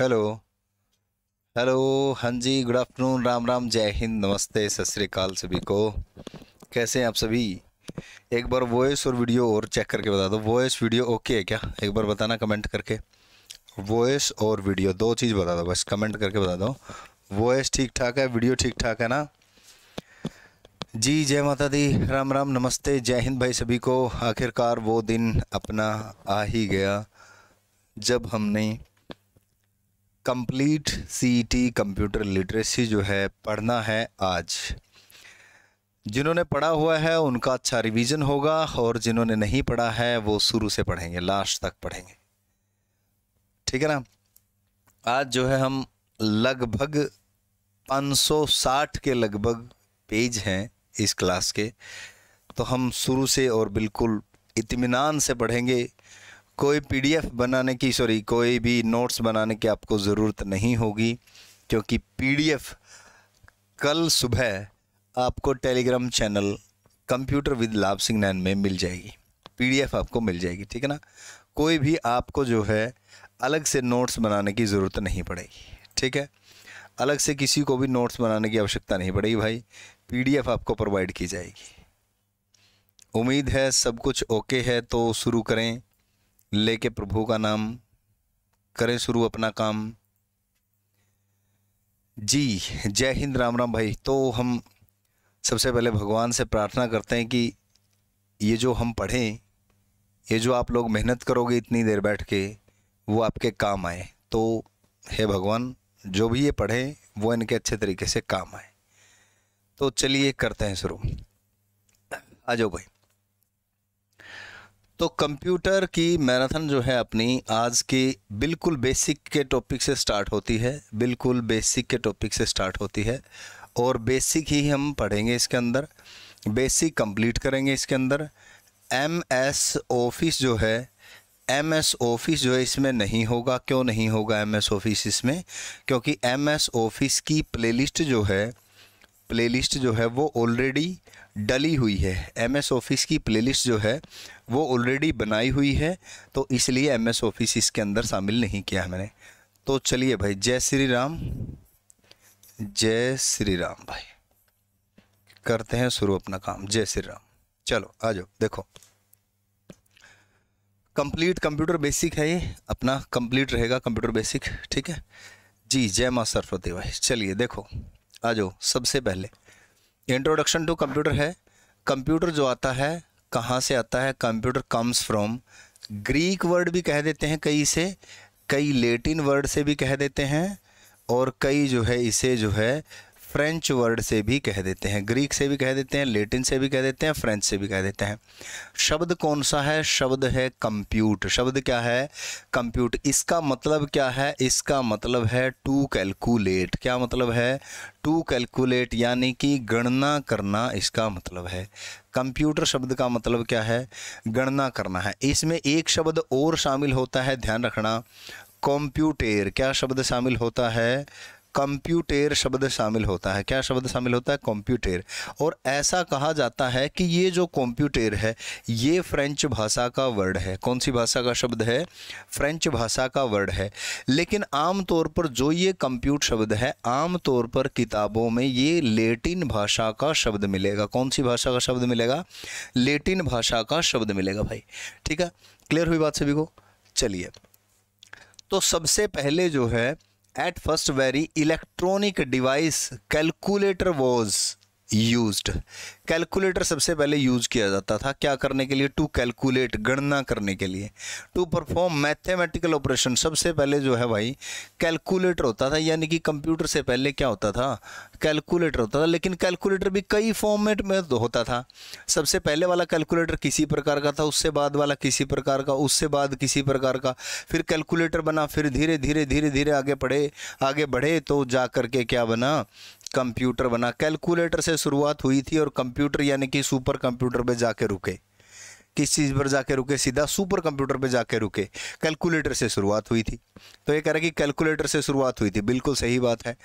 Hello hello हाँ जी good afternoon Ram Ram जय हिंद नमस्ते सत श्रीकाल सभी को कैसे हैं आप सभी एक बार वॉइस और वीडियो और चेक करके बता दो वॉइस वीडियो ओके है क्या एक बार बताना कमेंट करके वॉइस और वीडियो दो चीज़ बता दो बस कमेंट करके बता दो वॉइस ठीक ठाक है वीडियो ठीक ठाक है ना जी जय माता दी राम राम नमस्ते जय हिंद भाई सभी को आखिरकार वो दिन अपना आ ही गया जब हमने कंप्लीट सीटी e कंप्यूटर लिटरेसी जो है पढ़ना है आज जिन्होंने पढ़ा हुआ है उनका अच्छा रिवीजन होगा और जिन्होंने नहीं पढ़ा है वो शुरू से पढ़ेंगे लास्ट तक पढ़ेंगे ठीक है ना आज जो है हम लगभग 560 के लगभग पेज हैं इस क्लास के तो हम शुरू से और बिल्कुल इतमान से पढ़ेंगे कोई पीडीएफ बनाने की सॉरी कोई भी नोट्स बनाने की आपको ज़रूरत नहीं होगी क्योंकि पीडीएफ कल सुबह आपको टेलीग्राम चैनल कंप्यूटर विद लाभ सिंह नैन में मिल जाएगी पीडीएफ आपको मिल जाएगी ठीक है ना कोई भी आपको जो है अलग से नोट्स बनाने की ज़रूरत नहीं पड़ेगी ठीक है अलग से किसी को भी नोट्स बनाने की आवश्यकता नहीं पड़ेगी भाई पीडीएफ आपको प्रोवाइड की जाएगी उम्मीद है सब कुछ ओके है तो शुरू करें लेके प्रभु का नाम करें शुरू अपना काम जी जय हिंद राम राम भाई तो हम सबसे पहले भगवान से प्रार्थना करते हैं कि ये जो हम पढ़ें ये जो आप लोग मेहनत करोगे इतनी देर बैठ के वो आपके काम आए तो हे भगवान जो भी ये पढ़ें वो इनके अच्छे तरीके से काम आए तो चलिए करते हैं शुरू आ जाओ भाई तो कंप्यूटर की मैराथन जो है अपनी आज की बिल्कुल बेसिक के टॉपिक से स्टार्ट होती है बिल्कुल बेसिक के टॉपिक से स्टार्ट होती है और बेसिक ही हम पढ़ेंगे इसके अंदर बेसिक कंप्लीट करेंगे इसके अंदर एम एस ऑफिस जो है एम एस ऑफिस जो है इसमें नहीं होगा क्यों नहीं होगा एम एस ऑफिस इसमें क्योंकि एम एस ऑफिस की प्लेलिस्ट जो है प्लेलिस्ट जो है वो ऑलरेडी डली हुई है एम एस ऑफिस की प्लेलिस्ट जो है वो ऑलरेडी बनाई हुई है तो इसलिए एम एस ऑफिस इसके अंदर शामिल नहीं किया है मैंने तो चलिए भाई जय श्री राम जय श्री राम भाई करते हैं शुरू अपना काम जय श्री राम चलो आ जाओ देखो कंप्लीट कंप्यूटर बेसिक है ये अपना कंप्लीट रहेगा कंप्यूटर बेसिक ठीक है जी जय माँ सरस्वती भाई चलिए देखो आ जाओ सबसे पहले इंट्रोडक्शन टू कंप्यूटर है कंप्यूटर जो आता है कहाँ से आता है computer comes from Greek word भी कह देते हैं कई से कई लेटिन वर्ड से भी कह देते हैं और कई जो है इसे जो है फ्रेंच वर्ड से भी कह देते हैं ग्रीक से भी कह देते हैं लेटिन से भी कह देते हैं फ्रेंच से भी कह देते हैं शब्द कौन सा है शब्द है कंप्यूट शब्द क्या है कंप्यूट इसका मतलब क्या है इसका मतलब है टू कैलकुलेट क्या मतलब है टू कैलकुलेट यानी कि गणना करना इसका मतलब है कंप्यूटर शब्द का मतलब क्या है गणना करना है इसमें एक शब्द और शामिल होता है ध्यान रखना कंप्यूटर क्या शब्द शामिल होता है कंप्यूटेर शब्द शामिल होता है क्या शब्द शामिल होता है कंप्यूटेर और ऐसा कहा जाता है कि ये जो कंप्यूटेर है ये फ्रेंच भाषा का वर्ड है कौन सी भाषा का शब्द है फ्रेंच भाषा का वर्ड है लेकिन आम तौर पर जो ये कंप्यूट शब्द है आम तौर पर किताबों में ये लेटिन भाषा का शब्द मिलेगा कौन सी भाषा का शब्द मिलेगा लेटिन भाषा का शब्द मिलेगा भाई ठीक है क्लियर हुई बात सभी को चलिए तो सबसे पहले जो है at first very electronic device calculator was used calculator सबसे पहले यूज किया जाता था क्या करने के लिए टू कैलकुलेट गणना करने के लिए टू परफॉर्म मैथमेटिकल ऑपरेशन सबसे पहले जो है भाई कैलकुलेटर होता था यानी कि कंप्यूटर से पहले क्या होता था कैलकुलेटर होता था लेकिन कैलकुलेटर भी कई फॉर्मेट में तो होता था सबसे पहले वाला कैलकुलेटर किसी प्रकार का था उससे बाद वाला किसी प्रकार का उससे बाद किसी प्रकार का फिर कैलकुलेटर बना फिर धीरे धीरे धीरे धीरे आगे पढ़े आगे बढ़े तो जा करके क्या बना कंप्यूटर बना कैलकुलेटर से शुरुआत हुई थी और कंप्यूटर यानी कि सुपर कंप्यूटर पे जाके रुके किस चीज़ पर जाके रुके सीधा सुपर कंप्यूटर पे जाके रुके कैलकुलेटर से शुरुआत हुई थी तो ये कह रहा है कि कैलकुलेटर से शुरुआत हुई थी बिल्कुल सही बात है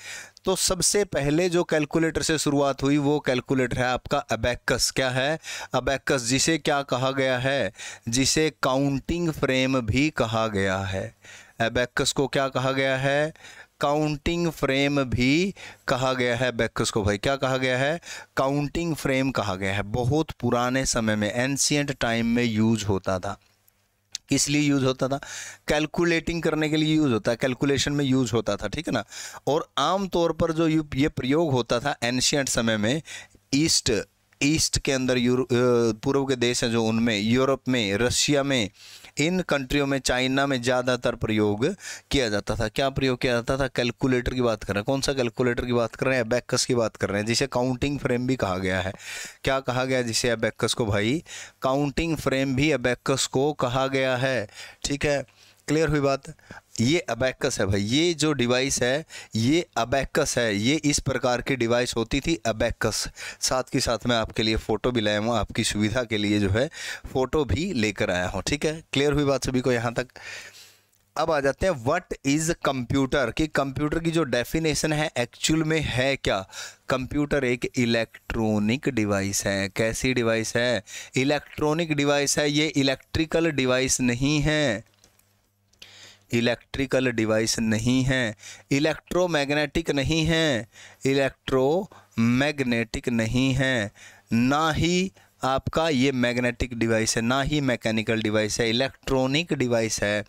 तो सबसे पहले जो कैलकुलेटर से शुरुआत हुई वो कैलकुलेटर है आपका अबैकस क्या है अबैकस जिसे क्या कहा गया है जिसे काउंटिंग फ्रेम भी कहा गया है एबैक्स को क्या कहा गया है काउंटिंग फ्रेम भी कहा गया है बैकस को भाई क्या कहा गया है काउंटिंग फ्रेम कहा गया है बहुत पुराने समय में एंशियंट टाइम में यूज होता था किस लिए यूज़ होता था कैलकुलेटिंग करने के लिए यूज़ होता है कैलकुलेशन में यूज़ होता था ठीक है ना और आम तौर पर जो ये प्रयोग होता था एंशियंट समय में ईस्ट ईस्ट के अंदर पूर्व के देश हैं जो उनमें यूरोप में रशिया में इन कंट्रियों में चाइना में ज़्यादातर प्रयोग किया जाता था क्या प्रयोग किया जाता था कैलकुलेटर की बात कर रहे हैं कौन सा कैलकुलेटर की बात कर रहे हैं एबैक्स की बात कर रहे हैं जिसे काउंटिंग फ्रेम भी कहा गया है क्या कहा गया जिसे एबेकस को भाई काउंटिंग फ्रेम भी एबेकस को कहा गया है ठीक है क्लियर हुई बात ये अबैकस है भाई ये जो डिवाइस है ये अबैकस है ये इस प्रकार की डिवाइस होती थी अबैकस साथ के साथ मैं आपके लिए फ़ोटो भी लाया हूँ आपकी सुविधा के लिए जो है फ़ोटो भी लेकर आया हूँ ठीक है क्लियर हुई बात सभी को यहाँ तक अब आ जाते हैं व्हाट इज़ कंप्यूटर कि कंप्यूटर की जो डेफिनेशन है एक्चुअल में है क्या कंप्यूटर एक इलेक्ट्रॉनिक डिवाइस है कैसी डिवाइस है इलेक्ट्रॉनिक डिवाइस है ये इलेक्ट्रिकल डिवाइस नहीं है इलेक्ट्रिकल डिवाइस नहीं है इलेक्ट्रोमैग्नेटिक नहीं इलेक्ट्रो इलेक्ट्रोमैग्नेटिक नहीं है ना ही आपका ये मैग्नेटिक डिवाइस है ना ही मैकेनिकल डिवाइस है इलेक्ट्रॉनिक डिवाइस है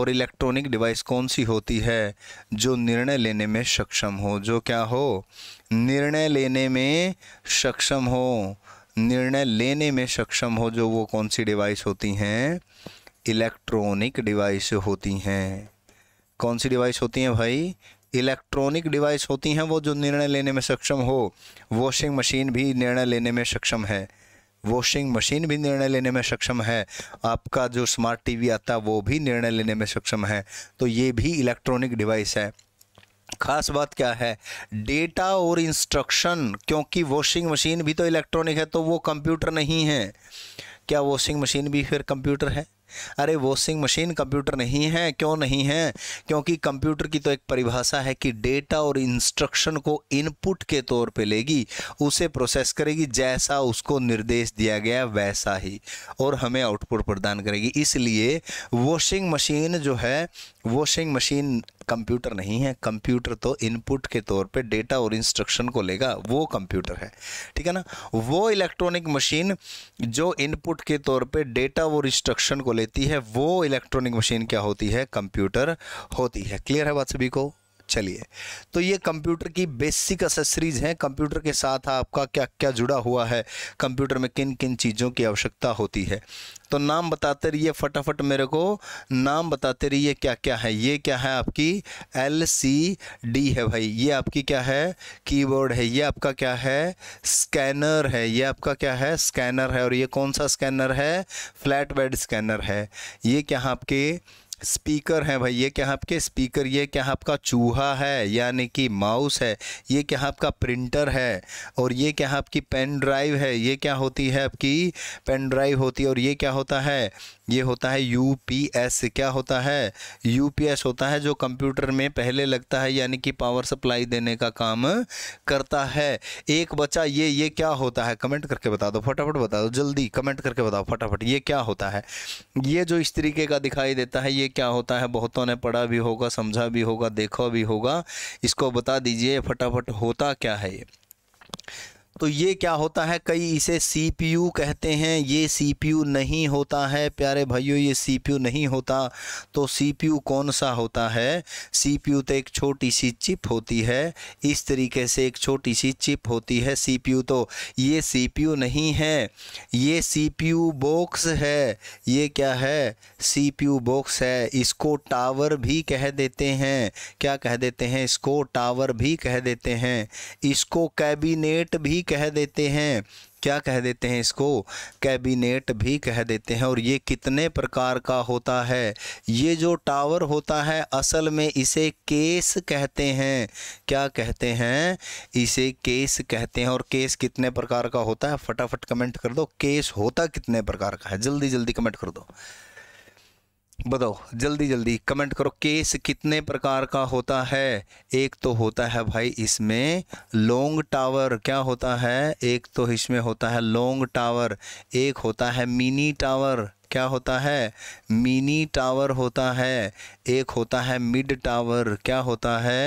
और इलेक्ट्रॉनिक डिवाइस कौन सी होती है जो निर्णय लेने में सक्षम हो जो क्या हो निर्णय लेने में सक्षम हो निर्णय लेने में सक्षम हो जो वो कौन सी डिवाइस होती हैं इलेक्ट्रॉनिक डिवाइस होती हैं कौन सी डिवाइस होती हैं भाई इलेक्ट्रॉनिक डिवाइस होती हैं वो जो निर्णय लेने में सक्षम हो वॉशिंग मशीन भी निर्णय लेने में सक्षम है वॉशिंग मशीन भी निर्णय लेने में सक्षम है आपका जो स्मार्ट टीवी आता है वो भी निर्णय लेने में सक्षम है तो ये भी इलेक्ट्रॉनिक डिवाइस है खास बात क्या है डेटा और इंस्ट्रक्शन क्योंकि वॉशिंग मशीन भी तो इलेक्ट्रॉनिक है तो वो कंप्यूटर नहीं है क्या वॉशिंग मशीन भी फिर कंप्यूटर है अरे वॉशिंग मशीन कंप्यूटर नहीं है क्यों नहीं है क्योंकि कंप्यूटर की तो एक परिभाषा है कि डेटा और इंस्ट्रक्शन को इनपुट के तौर पे लेगी उसे प्रोसेस करेगी जैसा उसको निर्देश दिया गया वैसा ही और हमें आउटपुट प्रदान करेगी इसलिए वॉशिंग मशीन जो है वॉशिंग मशीन कंप्यूटर नहीं है कंप्यूटर तो इनपुट के तौर पे डेटा और इंस्ट्रक्शन को लेगा वो कंप्यूटर है ठीक है ना वो इलेक्ट्रॉनिक मशीन जो इनपुट के तौर पे डेटा और इंस्ट्रक्शन को लेती है वो इलेक्ट्रॉनिक मशीन क्या होती है कंप्यूटर होती है क्लियर है बात सभी को चलिए तो ये कंप्यूटर की बेसिक असेसरीज़ हैं कंप्यूटर के साथ आपका क्या क्या जुड़ा हुआ है कंप्यूटर में किन किन चीज़ों की आवश्यकता होती है तो नाम बताते रहिए फटाफट मेरे को नाम बताते रहिए क्या क्या है ये क्या है आपकी एल सी डी है भाई ये आपकी क्या है कीबोर्ड है ये आपका क्या है स्कैनर है ये आपका क्या है स्कैनर है और ये कौन सा स्कैनर है फ्लैट बेड स्कैनर है ये क्या है आपके स्पीकर हैं भाई ये क्या आपके स्पीकर ये क्या आपका चूहा है यानी कि माउस है ये क्या आपका प्रिंटर है और ये क्या आपकी पेन ड्राइव है ये क्या होती है आपकी पेन ड्राइव होती है और ये क्या होता है ये होता है यू पी एस क्या होता है यू पी एस होता है जो कंप्यूटर में पहले लगता है यानी कि पावर सप्लाई देने का काम करता है एक बच्चा ये ये क्या होता है कमेंट करके बता दो फटाफट बता दो जल्दी कमेंट करके बताओ फटाफट ये क्या होता है ये जो इस तरीके का दिखाई देता है ये क्या होता है बहुतों ने पढ़ा भी होगा समझा भी होगा देखा भी होगा इसको बता दीजिए फटाफट होता क्या है ये तो ये क्या होता है कई इसे सी कहते हैं ये सी नहीं होता है प्यारे भाइयों ये सी नहीं होता तो सी कौन सा होता है सीपीयू तो एक छोटी सी चिप होती है इस तरीके से एक छोटी सी चिप होती है सी तो ये सी नहीं है ये सीपीयू बॉक्स है ये क्या है सीपीयू बॉक्स है इसको टावर भी कह देते हैं क्या कह देते हैं इसको टावर भी कह देते हैं इसको कैबिनेट भी भी कह देते हैं क्या कह देते हैं इसको कैबिनेट भी कह देते हैं और ये कितने प्रकार का होता है ये जो टावर होता है असल में इसे केस कहते हैं क्या कहते हैं इसे केस कहते हैं और केस कितने प्रकार का होता है फटाफट कमेंट कर दो केस होता कितने प्रकार का है जल्दी जल्दी कमेंट कर दो बताओ जल्दी जल्दी कमेंट करो केस कितने प्रकार का होता है एक तो होता है भाई इसमें लॉन्ग टावर क्या होता है एक तो इसमें होता है लॉन्ग टावर एक होता है मिनी टावर क्या होता है मिनी टावर होता है एक होता है मिड टावर क्या होता है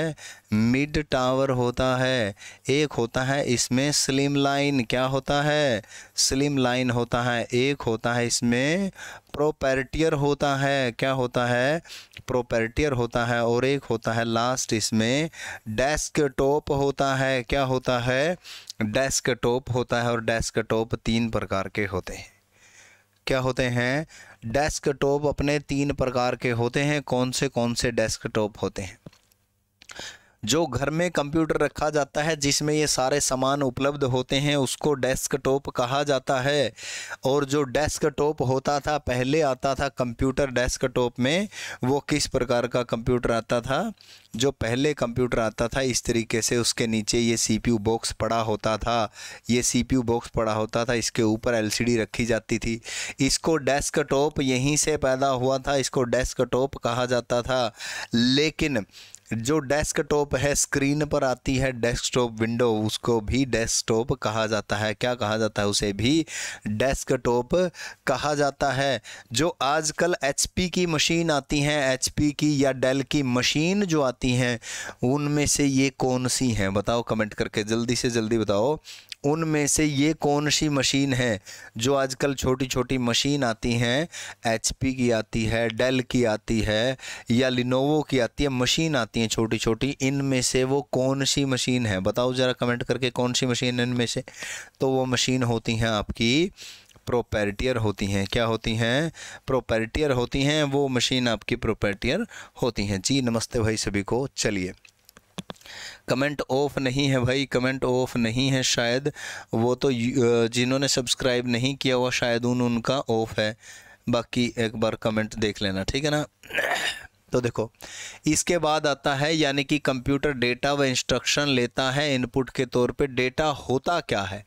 मिड टावर होता है एक होता है इसमें स्लिम लाइन क्या होता है स्लिम लाइन होता है एक होता है इसमें प्रोपर्टियर होता है क्या होता है प्रोपर्टियर होता है और एक होता है लास्ट इसमें डेस्क टॉप होता है क्या होता है डेस्क टॉप होता है और डेस्क टॉप तीन प्रकार के होते हैं क्या होते हैं डेस्कटॉप अपने तीन प्रकार के होते हैं कौन से कौन से डेस्कटॉप होते हैं जो घर में कंप्यूटर रखा जाता है जिसमें ये सारे सामान उपलब्ध होते हैं उसको डेस्कटॉप कहा जाता है और जो डेस्कटॉप होता था पहले आता था कंप्यूटर डेस्कटॉप में वो किस प्रकार का कंप्यूटर आता था जो पहले कंप्यूटर आता था इस तरीके से उसके नीचे ये सीपीयू बॉक्स पड़ा होता था ये सीपीयू बॉक्स पड़ा होता था इसके ऊपर एलसीडी रखी जाती थी इसको डेस्कटॉप यहीं से पैदा हुआ था इसको डेस्कटॉप कहा जाता था लेकिन जो डेस्कटॉप है स्क्रीन पर आती है डेस्कटॉप विंडो उसको भी डेस्कटॉप कहा जाता है क्या कहा जाता है उसे भी डेस्कटॉप कहा जाता है जो आजकल एचपी की मशीन आती हैं एचपी की या डेल की मशीन जो आती हैं उनमें से ये कौन सी हैं बताओ कमेंट करके जल्दी से जल्दी बताओ उनमें से ये कौन सी मशीन है जो आजकल छोटी छोटी मशीन आती हैं एचपी की आती है डेल की आती है या लिनोवो की आती है मशीन आती हैं छोटी छोटी इनमें से वो कौन सी मशीन है बताओ ज़रा कमेंट करके कौन सी मशीन इनमें से तो वो मशीन होती हैं आपकी प्रोपर्टियर होती हैं क्या होती हैं प्रोपर्टियर होती हैं वो मशीन आपकी प्रोपर्टियर होती हैं जी नमस्ते भाई सभी को चलिए कमेंट ऑफ नहीं है भाई कमेंट ऑफ नहीं है शायद वो तो जिन्होंने सब्सक्राइब नहीं किया हुआ शायद उन उनका ऑफ है बाकी एक बार कमेंट देख लेना ठीक है ना तो देखो इसके बाद आता है यानी कि कंप्यूटर डेटा व इंस्ट्रक्शन लेता है इनपुट के तौर पे डेटा होता क्या है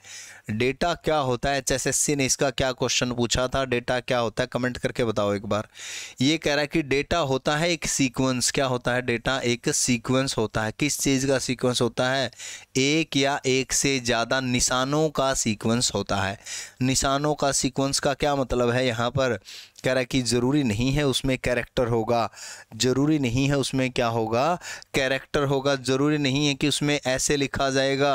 डेटा क्या होता है एचएसएससी ने इसका क्या क्वेश्चन पूछा था डेटा क्या होता है कमेंट करके बताओ एक बार ये कह रहा है कि डेटा होता है एक सीक्वेंस क्या होता है डेटा एक सीक्वेंस होता है किस चीज़ का सीक्वेंस होता है एक या एक से ज़्यादा निशानों का सीक्वेंस होता है निशानों का सीक्वेंस का क्या मतलब है यहाँ पर कह रहा है कि ज़रूरी नहीं है उसमें कैरेक्टर होगा ज़रूरी नहीं है उसमें क्या होगा कैरेक्टर होगा ज़रूरी नहीं है कि उसमें ऐसे लिखा जाएगा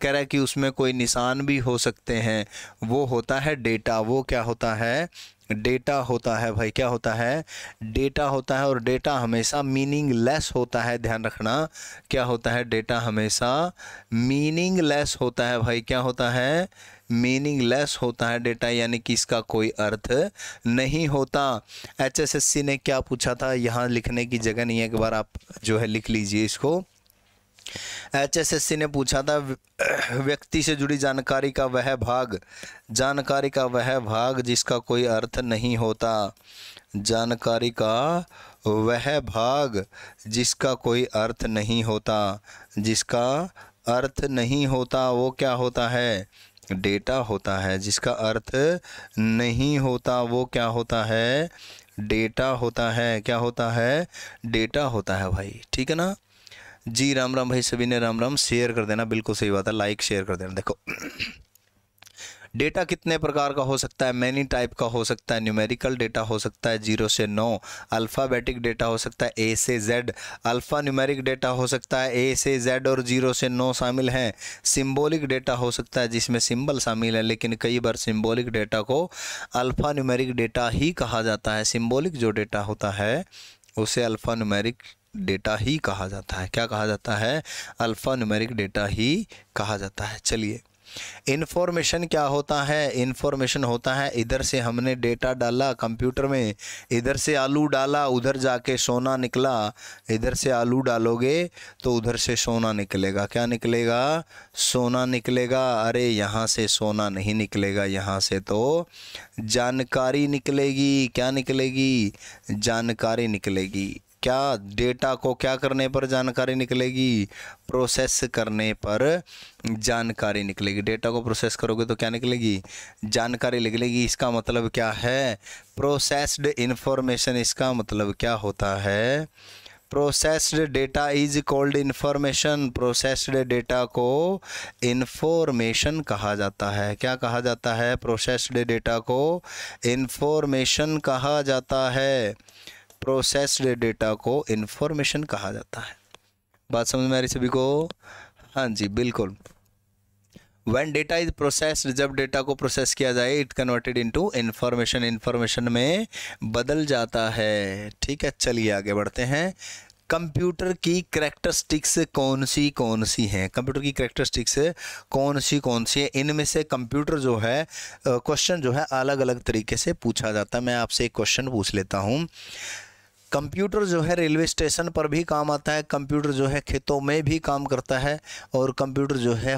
कह रहा है कि उसमें कोई निशान भी हो सकते हैं वो होता है डेटा वो क्या होता है डेटा होता है भाई क्या होता है डेटा होता है और डेटा हमेशा मीनिंग लेस होता है ध्यान रखना क्या होता है डेटा हमेशा मीनिंग लेस होता है भाई क्या होता है मीनिंग लेस होता है डेटा यानी कि इसका कोई अर्थ नहीं होता एचएसएससी ने क्या पूछा था यहाँ लिखने की जगह नहीं है एक बार आप जो है लिख लीजिए इसको एचएसएससी ने पूछा था व्यक्ति से जुड़ी जानकारी का वह भाग जानकारी का वह भाग जिसका कोई अर्थ नहीं होता जानकारी का वह भाग जिसका कोई अर्थ नहीं होता जिसका अर्थ नहीं होता वो क्या होता है डेटा होता है जिसका अर्थ नहीं होता वो क्या होता है डेटा होता है क्या होता है डेटा होता है भाई ठीक है ना जी राम राम भाई सभी ने राम राम शेयर कर देना बिल्कुल सही बात है लाइक शेयर कर देना देखो डेटा कितने प्रकार का हो सकता है मैनी टाइप का हो सकता है न्यूमेरिकल डेटा हो सकता है जीरो से नौ अल्फ़ाबेटिक डेटा हो सकता है ए से जेड अल्फ़ा न्यूमेरिक डेटा हो सकता है ए से जेड और जीरो से नौ शामिल हैं सिम्बोलिक डेटा हो सकता है जिसमें सिम्बल शामिल है लेकिन कई बार सिम्बोलिक डेटा को अल्फ़ा न्यूमेरिक डेटा ही कहा जाता है सिम्बोलिक जो डेटा होता है उसे अल्फ़ा न्यूमेरिक डेटा ही कहा जाता है क्या कहा जाता है अल्फ़ा न्यूमेरिक डेटा ही कहा जाता है चलिए इन्फॉर्मेशन क्या होता है इन्फॉर्मेशन होता है इधर से हमने डेटा डाला कंप्यूटर में इधर से आलू डाला उधर जाके सोना निकला इधर से आलू डालोगे तो उधर से सोना निकलेगा क्या निकलेगा सोना निकलेगा अरे यहाँ से सोना नहीं निकलेगा यहाँ से तो जानकारी निकलेगी क्या निकलेगी जानकारी निकलेगी क्या डेटा को क्या करने पर जानकारी निकलेगी प्रोसेस करने पर जानकारी निकलेगी डेटा को प्रोसेस करोगे तो क्या निकलेगी जानकारी निकलेगी इसका मतलब क्या है प्रोसेस्ड इन्फॉर्मेशन इसका मतलब क्या होता है processed data is called information processed data को इन्फॉर्मेशन कहा जाता है क्या कहा जाता है प्रोसेस्ड डेटा को इन्फॉर्मेशन कहा जाता है प्रोसेस्ड डेटा को इन्फॉर्मेशन कहा जाता है बात समझ में आ रही सभी को हाँ जी बिल्कुल वैन डेटा इज प्रोसेस्ड जब डेटा को प्रोसेस किया जाए it converted into information information में बदल जाता है ठीक है चलिए आगे बढ़ते हैं कंप्यूटर की करेक्टरस्टिक्स कौन सी कौन सी हैं कंप्यूटर की करेक्टरिस्टिक्स कौन सी कौन सी है इनमें से कंप्यूटर जो है क्वेश्चन जो है अलग अलग तरीके से पूछा जाता है मैं आपसे एक क्वेश्चन पूछ लेता हूँ कंप्यूटर जो है रेलवे स्टेशन पर भी काम आता है कंप्यूटर जो है खेतों में भी काम करता है और कंप्यूटर जो है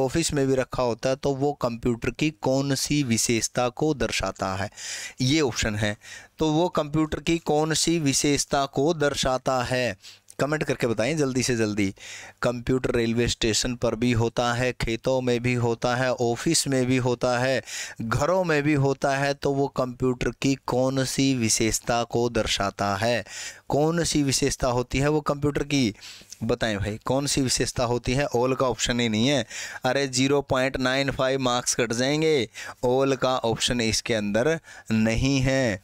ऑफिस में भी रखा होता है तो वो कंप्यूटर की कौन सी विशेषता को दर्शाता है ये ऑप्शन है तो वो कंप्यूटर की कौन सी विशेषता को दर्शाता है कमेंट करके बताएं जल्दी से जल्दी कंप्यूटर रेलवे स्टेशन पर भी होता है खेतों में भी होता है ऑफिस में भी होता है घरों में भी होता है तो वो कंप्यूटर की कौन सी विशेषता को दर्शाता है कौन सी विशेषता होती है वो कंप्यूटर की बताएं भाई कौन सी विशेषता होती है ओल का ऑप्शन ही नहीं है अरे zero point nine five marks cut जाएंगे ओल का ऑप्शन इसके अंदर नहीं है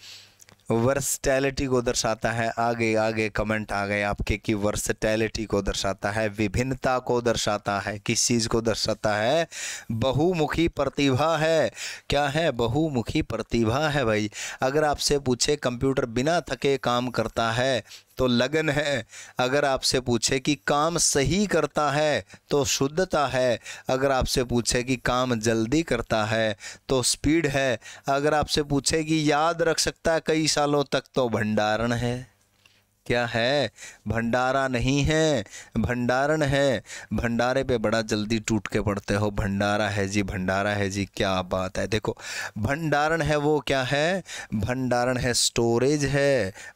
वर्सटैलिटी को दर्शाता है आगे आगे कमेंट आ गए आपके कि वर्सटैलिटी को दर्शाता है विभिन्नता को दर्शाता है किस चीज़ को दर्शाता है बहुमुखी प्रतिभा है क्या है बहुमुखी प्रतिभा है भाई अगर आपसे पूछे कंप्यूटर बिना थके काम करता है तो लगन है अगर आपसे पूछे कि काम सही करता है तो शुद्धता है अगर आपसे पूछे कि काम जल्दी करता है तो स्पीड है अगर आपसे पूछे कि याद रख सकता है कई सालों तक तो भंडारण है क्या है भंडारा नहीं है भंडारण है भंडारे पे बड़ा जल्दी टूट के पड़ते हो भंडारा है जी भंडारा है जी क्या बात है देखो भंडारण है वो क्या है भंडारण है स्टोरेज है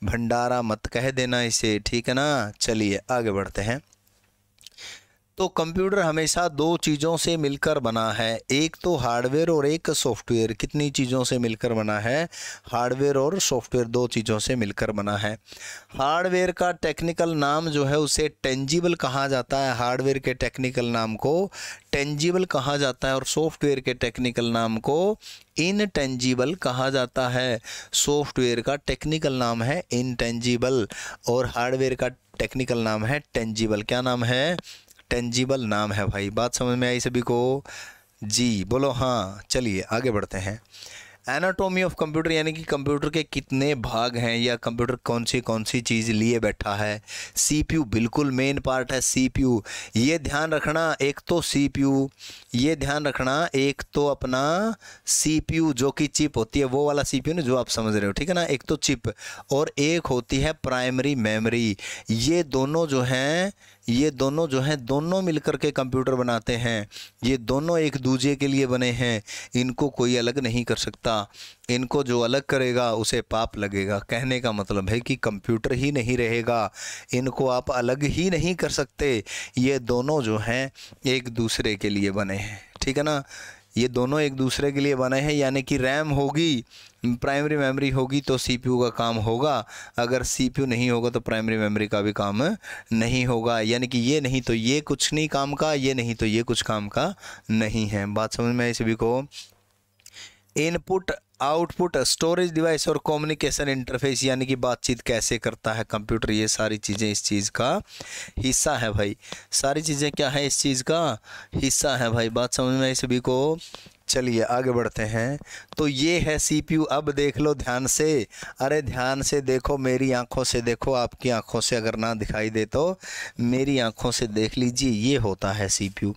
भंडारा मत कह देना इसे ठीक है ना चलिए आगे बढ़ते हैं तो कंप्यूटर हमेशा दो चीज़ों से मिलकर बना है एक तो हार्डवेयर और एक सॉफ्टवेयर कितनी चीज़ों से मिलकर बना है हार्डवेयर और सॉफ्टवेयर दो चीज़ों से मिलकर बना है हार्डवेयर का टेक्निकल नाम जो है उसे टेंजिबल कहा जाता है हार्डवेयर के टेक्निकल नाम को टेंजिबल कहा जाता है और सॉफ्टवेयर के टेक्निकल नाम को इनटेंजिबल कहा जाता है सॉफ्टवेयर का टेक्निकल नाम है इनटेंजिबल और हार्डवेयर का टेक्निकल नाम है टेंजिबल क्या नाम है टेंजिबल नाम है भाई बात समझ में आई सभी को जी बोलो हाँ चलिए आगे बढ़ते हैं एनाटोमी ऑफ कंप्यूटर यानी कि कंप्यूटर के कितने भाग हैं या कंप्यूटर कौन सी कौन सी चीज़ लिए बैठा है सीपीयू बिल्कुल मेन पार्ट है सीपीयू ये ध्यान रखना एक तो सीपीयू ये ध्यान रखना एक तो अपना सीपीयू जो कि चिप होती है वो वाला सीपीयू ना जो आप समझ रहे हो ठीक है ना एक तो चिप और एक होती है प्राइमरी मेमरी ये दोनों जो हैं ये दोनों जो हैं दोनों मिलकर के कंप्यूटर बनाते हैं ये दोनों एक दूजे के लिए बने हैं इनको कोई अलग नहीं कर सकता इनको जो अलग करेगा उसे पाप लगेगा कहने का मतलब है कि कंप्यूटर ही नहीं रहेगा इनको आप अलग ही नहीं कर सकते ये दोनों जो हैं एक दूसरे के लिए बने हैं ठीक है ना ये दोनों एक दूसरे के लिए बने हैं यानी कि रैम होगी प्राइमरी मेमोरी होगी तो सीपीयू का काम होगा अगर सीपीयू नहीं होगा तो प्राइमरी मेमोरी का भी काम नहीं होगा यानी कि ये नहीं तो ये कुछ नहीं काम का ये नहीं तो ये कुछ काम का नहीं है बात समझ में आई सभी को इनपुट आउटपुट स्टोरेज डिवाइस और कम्युनिकेशन इंटरफेस यानी कि बातचीत कैसे करता है कंप्यूटर ये सारी चीज़ें इस चीज़ का हिस्सा है भाई सारी चीज़ें क्या है इस चीज़ का हिस्सा है भाई बात समझ में आई सभी को चलिए आगे बढ़ते हैं तो ये है सीपीयू अब देख लो ध्यान से अरे ध्यान से देखो मेरी आंखों से देखो आपकी आंखों से अगर ना दिखाई दे तो मेरी आंखों से देख लीजिए ये होता है सीपीयू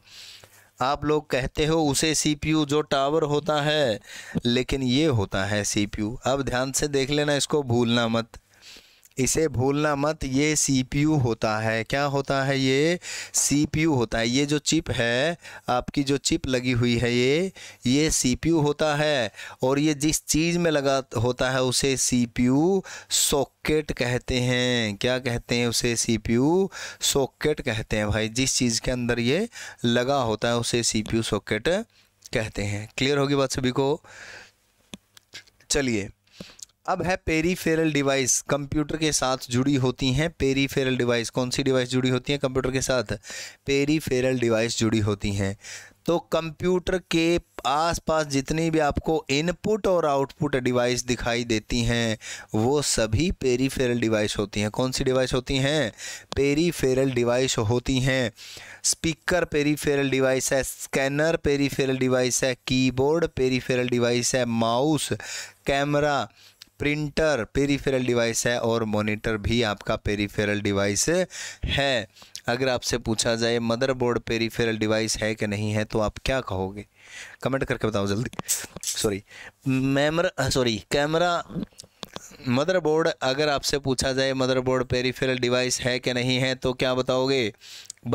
आप लोग कहते हो उसे सीपीयू जो टावर होता है लेकिन ये होता है सीपीयू अब ध्यान से देख लेना इसको भूलना मत इसे भूलना मत ये सीपीयू होता है क्या होता है ये सीपीयू होता है ये जो चिप है आपकी जो चिप लगी हुई है ये ये सीपीयू होता है और ये जिस चीज़ में लगा होता है उसे सीपीयू सॉकेट कहते हैं क्या कहते हैं उसे सीपीयू सॉकेट कहते हैं भाई जिस चीज़ के अंदर ये लगा होता है उसे सीपीयू सॉकेट कहते हैं क्लियर होगी बात सभी को चलिए अब है पेरीफेरल डिवाइस कंप्यूटर के साथ जुड़ी होती हैं पेरीफेरल डिवाइस कौन सी डिवाइस जुड़ी होती हैं कंप्यूटर के साथ पेरीफेरल डिवाइस जुड़ी होती हैं तो कंप्यूटर के आसपास जितनी भी आपको इनपुट और आउटपुट डिवाइस दिखाई देती हैं वो सभी पेरीफेरल डिवाइस होती हैं कौन सी डिवाइस होती हैं पेरीफेरल डिवाइस होती हैं स्पीकर पेरीफेरल डिवाइस है स्कैनर पेरीफेरल डिवाइस है कीबोर्ड पेरीफेरल डिवाइस है mouse camera printer peripheral device है और मॉनिटर भी आपका पेरीफेरल डिवाइस है अगर आपसे पूछा जाए मदरबोर्ड पेरीफेरल डिवाइस है कि नहीं है तो आप क्या कहोगे कमेंट करके बताओ जल्दी सॉरी मैमर सॉरी कैमरा मदरबोर्ड अगर आपसे पूछा जाए मदरबोर्ड पेरीफेरल डिवाइस है कि नहीं है तो क्या बताओगे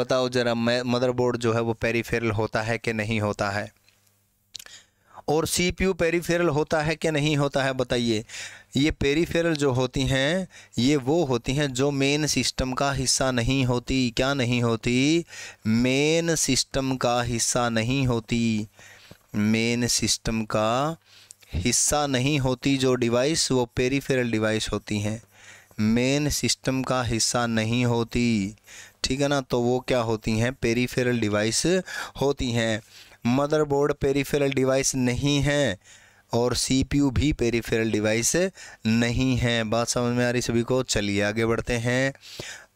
बताओ जरा मदरबोर्ड जो है वो पेरीफेरल होता है कि नहीं होता है और सीपीयू पेरीफेरल होता है कि नहीं होता है बताइए ये पेरीफेरल जो होती हैं ये वो होती हैं जो मेन सिस्टम का हिस्सा नहीं होती क्या नहीं होती मेन सिस्टम का हिस्सा नहीं होती मेन सिस्टम का हिस्सा नहीं होती जो डिवाइस वो पेरीफेरल डिवाइस होती हैं मेन सिस्टम का हिस्सा नहीं होती ठीक है ना तो वो क्या होती हैं पेरीफेरल डिवाइस होती हैं मदरबोर्ड पेरीफेरल डिवाइस नहीं है और सीपीयू भी पेरीफेरल डिवाइस नहीं है बात समझ में आ रही सभी को चलिए आगे बढ़ते हैं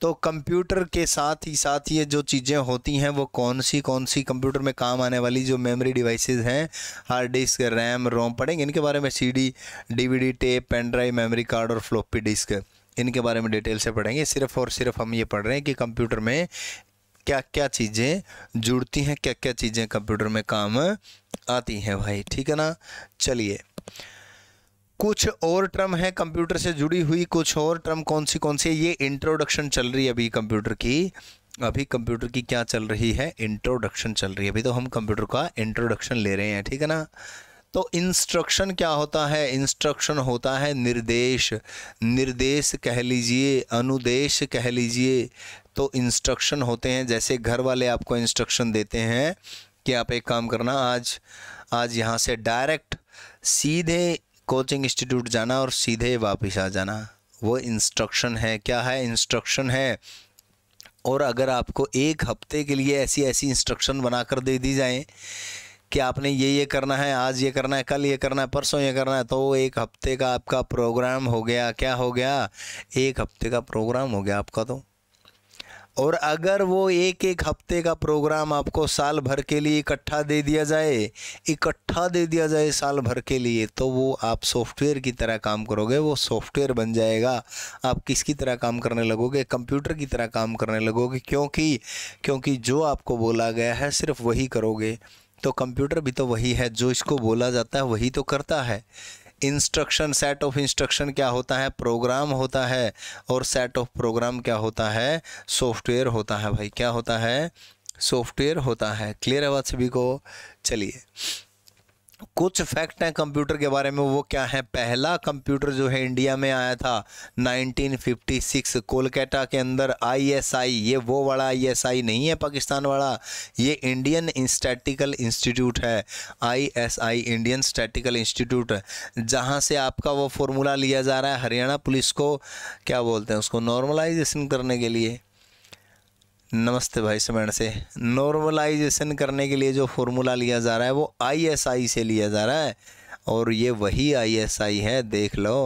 तो कंप्यूटर के साथ ही साथ ये जो चीज़ें होती हैं वो कौन सी कौन सी कंप्यूटर में काम आने वाली जो मेमोरी डिवाइसेस हैं हार्ड डिस्क रैम रोम पढ़ेंगे इनके बारे में CD DVD tape pen drive memory card और फ्लॉपी डिस्क इनके बारे में डिटेल से पढ़ेंगे सिर्फ और सिर्फ हम ये पढ़ रहे हैं कि कंप्यूटर में क्या क्या चीज़ें जुड़ती हैं क्या क्या चीज़ें कंप्यूटर में काम आती हैं भाई ठीक है ना चलिए कुछ और टर्म है कंप्यूटर से जुड़ी हुई कुछ और टर्म कौन सी कौन सी है ये इंट्रोडक्शन चल रही है अभी कंप्यूटर की अभी कंप्यूटर की क्या चल रही है इंट्रोडक्शन चल रही है अभी तो हम कंप्यूटर का इंट्रोडक्शन ले रहे हैं ठीक है ना तो इंस्ट्रक्शन क्या होता है इंस्ट्रक्शन होता है निर्देश निर्देश कह लीजिए अनुदेश कह लीजिए तो इंस्ट्रक्शन होते हैं जैसे घर वाले आपको इंस्ट्रक्शन देते हैं कि आप एक काम करना आज आज यहाँ से डायरेक्ट सीधे कोचिंग इंस्टीट्यूट जाना और सीधे वापस आ जाना वो इंस्ट्रक्शन है क्या है इंस्ट्रक्शन है और अगर आपको एक हफ्ते के लिए ऐसी ऐसी इंस्ट्रक्शन बनाकर दे दी जाए कि आपने ये ये करना है आज ये करना है कल ये करना है परसों ये करना है तो एक हफ्ते का आपका प्रोग्राम हो गया क्या हो गया एक हफ्ते का प्रोग्राम हो गया आपका तो और अगर वो एक एक हफ्ते का प्रोग्राम आपको साल भर के लिए इकट्ठा दे दिया जाए इकट्ठा दे दिया जाए साल भर के लिए तो वो आप सॉफ्टवेयर की तरह काम करोगे वो सॉफ्टवेयर बन जाएगा आप किसकी तरह काम करने लगोगे कंप्यूटर की तरह काम करने लगोगे क्योंकि क्योंकि जो आपको बोला गया है सिर्फ वही करोगे तो कंप्यूटर भी तो वही है जो इसको बोला जाता है वही तो करता है इंस्ट्रक्शन सेट ऑफ इंस्ट्रक्शन क्या होता है प्रोग्राम होता है और सेट ऑफ प्रोग्राम क्या होता है सॉफ्टवेयर होता है भाई क्या होता है सॉफ्टवेयर होता है क्लियर है बात सभी को चलिए कुछ फैक्ट हैं कंप्यूटर के बारे में वो क्या है पहला कंप्यूटर जो है इंडिया में आया था 1956 कोलकाता के अंदर आईएसआई ये वो वाला आईएसआई नहीं है पाकिस्तान वाला ये इंडियन स्टैटिकल इंस्टीट्यूट है आईएसआई इंडियन स्टैटिकल इंस्टीट्यूट जहाँ से आपका वो फॉर्मूला लिया जा रहा है हरियाणा पुलिस को क्या बोलते हैं उसको नॉर्मलाइजेशन करने के लिए नमस्ते भाई समण से नॉर्मलाइजेशन करने के लिए जो फॉर्मूला लिया जा रहा है वो आईएसआई से लिया जा रहा है और ये वही आईएसआई है देख लो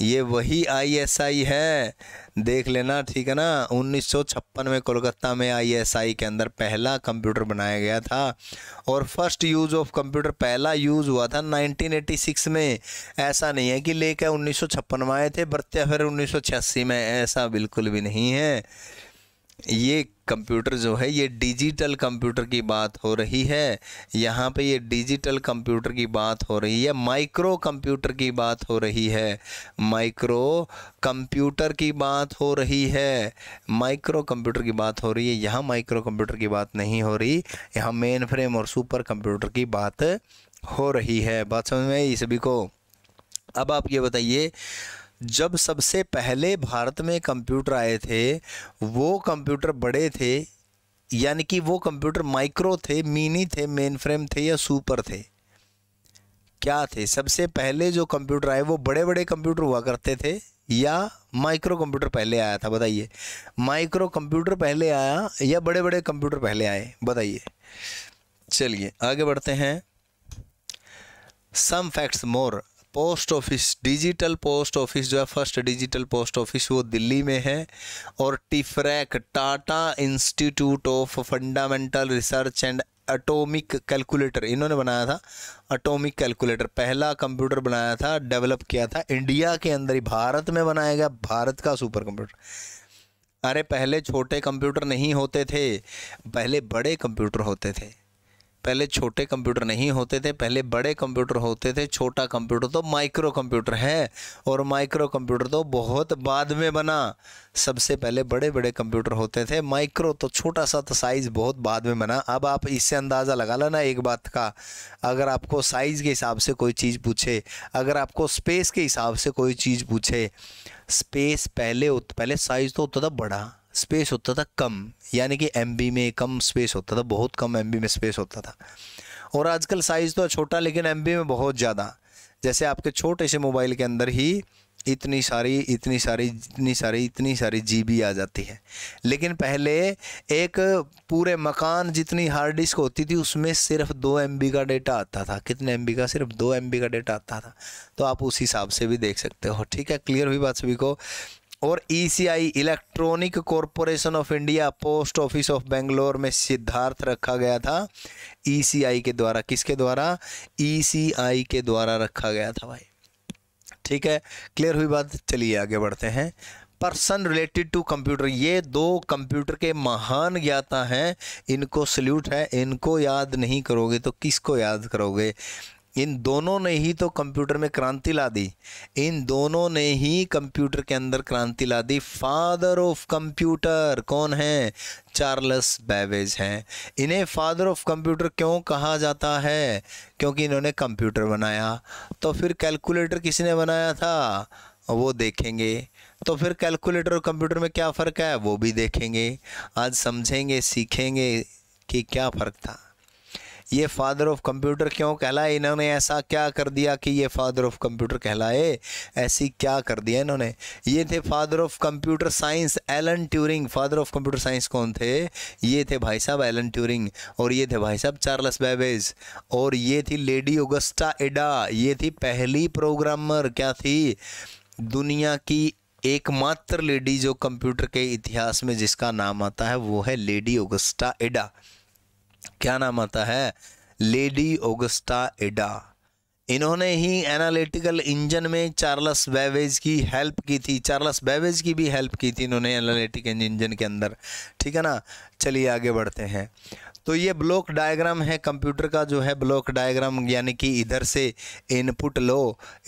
ये वही आईएसआई है देख लेना ठीक है ना 1956 में कोलकाता में आईएसआई के अंदर पहला कंप्यूटर बनाया गया था और फर्स्ट यूज़ ऑफ कंप्यूटर पहला यूज़ हुआ था 1986 में ऐसा नहीं है कि लेकर उन्नीस में आए थे बरते फिर उन्नीस में ऐसा बिल्कुल भी नहीं है ये कंप्यूटर जो है ये डिजिटल कंप्यूटर की बात हो रही है यहाँ पे ये डिजिटल कंप्यूटर की बात हो रही है माइक्रो कंप्यूटर की बात हो रही है माइक्रो कंप्यूटर की बात हो रही है माइक्रो कंप्यूटर की बात हो रही है यहाँ माइक्रो कंप्यूटर की बात नहीं हो रही यहाँ मेन फ्रेम और सुपर कंप्यूटर की बात हो रही है बात समझ में आई सभी को अब आप ये बताइए जब सबसे पहले भारत में कंप्यूटर आए थे वो कंप्यूटर बड़े थे यानी कि वो कंप्यूटर माइक्रो थे मिनी थे मेन फ्रेम थे या सुपर थे क्या थे सबसे पहले जो कंप्यूटर आए वो बड़े बड़े कंप्यूटर हुआ करते थे या माइक्रो कंप्यूटर पहले आया था बताइए माइक्रो कंप्यूटर पहले आया या बड़े बड़े कंप्यूटर पहले आए बताइए चलिए आगे बढ़ते हैं some facts more post office digital post office जो है फर्स्ट डिजिटल पोस्ट ऑफिस वो दिल्ली में है और TIFRAC Tata Institute of Fundamental Research and atomic calculator इन्होंने बनाया था एटॉमिक कैलकुलेटर पहला कंप्यूटर बनाया था डेवलप किया था इंडिया के अंदर ही भारत में बनाया गया भारत का सुपर कंप्यूटर अरे पहले छोटे कंप्यूटर नहीं होते थे पहले बड़े कंप्यूटर होते थे पहले छोटे कंप्यूटर नहीं होते थे पहले बड़े कंप्यूटर होते थे छोटा कंप्यूटर तो माइक्रो कंप्यूटर है और माइक्रो कंप्यूटर तो बहुत बाद में बना सबसे पहले बड़े बड़े कंप्यूटर होते थे माइक्रो तो छोटा सा तो साइज़ बहुत बाद में बना अब आप इससे अंदाज़ा लगा लेना एक बात का अगर आपको साइज़ के हिसाब से कोई चीज़ पूछे अगर आपको स्पेस के हिसाब से कोई चीज़ पूछे स्पेस पहले पहले साइज़ तो उतना बड़ा स्पेस होता था कम यानी कि एम में कम स्पेस होता था बहुत कम एम में स्पेस होता था और आजकल साइज़ तो छोटा लेकिन एम में बहुत ज़्यादा जैसे आपके छोटे से मोबाइल के अंदर ही इतनी सारी इतनी सारी इतनी सारी इतनी सारी जीबी आ जाती है लेकिन पहले एक पूरे मकान जितनी हार्ड डिस्क होती थी उसमें सिर्फ दो एम का डेटा आता था कितने एम का सिर्फ दो एम का डेटा आता था तो आप उस हिसाब से भी देख सकते हो ठीक है क्लियर हुई बात सभी को और ECI Electronic Corporation of India post office of Bangalore में सिद्धार्थ रखा गया था ईसीआई e के द्वारा किसके द्वारा ईसीआई e के द्वारा रखा गया था भाई ठीक है क्लियर हुई बात चलिए आगे बढ़ते हैं पर्सन रिलेटेड टू कंप्यूटर ये दो कंप्यूटर के महान ज्ञाता हैं इनको सल्यूट है इनको याद नहीं करोगे तो किसको याद करोगे इन दोनों ने ही तो कंप्यूटर में क्रांति ला दी इन दोनों ने ही कंप्यूटर के अंदर क्रांति ला दी फादर ऑफ कंप्यूटर कौन है चार्लस बैवेज हैं इन्हें फादर ऑफ कंप्यूटर क्यों कहा जाता है क्योंकि इन्होंने कंप्यूटर बनाया तो फिर कैलकुलेटर किसने बनाया था वो देखेंगे तो फिर कैलकुलेटर और कंप्यूटर में क्या फ़र्क है वो भी देखेंगे आज समझेंगे सीखेंगे कि क्या फ़र्क था ये फादर ऑफ कंप्यूटर क्यों कहलाए इन्होंने ऐसा क्या कर दिया कि ये फादर ऑफ कंप्यूटर कहलाए ऐसी क्या कर दिया इन्होंने ये थे father of computer science Alan Turing father of computer science कौन थे ये थे भाई साहब एलन ट्यूरिंग और ये थे भाई साहब चार्लस बेबेज और ये थी लेडी ओगस्टा एडा ये थी पहली प्रोग्रामर क्या थी दुनिया की एकमात्र लेडी जो कंप्यूटर के इतिहास में जिसका नाम आता है वो है लेडी ओगस्टा एडा क्या नाम आता है लेडी ओगस्टा एडा इन्होंने ही एनालिटिकल इंजन में चार्लस बेवेज की हेल्प की थी चार्लस बेवेज की भी हेल्प की थी इन्होंने एनालिटिकल इंजन के अंदर ठीक है ना चलिए आगे बढ़ते हैं तो ये ब्लॉक डायग्राम है कंप्यूटर का जो है ब्लॉक डायग्राम यानी कि इधर से इनपुट लो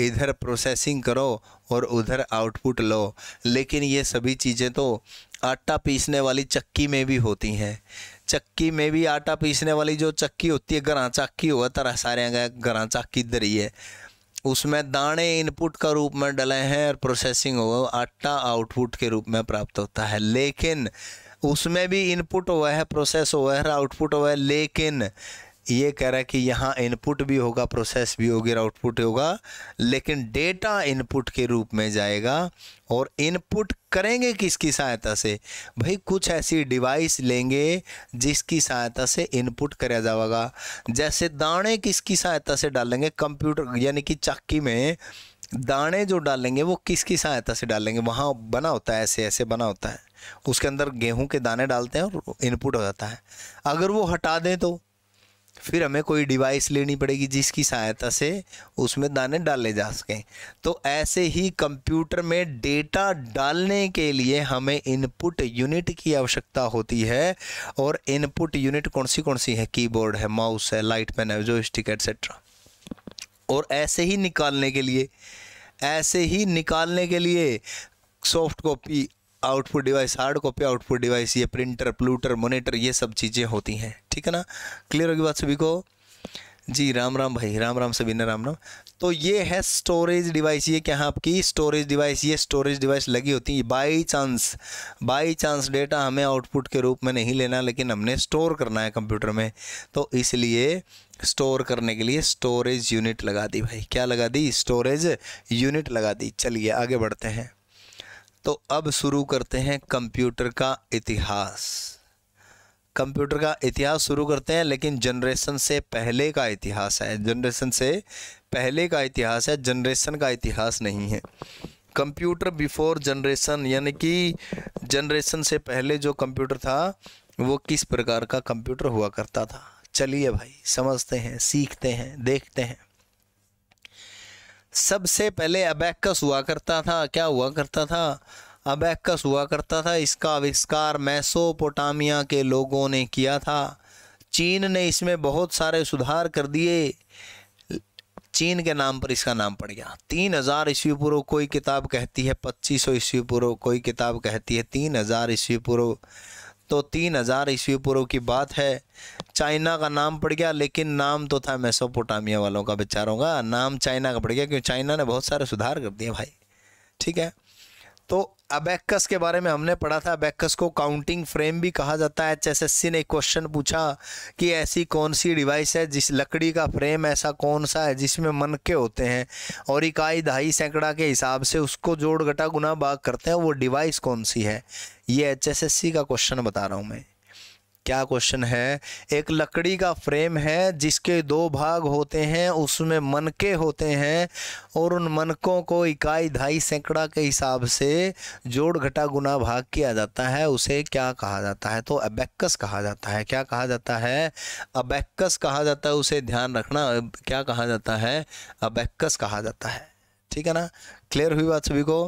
इधर प्रोसेसिंग करो और उधर आउटपुट लो लेकिन ये सभी चीज़ें तो आटा पीसने वाली चक्की में भी होती हैं चक्की में भी आटा पीसने वाली जो चक्की होती है ग्रां चाकी हुआ तरह सारे ग्रां चाकी इधर ही है उसमें दाने इनपुट का रूप में डले हैं और प्रोसेसिंग हो आटा आउटपुट के रूप में प्राप्त होता है लेकिन उसमें भी इनपुट हुआ है प्रोसेस हुआ है आउटपुट हुआ है लेकिन ये कह रहा है कि यहाँ इनपुट भी होगा प्रोसेस भी होगी और आउटपुट होगा लेकिन डेटा इनपुट के रूप में जाएगा और इनपुट करेंगे किसकी सहायता से भाई कुछ ऐसी डिवाइस लेंगे जिसकी सहायता से इनपुट कराया जाएगा जैसे दाने किसकी सहायता से डालेंगे कंप्यूटर यानी कि चक्की में दाने जो डालेंगे वो किसकी सहायता से डालेंगे वहाँ बना होता है ऐसे ऐसे बना होता है उसके अंदर गेहूं के दाने डालते हैं और इनपुट हो जाता है अगर वो हटा दें तो फिर हमें कोई डिवाइस लेनी पड़ेगी जिसकी सहायता से उसमें दाने डाले जा सकें तो ऐसे ही कंप्यूटर में डेटा डालने के लिए हमें इनपुट यूनिट की आवश्यकता होती है और इनपुट यूनिट कौन सी कौन सी है कीबोर्ड है माउस है लाइट पेन है जो स्टिक एट्सेट्रा और ऐसे ही निकालने के लिए ऐसे ही निकालने के लिए soft copy output device hard copy output device ये प्रिंटर प्लूटर मोनीटर ये सब चीज़ें होती हैं ठीक है ना क्लियर होगी बात सभी को जी राम राम भाई राम राम सभी ने राम राम तो ये है स्टोरेज डिवाइस ये क्या है आपकी स्टोरेज डिवाइस ये स्टोरेज डिवाइस लगी होती है by chance by chance data हमें आउटपुट के रूप में नहीं लेना लेकिन हमने स्टोर करना है कंप्यूटर में तो इसलिए स्टोर करने के लिए स्टोरेज यूनिट लगा दी भाई क्या लगा दी स्टोरेज यूनिट लगा दी चलिए आगे बढ़ते हैं तो अब शुरू करते हैं कंप्यूटर का इतिहास कंप्यूटर का इतिहास शुरू करते हैं लेकिन जनरेशन से पहले का इतिहास है जनरेशन से पहले का इतिहास है जनरेशन का इतिहास नहीं है कंप्यूटर बिफोर जनरेशन यानी कि जनरेशन से पहले जो कंप्यूटर था वो किस प्रकार का कंप्यूटर हुआ करता था चलिए भाई समझते हैं सीखते हैं देखते हैं सबसे पहले अबैकस हुआ करता था क्या हुआ करता था अबैकस हुआ करता था इसका आविष्कार मैसोपोटामिया के लोगों ने किया था चीन ने इसमें बहुत सारे सुधार कर दिए चीन के नाम पर इसका नाम पड़ गया तीन हज़ार ईस्वी पूर्व कोई किताब कहती है पच्चीस सौ ईस्वी पूर्व कोई किताब कहती है तीन हज़ार ईस्वी पूर्व तो तीन हज़ार ईस्वी पूर्व की बात है चाइना का नाम पड़ गया लेकिन नाम तो था मैसोपोटामिया वालों का बेचारों का नाम चाइना का पड़ गया क्योंकि चाइना ने बहुत सारे सुधार कर दिए भाई ठीक है तो अबेक्कस के बारे में हमने पढ़ा था अबेक्कस को काउंटिंग फ्रेम भी कहा जाता है एचएसएससी ने क्वेश्चन पूछा कि ऐसी कौन सी डिवाइस है जिस लकड़ी का फ्रेम ऐसा कौन सा है जिसमें मन के होते हैं और इकाई ढाई सैकड़ा के हिसाब से उसको जोड़ घटा गुना बाग करते हैं वो डिवाइस कौन सी है ये एचएसएससी का क्वेश्चन बता रहा हूँ मैं क्या क्वेश्चन है एक लकड़ी का फ्रेम है जिसके दो भाग होते हैं उसमें मनके होते हैं और उन मनकों को इकाई ढाई सैकड़ा के हिसाब से जोड़ घटा गुना भाग किया जाता है उसे क्या कहा जाता है तो अबैक्कस कहा जाता है क्या कहा जाता है अबैक्कस कहा जाता है उसे ध्यान रखना क्या कहा जाता है अबैक्कस कहा जाता है ठीक है ना क्लियर हुई बात सभी को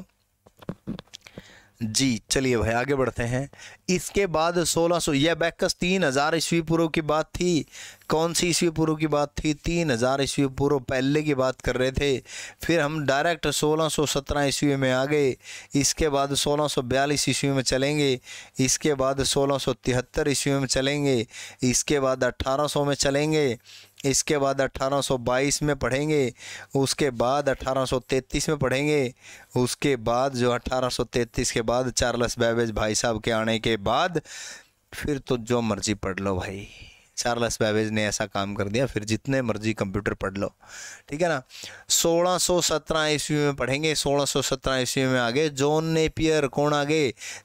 जी चलिए भाई आगे बढ़ते हैं इसके बाद 1600 सो, यह बैकस 3000 ईस्वी पूर्व की बात थी कौन सी ईस्वी पूर्व की बात थी 3000 ईस्वी पूर्व पहले की बात कर रहे थे फिर हम डायरेक्ट 1617 ईस्वी में आ गए इसके बाद 1642 ईस्वी में चलेंगे इसके बाद 1673 ईस्वी में चलेंगे इसके बाद 1800 में चलेंगे इसके बाद 1822 में पढ़ेंगे उसके बाद 1833 में पढ़ेंगे उसके बाद जो 1833 के बाद चार्ल्स बैबेज भाई साहब के आने के बाद फिर तो जो मर्ज़ी पढ़ लो भाई चार्लस बैबेज ने ऐसा काम कर दिया फिर जितने मर्जी कंप्यूटर पढ़ लो ठीक है ना 1617 ईस्वी में पढ़ेंगे 1617 ईस्वी में आगे जॉन नेपियर कौन आगे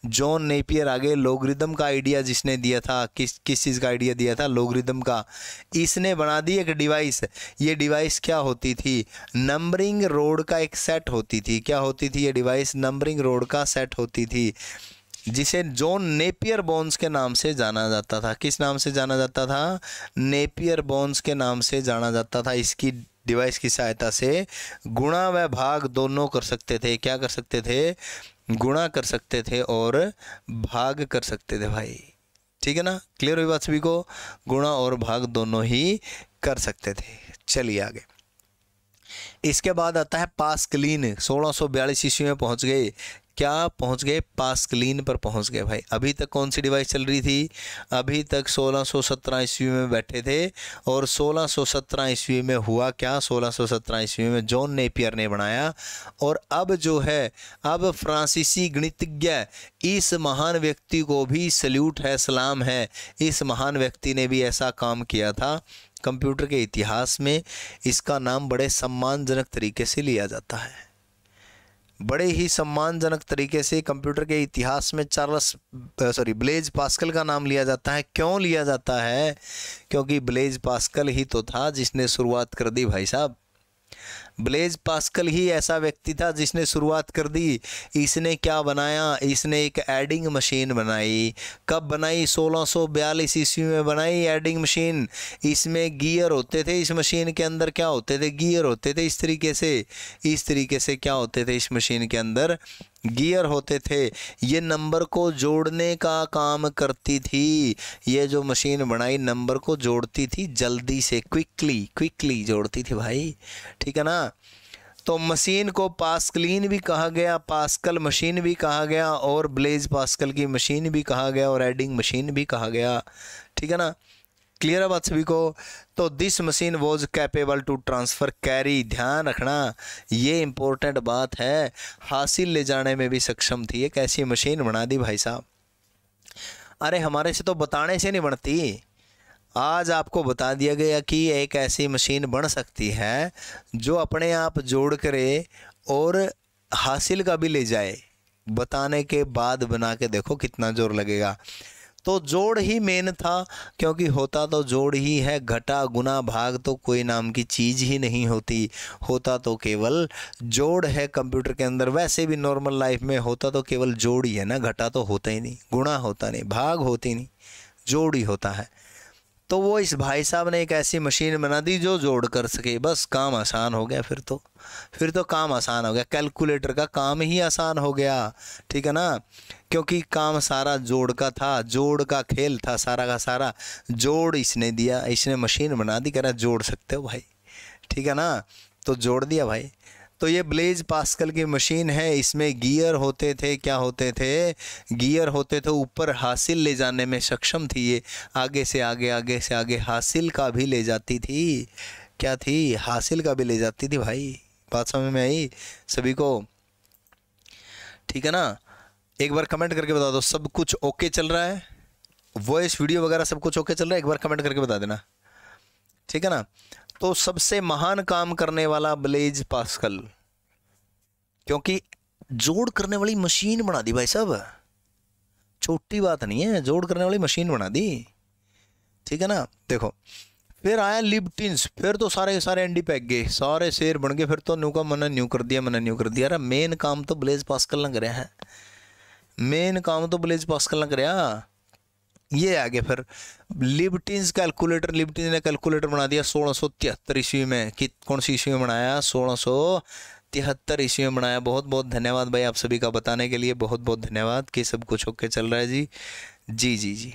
जॉन नेपियर आगे लोगरिदम का आइडिया जिसने दिया था किस किस चीज़ का आइडिया दिया था लोगरिदम का इसने बना दी एक डिवाइस ये डिवाइस क्या होती थी नंबरिंग रोड का एक सेट होती थी क्या होती थी ये डिवाइस नंबरिंग रोड का सेट होती थी जिसे जॉन नेपियर बोन्स के नाम से जाना जाता था किस नाम से जाना जाता था नेपियर बोन्स के नाम से जाना जाता था इसकी डिवाइस की सहायता से गुणा व भाग दोनों कर सकते थे क्या कर सकते थे गुणा कर सकते थे और भाग कर सकते थे भाई ठीक है ना क्लियर हुई बात सभी को गुणा और भाग दोनों ही कर सकते थे चलिए आगे इसके बाद आता है पास पास्कलीन बयालीस ईस्वी में पहुंच गए क्या पहुंच गए क्लीन पर पहुंच गए भाई अभी तक कौन सी डिवाइस चल रही थी अभी तक 1617 ईस्वी में बैठे थे और 1617 ईस्वी में हुआ क्या 1617 ईस्वी में जॉन नेपियर ने बनाया और अब जो है अब फ्रांसीसी गणितज्ञ इस महान व्यक्ति को भी सल्यूट है सलाम है इस महान व्यक्ति ने भी ऐसा काम किया था कंप्यूटर के इतिहास में इसका नाम बड़े सम्मानजनक तरीके से लिया जाता है बड़े ही सम्मानजनक तरीके से कंप्यूटर के इतिहास में चार्ल्स सॉरी ब्लेज पास्कल का नाम लिया जाता है क्यों लिया जाता है क्योंकि ब्लेज पास्कल ही तो था जिसने शुरुआत कर दी भाई साहब ब्लेज पास्कल ही ऐसा व्यक्ति था जिसने शुरुआत कर दी इसने क्या बनाया इसने एक एडिंग मशीन बनाई कब बनाई 1642 ईस्वी में बनाई एडिंग मशीन इसमें गियर होते थे इस मशीन के अंदर क्या होते थे गियर होते थे इस तरीके से इस तरीके से क्या होते थे इस मशीन के अंदर गियर होते थे ये नंबर को जोड़ने का काम करती थी ये जो मशीन बनाई नंबर को जोड़ती थी जल्दी से क्विकली क्विकली जोड़ती थी भाई ठीक है ना तो मशीन को पास्कलीन भी कहा गया पास्कल मशीन भी कहा गया और ब्लेज पास्कल की मशीन भी कहा गया और एडिंग मशीन भी कहा गया ठीक है ना क्लियर है बात सभी को तो this machine was capable to transfer carry ध्यान रखना ये इम्पोर्टेंट बात है हासिल ले जाने में भी सक्षम थी एक ऐसी मशीन बना दी भाई साहब अरे हमारे से तो बताने से नहीं बनती आज आपको बता दिया गया कि एक ऐसी मशीन बन सकती है जो अपने आप जोड़ करे और हासिल का भी ले जाए बताने के बाद बना के देखो कितना जोर लगेगा तो जोड़ ही मेन था क्योंकि होता तो जोड़ ही है घटा गुना भाग तो कोई नाम की चीज़ ही नहीं होती होता तो केवल जोड़ है कंप्यूटर के अंदर वैसे भी नॉर्मल लाइफ में होता तो केवल जोड़ ही है ना घटा तो होता ही नहीं गुणा होता नहीं भाग होती नहीं जोड़ ही होता है तो वो इस भाई साहब ने एक ऐसी मशीन बना दी जो जोड़ कर सके बस काम आसान हो गया फिर तो फिर तो काम आसान हो गया कैलकुलेटर का काम ही आसान हो गया ठीक है ना क्योंकि काम सारा जोड़ का था जोड़ का खेल था सारा का सारा जोड़ इसने दिया इसने मशीन बना दी कह रहा जोड़ सकते हो भाई ठीक है ना तो जोड़ दिया भाई तो ये ब्लेज पास्कल की मशीन है इसमें गियर होते थे क्या होते थे गियर होते थे ऊपर हासिल ले जाने में सक्षम थी ये आगे से आगे आगे से आगे हासिल का भी ले जाती थी क्या थी हासिल का भी ले जाती थी भाई बात समझ में आई सभी को ठीक है ना एक बार कमेंट करके बता दो सब कुछ ओके चल रहा है वॉइस वीडियो वगैरह सब कुछ ओके चल रहा है एक बार कमेंट करके बता देना ठीक है ना तो सबसे महान काम करने वाला ब्लेज पास्कल क्योंकि जोड़ करने वाली मशीन बना दी भाई साहब छोटी बात नहीं है जोड़ करने वाली मशीन बना दी ठीक है ना देखो फिर आया लिबटिन्स फिर तो सारे सारे एंडी पैक गए सारे शेर बन गए फिर तो न्यू का मना न्यू कर दिया मना न्यू कर दिया अरे मेन काम तो ब्लेज पास्कल लग रहा है मेन काम तो ब्लेज पास्कल लग रहा ये आ गया फिर लिबटिन्स कैलकुलेटर लिबटिन्स ने कैलकुलेटर बना दिया सोलह सौ तिहत्तर ईस्वी में कि कौन सी ईस्वी में बनाया सोलह सौ तिहत्तर ईस्वी में बनाया बहुत बहुत धन्यवाद भाई आप सभी का बताने के लिए बहुत बहुत धन्यवाद कि सब कुछ ओके चल रहा है जी जी जी जी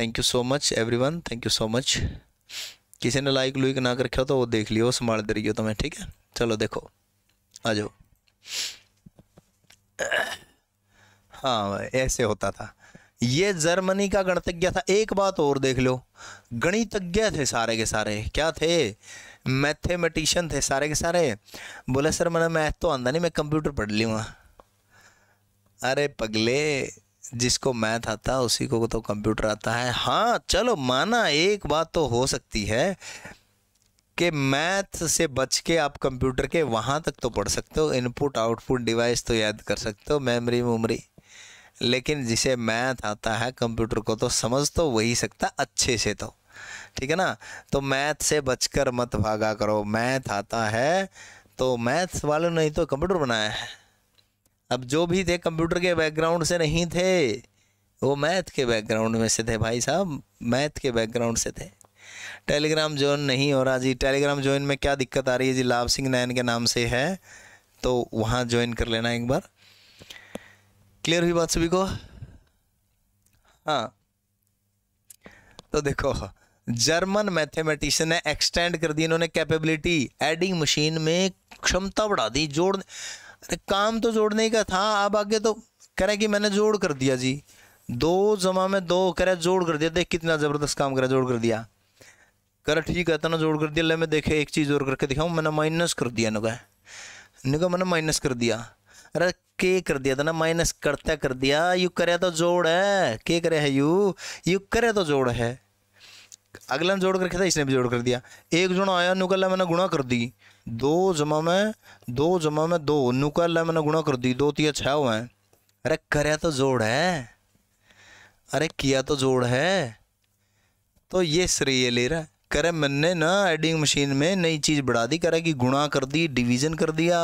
thank you so much everyone thank you so much किसी ने लाइक लुइक ना कर रखा तो वो देख लियो संभाल दे रही हो तुम्हें ठीक है चलो देखो आ जाओ हाँ ऐसे होता था ये जर्मनी का गणितज्ञ था एक बात और देख लो गणितज्ञ थे सारे के सारे क्या थे मैथमेटिशियन थे सारे के सारे बोले सर मैंने मैथ तो आंदा नहीं मैं कंप्यूटर पढ़ लूँगा अरे पगले जिसको मैथ आता है उसी को तो कंप्यूटर आता है हाँ चलो माना एक बात तो हो सकती है कि मैथ से बच के आप कंप्यूटर के वहाँ तक तो पढ़ सकते हो इनपुट आउटपुट डिवाइस तो याद कर सकते हो मेमोरी मेमोरी लेकिन जिसे मैथ आता है कंप्यूटर को तो समझ तो वही सकता अच्छे से तो ठीक है ना तो मैथ से बचकर मत भागा करो मैथ आता है तो मैथ्स वालों ने ही तो कंप्यूटर बनाया है अब जो भी थे कंप्यूटर के बैकग्राउंड से नहीं थे वो मैथ के बैकग्राउंड में से थे भाई साहब मैथ के बैकग्राउंड से थे टेलीग्राम ज्वाइन नहीं हो रहा जी टेलीग्राम ज्वाइन में क्या दिक्कत आ रही है जी लाभ सिंह नैन के नाम से है तो वहाँ ज्वाइन कर लेना एक बार क्लियर हुई बात सभी को हाँ तो देखो जर्मन मैथमेटिशियन ने एक्सटेंड कर दी इन्होंने कैपेबिलिटी एडिंग मशीन में क्षमता बढ़ा दी जोड़ अरे काम तो जोड़ने का था अब आगे तो करे कि मैंने जोड़ कर दिया जी दो जमा में दो करे जोड़ कर दिया देख कितना ज़बरदस्त काम करे जोड़ कर दिया करे ठीक है इतना जोड़ कर दिया ले मैं देखे एक चीज़ और करके दिखाऊँ मैंने माइनस कर दिया नुका नुका मैंने माइनस कर दिया अरे के कर दिया था ना माइनस करता कर दिया यू करे तो जोड़ है के करे है यू यू करे तो जोड़ है अगला जोड़ करके था इसने भी जोड़ कर दिया एक जोड़ आया नुकल मैंने गुणा कर दी दो जमा में दो जमा में दो नुका मैंने गुणा कर दी दो तीन छः हुए हैं अरे करे तो जोड़ है अरे किया तो जोड़ है तो ये श्रेय ले रहा है करे मैंने ना एडिंग मशीन में नई चीज़ बढ़ा दी करे कि गुणा कर दी डिवीज़न कर दिया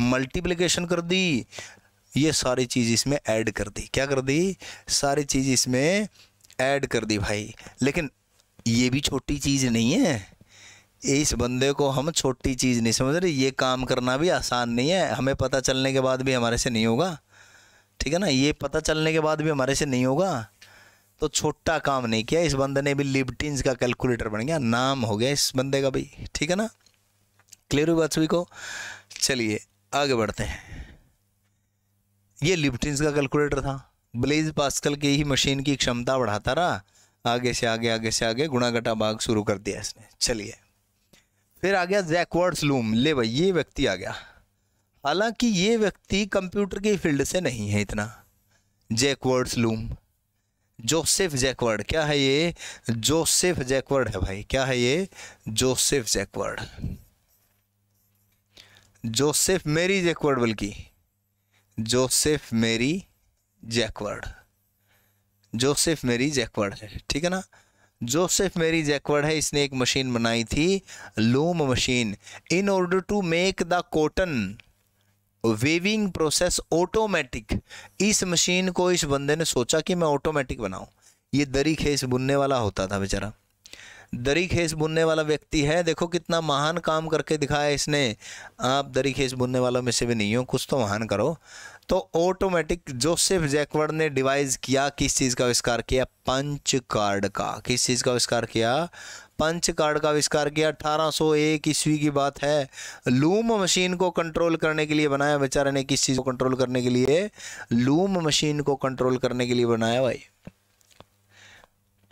मल्टीप्लिकेशन कर दी ये सारी चीज़ इसमें ऐड कर दी क्या कर दी सारी चीज़ इसमें ऐड कर दी भाई लेकिन ये भी छोटी चीज़ नहीं है इस बंदे को हम छोटी चीज़ नहीं समझ रहे ये काम करना भी आसान नहीं है हमें पता चलने के बाद भी हमारे से नहीं होगा ठीक है ना ये पता चलने के बाद भी हमारे से नहीं होगा तो छोटा काम नहीं किया इस बंदे ने भी लिप्टिन्स का कैलकुलेटर बन गया नाम हो गया इस बंदे का भी ठीक है ना क्लियर हुई बात सभी को चलिए आगे बढ़ते हैं ये लिप्टिन्स का कैलकुलेटर था ब्लेज पास्कल की ही मशीन की क्षमता बढ़ाता रहा आगे से आगे आगे से आगे गुणागटा भाग शुरू कर दिया इसने चलिए फिर आ गया जैकवर्ड्स लूम ले भाई ये व्यक्ति आ गया हालांकि ये व्यक्ति कंप्यूटर की फील्ड से नहीं है इतना जैकवर्ड्स लूम जोसेफ जैकवर्ड क्या है ये जोसेफ जैकवर्ड है भाई क्या है ये Joseph Jacquard Joseph Marie Jacquard बल्कि Joseph Marie Jacquard Joseph Marie Jacquard है ठीक है ना जोसेफ मेरी जैकवर्ड है इसने एक मशीन बनाई थी loom machine in order to make the cotton weaving process automatic इस मशीन को इस बंदे ने सोचा कि मैं ऑटोमेटिक बनाऊं ये दरी खेस बुनने वाला होता था बेचारा दरी खेस बुनने वाला व्यक्ति है देखो कितना महान काम करके दिखाया इसने आप दरी खेस बुनने वालों में से भी नहीं हो कुछ तो महान करो तो ऑटोमेटिक जोसेफ जैकवर्ड ने डिवाइस किया किस चीज़ का आविष्कार किया पंच कार्ड का किस चीज़ का आविष्कार किया पंच कार्ड का आविष्कार किया 1801 ईस्वी की बात है लूम मशीन को कंट्रोल करने के लिए बनाया बेचारा ने किस चीज़ को कंट्रोल करने के लिए लूम मशीन को कंट्रोल करने के लिए बनाया भाई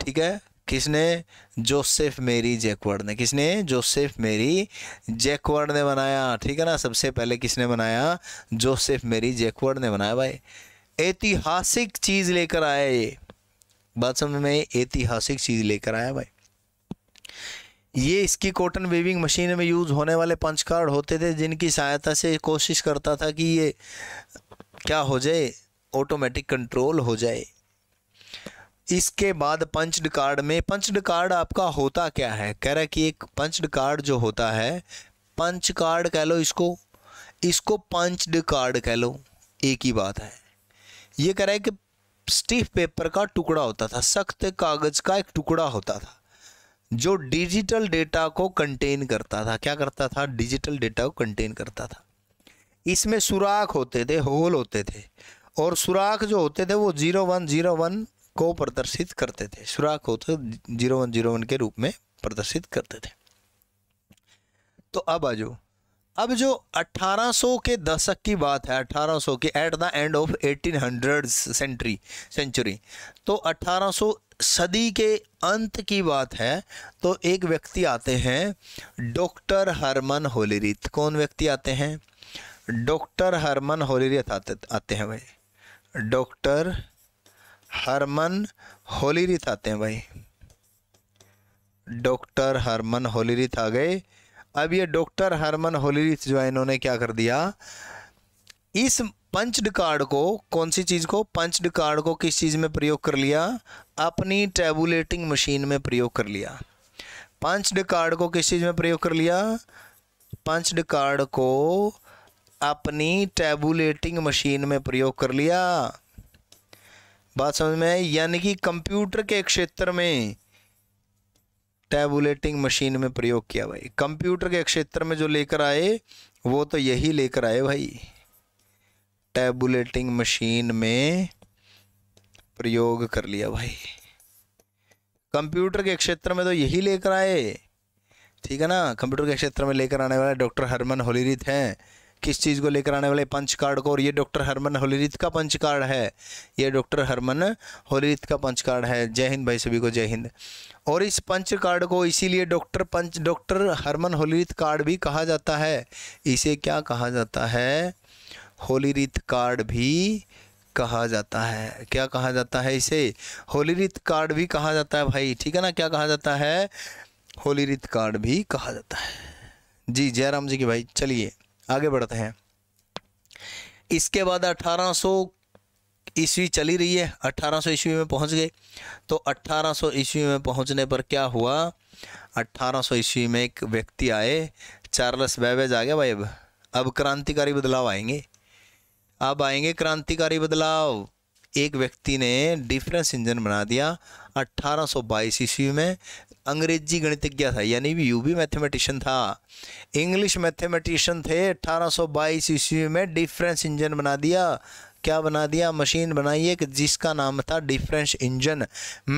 ठीक है किसने जोसेफ मेरी जैकवर्ड ने किसने जोसेफ मेरी जैकवर्ड ने बनाया ठीक है ना सबसे पहले किसने बनाया जोसेफ मेरी जैकवर्ड ने बनाया भाई ऐतिहासिक चीज़ लेकर आया ये बात समझ में ऐतिहासिक चीज़ लेकर आया भाई ये इसकी कॉटन वीविंग मशीन में यूज़ होने वाले पंच कार्ड होते थे जिनकी सहायता से कोशिश करता था कि ये क्या हो जाए ऑटोमेटिक कंट्रोल हो जाए इसके बाद पंचड कार्ड में पंचड कार्ड आपका होता क्या है कह रहा है कि एक पंचड कार्ड जो होता है पंच कार्ड कह लो इसको इसको पंचड कार्ड कह लो एक ही बात है ये कह रहा है कि स्टिफ पेपर का टुकड़ा होता था सख्त कागज़ का एक टुकड़ा होता था जो डिजिटल डेटा को कंटेन करता था क्या करता था डिजिटल डेटा को कंटेन करता था इसमें सुराख होते थे होल होते थे और सुराख जो होते थे वो जीरो वन जीरो वन को प्रदर्शित करते थे सुराख को तो जीरो वन जीरो वन के रूप में प्रदर्शित करते थे तो अब आ जाओ अब जो 1800 के दशक की बात है 1800 के at the end of 1800 century century तो 1800 सदी के अंत की बात है तो एक व्यक्ति आते हैं डॉक्टर हरमन होलीरीत कौन व्यक्ति आते हैं डॉक्टर हरमन होलीरीत आते आते हैं भाई डॉक्टर हरमन होलीरिथ आते हैं भाई डॉक्टर हरमन होलीरिथ आ गए अब ये डॉक्टर हरमन होलीरिथ जो है इन्होंने क्या कर दिया इस पंचड कार्ड को कौन सी चीज़ को पंचड कार्ड को किस चीज़ में प्रयोग कर लिया अपनी टेबुलेटिंग मशीन में प्रयोग कर लिया पंचड कार्ड को किस चीज़ में प्रयोग कर लिया पंचड कार्ड को अपनी टेबुलेटिंग मशीन में प्रयोग कर लिया बात समझ में आई यानी कि कंप्यूटर के क्षेत्र में टैबुलेटिंग मशीन में प्रयोग किया भाई कंप्यूटर के क्षेत्र में जो लेकर आए वो तो यही लेकर आए भाई टैबुलेटिंग मशीन में प्रयोग कर लिया भाई कंप्यूटर के क्षेत्र में तो यही लेकर आए ठीक है ना कंप्यूटर के क्षेत्र में लेकर आने वाले डॉक्टर हरमन होलीरित हैं किस चीज़ को लेकर आने वाले पंच कार्ड को और ये डॉक्टर हरमन होलीरित का पंच कार्ड है ये डॉक्टर हरमन होलीरित का पंच कार्ड है जय हिंद भाई सभी को जय हिंद और इस पंच कार्ड को इसीलिए doctor punch doctor Herman Hollerith card भी कहा जाता है इसे क्या कहा जाता है होलीरित कार्ड भी कहा जाता है क्या कहा जाता है इसे होलीरित कार्ड भी कहा जाता है भाई ठीक है ना क्या कहा जाता है होलीरित कार्ड भी कहा जाता है जी जयराम जी की भाई चलिए आगे बढ़ते हैं इसके बाद 1800 सौ ईस्वी चली रही है 1800 सौ ईस्वी में पहुंच गए तो 1800 सौ ईस्वी में पहुंचने पर क्या हुआ 1800 सौ ईस्वी में एक व्यक्ति आए चार्लस बैबेज आ गया भाई अब अब क्रांतिकारी बदलाव आएंगे अब आएंगे क्रांतिकारी बदलाव एक व्यक्ति ने डिफरेंस इंजन बना दिया 1822 ईस्वी में अंग्रेजी गणितज्ञ था यानी यू भी मैथमेटिशियन था इंग्लिश मैथमेटिशियन थे 1822 ईस्वी में डिफ्रेंस इंजन बना दिया क्या बना दिया मशीन बनाई एक जिसका नाम था difference engine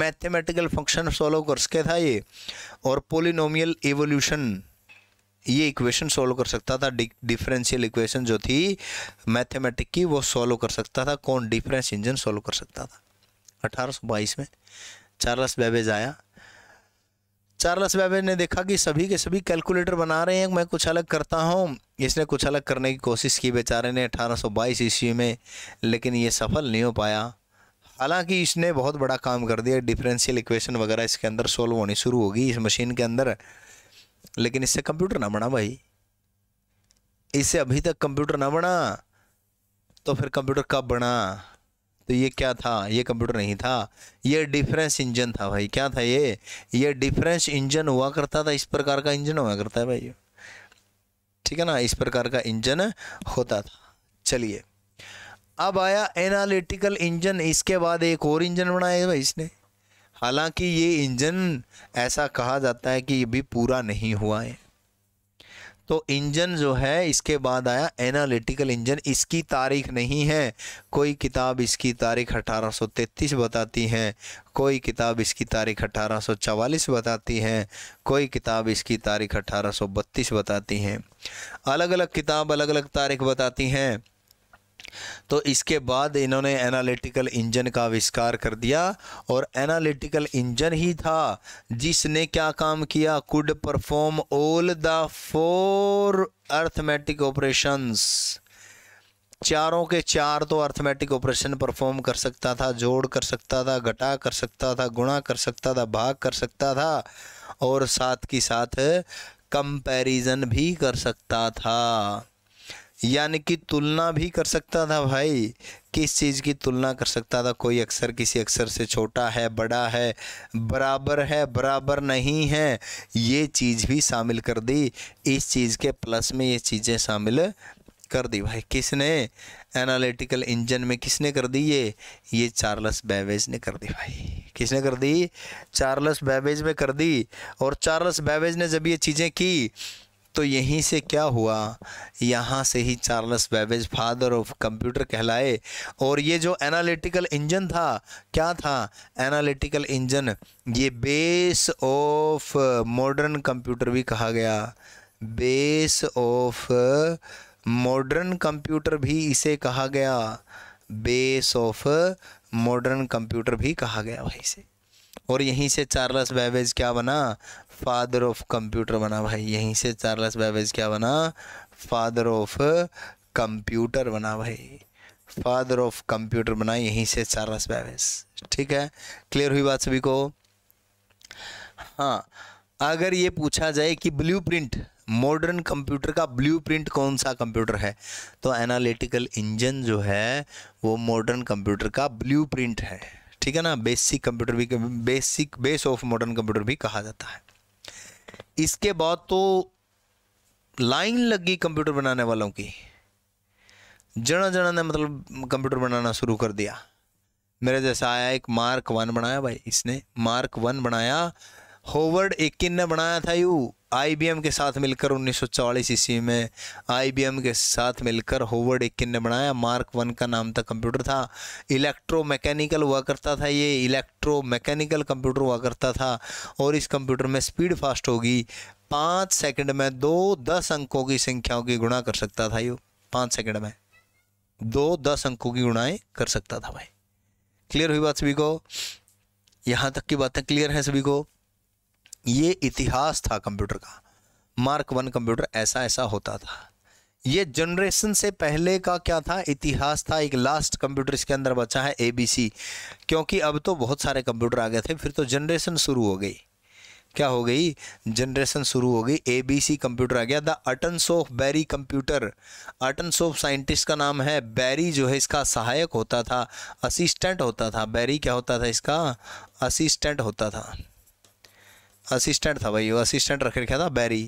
mathematical function solve कर सके था ये और पोलिनोमियल एवोल्यूशन ये इक्वेशन सोल्व कर सकता था डिफरेंशियल इक्वेशन जो थी मैथमेटिक की वो सोल्व कर सकता था कौन डिफरेंस इंजन सोल्व कर सकता था 1822 में चार्ल्स बेबेज आया चार्लस वेबिन ने देखा कि सभी के सभी कैलकुलेटर बना रहे हैं मैं कुछ अलग करता हूँ इसने कुछ अलग करने की कोशिश की बेचारे ने 1822 ईस्वी में लेकिन ये सफल नहीं हो पाया हालांकि इसने बहुत बड़ा काम कर दिया डिफरेंशियल इक्वेशन वगैरह इसके अंदर सोल्व होनी शुरू होगी इस मशीन के अंदर लेकिन इससे कंप्यूटर ना बना भाई इससे अभी तक कंप्यूटर ना बना तो फिर कंप्यूटर कब बना तो ये क्या था ये कंप्यूटर नहीं था ये डिफरेंस इंजन था भाई क्या था ये ये डिफरेंस इंजन हुआ करता था इस प्रकार का इंजन हुआ करता है भाई ठीक है ना इस प्रकार का इंजन होता था चलिए अब आया एनालिटिकल इंजन इसके बाद एक और इंजन बनाया भाई इसने हालांकि ये इंजन ऐसा कहा जाता है कि ये भी पूरा नहीं हुआ है तो इंजन जो है इसके बाद आया एनालिटिकल इंजन इसकी तारीख नहीं है कोई किताब इसकी तारीख 1833 बताती है कोई किताब इसकी तारीख 1844 बताती है कोई किताब इसकी तारीख 1832 बताती है अलग अलग किताब अलग अलग तारीख बताती हैं तो इसके बाद इन्होंने एनालिटिकल इंजन का आविष्कार कर दिया और एनालिटिकल इंजन ही था जिसने क्या काम किया could perform all the four arithmetic operations चारों के चार तो अर्थमेटिक ऑपरेशन परफॉर्म कर सकता था जोड़ कर सकता था घटा कर सकता था गुणा कर सकता था भाग कर सकता था और साथ ही साथ कंपैरिजन भी कर सकता था यानी कि तुलना भी कर सकता था भाई किस चीज़ की तुलना कर सकता था कोई अक्षर किसी अक्षर से छोटा है बड़ा है बराबर है बराबर नहीं है ये चीज़ भी शामिल कर दी इस चीज़ के प्लस में ये चीज़ें शामिल कर दी भाई किसने एनालिटिकल इंजन में किसने कर दी ये ये चार्लस बैवेज ने कर दी भाई किसने कर दी चार्लस बैवेज में कर दी और चार्लस बैवेज ने जब ये चीज़ें की तो यहीं से क्या हुआ यहाँ से ही Charles Babbage father of computer कहलाए और ये जो एनालिटिकल इंजन था क्या था एनालिटिकल इंजन ये बेस ऑफ मॉडर्न कंप्यूटर भी कहा गया बेस ऑफ मॉडर्न कंप्यूटर भी इसे कहा गया बेस ऑफ मॉडर्न कंप्यूटर भी कहा गया वहीं से और यहीं से चार्ल्स बेबेज क्या बना फादर ऑफ कंप्यूटर बना भाई यहीं से चार्लस बैबेज क्या बना फादर ऑफ कंप्यूटर बना भाई फादर ऑफ कंप्यूटर बना यहीं से चार्लस बैबेज ठीक है क्लियर हुई बात सभी को हाँ अगर ये पूछा जाए कि ब्लूप्रिंट मॉडर्न कंप्यूटर का ब्लूप्रिंट कौन सा कंप्यूटर है तो एनालिटिकल इंजन जो है वो मॉडर्न कंप्यूटर का ब्लूप्रिंट है ठीक है ना बेसिक कंप्यूटर भी basic base of modern computer भी कहा जाता है इसके बाद तो लाइन लगी कंप्यूटर बनाने वालों की जना जना ने मतलब कंप्यूटर बनाना शुरू कर दिया मेरे जैसा आया एक मार्क वन बनाया भाई इसने मार्क वन बनाया होवर्ड एकिन ने बनाया था यू आईबीएम के साथ मिलकर 1940 ईस्वी में आईबीएम के साथ मिलकर होवर्ड एकिन ने बनाया मार्क वन का नाम था कंप्यूटर था इलेक्ट्रो मैकेनिकल हुआ करता था ये इलेक्ट्रो मैकेनिकल कंप्यूटर हुआ करता था और इस कंप्यूटर में स्पीड फास्ट होगी पाँच सेकंड में दो दस अंकों की संख्याओं की गुणा कर सकता था यू पाँच सेकंड में दो दस अंकों की गुणाएँ कर सकता था भाई क्लियर हुई बात सभी को यहाँ तक की बातें क्लियर हैं सभी को ये इतिहास था कंप्यूटर का मार्क वन कंप्यूटर ऐसा ऐसा होता था ये जनरेशन से पहले का क्या था इतिहास था एक लास्ट कंप्यूटर इसके अंदर बचा है एबीसी क्योंकि अब तो बहुत सारे कंप्यूटर आ गए थे फिर तो जनरेशन शुरू हो गई क्या हो गई जनरेशन शुरू हो गई एबीसी कंप्यूटर आ गया the Atanasoff Berry computer Atanasoff scientist का नाम है बैरी जो है इसका सहायक होता था असिस्टेंट होता था बैरी क्या होता था इसका असिस्टेंट होता था असिस्टेंट था भाई वो असिस्टेंट रख रखा था बैरी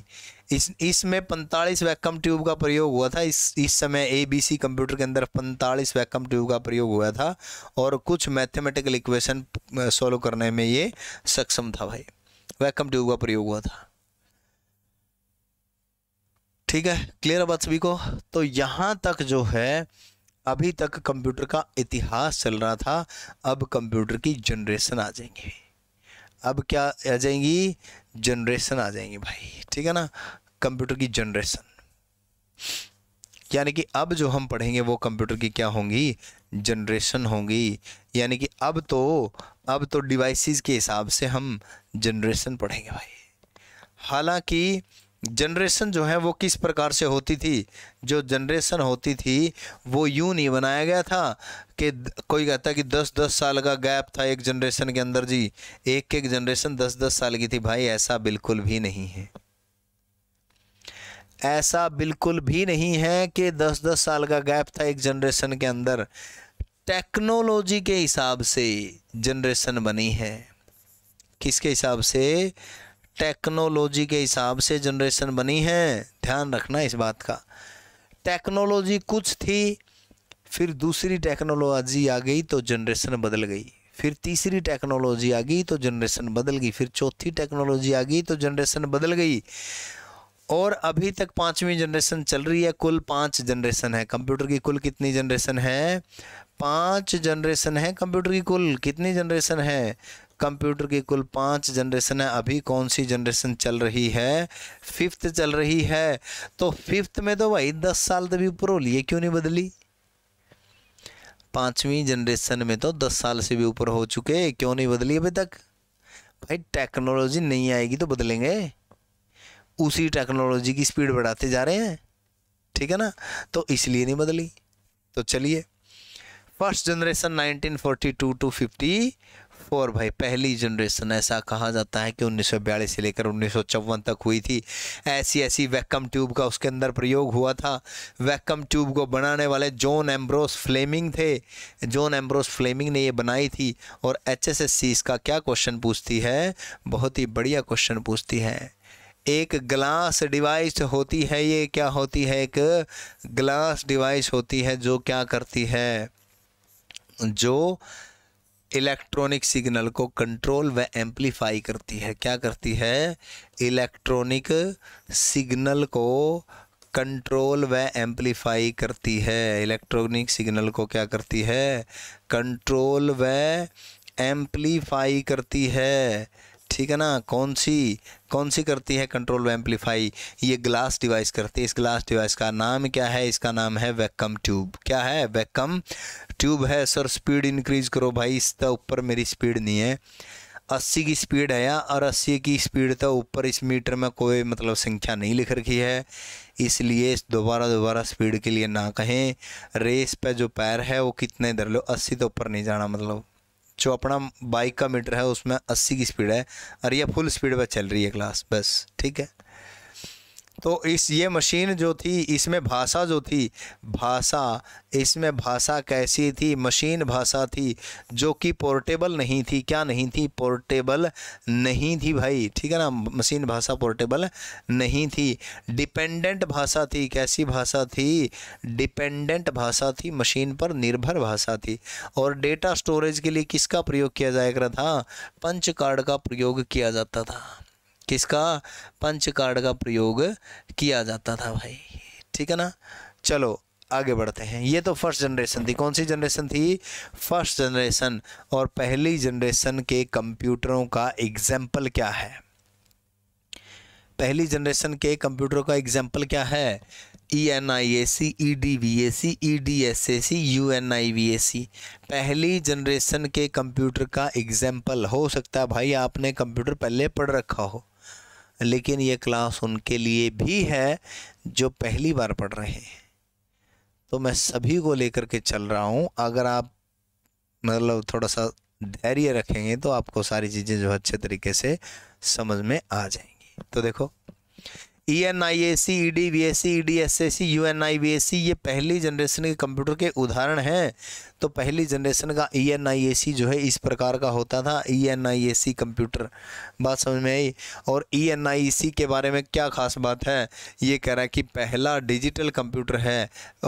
इस इसमें पैंतालीस वैकम ट्यूब का प्रयोग हुआ था इस इस समय एबीसी कंप्यूटर के अंदर पैंतालीस वैकम ट्यूब का प्रयोग हुआ था और कुछ मैथमेटिकल इक्वेशन सॉल्व करने में ये सक्षम था भाई वैकम ट्यूब का प्रयोग हुआ था ठीक है क्लियर है बात सभी को तो यहाँ तक जो है अभी तक कंप्यूटर का इतिहास चल रहा था अब कंप्यूटर की जनरेशन आ जाएंगे अब क्या आ जाएंगी जनरेशन आ जाएंगी भाई ठीक है ना कंप्यूटर की जनरेशन यानी कि अब जो हम पढ़ेंगे वो कंप्यूटर की क्या होंगी जनरेशन होंगी यानी कि अब तो अब तो डिवाइसेस के हिसाब से हम जनरेशन पढ़ेंगे भाई हालांकि जनरेशन जो है वो किस प्रकार से होती थी जो जनरेशन होती थी वो यू नहीं बनाया गया था कि कोई कहता कि दस दस साल का गैप था एक जनरेशन के अंदर जी एक एक जनरेशन दस दस साल की थी भाई ऐसा बिल्कुल भी नहीं है ऐसा बिल्कुल भी नहीं है कि दस दस साल का गैप था एक जनरेशन के अंदर टेक्नोलॉजी के हिसाब से जनरेशन बनी है किसके हिसाब से टेक्नोलॉजी के हिसाब से जनरेशन बनी है ध्यान रखना इस बात का टेक्नोलॉजी कुछ थी फिर दूसरी टेक्नोलॉजी आ गई तो जनरेशन बदल गई फिर तीसरी टेक्नोलॉजी आ गई तो जनरेशन बदल गई फिर चौथी टेक्नोलॉजी आ गई तो जनरेशन बदल गई और अभी तक पाँचवीं जनरेशन चल रही है कुल पाँच जनरेशन है कंप्यूटर की कुल कितनी जनरेशन है पाँच जनरेशन है कंप्यूटर की कुल कितनी जनरेशन है कंप्यूटर की कुल पांच जनरेशन है अभी कौन सी जनरेशन चल रही है फिफ्थ चल रही है तो फिफ्थ में तो भाई दस साल तभी ऊपर हो लिए क्यों नहीं बदली पांचवी जनरेशन में तो दस साल से भी ऊपर हो चुके क्यों नहीं बदली अभी तक भाई टेक्नोलॉजी नहीं आएगी तो बदलेंगे उसी टेक्नोलॉजी की स्पीड बढ़ाते जा रहे हैं ठीक है ना तो इसलिए नहीं बदली तो चलिए फर्स्ट जनरेशन 1942 टू फिफ्टी और भाई पहली जनरेशन ऐसा कहा जाता है कि उन्नीस से लेकर उन्नीस तक हुई थी ऐसी ऐसी वैक्कम ट्यूब का उसके अंदर प्रयोग हुआ था वैक्कम ट्यूब को बनाने वाले जॉन एम्ब्रोस फ्लेमिंग थे जॉन एम्ब्रोस फ्लेमिंग ने ये बनाई थी और एच इसका क्या क्वेश्चन पूछती है बहुत ही बढ़िया क्वेश्चन पूछती है एक ग्लास डिवाइस होती है ये क्या होती है एक ग्लास डिवाइस होती है जो क्या करती है जो इलेक्ट्रॉनिक सिग्नल को कंट्रोल व एम्पलीफाई करती है क्या करती है इलेक्ट्रॉनिक सिग्नल को कंट्रोल व एम्पलीफाई करती है इलेक्ट्रॉनिक सिग्नल को क्या करती है कंट्रोल व एम्पलीफाई करती है ठीक है ना कौन सी कौन सी करती है कंट्रोल एम्पलीफाई ये ग्लास डिवाइस करती है इस ग्लास डिवाइस का नाम क्या है इसका नाम है वैकम ट्यूब क्या है वैकम ट्यूब है सर स्पीड इंक्रीज करो भाई इस तरह ऊपर मेरी स्पीड नहीं है अस्सी की स्पीड है या और अस्सी की स्पीड तो ऊपर इस मीटर में कोई मतलब संख्या नहीं लिख रखी है इसलिए दोबारा दोबारा स्पीड के लिए ना कहें रेस पे जो पैर है वो कितने इधर लो अस्सी तो ऊपर नहीं जाना मतलब जो अपना बाइक का मीटर है उसमें अस्सी की स्पीड है और यह फुल स्पीड पर चल रही है क्लास बस ठीक है तो इस ये मशीन जो थी इसमें भाषा जो थी भाषा इसमें भाषा कैसी थी मशीन भाषा थी जो कि पोर्टेबल नहीं थी क्या नहीं थी पोर्टेबल नहीं थी भाई ठीक है ना मशीन भाषा पोर्टेबल नहीं थी डिपेंडेंट भाषा थी कैसी भाषा थी डिपेंडेंट भाषा थी मशीन पर निर्भर भाषा थी और डेटा स्टोरेज के लिए किसका प्रयोग किया जाएगा था पंच कार्ड का प्रयोग किया जाता था किसका पंच कार्ड का प्रयोग किया जाता था भाई ठीक है ना चलो आगे बढ़ते हैं ये तो फर्स्ट जनरेशन थी कौन सी जनरेशन थी फर्स्ट जनरेशन और पहली जनरेशन के कंप्यूटरों का एग्जाम्पल क्या है पहली जनरेशन के कंप्यूटरों का एग्जाम्पल क्या है E N I A C E D V A C E D S A C U N I V A C पहली जनरेशन के कंप्यूटर का एग्जाम्पल हो सकता है भाई आपने कंप्यूटर पहले पढ़ रखा हो लेकिन ये क्लास उनके लिए भी है जो पहली बार पढ़ रहे हैं तो मैं सभी को लेकर के चल रहा हूँ अगर आप मतलब थोड़ा सा धैर्य रखेंगे तो आपको सारी चीज़ें जो अच्छे तरीके से समझ में आ जाएंगी तो देखो E N I A C E D B S C E D S S C U N I B S C ये पहली जनरेशन के कंप्यूटर के उदाहरण हैं तो पहली जनरेशन का ई एन आई ए सी जो है इस प्रकार का होता था ई N I A C computer बात समझ में आई और ई एन आई सी के बारे में क्या खास बात है ये कह रहा है कि पहला डिजिटल कंप्यूटर है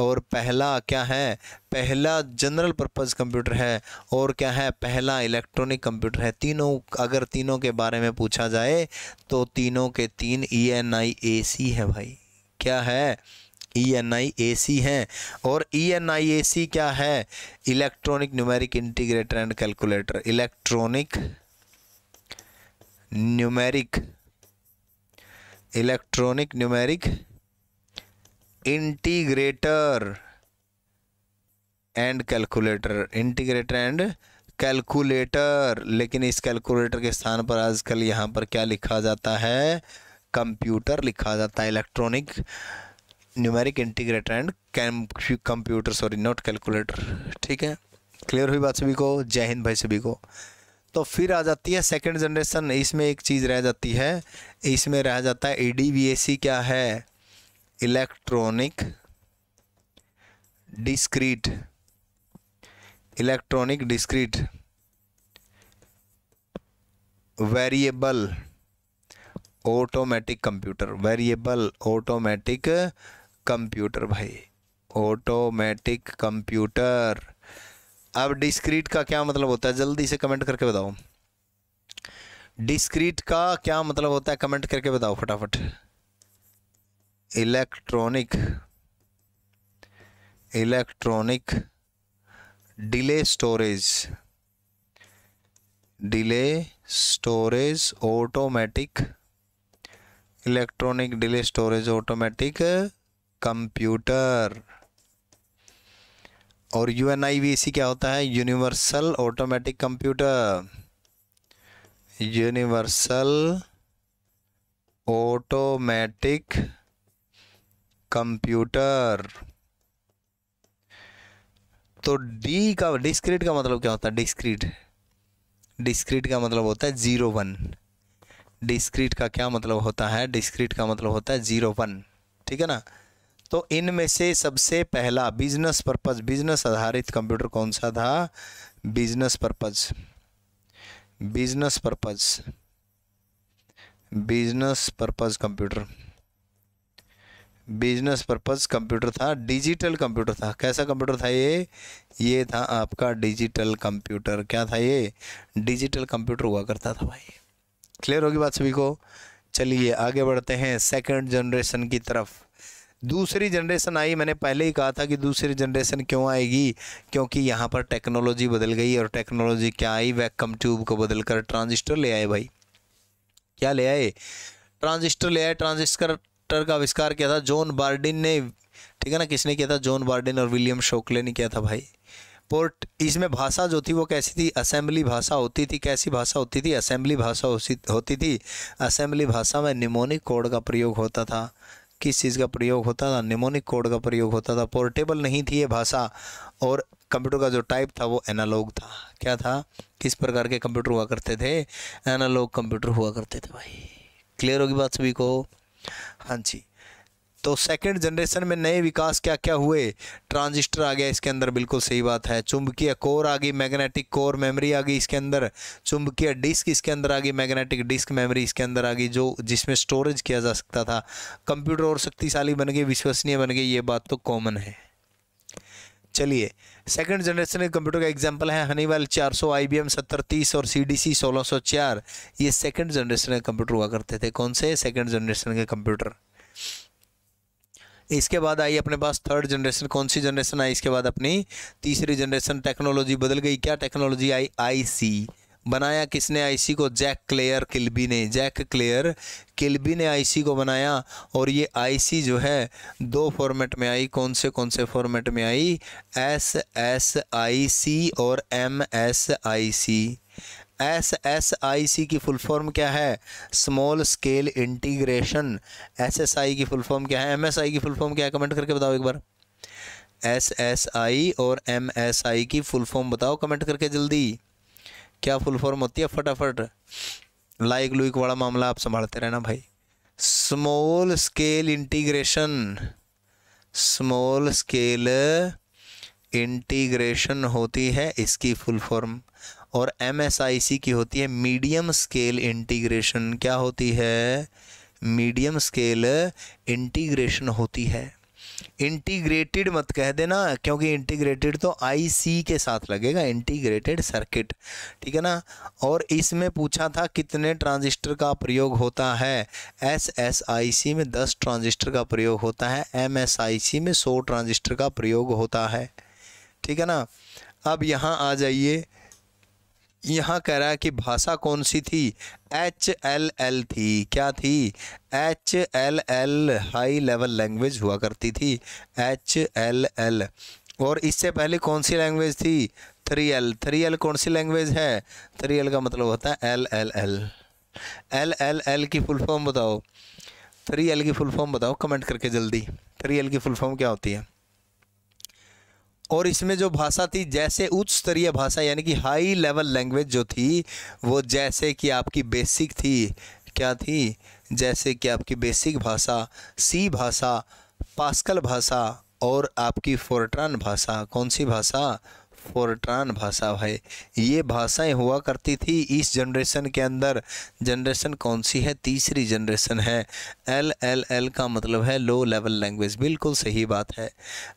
और पहला क्या है पहला जनरल पर्पज़ कंप्यूटर है और क्या है पहला इलेक्ट्रॉनिक कंप्यूटर है तीनों अगर तीनों के बारे में पूछा जाए तो तीनों के तीन ई एन आई ए सी है भाई क्या है ई एन आई ए सी हैं और ई एन आई ए सी क्या है electronic numeric integrator and calculator electronic numeric electronic numeric integrator and calculator integrator and calculator लेकिन इस कैलकुलेटर के स्थान पर आजकल यहाँ पर क्या लिखा जाता है कंप्यूटर लिखा जाता है electronic numeric integrator and computer sorry not calculator ठीक है क्लियर हुई बात सभी को जय हिंद भाई सभी को तो फिर आ जाती है सेकेंड जनरेशन इसमें एक चीज़ रह जाती है इसमें रह जाता है ई क्या है electronic discrete electronic discrete variable automatic computer variable automatic computer भाई ऑटोमेटिक कंप्यूटर अब डिस्क्रीट का क्या मतलब होता है जल्दी से कमेंट करके बताओ डिस्क्रीट का क्या मतलब होता है कमेंट करके बताओ फटाफट electronic electronic delay storage delay storage automatic electronic delay storage automatic computer और U N I V C क्या होता है universal automatic computer universal automatic computer तो डी का डिस्क्रीट का मतलब क्या होता है डिस्क्रीट डिस्क्रीट का मतलब होता है ज़ीरो वन डिस्क्रीट का क्या मतलब होता है डिस्क्रीट का मतलब होता है ज़ीरो वन ठीक है ना तो इनमें से सबसे पहला बिजनेस पर्पज बिजनेस आधारित कंप्यूटर कौन सा था business purpose business purpose business purpose computer business purpose computer था डिजिटल कंप्यूटर था कैसा कंप्यूटर था ये ये था आपका डिजिटल कंप्यूटर क्या था ये डिजिटल कंप्यूटर हुआ करता था भाई क्लियर होगी बात सभी को चलिए आगे बढ़ते हैं सेकंड जनरेशन की तरफ दूसरी जनरेशन आई मैंने पहले ही कहा था कि दूसरी जनरेशन क्यों आएगी क्योंकि यहाँ पर टेक्नोलॉजी बदल गई और टेक्नोलॉजी क्या आई वैक्कम ट्यूब को बदल कर ट्रांजिस्टर ले आए भाई क्या ले आए ट्रांजिस्टर ले आए ट्रांजिस्टर का आविष्कार किया था जॉन बार्डिन ने ठीक है ना किसने किया था जॉन बार्डिन और विलियम शोकले ने किया था भाई पोर्ट इसमें भाषा जो थी वो कैसी थी असेंबली भाषा होती थी कैसी भाषा होती थी असेंबली भाषा होती थी असेंबली भाषा में निमोनिक कोड का प्रयोग होता था किस चीज़ का प्रयोग होता था निमोनिक कोड का प्रयोग होता था पोर्टेबल नहीं थी ये भाषा और कंप्यूटर का जो टाइप था वो एनालॉग था क्या था किस प्रकार के कंप्यूटर हुआ करते थे एनालॉग कंप्यूटर हुआ करते थे भाई क्लियर होगी बात सभी को हाँ जी तो सेकेंड जनरेशन में नए विकास क्या क्या हुए ट्रांजिस्टर आ गया इसके अंदर बिल्कुल सही बात है चुंबकीय कोर आ गई मैग्नेटिक कोर मेमोरी आ गई इसके अंदर चुंबकीय डिस्क इसके अंदर आ गई मैग्नेटिक डिस्क मेमोरी इसके अंदर आ गई जो जिसमें स्टोरेज किया जा सकता था कंप्यूटर और शक्तिशाली बन गए विश्वसनीय बन गए ये बात तो कॉमन है चलिए सेकंड जनरेशन के कंप्यूटर का एग्जांपल है हनीवेल 400 आईबीएम 7030 और सीडीसी 1604 ये सेकंड जनरेशन के कंप्यूटर हुआ करते थे कौन से सेकंड जनरेशन के कंप्यूटर इसके बाद आई अपने पास थर्ड जनरेशन कौन सी जनरेशन आई इसके बाद अपनी तीसरी जनरेशन टेक्नोलॉजी बदल गई क्या टेक्नोलॉजी आई आईसी बनाया किसने आईसी को जैक क्लेयर किल्बी ने जैक क्लेयर किल्बी ने आईसी को बनाया और ये आईसी जो है दो फॉर्मेट में आई कौन से कौन से फॉर्मेट में I S S I C और M S I C S S I C की फुल फॉर्म क्या है small scale integration S S I की फुल फॉर्म क्या है एम एस आई की फुल फॉर्म क्या है कमेंट करके बताओ एक बार एस एस आई और एम एस आई की फुल फॉर्म बताओ कमेंट करके जल्दी क्या फुल फॉर्म होती है फटाफट लाइक लुइक वाला मामला आप संभालते रहना भाई small scale integration small scale integration होती है इसकी फुल फॉर्म और एम की होती है मीडियम स्केल इंटीग्रेशन क्या होती है मीडियम स्केल इंटीग्रेशन होती है इंटीग्रेटेड मत कह देना क्योंकि इंटीग्रेटेड तो आईसी के साथ लगेगा इंटीग्रेटेड सर्किट ठीक है ना और इसमें पूछा था कितने ट्रांजिस्टर का प्रयोग होता है एस एस आई सी में दस ट्रांजिस्टर का प्रयोग होता है एम एस आई सी में सौ ट्रांजिस्टर का प्रयोग होता है ठीक है ना अब यहाँ आ जाइए यहाँ कह रहा है कि भाषा कौन सी थी एच एल एल थी क्या थी H L L high level language हुआ करती थी एच एल एल और इससे पहले कौन सी लैंग्वेज थी थ्री एल थ्री एल कौन सी लैंग्वेज है थ्री एल का मतलब होता है L L L L L L की फुल फॉर्म बताओ थ्री एल की फुल फॉर्म बताओ कमेंट करके जल्दी थ्री एल की फुल फॉर्म क्या होती है और इसमें जो भाषा थी जैसे उच्च स्तरीय भाषा यानी कि हाई लेवल लैंग्वेज जो थी वो जैसे कि आपकी बेसिक थी क्या थी जैसे कि आपकी बेसिक भाषा सी भाषा पास्कल भाषा और आपकी फोरट्रान भाषा कौन सी भाषा फोरट्रान भाषा है ये भाषाएं हुआ करती थी इस जनरेशन के अंदर जनरेशन कौन सी है तीसरी जनरेशन है एल एल एल का मतलब है लो लेवल लैंग्वेज बिल्कुल सही बात है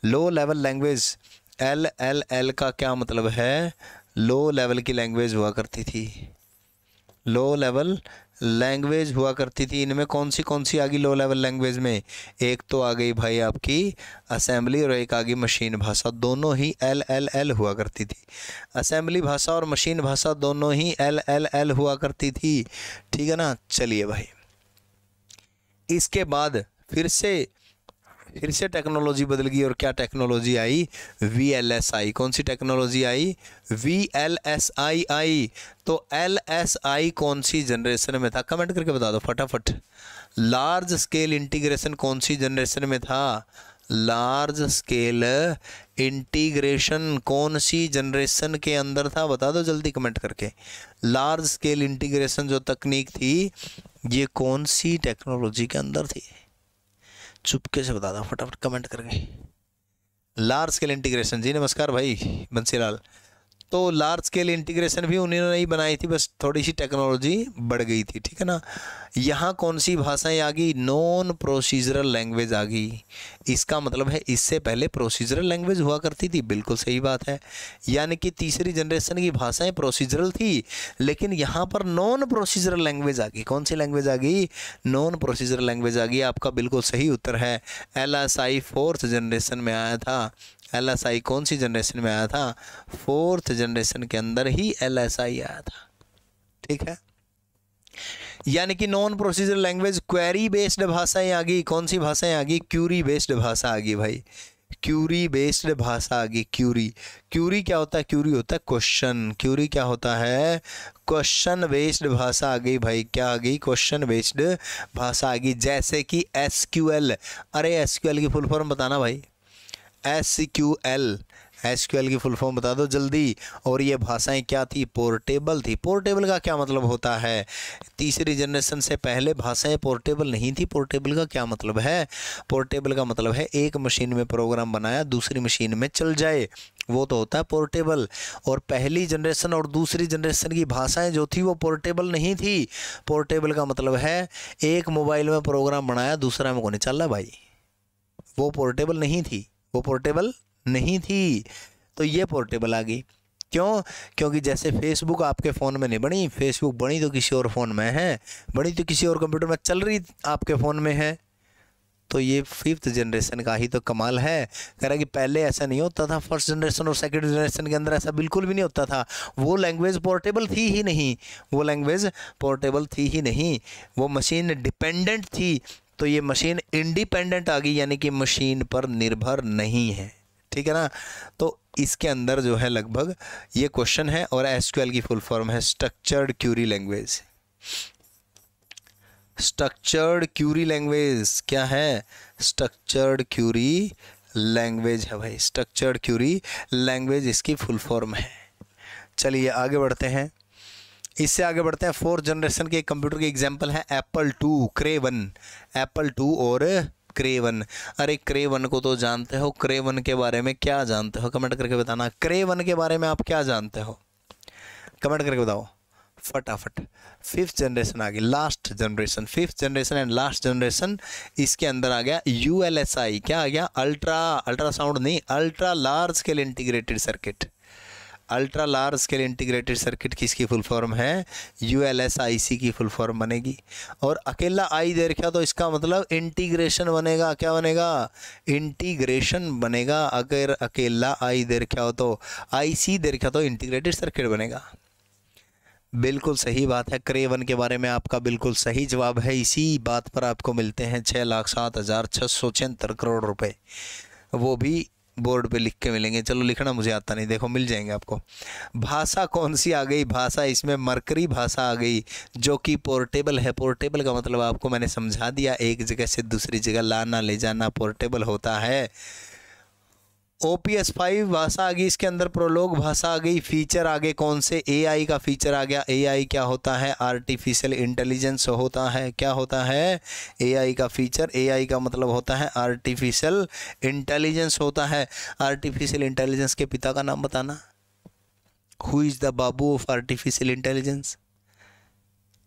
low level language L L L का क्या मतलब है लो लेवल की लैंग्वेज हुआ करती थी लो लेवल लैंग्वेज हुआ करती थी इनमें कौन सी कौन सी आ गई लो लेवल लैंग्वेज में एक तो आ गई भाई आपकी असेंबली और एक आ गई मशीन भाषा दोनों ही एल एल एल हुआ करती थी असेंबली भाषा और मशीन भाषा दोनों ही एल एल एल हुआ करती थी ठीक है ना चलिए भाई इसके बाद फिर से फिर से टेक्नोलॉजी बदल गई और क्या टेक्नोलॉजी आई वी एल एस आई कौन सी टेक्नोलॉजी आई वी एल एस आई आई तो एल एस आई कौन सी जनरेशन में था कमेंट करके बता दो फटाफट लार्ज स्केल इंटीग्रेशन कौन सी जनरेशन में था लार्ज स्केल इंटीग्रेशन कौन सी जनरेशन के अंदर था बता दो जल्दी कमेंट करके लार्ज स्केल इंटीग्रेशन जो तकनीक थी ये कौन सी टेक्नोलॉजी के अंदर थी चुपके से बता दो फटाफट कमेंट करके लार्ज स्केल इंटीग्रेशन जी नमस्कार भाई बंसीलाल तो लार्ज स्केल इंटीग्रेशन भी उन्होंने ही बनाई थी बस थोड़ी सी टेक्नोलॉजी बढ़ गई थी ठीक है ना यहाँ कौन सी भाषाएं आ गई नॉन प्रोसीजरल लैंग्वेज आ गई इसका मतलब है इससे पहले प्रोसीजरल लैंग्वेज हुआ करती थी बिल्कुल सही बात है यानी कि तीसरी जनरेशन की भाषाएं प्रोसीजरल थी लेकिन यहाँ पर नॉन प्रोसीजरल लैंग्वेज आ गई कौन सी लैंग्वेज आ गई नॉन प्रोसीजरल लैंग्वेज आ गई आपका बिल्कुल सही उत्तर है L S I fourth generation में आया था एल एस आई कौन सी जनरेशन में आया था फोर्थ जनरेशन के अंदर ही एल एस आई आया था ठीक है यानी कि non procedure language query based भाषाएं आ गई कौन सी भाषाएं आ गई क्यूरी बेस्ड भाषा आ गई भाई क्यूरी बेस्ड भाषा आ गई क्यूरी क्यूरी क्या होता है क्यूरी होता है क्वेश्चन क्यूरी क्या होता है क्वेश्चन बेस्ड भाषा आ गई भाई क्या आ गई क्वेश्चन बेस्ड भाषा आ गई जैसे कि एस क्यू एल अरे एस क्यू एल की फुल फॉर्म बताना भाई S C Q L S Q L की फुल फॉर्म बता दो जल्दी और ये भाषाएं क्या थी पोर्टेबल थी पोर्टेबल का क्या मतलब होता है तीसरी जनरेशन से पहले भाषाएं पोर्टेबल नहीं थी पोर्टेबल का क्या मतलब है पोर्टेबल का मतलब है एक मशीन में प्रोग्राम बनाया दूसरी मशीन में चल जाए वो तो होता है पोर्टेबल और पहली जनरेशन और दूसरी जनरेशन की भाषाएं जो थी वो पोर्टेबल नहीं थी पोर्टेबल का मतलब है एक मोबाइल में प्रोग्राम बनाया दूसरा में कौन चल रहा भाई वो पोर्टेबल नहीं थी वो पोर्टेबल नहीं थी तो ये पोर्टेबल आ गई क्यों क्योंकि जैसे फेसबुक आपके फ़ोन में नहीं बनी फेसबुक बनी तो किसी और फ़ोन में है बनी तो किसी और कंप्यूटर में चल रही आपके फ़ोन में है तो ये फिफ्थ जनरेशन का ही तो कमाल है कह रहा कि पहले ऐसा नहीं होता था फर्स्ट जनरेशन और सेकंड जनरेशन के अंदर ऐसा बिल्कुल भी नहीं होता था वो लैंग्वेज पोर्टेबल थी ही नहीं वो लैंग्वेज पोर्टेबल थी ही नहीं वो मशीन डिपेंडेंट थी तो ये मशीन इंडिपेंडेंट आ गई यानी कि मशीन पर निर्भर नहीं है ठीक है ना तो इसके अंदर जो है लगभग ये क्वेश्चन है और एस की फुल फॉर्म है structured query language structured query language क्या है स्ट्रक्चर्ड क्यूरी लैंग्वेज है भाई स्ट्रक्चर्ड क्यूरी लैंग्वेज इसकी फुल फॉर्म है चलिए आगे बढ़ते हैं इससे आगे बढ़ते हैं फोर्थ जनरेशन के कंप्यूटर के एग्जाम्पल हैं Apple two Cray one Apple two और क्रेवन अरे क्रेवन को तो जानते हो क्रेवन के बारे में क्या जानते हो कमेंट करके बताना क्रेवन के बारे में आप क्या जानते हो कमेंट करके बताओ फटाफट फिफ्थ जनरेशन आ गई last generation fifth generation and last generation इसके अंदर आ गया यू क्या आ गया अल्ट्रा अल्ट्रासाउंड नहीं ultra large scale integrated circuit ultra large scale integrated circuit किसकी फुल फॉर्म है U L S I C की फुल फॉर्म बनेगी और अकेला आई दे रखा तो इसका मतलब इंटीग्रेशन बनेगा क्या बनेगा इंटीग्रेशन बनेगा अगर अकेला आई दे रखा हो तो आई सी दे रखा तो इंटीग्रेटेड सर्किट बनेगा बिल्कुल सही बात है क्रे वन के बारे में आपका बिल्कुल सही जवाब है इसी बात पर आपको मिलते हैं छः लाख सात हज़ार छः सौ छिहत्तर करोड़ रुपए वो भी बोर्ड पे लिख के मिलेंगे चलो लिखना मुझे आता नहीं देखो मिल जाएंगे आपको भाषा कौन सी आ गई भाषा इसमें मरकरी भाषा आ गई जो कि पोर्टेबल है पोर्टेबल का मतलब आपको मैंने समझा दिया एक जगह से दूसरी जगह लाना ले जाना पोर्टेबल होता है ओ पी एस फाइव भाषा आ गई इसके अंदर प्रोलोग भाषा आ गई फीचर आ गए कौन से ए आई का फीचर आ गया ए आई क्या होता है आर्टिफिशियल इंटेलिजेंस होता है क्या होता है ए आई का फीचर ए आई का मतलब होता है आर्टिफिशियल इंटेलिजेंस होता है आर्टिफिशियल इंटेलिजेंस के पिता का नाम बताना हु इज़ द बाबू ऑफ आर्टिफिशियल इंटेलिजेंस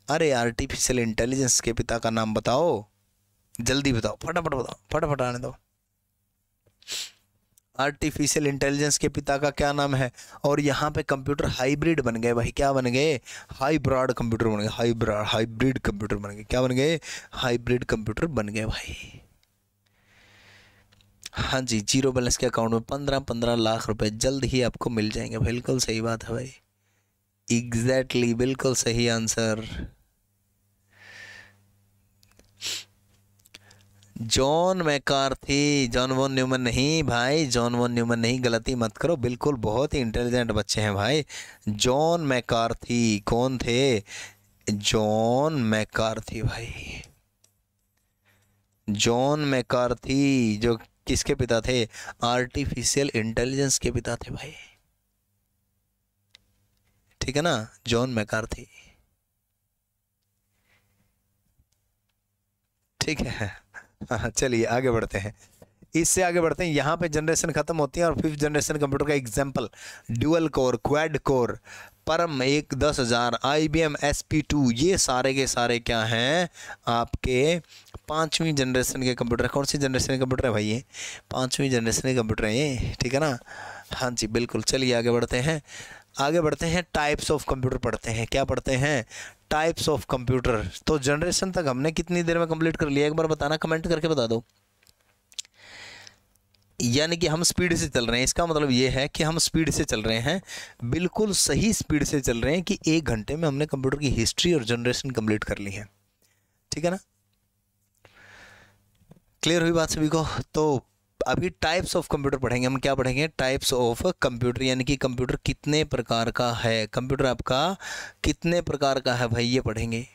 अरे आर्टिफिशियल इंटेलिजेंस के पिता का नाम बताओ जल्दी बताओ फटाफट बताओ फटाफट आने दो आर्टिफिशियल इंटेलिजेंस के पिता का क्या नाम है और यहाँ पे कंप्यूटर हाइब्रिड बन गए भाई क्या बन गए हाईब्राड कंप्यूटर बन गए हाईब्राड हाइब्रिड कंप्यूटर बन गए क्या बन गए हाइब्रिड कंप्यूटर बन गए भाई हाँ जी जीरो बैलेंस के अकाउंट में पंद्रह पंद्रह लाख रुपए जल्द ही आपको मिल जाएंगे बिल्कुल सही बात है भाई एग्जैक्टली exactly, बिल्कुल सही आंसर जॉन थी जॉन वॉन न्यूमन नहीं भाई जॉन वॉन न्यूमन नहीं गलती मत करो बिल्कुल बहुत ही इंटेलिजेंट बच्चे हैं भाई जॉन थी कौन थे जॉन थी भाई जॉन थी जो किसके पिता थे आर्टिफिशियल इंटेलिजेंस के पिता थे भाई ठीक है ना जॉन थी ठीक है हाँ, चलिए आगे बढ़ते हैं इससे आगे बढ़ते हैं यहाँ पे जनरेशन खत्म होती है और फिफ्थ जनरेशन कंप्यूटर का example dual core quad core Param एक दस हज़ार I B M S P two ये सारे के सारे क्या हैं आपके पाँचवीं जनरेशन के कंप्यूटर कौन सी जनरेशन के कंप्यूटर है भाई ये पाँचवीं जनरेशन के कंप्यूटर है ये ठीक है ना हाँ जी बिल्कुल चलिए आगे बढ़ते हैं आगे बढ़ते हैं टाइप्स ऑफ कंप्यूटर पढ़ते हैं क्या पढ़ते हैं टाइप्स ऑफ कंप्यूटर तो जनरेशन तक हमने कितनी देर में कंप्लीट कर लिया एक बार बताना कमेंट करके बता दो यानी कि हम स्पीड से चल रहे हैं इसका मतलब ये है कि हम स्पीड से चल रहे हैं बिल्कुल सही स्पीड से चल रहे हैं कि एक घंटे में हमने कंप्यूटर की हिस्ट्री और जनरेशन कंप्लीट कर ली है ठीक है ना क्लियर हुई बात सभी को तो अभी टाइप्स ऑफ कंप्यूटर पढ़ेंगे हम क्या पढ़ेंगे टाइप्स ऑफ कंप्यूटर यानी कि कंप्यूटर कितने प्रकार का है कंप्यूटर आपका कितने प्रकार का है भाई ये पढ़ेंगे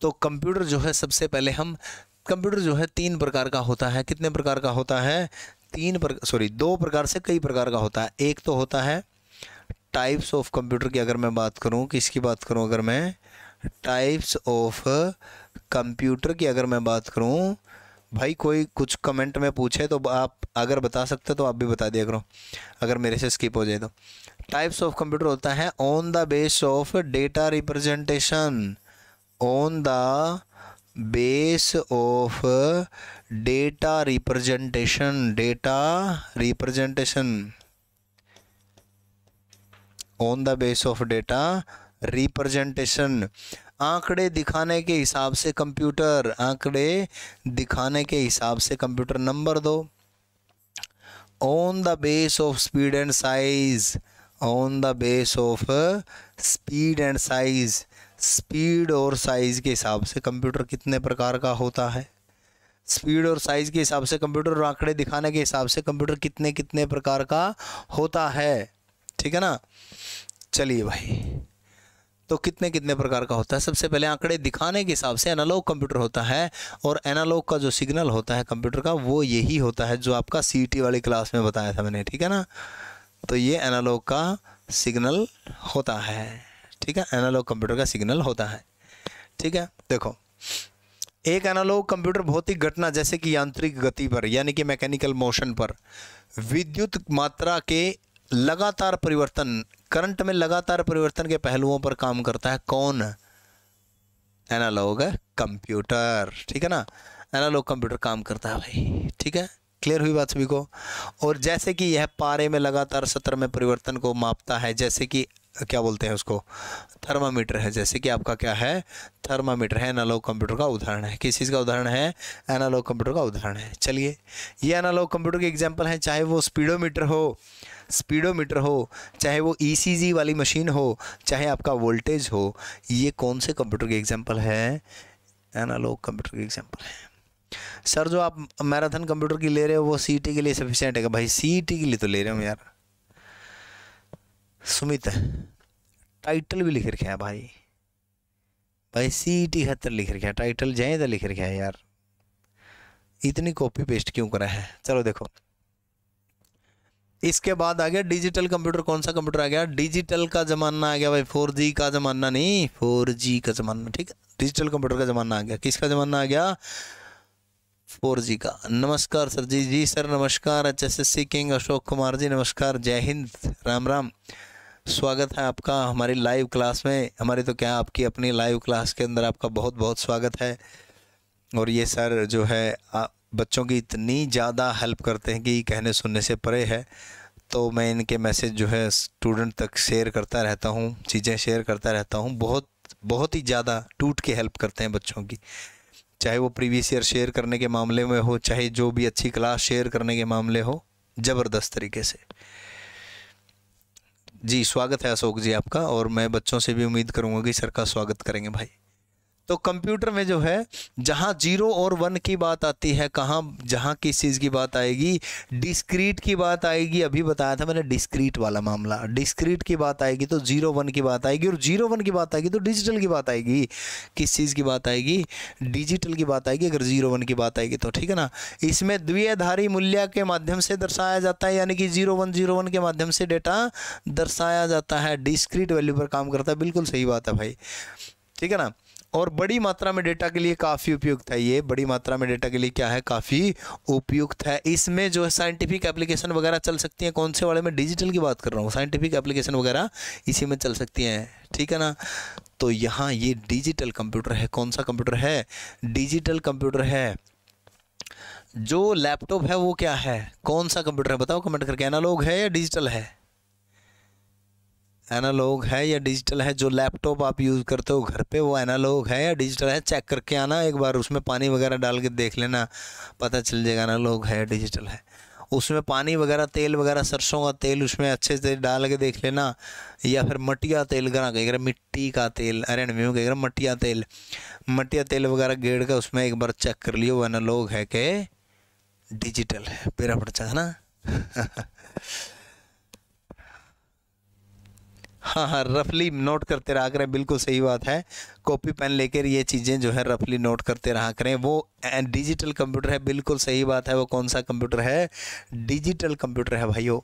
तो कंप्यूटर जो है सबसे पहले हम कंप्यूटर जो है तीन प्रकार का होता है कितने प्रकार का होता है तीन प्रकार सॉरी दो प्रकार से कई प्रकार का होता है एक तो होता है टाइप्स ऑफ कंप्यूटर की अगर मैं बात करूं किसकी बात करूं अगर मैं टाइप्स ऑफ कंप्यूटर की अगर मैं बात करूं भाई कोई कुछ कमेंट में पूछे तो आप अगर बता सकते तो आप भी बता दिया करो अगर मेरे से स्किप हो जाए तो टाइप्स ऑफ कंप्यूटर होता है on the base of data representation on the base of data representation data representation on the base of data representation आंकड़े दिखाने के हिसाब से कंप्यूटर आंकड़े दिखाने के हिसाब से कंप्यूटर नंबर दो on the base of speed and size on the base of speed and size speed और साइज़ के हिसाब से कंप्यूटर कितने प्रकार का होता है स्पीड और साइज़ के हिसाब से कंप्यूटर और आंकड़े दिखाने के हिसाब से कंप्यूटर कितने कितने प्रकार का होता है ठीक है ना चलिए भाई तो कितने कितने प्रकार का होता है सबसे पहले आंकड़े दिखाने के हिसाब से एनालॉग कंप्यूटर होता है और एनालॉग का जो सिग्नल होता है कंप्यूटर का वो यही होता है जो आपका सी e वाली क्लास में बताया था मैंने ठीक है ना तो ये एनालॉग का सिग्नल होता है ठीक है एनालॉग कंप्यूटर का सिग्नल होता है ठीक है देखो एक एनालॉग कंप्यूटर भौतिक घटना जैसे कि यांत्रिक गति पर यानी कि मैकेनिकल मोशन पर विद्युत मात्रा के लगातार परिवर्तन करंट में लगातार परिवर्तन के पहलुओं पर काम करता है कौन एनालॉग कंप्यूटर ठीक है ना एनालॉग कंप्यूटर काम करता है भाई ठीक है क्लियर हुई बात सभी को और जैसे कि यह पारे में लगातार सत्र में परिवर्तन को मापता है जैसे कि क्या बोलते हैं उसको थर्मामीटर है जैसे कि आपका क्या है थर्मामीटर है एनालॉग कंप्यूटर का उदाहरण है किस चीज़ का उदाहरण है एनालॉग कंप्यूटर का उदाहरण है चलिए ये एनालॉग कंप्यूटर के एग्जाम्पल हैं चाहे वो स्पीडोमीटर हो स्पीडोमीटर हो चाहे वो ई e वाली मशीन हो चाहे आपका वोल्टेज हो ये कौन से कंप्यूटर की एग्जाम्पल है एनालॉग कंप्यूटर की एग्जाम्पल है सर जो आप मैराथन कंप्यूटर की ले रहे हो वो सी के लिए सफिशियंट है भाई सी के लिए तो ले रहे हो यार सुमित टाइटल भी लिख रखे हैं भाई भाई सी टी खतर लिख रखे हैं टाइटल जय लिख रखे हैं यार इतनी कॉपी पेस्ट क्यों करा है चलो देखो इसके बाद आ गया डिजिटल कंप्यूटर कौन सा कंप्यूटर आ गया डिजिटल का ज़माना आ गया भाई फोर जी का ज़माना नहीं फोर जी का ज़माना ठीक है डिजिटल कंप्यूटर का ज़माना आ गया किसका ज़माना आ गया फोर जी का नमस्कार सर जी जी सर नमस्कार H S S C king Ashok Kumar ji नमस्कार जय हिंद राम राम स्वागत है आपका हमारी लाइव क्लास में हमारी तो क्या आपकी अपनी लाइव क्लास के अंदर आपका बहुत बहुत स्वागत है और ये सर जो है आ, बच्चों की इतनी ज़्यादा हेल्प करते हैं कि कहने सुनने से परे है तो मैं इनके मैसेज जो है स्टूडेंट तक शेयर करता रहता हूँ चीज़ें शेयर करता रहता हूँ बहुत बहुत ही ज़्यादा टूट के हेल्प करते हैं बच्चों की चाहे वो प्रीवियस ईयर शेयर करने के मामले में हो चाहे जो भी अच्छी क्लास शेयर करने के मामले हो ज़बरदस्त तरीके से जी स्वागत है अशोक जी आपका और मैं बच्चों से भी उम्मीद करूँगा कि सर का स्वागत करेंगे भाई तो कंप्यूटर में जो है जहाँ जीरो और वन की बात आती है कहाँ जहाँ किस चीज़ की बात आएगी डिस्क्रीट की बात आएगी अभी बताया था मैंने डिस्क्रीट वाला मामला डिस्क्रीट की बात आएगी तो जीरो वन की बात आएगी और जीरो वन की बात आएगी तो डिजिटल की बात आएगी किस चीज़ की बात आएगी डिजिटल की बात आएगी अगर जीरो वन की बात आएगी तो ठीक है ना इसमें द्विधारी मूल्य के माध्यम से दर्शाया जाता है यानी कि जीरो वन जीरो वन के माध्यम से डेटा दर्शाया जाता है डिस्क्रीट वैल्यू पर काम करता है बिल्कुल सही बात है भाई ठीक है ना और बड़ी मात्रा में डेटा के लिए काफ़ी उपयुक्त है ये बड़ी मात्रा में डेटा के लिए क्या है काफ़ी उपयुक्त है इसमें जो है साइंटिफिक एप्लीकेशन वगैरह चल सकती हैं कौन से वाले में डिजिटल की बात कर रहा हूँ साइंटिफिक एप्लीकेशन वगैरह इसी में चल सकती हैं ठीक है ना तो यहाँ ये डिजिटल कंप्यूटर है कौन सा कंप्यूटर है डिजिटल कंप्यूटर है जो लैपटॉप है वो क्या है कौन सा कंप्यूटर है बताओ कमेंट करके एनालॉग है या डिजिटल है एनालॉग है या डिजिटल है जो लैपटॉप आप यूज़ करते हो घर पे वो एनालॉग है या डिजिटल है चेक करके आना एक बार उसमें पानी वगैरह डाल के देख लेना पता चल जाएगा एनालॉग है या डिजिटल है उसमें पानी वगैरह तेल वगैरह सरसों का तेल उसमें अच्छे से डाल के देख लेना या फिर मटिया तेल करा कह रहा मिट्टी का तेल अरे मैं कह रहा मटिया तेल मटिया तेल वगैरह गेड़ का उसमें एक बार चेक कर लियो वो एनालॉग है के डिजिटल है पेरा अच्छा पड़ है ना हाँ हाँ रफली नोट करते रहा करें बिल्कुल सही बात है कॉपी पेन लेकर ये चीज़ें जो है रफली नोट करते रहा करें वो डिजिटल कंप्यूटर है बिल्कुल सही बात है वो कौन सा कंप्यूटर है डिजिटल कंप्यूटर है भाइयों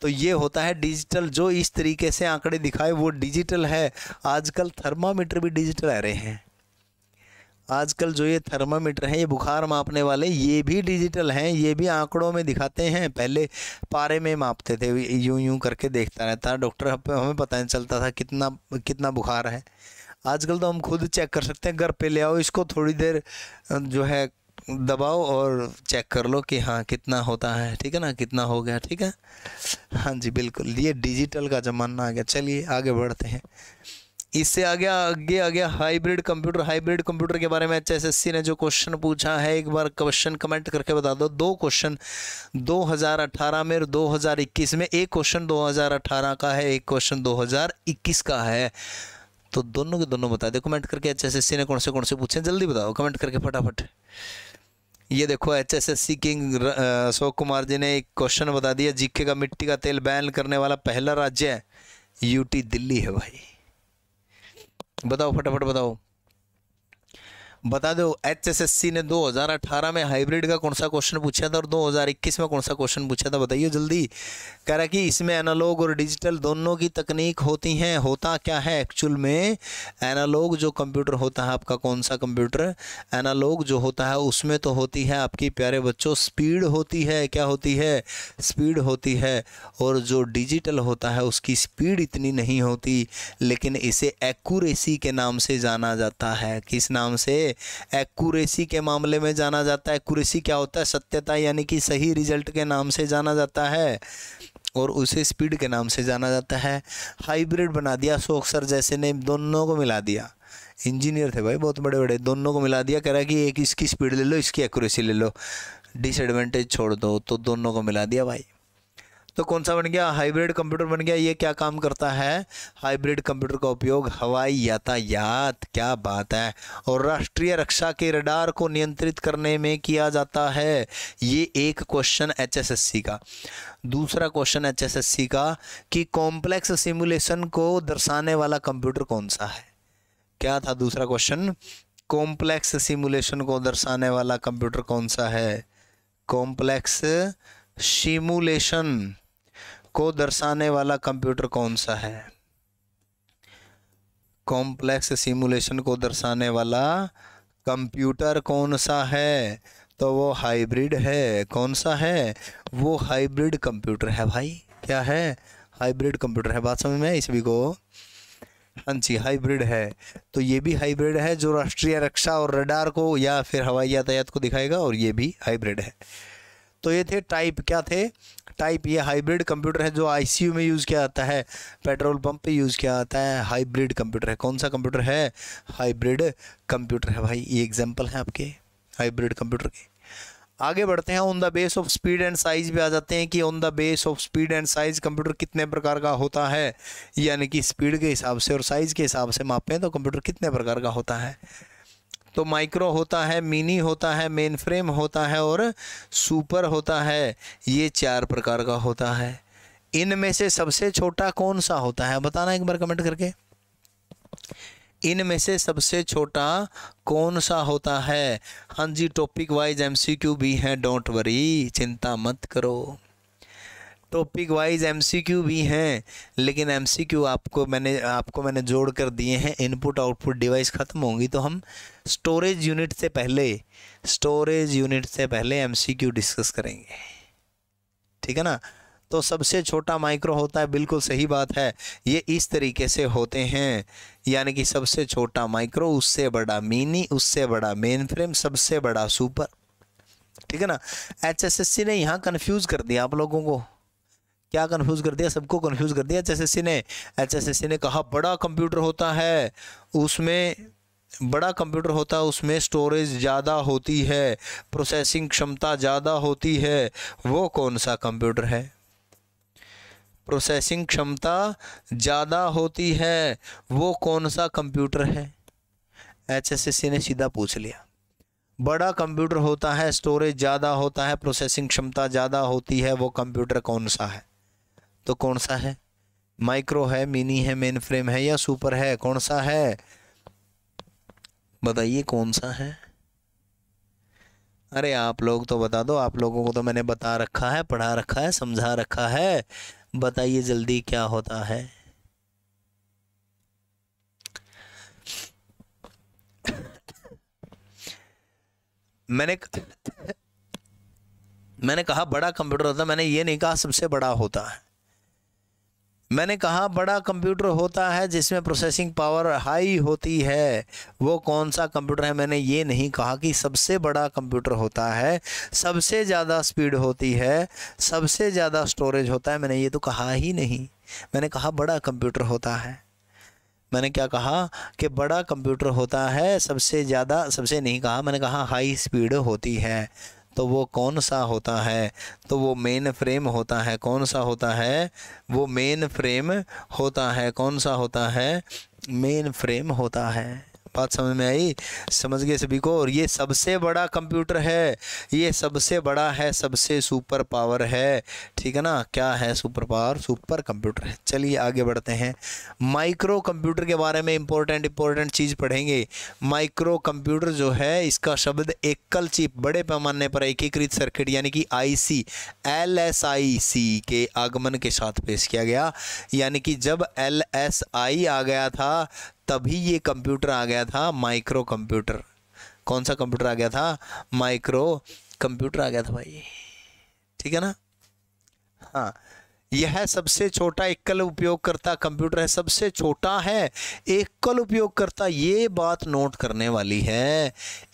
तो ये होता है डिजिटल जो इस तरीके से आंकड़े दिखाए वो डिजिटल है आजकल थर्मामीटर भी डिजिटल आ रहे हैं आजकल जो ये थर्मामीटर हैं ये बुखार मापने वाले ये भी डिजिटल हैं ये भी आंकड़ों में दिखाते हैं पहले पारे में मापते थे यूं यूं करके देखता रहता डॉक्टर हमें पता नहीं चलता था कितना कितना बुखार है आजकल तो हम खुद चेक कर सकते हैं घर पे ले आओ इसको थोड़ी देर जो है दबाओ और चेक कर लो कि हाँ कितना होता है ठीक है ना कितना हो गया ठीक है हाँ जी बिल्कुल ये डिजिटल का ज़माना आ गया चलिए आगे बढ़ते हैं इससे आगे आगे आ गया हाइब्रिड कंप्यूटर हाइब्रिड कंप्यूटर के बारे में अच्छा एच ने जो क्वेश्चन पूछा है एक बार क्वेश्चन कमेंट करके बता दो दो क्वेश्चन 2018 में और 2021 में एक क्वेश्चन 2018 का है एक क्वेश्चन 2021 का है तो दोनों के दोनों बता दो कमेंट करके अच्छा एच ने कौन से कौन से पूछे जल्दी बताओ कमेंट करके फटाफट ये देखो H S S C king Ashok Kumar ji ने एक क्वेश्चन बता दिया जीके का मिट्टी का तेल बैन करने वाला पहला राज्य है यूटी दिल्ली है भाई बताओ फटाफट बताओ बता दो एचएसएससी ने 2018 में हाइब्रिड का कौन सा क्वेश्चन पूछा था और 2021 में कौन सा क्वेश्चन पूछा था बताइए जल्दी कह रहा कि इसमें एनालॉग और डिजिटल दोनों की तकनीक होती हैं होता क्या है एक्चुअल में एनालॉग जो कंप्यूटर होता है आपका कौन सा कंप्यूटर एनालॉग जो होता है उसमें तो होती है आपकी प्यारे बच्चों स्पीड होती है क्या होती है स्पीड होती है और जो डिजिटल होता है उसकी स्पीड इतनी नहीं होती लेकिन इसे एक्यूरेसी के नाम से जाना जाता है किस नाम से एक्यूरेसी के मामले में जाना जाता है एक्यूरेसी क्या होता है सत्यता यानी कि सही रिजल्ट के नाम से जाना जाता है और उसे स्पीड के नाम से जाना जाता है हाइब्रिड बना दिया अशोक सर जैसे ने दोनों को मिला दिया इंजीनियर थे भाई बहुत बड़े बड़े दोनों को मिला दिया कह रहा कि एक इसकी स्पीड ले लो इसकी एक्यूरेसी ले लो डिसएडवांटेज छोड़ दो तो दोनों को मिला दिया भाई तो कौन सा बन गया हाइब्रिड कंप्यूटर बन गया ये क्या काम करता है हाइब्रिड कंप्यूटर का उपयोग हवाई यातायात क्या बात है और राष्ट्रीय रक्षा के रडार को नियंत्रित करने में किया जाता है ये एक क्वेश्चन एच का दूसरा क्वेश्चन एच का कि कॉम्प्लेक्स सिमुलेशन को दर्शाने वाला कंप्यूटर कौन सा है क्या था दूसरा क्वेश्चन कॉम्प्लेक्स सिमुलेशन को दर्शाने वाला कंप्यूटर कौन सा है कॉम्प्लेक्स सिमुलेशन को दर्शाने वाला कंप्यूटर कौन सा है कॉम्प्लेक्स सिमुलेशन को दर्शाने वाला कंप्यूटर कौन सा है तो वो हाइब्रिड है कौन सा है वो हाइब्रिड कंप्यूटर है भाई क्या है हाइब्रिड कंप्यूटर है बात समझ में इस भी को हाँ जी हाइब्रिड है तो ये भी हाइब्रिड है जो राष्ट्रीय रक्षा और रडार को या फिर हवाई यातायात को दिखाएगा और ये भी हाइब्रिड है तो ये थे टाइप क्या थे टाइप ये हाइब्रिड कंप्यूटर है जो आईसीयू में यूज़ किया जाता है पेट्रोल पंप पे यूज़ किया जाता है हाइब्रिड कंप्यूटर है कौन सा कंप्यूटर है हाइब्रिड कंप्यूटर है भाई ये एग्जाम्पल है आपके हाइब्रिड कंप्यूटर के आगे बढ़ते हैं on the base of speed and size भी आ जाते हैं कि on the base of speed and size computer कितने प्रकार का होता है यानी कि स्पीड के हिसाब से और साइज़ के हिसाब से मापें तो कंप्यूटर कितने प्रकार का होता है तो माइक्रो होता है मिनी होता है मेन फ्रेम होता है और सुपर होता है ये चार प्रकार का होता है इनमें से सबसे छोटा कौन सा होता है बताना एक बार कमेंट करके इनमें से सबसे छोटा कौन सा होता है हाँ जी टॉपिक वाइज एमसीक्यू भी है डोंट वरी चिंता मत करो टॉपिक वाइज एमसीक्यू भी हैं लेकिन एमसीक्यू आपको मैंने आपको मैंने जोड़ कर दिए हैं इनपुट आउटपुट डिवाइस ख़त्म होंगी तो हम स्टोरेज यूनिट से पहले स्टोरेज यूनिट से पहले एमसीक्यू डिस्कस करेंगे ठीक है ना तो सबसे छोटा माइक्रो होता है बिल्कुल सही बात है ये इस तरीके से होते हैं यानी कि सबसे छोटा माइक्रो उससे बड़ा मिनी उससे बड़ा मेन फ्रेम सबसे बड़ा सुपर ठीक है ना सी ने यहाँ कन्फ्यूज़ कर दिया आप लोगों को क्या कन्फ्यूज़ कर दिया सबको कन्फ्यूज़ कर दिया एच ने एच ने कहा बड़ा कंप्यूटर होता है उसमें बड़ा कंप्यूटर होता है उसमें स्टोरेज ज़्यादा होती है प्रोसेसिंग क्षमता ज़्यादा होती है वो कौन सा कंप्यूटर है प्रोसेसिंग क्षमता ज़्यादा होती है वो कौन सा कंप्यूटर है एच ने सीधा पूछ लिया बड़ा कंप्यूटर होता है स्टोरेज ज़्यादा होता है प्रोसेसिंग क्षमता ज़्यादा होती है वो कंप्यूटर कौन सा है तो कौन सा है माइक्रो है मिनी है मेन फ्रेम है या सुपर है कौन सा है बताइए कौन सा है अरे आप लोग तो बता दो आप लोगों को तो मैंने बता रखा है पढ़ा रखा है समझा रखा है बताइए जल्दी क्या होता है मैंने मैंने कहा बड़ा कंप्यूटर होता है मैंने ये नहीं कहा सबसे बड़ा होता है मैंने कहा बड़ा कंप्यूटर होता है जिसमें प्रोसेसिंग पावर हाई होती है वो कौन सा कंप्यूटर है मैंने ये नहीं कहा कि सबसे बड़ा कंप्यूटर होता है सबसे ज़्यादा स्पीड होती है सबसे ज़्यादा स्टोरेज होता है मैंने ये तो कहा ही नहीं मैंने कहा बड़ा कंप्यूटर होता है मैंने क्या कहा कि बड़ा कंप्यूटर होता है सबसे ज़्यादा सबसे नहीं कहा मैंने कहा हाई स्पीड होती है तो वो कौन सा होता है तो वो मेन फ्रेम होता है कौन सा होता है वो मेन फ्रेम होता है कौन सा होता है मेन फ्रेम होता है बात समझ में आई समझ गए सभी को और ये सबसे बड़ा कंप्यूटर है ये सबसे बड़ा है सबसे सुपर पावर है ठीक है ना क्या है सुपर पावर सुपर कंप्यूटर है चलिए आगे बढ़ते हैं माइक्रो कंप्यूटर के बारे में इंपॉर्टेंट इंपॉर्टेंट चीज़ पढ़ेंगे माइक्रो कंप्यूटर जो है इसका शब्द एकल चिप बड़े पैमाने पर एकीकृत सर्किट यानी कि आईसी एलएसआईसी के आगमन के साथ पेश किया गया यानी कि जब एलएसआई आ गया था तभी ये कंप्यूटर आ गया था माइक्रो कंप्यूटर कौन सा कंप्यूटर आ गया था माइक्रो कंप्यूटर आ गया था भाई ठीक है ना हाँ यह सबसे छोटा एकल उपयोगकर्ता कंप्यूटर है सबसे छोटा है एकल उपयोगकर्ता ये बात नोट करने वाली है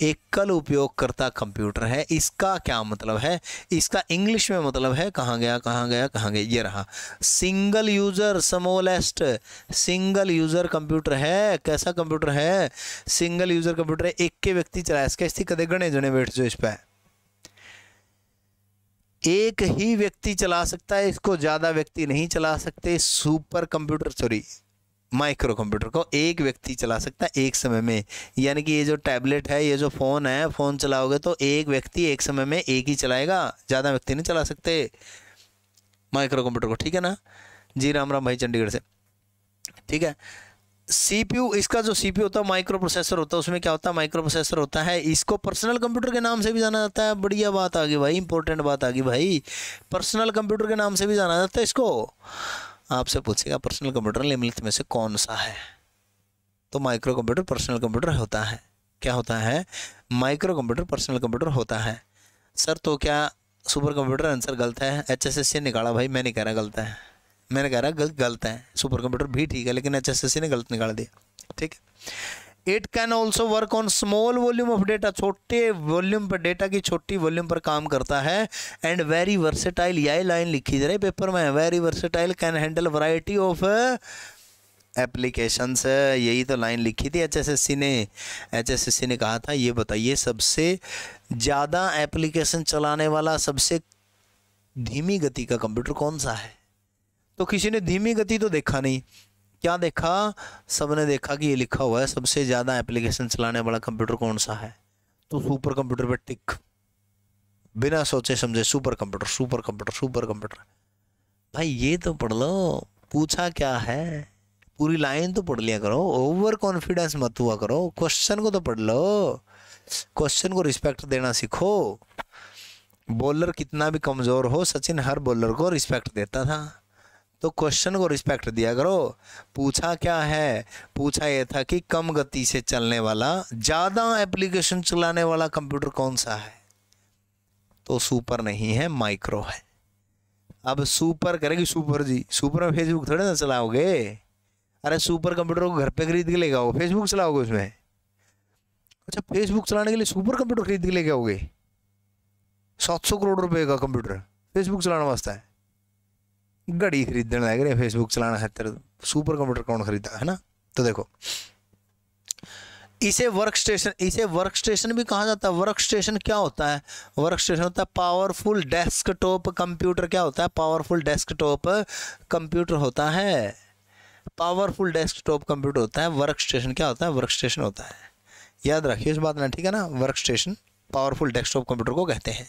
एकल उपयोगकर्ता कंप्यूटर है इसका क्या मतलब है इसका इंग्लिश में मतलब है कहाँ गया कहाँ गया कहाँ गया ये रहा single user smallest single user computer है कैसा कंप्यूटर है सिंगल यूज़र कंप्यूटर है एक के व्यक्ति चलाया इसका स्थिति कदे गणे जने बैठ जो इस पर एक ही व्यक्ति चला सकता है इसको ज़्यादा व्यक्ति नहीं चला सकते super computer sorry micro computer को एक व्यक्ति चला सकता है एक समय में यानी कि ये जो टैबलेट है ये जो फ़ोन है फ़ोन चलाओगे तो एक व्यक्ति एक समय में एक ही चलाएगा ज़्यादा व्यक्ति नहीं चला सकते माइक्रो कंप्यूटर को ठीक है ना जी राम राम भाई चंडीगढ़ से ठीक है सीपीयू इसका जो सीपीयू होता है माइक्रो प्रोसेसर होता है उसमें क्या होता है माइक्रो प्रोसेसर होता है इसको पर्सनल कंप्यूटर के नाम से भी जाना जाता है बढ़िया बात आ गई भाई इंपॉर्टेंट बात आ गई भाई पर्सनल कंप्यूटर के नाम से भी जाना जाता है इसको आपसे पूछेगा पर्सनल कंप्यूटर निम्नलिखित में से कौन सा है तो माइक्रो कंप्यूटर पर्सनल कंप्यूटर होता है क्या होता है माइक्रो कंप्यूटर पर्सनल कंप्यूटर होता है सर तो क्या सुपर कंप्यूटर आंसर गलत है एच निकाला भाई मैं नहीं कह रहा गलत है मैंने कह रहा गलत है सुपर कंप्यूटर भी ठीक है लेकिन एच ने गलत निकाल दिया ठीक है it can also work on small volume of data छोटे वॉल्यूम पर डेटा की छोटी वॉल्यूम पर काम करता है एंड वेरी वर्सेटाइल यही लाइन लिखी जा रही पेपर में very versatile can handle variety of applications यही तो लाइन लिखी थी एचएसएससी ने एचएसएससी ने कहा था ये बताइए सबसे ज़्यादा एप्लीकेशन चलाने वाला सबसे धीमी गति का कंप्यूटर कौन सा है तो किसी ने धीमी गति तो देखा नहीं क्या देखा सबने देखा कि ये लिखा हुआ है सबसे ज़्यादा एप्लीकेशन चलाने वाला कंप्यूटर कौन सा है तो सुपर कंप्यूटर पर टिक बिना सोचे समझे super computer super computer super computer भाई ये तो पढ़ लो पूछा क्या है पूरी लाइन तो पढ़ लिया करो ओवर कॉन्फिडेंस मत हुआ करो क्वेश्चन को तो पढ़ लो क्वेश्चन को रिस्पेक्ट देना सीखो बॉलर कितना भी कमज़ोर हो सचिन हर बॉलर को रिस्पेक्ट देता था तो क्वेश्चन को रिस्पेक्ट दिया करो पूछा क्या है पूछा यह था कि कम गति से चलने वाला ज़्यादा एप्लीकेशन चलाने वाला कंप्यूटर कौन सा है तो सुपर नहीं है माइक्रो है अब सुपर करेगी सुपर जी सुपर में फेसबुक थोड़े ना चलाओगे अरे सुपर कंप्यूटर को घर पे खरीद के ले जाओ फेसबुक चलाओगे उसमें अच्छा फेसबुक चलाने के लिए सुपर कंप्यूटर खरीद के ले जाओगे सात सौ करोड़ रुपए का कंप्यूटर फेसबुक चलाने वास्ता है घड़ी खरीदने लग रहे फेसबुक चलाना खातर सुपर कंप्यूटर कौन खरीदा है ना तो देखो इसे वर्क स्टेशन इसे वर्क स्टेशन भी कहा जाता है वर्क स्टेशन क्या होता है वर्क स्टेशन होता है पावरफुल डेस्कटॉप कंप्यूटर क्या होता है पावरफुल डेस्कटॉप कंप्यूटर होता है पावरफुल डेस्कटॉप कंप्यूटर होता है वर्क स्टेशन क्या होता है वर्क स्टेशन होता है याद रखिए इस बात ना ठीक है ना work station powerful desktop computer को कहते हैं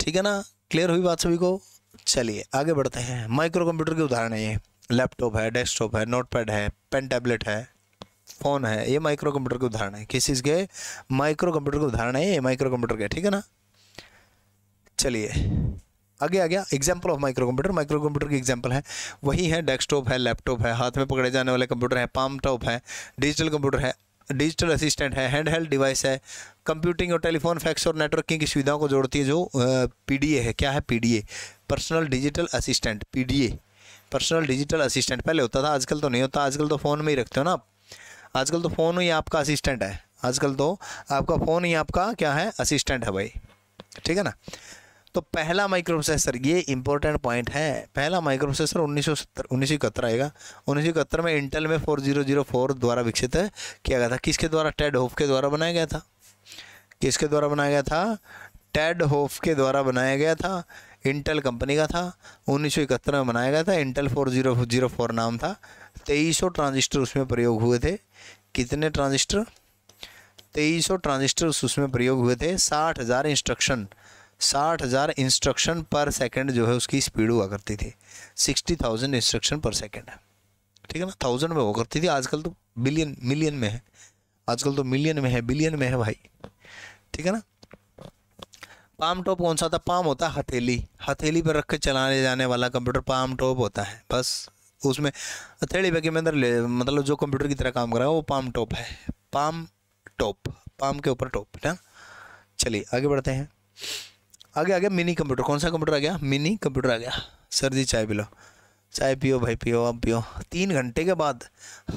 ठीक है ना क्लियर हुई बात सभी को चलिए आगे बढ़ते हैं माइक्रो कंप्यूटर के उदाहरण ये लैपटॉप है डेस्कटॉप है नोटपैड है पेन टैबलेट है फ़ोन है ये माइक्रो कंप्यूटर के उदाहरण है किस चीज़ के माइक्रो कंप्यूटर के उदाहरण है ये माइक्रो कंप्यूटर के ठीक है ना चलिए आगे आ गया example of micro computer micro computer की एग्जाम्पल है वही है डेस्कटॉप है लैपटॉप है हाथ में पकड़े जाने वाले कंप्यूटर है पाम टॉप है डिजिटल कंप्यूटर है डिजिटल असिस्टेंट है हैंड हेल्ड डिवाइस है कंप्यूटिंग और टेलीफोन फैक्स और नेटवर्किंग की सुविधाओं को जोड़ती है जो पीडीए है क्या है PDA personal digital assistant PDA personal digital assistant पहले होता था आजकल तो नहीं होता आजकल तो फ़ोन में ही रखते हो ना आप आजकल तो फ़ोन ही आपका असिस्टेंट है आजकल तो आपका फ़ोन ही आपका क्या है असिस्टेंट है भाई ठीक है ना तो पहला माइक्रो प्रोसेसर ये इंपॉर्टेंट पॉइंट है पहला माइक्रो प्रोसेसर उन्नीस सौ सत्तर उन्नीस सौ इकहत्तर आएगा उन्नीस सौ इकहत्तर में इंटेल में फोर जीरो जीरो फोर द्वारा विकसित किया गया था किसके द्वारा टेड होफ के द्वारा बनाया गया था किसके द्वारा बनाया गया था टेड होफ के द्वारा बनाया गया था इंटेल कंपनी का था उन्नीस में बनाया गया था Intel four zero zero four नाम था तेईस सौ ट्रांजिस्टर उसमें प्रयोग हुए थे कितने ट्रांजिस्टर तेईस सौ ट्रांजिस्टर उसमें प्रयोग हुए थे साठ हज़ार इंस्ट्रक्शन साठ हज़ार इंस्ट्रक्शन पर सेकंड जो है उसकी स्पीड हुआ करती थी sixty thousand instruction per second ठीक है ना थाउजेंड में हुआ करती थी आजकल तो बिलियन मिलियन में है आजकल तो मिलियन में है बिलियन में है भाई ठीक है ना पाम टॉप कौन सा था पाम होता है हथेली हथेली पर रख के चलाने जाने वाला कंप्यूटर पाम टॉप होता है बस उसमें हथेली बैग के अंदर मतलब जो कंप्यूटर की तरह काम कर रहा है वो पाम टॉप है पाम टॉप पाम के ऊपर टॉप ना चलिए आगे बढ़ते हैं आगे आ गया मिनी कंप्यूटर कौन सा कंप्यूटर आ गया मिनी कंप्यूटर आ गया सर जी चाय पिलो चाय पियो भाई पियो अब पियो तीन घंटे के बाद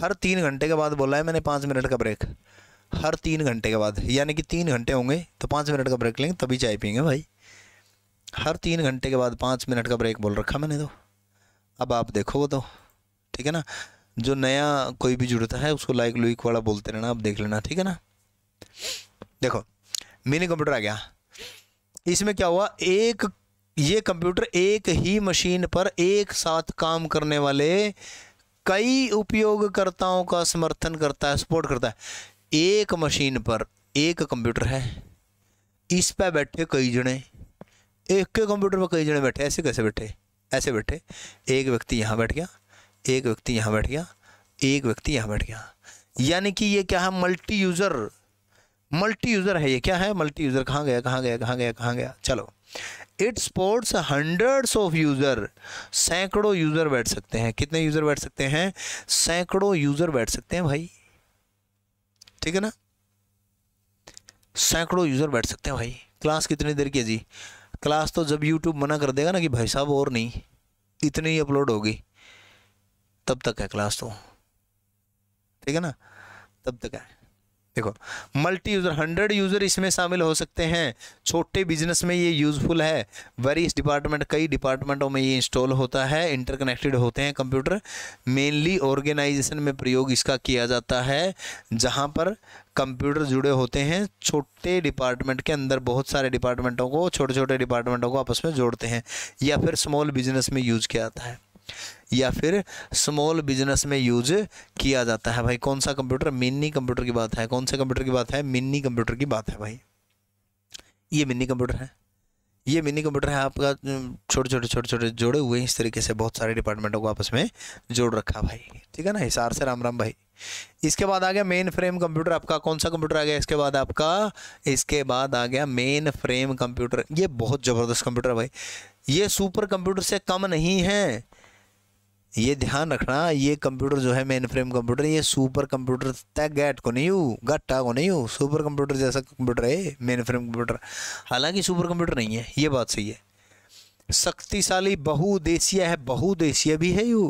हर तीन घंटे के बाद बोला है मैंने पाँच मिनट का ब्रेक हर तीन घंटे के बाद यानी कि तीन घंटे होंगे तो पाँच मिनट का ब्रेक लेंगे तभी चाय पियेंगे भाई हर तीन घंटे के बाद पाँच मिनट का ब्रेक बोल रखा मैंने तो अब आप देखो वो तो ठीक है ना जो नया कोई भी जुड़ता है उसको लाइक लुइक वाला बोलते रहना आप देख लेना ठीक है ना देखो मिनी कंप्यूटर आ गया इसमें क्या हुआ एक ये कंप्यूटर एक ही मशीन पर एक साथ काम करने वाले कई उपयोगकर्ताओं का समर्थन करता है सपोर्ट करता है एक मशीन पर एक कंप्यूटर है इस पर बैठे कई जने एक के कंप्यूटर पर कई जने बैठे ऐसे कैसे बैठे ऐसे बैठे एक व्यक्ति यहाँ बैठ गया एक व्यक्ति यहाँ बैठ गया एक व्यक्ति यहाँ बैठ गया यानी कि ये क्या है मल्टी यूज़र मल्टी यूज़र है ये क्या है मल्टी यूज़र कहाँ गया कहाँ गया कहाँ गया कहाँ गया चलो it sports hundreds of user सैकड़ों यूज़र बैठ सकते हैं कितने यूज़र बैठ सकते हैं सैकड़ों यूज़र बैठ सकते हैं भाई ठीक है ना सैकड़ों यूज़र बैठ सकते हैं भाई क्लास कितनी देर की है जी क्लास तो जब यूट्यूब मना कर देगा ना कि भाई साहब और नहीं इतनी ही अपलोड होगी तब तक है क्लास तो ठीक है ना तब तक है देखो मल्टी यूज़र हंड्रेड यूज़र इसमें शामिल हो सकते हैं छोटे बिजनेस में ये यूज़फुल है वेरीस डिपार्टमेंट कई डिपार्टमेंटों में ये इंस्टॉल होता है इंटरकनेक्टेड होते हैं कंप्यूटर मेनली ऑर्गेनाइजेशन में प्रयोग इसका किया जाता है जहाँ पर कंप्यूटर जुड़े होते हैं छोटे डिपार्टमेंट के अंदर बहुत सारे डिपार्टमेंटों को छोटे छोटे डिपार्टमेंटों को आपस में जोड़ते हैं या फिर स्मॉल बिजनेस में यूज़ किया जाता है या फिर स्मॉल बिजनेस में यूज किया जाता है भाई कौन सा कंप्यूटर मिनी कंप्यूटर की बात है कौन से कंप्यूटर की बात है मिनी कंप्यूटर की बात है भाई ये मिनी कंप्यूटर है ये मिनी कंप्यूटर है आपका छोटे छोटे छोटे छोटे जोड़े हुए इस तरीके से बहुत सारे डिपार्टमेंटों को आपस में जोड़ रखा भाई ठीक है ना हिसार से राम राम भाई इसके बाद आ गया मेन फ्रेम कंप्यूटर आपका कौन सा कंप्यूटर आ गया इसके बाद आपका इसके बाद आ गया मेन फ्रेम कंप्यूटर ये बहुत ज़बरदस्त कंप्यूटर है भाई ये सुपर कंप्यूटर से कम नहीं है ये ध्यान रखना ये कंप्यूटर जो है मेन फ्रेम कंप्यूटर ये सुपर कंप्यूटर तय गैट को नहीं हूँ गट्टा को नहीं हूँ सुपर कंप्यूटर जैसा कंप्यूटर है मेन फ्रेम कंप्यूटर हालांकि सुपर कंप्यूटर नहीं है ये बात सही है शक्तिशाली बहुदेशीय है बहुदेशीय भी है यू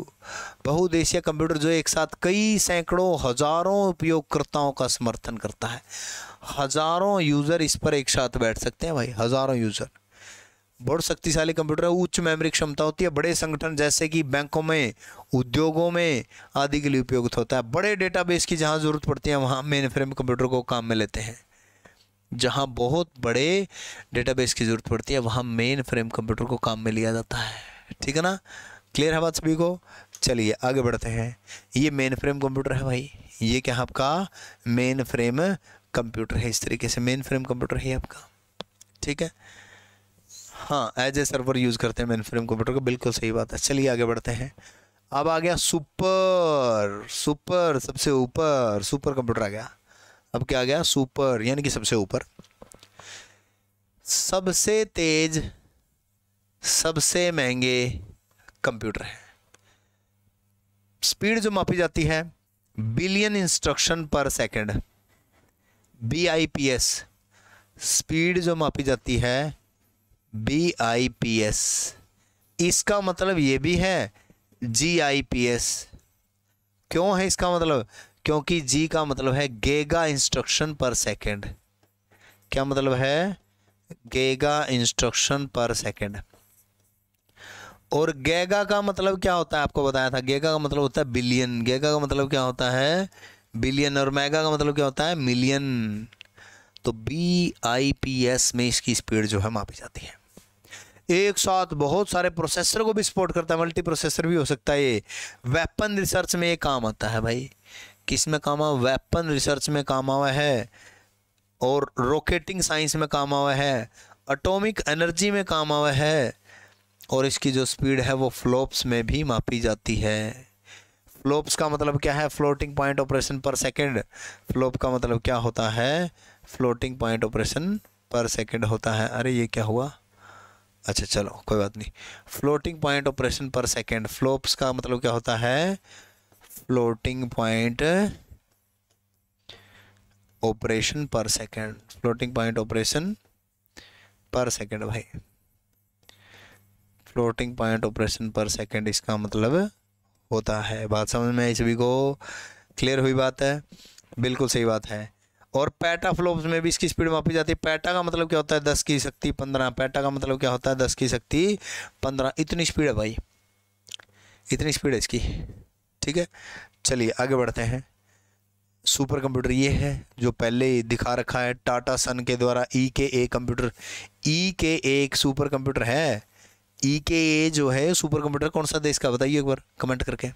बहुदेशीय कंप्यूटर जो एक साथ कई सैकड़ों हजारों उपयोगकर्ताओं का समर्थन करता है हजारों यूज़र इस पर एक साथ बैठ सकते हैं भाई हजारों यूज़र बहुत शक्तिशाली कंप्यूटर है उच्च मेमोरी क्षमता होती है बड़े संगठन जैसे कि बैंकों में उद्योगों में आदि के लिए उपयोगित होता है बड़े डेटाबेस की जहाँ ज़रूरत पड़ती है वहाँ मेन फ्रेम कंप्यूटर को काम में लेते हैं जहाँ बहुत बड़े डेटाबेस की ज़रूरत पड़ती है वहाँ मेन फ्रेम कंप्यूटर को काम में लिया जाता है ठीक है ना क्लियर है बात सभी को चलिए आगे बढ़ते हैं ये मेन फ्रेम कंप्यूटर है भाई ये क्या आपका मेन फ्रेम कंप्यूटर है इस तरीके से मेन फ्रेम कंप्यूटर है आपका ठीक है हाँ एज ए सर्वर यूज़ करते हैं मेन फ्रेम कंप्यूटर का बिल्कुल सही बात है चलिए आगे बढ़ते हैं अब आ गया सुपर सुपर सबसे ऊपर सुपर कंप्यूटर आ गया अब क्या आ गया सुपर यानी कि सबसे ऊपर सबसे तेज सबसे महंगे कंप्यूटर है स्पीड जो मापी जाती है billion instruction per second B I P S speed जो मापी जाती है बी आई पी एस इसका मतलब ये भी है जी आई पी एस क्यों है इसका मतलब क्योंकि जी का मतलब है गेगा इंस्ट्रक्शन पर सेकेंड क्या मतलब है गेगा इंस्ट्रक्शन पर सेकेंड और गेगा का मतलब क्या होता है आपको बताया था गेगा का मतलब होता है बिलियन गेगा का मतलब क्या होता है बिलियन और मेगा का मतलब क्या होता है मिलियन तो बी आई पी एस में इसकी स्पीड जो है मापी जाती है एक साथ बहुत सारे प्रोसेसर को भी सपोर्ट करता है मल्टी प्रोसेसर भी हो सकता है ये वेपन रिसर्च में ये काम आता है भाई किस में काम आ वेपन रिसर्च में काम आवा है और रॉकेटिंग साइंस में काम आवा है अटोमिक एनर्जी में काम आवा है और इसकी जो स्पीड है वो फ्लोप्स में भी मापी जाती है फ्लोप्स का मतलब क्या है floating point operation per second flop का मतलब क्या होता है floating point operation per second होता है अरे ये क्या हुआ अच्छा चलो कोई बात नहीं floating point operation per second flops का मतलब क्या होता है floating point operation per second floating point operation per second भाई floating point operation per second इसका मतलब होता है बात समझ में सभी को क्लियर हुई बात है बिल्कुल सही बात है और पैटा फ्लोप्स में भी इसकी स्पीड मापी जाती है पैटा का मतलब क्या होता है दस की शक्ति पंद्रह पैटा का मतलब क्या होता है दस की शक्ति पंद्रह इतनी स्पीड है भाई इतनी स्पीड है इसकी ठीक है चलिए आगे बढ़ते हैं सुपर कंप्यूटर ये है जो पहले दिखा रखा है टाटा सन के द्वारा ई K a computer E K ए एक सुपर कंप्यूटर है ई के ए जो है सुपर कंप्यूटर कौन सा देश का बताइए एक बार कमेंट करके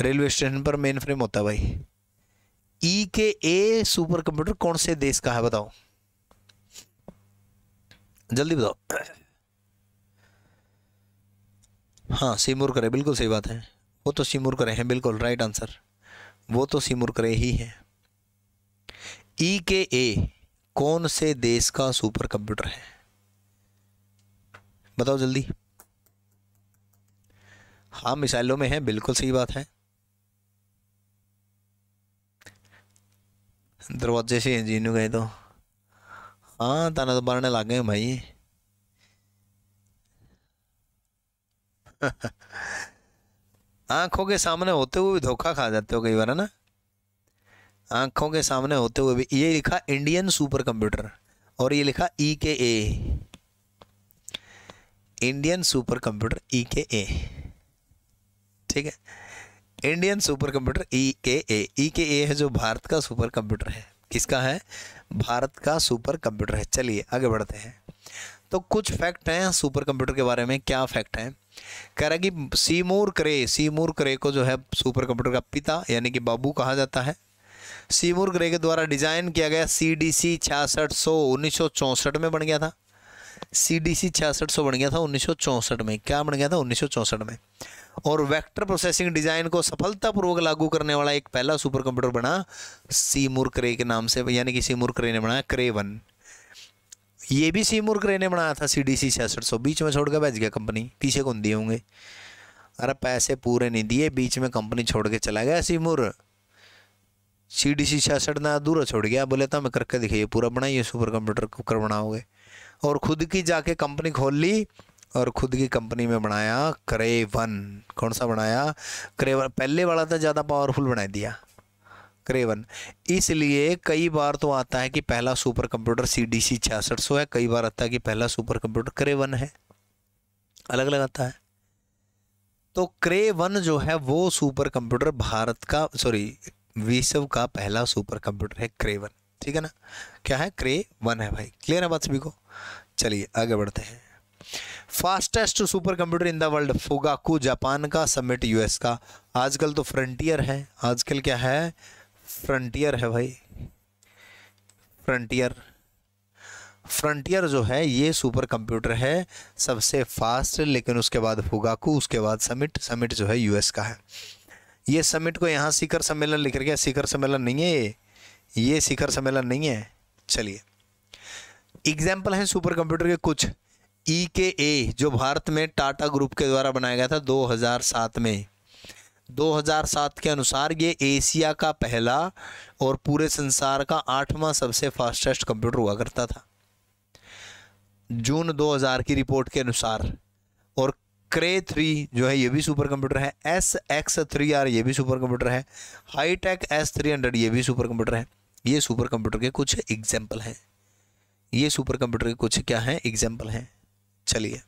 रेलवे स्टेशन पर मेन फ्रेम होता है भाई ई के ए सुपर कंप्यूटर कौन से देश का है बताओ जल्दी बताओ हाँ सीमूर करे बिल्कुल सही बात है वो तो सिमूर करे हैं बिल्कुल राइट आंसर वो तो सिमूर करे ही है ई के ए कौन से देश का सुपर कंप्यूटर है बताओ जल्दी हाँ मिसाइलों में है बिल्कुल सही बात है दरवाजे से जीनू गए तो हाँ ताना तो बनने लग गए भाई आंखों के सामने होते हुए भी धोखा खा जाते हो कई बार है ना आंखों के सामने होते हुए भी ये लिखा इंडियन सुपर कंप्यूटर और ये लिखा E K A Indian super computer E e K ए ठीक है इंडियन सुपर कंप्यूटर ई के ए ई के ए है जो भारत का सुपर कंप्यूटर है किसका है भारत का सुपर कंप्यूटर है चलिए आगे बढ़ते हैं तो कुछ फैक्ट हैं सुपर कंप्यूटर के बारे में क्या फैक्ट हैं कह रहा है कि सीमूर करे सीमूर करे को जो है सुपर कंप्यूटर का पिता यानी कि बाबू कहा जाता है सीमूर करे के द्वारा डिजाइन किया गया सी डी सी छियासठ सौ उन्नीस सौ चौंसठ में बन गया था सी डी सी छियासठ सौ बन गया था उन्नीस सौ चौंसठ में क्या बन गया था उन्नीस सौ चौंसठ में और वेक्टर प्रोसेसिंग डिज़ाइन को सफलतापूर्वक लागू करने वाला एक पहला सुपर कंप्यूटर बना सीमूर क्रे के नाम से यानी कि सीमूर क्रे ने बनाया क्रे वन ये भी सीमूर क्रे ने बनाया था सी डी सी छियासठ सौ बीच में छोड़ के बैठ गया कंपनी पीछे कौन दिए होंगे अरे पैसे पूरे नहीं दिए बीच में कंपनी छोड़ के चला गया सीमूर सी डी सी छियासठ ना अधूरा छोड़ गया बोले था तो मैं करके दिखाइए पूरा बनाइए सुपर कंप्यूटर कर बनाओगे और खुद की जाके कंपनी खोल ली और खुद की कंपनी में बनाया वन कौन सा बनाया वन पहले वाला था तो ज़्यादा पावरफुल बना दिया क्रेवन इसलिए कई बार तो आता है कि पहला super computer C D C छियासठ सौ है कई बार आता है कि पहला सुपर कंप्यूटर क्रेवन है अलग अलग आता है तो क्रे वन जो है वो सुपर कंप्यूटर भारत का सॉरी विश्व का पहला सुपर कंप्यूटर है क्रे वन ठीक है ना क्या है क्रे वन है भाई क्लियर है बात सभी को चलिए आगे बढ़ते हैं fastest super computer in the world Fugaku Japan का सबमिट यूएस का आजकल तो फ्रंटियर है आजकल क्या है फ्रंटियर है भाई फ्रंटियर फ्रंटियर जो है ये सुपर कंप्यूटर है सबसे फास्ट लेकिन उसके बाद फुगाकू उसके बाद समिट समिट जो है यूएस का है ये समिट को यहाँ शिखर सम्मेलन लिख रखे शिखर सम्मेलन नहीं है ये ये शिखर सम्मेलन नहीं है चलिए एग्जाम्पल है सुपर कंप्यूटर के कुछ ई के ए जो भारत में टाटा ग्रुप के द्वारा बनाया गया था 2007 में 2007 के अनुसार ये एशिया का पहला और पूरे संसार का आठवां सबसे फास्टेस्ट कंप्यूटर हुआ करता था जून 2000 की रिपोर्ट के अनुसार और क्रे थ्री जो है ये भी सुपर कंप्यूटर है एस एक्स थ्री आर ये भी सुपर कंप्यूटर है हाईटेक एस थ्री हंड्रेड ये भी सुपर कंप्यूटर है ये सुपर कंप्यूटर के कुछ एग्जाम्पल हैं ये सुपर कंप्यूटर के कुछ क्या हैं एग्जाम्पल हैं चलिए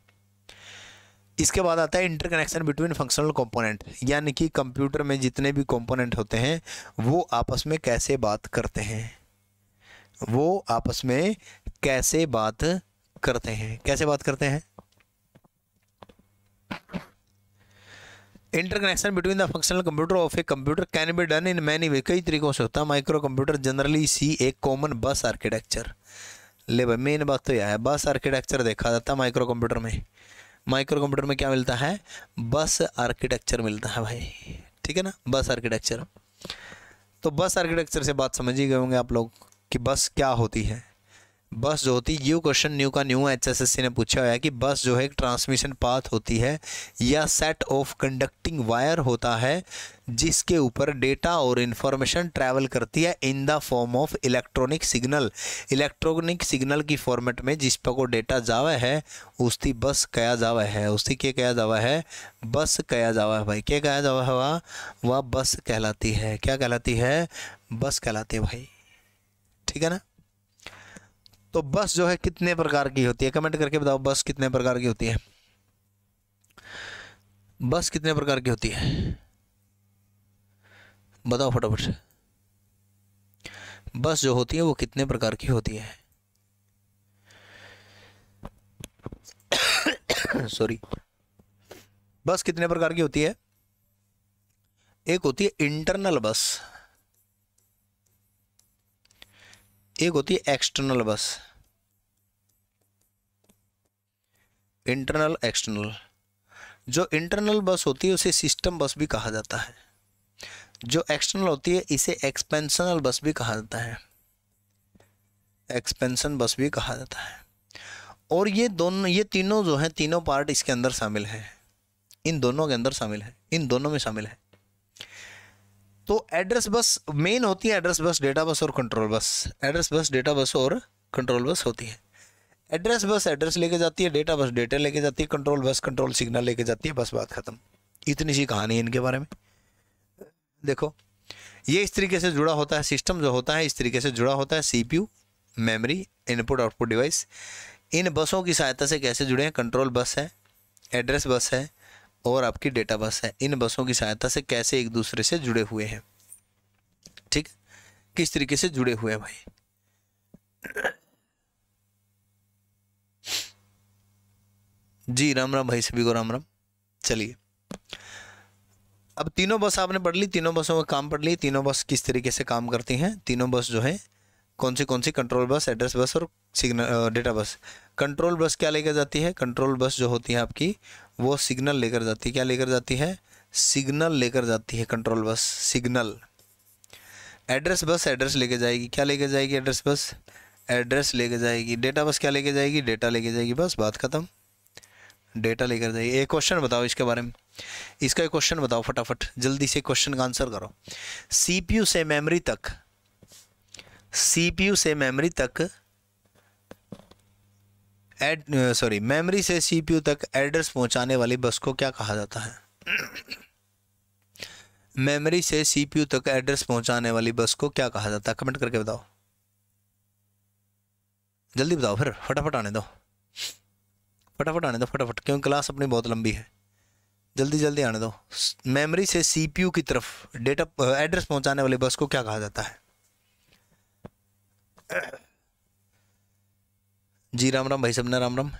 इसके बाद आता है inter connection between functional component यानी कि कंप्यूटर में जितने भी कंपोनेंट होते हैं वो आपस में कैसे बात करते हैं वो आपस में कैसे बात करते हैं कैसे बात करते हैं interconnection between the functional computer of a computer can be done in many way कई तरीकों से होता है micro computer generally see a common bus architecture ले भाई मेन बात तो यह है बस आर्किटेक्चर देखा जाता है माइक्रो कंप्यूटर में माइक्रो कंप्यूटर में क्या मिलता है बस आर्किटेक्चर मिलता है भाई ठीक है ना बस आर्किटेक्चर तो बस आर्किटेक्चर से बात समझ ही गए होंगे आप लोग कि बस क्या होती है बस जो होती है यू क्वेश्चन न्यू का न्यू एचएसएससी ने पूछा हुआ है कि बस जो है एक ट्रांसमिशन पाथ होती है या सेट ऑफ कंडक्टिंग वायर होता है जिसके ऊपर डेटा और इन्फॉर्मेशन ट्रैवल करती है in the form of electronic signal electronic signal की फॉर्मेट में जिस पर को डेटा जावा है उसकी बस कया जावा है उसकी क्या कया जावा है बस कया जावा है भाई क्या कहा जावा है वह वह बस कहलाती है क्या कहलाती है बस कहलाती है भाई ठीक है ना तो बस जो है कितने प्रकार की होती है कमेंट करके बताओ बस कितने प्रकार की होती है बस कितने प्रकार की होती है बताओ फटाफट से बस जो होती है वो कितने प्रकार की होती है सॉरी बस कितने प्रकार की होती है एक होती है इंटरनल बस एक होती है एक्सटर्नल बस इंटरनल एक्सटर्नल जो इंटरनल बस होती है उसे सिस्टम बस भी कहा जाता है जो एक्सटर्नल होती है इसे एक्सपेंशनल बस भी कहा जाता है एक्सपेंशन बस भी कहा जाता है और ये दोनों ये तीनों जो हैं तीनों पार्ट इसके अंदर शामिल हैं इन दोनों के अंदर शामिल है इन दोनों में शामिल है तो एड्रेस बस मेन होती है एड्रेस बस डेटा बस और control bus address bus data bus और कंट्रोल बस होती है एड्रेस बस एड्रेस लेके जाती है डेटा बस डेटा लेके जाती है कंट्रोल बस कंट्रोल सिग्नल लेके जाती है बस बात ख़त्म इतनी सी कहानी है इनके बारे में देखो ये इस तरीके से जुड़ा होता है सिस्टम जो होता है इस तरीके से जुड़ा होता है CPU memory input output device इन बसों की सहायता से कैसे जुड़े हैं कंट्रोल बस है एड्रेस बस है और आपकी डेटा बस है इन बसों की सहायता से कैसे एक दूसरे से जुड़े हुए हैं ठीक किस तरीके से जुड़े हुए हैं भाई जी राम राम भाई सभी को राम राम चलिए अब तीनों बस आपने पढ़ ली तीनों बसों का काम पढ़ ली तीनों बस किस तरीके से काम करती हैं तीनों बस जो है कौन सी कौन C control bus address bus और signal data bus control bus क्या लेकर जाती है कंट्रोल बस जो होती है आपकी वो सिग्नल लेकर जाती है क्या लेकर जाती है सिग्नल लेकर जाती है control bus signal address bus address लेके जाएगी क्या लेके जाएगी एड्रेस बस एड्रेस लेके जाएगी डेटा बस क्या लेके जाएगी डेटा लेके जाएगी बस बात ख़त्म डेटा लेकर जाएगी एक क्वेश्चन बताओ इसके बारे में इसका एक क्वेश्चन बताओ फटाफट जल्दी से क्वेश्चन का आंसर करो सीपीयू से मेमोरी तक सीपीयू से मेमोरी तक एड सॉरी मेमोरी से सीपीयू तक एड्रेस पहुंचाने वाली बस को क्या कहा जाता है मेमोरी से सीपीयू तक एड्रेस पहुंचाने वाली बस को क्या कहा जाता है कमेंट करके बताओ जल्दी बताओ फिर फटाफट आने दो फटाफट आने दो फटाफट क्योंकि क्लास अपनी बहुत लंबी है जल्दी जल्दी आने दो मेमोरी से सीपीयू की तरफ डेटा एड्रेस uh, पहुंचाने वाली बस को क्या कहा जाता है जी राम राम भाई सबना राम राम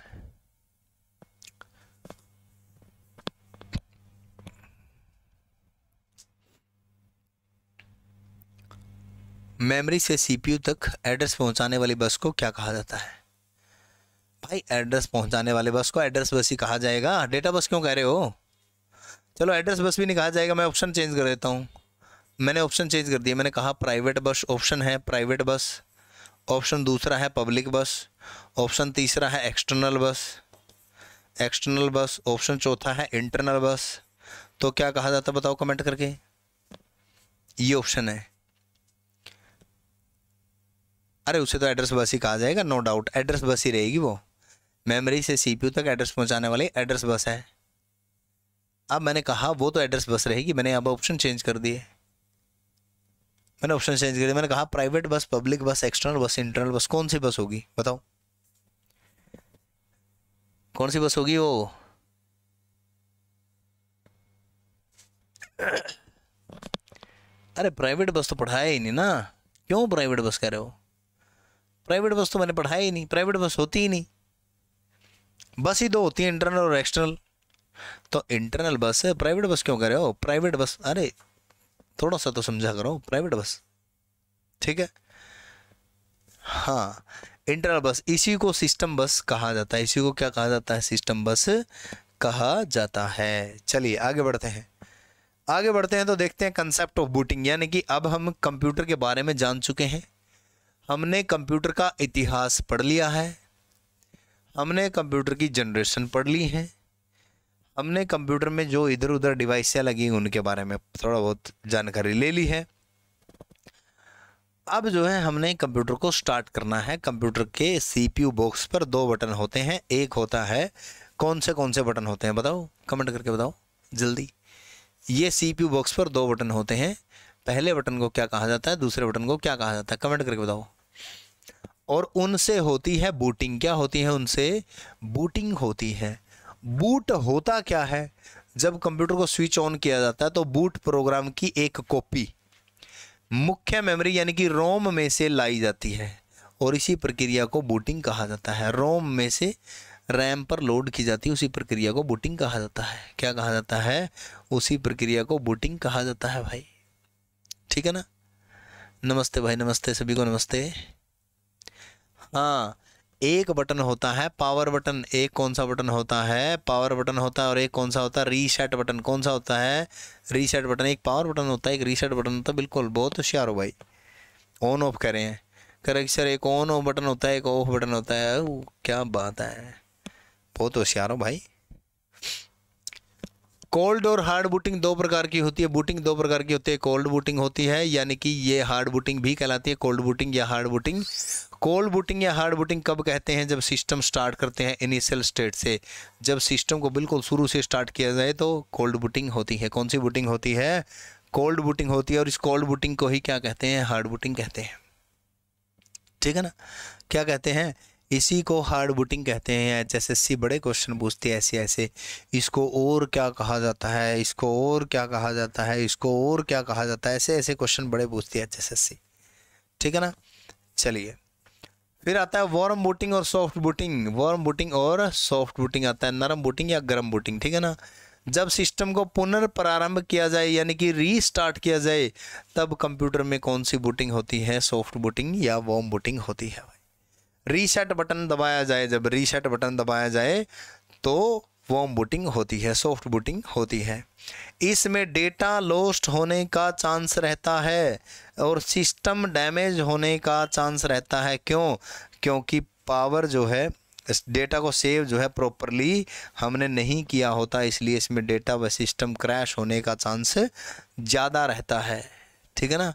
मेमोरी से सीपीयू तक एड्रेस पहुंचाने वाली बस को क्या कहा जाता है भाई एड्रेस पहुंचाने वाले बस को एड्रेस बस ही कहा जाएगा डेटा बस क्यों कह रहे हो चलो एड्रेस बस भी नहीं कहा जाएगा मैं ऑप्शन चेंज कर देता हूँ मैंने ऑप्शन चेंज कर दिया मैंने कहा प्राइवेट बस ऑप्शन है प्राइवेट बस ऑप्शन दूसरा है पब्लिक बस ऑप्शन तीसरा है एक्सटर्नल बस एक्सटर्नल बस ऑप्शन चौथा है इंटरनल बस तो क्या कहा जाता बताओ कमेंट करके ये ऑप्शन है अरे उसे तो एड्रेस बस ही कहा जाएगा नो डाउट एड्रेस बस ही रहेगी वो मेमोरी से सीपीयू तक एड्रेस पहुंचाने वाली एड्रेस बस है अब मैंने कहा वो तो एड्रेस बस रहेगी मैंने अब ऑप्शन चेंज कर दिए मैंने ऑप्शन चेंज कर दिया मैंने कहा प्राइवेट बस पब्लिक बस एक्सटर्नल बस इंटरनल बस कौन सी बस होगी बताओ कौन सी बस होगी वो अरे प्राइवेट बस तो पढ़ाया ही नहीं ना क्यों प्राइवेट बस कह रहे हो प्राइवेट बस तो मैंने पढ़ाया ही नहीं प्राइवेट बस होती ही नहीं बस ही दो होती तो है इंटरनल और एक्सटर्नल तो इंटरनल बस प्राइवेट बस क्यों कह रहे हो प्राइवेट बस अरे थोड़ा सा तो समझा करो प्राइवेट बस ठीक है हाँ इंटरनल बस इसी को सिस्टम बस कहा जाता है इसी को क्या कहा जाता है सिस्टम बस कहा जाता है चलिए आगे बढ़ते हैं आगे बढ़ते हैं तो देखते हैं कंसेप्ट ऑफ बूटिंग यानी कि अब हम कंप्यूटर के बारे में जान चुके हैं हमने कंप्यूटर का इतिहास पढ़ लिया है हमने कंप्यूटर की जनरेशन पढ़ ली है हमने कंप्यूटर में जो इधर उधर डिवाइसें लगी हैं उनके बारे में थोड़ा बहुत जानकारी ले ली है अब जो है हमने कंप्यूटर को स्टार्ट करना है कंप्यूटर के सीपीयू बॉक्स पर दो बटन होते हैं एक होता है कौन से कौन से बटन होते हैं बताओ कमेंट करके बताओ जल्दी ये सीपीयू बॉक्स पर दो बटन होते हैं पहले बटन को क्या कहा जाता है दूसरे बटन को क्या कहा जाता है कमेंट करके बताओ और उनसे होती है बूटिंग क्या होती है उनसे बूटिंग होती है बूट होता क्या है जब कंप्यूटर को स्विच ऑन किया जाता है तो बूट प्रोग्राम की एक कॉपी मुख्य मेमोरी यानी कि रोम में से लाई जाती है और इसी प्रक्रिया को बूटिंग कहा जाता है रोम में से रैम पर लोड की जाती है उसी प्रक्रिया को बूटिंग कहा जाता है क्या कहा जाता है उसी प्रक्रिया को बूटिंग कहा जाता है भाई ठीक है ना नमस्ते भाई नमस्ते सभी को नमस्ते हाँ एक बटन होता है पावर बटन एक कौन सा बटन होता है पावर बटन होता है और एक कौन सा होता है रीसेट बटन कौन सा होता है रीसेट बटन एक पावर बटन होता है एक रीसेट बटन होता है बिल्कुल बहुत होशियार हो भाई ऑन ऑफ करें हैं करेक्ट सर एक ऑन ऑफ बटन होता है एक ऑफ बटन होता है क्या बात है बहुत होशियार हो भाई कोल्ड और हार्ड बूटिंग दो प्रकार की होती है बूटिंग दो प्रकार की होती है कोल्ड बूटिंग होती है यानी कि ये हार्ड बूटिंग भी कहलाती है कोल्ड बूटिंग या हार्ड बूटिंग कोल्ड बूटिंग या हार्ड बूटिंग कब कहते हैं जब सिस्टम स्टार्ट करते हैं इनिशियल स्टेट से जब सिस्टम को बिल्कुल शुरू से स्टार्ट किया जाए तो कोल्ड बूटिंग होती है कौन सी बूटिंग होती है कोल्ड बूटिंग होती है और इस कोल्ड बूटिंग को ही क्या कहते हैं हार्ड बूटिंग कहते हैं ठीक है ना क्या कहते हैं इसी को हार्ड बुटिंग कहते हैं एच एस एस सी बड़े क्वेश्चन पूछते हैं ऐसे ऐसे इसको और क्या कहा जाता है इसको और क्या कहा जाता है इसको और क्या कहा जाता है ऐसे ऐसे क्वेश्चन बड़े पूछते हैं एच एस एस सी ठीक है ना चलिए फिर आता है वार्म बूटिंग और सॉफ्ट बूटिंग वार्म बूटिंग और सॉफ्ट बूटिंग आता है नरम बूटिंग या गर्म बूटिंग ठीक है ना जब सिस्टम को पुनर्प्रारंभ किया जाए यानी कि रीस्टार्ट किया जाए तब कंप्यूटर में कौन सी बूटिंग होती है सॉफ्ट बूटिंग या वार्म बूटिंग होती है रीसेट बटन दबाया जाए जब रीसेट बटन दबाया जाए तो वॉम बूटिंग होती है सॉफ्ट बूटिंग होती है इसमें डेटा लॉस्ट होने का चांस रहता है और सिस्टम डैमेज होने का चांस रहता है क्यों क्योंकि पावर जो है इस डेटा को सेव जो है प्रॉपरली हमने नहीं किया होता इसलिए इसमें डेटा व सिस्टम क्रैश होने का चांस ज़्यादा रहता है ठीक है ना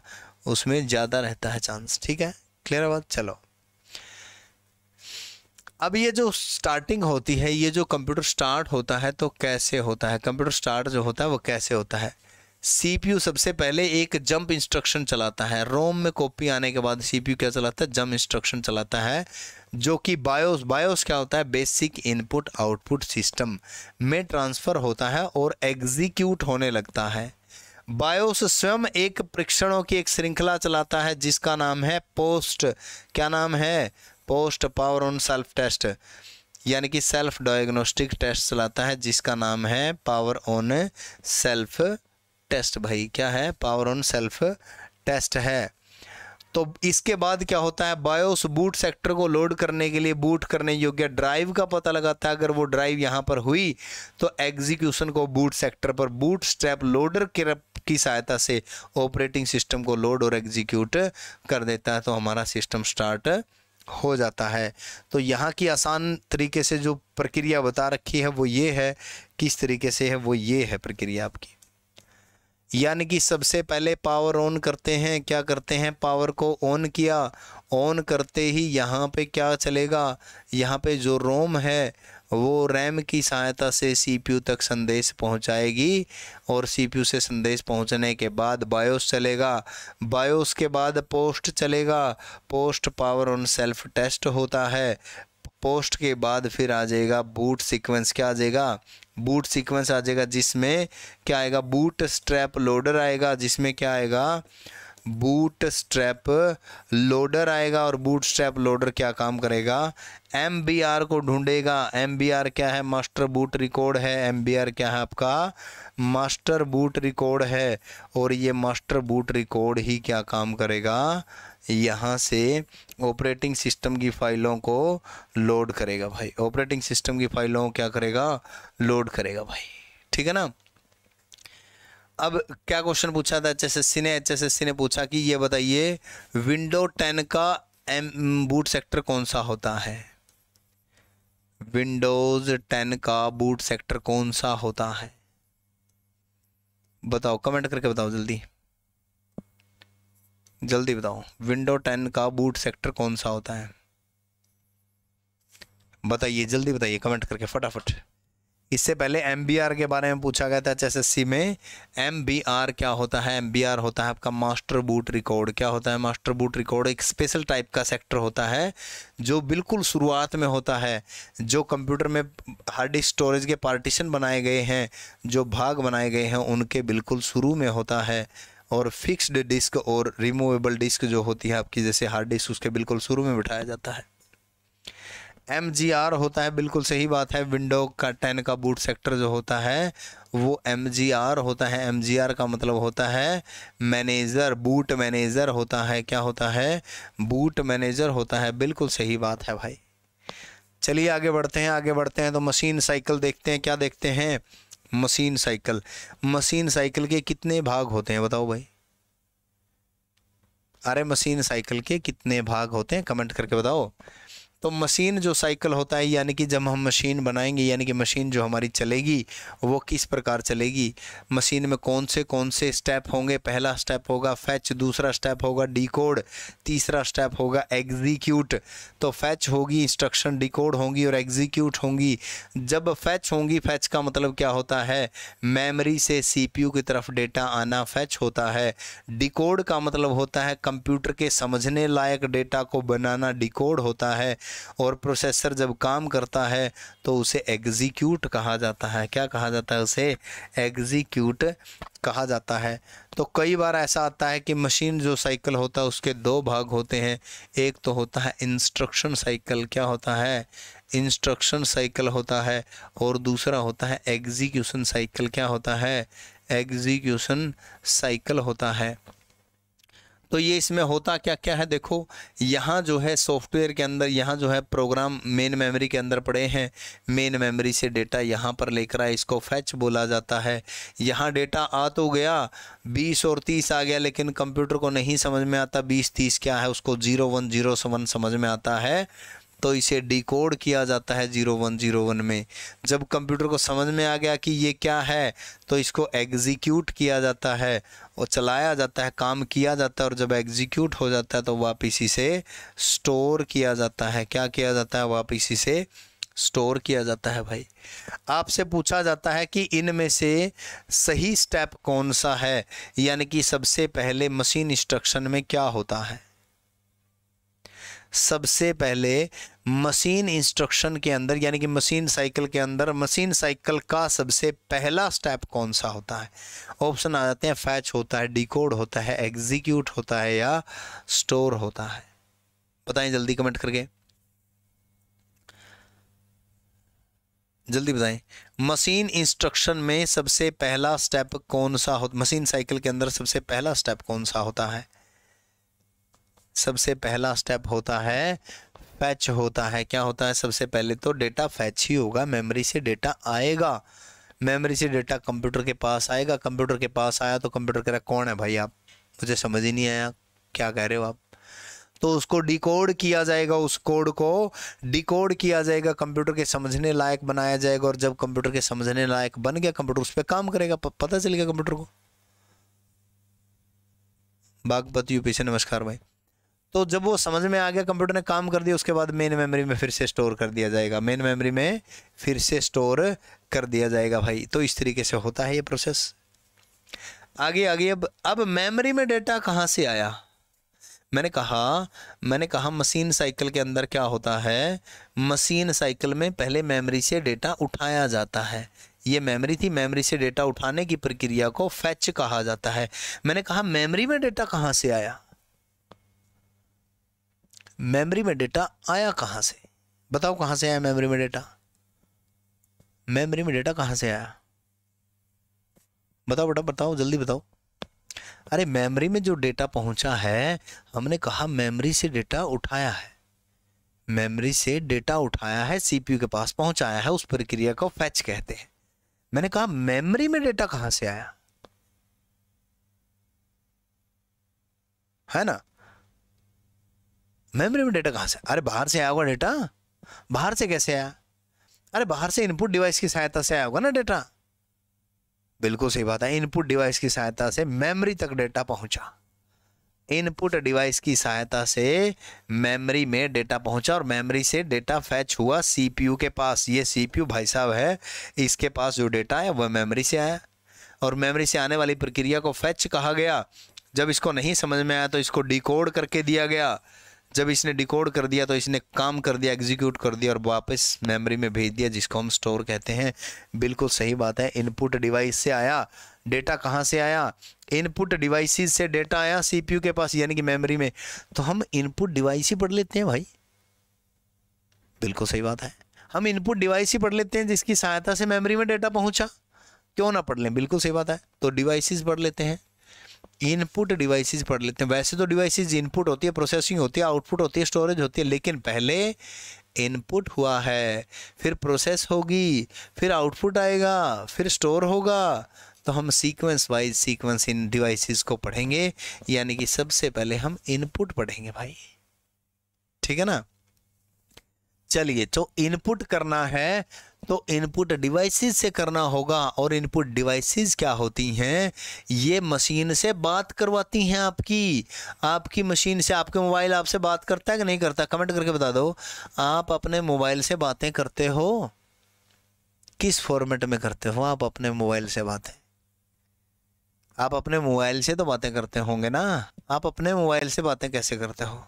उसमें ज़्यादा रहता है चांस ठीक है क्लियर बात चलो अब ये जो स्टार्टिंग होती है ये जो कंप्यूटर स्टार्ट होता है तो कैसे होता है कंप्यूटर स्टार्ट जो होता है वो कैसे होता है सीपीयू सबसे पहले एक जंप इंस्ट्रक्शन चलाता है रोम में कॉपी आने के बाद सीपीयू क्या चलाता है जंप इंस्ट्रक्शन चलाता है जो कि बायोस बायोस क्या होता है बेसिक इनपुट आउटपुट सिस्टम में ट्रांसफ़र होता है और एग्जीक्यूट होने लगता है बायोस स्वयं एक परीक्षणों की एक श्रृंखला चलाता है जिसका नाम है पोस्ट क्या नाम है post power on self test यानी कि सेल्फ डायग्नोस्टिक टेस्ट चलाता है जिसका नाम है पावर ऑन सेल्फ टेस्ट भाई क्या है पावर ऑन सेल्फ टेस्ट है तो इसके बाद क्या होता है बायोस बूट सेक्टर को लोड करने के लिए बूट करने योग्य ड्राइव का पता लगाता है अगर वो ड्राइव यहाँ पर हुई तो एग्जीक्यूशन को बूट सेक्टर पर बूट स्ट्रैप लोडर की सहायता से ऑपरेटिंग सिस्टम को लोड और एग्जीक्यूट कर देता है तो हमारा सिस्टम स्टार्ट हो जाता है तो यहाँ की आसान तरीके से जो प्रक्रिया बता रखी है वो ये है किस तरीके से है वो ये है प्रक्रिया आपकी यानी कि सबसे पहले पावर ऑन करते हैं क्या करते हैं पावर को ऑन किया ऑन करते ही यहाँ पे क्या चलेगा यहाँ पे जो रोम है वो रैम की सहायता से सीपीयू तक संदेश पहुंचाएगी और सीपीयू से संदेश पहुंचने के बाद बायोस चलेगा बायोस के बाद पोस्ट चलेगा post power on self test होता है पोस्ट के बाद फिर आ जाएगा बूट सीक्वेंस क्या आ जाएगा बूट सीक्वेंस आ जाएगा जिसमें क्या आएगा बूट स्ट्रैप लोडर आएगा जिसमें क्या आएगा बूट स्ट्रैप लोडर आएगा और बूट स्ट्रैप लोडर क्या काम करेगा एम बी आर को ढूंढेगा एम बी आर क्या है मास्टर बूट रिकॉर्ड है एम बी आर क्या है आपका मास्टर बूट रिकॉर्ड है और ये मास्टर बूट रिकॉर्ड ही क्या काम करेगा यहाँ से ऑपरेटिंग सिस्टम की फाइलों को लोड करेगा भाई ऑपरेटिंग सिस्टम की फाइलों को क्या करेगा लोड करेगा भाई ठीक है ना अब क्या क्वेश्चन पूछा था एचएसएससी ने एचएसएससी ने पूछा कि ये बताइए विंडो टेन का एम बूट सेक्टर कौन सा होता है विंडोज टेन का बूट सेक्टर कौन सा होता है बताओ कमेंट करके बताओ जल्दी जल्दी बताओ विंडो टेन का बूट सेक्टर कौन सा होता है बताइए जल्दी बताइए कमेंट करके फटाफट इससे पहले एम के बारे में पूछा गया था एच में एम क्या होता है एम होता है आपका मास्टर बूट रिकॉर्ड क्या होता है मास्टर बूट रिकॉर्ड एक स्पेशल टाइप का सेक्टर होता है जो बिल्कुल शुरुआत में होता है जो कंप्यूटर में हार्ड डिस्क स्टोरेज के पार्टीशन बनाए गए हैं जो भाग बनाए गए हैं उनके बिल्कुल शुरू में होता है और फिक्स्ड डिस्क और रिमूवेबल डिस्क जो होती है आपकी जैसे हार्ड डिस्क उसके बिल्कुल शुरू में बिठाया जाता है एम जी आर होता है बिल्कुल सही बात है विंडो का टेन का बूट सेक्टर जो होता है वो एम जी आर होता है एम जी आर का मतलब होता है मैनेजर बूट मैनेजर होता है क्या होता है बूट मैनेजर होता है बिल्कुल सही बात है भाई चलिए आगे बढ़ते हैं आगे बढ़ते हैं तो मशीन साइकिल देखते हैं क्या देखते हैं मशीन साइकिल मशीन साइकिल के कितने भाग होते हैं बताओ भाई अरे मशीन साइकिल के कितने भाग होते हैं कमेंट करके बताओ तो मशीन जो साइकिल होता है यानी कि जब हम मशीन बनाएंगे यानी कि मशीन जो हमारी चलेगी वो किस प्रकार चलेगी मशीन में कौन से कौन से स्टेप होंगे पहला स्टेप होगा फैच दूसरा स्टेप होगा डिकोड तीसरा स्टेप होगा एग्जीक्यूट तो फैच होगी इंस्ट्रक्शन डिकोड होंगी और एग्जीक्यूट होंगी जब फैच होंगी फैच का मतलब क्या होता है मेमरी से सी की तरफ डेटा आना फैच होता है डिकोड का मतलब होता है कंप्यूटर के समझने लायक डेटा को बनाना डिकोड होता है और प्रोसेसर जब काम करता है तो उसे एग्जीक्यूट कहा जाता है क्या कहा जाता है उसे एग्जीक्यूट कहा जाता है तो कई बार ऐसा आता है कि मशीन जो साइकिल होता है उसके दो भाग होते हैं एक तो होता है इंस्ट्रक्शन साइकिल क्या होता है इंस्ट्रक्शन साइकिल होता है और दूसरा होता है एग्जीक्यूशन साइकिल क्या होता है एग्जीक्यूशन साइकिल होता है तो ये इसमें होता क्या क्या है देखो यहाँ जो है सॉफ्टवेयर के अंदर यहाँ जो है प्रोग्राम मेन मेमोरी के अंदर पड़े हैं मेन मेमोरी से डेटा यहाँ पर लेकर आए इसको फैच बोला जाता है यहाँ डेटा आ तो गया बीस और तीस आ गया लेकिन कंप्यूटर को नहीं समझ में आता बीस तीस क्या है उसको जीरो वन जीरो समझ में आता है तो इसे डिकोड किया जाता है जीरो वन जीरो वन में जब कंप्यूटर को समझ में आ गया कि ये क्या है तो इसको एग्जीक्यूट किया जाता है और चलाया जाता है काम किया जाता है और जब एग्जीक्यूट हो जाता है तो वापस इसे स्टोर किया जाता है क्या किया जाता है वापस इसे स्टोर किया जाता है भाई आपसे पूछा जाता है कि इनमें से सही स्टेप कौन सा है यानी कि सबसे पहले मशीन इंस्ट्रक्शन में क्या होता है सबसे पहले मशीन इंस्ट्रक्शन के अंदर यानी कि मशीन साइकिल के अंदर मशीन साइकिल का सबसे पहला स्टेप कौन सा होता है ऑप्शन आ जाते हैं फैच होता है डिकोड होता है एग्जीक्यूट होता है या स्टोर होता है बताएं जल्दी कमेंट करके जल्दी बताएं मशीन इंस्ट्रक्शन में सबसे पहला स्टेप कौन सा हो मशीन साइकिल के अंदर सबसे पहला स्टेप कौन सा होता है सबसे पहला स्टेप होता है फैच होता है क्या होता है सबसे पहले तो डेटा फैच ही होगा मेमोरी से डेटा आएगा मेमोरी से डेटा कंप्यूटर के पास आएगा कंप्यूटर के पास आया तो कंप्यूटर कह रहा कौन है भाई आप मुझे समझ ही नहीं आया क्या कह रहे हो आप तो उसको डिकोड किया जाएगा उस कोड को डिकोड किया जाएगा कंप्यूटर के समझने लायक बनाया जाएगा और जब कंप्यूटर के समझने लायक बन गया कंप्यूटर उस पर काम करेगा प, पता चलेगा कंप्यूटर को बागपत यूपी से नमस्कार भाई तो जब वो समझ में आ गया कंप्यूटर ने काम कर दिया उसके बाद मेन मेमोरी में फिर से स्टोर कर दिया जाएगा मेन मेमोरी में फिर से स्टोर कर दिया जाएगा भाई तो इस तरीके से होता है ये प्रोसेस आगे आगे अब अब मेमोरी में डेटा कहाँ से आया मैंने कहा मैंने कहा मशीन साइकिल के अंदर क्या होता है मशीन साइकिल में पहले मेमोरी से डेटा उठाया जाता है ये मेमोरी थी मेमोरी से डेटा उठाने की प्रक्रिया को फैच कहा जाता है मैंने कहा मेमोरी में डेटा कहाँ से आया मेमोरी में डेटा आया कहाँ से बताओ कहाँ से आया मेमोरी में डेटा मेमोरी में डेटा कहाँ से आया बताओ बेटा बताओ जल्दी बताओ अरे मेमोरी में जो डेटा पहुंचा है हमने कहा मेमोरी से डेटा उठाया है मेमोरी से डेटा उठाया है सीपीयू के पास पहुंचाया है उस प्रक्रिया को फैच कहते हैं मैंने कहा मेमोरी में डेटा कहाँ से आया है ना मेमोरी में डेटा कहाँ से अरे बाहर से आया होगा डेटा बाहर से कैसे आया अरे बाहर से इनपुट डिवाइस की सहायता से आया होगा ना डेटा बिल्कुल सही बात है इनपुट डिवाइस की सहायता से मेमोरी तक डेटा पहुंचा इनपुट डिवाइस की सहायता से मेमोरी में डेटा पहुंचा और मेमोरी से डेटा फैच हुआ सीपीयू के पास ये सीपीयू भाई साहब है इसके पास जो डेटा है वह मेमोरी से आया और मेमोरी से आने वाली प्रक्रिया को फैच कहा गया जब इसको नहीं समझ में आया तो इसको डिकोड करके दिया गया जब इसने डिकोड कर दिया तो इसने काम कर दिया एग्जीक्यूट कर दिया और वापस मेमोरी में भेज दिया जिसको हम स्टोर कहते हैं बिल्कुल सही बात है इनपुट डिवाइस से आया डेटा कहाँ से आया इनपुट डिवाइसेस से डेटा आया सीपीयू के पास यानी कि मेमोरी में तो हम इनपुट डिवाइस ही पढ़ लेते हैं भाई बिल्कुल सही बात है हम इनपुट डिवाइस ही पढ़ लेते हैं जिसकी सहायता से मेमोरी में डेटा पहुंचा क्यों ना पढ़ लें बिल्कुल सही बात है तो डिवाइसेस पढ़ लेते हैं इनपुट डिवाइसेस पढ़ लेते हैं वैसे तो डिवाइसेस इनपुट होती है प्रोसेसिंग होती है आउटपुट होती है स्टोरेज होती है लेकिन पहले इनपुट हुआ है फिर प्रोसेस होगी फिर आउटपुट आएगा फिर स्टोर होगा तो हम सीक्वेंस वाइज सीक्वेंस इन डिवाइसेस को पढ़ेंगे यानी कि सबसे पहले हम इनपुट पढ़ेंगे भाई ठीक है ना चलिए तो इनपुट करना है तो इनपुट डिवाइसेस से करना होगा और इनपुट डिवाइसेस क्या होती हैं ये मशीन से बात करवाती हैं आपकी आपकी मशीन से आपके मोबाइल आपसे बात करता है कि नहीं करता कमेंट करके बता दो आप अपने मोबाइल से बातें करते हो किस फॉर्मेट में करते हो आप अपने मोबाइल से बातें आप अपने मोबाइल से तो बातें करते होंगे ना आप अपने मोबाइल से बातें कैसे करते हो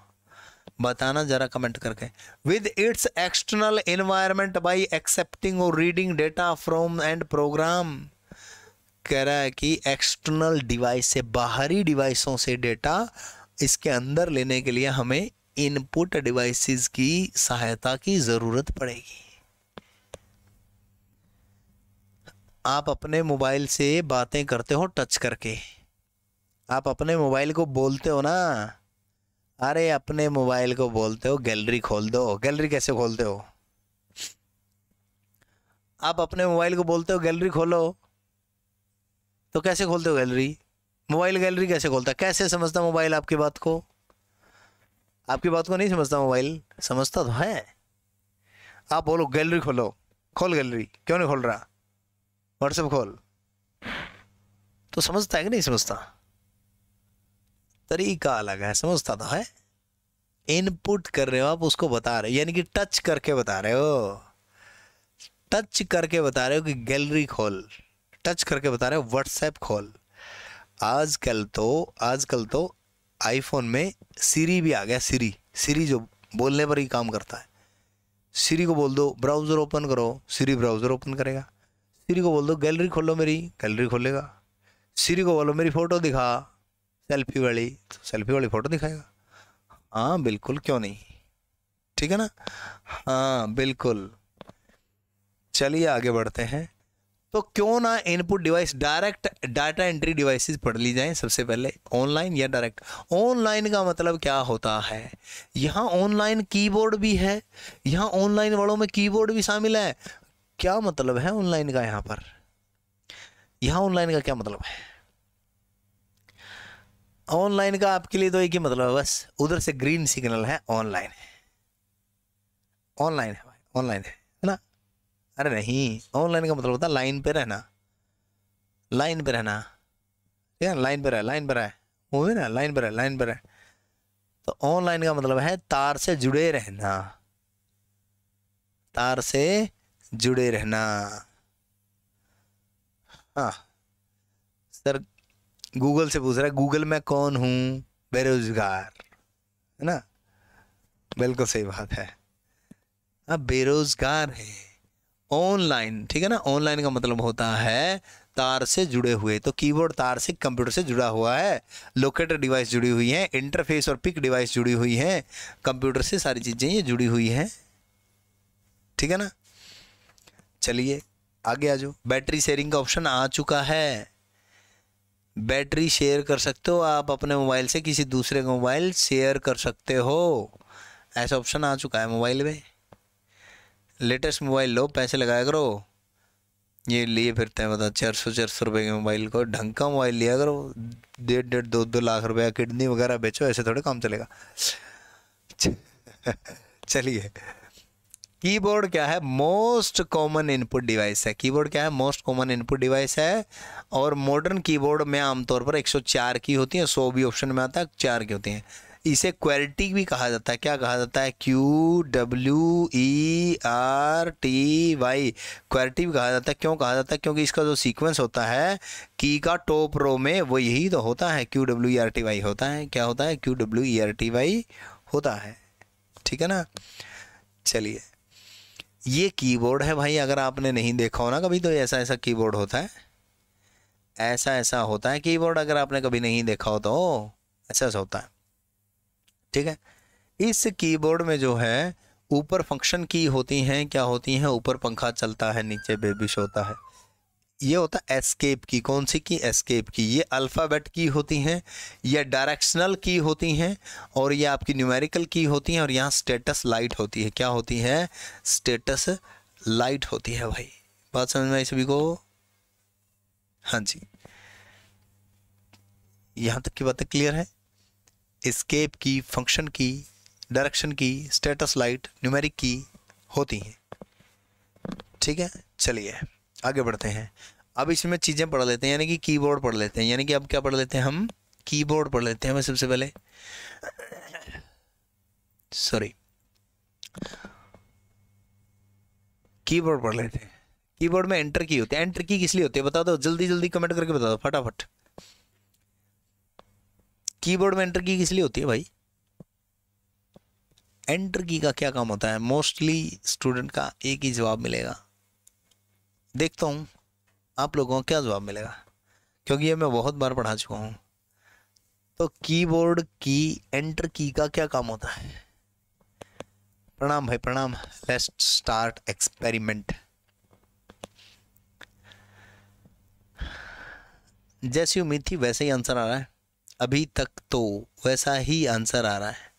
बताना जरा कमेंट करके with its external environment by accepting और reading data from and program कह रहा है कि एक्सटर्नल डिवाइस से बाहरी डिवाइसों से डेटा इसके अंदर लेने के लिए हमें इनपुट डिवाइसेस की सहायता की ज़रूरत पड़ेगी आप अपने मोबाइल से बातें करते हो टच करके आप अपने मोबाइल को बोलते हो ना अरे अपने मोबाइल को बोलते हो गैलरी खोल दो गैलरी कैसे खोलते हो आप अपने मोबाइल को बोलते हो गैलरी खोलो तो कैसे खोलते हो गैलरी मोबाइल गैलरी कैसे खोलता कैसे समझता मोबाइल आपकी बात को आपकी बात को नहीं समझता मोबाइल समझता तो है आप बोलो गैलरी खोलो खोल गैलरी क्यों नहीं खोल रहा व्हाट्सएप खोल तो समझता है कि नहीं समझता तरीका अलग है समझता तो है इनपुट कर रहे हो आप उसको बता रहे हो यानी कि टच करके बता रहे हो टच करके बता रहे हो कि गैलरी खोल टच करके बता रहे हो व्हाट्सएप खोल आजकल तो आजकल तो आईफोन में सीरी भी आ गया सीरी सीरी जो बोलने पर ही काम करता है सीरी को बोल दो ब्राउज़र ओपन करो सीरी ब्राउज़र ओपन करेगा सीरी को बोल दो गैलरी खोलो मेरी गैलरी खोलेगा सीरी को बोलो मेरी फ़ोटो दिखा सेल्फी वाली तो सेल्फी वाली फ़ोटो दिखाएगा हाँ बिल्कुल क्यों नहीं ठीक है ना हाँ बिल्कुल चलिए आगे बढ़ते हैं तो क्यों ना input device direct data entry devices पढ़ ली जाएं सबसे पहले ऑनलाइन या डायरेक्ट ऑनलाइन का मतलब क्या होता है यहाँ ऑनलाइन कीबोर्ड भी है यहाँ ऑनलाइन वालों में कीबोर्ड भी शामिल है क्या मतलब है ऑनलाइन का यहाँ पर यहाँ ऑनलाइन का क्या मतलब है ऑनलाइन का आपके लिए तो एक ही मतलब है बस उधर से ग्रीन सिग्नल है ऑनलाइन है ऑनलाइन है भाई ऑनलाइन है है ना अरे नहीं ऑनलाइन का मतलब होता है लाइन पे रहना लाइन पे रहना ठीक है लाइन पर है लाइन पर है मूवी ना लाइन पर है लाइन पर है तो ऑनलाइन का मतलब है तार से जुड़े रहना तार से जुड़े रहना हाँ सर गूगल से पूछ रहा है गूगल में कौन हूँ बेरोजगार है ना बिल्कुल सही बात है आप बेरोजगार है ऑनलाइन ठीक है ना ऑनलाइन का मतलब होता है तार से जुड़े हुए तो कीबोर्ड तार से कंप्यूटर से जुड़ा हुआ है लोकेटर डिवाइस जुड़ी हुई है इंटरफेस और पिक डिवाइस जुड़ी हुई है कंप्यूटर से सारी चीज़ें ये जुड़ी हुई हैं ठीक है ना चलिए आगे आ जाओ बैटरी शेयरिंग का ऑप्शन आ चुका है बैटरी शेयर कर सकते हो आप अपने मोबाइल से किसी दूसरे का मोबाइल शेयर कर सकते हो ऐसा ऑप्शन आ चुका है मोबाइल में लेटेस्ट मोबाइल लो पैसे लगाया करो ये लिए फिरते हैं बता चार सौ चार सौ रुपये के मोबाइल को ढंग का मोबाइल लिया करो डेढ़ डेढ़ दो दो लाख रुपया किडनी वगैरह बेचो ऐसे थोड़े काम चलेगा चलिए कीबोर्ड क्या है मोस्ट कॉमन इनपुट डिवाइस है कीबोर्ड क्या है मोस्ट कॉमन इनपुट डिवाइस है और मॉडर्न कीबोर्ड में आमतौर पर 104 की होती है 100 भी ऑप्शन में आता है चार की होती हैं इसे क्वेरिटी भी कहा जाता है क्या कहा जाता है Q W E e, R T Y qwerty भी कहा जाता है क्यों कहा जाता है क्योंकि इसका जो सीक्वेंस होता है की का टॉप रो में वो यही तो होता है Q W E R T Y होता है क्या होता है Q W E R T Y होता है ठीक है ना चलिए ये कीबोर्ड है भाई अगर आपने नहीं देखा हो ना कभी तो ऐसा ऐसा कीबोर्ड होता है ऐसा ऐसा होता है कीबोर्ड अगर आपने कभी नहीं देखा हो तो ऐसा ऐसा होता है ठीक है इस कीबोर्ड में जो है ऊपर फंक्शन की होती हैं क्या होती हैं ऊपर पंखा चलता है नीचे बेबिश होता है ये होता है एस्केप की कौन सी की एस्केप की ये अल्फ़ाबेट की होती हैं ये डायरेक्शनल की होती हैं और ये आपकी न्यूमेरिकल की होती हैं और यहाँ स्टेटस लाइट होती है क्या होती है स्टेटस लाइट होती है भाई बात समझ में आई सभी को हाँ जी यहाँ तक की बातें क्लियर है एस्केप की फंक्शन की डायरेक्शन की स्टेटस लाइट न्यूमेरिक की होती हैं ठीक है चलिए आगे बढ़ते हैं अब इसमें चीज़ें पढ़ लेते हैं यानी कि कीबोर्ड पढ़ लेते हैं यानी कि अब क्या पढ़ लेते हैं हम कीबोर्ड पढ़ लेते हैं मैं सबसे पहले सॉरी कीबोर्ड पढ़ लेते हैं कीबोर्ड में एंटर की होती है एंटर की किस लिए होती है बता दो जल्दी जल्दी कमेंट करके बता दो फटाफट कीबोर्ड में एंटर की किस लिए होती है भाई एंटर की का क्या काम होता है मोस्टली स्टूडेंट का एक ही जवाब मिलेगा देखता हूँ आप लोगों को क्या जवाब मिलेगा क्योंकि ये मैं बहुत बार पढ़ा चुका हूँ तो कीबोर्ड की एंटर की का क्या काम होता है प्रणाम भाई प्रणाम लेट्स स्टार्ट एक्सपेरिमेंट जैसी उम्मीद थी वैसे ही आंसर आ रहा है अभी तक तो वैसा ही आंसर आ रहा है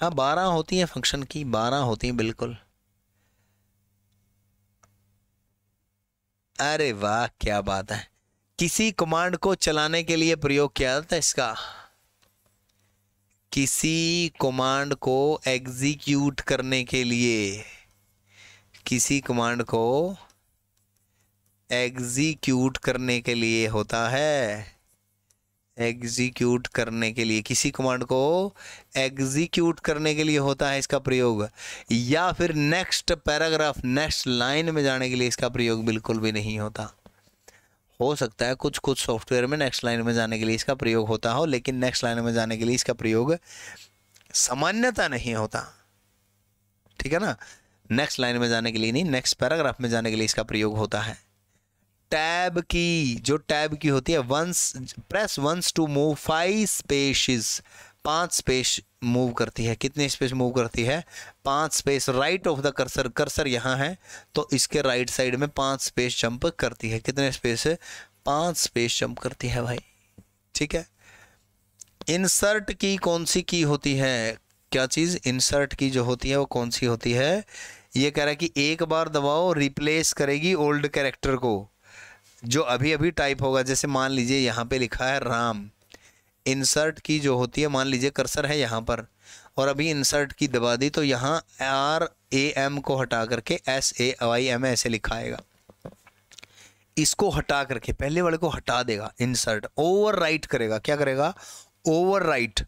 हाँ बारह होती है फंक्शन की बारह होती हैं बिल्कुल अरे वाह क्या बात है किसी कमांड को चलाने के लिए प्रयोग किया जाता है इसका किसी कमांड को एग्जीक्यूट करने के लिए किसी कमांड को एग्जीक्यूट करने के लिए होता है एग्जीक्यूट करने के लिए किसी कमांड को एग्जीक्यूट करने के लिए होता है इसका प्रयोग या फिर नेक्स्ट पैराग्राफ नेक्स्ट लाइन में जाने के लिए इसका प्रयोग बिल्कुल भी नहीं होता हो सकता है कुछ कुछ सॉफ्टवेयर में नेक्स्ट लाइन में जाने के लिए इसका प्रयोग होता हो लेकिन नेक्स्ट लाइन में जाने के लिए इसका प्रयोग सामान्यता नहीं होता ठीक है ना नेक्स्ट लाइन में जाने के लिए नहीं नेक्स्ट पैराग्राफ में जाने के लिए इसका प्रयोग होता है टैब की जो टैब की होती है once press once to move five spaces पांच स्पेस मूव करती है कितने स्पेस मूव करती है पांच space right of the cursor cursor यहाँ है तो इसके राइट साइड में पांच स्पेस जंप करती है कितने स्पेस पांच स्पेस जंप करती है भाई ठीक है इंसर्ट की कौन सी की होती है क्या चीज़ इंसर्ट की जो होती है वो कौन सी होती है ये कह रहा है कि एक बार दबाओ रिप्लेस करेगी ओल्ड कैरेक्टर को जो अभी अभी टाइप होगा जैसे मान लीजिए यहाँ पे लिखा है राम इंसर्ट की जो होती है मान लीजिए कर्सर है यहाँ पर और अभी इंसर्ट की दबा दी तो यहाँ आर ए एम को हटा करके एस ए आई एम ऐसे लिखाएगा इसको हटा करके पहले वाले को हटा देगा इंसर्ट ओवर राइट करेगा क्या करेगा ओवर राइट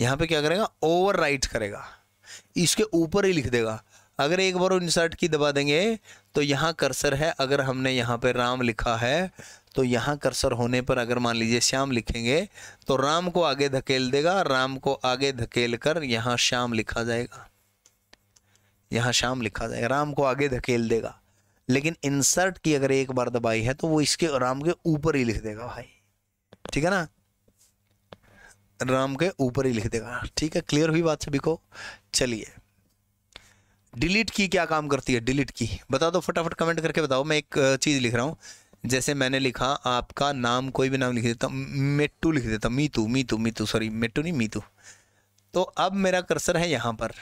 यहाँ पर क्या करेगा ओवर राइट करेगा इसके ऊपर ही लिख देगा अगर एक बार इंसर्ट की दबा देंगे तो यहाँ कर्सर है अगर हमने यहाँ पर राम लिखा है तो यहाँ कर्सर होने पर अगर मान लीजिए श्याम लिखेंगे तो राम को आगे धकेल देगा राम को आगे धकेल कर यहाँ श्याम लिखा जाएगा यहाँ श्याम लिखा जाएगा राम को आगे धकेल देगा लेकिन इंसर्ट की अगर एक बार दबाई है तो वो इसके राम के ऊपर ही लिख देगा भाई ठीक है ना राम के ऊपर ही लिख देगा ठीक है क्लियर हुई बात सभी को चलिए डिलीट की क्या काम करती है डिलीट की बता दो फटाफट कमेंट करके बताओ मैं एक चीज़ लिख रहा हूँ जैसे मैंने लिखा आपका नाम कोई भी नाम लिख देता मेट्टू लिख देता मीतू मीतू मीतू सॉरी मेट्टू नहीं मीतू तो अब मेरा कर्सर है यहाँ पर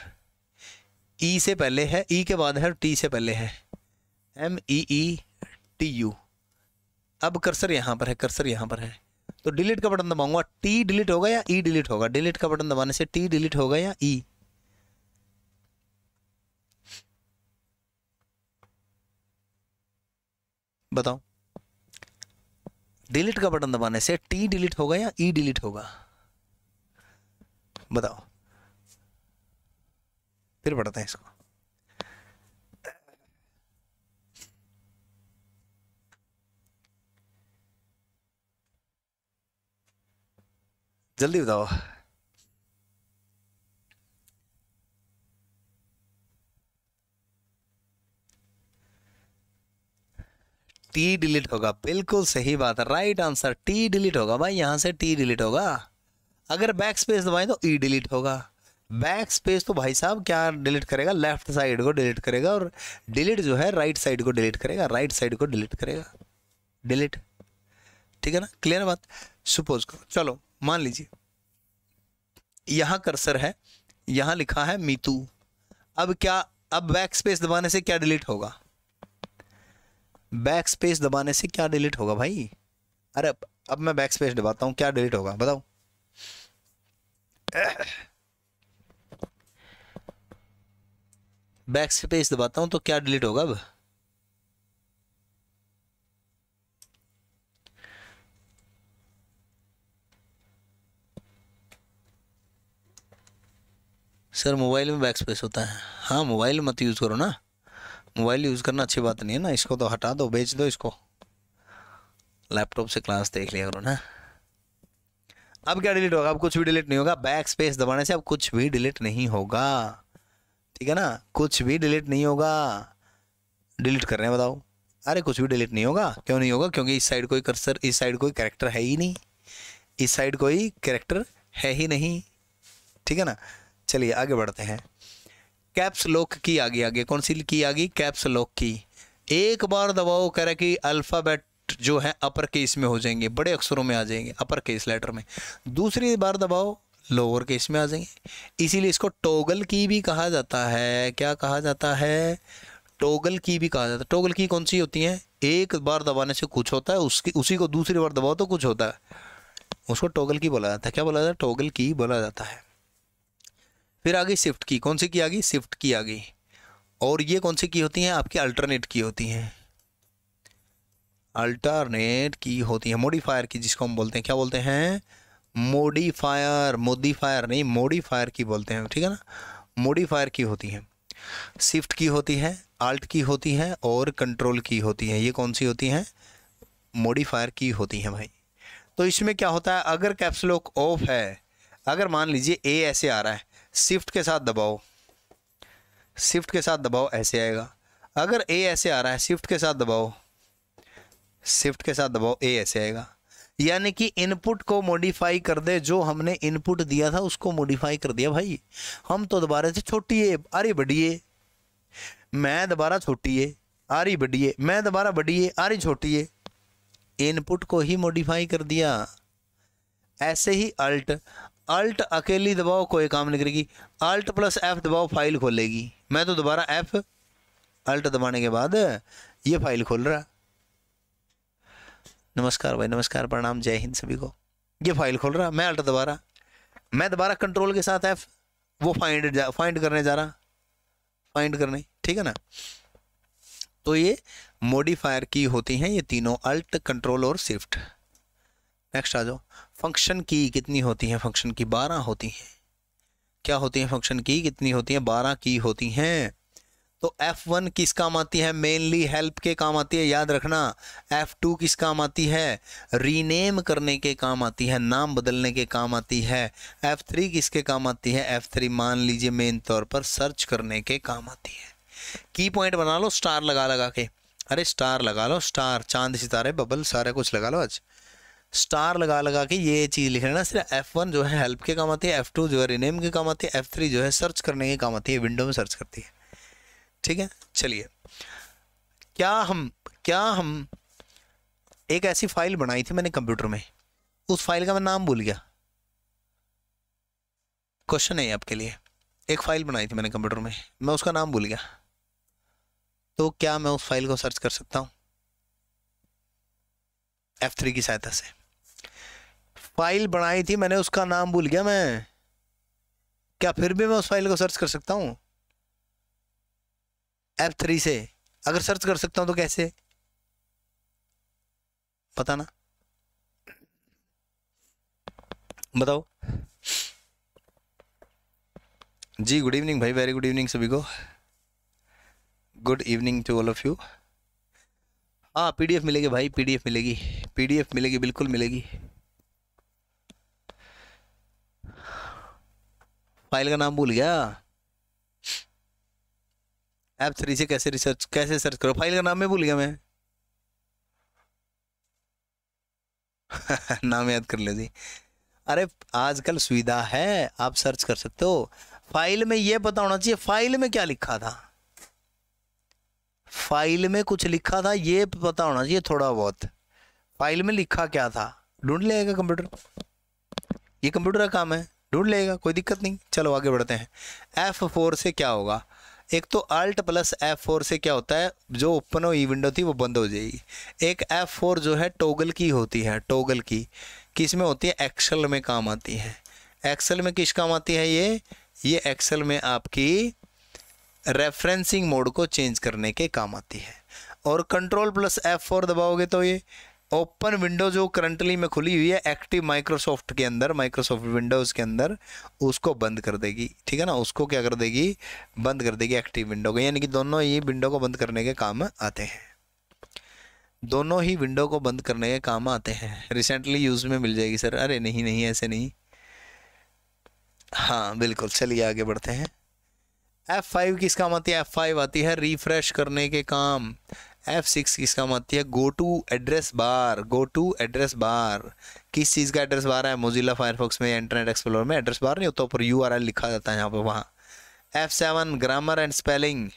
ई e से पहले है ई e के बाद है टी से पहले है M E E T U अब कर्सर यहाँ पर है कर्सर यहाँ पर है तो डिलीट का बटन दबाऊंगा टी डिलीट होगा या ई e डिलीट होगा डिलीट का बटन दबाने से टी डिलीट होगा या ई e? बताओ डिलीट का बटन दबाने से टी डिलीट होगा या ई e डिलीट होगा बताओ फिर पढ़ते हैं इसको जल्दी बताओ टी डिलीट होगा बिल्कुल सही बात है राइट आंसर टी डिलीट होगा भाई यहाँ से टी डिलीट होगा अगर बैक स्पेस दबाएं तो ई e डिलीट होगा बैक स्पेस तो भाई साहब क्या डिलीट करेगा लेफ्ट साइड को डिलीट करेगा और डिलीट जो है राइट साइड को डिलीट करेगा राइट साइड को डिलीट करेगा डिलीट ठीक है ना क्लियर बात सुपोज करो चलो मान लीजिए यहाँ कर्सर है यहाँ लिखा है मीतू अब क्या अब बैक स्पेस दबाने से क्या डिलीट होगा बैक स्पेस दबाने से क्या डिलीट होगा भाई अरे अब मैं बैक स्पेस दबाता हूँ क्या डिलीट होगा बताओ बैक स्पेस दबाता हूँ तो क्या डिलीट होगा अब सर मोबाइल में बैक स्पेस होता है हाँ मोबाइल मत यूज़ करो ना मोबाइल यूज़ करना अच्छी बात नहीं है ना इसको तो हटा दो बेच दो इसको लैपटॉप से क्लास देख लिया करो ना अब क्या डिलीट होगा अब कुछ भी डिलीट नहीं होगा बैक स्पेस दबाने से अब कुछ भी डिलीट नहीं होगा ठीक है ना कुछ भी डिलीट नहीं होगा डिलीट कर रहे हैं बताओ अरे कुछ भी डिलीट नहीं होगा क्यों नहीं होगा क्योंकि इस साइड कोई कर्सर इस साइड कोई कैरेक्टर है ही नहीं इस साइड कोई कैरेक्टर है ही नहीं ठीक है ना चलिए आगे बढ़ते हैं कैप्स लॉक की आ गई आगे कौन सी की आ गई कैप्स लॉक की एक बार दबाओ कह रहा कि अल्फ़ाबेट जो है अपर केस में हो जाएंगे बड़े अक्षरों में आ जाएंगे अपर केस लेटर में दूसरी बार दबाओ लोअर केस में आ जाएंगे इसीलिए इसको टोगल की भी कहा जाता है क्या कहा जाता है टोगल की भी कहा जाता है टोगल की कौन सी होती है एक बार दबाने से कुछ होता है उसकी उसी को दूसरी बार दबाओ तो कुछ होता है उसको टोगल की बोला जाता है क्या बोला जाता है टोगल की बोला जाता है फिर आ गई शिफ्ट की कौन सी की आ गई शिफ्ट की आ गई और ये कौन सी की होती हैं आपकी अल्टरनेट की होती हैं अल्टरनेट की होती है मोडिफायर की जिसको हम बोलते हैं क्या बोलते हैं मोडिफायर मोडिफायर नहीं मोडिफायर की बोलते हैं ठीक है ना मोडिफायर की होती है शिफ्ट की होती है आल्ट की होती है और कंट्रोल की होती है ये कौन सी होती हैं मोडिफायर की होती हैं भाई तो इसमें क्या होता है अगर कैप्सलॉक ऑफ है अगर मान लीजिए ए ऐसे आ रहा है शिफ्ट के साथ दबाओ शिफ्ट के साथ दबाओ ऐसे आएगा अगर ए ऐसे आ रहा है शिफ्ट के साथ दबाओ शिफ्ट के साथ दबाओ ए ऐसे आएगा यानी कि इनपुट को मॉडिफाई कर दे जो हमने इनपुट दिया था उसको मॉडिफाई कर दिया भाई हम तो दोबारा से छोटी ए अरे बढ़िए मैं दोबारा छोटी ए आरी बढ़िए मैं दोबारा बढ़िए आरी छोटी ए इनपुट को ही मॉडिफाई कर दिया ऐसे ही अल्ट अल्ट अकेली दबाओ कोई काम नहीं करेगी अल्ट प्लस एफ़ दबाओ फाइल खोलेगी मैं तो दोबारा एफ़ अल्ट दबाने के बाद ये फाइल खोल रहा नमस्कार भाई नमस्कार प्रणाम जय हिंद सभी को ये फाइल खोल रहा मैं अल्ट दबा रहा मैं दोबारा कंट्रोल के साथ एफ़ वो फाइंड फाइंड करने जा रहा फाइंड करने ठीक है ना तो ये मोडिफायर की होती हैं ये तीनों अल्ट कंट्रोल और शिफ्ट नेक्स्ट आ जाओ फंक्शन की कितनी होती है फंक्शन की बारह होती हैं क्या होती है फंक्शन की कितनी होती है बारह की होती हैं तो एफ़ वन किस काम आती है मेनली हेल्प के काम आती है याद रखना एफ़ टू किस काम आती है रीनेम करने के काम आती है नाम बदलने के काम आती है एफ़ थ्री किसके काम आती है एफ़ थ्री मान लीजिए मेन तौर पर सर्च करने के काम आती है की पॉइंट बना लो स्टार लगा लगा के अरे स्टार लगा लो स्टार चांद सितारे बबल सारे कुछ लगा लो आज स्टार लगा लगा के ये चीज़ लिख रहे हैं ना सिर्फ एफ वन जो है हेल्प के काम आती है एफ टू जो है रिनेम के काम आती है एफ थ्री जो है सर्च करने के काम आती है विंडो में सर्च करती है ठीक है चलिए क्या हम क्या हम एक ऐसी फाइल बनाई थी मैंने कंप्यूटर में उस फाइल का मैं नाम भूल गया क्वेश्चन है आपके लिए एक फ़ाइल बनाई थी मैंने कंप्यूटर में मैं उसका नाम भूल गया तो क्या मैं उस फाइल को सर्च कर सकता हूँ एफ थ्री की सहायता से फाइल बनाई थी मैंने उसका नाम भूल गया मैं क्या फिर भी मैं उस फाइल को सर्च कर सकता हूँ एफ थ्री से अगर सर्च कर सकता हूँ तो कैसे पता ना बताओ जी गुड इवनिंग भाई वेरी गुड इवनिंग सभी को good evening to all of you हाँ पीडीएफ मिलेगी भाई पीडीएफ मिलेगी पीडीएफ मिलेगी बिल्कुल मिलेगी फाइल का नाम भूल गया ऐप थ्री से कैसे रिसर्च कैसे सर्च करो फाइल का नाम में भूल गया मैं नाम याद कर ले जी अरे आजकल सुविधा है आप सर्च कर सकते हो फाइल में यह पता होना चाहिए फाइल में क्या लिखा था फाइल में कुछ लिखा था ये पता होना चाहिए थोड़ा बहुत फाइल में लिखा क्या था ढूंढ लेगा कंप्यूटर ये कंप्यूटर का काम है ढूंढ लेगा कोई दिक्कत नहीं चलो आगे बढ़ते हैं एफ़ फोर से क्या होगा एक तो अल्ट प्लस एफ़ फोर से क्या होता है जो ओपन हुई विंडो थी वो बंद हो जाएगी एक एफ़ फोर जो है टोगल की होती है टोगल की किस में होती है एक्सेल में काम आती है एक्सेल में किस काम आती है ये ये एक्सेल में आपकी रेफरेंसिंग मोड को चेंज करने के काम आती है और कंट्रोल प्लस एफ फोर दबाओगे तो ये ओपन विंडो जो करंटली में खुली हुई है एक्टिव माइक्रोसॉफ्ट के अंदर माइक्रोसॉफ्ट विंडोज़ के अंदर उसको बंद कर देगी ठीक है ना उसको क्या कर देगी बंद कर देगी एक्टिव विंडो को यानी कि दोनों ही विंडो को बंद करने के काम आते हैं दोनों ही विंडो को बंद करने के काम आते हैं रिसेंटली यूज़ में मिल जाएगी सर अरे नहीं नहीं ऐसे नहीं हाँ बिल्कुल चलिए आगे बढ़ते हैं F5 किस काम आती है F5 आती है रिफ्रेश करने के काम एफ सिक्स किसका मत है go to address bar go to address bar किस चीज़ का एड्रेस बार है मोजिला फायरफॉक्स में इंटरनेट एक्सप्लोर में एड्रेस बार नहीं होता ऊपर यू आर एल लिखा जाता है यहाँ पर वहाँ F seven grammar and spelling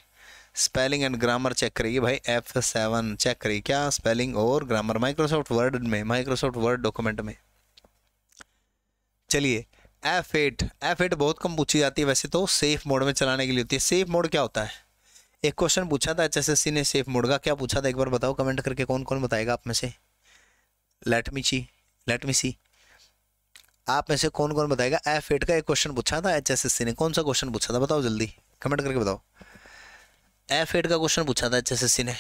spelling and grammar check करिए भाई एफ सेवन चेक करिए क्या स्पेलिंग और ग्रामर माइक्रोसॉफ्ट वर्ड में माइक्रोसॉफ्ट वर्ड डॉक्यूमेंट में चलिए एफ एट एफ एट बहुत कम पूछी जाती है वैसे तो सेफ मोड में चलाने के लिए होती है सेफ मोड क्या होता है एक क्वेश्चन पूछा था एचएसएससी ने सेफ मोड क्या पूछा था एक बार बताओ कमेंट करके कौन कौन बताएगा आप में से लेट मी सी लेट मी सी आप में से कौन कौन बताएगा एफ एट का एक क्वेश्चन पूछा था एचएसएससी ने कौन सा क्वेश्चन पूछा था बताओ जल्दी कमेंट करके बताओ एफ एट का क्वेश्चन पूछा था एचएसएससी ने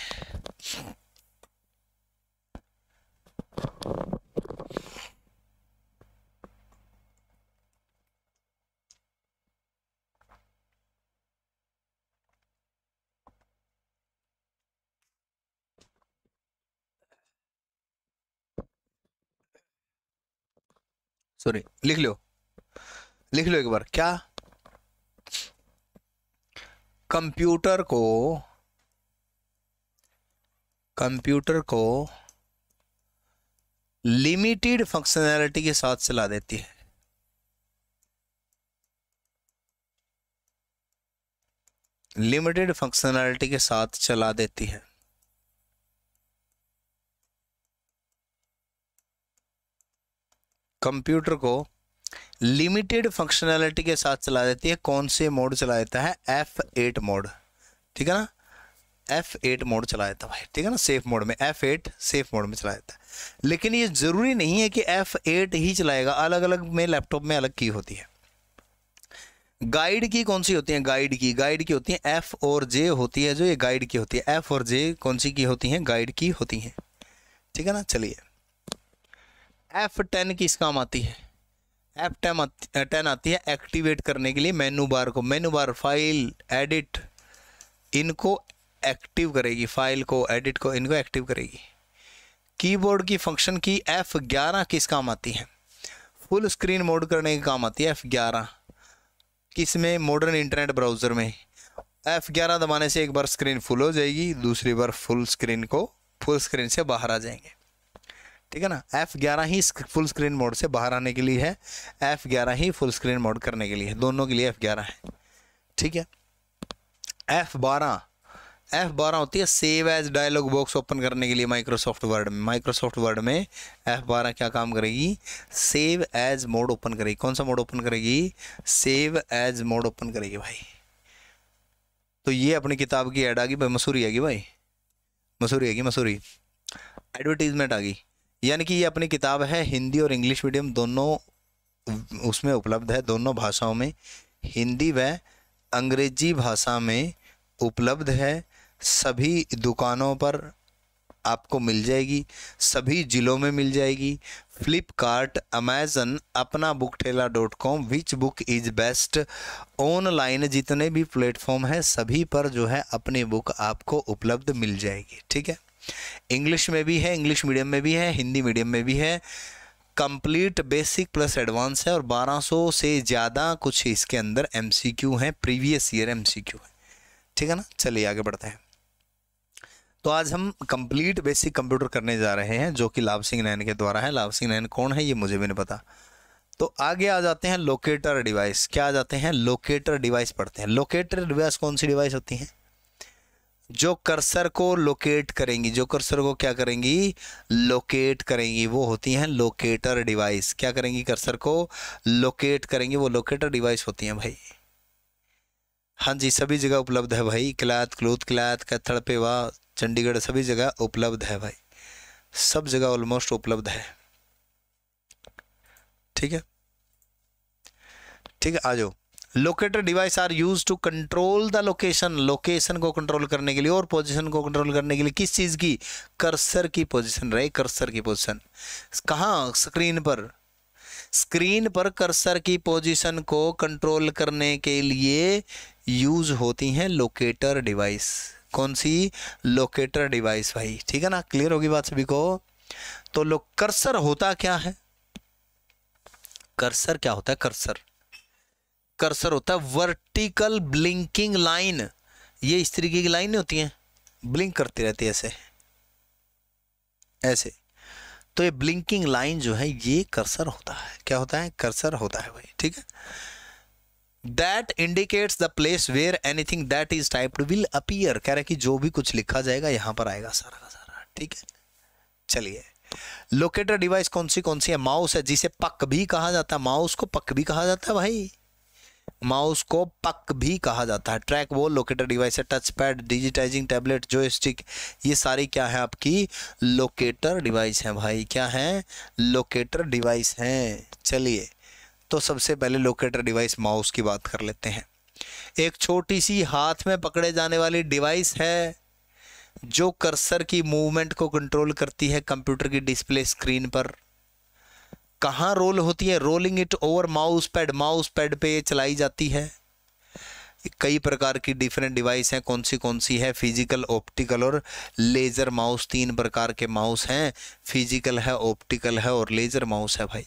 सॉरी लिख लो लिख लो एक बार क्या कंप्यूटर को कंप्यूटर को लिमिटेड फंक्शनैलिटी के साथ चला देती है लिमिटेड फंक्शनैलिटी के साथ चला देती है कंप्यूटर को लिमिटेड फंक्शनैलिटी के साथ चला देती है कौन से मोड चला देता है एफ एट मोड ठीक है ना एफ एट मोड चला देता भाई ठीक है ना सेफ मोड में एफ एट सेफ मोड में चला देता है लेकिन ये ज़रूरी नहीं है कि एफ एट ही चलाएगा अलग अलग में लैपटॉप में अलग की होती है गाइड की कौन सी होती है गाइड की गाइड की होती है एफ और जे होती है जो ये गाइड की होती है एफ और जे कौन सी की होती हैं गाइड की होती हैं ठीक है ना चलिए एफ टेन किस काम आती है एफ टेन टेन आती है एक्टिवेट करने के लिए मेनू बार को मेनू बार फाइल एडिट इनको एक्टिव करेगी फाइल को एडिट को इनको एक्टिव करेगी कीबोर्ड की फंक्शन की एफ़ ग्यारह किस काम आती है फुल स्क्रीन मोड करने के काम आती है एफ़ ग्यारह किस में मॉडर्न इंटरनेट ब्राउज़र में एफ़ ग्यारह दबाने से एक बार स्क्रीन फुल हो जाएगी दूसरी बार फुल स्क्रीन को फुल स्क्रीन से बाहर आ जाएंगे ठीक है ना एफ ग्यारह ही फुल स्क्रीन मोड से बाहर आने के लिए है एफ ग्यारह ही फुल स्क्रीन मोड करने के लिए है दोनों के लिए एफ ग्यारह है ठीक है एफ बारह एफ बारह होती है save as dialog box open करने के लिए माइक्रोसॉफ्ट वर्ड में माइक्रोसॉफ्ट वर्ड में एफ बारह क्या काम करेगी सेव एज मोड ओपन करेगी कौन सा मोड ओपन करेगी सेव एज मोड ओपन करेगी भाई तो ये अपनी किताब की ऐड आ गई भाई मसूरी आ गई भाई मसूरी आ गई मसूरी एडवर्टीजमेंट आ गई यानी कि ये अपनी किताब है हिंदी और इंग्लिश मीडियम दोनों उसमें उपलब्ध है दोनों भाषाओं में हिंदी व अंग्रेजी भाषा में उपलब्ध है सभी दुकानों पर आपको मिल जाएगी सभी ज़िलों में मिल जाएगी फ्लिपकार्ट अमेजन अपना book Thela dot com which book is best online जितने भी प्लेटफॉर्म हैं सभी पर जो है अपनी बुक आपको उपलब्ध मिल जाएगी ठीक है इंग्लिश में भी है इंग्लिश मीडियम में भी है हिंदी मीडियम में भी है कंप्लीट बेसिक प्लस एडवांस है और 1200 से ज़्यादा कुछ इसके अंदर क्यू हैं प्रीवियस ईयर क्यू है ठीक है ना चलिए आगे बढ़ते हैं तो आज हम कंप्लीट बेसिक कंप्यूटर करने जा रहे हैं जो कि लाभ सिंह नैन के द्वारा है लाभ सिंह नैन कौन है ये मुझे भी नहीं पता तो आगे आ जाते हैं लोकेटर डिवाइस क्या आ जाते हैं लोकेटर डिवाइस पढ़ते हैं लोकेटर डिवाइस कौन सी डिवाइस होती है जो कर्सर को लोकेट करेंगी जो कर्सर को क्या करेंगी लोकेट करेंगी वो होती हैं लोकेटर डिवाइस क्या करेंगी कर्सर को लोकेट करेंगी वो लोकेटर डिवाइस होती हैं भाई हाँ जी सभी जगह उपलब्ध है भाई क्लाथ क्लूथ क्लाथ कत्थड़ पेवा चंडीगढ़ सभी जगह उपलब्ध है भाई सब जगह ऑलमोस्ट उपलब्ध है ठीक है ठीक है आ जाओ locator device are use to control the location location को कंट्रोल करने के लिए और पोजीशन को कंट्रोल करने के लिए किस चीज़ की कर्सर की पोजीशन रहे कर्सर की पोजीशन कहाँ स्क्रीन पर स्क्रीन पर कर्सर की पोजीशन को कंट्रोल करने के लिए यूज होती हैं लोकेटर डिवाइस कौन सी लोकेटर डिवाइस भाई ठीक है ना क्लियर होगी बात सभी को तो लो कर्सर होता क्या है कर्सर क्या होता है कर्सर कर्सर होता है वर्टिकल ब्लिंकिंग लाइन ये इस तरीके की लाइनें होती हैं ब्लिंक करती रहती है ऐसे ऐसे तो ये ब्लिंकिंग लाइन जो है ये कर्सर होता है क्या होता है कर्सर होता है भाई ठीक है that indicates the place where anything that is typed will appear कह रहे कि जो भी कुछ लिखा जाएगा यहां पर आएगा सारा का सारा ठीक है चलिए लोकेटर डिवाइस कौन सी कौन सी है माउस है जिसे पक भी कहा जाता है माउस को पक भी कहा जाता है भाई माउस को पक भी कहा जाता है ट्रैक वो लोकेटर डिवाइस है touch pad digitising tablet joystick ये सारी क्या है आपकी लोकेटर डिवाइस है भाई क्या है लोकेटर डिवाइस हैं चलिए तो सबसे पहले लोकेटर डिवाइस माउस की बात कर लेते हैं एक छोटी सी हाथ में पकड़े जाने वाली डिवाइस है जो कर्सर की मूवमेंट को कंट्रोल करती है कंप्यूटर की डिस्प्ले स्क्रीन पर कहाँ रोल होती है rolling it over mouse pad mouse pad पे चलाई जाती है कई प्रकार की डिफरेंट डिवाइस हैं कौन सी कौन सी है फिजिकल ऑप्टिकल और लेज़र माउस तीन प्रकार के माउस हैं फिजिकल है ऑप्टिकल है और लेज़र माउस है भाई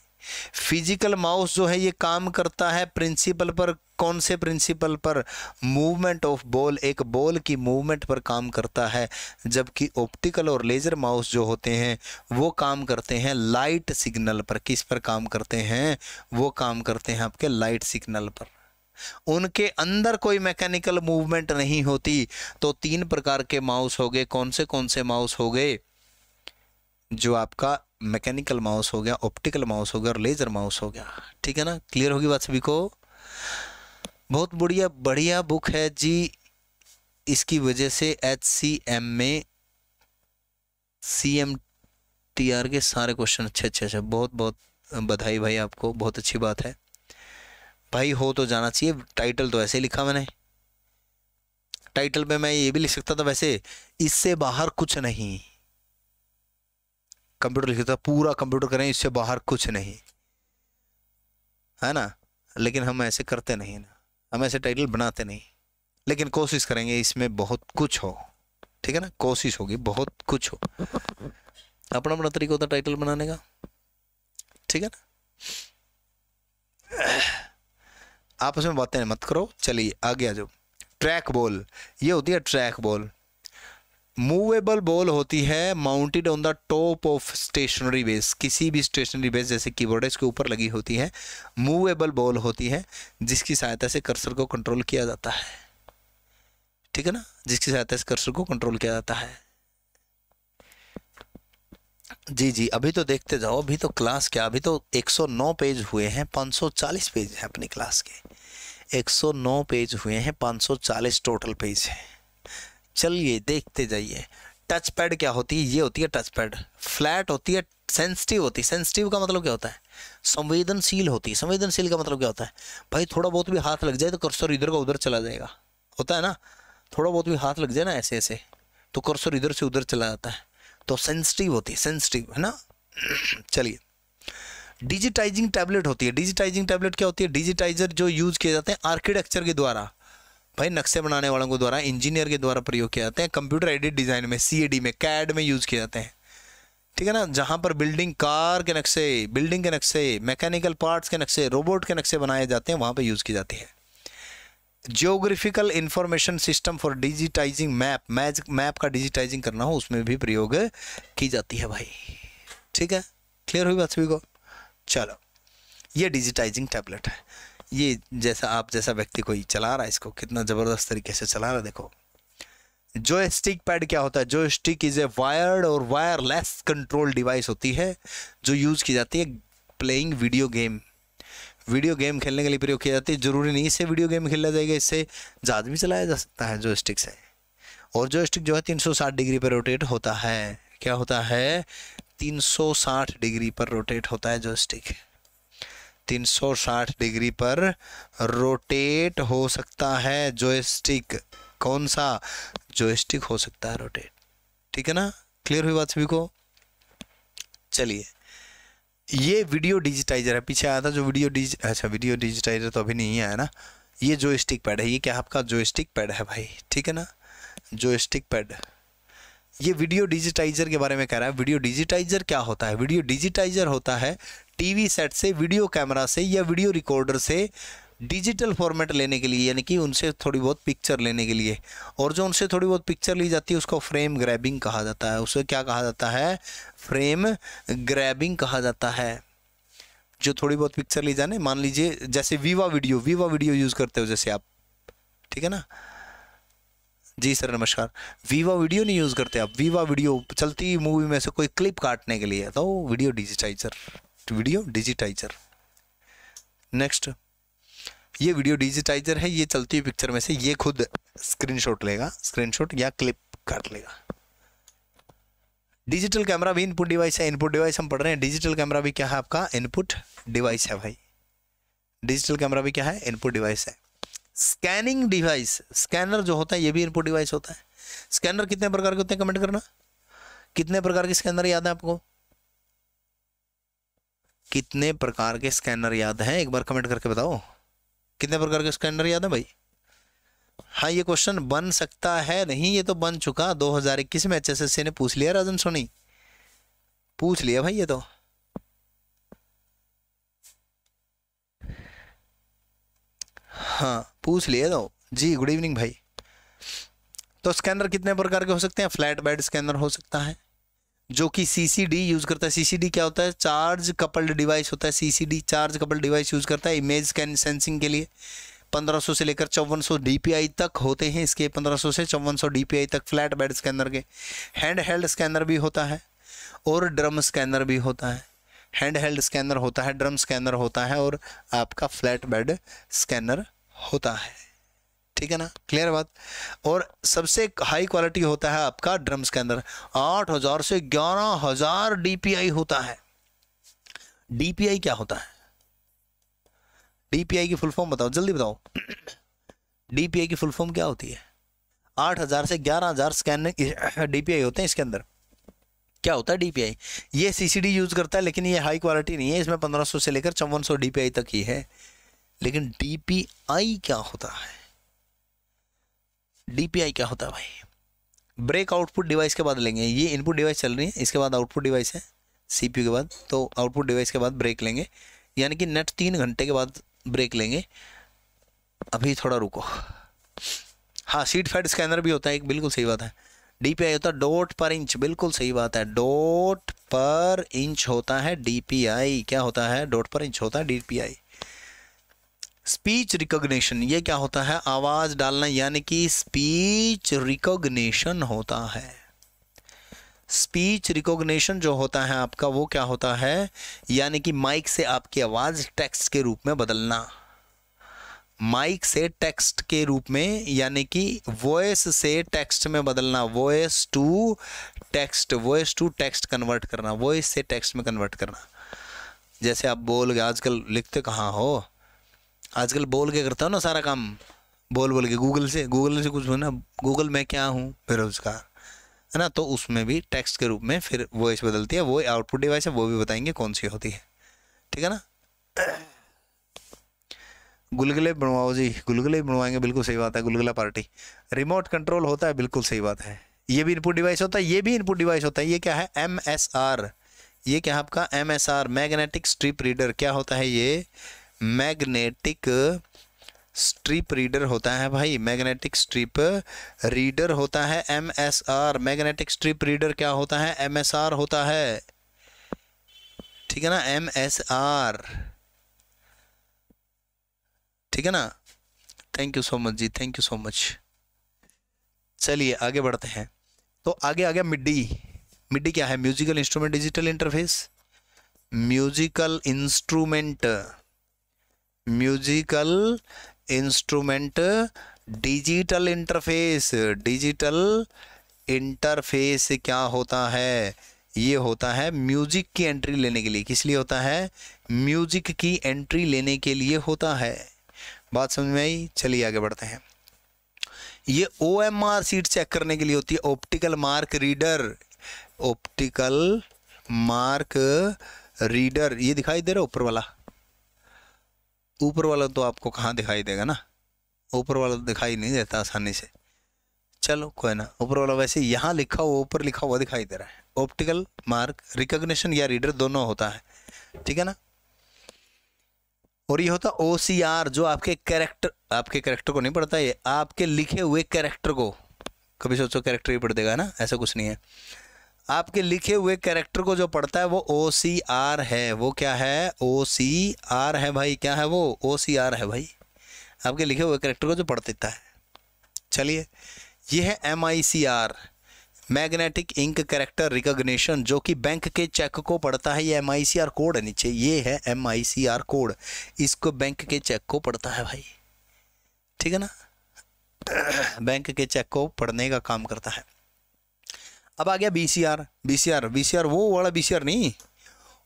फिजिकल माउस जो है ये काम करता है प्रिंसिपल पर कौन से प्रिंसिपल पर मूवमेंट ऑफ बॉल एक बॉल की मूवमेंट पर काम करता है जबकि ऑप्टिकल और लेज़र माउस जो होते हैं वो काम करते हैं लाइट सिग्नल पर किस पर काम करते हैं वो काम करते हैं आपके लाइट सिग्नल पर उनके अंदर कोई मैकेनिकल मूवमेंट नहीं होती तो तीन प्रकार के माउस हो गए कौन से कौन से माउस हो गए जो आपका मैकेनिकल माउस हो गया ऑप्टिकल माउस हो गया और लेज़र माउस हो गया ठीक है ना क्लियर होगी बात सभी को बहुत बढ़िया बढ़िया बुक है जी इसकी वजह से एच सी एम में सी एम टी आर के सारे क्वेश्चन अच्छे अच्छे अच्छे बहुत बहुत बधाई भाई आपको बहुत अच्छी बात है भाई हो तो जाना चाहिए टाइटल तो ऐसे लिखा मैंने टाइटल पे मैं ये भी लिख सकता था वैसे इससे बाहर कुछ नहीं कंप्यूटर था पूरा कंप्यूटर करें इससे बाहर कुछ नहीं है ना लेकिन हम ऐसे करते नहीं ना हम ऐसे टाइटल बनाते नहीं लेकिन कोशिश करेंगे इसमें बहुत कुछ हो ठीक है ना कोशिश होगी बहुत कुछ हो अपना अपना तरीका होता टाइटल बनाने का ठीक है ना आपस में बातें मत करो चलिए आगे आ जाओ ट्रैक बॉल ये होती है ट्रैक बॉल मूवेबल बॉल होती है mounted on the top of stationary base किसी भी स्टेशनरी बेस जैसे कीबोर्ड है इसके ऊपर लगी होती है मूवेबल बॉल होती है जिसकी सहायता से कर्सर को कंट्रोल किया जाता है ठीक है ना जिसकी सहायता से कर्सर को कंट्रोल किया जाता है जी जी अभी तो देखते जाओ अभी तो क्लास क्या अभी तो 109 पेज हुए हैं 540 पेज हैं अपनी क्लास के 109 पेज हुए हैं 540 टोटल पेज हैं चलिए देखते जाइए टच पैड क्या होती है ये होती है टच पैड फ्लैट होती है सेंसिटिव होती है सेंसिटिव का मतलब क्या होता है संवेदनशील होती है संवेदनशील का मतलब क्या होता है भाई थोड़ा बहुत भी हाथ लग जाए तो कर्सर इधर का उधर चला जाएगा होता है ना थोड़ा बहुत भी हाथ लग जाए ना ऐसे ऐसे तो कर्सर इधर से उधर चला जाता है तो सेंसिटिव होती है सेंसिटिव है ना चलिए डिजिटाइजिंग टैबलेट होती है डिजिटाइजिंग टैबलेट क्या होती है डिजिटाइजर जो यूज़ किए जाते हैं आर्किटेक्चर के द्वारा भाई नक्शे बनाने वालों को द्वारा इंजीनियर के द्वारा प्रयोग किया जाते हैं कंप्यूटर एडिट डिज़ाइन में सी में कैड में यूज़ किए जाते हैं ठीक है ना जहाँ पर बिल्डिंग कार के नक्शे बिल्डिंग के नक्शे मैकेनिकल पार्ट्स के नक्शे रोबोट के नक्शे बनाए जाते हैं वहाँ पर यूज़ की जाती है geographical information system for digitising map मैज मैप का डिजिटाइजिंग करना हो उसमें भी प्रयोग की जाती है भाई ठीक है क्लियर हुई बात सभी को चलो ये डिजिटाइजिंग टैबलेट है ये जैसा आप जैसा व्यक्ति कोई चला रहा है इसको कितना ज़बरदस्त तरीके से चला रहा है देखो जो स्टिक पैड क्या होता है joystick is a wired और वायरलेस कंट्रोल डिवाइस होती है जो यूज़ की जाती है playing video game video game खेलने के लिए प्रयोग किया जाती है ज़रूरी नहीं इससे वीडियो गेम खेला जाएगा इससे ज्यादा भी चलाया जा सकता है जो स्टिक से और जो स्टिक जो है 360 डिग्री पर रोटेट होता है क्या होता है 360 डिग्री पर रोटेट होता है जो स्टिक 360 डिग्री पर रोटेट हो सकता है जोस्टिक कौन सा जोस्टिक हो सकता है रोटेट ठीक है ना क्लियर हुई बात सभी को चलिए ये वीडियो डिजिटाइजर है पीछे आया था जो वीडियो डिज अच्छा वीडियो डिजिटाइजर तो अभी नहीं आया ना ये जो स्टिक पैड है ये क्या आपका जो स्टिक पैड है भाई ठीक है ना जो स्टिक पैड ये वीडियो डिजिटाइजर के बारे में कह रहा है वीडियो डिजिटाइजर क्या होता है वीडियो डिजिटाइजर होता है टीवी सेट से वीडियो कैमरा से या वीडियो रिकॉर्डर से डिजिटल फॉर्मेट लेने के लिए यानी कि उनसे थोड़ी बहुत पिक्चर लेने के लिए और जो उनसे थोड़ी बहुत पिक्चर ली जाती है उसको फ्रेम ग्रैबिंग कहा जाता है उसे क्या कहा जाता है फ्रेम ग्रैबिंग कहा जाता है जो थोड़ी बहुत पिक्चर ली जाने मान लीजिए जैसे Viva video Viva video use करते हो जैसे आप ठीक है ना जी सर नमस्कार वीवा वीडियो नहीं यूज़ करते आप वीवा वीडियो चलती मूवी में से कोई क्लिप काटने के लिए तो video digitiser next video digitiser next ये वीडियो डिजिटाइजर है ये चलती हुई पिक्चर में से ये खुद स्क्रीनशॉट लेगा स्क्रीनशॉट या क्लिप कर लेगा डिजिटल कैमरा भी इनपुट डिवाइस है इनपुट डिवाइस हम पढ़ रहे हैं डिजिटल कैमरा भी क्या है आपका इनपुट डिवाइस है भाई डिजिटल कैमरा भी क्या है इनपुट डिवाइस है स्कैनिंग डिवाइस स्कैनर जो होता है ये भी इनपुट डिवाइस होता है स्कैनर कितने प्रकार के होते हैं कमेंट करना कितने प्रकार के स्कैनर याद है आपको कितने प्रकार के स्कैनर याद हैं एक बार कमेंट करके बताओ कितने प्रकार के स्कैनर याद हैं भाई हाँ ये क्वेश्चन बन सकता है नहीं ये तो बन चुका 2021 में एच ने पूछ लिया राजन सोनी पूछ लिया भाई ये तो हाँ पूछ लिए तो जी गुड इवनिंग भाई तो स्कैनर कितने प्रकार के हो सकते हैं फ्लैट बेड स्कैनर हो सकता है जो कि सीसीडी यूज़ करता है सीसीडी क्या होता है चार्ज कपल्ड डिवाइस होता है CCD charge coupled device use करता है इमेज स्कैन सेंसिंग के लिए 1500 से लेकर 5400 डीपीआई तक होते हैं इसके 1500 से 5400 डीपीआई तक फ्लैट बेड स्कैनर के हैंड हेल्ड स्कैनर भी होता है और ड्रम स्कैनर भी होता है हैंड हेल्ड स्कैनर होता है ड्रम स्कैनर होता है और आपका फ्लैट बेड स्कैनर होता है ठीक है ना क्लियर बात और सबसे हाई क्वालिटी होता है आपका ड्रम्स के अंदर आठ हज़ार से ग्यारह हज़ार डीपीआई होता है डीपीआई क्या होता है डीपीआई की फुल फॉर्म बताओ जल्दी बताओ डीपीआई की फुल फॉर्म क्या होती है आठ हज़ार से ग्यारह हज़ार स्कैन डीपीआई होते हैं इसके अंदर क्या होता है डीपीआई ये सीसीडी यूज करता है लेकिन ये हाई क्वालिटी नहीं है इसमें 1500 से लेकर चौवन सौ तक ही है लेकिन डीपीआई क्या होता है डी क्या होता है भाई ब्रेक आउटपुट डिवाइस के बाद लेंगे ये इनपुट डिवाइस चल रही है इसके बाद आउटपुट डिवाइस है सी के बाद तो आउटपुट डिवाइस के बाद ब्रेक लेंगे यानी कि नेट तीन घंटे के बाद ब्रेक लेंगे अभी थोड़ा रुको हाँ सीट फैट स्कैनर भी होता है एक बिल्कुल सही बात है डी होता है डॉट पर इंच बिल्कुल सही बात है डॉट पर इंच होता है डी क्या होता है डॉट पर इंच होता है डी स्पीच रिकॉग्निशन ये क्या होता है आवाज़ डालना यानी कि स्पीच रिकॉग्निशन होता है स्पीच रिकॉग्निशन जो होता है आपका वो क्या होता है यानी कि माइक से आपकी आवाज़ टेक्स्ट के रूप में बदलना माइक से टेक्स्ट के रूप में यानी कि वॉइस से टेक्स्ट में बदलना voice to text voice to text convert करना वॉइस से टेक्स्ट में कन्वर्ट करना जैसे आप बोल गए आजकल लिखते कहाँ हो आजकल बोल के करता हूँ ना सारा काम बोल बोल के गूगल से गूगल से कुछ ना गूगल में क्या हूँ बेरोजगार है ना तो उसमें भी टेक्स्ट के रूप में फिर वॉइस बदलती है वो आउटपुट डिवाइस है वो भी बताएंगे कौन सी होती है ठीक है ना गुलगुले बनवाओ जी गुलगुले बनवाएंगे बिल्कुल सही बात है गुलगुला पार्टी रिमोट कंट्रोल होता है बिल्कुल सही बात है ये भी इनपुट डिवाइस होता है ये भी इनपुट डिवाइस होता है ये क्या है एम एस आर ये क्या है आपका M S R magnetic strip reader क्या होता है ये मैग्नेटिक स्ट्रिप रीडर होता है भाई मैग्नेटिक स्ट्रिप रीडर होता है M S R magnetic strip reader क्या होता है एम एस आर होता है ठीक है ना एम एस आर ठीक है ना थैंक यू सो मच जी थैंक यू सो मच चलिए आगे बढ़ते हैं तो आगे आ गया मिडी मिडी क्या है musical instrument digital interface musical instrument musical instrument digital interface digital interface क्या होता है ये होता है म्यूजिक की एंट्री लेने के लिए किस लिए होता है म्यूजिक की एंट्री लेने के लिए होता है बात समझ में आई चलिए आगे बढ़ते हैं ये O M R sheet check करने के लिए होती है optical mark reader optical mark reader ये दिखाई दे रहा है ऊपर वाला ऊपर वाला तो आपको कहाँ दिखाई देगा ना ऊपर वाला तो दिखाई नहीं देता आसानी से चलो कोई ना ऊपर वाला वैसे यहाँ लिखा हुआ ऊपर लिखा हुआ दिखाई दे रहा है ऑप्टिकल मार्क रिकग्निशन या रीडर दोनों होता है ठीक है ना और ये होता ओ सी आर जो आपके कैरेक्टर आपके कैरेक्टर को नहीं पढ़ता ये आपके लिखे हुए कैरेक्टर को कभी सोचो कैरेक्टर ही पढ़ देगा ना ऐसा कुछ नहीं है आपके लिखे हुए कैरेक्टर को जो पढ़ता है वो ओ सी आर है वो क्या है ओ सी आर है भाई क्या है वो ओ सी आर है भाई आपके लिखे हुए कैरेक्टर को जो पढ़ देता है चलिए ये है M I C R magnetic ink character recognition जो कि बैंक के चेक को पढ़ता है ये M I C R code है नीचे ये है M I C R code इसको बैंक के चेक को पढ़ता है भाई ठीक है ना बैंक के चेक को पढ़ने का काम करता है अब आ गया B C R B C R B C R वो वाला बी सी आर नहीं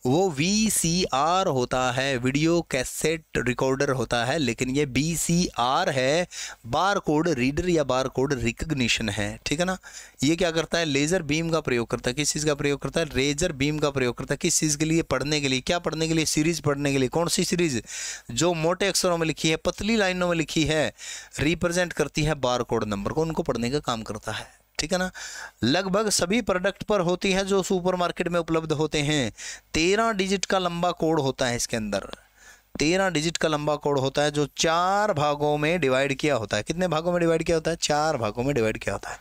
वो वी सी आर होता है वीडियो कैसेट रिकॉर्डर होता है लेकिन ये बी सी आर है बार कोड रीडर या बार कोड रिकग्निशन है ठीक है ना ये क्या करता है लेज़र बीम का प्रयोग करता है किस चीज़ का प्रयोग करता है लेज़र बीम का प्रयोग करता है किस चीज़ के लिए पढ़ने के लिए क्या पढ़ने के लिए सीरीज़ पढ़ने के लिए कौन सी सीरीज़ जो मोटे अक्षरों में लिखी है पतली लाइनों में लिखी है रिप्रजेंट करती है बार कोड नंबर को उनको पढ़ने का काम करता है ठीक है ना लगभग सभी प्रोडक्ट पर होती है जो सुपरमार्केट में उपलब्ध होते हैं तेरह डिजिट का लंबा कोड होता है इसके अंदर तेरह डिजिट का लंबा कोड होता है जो चार भागों में डिवाइड किया होता है कितने भागों में डिवाइड किया होता है चार भागों में डिवाइड किया होता है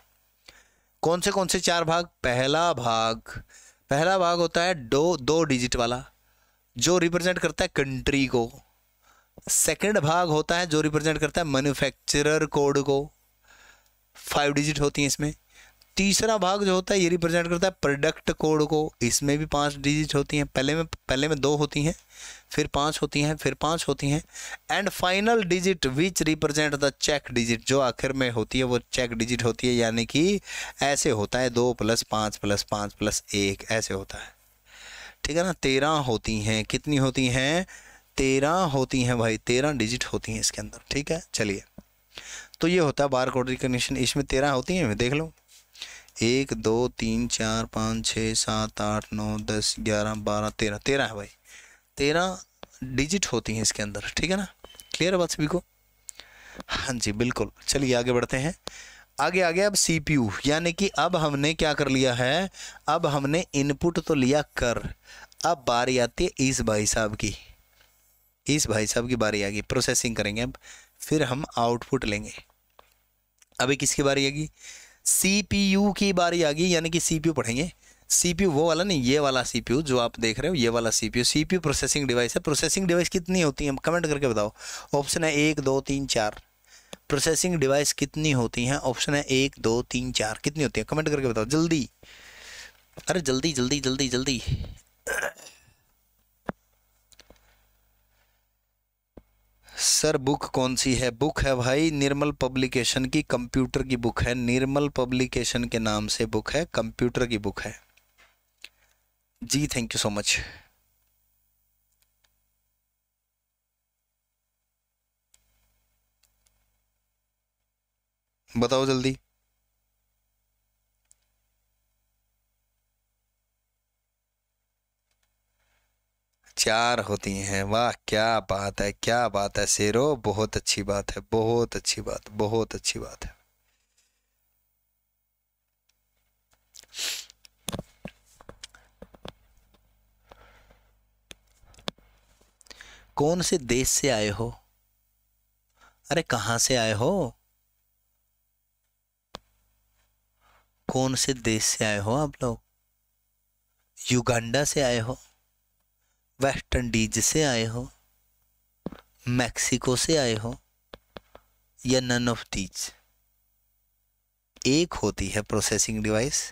कौन से कौन से चार भाग पहला भाग पहला भाग होता है दो दो डिजिट वाला जो रिप्रेजेंट करता है कंट्री को सेकंड भाग होता है जो रिप्रेजेंट करता है मैन्युफैक्चरर कोड को फाइव डिजिट होती है इसमें तीसरा भाग जो होता है ये रिप्रेजेंट करता है प्रोडक्ट कोड को इसमें भी पांच डिजिट होती हैं पहले में पहले में दो होती हैं फिर पांच होती हैं फिर पांच होती हैं and final digit which represent the check digit जो आखिर में होती है वो चेक डिजिट होती है यानी कि ऐसे होता है दो प्लस पाँच प्लस पाँच प्लस एक ऐसे होता है ठीक है ना तेरह होती हैं कितनी होती हैं तेरह होती हैं भाई तेरह डिजिट होती हैं इसके अंदर ठीक है चलिए तो ये होता है बार कोड रिकग्निशन इसमें तेरह होती हैं देख लो एक दो तीन चार पाँच छः सात आठ नौ दस ग्यारह बारह तेरह तेरह है भाई तेरह डिजिट होती हैं इसके अंदर ठीक है ना क्लियर है बात सभी को हाँ जी बिल्कुल चलिए आगे बढ़ते हैं आगे आ गया अब सी पी यू यानी कि अब हमने क्या कर लिया है अब हमने इनपुट तो लिया कर अब बारी आती है इस भाई साहब की इस भाई साहब की बारी आ गई प्रोसेसिंग करेंगे अब फिर हम आउटपुट लेंगे अभी किसकी बारी आएगी सी की बारी आ गई यानी कि सी पढ़ेंगे सी वो वाला नहीं ये वाला सी जो आप देख रहे हो ये वाला सी पी प्रोसेसिंग डिवाइस है प्रोसेसिंग डिवाइस कितनी होती है कमेंट करके बताओ ऑप्शन है एक दो तीन चार प्रोसेसिंग डिवाइस कितनी होती हैं ऑप्शन है एक दो तीन चार कितनी होती है कमेंट करके बताओ जल्दी अरे जल्दी जल्दी जल्दी जल्दी सर बुक कौन सी है बुक है भाई निर्मल पब्लिकेशन की कंप्यूटर की बुक है निर्मल पब्लिकेशन के नाम से बुक है कंप्यूटर की बुक है जी थैंक यू सो मच बताओ जल्दी चार होती हैं वाह क्या बात है क्या बात है शेरो बहुत अच्छी बात है बहुत अच्छी बात बहुत अच्छी बात है कौन से देश से आए हो अरे कहा से आए हो कौन से देश से आए हो आप लोग युगांडा से आए हो वेस्ट इंडीज से आए हो मैक्सिको से आए हो या नन ऑफ दीज एक होती है प्रोसेसिंग डिवाइस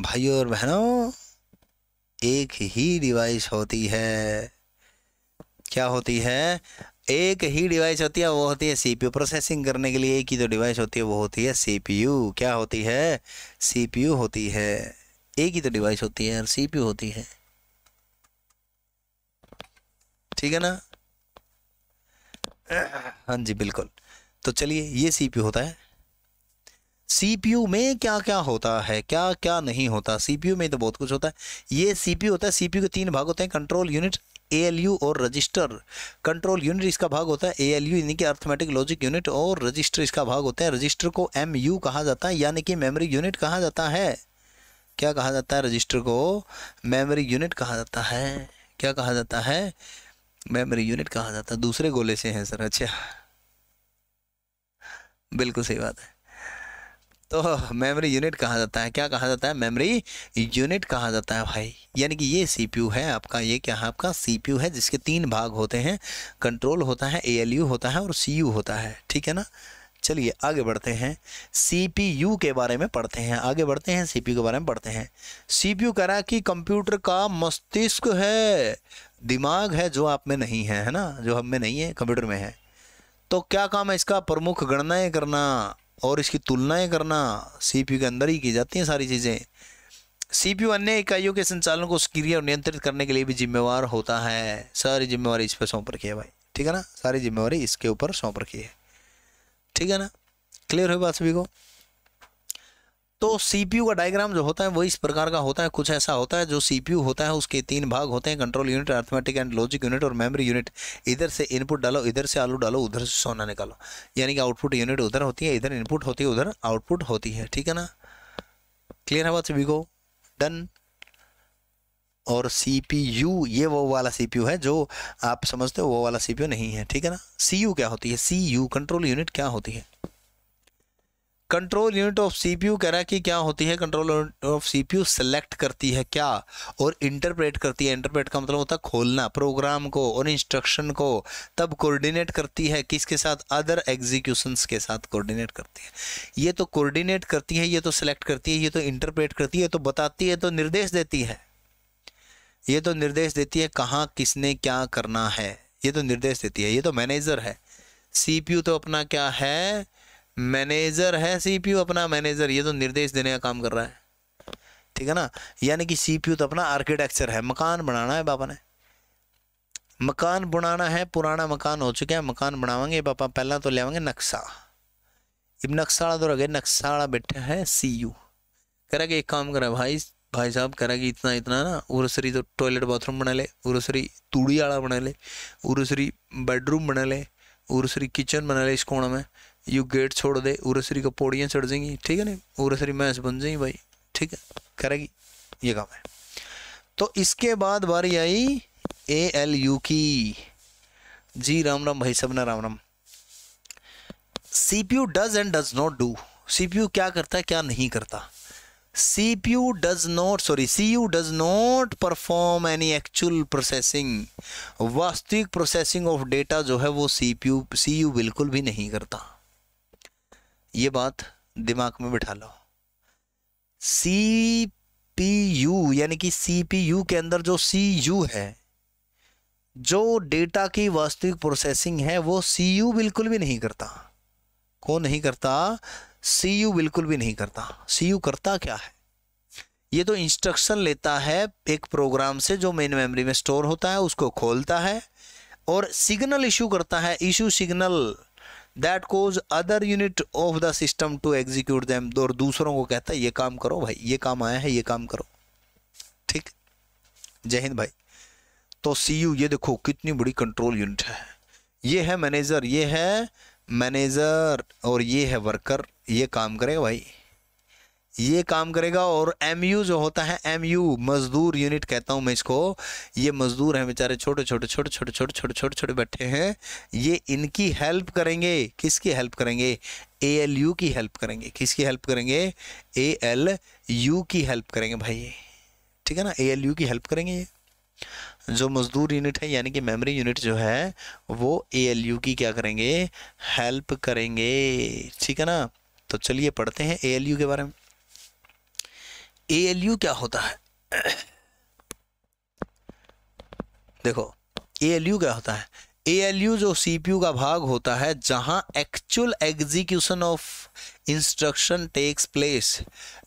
भाइयों और बहनों एक ही डिवाइस होती है क्या होती है एक ही डिवाइस होती है वो होती है सीपीयू प्रोसेसिंग करने के लिए एक ही जो डिवाइस होती है वो होती है सीपीयू क्या होती है सीपीयू होती है एक ही तो डिवाइस होती है और सीपीयू होती है ठीक है ना हाँ जी बिल्कुल तो चलिए ये सीपीयू होता है सीपीयू में क्या क्या होता है क्या क्या नहीं होता सीपीयू में तो बहुत कुछ होता है ये सीपीयू होता है सीपीयू के तीन भाग होते हैं कंट्रोल यूनिट एएलयू और रजिस्टर कंट्रोल यूनिट इसका भाग होता है एएलयू यानी कि अर्थमेटिक लॉजिक यूनिट और रजिस्टर इसका भाग होता है रजिस्टर को एमयू कहा जाता है यानी कि मेमोरी यूनिट कहा जाता है क्या कहा जाता है रजिस्टर को मेमोरी यूनिट कहा जाता है क्या कहा जाता है मेमोरी यूनिट कहा जाता है दूसरे गोले से है सर अच्छा बिल्कुल सही बात है तो मेमोरी यूनिट कहा जाता है क्या कहा जाता है मेमोरी यूनिट कहा जाता है भाई यानी कि ये सीपीयू है आपका ये क्या है आपका सीपीयू है जिसके तीन भाग होते हैं कंट्रोल होता है एएलयू होता है और सीयू होता है ठीक है ना चलिए आगे बढ़ते हैं सीपीयू के बारे में पढ़ते हैं आगे बढ़ते हैं सीपीयू के बारे में पढ़ते हैं सीपीयू कह रहा है कि कंप्यूटर का मस्तिष्क है दिमाग है जो आप में नहीं है है ना जो हम में नहीं है कंप्यूटर में है तो क्या काम है इसका प्रमुख गणनाएं करना और इसकी तुलनाएं करना सीपीयू के अंदर ही की जाती हैं सारी चीज़ें सीपीयू अन्य इकाइयों के संचालन को सक्रिय और नियंत्रित करने के लिए भी जिम्मेवार होता है सारी जिम्मेवारी इस पर सौंप रखी है भाई ठीक है ना सारी जिम्मेवारी इसके ऊपर सौंप रखी है ठीक है ना क्लियर हुई बात सभी को तो सीपीयू का डायग्राम जो होता है वो इस प्रकार का होता है कुछ ऐसा होता है जो सीपीयू होता है उसके तीन भाग होते हैं control unit arithmetic and logic unit और मेमोरी यूनिट इधर से इनपुट डालो इधर से आलू डालो उधर से सोना निकालो यानी कि आउटपुट यूनिट उधर होती है इधर इनपुट होती है उधर आउटपुट होती है ठीक है ना क्लियर है बात सभी को डन और सी ये वो वाला सी है जो आप समझते हो वो वाला सी नहीं है ठीक है ना सी क्या होती है सी कंट्रोल यूनिट क्या होती है कंट्रोल यूनिट ऑफ सीपीयू कह रहा है कि क्या होती है control unit of CPU select करती है क्या और इंटरप्रेट करती है इंटरप्रेट का मतलब होता है खोलना प्रोग्राम को और इंस्ट्रक्शन को तब कोऑर्डिनेट करती है किसके साथ अदर एग्जीक्यूशंस के साथ कोऑर्डिनेट करती है ये तो कोऑर्डिनेट करती है ये तो सेलेक्ट करती है ये तो इंटरप्रेट करती है तो बताती है तो निर्देश देती है ये तो निर्देश देती है कहाँ किसने क्या करना है ये तो निर्देश देती है ये तो मैनेजर है सी तो अपना क्या है मैनेजर है सीपीयू अपना मैनेजर ये तो निर्देश देने का काम कर रहा है ठीक है ना यानी कि सीपीयू तो अपना आर्किटेक्चर है मकान बनाना है पापा ने मकान बनाना है पुराना मकान हो चुका है मकान बनावेंगे पापा पहला तो ले आवेंगे नक्शा इब नक्शाड़ा तो रखे नक्शाड़ा बैठा है सी यू करा कि एक काम करा भाई भाई साहब करा कि इतना इतना ना उर्सरी तो टॉयलेट बाथरूम बना ले उर्सरी तूड़ी आला बना ले उर्सरी बेडरूम बना ले उर्सरी किचन बना ले इस कोण में यू गेट छोड़ दे उर्सरी को पौड़ियाँ चढ़ जाएंगी ठीक है ना उर्सरी मैच बन जाएंगी भाई ठीक है करेगी ये काम है तो इसके बाद बारी आई ए एल यू की जी राम राम भाई सबना Ram Ram C P U does and does not do C P U क्या करता है क्या नहीं करता C P U does not sorry C U does not perform any actual processing वास्तविक प्रोसेसिंग ऑफ डेटा जो है वो C P U C U बिल्कुल भी नहीं करता ये बात दिमाग में बिठा लो सी पी यू यानी कि सी पी यू के अंदर जो सी यू है जो डेटा की वास्तविक प्रोसेसिंग है वो सी यू बिल्कुल भी नहीं करता को नहीं करता सी यू बिल्कुल भी नहीं करता सी यू करता क्या है ये तो इंस्ट्रक्शन लेता है एक प्रोग्राम से जो मेन मेमोरी में स्टोर होता है उसको खोलता है और सिग्नल इशू करता है issue signal that cause other unit of the system to execute them और दूसरों को कहता है ये काम करो भाई ये काम आया है ये काम करो ठीक जय हिंद भाई तो सी यू ये देखो कितनी बड़ी कंट्रोल यूनिट है ये है मैनेजर ये है मैनेजर और ये है वर्कर ये काम करेगा भाई ये काम करेगा और एम यू जो होता है एम यू मजदूर यूनिट कहता हूँ मैं इसको ये मजदूर हैं बेचारे छोटे छोटे छोटे छोटे छोटे छोटे छोटे छोटे बैठे हैं ये इनकी हेल्प करेंगे किसकी हेल्प करेंगे ए एल यू की हेल्प करेंगे किसकी हेल्प करेंगे ए एल यू की हेल्प करेंगे भाई ये ठीक है ना ए एल यू की हेल्प करेंगे ये जो मजदूर यूनिट है यानी कि मेमोरी यूनिट जो है वो ए एल यू की क्या करेंगे हेल्प करेंगे ठीक है ना तो चलिए पढ़ते हैं ए एल यू के बारे में ए क्या होता है देखो ए एल यू क्या होता है ए जो सी का भाग होता है जहां actual execution of instruction takes place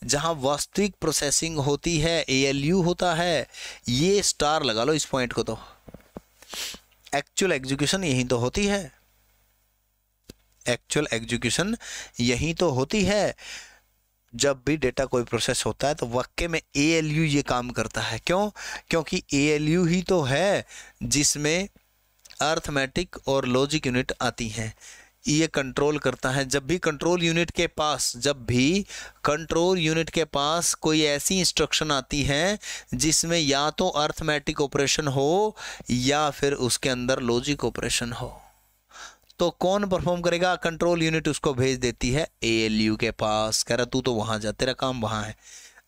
जहां वास्तविक प्रोसेसिंग होती है ए एल यू होता है ये स्टार लगा लो इस पॉइंट को तो एक्चुअल एग्जीक्यूशन यही तो होती है एक्चुअल एग्जीक्यूशन यही तो होती है जब भी डेटा कोई प्रोसेस होता है तो वाक्य में ए ये काम करता है क्यों क्योंकि ए ही तो है जिसमें अर्थमेटिक और लॉजिक यूनिट आती हैं ये कंट्रोल करता है जब भी कंट्रोल यूनिट के पास जब भी कंट्रोल यूनिट के पास कोई ऐसी इंस्ट्रक्शन आती है जिसमें या तो अर्थमेटिक ऑपरेशन हो या फिर उसके अंदर लॉजिक ऑपरेशन हो तो कौन परफॉर्म करेगा कंट्रोल यूनिट उसको भेज देती है ए के पास कह रहा तू तो वहाँ जा तेरा काम वहाँ है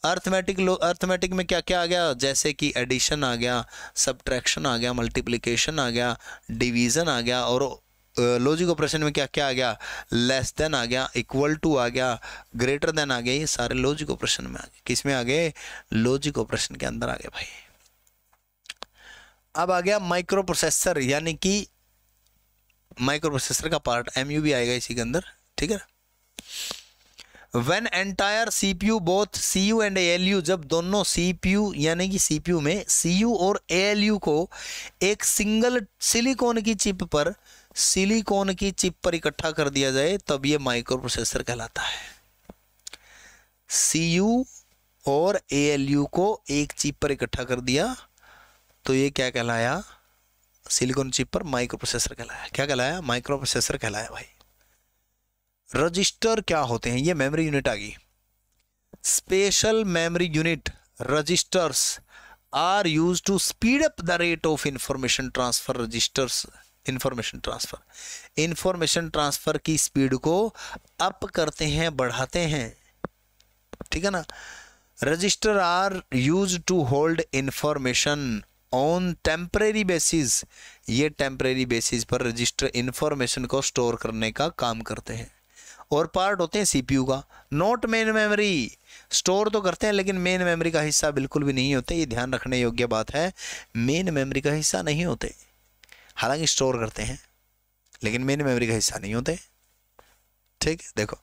अर्थमेटिक लो अर्थमेटिक में क्या क्या आ गया जैसे कि एडिशन आ गया सब्ट्रैक्शन आ गया मल्टीप्लिकेशन आ गया डिवीज़न आ गया और लॉजिक ऑपरेशन में क्या क्या आ गया लेस देन आ गया इक्वल टू आ गया ग्रेटर देन आ गया ये सारे लॉजिक ऑपरेशन में आ गए किस में आ गए लॉजिक ऑपरेशन के अंदर आ गए भाई अब आ गया माइक्रो प्रोसेसर यानी कि माइक्रो प्रोसेसर का पार्ट एम यू भी आएगा इसी के अंदर ठीक है when entire C P U both C U and L U जब दोनों सी पी यू यानी कि सी पी यू में सी यू और ए एल यू को एक सिंगल सिलीकोन की चिप पर सिलीकोन की चिप पर इकट्ठा कर दिया जाए तब ये माइक्रो प्रोसेसर कहलाता है सी यू और ए एल यू को एक चिप पर इकट्ठा कर दिया तो ये क्या कहलाया सिलिकॉन चिप पर माइक्रो प्रोसेसर कहलाया क्या कहलाया माइक्रो प्रोसेसर कहलाया भाई रजिस्टर क्या होते हैं ये मेमोरी यूनिट आ गई special memory unit registers are use to speed up the rate of information transfer registers information transfer information transfer की स्पीड को अप करते हैं बढ़ाते हैं ठीक है ना register are use to hold information on temporary basis ये टेम्परेरी बेसिस पर रजिस्टर इंफॉर्मेशन को स्टोर करने का काम करते हैं और पार्ट होते हैं सीपीयू का नॉट मेन मेमोरी स्टोर तो करते हैं लेकिन मेन मेमोरी का हिस्सा बिल्कुल भी नहीं होते ये ध्यान रखने योग्य बात है मेन मेमोरी का हिस्सा नहीं होते हालांकि स्टोर करते हैं लेकिन मेन मेमोरी का हिस्सा नहीं होते ठीक है देखो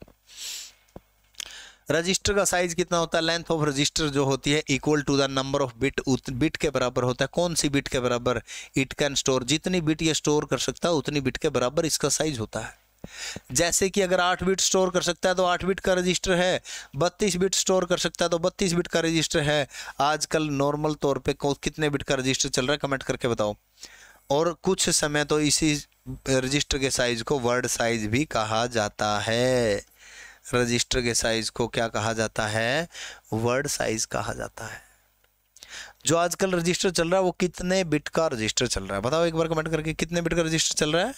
रजिस्टर का साइज कितना होता है लेंथ ऑफ रजिस्टर जो होती है equal to the number of bit bit के बराबर होता है कौन सी बिट के बराबर इट कैन स्टोर जितनी बिट ये स्टोर कर सकता है उतनी बिट के बराबर इसका साइज होता है जैसे कि अगर आठ बिट स्टोर कर सकता है तो आठ बिट का रजिस्टर है बत्तीस बिट स्टोर कर सकता है तो बत्तीस बिट का रजिस्टर है आजकल नॉर्मल तौर पे कितने बिट का रजिस्टर चल रहा है कमेंट करके बताओ और कुछ समय तो इसी रजिस्टर के साइज को वर्ड साइज भी कहा जाता है रजिस्टर के साइज़ को क्या कहा जाता है वर्ड साइज़ कहा जाता है जो आजकल रजिस्टर चल रहा है वो कितने बिट का रजिस्टर चल रहा है बताओ एक बार कमेंट करके कितने बिट का रजिस्टर चल रहा है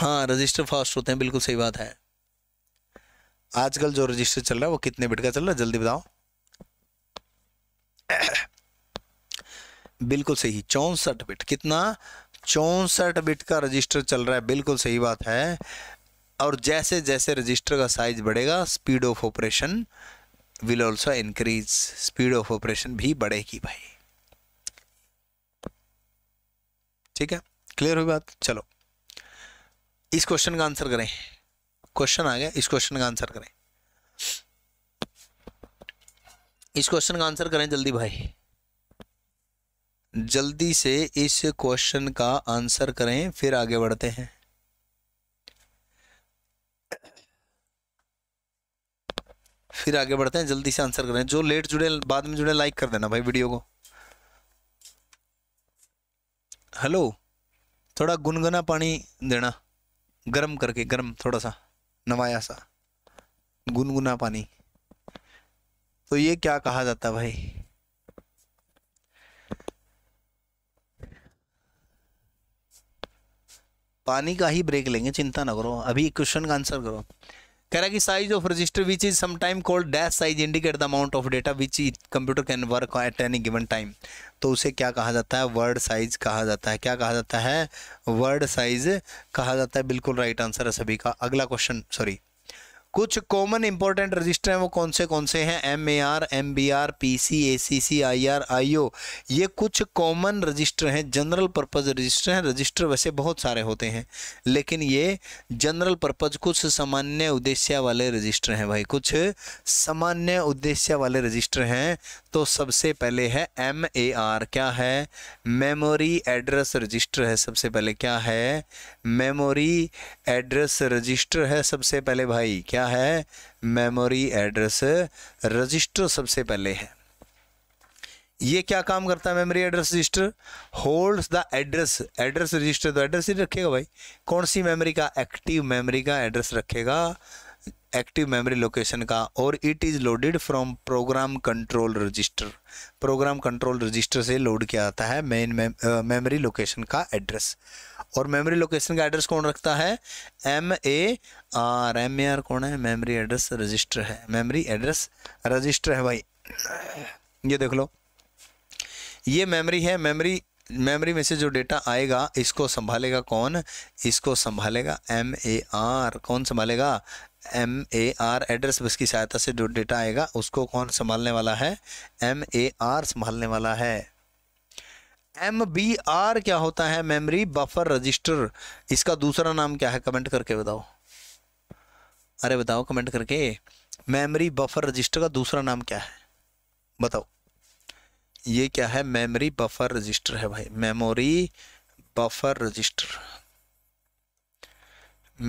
हाँ रजिस्टर फास्ट होते हैं बिल्कुल सही बात है आजकल जो रजिस्टर चल रहा है वो कितने बिट का चल रहा है जल्दी बताओ बिल्कुल सही चौसठ बिट कितना चौसठ बिट का रजिस्टर चल रहा है बिल्कुल सही बात है और जैसे जैसे रजिस्टर का साइज बढ़ेगा speed of operation will also increase speed of operation भी बढ़ेगी भाई ठीक है क्लियर हुई बात चलो इस क्वेश्चन का आंसर करें क्वेश्चन आ गया इस क्वेश्चन का आंसर करें इस क्वेश्चन का आंसर करें जल्दी भाई जल्दी से इस क्वेश्चन का आंसर करें फिर आगे बढ़ते हैं फिर आगे बढ़ते हैं जल्दी से आंसर करें जो लेट जुड़े बाद में जुड़े लाइक कर देना भाई वीडियो को हेलो थोड़ा गुनगुना पानी देना गर्म करके गर्म थोड़ा सा नवाया सा गुनगुना पानी तो ये क्या कहा जाता भाई पानी का ही ब्रेक लेंगे चिंता ना करो अभी क्वेश्चन का आंसर करो कह रहा है कि size of register which is समाइम called dash size indicate the amount of data which is computer can work at any given time तो उसे क्या कहा जाता है वर्ड साइज कहा जाता है क्या कहा जाता है वर्ड साइज कहा जाता है बिल्कुल राइट आंसर है सभी का अगला क्वेश्चन सॉरी कुछ कॉमन इंपॉर्टेंट रजिस्टर हैं वो कौन से कौन से हैं M A R M B R P C A C C I R I O ये कुछ कॉमन रजिस्टर हैं जनरल पर्पज़ रजिस्टर हैं रजिस्टर वैसे बहुत सारे होते हैं लेकिन ये जनरल पर्पज़ कुछ सामान्य उद्देश्य वाले रजिस्टर हैं भाई कुछ सामान्य उद्देश्य वाले रजिस्टर हैं तो सबसे पहले है एम ए आर क्या है मेमोरी एड्रेस रजिस्टर है सबसे पहले क्या है मेमोरी एड्रेस रजिस्टर है सबसे पहले भाई क्या क्या है मेमोरी एड्रेस रजिस्टर सबसे पहले है ये क्या काम करता है memory address register holds the address address register तो एड्रेस ही रखेगा भाई कौन सी मेमोरी का एक्टिव मेमोरी का एड्रेस रखेगा एक्टिव मेमोरी लोकेशन का और it is loaded from program control register program control register से लोड किया जाता है मेन मेमोरी लोकेशन का एड्रेस और मेमोरी लोकेशन का एड्रेस कौन रखता है M A R M A R कौन है मेमोरी एड्रेस रजिस्टर है मेमोरी एड्रेस रजिस्टर है भाई ये देख लो ये मेमोरी है मेमोरी मेमोरी में से जो डेटा आएगा इसको संभालेगा कौन इसको संभालेगा एम ए आर कौन संभालेगा M A are address bus की सहायता से जो डेटा आएगा उसको कौन संभालने वाला है एम ए आर संभालने वाला है एम बी आर क्या होता है मेमोरी बफर रजिस्टर इसका दूसरा नाम क्या है कमेंट करके बताओ अरे बताओ कमेंट करके मेमोरी बफर रजिस्टर का दूसरा नाम क्या है बताओ ये क्या है मेमोरी बफर रजिस्टर है भाई memory buffer register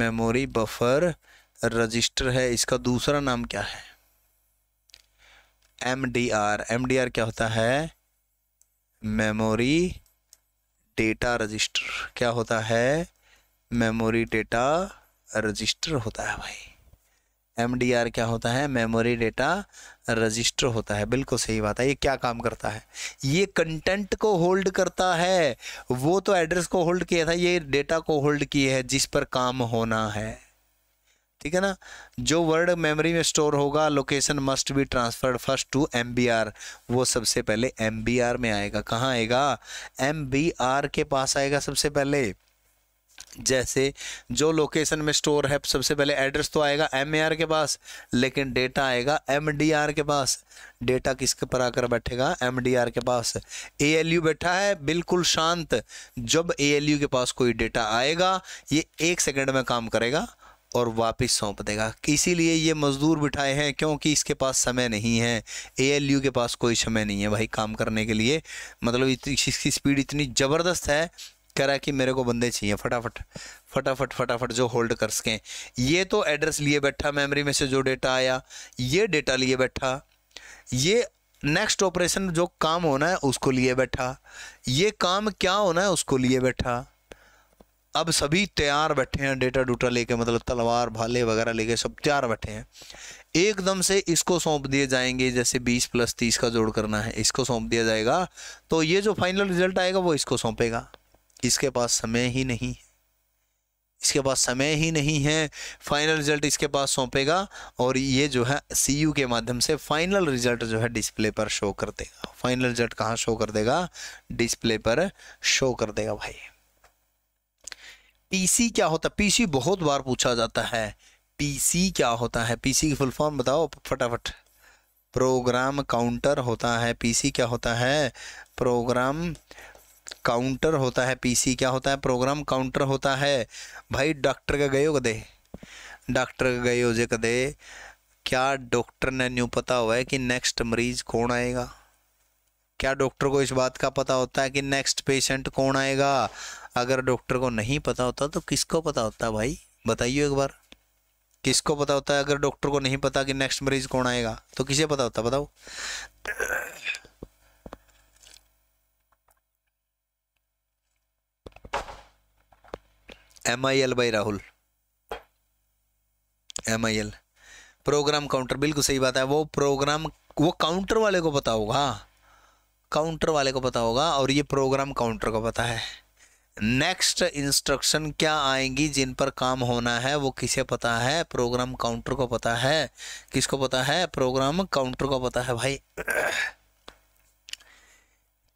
memory buffer register है इसका दूसरा नाम क्या है M D R M D R क्या होता है मेमोरी डेटा रजिस्टर क्या होता है मेमोरी डेटा रजिस्टर होता है भाई एम डी आर क्या होता है मेमोरी डेटा रजिस्टर होता है बिल्कुल सही बात है ये क्या काम करता है ये कंटेंट को होल्ड करता है वो तो एड्रेस को होल्ड किया था ये डेटा को होल्ड किया है जिस पर काम होना है ठीक है ना जो वर्ड मेमोरी में स्टोर होगा location must be transferred first to M वो सबसे पहले एम में आएगा कहाँ आएगा एम के पास आएगा सबसे पहले जैसे जो लोकेशन में स्टोर है सबसे पहले एड्रेस तो आएगा एम के पास लेकिन डेटा आएगा एम के पास डेटा किसके पर आकर बैठेगा एम के पास ए बैठा है बिल्कुल शांत जब ए के पास कोई डेटा आएगा ये एक सेकंड में काम करेगा और वापस सौंप देगा इसीलिए ये मज़दूर बिठाए हैं क्योंकि इसके पास समय नहीं है एएलयू के पास कोई समय नहीं है भाई काम करने के लिए मतलब इसकी स्पीड इतनी ज़बरदस्त है कह रहा है कि मेरे को बंदे चाहिए फटाफट फटाफट फटाफट जो होल्ड कर सकें ये तो एड्रेस लिए बैठा मेमोरी में से जो डेटा आया ये डेटा लिए बैठा ये नेक्स्ट ऑपरेशन जो काम होना है उसको लिए बैठा ये काम क्या होना है उसको लिए बैठा अब सभी तैयार बैठे हैं डेटा डूटा लेके मतलब तलवार भाले वगैरह लेके सब तैयार बैठे हैं एकदम से इसको सौंप दिए जाएंगे जैसे 20 प्लस 30 का जोड़ करना है इसको सौंप दिया जाएगा तो ये जो फाइनल रिजल्ट आएगा वो इसको सौंपेगा इसके पास समय ही नहीं इसके पास समय ही नहीं है फाइनल रिजल्ट इसके पास सौंपेगा और ये जो है सी के माध्यम से फाइनल रिजल्ट जो है डिस्प्ले पर शो कर देगा फाइनल रिजल्ट कहाँ शो कर देगा डिस्प्ले पर शो कर देगा भाई पीसी क्या होता है पीसी बहुत बार पूछा जाता है पीसी क्या होता है पीसी की फुल फॉर्म बताओ फटाफट प्रोग्राम काउंटर होता है पीसी क्या होता है प्रोग्राम काउंटर होता है पीसी क्या होता है प्रोग्राम काउंटर होता है भाई डॉक्टर का हो कदे डॉक्टर का हो जे कदे क्या डॉक्टर ने न्यू पता हुआ है कि नेक्स्ट मरीज कौन आएगा क्या डॉक्टर को इस बात का पता होता है कि नेक्स्ट पेशेंट कौन आएगा अगर डॉक्टर को नहीं पता होता तो किसको पता होता भाई बताइए एक बार किसको पता होता है अगर डॉक्टर को नहीं पता कि नेक्स्ट मरीज कौन आएगा तो किसे पता होता बताओ M I L by Rahul M I L program counter बिल्कुल सही बात है वो प्रोग्राम वो काउंटर वाले को पता होगा काउंटर हाँ, वाले को पता होगा और ये प्रोग्राम काउंटर को पता है नेक्स्ट इंस्ट्रक्शन क्या आएंगी जिन पर काम होना है वो किसे पता है प्रोग्राम काउंटर को पता है किसको पता है प्रोग्राम काउंटर को पता है भाई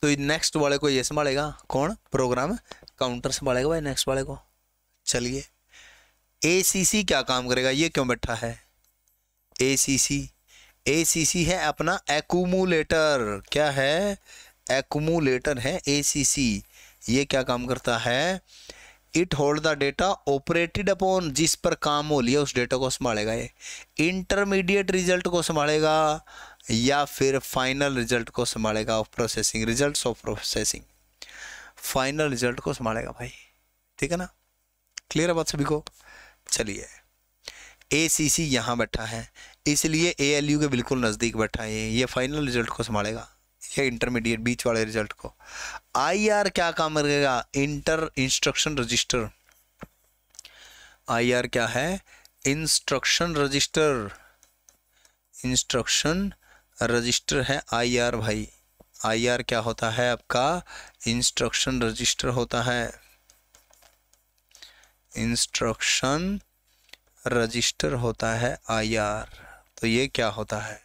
तो नेक्स्ट वाले को ये संभालेगा कौन प्रोग्राम काउंटर संभालेगा भाई नेक्स्ट वाले को चलिए ए क्या काम करेगा ये क्यों बैठा है ए सी है अपना एकूमुलेटर क्या है एकूमुलेटर है ए ये क्या काम करता है it hold the data operated upon जिस पर काम हो लिया उस डेटा को संभालेगा ये इंटरमीडिएट रिजल्ट को संभालेगा या फिर फाइनल रिजल्ट को संभालेगा of processing result of processing final result को संभालेगा भाई ठीक है ना क्लियर है बात सभी को चलिए ए सी सी यहाँ बैठा है इसलिए ए एल यू के बिल्कुल नज़दीक बैठा है ये फाइनल रिजल्ट को संभालेगा या इंटरमीडिएट बीच वाले रिजल्ट को आई आर क्या काम करेगा inter instruction register I R क्या है इंस्ट्रक्शन रजिस्टर इंस्ट्रक्शन रजिस्टर है आई आर भाई आई आर क्या होता है आपका इंस्ट्रक्शन रजिस्टर होता है इंस्ट्रक्शन रजिस्टर होता है आई आर तो ये क्या होता है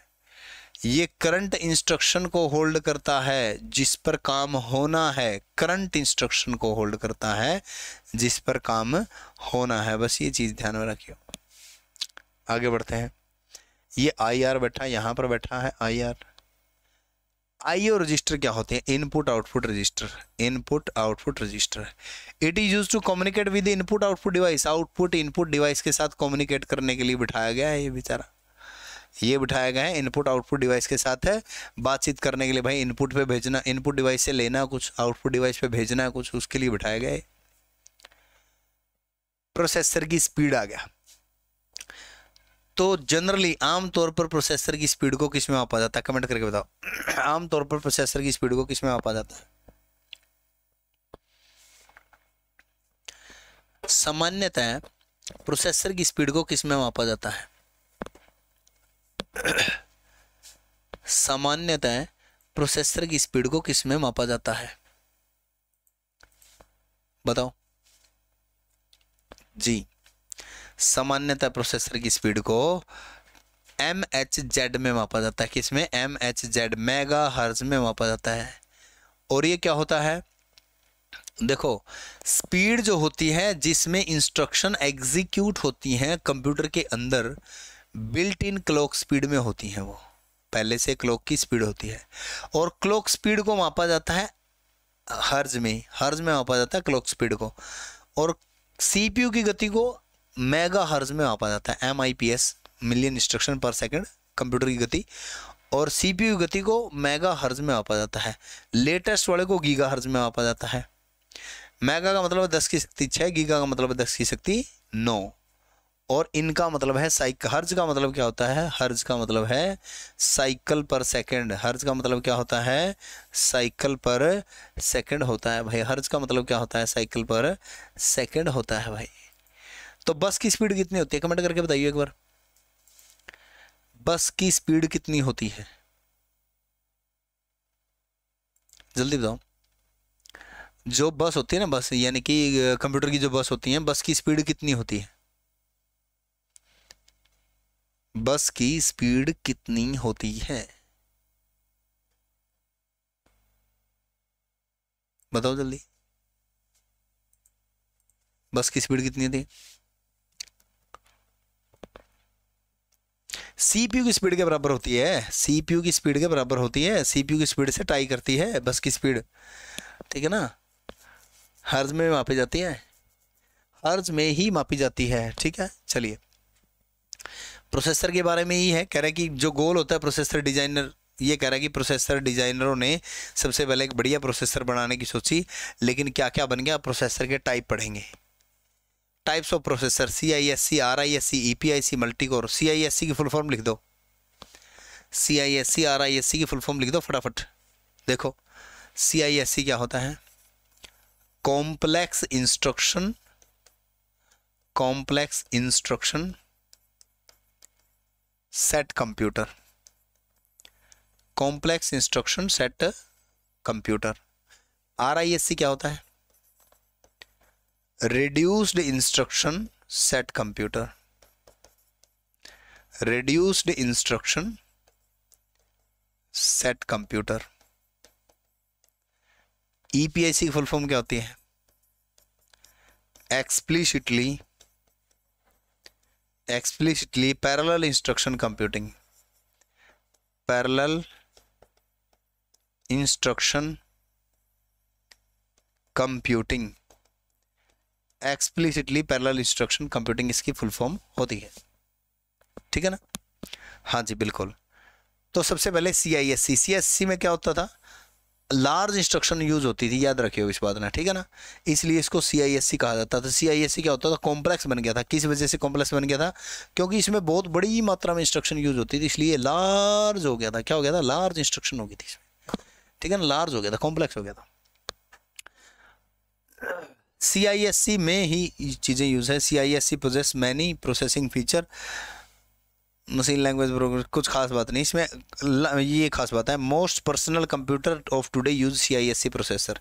ये करंट इंस्ट्रक्शन को होल्ड करता है जिस पर काम होना है करंट इंस्ट्रक्शन को होल्ड करता है जिस पर काम होना है बस ये चीज़ ध्यान में रखियो आगे बढ़ते हैं ये आई आर बैठा यहाँ पर बैठा है आई आर आईओ रजिस्टर क्या होते हैं input output register input output register it is use to communicate with input output device output input device के साथ कम्युनिकेट करने के लिए बिठाया गया है ये बेचारा ये बिठाए गए हैं इनपुट आउटपुट डिवाइस के साथ है बातचीत करने के लिए भाई इनपुट पे भेजना इनपुट डिवाइस से लेना कुछ आउटपुट डिवाइस पे भेजना कुछ उसके लिए बिठाए गए प्रोसेसर की स्पीड आ गया तो जनरली आमतौर पर प्रोसेसर की स्पीड को किसमें मापा जाता है कमेंट करके बताओ आमतौर पर प्रोसेसर की स्पीड को किसमें मापा जाता है सामान्यतः प्रोसेसर की स्पीड को किसमें मापा जाता है सामान्यतः प्रोसेसर की स्पीड को किस में मापा जाता है बताओ जी सामान्यतः प्रोसेसर की स्पीड को एम एच जेड में मापा जाता है किसमें M H Z mega hertz में मापा जाता है और ये क्या होता है देखो स्पीड जो होती है जिसमें इंस्ट्रक्शन एग्जीक्यूट होती हैं कंप्यूटर के अंदर बिल्ट इन क्लॉक स्पीड में होती हैं वो पहले से क्लॉक की स्पीड होती है और क्लॉक स्पीड को मापा जाता है हर्ज में हर्ज में मापा जाता है क्लॉक स्पीड को और सीपीयू की गति को मेगा हर्ज में मापा जाता है M I P S million instruction per second computer की गति और सीपीयू की गति को मेगा हर्ज में मापा जाता है लेटेस्ट वाले को गीगा हर्ज में मापा जाता है मेगा का मतलब दस की शक्ति छः गीगा का मतलब दस की शक्ति नौ और इनका मतलब है साइक हर्ज का मतलब क्या होता है हर्ज का मतलब है साइकिल पर सेकंड हर्ज का मतलब क्या होता है साइकिल पर सेकंड होता है भाई हर्ज का मतलब क्या होता है साइकिल पर सेकंड होता है भाई तो बस की स्पीड कितनी होती है कमेंट करके बताइए एक बार बस की स्पीड कितनी होती है जल्दी बताओ जो बस होती है ना बस यानी कि कंप्यूटर की जो बस होती है बस की स्पीड कितनी होती है बस की स्पीड कितनी होती है बताओ जल्दी बस की स्पीड कितनी थी सीपीयू की स्पीड के बराबर होती है सीपीयू की स्पीड के बराबर होती है सीपीयू की स्पीड से टाई करती है बस की स्पीड ठीक है ना हर्ज में मापी जाती है हर्ज में ही मापी जाती है ठीक है चलिए प्रोसेसर के बारे में ही है कह रहा है कि जो गोल होता है प्रोसेसर डिजाइनर ये कह रहा है कि प्रोसेसर डिजाइनरों ने सबसे पहले एक बढ़िया प्रोसेसर बनाने की सोची लेकिन क्या क्या बन गया प्रोसेसर के टाइप पढ़ेंगे types of processor C I S C R I S C E P I C multi core C I S C की फुल फॉर्म लिख दो C I S C R I S C की full form लिख दो फटाफट देखो सी I S C क्या होता है complex instruction complex instruction set computer complex instruction set computer RISC क्या होता है reduced instruction set computer reduced instruction set computer EPIC full form क्या होती है explicitly explicitly parallel instruction computing parallel instruction computing explicitly parallel instruction computing इसकी full form होती है ठीक है ना हाँ जी बिल्कुल तो सबसे पहले सी I S C C S C में क्या होता था लार्ज इंस्ट्रक्शन यूज होती थी याद रखियो इस बात ना ठीक है ना इसलिए इसको सी कहा जाता था सी क्या होता था कॉम्प्लेक्स बन गया था किस वजह से कॉम्प्लेक्स बन गया था क्योंकि इसमें बहुत बड़ी मात्रा में इंस्ट्रक्शन यूज होती थी इसलिए लार्ज हो गया था क्या हो गया था लार्ज इंस्ट्रक्शन हो गई थी इसमें ठीक है ना लार्ज हो गया था कॉम्प्लेक्स हो गया था सी में ही चीज़ें यूज़ है C process many processing feature machine language program कुछ खास बात नहीं इसमें ये खास बात है most personal computer of today use C processor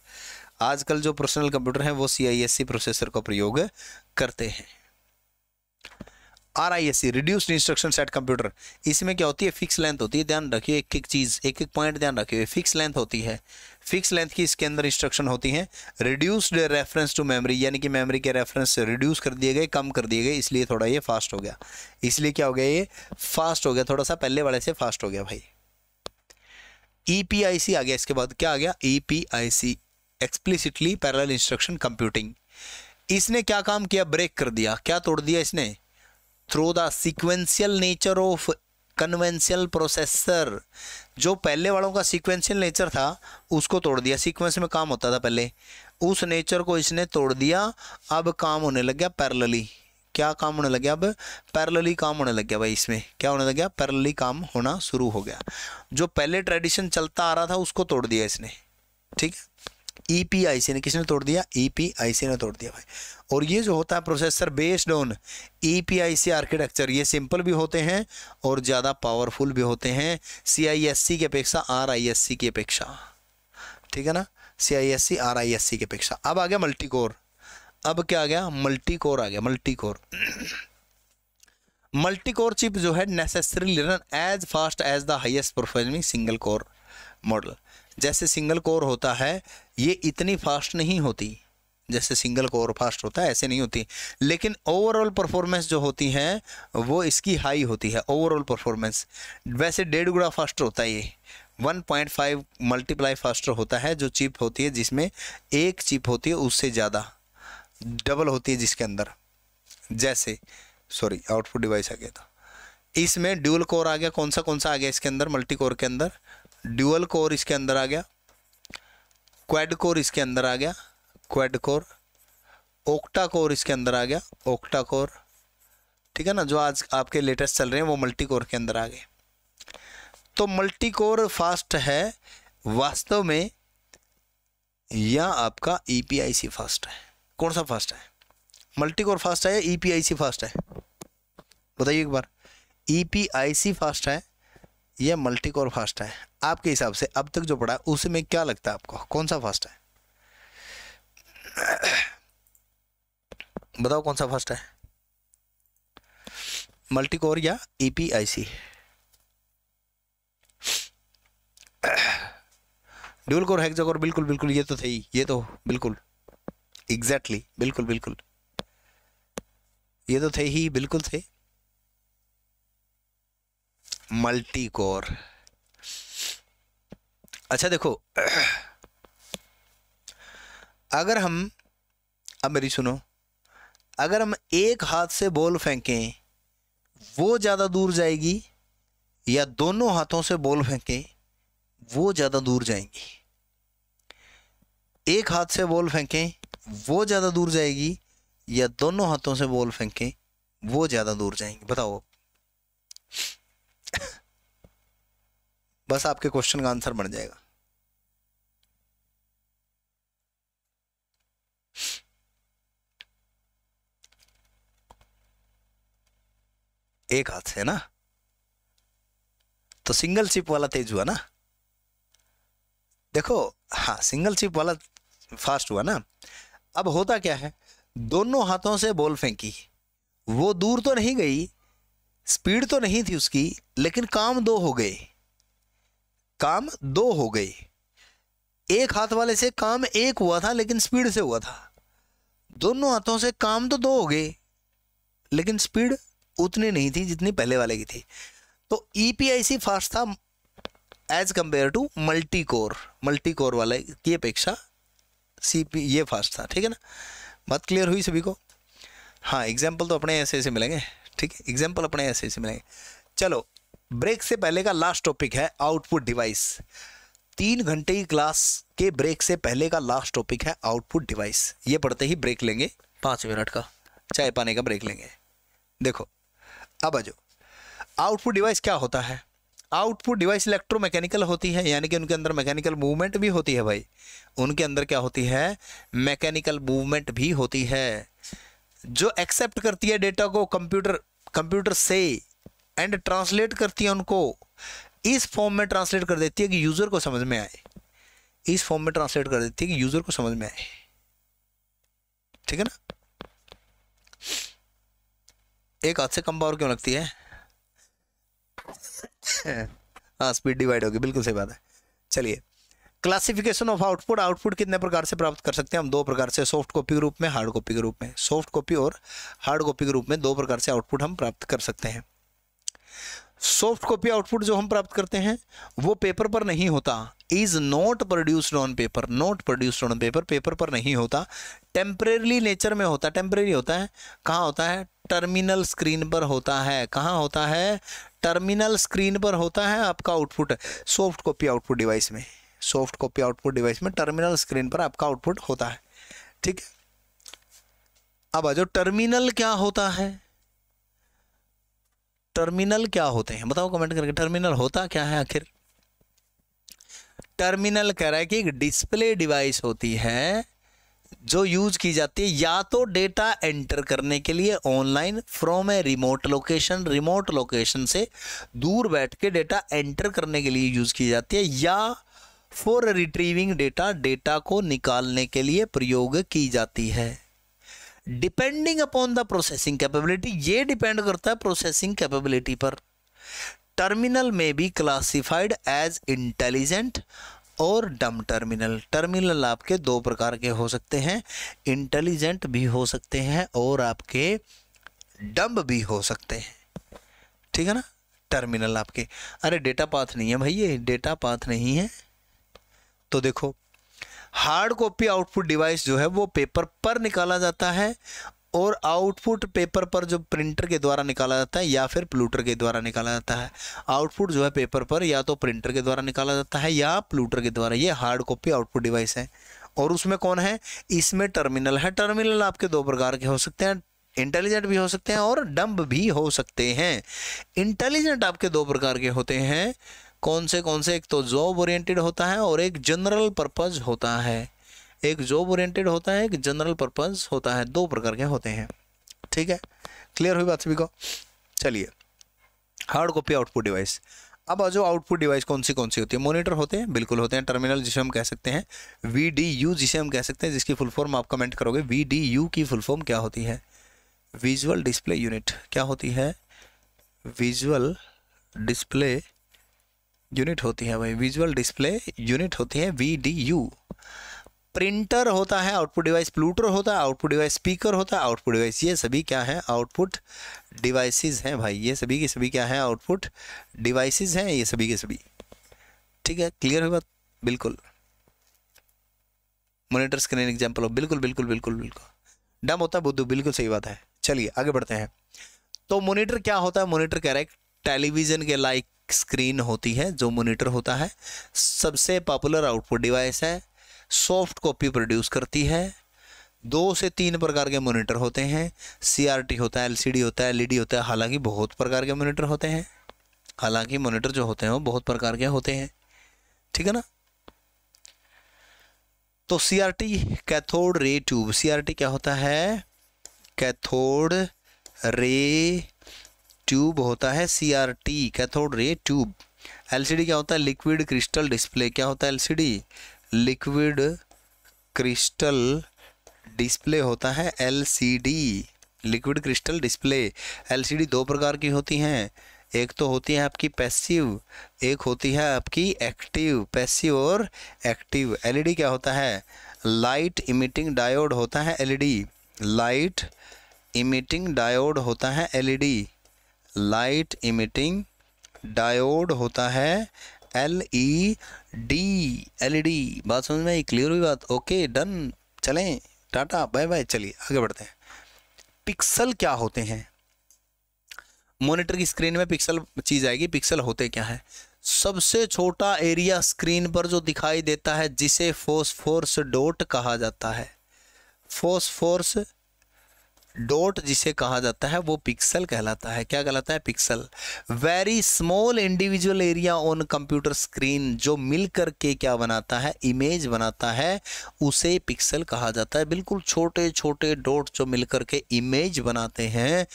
आजकल जो पर्सनल कंप्यूटर हैं वो सी प्रोसेसर का प्रयोग करते हैं R I S C reduced instruction set computer इसमें क्या होती है फिक्स लेंथ होती है ध्यान रखिए एक एक चीज़ एक एक पॉइंट ध्यान रखिए फिक्स लेंथ होती है फिक्स लेंथ की इसके अंदर इंस्ट्रक्शन होती हैं रिड्यूस्ड रेफरेंस टू मेमोरी यानी कि मेमोरी के रेफरेंस से रिड्यूस कर दिए गए कम कर दिए गए इसलिए थोड़ा ये फास्ट हो गया इसलिए क्या हो गया ये फास्ट हो गया थोड़ा सा पहले वाले से फास्ट हो गया भाई ई पी आई सी आ गया इसके बाद क्या आ गया E P I C explicitly parallel instruction computing इसने क्या काम किया ब्रेक कर दिया क्या तोड़ दिया इसने through the sequential nature of conventional processor जो पहले वालों का सीक्वेंशियल नेचर था उसको तोड़ दिया सीक्वेंस में काम होता था पहले उस नेचर को इसने तोड़ दिया अब काम होने लग गया पैरलली क्या काम होने लग गया अब पैरलली काम होने लग गया भाई इसमें क्या होने लग गया पैरलली काम होना शुरू हो गया जो पहले ट्रेडिशन चलता आ रहा था उसको तोड़ दिया इसने ठीक है ई पी आई सी ने किसने तोड़ दिया ई पी आई सी ने तोड़ दिया भाई और ये जो होता है processor based on E P I C architecture ये सिंपल भी होते हैं और ज़्यादा पावरफुल भी होते हैं सी आई एस सी की अपेक्षा आर आई एस सी की अपेक्षा ठीक है ना C I S C R I S C की अपेक्षा अब आ गया मल्टी कोर अब क्या आ गया मल्टी कोर आ गया multi core multi core chip जो है necessary run as fast as the highest performing single core model जैसे सिंगल कोर होता है ये इतनी फास्ट नहीं होती जैसे सिंगल कोर फास्ट होता है ऐसे नहीं होती लेकिन ओवरऑल परफॉर्मेंस जो होती है वो इसकी हाई होती है ओवरऑल परफॉर्मेंस वैसे डेढ़ गुड़ा फास्टर होता है ये 1.5 मल्टीप्लाई फास्टर होता है जो चिप होती है जिसमें एक चिप होती है उससे ज़्यादा डबल होती है जिसके अंदर जैसे सॉरी आउटपुट डिवाइस आ गया था इसमें ड्यूल कोर आ गया कौन सा कौन सा आ गया इसके अंदर मल्टी कोर के अंदर ड्यूअल कोर इसके अंदर आ गया क्वेड कोर इसके अंदर आ गया क्वेड कोर ओक्टा कोर इसके अंदर आ गया ओक्टा कोर ठीक है ना जो आज आपके लेटेस्ट चल रहे हैं वो मल्टी कोर के अंदर आ गए तो मल्टी कोर फास्ट है वास्तव में या आपका ई पी आई सी फास्ट है कौन सा फास्ट है मल्टी कोर फास्ट है या ई पी आई सी फास्ट है बताइए एक बार ई पी आई सी फास्ट है यह मल्टी कोर फास्ट है आपके हिसाब से अब तक जो पढ़ा उसमें क्या लगता है आपको कौन सा फास्ट है बताओ कौन सा फास्ट है मल्टी कोर या ईपीआईसी ड्यूल कोर कोर बिल्कुल बिल्कुल ये तो थे ही ये तो बिल्कुल एग्जैक्टली exactly, बिल्कुल बिल्कुल ये तो थे ही बिल्कुल थे मल्टी कोर अच्छा देखो अगर हम अब मेरी सुनो अगर हम एक हाथ से बॉल फेंकें वो ज़्यादा दूर जाएगी या दोनों हाथों से बॉल फेंकें वो ज़्यादा दूर जाएंगी एक हाथ से बॉल फेंकें वो ज़्यादा दूर जाएगी या दोनों हाथों से बॉल फेंकें वो ज़्यादा दूर जाएंगी बताओ बस आपके क्वेश्चन का आंसर बन जाएगा एक हाथ से ना तो सिंगल चिप वाला तेज हुआ ना देखो हाँ सिंगल चिप वाला फास्ट हुआ ना अब होता क्या है दोनों हाथों से बॉल फेंकी वो दूर तो नहीं गई स्पीड तो नहीं थी उसकी लेकिन काम दो हो गए काम दो हो गए एक हाथ वाले से काम एक हुआ था लेकिन स्पीड से हुआ था दोनों हाथों से काम तो दो हो गए लेकिन स्पीड उतनी नहीं थी जितनी पहले वाले की थी तो ई e फास्ट था as compare to multi core multi core वाले की अपेक्षा सी पी ये फास्ट था ठीक है ना बात क्लियर हुई सभी को हाँ एग्जाम्पल तो अपने ऐसे ऐसे मिलेंगे ठीक है एग्जाम्पल अपने ऐसे ऐसे मिलेंगे चलो ब्रेक से पहले का लास्ट टॉपिक है आउटपुट डिवाइस तीन घंटे की क्लास के ब्रेक से पहले का लास्ट टॉपिक है आउटपुट डिवाइस ये पढ़ते ही ब्रेक लेंगे पाँच मिनट का चाय पाने का ब्रेक लेंगे देखो अब आज आउटपुट डिवाइस क्या होता है आउटपुट डिवाइस इलेक्ट्रो मैकेनिकल होती है यानी कि उनके अंदर मैकेनिकल मूवमेंट भी होती है भाई उनके अंदर क्या होती है मैकेनिकल मूवमेंट भी होती है जो एक्सेप्ट करती है डेटा को कंप्यूटर कंप्यूटर से एंड ट्रांसलेट करती है उनको इस फॉर्म में ट्रांसलेट कर देती है कि यूज़र को समझ में आए इस फॉर्म में ट्रांसलेट कर देती है कि यूज़र को समझ में आए ठीक है ना एक हाथ से कम पावर क्यों लगती है हाँ स्पीड डिवाइड होगी बिल्कुल सही बात है चलिए क्लासिफिकेशन ऑफ आउटपुट आउटपुट कितने प्रकार से प्राप्त कर सकते हैं हम दो प्रकार से सॉफ्ट कॉपी के रूप में हार्ड कॉपी के रूप में सॉफ्ट कॉपी और हार्ड कॉपी के रूप में दो प्रकार से आउटपुट हम प्राप्त कर सकते हैं सॉफ्ट कॉपी आउटपुट जो हम प्राप्त करते हैं वो पेपर पर नहीं होता is not produced on paper not produced on paper paper पर नहीं होता टेम्परेली नेचर में होता टेम्परेरी होता है कहाँ होता है टर्मिनल स्क्रीन पर होता है कहाँ होता है टर्मिनल स्क्रीन पर होता है आपका output soft copy output device में सॉफ्ट कॉपी आउटपुट डिवाइस में टर्मिनल स्क्रीन पर आपका आउटपुट होता है ठीक है अब आ जाओ टर्मिनल क्या होता है टर्मिनल क्या होते हैं बताओ कमेंट करके टर्मिनल होता क्या है आखिर टर्मिनल कह रहा है कि एक डिस्प्ले डिवाइस होती है जो यूज की जाती है या तो डेटा एंटर करने के लिए online from a remote location remote location से दूर बैठ के डेटा एंटर करने के लिए यूज की जाती है या फॉर रिट्रीविंग डेटा डेटा को निकालने के लिए प्रयोग की जाती है depending upon the processing capability ये डिपेंड करता है प्रोसेसिंग कैपेबिलिटी पर टर्मिनल में भी क्लासिफाइड एज इंटेलिजेंट और डम टर्मिनल टर्मिनल आपके दो प्रकार के हो सकते हैं इंटेलिजेंट भी हो सकते हैं और आपके डम्ब भी हो सकते हैं ठीक है ना टर्मिनल आपके अरे डेटा पाथ नहीं है भाई ये डेटा पाथ नहीं है तो देखो हार्ड कॉपी आउटपुट डिवाइस जो है वो पेपर पर निकाला जाता है और आउटपुट पेपर पर जो प्रिंटर के द्वारा निकाला जाता है या फिर प्लूटर के द्वारा निकाला जाता है आउटपुट जो है पेपर पर या तो प्रिंटर के द्वारा निकाला जाता है या प्लूटर के द्वारा ये हार्ड कॉपी आउटपुट डिवाइस है और उसमें कौन है इसमें टर्मिनल है टर्मिनल आपके दो प्रकार के हो सकते हैं इंटेलिजेंट भी हो सकते हैं और डम्ब भी हो सकते हैं इंटेलिजेंट आपके दो प्रकार के होते हैं कौन से कौन से एक तो जॉब ओरिएंटेड होता है और एक जनरल पर्पज़ होता है एक जॉब ओरिएंटेड होता है एक जनरल पर्पज़ होता है दो प्रकार के होते हैं ठीक है क्लियर हुई बात सभी को चलिए हार्ड कॉपी आउटपुट डिवाइस अब आ जाओ आउटपुट डिवाइस कौन सी कौन सी होती है मोनिटर होते हैं बिल्कुल होते हैं टर्मिनल जिसे हम कह सकते हैं वी डी यू जिसे हम कह सकते हैं जिसकी फुल फॉर्म आप कमेंट करोगे वी डी यू की फुल फॉर्म क्या होती है विजुअल डिस्प्ले यूनिट क्या होती है विजुअल डिस्प्ले यूनिट होती है वही विजुअल डिस्प्ले यूनिट होती है वी डी यू प्रिंटर होता है आउटपुट डिवाइस प्लूटर होता है आउटपुट डिवाइस स्पीकर होता है आउटपुट डिवाइस ये सभी क्या है आउटपुट डिवाइसेस हैं भाई ये सभी के सभी क्या है आउटपुट डिवाइसेस हैं ये सभी के सभी ठीक है क्लियर हुई बात बिल्कुल मोनिटर स्क्रीन एग्जाम्पल हो बिल्कुल बिल्कुल बिल्कुल बिल्कुल डम होता है बुद्धू बिल्कुल सही बात है चलिए आगे बढ़ते हैं तो मोनिटर क्या होता है मोनिटर कह रहा है टेलीविज़न के लाइक स्क्रीन होती है जो मोनिटर होता है सबसे पॉपुलर आउटपुट डिवाइस है सॉफ्ट कॉपी प्रोड्यूस करती है दो से तीन प्रकार के मोनीटर होते हैं सीआरटी होता है एलसीडी होता है एलईडी e होता है हालांकि बहुत प्रकार के मोनिटर होते हैं हालांकि मोनिटर जो होते हैं वो बहुत प्रकार के होते हैं ठीक है ना तो CRT cathode ray tube CRT क्या होता है कैथोड रे ट्यूब होता है C R T cathode ray tube LCD क्या होता है लिक्विड क्रिस्टल डिस्प्ले क्या होता है एलसीडी लिक्विड क्रिस्टल डिस्प्ले होता है LCD liquid crystal display LCD दो प्रकार की होती हैं एक तो होती है आपकी पैसिव एक होती है आपकी एक्टिव पैसिव और एक्टिव एलईडी e क्या होता है लाइट इमिटिंग डायोड होता है LED e light emitting diode होता है एलईडी लाइट इमिटिंग डायोड होता है L E D L E D बात समझ में आई क्लियर हुई बात ओके डन चलें टाटा बाय बाय चलिए आगे बढ़ते हैं पिक्सल क्या होते हैं मॉनिटर की स्क्रीन में पिक्सल चीज़ आएगी पिक्सल होते क्या है सबसे छोटा एरिया स्क्रीन पर जो दिखाई देता है जिसे फोस्फोर्स डॉट कहा जाता है फोस्फोर्स डॉट जिसे कहा जाता है वो पिक्सल कहलाता है क्या कहलाता है pixel very small individual area on computer screen जो मिल करके क्या बनाता है इमेज बनाता है उसे पिक्सल कहा जाता है बिल्कुल छोटे छोटे डॉट जो मिल करके इमेज बनाते हैं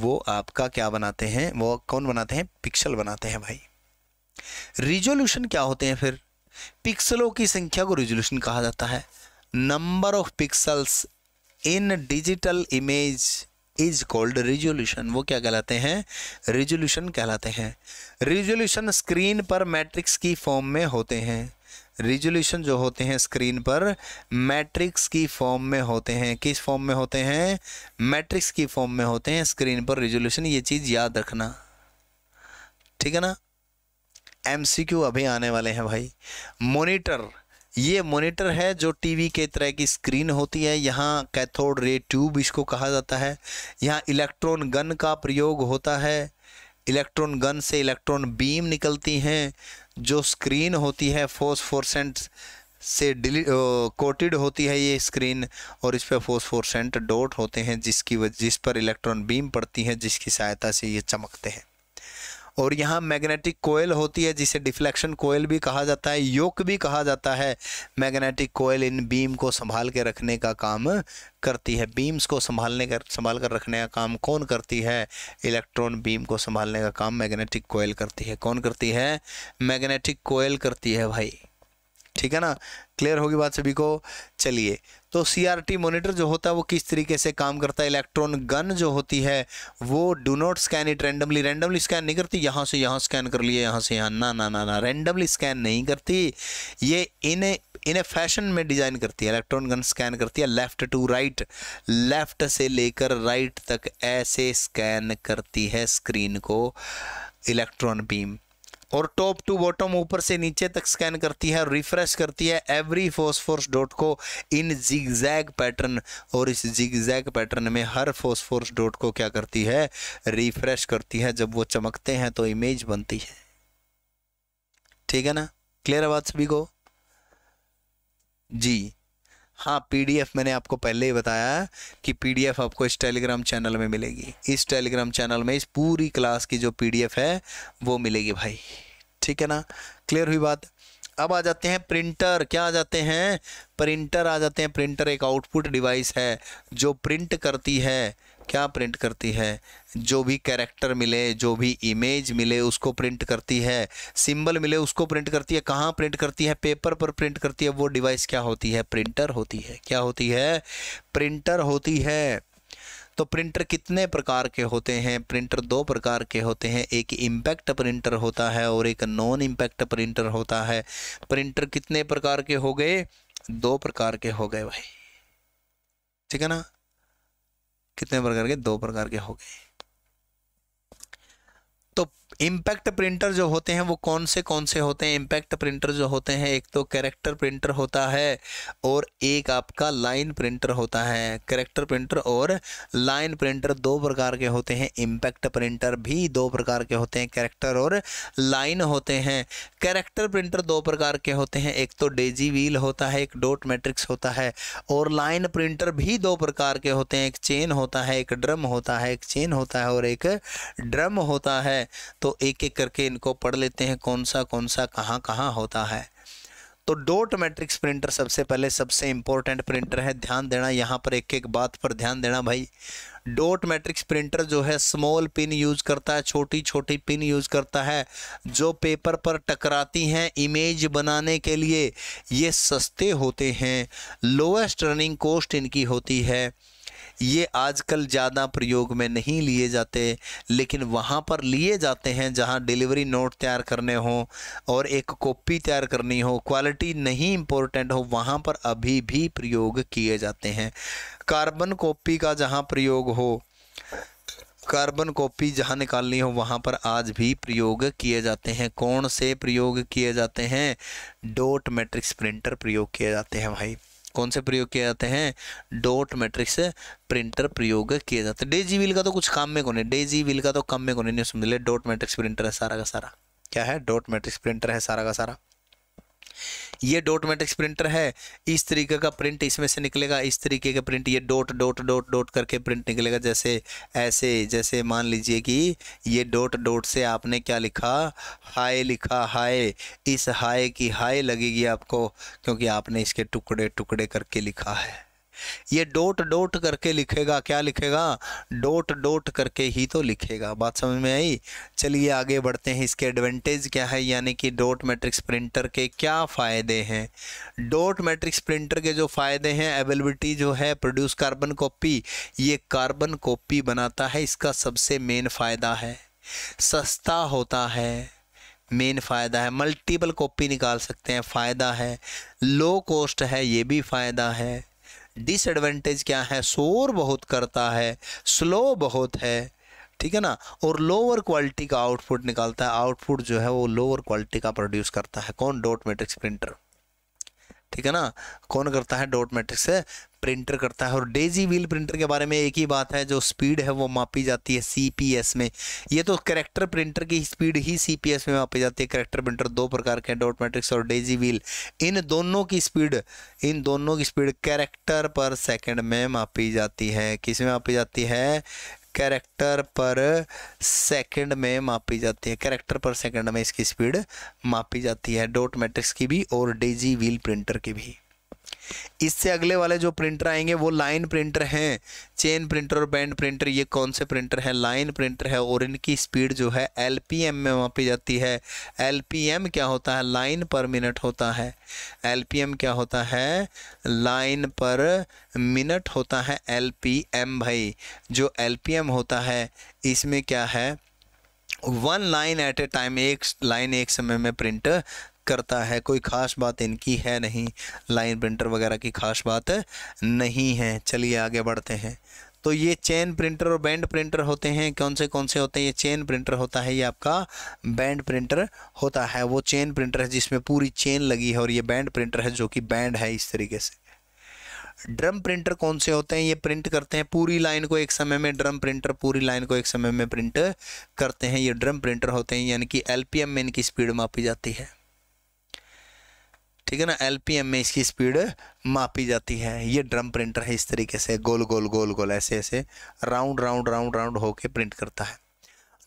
वो आपका क्या बनाते हैं वो कौन बनाते हैं पिक्सल बनाते हैं भाई रिजोल्यूशन क्या होते हैं फिर पिक्सलों की संख्या को रिजोल्यूशन कहा जाता है number of pixels in digital image is called resolution वो क्या कहलाते हैं रिजोल्यूशन कहलाते हैं रिजोल्यूशन स्क्रीन पर मैट्रिक्स की फॉर्म में होते हैं रिजोल्यूशन जो होते हैं स्क्रीन पर मैट्रिक्स की फॉर्म में होते हैं किस फॉर्म में होते हैं मैट्रिक्स की फॉर्म में होते हैं स्क्रीन पर रिजोल्यूशन ये चीज़ याद रखना ठीक है ना एमसीक्यू अभी आने वाले हैं भाई मोनीटर ये मॉनिटर है जो टीवी के तरह की स्क्रीन होती है यहाँ कैथोड रे ट्यूब इसको कहा जाता है यहाँ इलेक्ट्रॉन गन का प्रयोग होता है इलेक्ट्रॉन गन से इलेक्ट्रॉन बीम निकलती हैं जो स्क्रीन होती है फोसफोरसेंट से डिली कोटेड होती है ये स्क्रीन और इस पर फोसफोरसेंट डॉट होते हैं जिसकी वजह जिस पर इलेक्ट्रॉन बीम पड़ती हैं जिसकी सहायता से ये चमकते हैं और यहाँ मैग्नेटिक कोयल होती है जिसे डिफ्लेक्शन कोयल भी कहा जाता है योक भी कहा जाता है मैग्नेटिक कोयल इन बीम को संभाल के रखने का काम करती है बीम्स को संभालने कर संभाल कर रखने का काम कौन करती है इलेक्ट्रॉन बीम को संभालने का काम मैग्नेटिक कोयल करती है कौन करती है मैग्नेटिक कोयल करती है भाई ठीक है ना क्लियर होगी बात सभी को चलिए तो सीआरटी मॉनिटर जो होता है वो किस तरीके से काम करता है इलेक्ट्रॉन गन जो होती है वो do not scan it randomly randomly scan नहीं करती यहाँ से यहाँ स्कैन कर लिए यहाँ से यहाँ ना ना ना ना रैंडमली स्कैन नहीं करती ये इन इन्हें फैशन में डिजाइन करती है इलेक्ट्रॉन गन स्कैन करती है लेफ्ट टू राइट लेफ्ट से लेकर राइट तक ऐसे स्कैन करती है स्क्रीन को इलेक्ट्रॉन बीम और टॉप टू बॉटम ऊपर से नीचे तक स्कैन करती है रिफ्रेश करती है एवरी फोर्स डॉट को इन जिगजैग पैटर्न और इस जिगजैग पैटर्न में हर फोस्फोर्स डॉट को क्या करती है रिफ्रेश करती है जब वो चमकते हैं तो इमेज बनती है ठीक है ना क्लियर आवाज सभी को जी हाँ पीडीएफ मैंने आपको पहले ही बताया कि पीडीएफ आपको इस टेलीग्राम चैनल में मिलेगी इस टेलीग्राम चैनल में इस पूरी क्लास की जो पीडीएफ है वो मिलेगी भाई ठीक है ना क्लियर हुई बात अब आ जाते हैं प्रिंटर क्या आ जाते हैं प्रिंटर आ जाते हैं प्रिंटर एक आउटपुट डिवाइस है जो प्रिंट करती है क्या प्रिंट करती है जो भी कैरेक्टर मिले जो भी इमेज मिले उसको प्रिंट करती है सिंबल मिले उसको प्रिंट करती है कहाँ प्रिंट करती है पेपर पर प्रिंट करती है वो डिवाइस क्या होती है प्रिंटर होती है क्या होती है प्रिंटर होती है तो प्रिंटर कितने प्रकार के होते हैं प्रिंटर दो प्रकार के होते हैं एक इम्पैक्ट प्रिंटर होता है और एक नॉन इम्पैक्ट प्रिंटर होता है प्रिंटर कितने प्रकार के हो गए दो प्रकार के हो गए भाई ठीक है ना कितने प्रकार के दो प्रकार के हो गए इम्पैक्ट प्रिंटर जो होते हैं वो कौन से कौन से होते हैं इम्पैक्ट प्रिंटर जो होते हैं एक तो कैरेक्टर प्रिंटर होता है और एक आपका लाइन प्रिंटर होता है कैरेक्टर प्रिंटर और लाइन प्रिंटर दो प्रकार के होते हैं इम्पैक्ट प्रिंटर भी दो प्रकार के होते हैं कैरेक्टर और लाइन होते हैं कैरेक्टर प्रिंटर दो प्रकार के होते हैं एक तो डेजी व्हील होता है एक डोट मैट्रिक्स होता है और लाइन प्रिंटर भी दो प्रकार के होते हैं एक चेन होता है एक ड्रम होता है एक चेन होता है और एक ड्रम होता है तो तो एक एक करके इनको पढ़ लेते हैं कौन सा कौन सा कहाँ कहाँ होता है तो डॉट मैट्रिक्स प्रिंटर सबसे पहले सबसे इम्पोर्टेंट प्रिंटर है ध्यान देना यहाँ पर एक एक बात पर ध्यान देना भाई डॉट मैट्रिक्स प्रिंटर जो है स्मॉल पिन यूज़ करता है छोटी छोटी पिन यूज़ करता है जो पेपर पर टकराती हैं इमेज बनाने के लिए ये सस्ते होते हैं लोएस्ट रनिंग कॉस्ट इनकी होती है ये आजकल ज़्यादा प्रयोग में नहीं लिए जाते लेकिन वहाँ पर लिए जाते हैं जहाँ डिलीवरी नोट तैयार करने हो और एक कॉपी तैयार करनी हो क्वालिटी नहीं इम्पोर्टेंट हो वहाँ पर अभी भी प्रयोग किए जाते हैं कार्बन कॉपी का जहाँ प्रयोग हो कार्बन कॉपी जहाँ निकालनी हो वहाँ पर आज भी प्रयोग किए जाते हैं कौन से प्रयोग किए जाते हैं डोट मैट्रिक्स प्रिंटर प्रयोग किए जाते हैं भाई कौन से प्रयोग किए जाते हैं डॉट मैट्रिक्स प्रिंटर प्रयोग किए जाते हैं डेजी व्हील का तो कुछ काम में कौन है डेजी व्हील का तो कम में कौन है नहीं समझ ले डॉट मैट्रिक्स प्रिंटर है सारा का सारा क्या है डॉट मैट्रिक्स प्रिंटर है सारा का सारा ये डॉट मैट्रिक्स प्रिंटर है इस तरीके का प्रिंट इसमें से निकलेगा इस तरीके का प्रिंट ये डॉट डॉट डॉट डॉट करके प्रिंट निकलेगा जैसे ऐसे जैसे मान लीजिए कि ये डॉट डॉट से आपने क्या लिखा हाय लिखा हाय इस हाय की हाय लगेगी आपको क्योंकि आपने इसके टुकड़े टुकड़े करके लिखा है ये डोट डोट करके लिखेगा क्या लिखेगा डोट डोट करके ही तो लिखेगा बात समझ में आई चलिए आगे बढ़ते हैं इसके एडवांटेज क्या है यानी कि डोट मैट्रिक्स प्रिंटर के क्या फ़ायदे हैं डोट मैट्रिक्स प्रिंटर के जो फ़ायदे हैं अवेलेबिलिटी जो है प्रोड्यूस कार्बन कॉपी ये कार्बन कॉपी बनाता है इसका सबसे मेन फ़ायदा है सस्ता होता है मेन फ़ायदा है मल्टीपल कॉपी निकाल सकते हैं फ़ायदा है लो कॉस्ट है ये भी फ़ायदा है डिसएडवांटेज क्या है शोर बहुत करता है स्लो बहुत है ठीक है ना और लोअर क्वालिटी का आउटपुट निकालता है आउटपुट जो है वो लोअर क्वालिटी का प्रोड्यूस करता है कौन डॉट मैट्रिक्स प्रिंटर ठीक है ना कौन करता है डॉट मैट्रिक्स प्रिंटर करता है और डेजी व्हील प्रिंटर के बारे में एक ही बात है जो स्पीड है वो मापी जाती है सीपीएस में ये तो करेक्टर प्रिंटर की स्पीड ही सीपीएस में मापी जाती है करेक्टर प्रिंटर दो प्रकार के हैं डॉट मैट्रिक्स और डेजी व्हील इन दोनों की स्पीड इन दोनों की स्पीड कैरेक्टर पर सेकेंड में मापी जाती है किस में मापी जाती है कैरेक्टर पर सेकंड में मापी जाती है कैरेक्टर पर सेकंड में इसकी स्पीड मापी जाती है डॉट मैट्रिक्स की भी और डेजी व्हील प्रिंटर की भी इससे अगले वाले जो प्रिंटर आएंगे वो लाइन प्रिंटर हैं चेन प्रिंटर और बैंड प्रिंटर ये कौन से प्रिंटर हैं लाइन प्रिंटर है और इनकी स्पीड जो है एल में मापी जाती है एल क्या होता है लाइन पर मिनट होता है एल क्या होता है लाइन पर मिनट होता है एल भाई जो एल होता है इसमें क्या है one line at a time एक लाइन एक समय में प्रिंट करता है कोई ख़ास बात इनकी है नहीं लाइन प्रिंटर वगैरह की ख़ास बात नहीं है चलिए आगे बढ़ते हैं तो ये चेन प्रिंटर और बैंड प्रिंटर होते हैं कौन से कौन से होते हैं ये चेन प्रिंटर होता है ये आपका बैंड प्रिंटर होता है वो चेन प्रिंटर है जिसमें पूरी चेन लगी है और ये बैंड प्रिंटर है जो कि बैंड है इस तरीके से ड्रम प्रिंटर कौन से होते हैं ये प्रिंट करते हैं पूरी लाइन को एक समय में ड्रम प्रिंटर पूरी लाइन को एक समय में प्रिंट करते हैं ये ड्रम प्रिंटर होते हैं यानी कि एल में इनकी स्पीड मापी जाती है ठीक है ना एम में इसकी स्पीड मापी जाती है ये ड्रम प्रिंटर है इस तरीके से गोल गोल गोल गोल ऐसे ऐसे राउंड राउंड राउंड राउंड होके प्रिंट करता है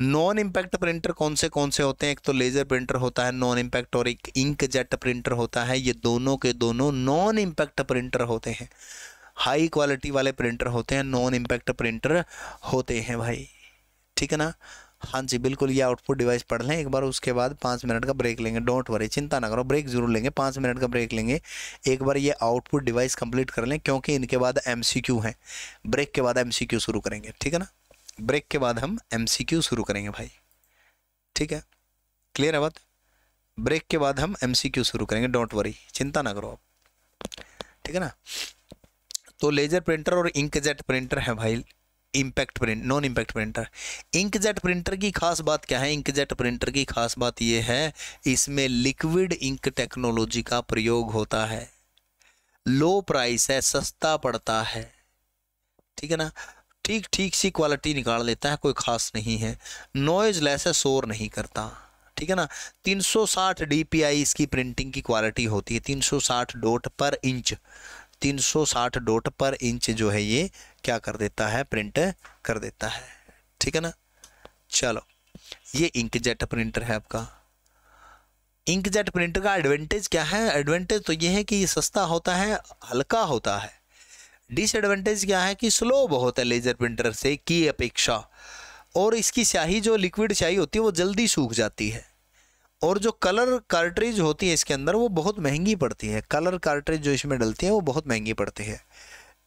नॉन इम्पैक्ट प्रिंटर कौन से कौन से होते हैं एक तो लेज़र प्रिंटर होता है नॉन इम्पैक्ट और एक इंक जेट प्रिंटर होता है ये दोनों के दोनों नॉन इम्पैक्ट प्रिंटर होते हैं हाई क्वालिटी वाले प्रिंटर होते हैं नॉन इम्पैक्ट प्रिंटर होते हैं भाई ठीक है ना हाँ जी बिल्कुल ये आउटपुट डिवाइस पढ़ लें एक बार उसके बाद पाँच मिनट का ब्रेक लेंगे डोंट वरी चिंता ना करो ब्रेक जरूर लेंगे पाँच मिनट का ब्रेक लेंगे एक बार ये आउटपुट डिवाइस कंप्लीट कर लें क्योंकि इनके बाद एम हैं ब्रेक के बाद एम शुरू करेंगे ठीक है ना ब्रेक के बाद हम एम शुरू करेंगे भाई ठीक है क्लियर है बात ब्रेक के बाद हम एम शुरू करेंगे डोंट वरी चिंता ना करो आप ठीक है ना तो लेज़र प्रिंटर और इंकजेट प्रिंटर है भाई impact print non impact printer inkjet printer की खास बात क्या है इंकजेट प्रिंटर की खास बात यह है इसमें लिक्विड इंक टेक्नोलॉजी का प्रयोग होता है लो प्राइस है सस्ता पड़ता है ठीक है ना ठीक ठीक सी क्वालिटी निकाल लेता है कोई खास नहीं है नॉइज लेस है शोर नहीं करता ठीक है ना 360 डीपीआई इसकी प्रिंटिंग की क्वालिटी होती है 360 डॉट पर इंच 360 डॉट पर इंच जो है ये क्या कर देता है प्रिंट कर देता है ठीक है ना चलो ये इंकजेट प्रिंटर है आपका इंकजेट प्रिंटर का एडवांटेज क्या है एडवांटेज तो ये है कि ये सस्ता होता है हल्का होता है डिसएडवांटेज क्या है कि स्लो बहुत है लेज़र प्रिंटर से की अपेक्षा और इसकी स्याही जो लिक्विड स्याही होती है वो जल्दी सूख जाती है और जो कलर कार्ट्रिज होती है इसके अंदर वो बहुत महंगी पड़ती है कलर कार्ट्रिज जो इसमें डलती है वो बहुत महंगी पड़ती है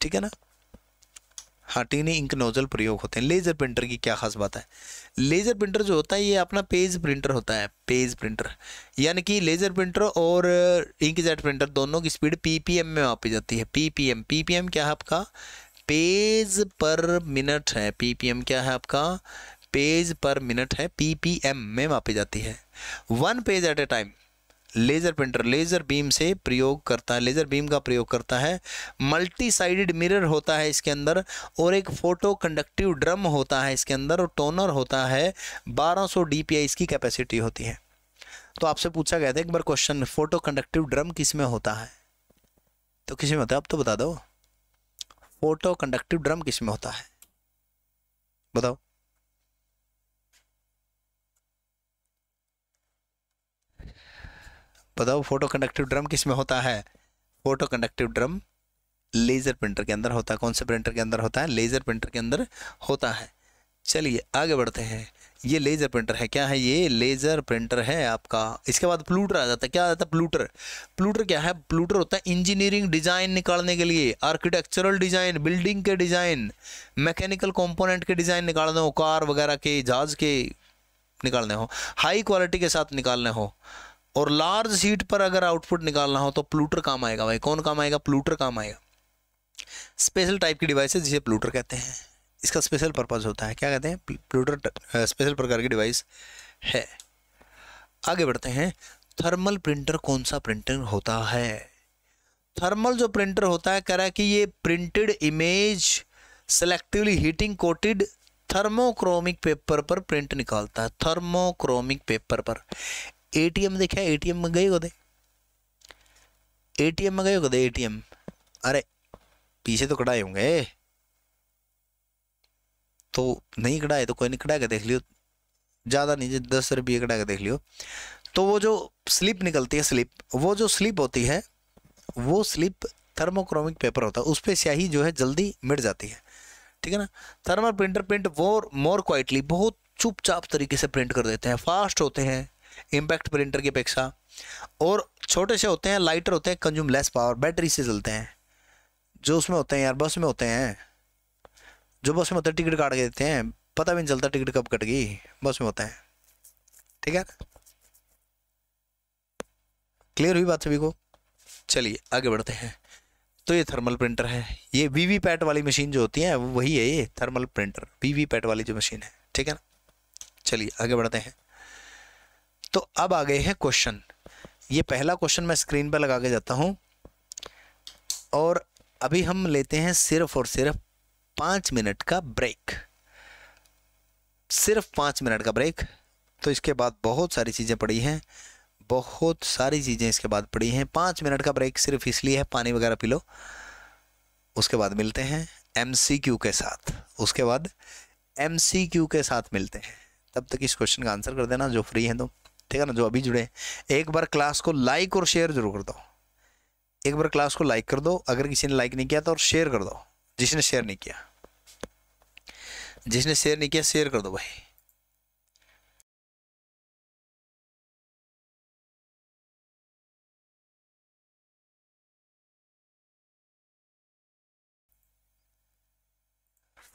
ठीक है ना हाटीनी इंक नोजल प्रयोग होते हैं लेज़र प्रिंटर की क्या खास बात है लेज़र प्रिंटर जो होता है ये अपना पेज प्रिंटर होता है पेज प्रिंटर यानी कि लेज़र प्रिंटर और इंक जेट प्रिंटर दोनों की स्पीड पीपीएम में वापी जाती है पीपीएम पीपीएम क्या है आपका पेज पर मिनट है पीपीएम क्या है आपका पेज पर मिनट है पीपीएम में मापी जाती है one page at a time laser printer laser beam से प्रयोग करता है लेज़र बीम का प्रयोग करता है मल्टी साइडेड मिरर होता है इसके अंदर और एक फोटो कंडक्टिव ड्रम होता है इसके अंदर और टोनर होता है 1200 सौ इसकी कैपेसिटी होती है तो आपसे पूछा गया था एक बार क्वेश्चन फोटो कंडक्टिव ड्रम किस में होता है तो किस में होता है आप तो बता दो फोटो कंडक्टिव ड्रम किस में होता है बताओ बताओ फोटो कंडक्टिव ड्रम किस में होता है photo conductive drum laser printer के अंदर होता है कौन से प्रिंटर के अंदर होता है लेज़र प्रिंटर के अंदर होता है चलिए आगे बढ़ते हैं ये लेज़र प्रिंटर है क्या है ये लेज़र प्रिंटर है आपका इसके बाद प्लूटर आ जाता है क्या आ जाता है प्लूटर प्लूटर क्या है प्लूटर होता है इंजीनियरिंग डिज़ाइन निकालने के लिए आर्किटेक्चरल डिज़ाइन बिल्डिंग के डिज़ाइन मैकेनिकल कंपोनेंट के डिज़ाइन निकालने हो कार वगैरह के जहाज़ के निकालने हो हाई क्वालिटी के साथ निकालने हो और लार्ज सीट पर अगर आउटपुट निकालना हो तो प्लूटर काम आएगा भाई कौन काम आएगा प्लूटर काम आएगा स्पेशल टाइप की डिवाइस है जिसे प्लूटर कहते हैं इसका स्पेशल पर्पज़ होता है क्या कहते हैं प्लूटर स्पेशल प्रकार की डिवाइस है आगे बढ़ते हैं थर्मल प्रिंटर कौन सा प्रिंटर होता है थर्मल जो प्रिंटर होता है कह रहा है कि ये printed image selectively heating coated thermochromic paper पर प्रिंट निकालता है थर्मोक्रोमिक पेपर पर एटीएम देखा टी एटीएम में गए कदे एटीएम में गए कदे एटीएम अरे पीछे तो कटाए होंगे तो नहीं कटाए तो कोई नहीं कटा के देख लियो ज़्यादा नहीं दस रुपये कटा के देख लियो तो वो जो स्लिप निकलती है स्लिप वो जो स्लिप होती है वो स्लिप थर्मोक्रोमिक पेपर होता है उस पर स्याही जो है जल्दी मिट जाती है ठीक है ना थर्मल प्रिंटर प्रिंट वो मोर क्वाइटली बहुत चुपचाप तरीके से प्रिंट कर देते हैं फास्ट होते हैं इम्पैक्ट प्रिंटर की अपेक्षा और छोटे से होते हैं लाइटर होते हैं कंज्यूम लेस पावर बैटरी से चलते हैं जो उसमें होते हैं यार बस में होते हैं जो बस में होते हैं टिकट काट के देते हैं पता भी नहीं चलता टिकट कब कट गई बस में होते हैं ठीक है क्लियर हुई बात सभी को चलिए आगे बढ़ते हैं तो ये थर्मल प्रिंटर है ये वी पैट वाली मशीन जो होती है वो वही है ये थर्मल प्रिंटर वीवी पैट वाली जो मशीन है ठीक है ना चलिए आगे बढ़ते हैं तो अब आ गए हैं क्वेश्चन ये पहला क्वेश्चन मैं स्क्रीन पर लगा के जाता हूँ और अभी हम लेते हैं सिर्फ और सिर्फ पाँच मिनट का ब्रेक सिर्फ पाँच मिनट का ब्रेक तो इसके बाद बहुत सारी चीज़ें पड़ी हैं बहुत सारी चीज़ें इसके बाद पड़ी हैं पाँच मिनट का ब्रेक सिर्फ इसलिए है पानी वगैरह पी लो उसके बाद मिलते हैं एम के साथ उसके बाद एम के साथ मिलते हैं तब तक इस क्वेश्चन का आंसर कर देना जो फ्री हैं तो ठीक है ना जो अभी जुड़े एक बार क्लास को लाइक और शेयर जरूर कर दो एक बार क्लास को लाइक कर दो अगर किसी ने लाइक नहीं किया तो और शेयर कर दो जिसने शेयर नहीं किया जिसने शेयर नहीं किया शेयर कर दो भाई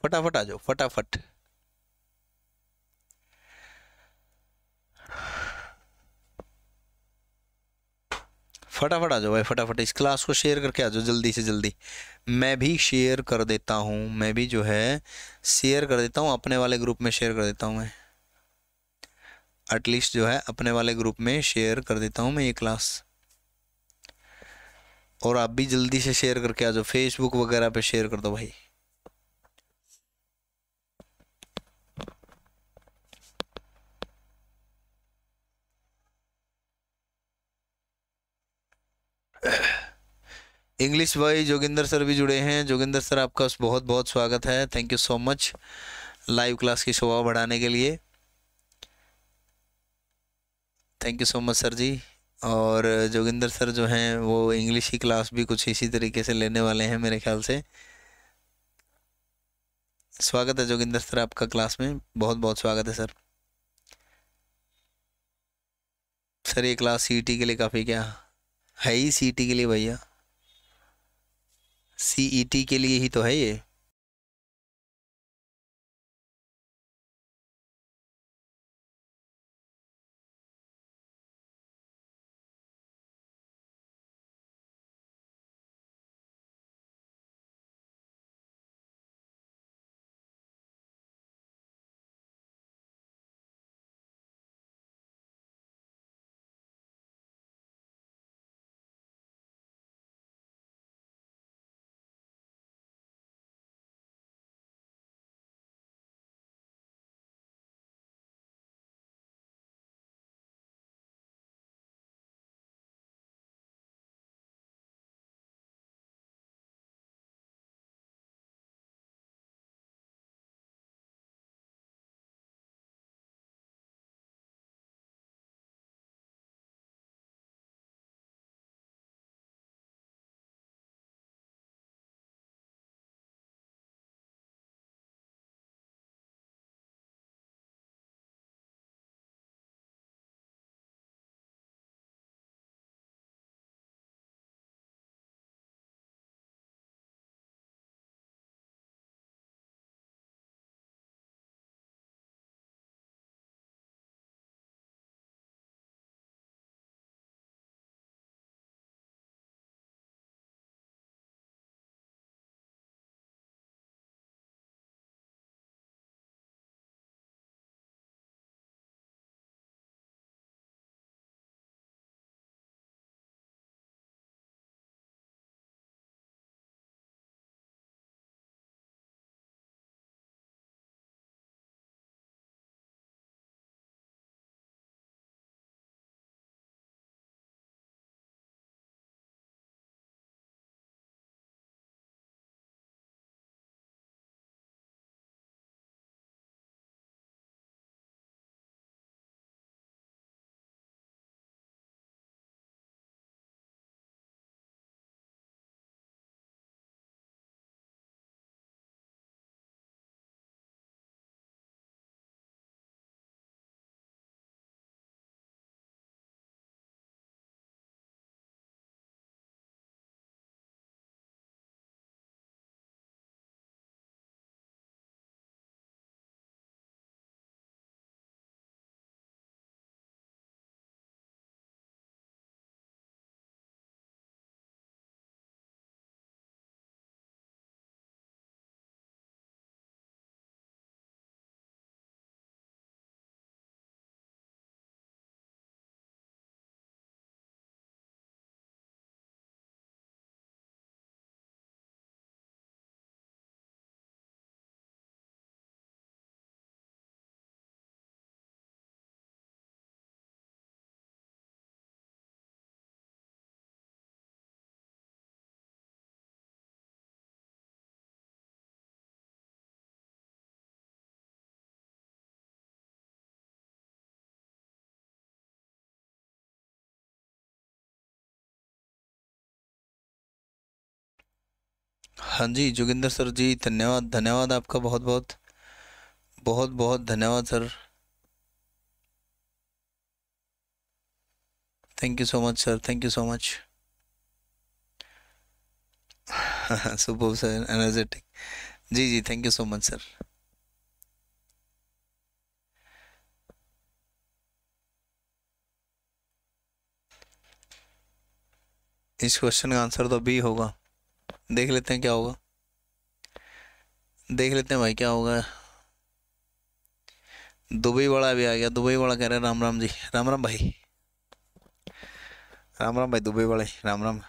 फटाफट आ जाओ फटाफट फटाफट आ जाओ भाई फटाफट इस क्लास को शेयर करके आ जाओ जल्दी से जल्दी मैं भी शेयर कर देता हूँ मैं भी जो है शेयर कर देता हूँ अपने वाले ग्रुप में शेयर कर देता हूँ मैं एटलीस्ट जो है अपने वाले ग्रुप में शेयर कर देता हूँ मैं ये क्लास और आप भी जल्दी से शेयर करके आ जाओ फेसबुक वगैरह पर शेयर कर दो भाई इंग्लिश भाई जोगिंदर सर भी जुड़े हैं जोगिंदर सर आपका बहुत बहुत स्वागत है thank you so much live class की शोभा बढ़ाने के लिए thank you so much sir ji और जोगिंदर सर जो हैं वो इंग्लिश की क्लास भी कुछ इसी तरीके से लेने वाले हैं मेरे ख्याल से स्वागत है जोगिंदर सर आपका क्लास में बहुत बहुत स्वागत है सर सर ये क्लास सी e के लिए काफ़ी क्या है ही सी e के लिए भैया सी e के लिए ही तो है ये हाँ जी जोगिंदर सर जी धन्यवाद धन्यवाद आपका बहुत बहुत बहुत बहुत धन्यवाद sir thank you so much sir thank you so much सुबह सर एनर्जेटिक जी जी thank you so much sir इस क्वेश्चन का आंसर तो बी होगा देख लेते हैं क्या होगा देख लेते हैं भाई क्या होगा दुबई वाला भी आ गया दुबई वाला कह रहे हैं राम राम जी राम राम भाई राम राम भाई दुबई वाले राम राम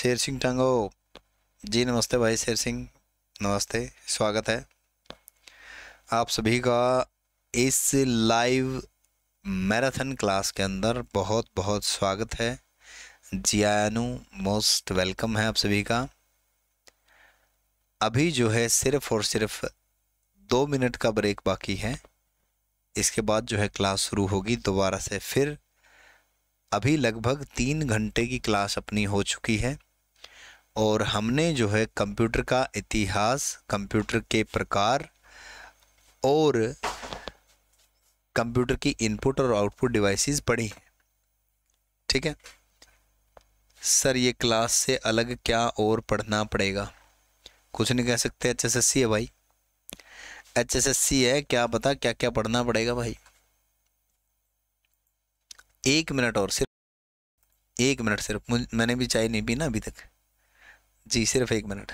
शेर सिंह टांगो जी नमस्ते भाई शेर सिंह नमस्ते स्वागत है आप सभी का इस लाइव मैराथन क्लास के अंदर बहुत बहुत स्वागत है जियानु मोस्ट वेलकम है आप सभी का अभी जो है सिर्फ और सिर्फ दो मिनट का ब्रेक बाकी है इसके बाद जो है क्लास शुरू होगी दोबारा से फिर अभी लगभग तीन घंटे की क्लास अपनी हो चुकी है और हमने जो है कंप्यूटर का इतिहास कंप्यूटर के प्रकार और कंप्यूटर की इनपुट और आउटपुट डिवाइसेस पढ़ी हैं ठीक है सर ये क्लास से अलग क्या और पढ़ना पड़ेगा कुछ नहीं कह सकते एच एस एस सी है भाई एच एस एस सी है क्या पता क्या क्या पढ़ना पड़ेगा भाई एक मिनट और सिर्फ एक मिनट सिर्फ मैंने भी चाय नहीं पी ना अभी तक जी सिर्फ एक मिनट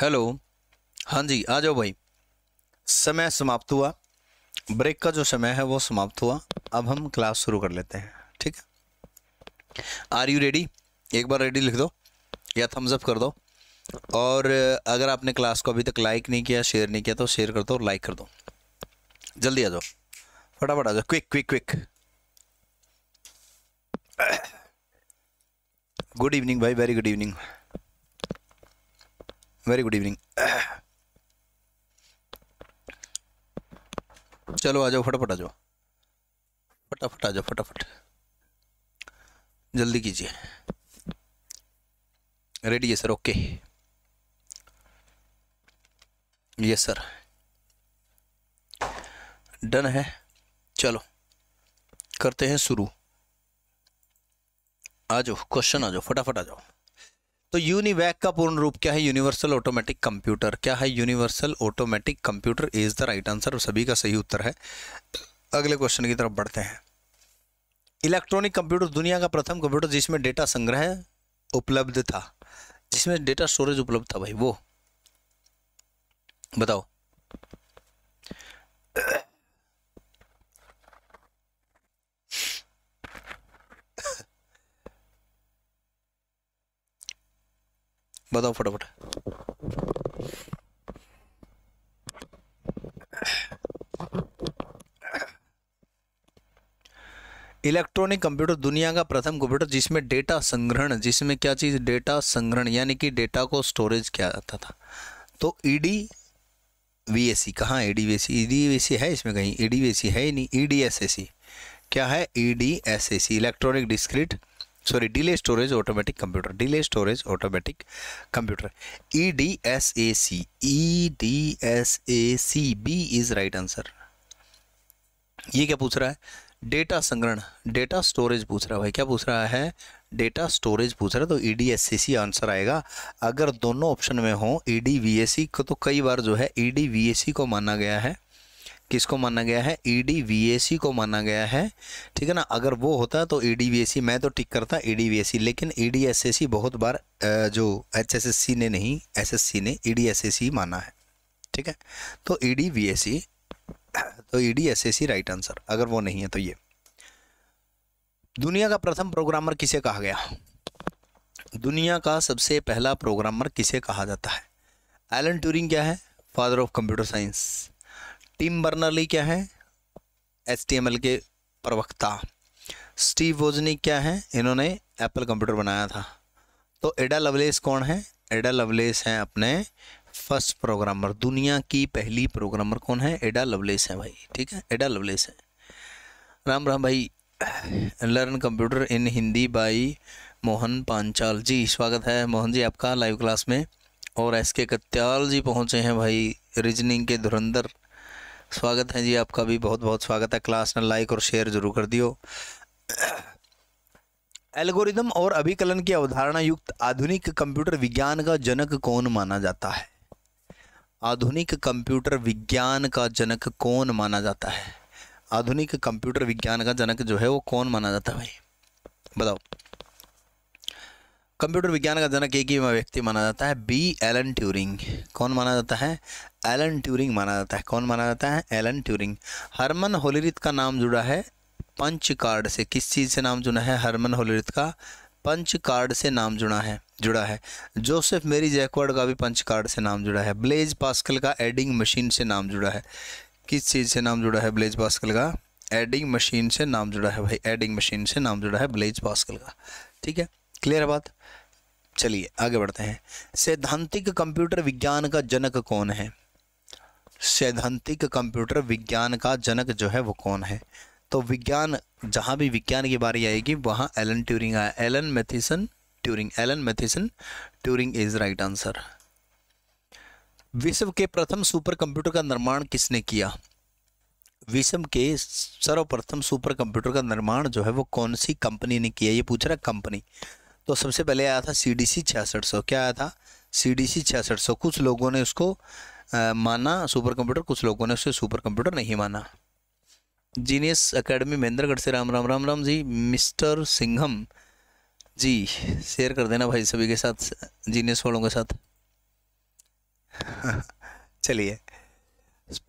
हेलो हाँ जी आ जाओ भाई समय समाप्त हुआ ब्रेक का जो समय है वो समाप्त हुआ अब हम क्लास शुरू कर लेते हैं ठीक है आर यू रेडी एक बार रेडी लिख दो या थम्स अप कर दो और अगर आपने क्लास को अभी तक लाइक नहीं किया शेयर नहीं किया तो शेयर कर दो लाइक कर दो जल्दी आ जाओ फटाफट आ जाओ quick quick quick good evening भाई very good evening very good evening चलो आ जाओ फटाफट आ जाओ फटाफट आ जाओ फटाफट जल्दी कीजिए रेडी है sir okay yes sir done है चलो करते हैं शुरू आ जाओ क्वेश्चन आ जाओ फटाफट आ जाओ तो यूनिवैक का पूर्ण रूप क्या है यूनिवर्सल ऑटोमेटिक कंप्यूटर क्या है universal automatic computer is the right answer सभी का सही उत्तर है अगले क्वेश्चन की तरफ बढ़ते हैं इलेक्ट्रॉनिक कंप्यूटर दुनिया का प्रथम कंप्यूटर जिसमें डेटा संग्रह उपलब्ध था जिसमें डेटा स्टोरेज उपलब्ध था भाई वो बताओ बताओ फटाफट इलेक्ट्रॉनिक कंप्यूटर दुनिया का प्रथम कंप्यूटर जिसमें डेटा संग्रहण जिसमें क्या चीज़ डेटा संग्रहण यानी कि डेटा को स्टोरेज किया जाता था तो ईडी वी एस सी कहाँ E D V S C E D V C है इसमें कहीं ई डी वी सी है ही नहीं ई डी एस सी क्या है E D S C electronic discrete sorry delay storage automatic computer delay storage automatic computer E D S A C E D S A C B is right answer ये क्या पूछ रहा है data संग्रहण data storage पूछ रहा है भाई क्या पूछ रहा है डेटा स्टोरेज पूछ रहा है तो E D S C C answer आएगा अगर दोनों ऑप्शन में हो E D V S C को तो कई बार जो है ई डी वी ए सी को माना गया है किसको माना गया है ई डी वी सी को माना गया है ठीक है ना अगर वो होता तो ई डी सी मैं तो टिक करता ई डी वी सी लेकिन ई डी एस सी बहुत बार जो एच एस एस सी ने नहीं एस एस सी ने ई डी एस सी माना है ठीक है तो ई डी वी सी तो E D S C right answer अगर वो नहीं है तो ये दुनिया का प्रथम प्रोग्रामर किसे कहा गया दुनिया का सबसे पहला प्रोग्रामर किसे कहा जाता है एलन ट्यूरिंग क्या है father of computer science Tim Berners-Lee क्या है एच के प्रवक्ता स्टीव वोजनिक क्या है इन्होंने एप्पल कंप्यूटर बनाया था तो एडा लवलेस कौन है एडा लवलेस हैं अपने फर्स्ट प्रोग्रामर दुनिया की पहली प्रोग्रामर कौन है एडा लवलेस है भाई ठीक है एडा लवलेस है राम राम भाई learn computer in Hindi by Mohan Panchal ji स्वागत है मोहन जी आपका लाइव क्लास में और एस के कत्याल जी पहुँचे हैं भाई रीजनिंग के धुरंधर स्वागत है जी आपका भी बहुत बहुत स्वागत है क्लास ने लाइक और शेयर जरूर कर दियो एल्गोरिदम और अभिकलन की अवधारणा युक्त आधुनिक कंप्यूटर विज्ञान का जनक कौन माना जाता है आधुनिक कंप्यूटर विज्ञान का जनक कौन माना जाता है आधुनिक कंप्यूटर विज्ञान का जनक जो है वो कौन माना जाता है भाई बताओ कंप्यूटर विज्ञान का जनक एक ही व्यक्ति माना जाता है बी एलन ट्यूरिंग कौन माना जाता है एलन ट्यूरिंग माना जाता है कौन माना जाता है एलन ट्यूरिंग हरमन होलीरित का नाम जुड़ा है पंच कार्ड से किस चीज़ से नाम जुड़ा है हरमन होलीरित का पंच कार्ड से नाम जुड़ा है जुड़ा है जोसेफ मेरी जैकवर्ड का भी पंच कार्ड से नाम जुड़ा है ब्लेज पास्कल का एडिंग मशीन से नाम जुड़ा है किस चीज़ से नाम जुड़ा है ब्लेज पास्कल का एडिंग मशीन से नाम जुड़ा है भाई एडिंग मशीन से नाम जुड़ा है ब्लेज पास्कल का ठीक है क्लियर है बात चलिए आगे बढ़ते हैं सैद्धांतिक कंप्यूटर विज्ञान का जनक कौन है सैद्धांतिक कंप्यूटर विज्ञान का जनक जो है वो कौन है तो विज्ञान जहाँ भी विज्ञान की बारी आएगी वहाँ एलन ट्यूरिंग आया Alan Mathison Turing Alan Mathison Turing is right answer विश्व के प्रथम सुपर कंप्यूटर का निर्माण किसने किया विश्व के सर्वप्रथम सुपर कंप्यूटर का निर्माण जो है वो कौन सी कंपनी ने किया ये पूछ रहा कंपनी तो सबसे पहले आया था सी डी सी छियासठ क्या आया था सी डी सी छियासठ कुछ लोगों ने उसको माना सुपर कंप्यूटर कुछ लोगों ने उसे सुपर कंप्यूटर नहीं माना जीनियस अकेडमी महेंद्रगढ़ से राम राम राम राम जी मिस्टर सिंघम जी शेयर कर देना भाई सभी के साथ जीनियस वालों के साथ चलिए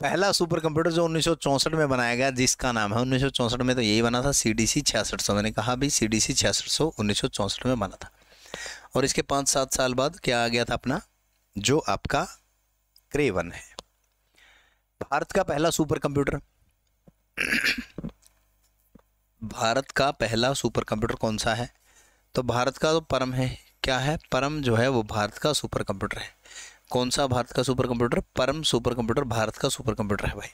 पहला सुपर कंप्यूटर जो उन्नीस में बनाया गया जिसका नाम है उन्नीस में तो यही बना था सी डी सी छियासठ मैंने कहा भी सी डी सी छियासठ में बना था और इसके पाँच सात साल बाद क्या आ गया था अपना जो आपका क्रेवन है भारत का पहला सुपर कंप्यूटर भारत का पहला सुपर कंप्यूटर कौन सा है तो भारत का तो परम है क्या है परम जो है वो भारत का सुपर कंप्यूटर है कौन सा भारत का super computer Param super computer Bharat का सुपर कंप्यूटर है भाई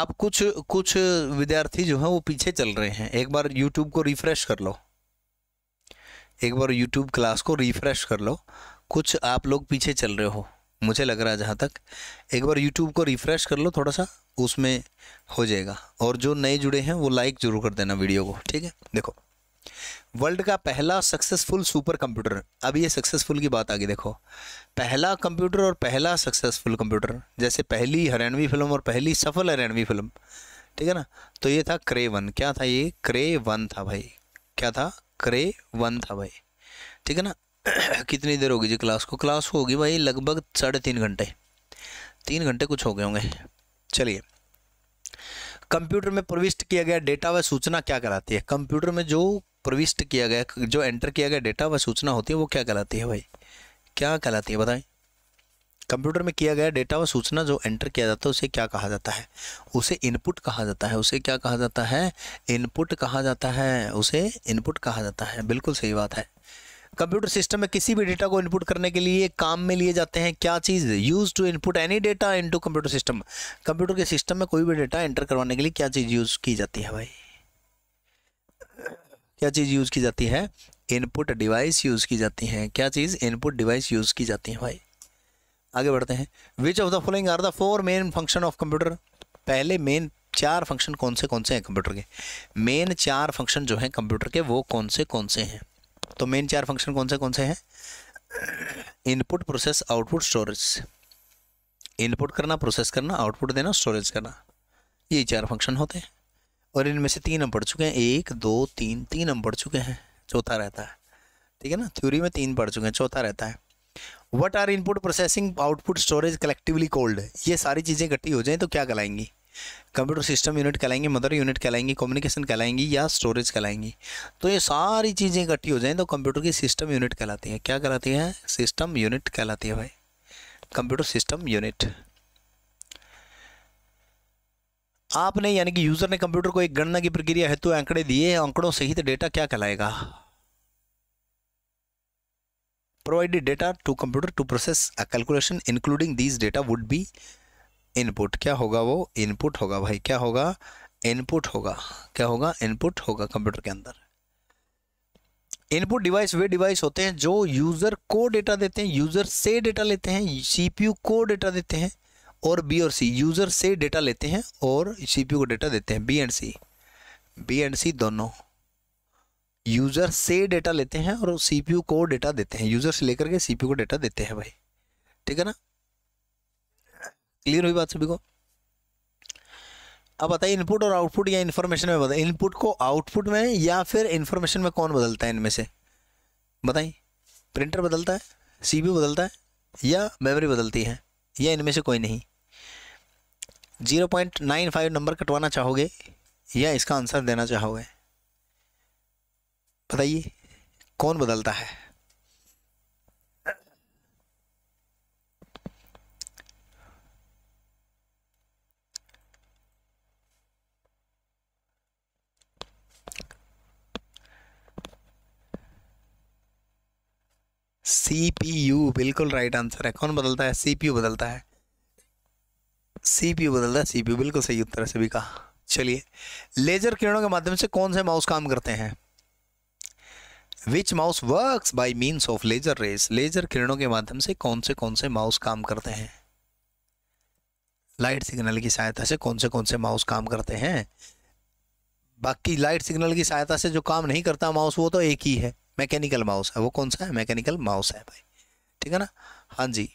आप कुछ कुछ विद्यार्थी जो है वो पीछे चल रहे हैं एक बार यूट्यूब को रिफ्रेश कर लो एक बार यूट्यूब क्लास को रिफ्रेश कर लो कुछ आप लोग पीछे चल रहे हो मुझे लग रहा है जहाँ तक एक बार यूट्यूब को रिफ़्रेश कर लो थोड़ा सा उसमें हो जाएगा और जो नए जुड़े हैं वो लाइक ज़रूर कर देना वीडियो को ठीक है देखो वर्ल्ड का पहला सक्सेसफुल सुपर कंप्यूटर अब ये सक्सेसफुल की बात आ गई देखो पहला कंप्यूटर और पहला सक्सेसफुल कंप्यूटर जैसे पहली हरियाणवी फिल्म और पहली सफल हरियाणवी फिल्म ठीक है ना तो ये था क्रे वन क्या था ये क्रे वन था भाई क्या था क्रे वन था भाई ठीक है ना कितनी देर होगी जी क्लास को क्लास होगी भाई लगभग साढ़े तीन घंटे तीन घंटे कुछ हो गए होंगे चलिए कंप्यूटर में प्रविष्ट किया गया डेटा व सूचना क्या कराती है कंप्यूटर में जो प्रविष्ट किया गया जो एंटर किया गया डेटा व सूचना होती है वो क्या कहलाती है भाई क्या कहलाती है बताएं कंप्यूटर में किया गया डेटा व सूचना जो एंटर किया जाता है उसे क्या कहा जाता है उसे इनपुट कहा जाता है उसे क्या कहा जाता है इनपुट कहा जाता है उसे इनपुट कहा जाता है बिल्कुल सही बात है कंप्यूटर सिस्टम में किसी भी डेटा को इनपुट करने के लिए काम में लिए जाते हैं क्या चीज़ use to input any data into computer system computer के सिस्टम में कोई भी डेटा एंटर करवाने के लिए क्या चीज़ यूज़ की जाती है भाई क्या चीज़ यूज़ की जाती है इनपुट डिवाइस यूज़ की जाती है क्या चीज़ इनपुट डिवाइस यूज़ की जाती है भाई आगे बढ़ते हैं which of the following are the four main function of computer पहले मेन चार फंक्शन कौन से कौन से हैं कंप्यूटर के मेन चार फंक्शन जो हैं कंप्यूटर के वो कौन से कौन से हैं तो मेन चार फंक्शन कौन से कौन से हैं input process output storage input करना प्रोसेस करना आउटपुट देना स्टोरेज करना ये चार फंक्शन होते हैं और इनमें से तीन हम पढ़ चुके हैं एक दो तीन तीन हम पढ़ चुके हैं चौथा रहता है ठीक है ना थ्योरी में तीन पढ़ चुके हैं चौथा रहता है what are input processing output storage collectively called ये सारी चीज़ें इकट्ठी हो जाएँ तो क्या कहलाएंगी कंप्यूटर सिस्टम यूनिट कहलाएंगे मदर यूनिट कहलाएंगे कम्युनिकेशन कहलाएंगे या स्टोरेज कहलाएंगे तो ये सारी चीज़ें इकट्ठी हो जाएँ तो कंप्यूटर की सिस्टम यूनिट कहलाती है क्या कहलाती है सिस्टम यूनिट कहलाती है भाई कंप्यूटर सिस्टम यूनिट आपने यानी कि यूज़र ने कंप्यूटर को एक गणना की प्रक्रिया हेतु आंकड़े दिए आंकड़ों सहित डेटा क्या कहलाएगा provided data to computer to process a calculation including these data would be input क्या होगा वो इनपुट होगा भाई क्या होगा इनपुट होगा क्या होगा इनपुट होगा कंप्यूटर के अंदर इनपुट डिवाइस वे डिवाइस होते हैं जो यूज़र को डेटा देते हैं यूज़र से डेटा लेते हैं सीपीयू को डेटा देते हैं और बी और सी यूज़र से डेटा लेते हैं और सीपीयू को डेटा देते हैं B and C B and C दोनों यूज़र से डेटा लेते हैं और सीपीयू को डेटा देते हैं यूज़र से लेकर के सीपीयू को डेटा देते हैं भाई ठीक है ना क्लियर हुई बात सभी को अब बताइए इनपुट और आउटपुट या इन्फॉर्मेशन में बदल इनपुट को आउटपुट में या फिर इन्फॉर्मेशन में कौन बदलता है इनमें से बताइए प्रिंटर बदलता है सी बदलता है या मेमोरी बदलती है या इनमें से कोई नहीं zero point nine five number कटवाना चाहोगे या इसका आंसर देना चाहोगे बताइए कौन बदलता है सी यू बिल्कुल राइट आंसर है कौन बदलता है सी यू बदलता है सी पी यू बदलता है सी पी यू बिल्कुल सही उत्तर है सभी का चलिए लेजर किरणों के माध्यम से कौन से माउस काम करते हैं which mouse work by mean of laser rays laser किरणों के माध्यम से कौन से कौन से माउस काम करते हैं लाइट सिग्नल की सहायता से कौन से कौन से माउस काम करते हैं बाकी लाइट सिग्नल की सहायता से जो काम नहीं करता माउस वो तो एक ही है मैकेनिकल माउस है वो कौन सा है मैकेनिकल माउस है भाई ठीक है ना हाँ जी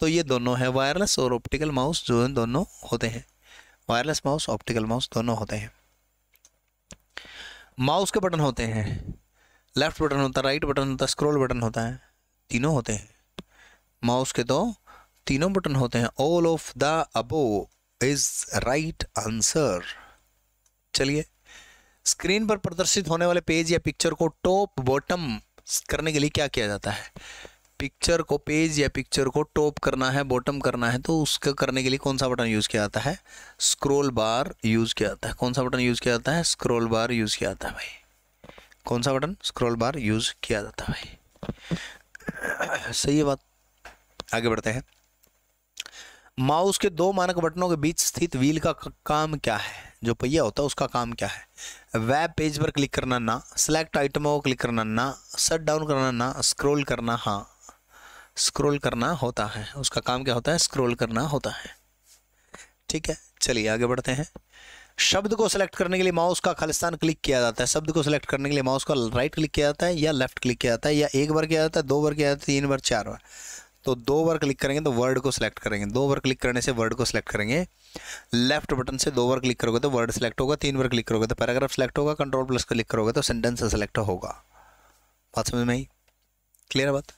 तो ये दोनों है वायरलेस और ऑप्टिकल माउस जो है दोनों होते हैं वायरलेस माउस ऑप्टिकल माउस दोनों होते हैं माउस के बटन होते हैं लेफ्ट बटन होता है राइट बटन होता है स्क्रोल बटन होता है तीनों होते हैं माउस के तो तीनों बटन होते हैं all of the above is right answer चलिए स्क्रीन पर प्रदर्शित होने वाले पेज या पिक्चर को टॉप बॉटम करने के लिए क्या किया जाता है पिक्चर को पेज या पिक्चर को टॉप करना है बॉटम करना है तो उसका करने के लिए कौन सा बटन यूज़ किया जाता है स्क्रोल बार यूज़ किया जाता है कौन सा बटन यूज़ किया जाता है स्क्रोल बार यूज़ किया जाता है भाई कौन सा बटन स्क्रोल बार यूज़ किया जाता है भाई सही है बात आगे बढ़ते हैं माउस के दो मानक बटनों के बीच स्थित व्हील का काम क्या है जो पहिया होता है उसका काम क्या है वेब पेज पर क्लिक करना ना सेलेक्ट आइटमों को क्लिक करना ना सट डाउन करना ना स्क्रॉल करना हाँ स्क्रॉल करना होता है उसका काम क्या होता है स्क्रॉल करना होता है ठीक है चलिए आगे बढ़ते हैं शब्द को सिलेक्ट करने के लिए माउस का खालिस्तान क्लिक किया जाता है शब्द को सिलेक्ट करने के लिए माउस का राइट क्लिक किया जाता है या लेफ्ट क्लिक किया जाता है या एक बार किया जाता है दो बार किया जाता है तीन बार चार बार तो दो बार क्लिक करेंगे तो वर्ड को सिलेक्ट करेंगे दो बार क्लिक करने से वर्ड को सिलेक्ट करेंगे लेफ्ट बटन से दो बार क्लिक करोगे तो वर्ड सेलेक्ट होगा तीन बार क्लिक करोगे तो पैराग्राफ सेलेक्ट होगा कंट्रोल प्लस क्लिक करोगे तो सेंटेंस सेलेक्ट होगा बात समझ में आई क्लियर है बात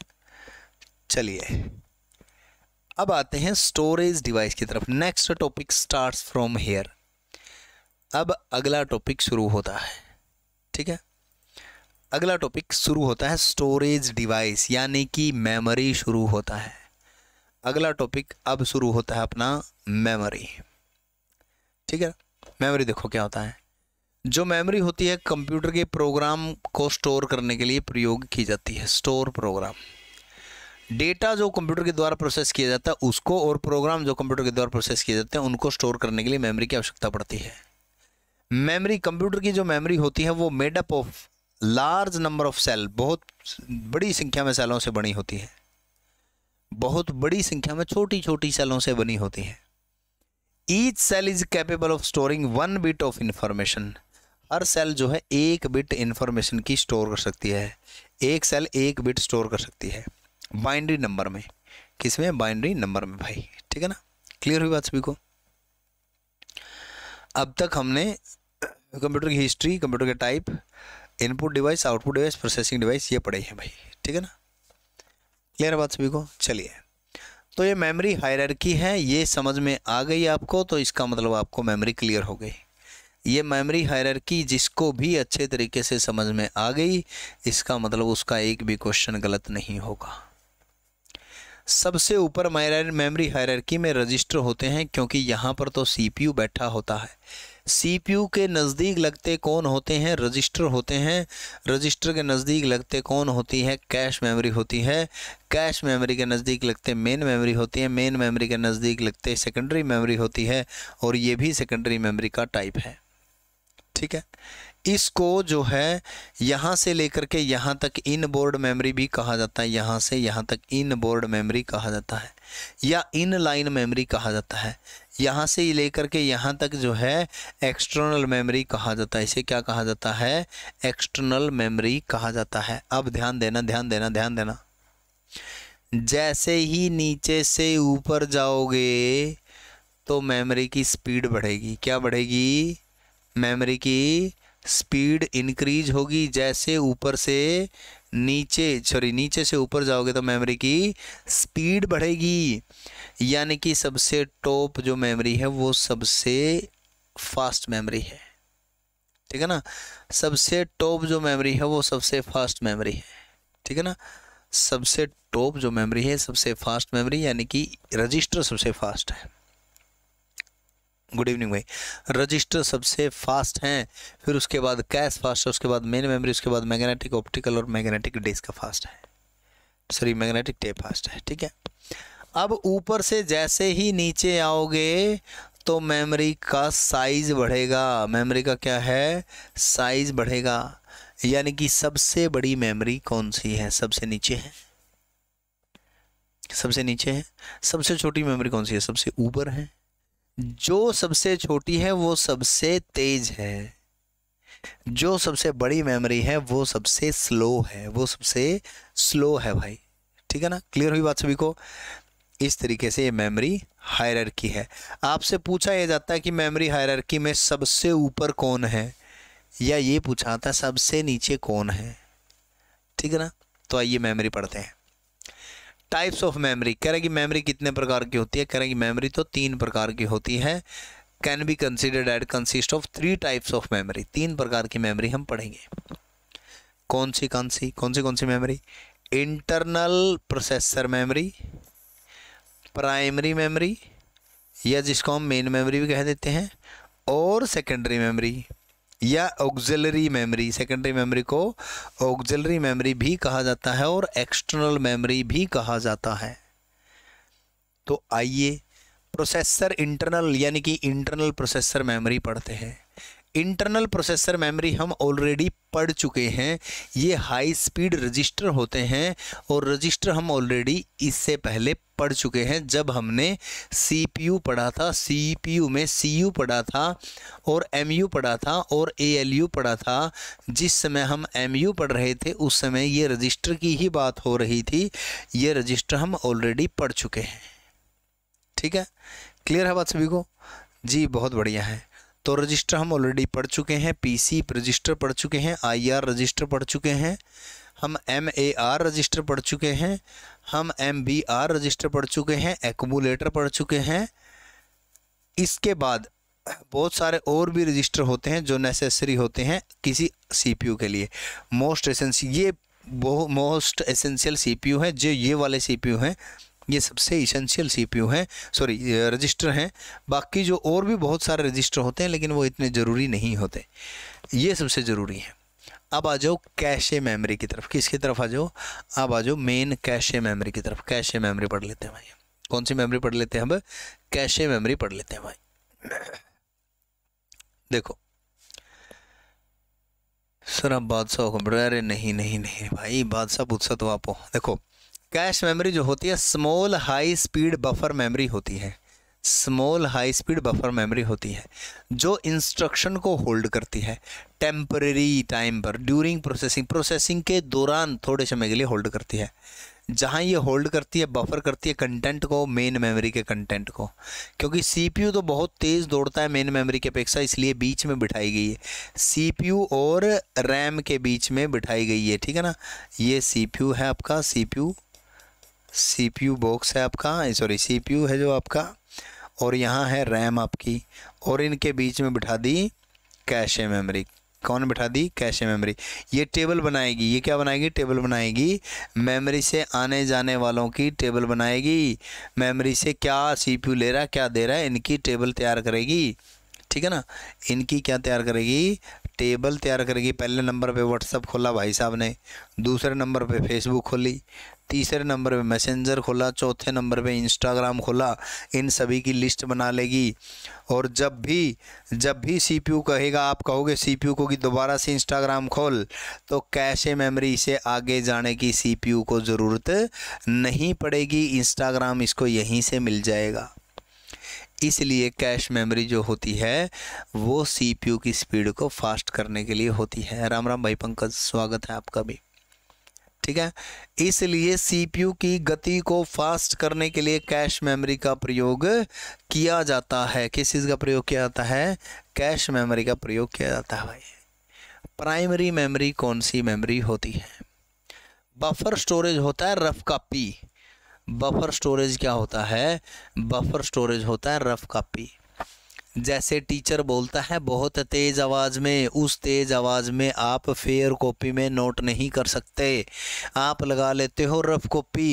चलिए अब आते हैं स्टोरेज डिवाइस की तरफ next topic start from here अब अगला टॉपिक शुरू होता है ठीक है अगला टॉपिक शुरू होता है स्टोरेज डिवाइस यानी कि मेमोरी शुरू होता है अगला टॉपिक अब शुरू होता है अपना मेमोरी ठीक है मेमोरी देखो क्या होता है जो मेमोरी होती है कंप्यूटर के प्रोग्राम को स्टोर करने के लिए प्रयोग की जाती है स्टोर प्रोग्राम डेटा जो कंप्यूटर के द्वारा प्रोसेस किया जाता है उसको और प्रोग्राम जो कंप्यूटर के द्वारा प्रोसेस किए जाते हैं उनको स्टोर करने के लिए मेमोरी की आवश्यकता पड़ती है मेमोरी कंप्यूटर की जो मेमोरी होती है वो made up of large number of cell बहुत बड़ी संख्या में सेलों से बनी होती है बहुत बड़ी संख्या में छोटी छोटी सेलों से बनी होती है each cell is capable of storing one bit of information हर सेल जो है एक बिट इंफॉर्मेशन की स्टोर कर सकती है एक सेल एक बिट स्टोर कर सकती है बाइंड्री नंबर में किसमें बाइंड्री नंबर में भाई ठीक है ना क्लियर हुई बात सभी को अब तक हमने कंप्यूटर की हिस्ट्री कंप्यूटर के type input device output device processing device ये पढ़े हैं भाई ठीक है ना क्लियर बात सभी को चलिए तो ये मेमोरी हायरकी है ये समझ में आ गई आपको तो इसका मतलब आपको मेमोरी क्लियर हो गई ये मेमोरी हायरकी जिसको भी अच्छे तरीके से समझ में आ गई इसका मतलब उसका एक भी क्वेश्चन गलत नहीं होगा सबसे ऊपर मेमोरी हायरकी में रजिस्टर होते हैं क्योंकि यहाँ पर तो सीपीयू बैठा होता है सीपीयू के नज़दीक लगते कौन होते हैं रजिस्टर होते हैं रजिस्टर के नज़दीक लगते कौन होती है कैश मेमोरी होती है कैश मेमोरी के नज़दीक लगते मेन मेमोरी होती है मेन मेमोरी के नज़दीक लगते सेकेंडरी मेमोरी होती है और ये भी सेकेंडरी मेमोरी का टाइप है ठीक है इसको जो है यहाँ से लेकर के यहाँ तक इन बोर्ड मेमोरी भी कहा जाता है यहाँ से यहाँ तक इन बोर्ड मेमोरी कहा जाता है या इन लाइन मेमोरी कहा जाता है यहाँ से ही लेकर के यहाँ तक जो है एक्सटर्नल मेमोरी कहा जाता है इसे क्या कहा जाता है एक्सटर्नल मेमोरी कहा जाता है अब ध्यान देना ध्यान देना ध्यान देना जैसे ही नीचे से ऊपर जाओगे तो मेमोरी की स्पीड बढ़ेगी क्या बढ़ेगी मेमोरी की स्पीड इंक्रीज होगी जैसे ऊपर से नीचे सॉरी नीचे से ऊपर जाओगे तो मेमोरी की स्पीड बढ़ेगी यानी कि सबसे टॉप जो मेमोरी है वो सबसे फास्ट मेमोरी है ठीक है ना सबसे टॉप जो मेमोरी है वो सबसे फास्ट मेमोरी है ठीक है ना सबसे टॉप जो मेमोरी है सबसे फास्ट मेमोरी यानी कि रजिस्टर सबसे फास्ट है गुड इवनिंग भाई रजिस्टर सबसे फास्ट हैं फिर उसके बाद कैश फास्ट है उसके बाद मेन मेमोरी उसके बाद मैग्नेटिक ऑप्टिकल और मैग्नेटिक डिस्क फास्ट है सॉरी मैग्नेटिक टेप फास्ट है ठीक है अब ऊपर से जैसे ही नीचे आओगे तो मेमोरी का साइज़ बढ़ेगा मेमोरी का क्या है साइज़ बढ़ेगा यानी कि सबसे बड़ी मेमोरी कौन सी है सबसे नीचे है सबसे नीचे है सबसे छोटी मेमोरी कौन सी है सबसे ऊपर है जो सबसे छोटी है वो सबसे तेज है जो सबसे बड़ी मेमोरी है वो सबसे स्लो है वो सबसे स्लो है भाई ठीक है ना क्लियर हुई बात सभी को इस तरीके से ये मेमोरी हायरकी है आपसे पूछा यह जाता है कि मेमोरी हायरकी में सबसे ऊपर कौन है या ये पूछा था सबसे नीचे कौन है ठीक है ना तो आइए मेमोरी पढ़ते हैं टाइप्स ऑफ मेमोरी कह रहे कि मेमोरी कितने प्रकार की होती है कह रहे कि मेमोरी तो तीन प्रकार की होती है can be considered at consist of three types of memory तीन प्रकार की मेमोरी हम पढ़ेंगे कौन सी कौन सी कौन सी कौन सी memory internal processor memory primary memory या जिसको हम मेन मेमोरी भी कह देते हैं और सेकेंडरी मेमोरी या ऑक्जिलरी मेमोरी सेकेंडरी मेमोरी को ऑक्जिलरी मेमोरी भी कहा जाता है और एक्सटर्नल मेमोरी भी कहा जाता है तो आइए प्रोसेसर इंटरनल यानी कि इंटरनल प्रोसेसर मेमोरी पढ़ते हैं इंटरनल प्रोसेसर मेमोरी हम ऑलरेडी पढ़ चुके हैं ये हाई स्पीड रजिस्टर होते हैं और रजिस्टर हम ऑलरेडी इससे पहले पढ़ चुके हैं जब हमने सीपीयू पढ़ा था सीपीयू में सीयू पढ़ा था और एमयू पढ़ा था और एएलयू पढ़ा था जिस समय हम एमयू पढ़ रहे थे उस समय ये रजिस्टर की ही बात हो रही थी ये रजिस्टर हम ऑलरेडी पढ़ चुके हैं ठीक है क्लियर है बात सभी को जी बहुत बढ़िया है तो रजिस्टर हम ऑलरेडी पढ़ चुके हैं पीसी रजिस्टर पढ़ चुके हैं आईआर रजिस्टर पढ़ चुके हैं हम एम ए आर रजिस्टर पढ़ चुके हैं हम एम बी आर रजिस्टर पढ़ चुके हैं एकमुलेटर पढ़ चुके हैं इसके बाद बहुत सारे और भी रजिस्टर होते हैं जो नेसेसरी होते हैं किसी सी के लिए मोस्ट एसेंस ये मोस्ट एसेंशियल सी यू हैं जो ये वाले सी यू हैं ये सबसे इसेंशियल सीपीयू हैं सॉरी रजिस्टर हैं बाकी जो और भी बहुत सारे रजिस्टर होते हैं लेकिन वो इतने ज़रूरी नहीं होते ये सबसे ज़रूरी है अब आ जाओ कैशे मेमोरी की तरफ किसकी तरफ आ जाओ अब आ जाओ मेन कैशे मेमोरी की तरफ कैशे मेमोरी पढ़ लेते हैं भाई कौन सी मेमोरी पढ़ लेते हैं अब कैशे मेमोरी पढ़ लेते हैं भाई देखो सर आप बादशाह कंप्यूटर अरे नहीं नहीं नहीं भाई बादशाह बुदशाह तो आप देखो कैश मेमोरी जो होती है small high speed buffer memory होती है small high speed buffer memory होती है जो इंस्ट्रक्शन को होल्ड करती है टेम्प्रेरी टाइम पर ड्यूरिंग प्रोसेसिंग प्रोसेसिंग के दौरान थोड़े समय के लिए होल्ड करती है जहाँ ये होल्ड करती है बफर करती है कंटेंट को मेन मेमोरी के कंटेंट को क्योंकि सीपीयू तो बहुत तेज़ दौड़ता है मेन मेमोरी के अपेक्षा इसलिए बीच में बिठाई गई है सीपीयू और रैम के बीच में बिठाई गई है ठीक है ना ये सीपीयू है आपका सीपीयू सीपीयू बॉक्स है आपका सॉरी सीपीयू है जो आपका और यहाँ है रैम आपकी और इनके बीच में बिठा दी कैशे मेमोरी कौन बिठा दी कैशे मेमोरी ये टेबल बनाएगी ये क्या बनाएगी टेबल बनाएगी मेमोरी से आने जाने वालों की टेबल बनाएगी मेमोरी से क्या सीपीयू ले रहा है क्या दे रहा है इनकी टेबल तैयार करेगी ठीक है ना इनकी क्या तैयार करेगी टेबल तैयार करेगी पहले नंबर पे व्हाट्सअप खोला भाई साहब ने दूसरे नंबर पे फेसबुक खोली तीसरे नंबर पे मैसेंजर खोला चौथे नंबर पे इंस्टाग्राम खोला इन सभी की लिस्ट बना लेगी और जब भी जब भी सीपीयू कहेगा आप कहोगे सीपीयू को कि दोबारा से इंस्टाग्राम खोल तो कैसे मेमोरी से आगे जाने की सीपीयू को ज़रूरत नहीं पड़ेगी इंस्टाग्राम इसको यहीं से मिल जाएगा इसलिए कैश मेमोरी जो होती है वो सीपीयू की स्पीड को फास्ट करने के लिए होती है राम राम भाई पंकज स्वागत है आपका भी ठीक है इसलिए सीपीयू की गति को फास्ट करने के लिए कैश मेमोरी का प्रयोग किया जाता है किस चीज़ का प्रयोग किया जाता है कैश मेमोरी का प्रयोग किया जाता है भाई प्राइमरी मेमोरी कौन सी मेमोरी होती है बफर स्टोरेज होता है रफ कापी बफर स्टोरेज क्या होता है बफर स्टोरेज होता है रफ कापी जैसे टीचर बोलता है बहुत तेज़ आवाज़ में उस तेज़ आवाज़ में आप फेयर कॉपी में नोट नहीं कर सकते आप लगा लेते हो रफ कॉपी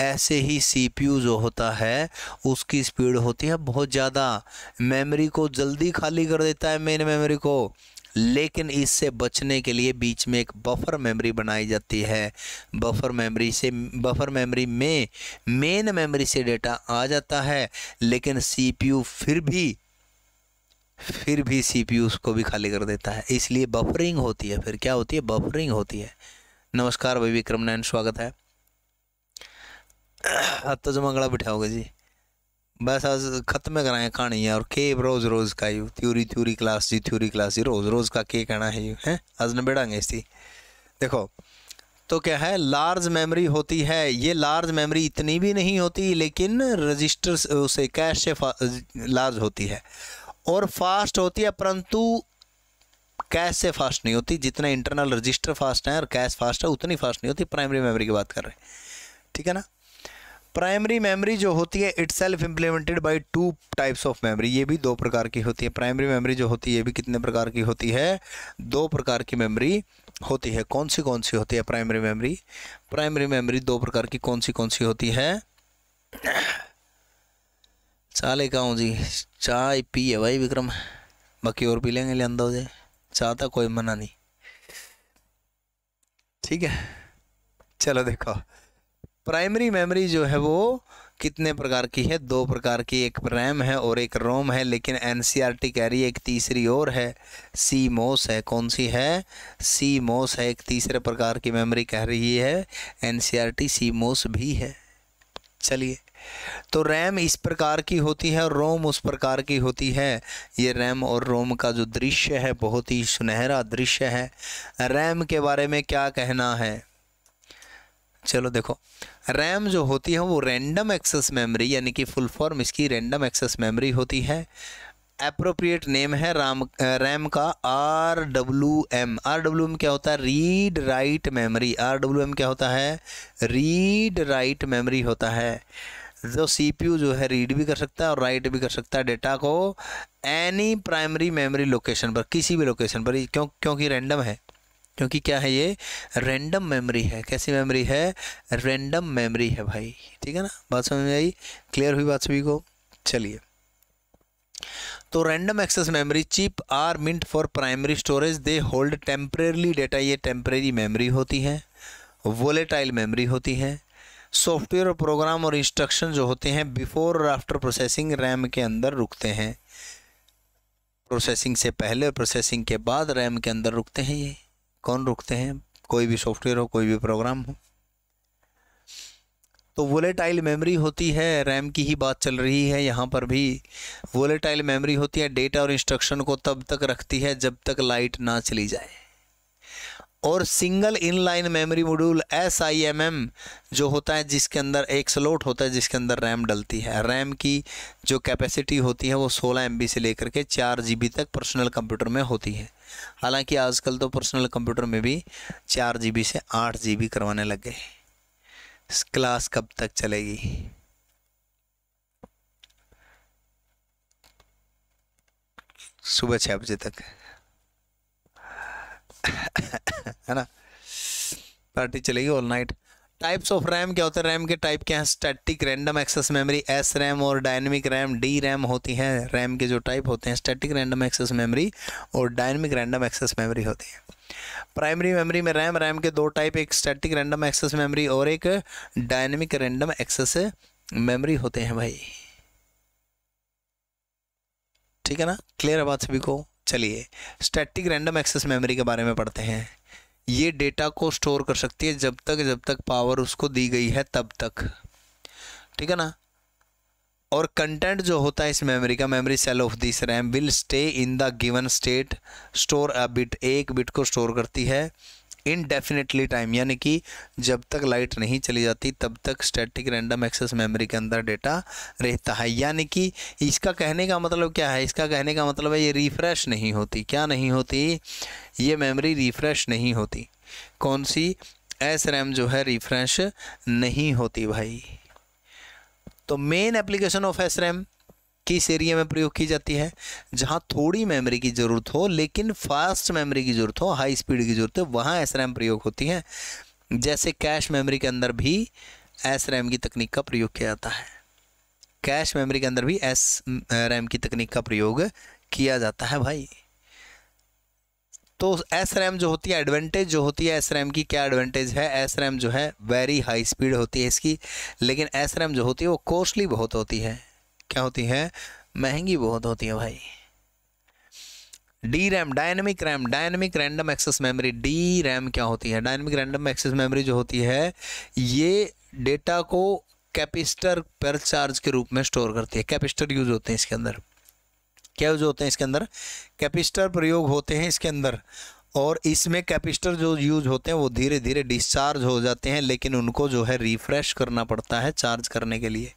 ऐसे ही सीपीयू जो होता है उसकी स्पीड होती है बहुत ज़्यादा मेमोरी को जल्दी खाली कर देता है मेन मेमोरी को लेकिन इससे बचने के लिए बीच में एक बफर मेमोरी बनाई जाती है बफर मेमोरी से बफर मेमोरी में मेन मेमोरी से डेटा आ जाता है लेकिन सीपीयू फिर भी फिर भी सीपीयू उसको भी खाली कर देता है इसलिए बफरिंग होती है फिर क्या होती है बफरिंग होती है नमस्कार भाई विक्रम नारायण स्वागत है अब तो जमंगड़ा बिठाओगे जी बस आज ख़त्म कराएं कहानी है और के रोज़ रोज़ का यू थ्योरी थ्योरी क्लास जी थ्योरी क्लास जी रोज़ रोज़ का के कहना है यू है आज न बेड़ांगे इसी देखो तो क्या है लार्ज मेमोरी होती है ये लार्ज मेमोरी इतनी भी नहीं होती लेकिन रजिस्टर उसे कैश से लार्ज होती है और फास्ट होती है परंतु कैश से फास्ट नहीं होती जितना इंटरनल रजिस्टर फास्ट है और कैश फास्ट है उतनी फास्ट नहीं होती प्राइमरी मेमोरी की बात कर रहे हैं ठीक है ना प्राइमरी मेमोरी जो होती है itself implemented by two types of memory ये भी दो प्रकार की होती है प्राइमरी मेमोरी जो होती है ये भी कितने प्रकार की होती है दो प्रकार की मेमोरी होती है कौन सी कौन सी होती है प्राइमरी मेमोरी प्राइमरी मेमोरी दो प्रकार की कौन सी कौन सी होती है चाह लेकर आऊँ जी चाय पी है भाई विक्रम बाकी और पी लेंगे ले अंदर जाए चाह तो कोई मना नहीं ठीक है चलो देखो प्राइमरी मेमोरी जो है वो कितने प्रकार की है दो प्रकार की एक रैम है और एक रोम है लेकिन एन सी आर टी कह रही है एक तीसरी और है सी मोस है कौन सी है सी मोस है एक तीसरे प्रकार की मेमोरी कह रही है N C R T CMOS भी है चलिए तो रैम इस प्रकार की होती है और रोम उस प्रकार की होती है ये रैम और रोम का जो दृश्य है बहुत ही सुनहरा दृश्य है रैम के बारे में क्या कहना है चलो देखो रैम जो होती है वो रैंडम एक्सेस मेमोरी यानी कि फुल फॉर्म इसकी रैंडम एक्सेस मेमोरी होती है अप्रोप्रिएट नेम है राम रैम का R W M R W M क्या होता है read write memory R W M क्या होता है रीड राइट मेमोरी होता है पी सीपीयू जो है रीड भी कर सकता है और राइट भी कर सकता है डेटा को एनी प्राइमरी मेमोरी लोकेशन पर किसी भी लोकेशन पर क्यों क्योंकि रैंडम है क्योंकि क्या है ये रैंडम मेमोरी है कैसी मेमोरी है रैंडम मेमोरी है भाई ठीक है ना बात समझ में आई क्लियर हुई बात सभी को चलिए तो random access memory chip are meant for primary storage they hold temporarily data ये टेम्परेरी मेमोरी होती है वोलेटाइल मेमोरी होती है सॉफ्टवेयर और प्रोग्राम और इंस्ट्रक्शन जो होते हैं बिफोर और आफ्टर प्रोसेसिंग रैम के अंदर रुकते हैं प्रोसेसिंग से पहले और प्रोसेसिंग के बाद रैम के अंदर रुकते हैं ये कौन रुकते हैं कोई भी सॉफ्टवेयर हो कोई भी प्रोग्राम हो तो वोलेटाइल मेमोरी होती है रैम की ही बात चल रही है यहाँ पर भी वोलेटाइल मेमोरी होती है डेटा और इंस्ट्रक्शन को तब तक रखती है जब तक लाइट ना चली जाए और single inline memory module S I M M जो होता है जिसके अंदर एक स्लोट होता है जिसके अंदर रैम डलती है रैम की जो कैपेसिटी होती है वो 16 एम से लेकर के चार जी तक पर्सनल कंप्यूटर में होती है हालांकि आजकल तो पर्सनल कंप्यूटर में भी चार जी से आठ जी करवाने लग गए क्लास कब तक चलेगी सुबह छः बजे तक है ना पार्टी चलेगी all night types of RAM क्या होता है रैम के टाइप क्या हैं static random access memory S RAM और डायनेमिक रैम डी रैम होती है रैम के जो टाइप होते हैं स्टैटिक रैंडम एक्सेस मेमोरी और डायनेमिक रैंडम एक्सेस मेमोरी होती है प्राइमरी मेमोरी में रैम रैम के दो टाइप एक स्टैटिक रैंडम एक्सेस मेमोरी और एक डायनेमिक रैंडम एक्सेस मेमोरी होते हैं भाई ठीक है ना क्लियर है बात सभी को चलिए स्टैटिक रैंडम एक्सेस मेमोरी के बारे में पढ़ते हैं ये डेटा को स्टोर कर सकती है जब तक जब तक पावर उसको दी गई है तब तक ठीक है ना और कंटेंट जो होता है इस मेमोरी का memory cell of this RAM will stay in the given state store a bit एक बिट को स्टोर करती है इनडेफिनेटली टाइम यानी कि जब तक लाइट नहीं चली जाती तब तक स्टैटिक रैंडम एक्सेस मेमोरी के अंदर डेटा रहता है यानी कि इसका कहने का मतलब क्या है इसका कहने का मतलब है ये रिफ़्रेश नहीं होती क्या नहीं होती ये मेमोरी रिफ़्रेश नहीं होती कौन सी एस रैम जो है रिफ़्रेश नहीं होती भाई तो main application of S RAM किस एरिया में प्रयोग की जाती है जहाँ थोड़ी मेमोरी की ज़रूरत हो लेकिन फास्ट मेमोरी की ज़रूरत हो हाई स्पीड की ज़रूरत हो वहाँ एस प्रयोग होती है जैसे कैश मेमोरी के अंदर भी एस की तकनीक का प्रयोग किया जाता है कैश मेमोरी के अंदर भी एस रैम की तकनीक का प्रयोग किया जाता है भाई तो एस रैम जो होती है एडवांटेज जो होती है एस रैम की क्या एडवांटेज है एस रैम जो है वेरी हाई स्पीड होती है इसकी लेकिन एस रैम जो होती है वो कॉस्टली बहुत होती है क्या होती है महंगी बहुत होती है भाई D RAM dynamic RAM dynamic random access memory D RAM क्या होती है डायनेमिक रैंडम एक्सेस मेमोरी जो होती है ये डेटा को कैपेसिटर पर चार्ज के रूप में स्टोर करती है कैपेसिटर यूज होते हैं इसके अंदर क्या यूज होते हैं इसके अंदर कैपेसिटर प्रयोग होते हैं इसके अंदर और इसमें कैपेसिटर जो यूज होते हैं वो धीरे धीरे डिस्चार्ज हो जाते हैं लेकिन उनको जो है रिफ्रेश करना पड़ता है चार्ज करने के लिए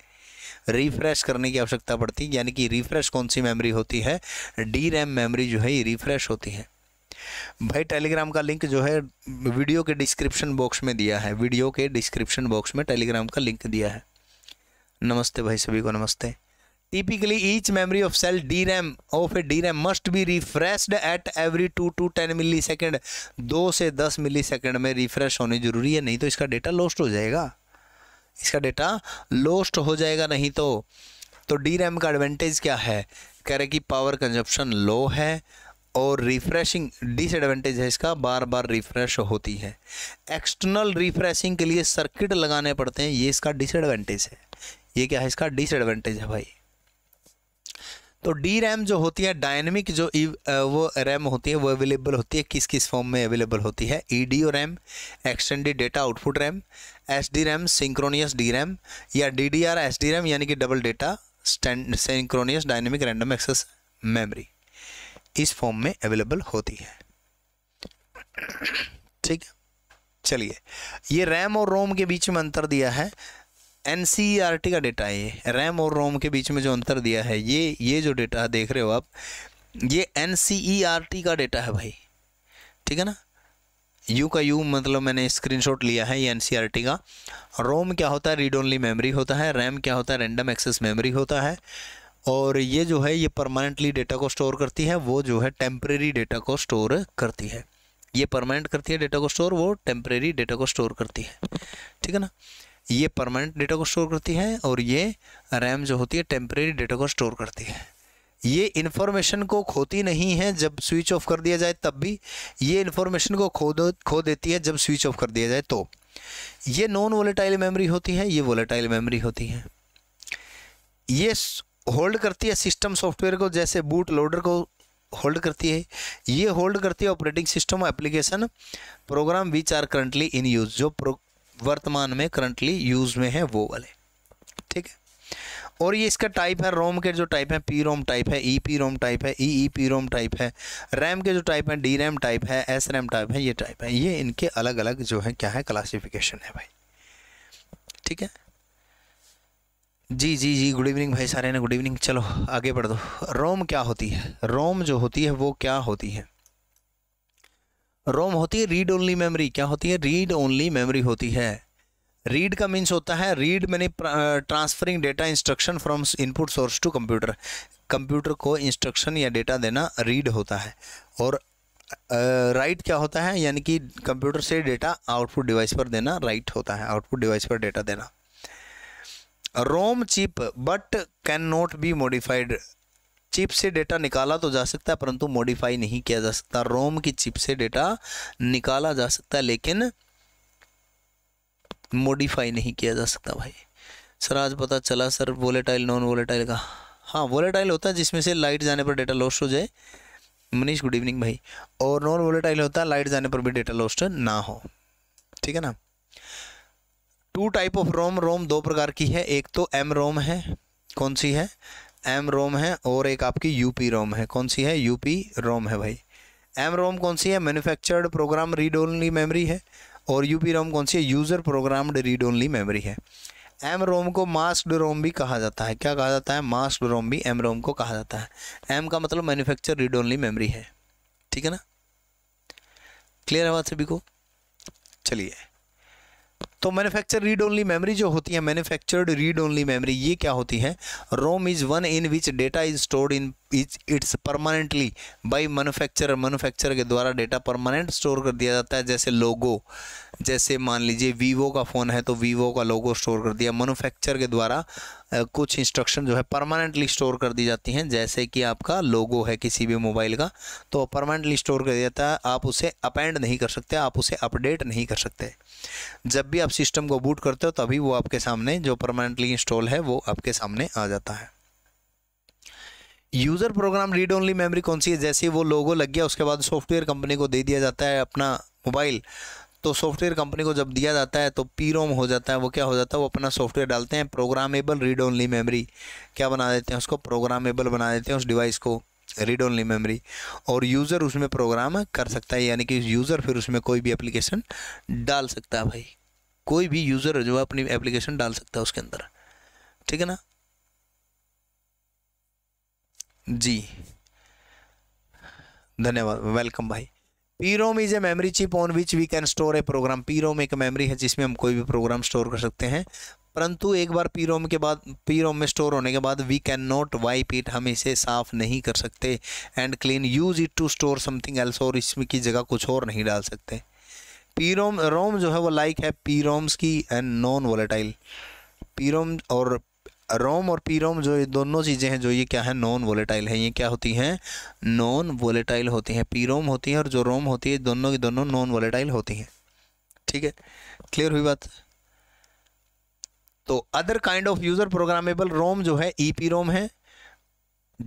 रिफ्रेश करने की आवश्यकता पड़ती है यानी कि रिफ्रेश कौन सी मेमोरी होती है डी रैम मेमोरी जो है ये रिफ्रेश होती है भाई टेलीग्राम का लिंक जो है वीडियो के डिस्क्रिप्शन बॉक्स में दिया है वीडियो के डिस्क्रिप्शन बॉक्स में टेलीग्राम का लिंक दिया है नमस्ते भाई सभी को नमस्ते typically each of cell D RAM of a D RAM must be refresh at every two two ten millisecond दो से दस मिली सेकेंड में रिफ्रेश होनी जरूरी है नहीं तो इसका डेटा लॉस्ट हो जाएगा इसका डेटा लोस्ट हो जाएगा नहीं तो तो डी रैम का एडवांटेज क्या है कह रहे कि पावर कंजप्शन लो है और रिफ्रेशिंग डिसएडवांटेज है इसका बार बार रिफ्रेश होती है एक्सटर्नल रिफ्रेशिंग के लिए सर्किट लगाने पड़ते हैं ये इसका डिसएडवांटेज है ये क्या है इसका डिसएडवांटेज है भाई तो डी रैम जो होती है डायनेमिक जो e, वो रैम होती है वो अवेलेबल होती है किस किस फॉर्म में अवेलेबल होती है E D O RAM extended data output RAM S D RAM synchronous D RAM या D D R S D RAM यानी कि double data stand synchronous dynamic random access memory इस फॉर्म में available होती है ठीक चलिए ये रैम और रोम के बीच में अंतर दिया है एन e का डेटा है ये रैम और रोम के बीच में जो अंतर दिया है ये ये जो डेटा देख रहे हो आप ये एन e का डेटा है भाई ठीक है ना यू का यू मतलब मैंने स्क्रीनशॉट लिया है ये एन e का रोम क्या होता है रीड ओनली मेमोरी होता है रैम क्या होता है रैंडम एक्सेस मेमोरी होता है और ये जो है ये परमानेंटली डेटा को स्टोर करती है वो जो है टेम्प्रेरी डेटा को स्टोर करती है ये परमानेंट करती है डेटा को स्टोर वो टेम्प्रेरी डेटा को स्टोर करती है ठीक है ना ये परमानेंट डेटा को स्टोर करती है और ये रैम जो होती है टेम्प्रेरी डेटा को स्टोर करती है ये इन्फॉर्मेशन को खोती नहीं है जब स्विच ऑफ कर दिया जाए तब भी ये इन्फॉर्मेशन को खो खो देती है जब स्विच ऑफ कर दिया जाए तो ये नॉन वोलेटाइल मेमोरी होती है ये वोलेटाइल मेमोरी होती है ये होल्ड करती है सिस्टम सॉफ्टवेयर को जैसे बूट लोडर को होल्ड करती है ये होल्ड करती है operating system application program which are currently in use जो वर्तमान में करंटली यूज में है वो वाले ठीक है और ये इसका टाइप है रोम के जो टाइप है पी रोम टाइप है ई पी रोम टाइप है E E P ROM type है रैम के जो टाइप है डी रैम टाइप है एस रैम टाइप है ये टाइप है ये इनके अलग अलग जो है क्या है क्लासिफिकेशन है भाई ठीक है जी जी जी गुड इवनिंग भाई सारे ने गुड इवनिंग चलो आगे बढ़ दो रोम क्या होती है रोम जो होती है वो क्या होती है रोम होती है रीड ओनली मेमोरी क्या होती है रीड ओनली मेमोरी होती है रीड का मीन्स होता है read many transferring data instruction from input source to computer computer को इंस्ट्रक्शन या डेटा देना रीड होता है और राइट uh, क्या होता है यानी कि कंप्यूटर से डेटा आउटपुट डिवाइस पर देना राइट right होता है आउटपुट डिवाइस पर डेटा देना ROM chip but can not be modified chip से डेटा निकाला तो जा सकता है परंतु मॉडिफाई नहीं किया जा सकता रोम की चिप से डेटा निकाला जा सकता है लेकिन मॉडिफाई नहीं किया जा सकता भाई सर आज पता चला सर वोलेटाइल नॉन वोलेटाइल का हाँ वोलेटाइल होता है जिसमें से लाइट जाने पर डेटा लॉस्ट हो जाए मनीष गुड इवनिंग भाई और नॉन वोलेटाइल होता है लाइट जाने पर भी डेटा लॉस्ट ना हो ठीक है ना two type of ROM ROM दो प्रकार की है एक तो एम रोम है कौन सी है एम रोम है और एक आपकी यूपी रोम है कौन सी है यूपी रोम है भाई एम रोम कौन सी है manufactured program read only memory है और यू पी रोम कौन सी है user programmed read only memory है एम रोम को मास्ड रोम भी कहा जाता है क्या कहा जाता है मास्ड रोम भी एम रोम को कहा जाता है एम का मतलब मैन्युफैक्चर रीड ओनली मेमोरी है ठीक है ना क्लियर है बात सभी को चलिए तो मैन्युफैक्चर रीड ओनली मेमोरी जो होती है मैन्युफैक्चर्ड रीड ओनली मेमोरी ये क्या होती है ROM is one in which data is stored in is its permanently by manufacturer manufacturer के द्वारा डेटा परमानेंट स्टोर कर दिया जाता है जैसे लोगो जैसे मान लीजिए वीवो का फ़ोन है तो वीवो का लोगो स्टोर कर दिया मैनुफैक्चर के द्वारा कुछ इंस्ट्रक्शन जो है परमानेंटली स्टोर कर दी जाती हैं जैसे कि आपका लोगो है किसी भी मोबाइल का तो परमानेंटली स्टोर कर दिया जाता है आप उसे अपेंड नहीं कर सकते आप उसे अपडेट नहीं कर सकते जब भी आप सिस्टम को बूट करते हो तभी वो आपके सामने जो परमानेंटली इंस्टॉल है वो आपके सामने आ जाता है user program read only memory कौन सी है जैसे वो लोगो लग गया उसके बाद सॉफ्टवेयर कंपनी को दे दिया जाता है अपना मोबाइल तो सॉफ्टवेयर कंपनी को जब दिया जाता है तो पी रोम हो जाता है वो क्या हो जाता है वो अपना सॉफ्टवेयर डालते हैं प्रोग्रामेबल रीड ओनली मेमोरी क्या बना देते हैं उसको प्रोग्रामेबल बना देते हैं उस डिवाइस को रीड ओनली मेमोरी और यूज़र उसमें प्रोग्राम कर सकता है यानी कि यूज़र फिर उसमें कोई भी एप्लीकेशन डाल सकता है भाई कोई भी यूज़र जो है अपनी एप्लीकेशन डाल सकता है उसके अंदर ठीक है ना जी धन्यवाद वेलकम भाई PROM is a memory chip on which we can store a program PROM एक मेमरी है जिसमें हम कोई भी प्रोग्राम स्टोर कर सकते हैं परंतु एक बार पीरोम के बाद पीरोम में स्टोर होने के बाद we can not wipe it हम इसे साफ़ नहीं कर सकते and clean use it to store something else और इसमें की जगह कुछ और नहीं डाल सकते पीरोम रोम जो है वो लाइक है पीरोम्स की एंड नॉन वोलेटाइल पीरोम और रोम और पी रोम जो ये दोनों चीज़ें हैं जो ये क्या है नॉन वोलेटाइल है ये क्या होती हैं नॉन वोलेटाइल होती हैं पी रोम होती हैं और जो रोम होती है दोनों की दोनों नॉन वोलेटाइल होती हैं ठीक है क्लियर हुई बात तो other kind of user programmable ROM जो है ई पी रोम है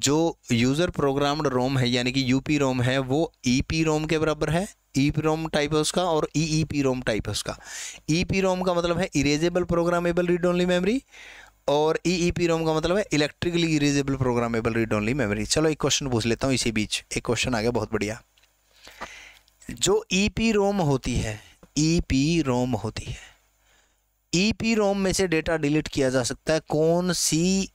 जो यूज़र प्रोग्राम्ड रोम है यानी कि यू पी रोम है वो ई पी रोम के बराबर है E e P ROM type है उसका और ई ई पी रोम टाइप है उसका ई e पी रोम का मतलब है erasable programmable read only memory और ई पी रोम का मतलब है electrically erasable programmable read only memory चलो एक क्वेश्चन पूछ लेता हूँ इसी बीच एक क्वेश्चन आ गया बहुत बढ़िया जो ई पी रोम होती है ई पी रोम होती है ई पी रोम में से डेटा डिलीट किया जा सकता है कौन सी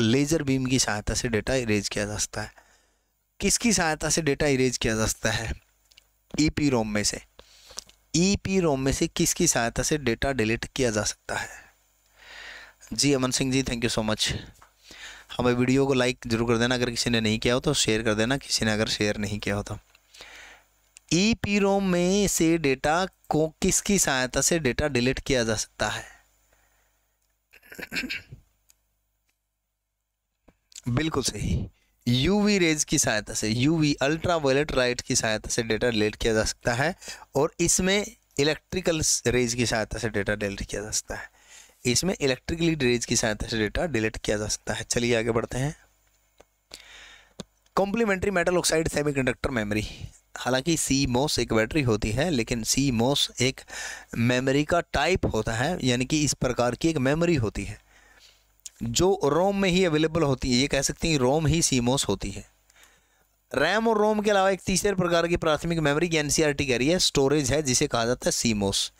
लेज़र बीम की सहायता से डेटा इरेज किया जा सकता है किसकी सहायता से डेटा इरेज किया जा सकता है ई पी रोम में से ई पी रोम में से किसकी सहायता से डेटा डिलीट किया जा सकता है जी Aman Singh ji thank you so much हमें वीडियो को लाइक ज़रूर कर देना अगर किसी ने नहीं किया हो तो शेयर कर देना किसी ने अगर शेयर नहीं किया हो तो ई पी रोम में से डेटा को किसकी सहायता से डेटा डिलीट किया जा सकता है बिल्कुल सही यूवी रेज की सहायता से यूवी अल्ट्रा वायलेट राइट की सहायता से डेटा डिलीट किया जा सकता है और इसमें इलेक्ट्रिकल रेज की सहायता से डेटा डिलीट किया जा सकता है इसमें इलेक्ट्रिकली ड्रेज की सहायता से डेटा डिलीट किया जा सकता है चलिए आगे बढ़ते हैं complementary metal oxide semiconductor memory हालांकि सी मोस एक बैटरी होती है लेकिन सी मोस एक मेमोरी का टाइप होता है यानी कि इस प्रकार की एक मेमोरी होती है जो रोम में ही अवेलेबल होती है ये कह सकते हैं रोम ही सी मोस होती है रैम और रोम के अलावा एक तीसरे प्रकार की प्राथमिक मेमोरी की टी e कह रही है स्टोरेज है जिसे कहा जाता है सी मोस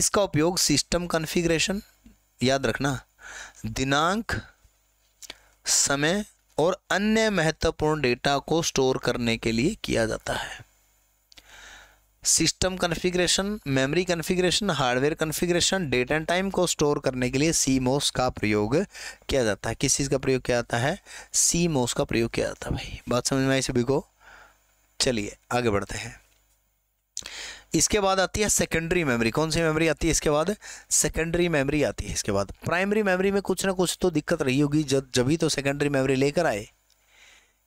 इसका उपयोग सिस्टम कन्फिग्रेशन याद रखना दिनांक समय और अन्य महत्वपूर्ण डेटा को स्टोर करने के लिए किया जाता है system configuration memory configuration hardware configuration date and time को स्टोर करने के लिए सी मोस का प्रयोग किया जाता है किस चीज़ का प्रयोग किया जाता है सी मोस का प्रयोग किया जाता है भाई बात समझ में आई सभी को चलिए आगे बढ़ते हैं इसके बाद आती है सेकेंडरी मेमोरी कौन सी मेमोरी आती है इसके बाद सेकेंडरी मेमोरी आती है इसके बाद प्राइमरी मेमोरी में कुछ ना कुछ तो दिक्कत रही होगी जब जब ही तो सेकेंडरी मेमोरी लेकर आए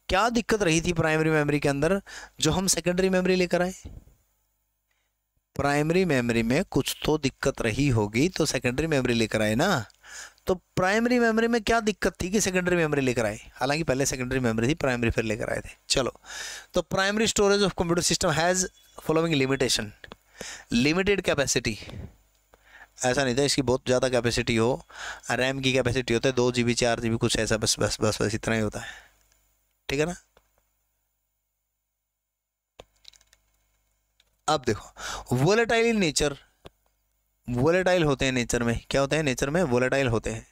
क्या दिक्कत रही थी प्राइमरी मेमोरी के अंदर जो हम सेकेंडरी मेमोरी लेकर आए प्राइमरी मेमोरी में कुछ तो दिक्कत रही होगी तो सेकेंडरी मेमोरी लेकर आए ना तो प्राइमरी मेमोरी में क्या दिक्कत थी कि सेकेंडरी मेमोरी लेकर आए हालांकि पहले सेकेंडरी मेमोरी थी प्राइमरी फिर लेकर आए थे चलो तो primary storage of computer system has following limitation limited capacity ऐसा नहीं था इसकी बहुत ज़्यादा कैपेसिटी हो रैम की कैपेसिटी होता है दो जी बी चार जी बी कुछ ऐसा बस बस बस बस इतना ही होता है ठीक है ना अब देखो वोलेटाइल इन नेचर वोलेटाइल होते हैं नेचर में क्या होते हैं नेचर में वोलेटाइल होते हैं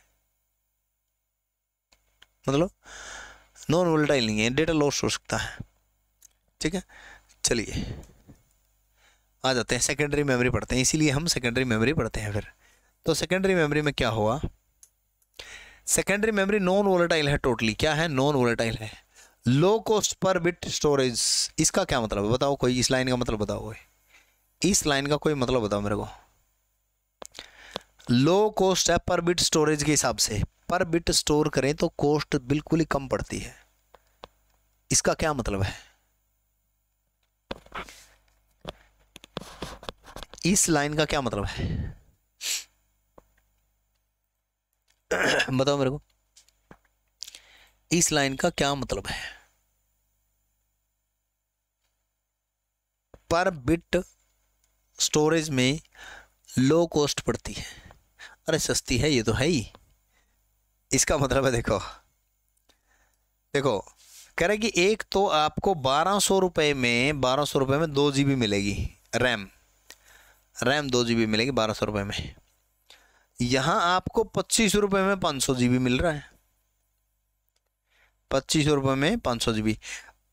मतलब नॉन वोलेटाइल नहीं है डेटा लॉस हो सकता है ठीक है चलिए आ जाते हैं सेकेंडरी मेमोरी पढ़ते हैं इसीलिए हम सेकेंडरी मेमोरी पढ़ते हैं फिर तो सेकेंडरी मेमोरी में क्या हुआ सेकेंडरी मेमोरी नॉन वोलेटाइल है टोटली क्या है नॉन वोलेटाइल है low cost per bit storage इसका क्या मतलब है बताओ कोई इस लाइन का मतलब बताओ कोई इस लाइन का कोई मतलब बताओ मेरे को लो कॉस्ट है पर बिट स्टोरेज के हिसाब से पर बिट स्टोर करें तो कॉस्ट बिल्कुल ही कम पड़ती है इसका क्या मतलब है इस लाइन का क्या मतलब है बताओ मेरे को इस लाइन का क्या मतलब है पर बिट स्टोरेज में लो कॉस्ट पड़ती है अरे सस्ती है ये तो है ही इसका मतलब है देखो देखो कह रहे कि एक तो आपको बारह सौ रुपये में बारह सौ रुपये में दो जी बी मिलेगी रैम रैम दो जी बी मिलेगी बारह सौ रुपये में यहाँ आपको पच्चीस रुपये में पाँच सौ जी बी मिल रहा है पच्चीस रुपये में पाँच सौ G B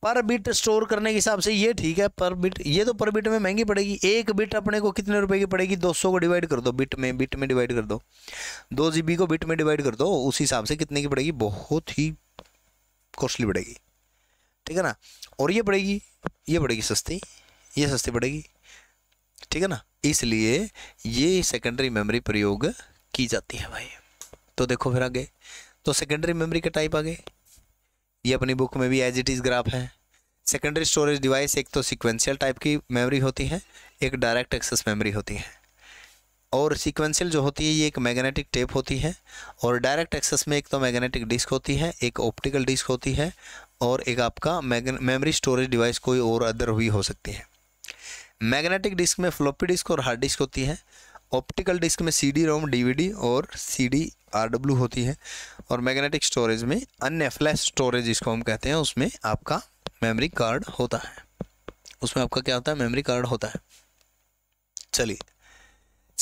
per bit store करने के हिसाब से ये ठीक है पर बिट ये तो पर बिट में महंगी पड़ेगी एक बिट अपने को कितने रुपए की पड़ेगी 200 को डिवाइड कर दो बिट में बिट में डिवाइड कर दो दो जी को बिट में डिवाइड कर दो उस हिसाब से कितने की पड़ेगी बहुत ही कॉस्टली पड़ेगी ठीक है ना और ये पड़ेगी ये पड़ेगी सस्ती ये सस्ती पड़ेगी ठीक है ना इसलिए ये सेकेंडरी मेमोरी प्रयोग की जाती है भाई तो देखो फिर आगे तो सेकेंडरी मेमोरी के टाइप आगे ये अपनी बुक में भी एज इट इज़ ग्राफ है सेकेंडरी स्टोरेज डिवाइस एक तो सिक्वेंशियल टाइप की मेमोरी होती है एक डायरेक्ट एक्सेस मेमोरी होती है और सिक्वेंशियल जो होती है ये एक मैग्नेटिक टेप होती है और डायरेक्ट एक्सेस में एक तो मैग्नेटिक डिस्क होती है एक ऑप्टिकल डिस्क होती है और एक आपका मेमोरी स्टोरेज डिवाइस कोई और अदर हुई हो सकती है मैग्नेटिक डिस्क में फ्लोपी डिस्क और हार्ड डिस्क होती है ऑप्टिकल डिस्क में सी डी रोम डी और सी डी डब्ल्यू होती है और मैग्नेटिक स्टोरेज में अन्य फ्लैश स्टोरेज जिसको हम कहते हैं उसमें आपका मेमोरी कार्ड होता है उसमें आपका क्या होता है मेमोरी कार्ड होता है चलिए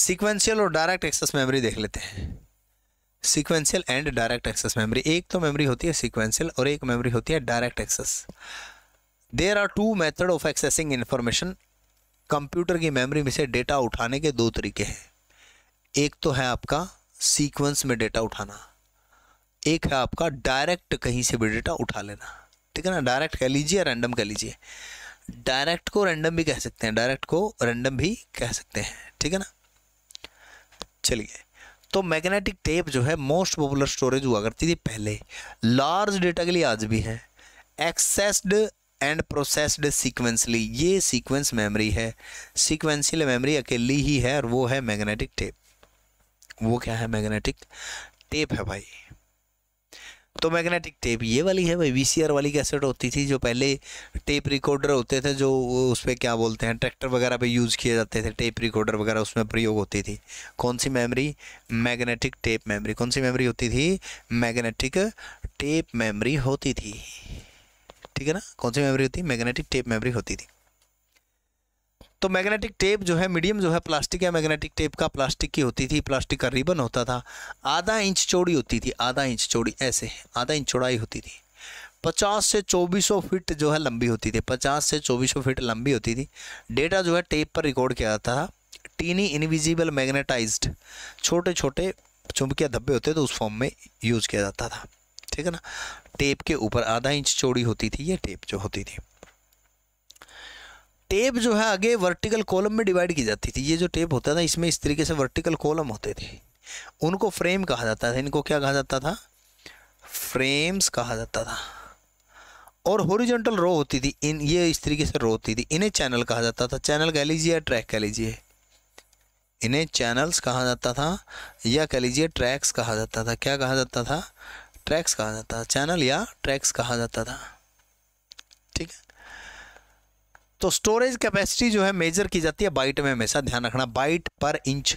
सीक्वेंशियल और डायरेक्ट एक्सेस मेमोरी देख लेते हैं sequential and direct access memory एक तो मेमोरी होती है सीक्वेंशियल और एक मेमोरी होती है direct access there are two method of accessing information computer की मेमोरी में से डेटा उठाने के दो तरीके हैं एक तो है आपका सीक्वेंस में डेटा उठाना एक है आपका डायरेक्ट कहीं से भी डेटा उठा लेना ठीक है ना डायरेक्ट कह लीजिए या रैंडम कह लीजिए डायरेक्ट को रैंडम भी कह सकते हैं डायरेक्ट को रैंडम भी कह सकते हैं ठीक है ना चलिए तो मैग्नेटिक टेप जो है मोस्ट पॉपुलर स्टोरेज हुआ करती थी पहले लार्ज डेटा के लिए आज भी है एक्सेस्ड एंड प्रोसेस्ड सीक्वेंसली ये सीक्वेंस मेमोरी है सीक्वेंसियल मेमोरी अकेली ही है और वो है मैग्नेटिक टेप वो क्या है मैग्नेटिक टेप है भाई तो मैग्नेटिक टेप ये वाली है भाई वी वाली कैसेट होती थी जो पहले टेप रिकॉर्डर होते थे जो उस पर क्या बोलते हैं ट्रैक्टर वगैरह पे यूज़ किए जाते थे टेप रिकॉर्डर वगैरह उसमें प्रयोग होती थी कौन सी मेमोरी मैग्नेटिक टेप मेमोरी कौन सी मेमोरी होती थी मैग्नेटिक टेप मेमोरी होती थी ठीक है ना कौन सी मेमोरी होती मैग्नेटिक टेप मेमोरी होती थी तो मैग्नेटिक टेप जो है मीडियम जो है प्लास्टिक या मैग्नेटिक टेप का प्लास्टिक की होती थी प्लास्टिक का रिबन होता था आधा इंच चौड़ी होती थी आधा इंच चौड़ी ऐसे आधा इंच चौड़ाई होती थी पचास से सौ फीट जो है लंबी होती थी पचास से चौबीसों फीट लंबी होती थी डेटा जो है टेप पर रिकॉर्ड किया जाता था टीनी इनविजिबल मैग्नेटाइज छोटे छोटे चुंबकीय धब्बे होते तो उस फॉर्म में यूज किया जाता था ठीक है ना टेप के ऊपर आधा इंच चौड़ी होती थी ये टेप जो होती थी टेप जो है आगे वर्टिकल कॉलम में डिवाइड की जाती थी ये जो टेप होता था इसमें इस तरीके से वर्टिकल कॉलम होते थे उनको फ्रेम कहा जाता था इनको क्या कहा जाता था फ्रेम्स कहा जाता था और हॉरिजॉन्टल रो होती थी इन ये इस तरीके से रो होती थी इन्हें चैनल कहा जाता था चैनल कह लीजिए या ट्रैक कह लीजिए इन्हें चैनल्स कहा जाता था या कह लीजिए ट्रैक्स कहा जाता था क्या कहा जाता था ट्रैक्स कहा जाता था चैनल या ट्रैक्स कहा जाता था ठीक है तो स्टोरेज कैपेसिटी जो है मेजर की जाती है बाइट में हमेशा ध्यान रखना बाइट पर इंच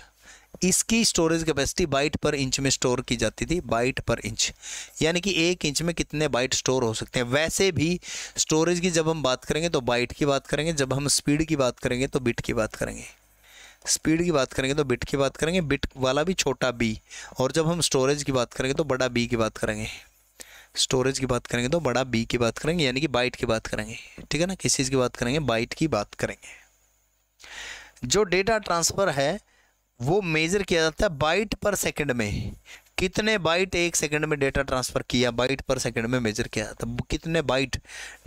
इसकी storage capacity byte per inch में स्टोर की जाती थी बाइट पर इंच यानी कि एक इंच में कितने बाइट स्टोर हो सकते हैं वैसे भी स्टोरेज की जब हम बात करेंगे तो बाइट की बात करेंगे जब हम स्पीड की बात करेंगे तो बिट की बात करेंगे स्पीड की बात करेंगे तो बिट की बात करेंगे बिट वाला भी छोटा बी और जब हम स्टोरेज की बात करेंगे तो बड़ा बी की बात करेंगे स्टोरेज की बात करेंगे तो बड़ा बी की बात करेंगे यानी कि बाइट की बात करेंगे ठीक है ना किस चीज़ की बात करेंगे बाइट की बात करेंगे जो डेटा ट्रांसफ़र है वो मेज़र किया जाता है बाइट पर सेकंड में कितने बाइट एक सेकंड में डेटा ट्रांसफ़र किया बाइट पर सेकंड में मेजर किया जाता तो है कितने बाइट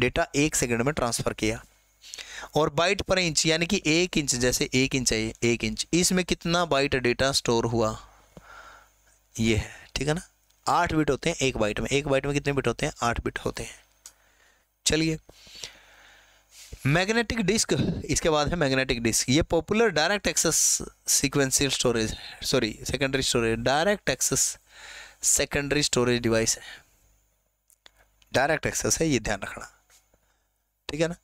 डेटा एक सेकंड में ट्रांसफ़र किया और बाइट पर इंच यानी कि एक इंच जैसे एक इंच है एक इंच इसमें कितना बाइट डेटा स्टोर हुआ ये है ठीक है ना आठ बिट होते हैं एक बाइट में एक बाइट में कितने बिट होते हैं आठ बिट होते हैं चलिए मैग्नेटिक डिस्क इसके बाद है मैग्नेटिक डिस्क ये popular direct access sequential storage sorry secondary storage direct access secondary storage device है डायरेक्ट एक्सेस है ये ध्यान रखना ठीक है ना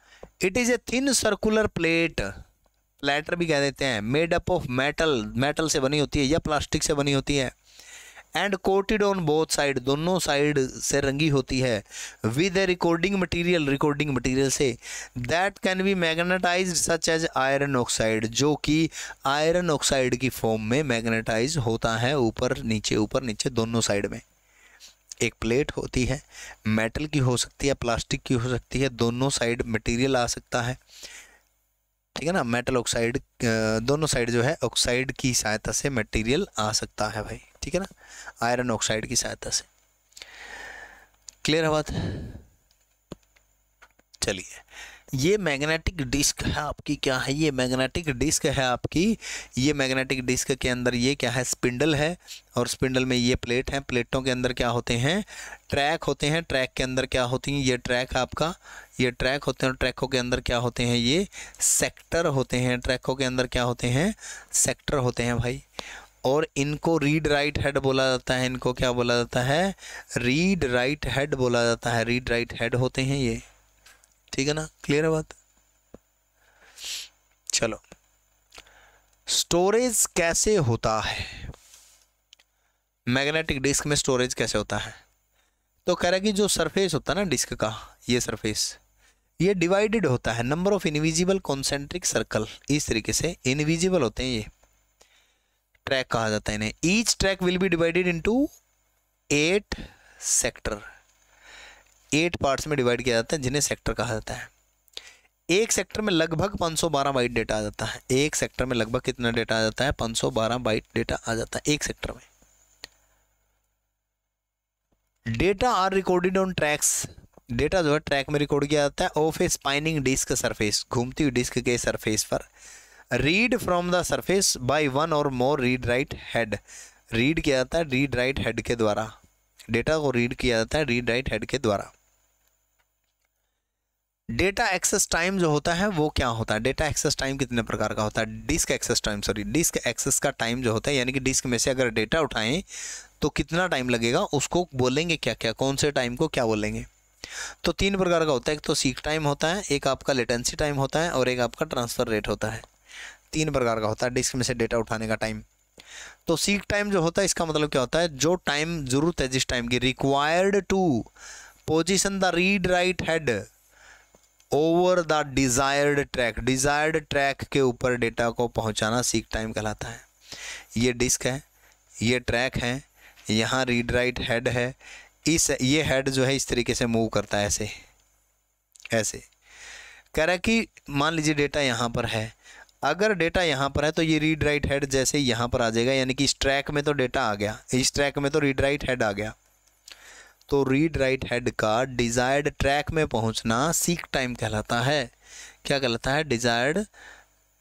it is a thin circular plate platter भी कह देते हैं made up of metal metal से बनी होती है या प्लास्टिक से बनी होती है and coated on both side दोनों साइड से रंगी होती है with a recording material recording material से that can be magnetize such as iron oxide जो कि आयरन ऑक्साइड की फॉर्म में मैग्नेटाइज होता है ऊपर नीचे ऊपर नीचे दोनों साइड में एक प्लेट होती है मेटल की हो सकती है प्लास्टिक की हो सकती है दोनों साइड मटीरियल आ सकता है ठीक है ना मेटल ऑक्साइड दोनों साइड जो है ऑक्साइड की सहायता से मटेरियल आ सकता है भाई ठीक है ना आयरन ऑक्साइड की सहायता से क्लियर है बात चलिए ये मैग्नेटिक डिस्क है आपकी क्या है ये मैग्नेटिक डिस्क है आपकी ये मैग्नेटिक डिस्क के अंदर ये क्या है स्पिंडल है और स्पिंडल में ये प्लेट है प्लेटों के अंदर क्या होते हैं ट्रैक होते हैं ट्रैक के अंदर क्या होती हैं ये ट्रैक आपका ये ट्रैक होते हैं ट्रैकों के अंदर क्या होते हैं ये सेक्टर होते हैं ट्रैकों के अंदर क्या होते हैं सेक्टर होते हैं भाई और इनको रीड राइट हेड बोला जाता है इनको क्या बोला जाता है रीड राइट हेड बोला जाता है रीड राइट हेड होते हैं ये ठीक है ना क्लियर है बात चलो स्टोरेज कैसे होता है मैग्नेटिक डिस्क में स्टोरेज कैसे होता है तो कह रहा है कि जो सरफेस होता है ना डिस्क का ये सरफेस ये डिवाइडेड होता है number of invisible concentric circle इस तरीके से इनविजिबल होते हैं ये ट्रैक कहा जाता है इन्हें each track will be divided into eight sector eight parts में डिवाइड किया जाता है जिन्हें सेक्टर कहा जाता है एक सेक्टर में लगभग 512 सौ बाइट डेटा आ जाता है एक सेक्टर में लगभग कितना डेटा आ जाता है 512 सौ बाइट डेटा आ जाता है एक सेक्टर में data are recorded on tracks data जो है ट्रैक में रिकॉर्ड किया जाता है of a spinning disk surface घूमती हुई डिस्क के सरफेस पर read from the surface by one और more read write head read किया जाता है रीड राइट हेड के द्वारा डेटा को रीड किया जाता है रीड राइट हेड के द्वारा डेटा एक्सेस टाइम जो होता है वो क्या होता है डेटा एक्सेस टाइम कितने प्रकार का होता है disk access time sorry disk access का टाइम जो होता है यानी कि डिस्क में से अगर डेटा उठाएं तो कितना टाइम लगेगा उसको बोलेंगे क्या क्या कौन से टाइम को क्या बोलेंगे तो तीन प्रकार का होता है एक तो सीक टाइम होता है एक आपका लेटेंसी टाइम होता है और एक आपका ट्रांसफ़र रेट होता है तीन प्रकार का होता है डिस्क में से डेटा उठाने का टाइम तो सीक टाइम जो होता है इसका मतलब क्या होता है जो टाइम जरूरत है जिस टाइम की required to position the read write head over the desired track desired track के ऊपर डेटा को पहुंचाना सीक टाइम कहलाता है ये डिस्क है ये ट्रैक है यहाँ रीड राइट हेड है इस ये हेड जो है इस तरीके से मूव करता है ऐसे ऐसे कह रहा है कि मान लीजिए डेटा यहाँ पर है अगर डेटा यहाँ पर है तो ये रीड राइट हेड जैसे यहाँ पर आ जाएगा यानी कि इस ट्रैक में तो डेटा आ गया इस ट्रैक में तो रीड राइट हेड आ गया तो रीड राइट हेड का डिज़ायर्ड ट्रैक में पहुँचना सीक टाइम कहलाता है क्या कहलाता है डिज़ायर्ड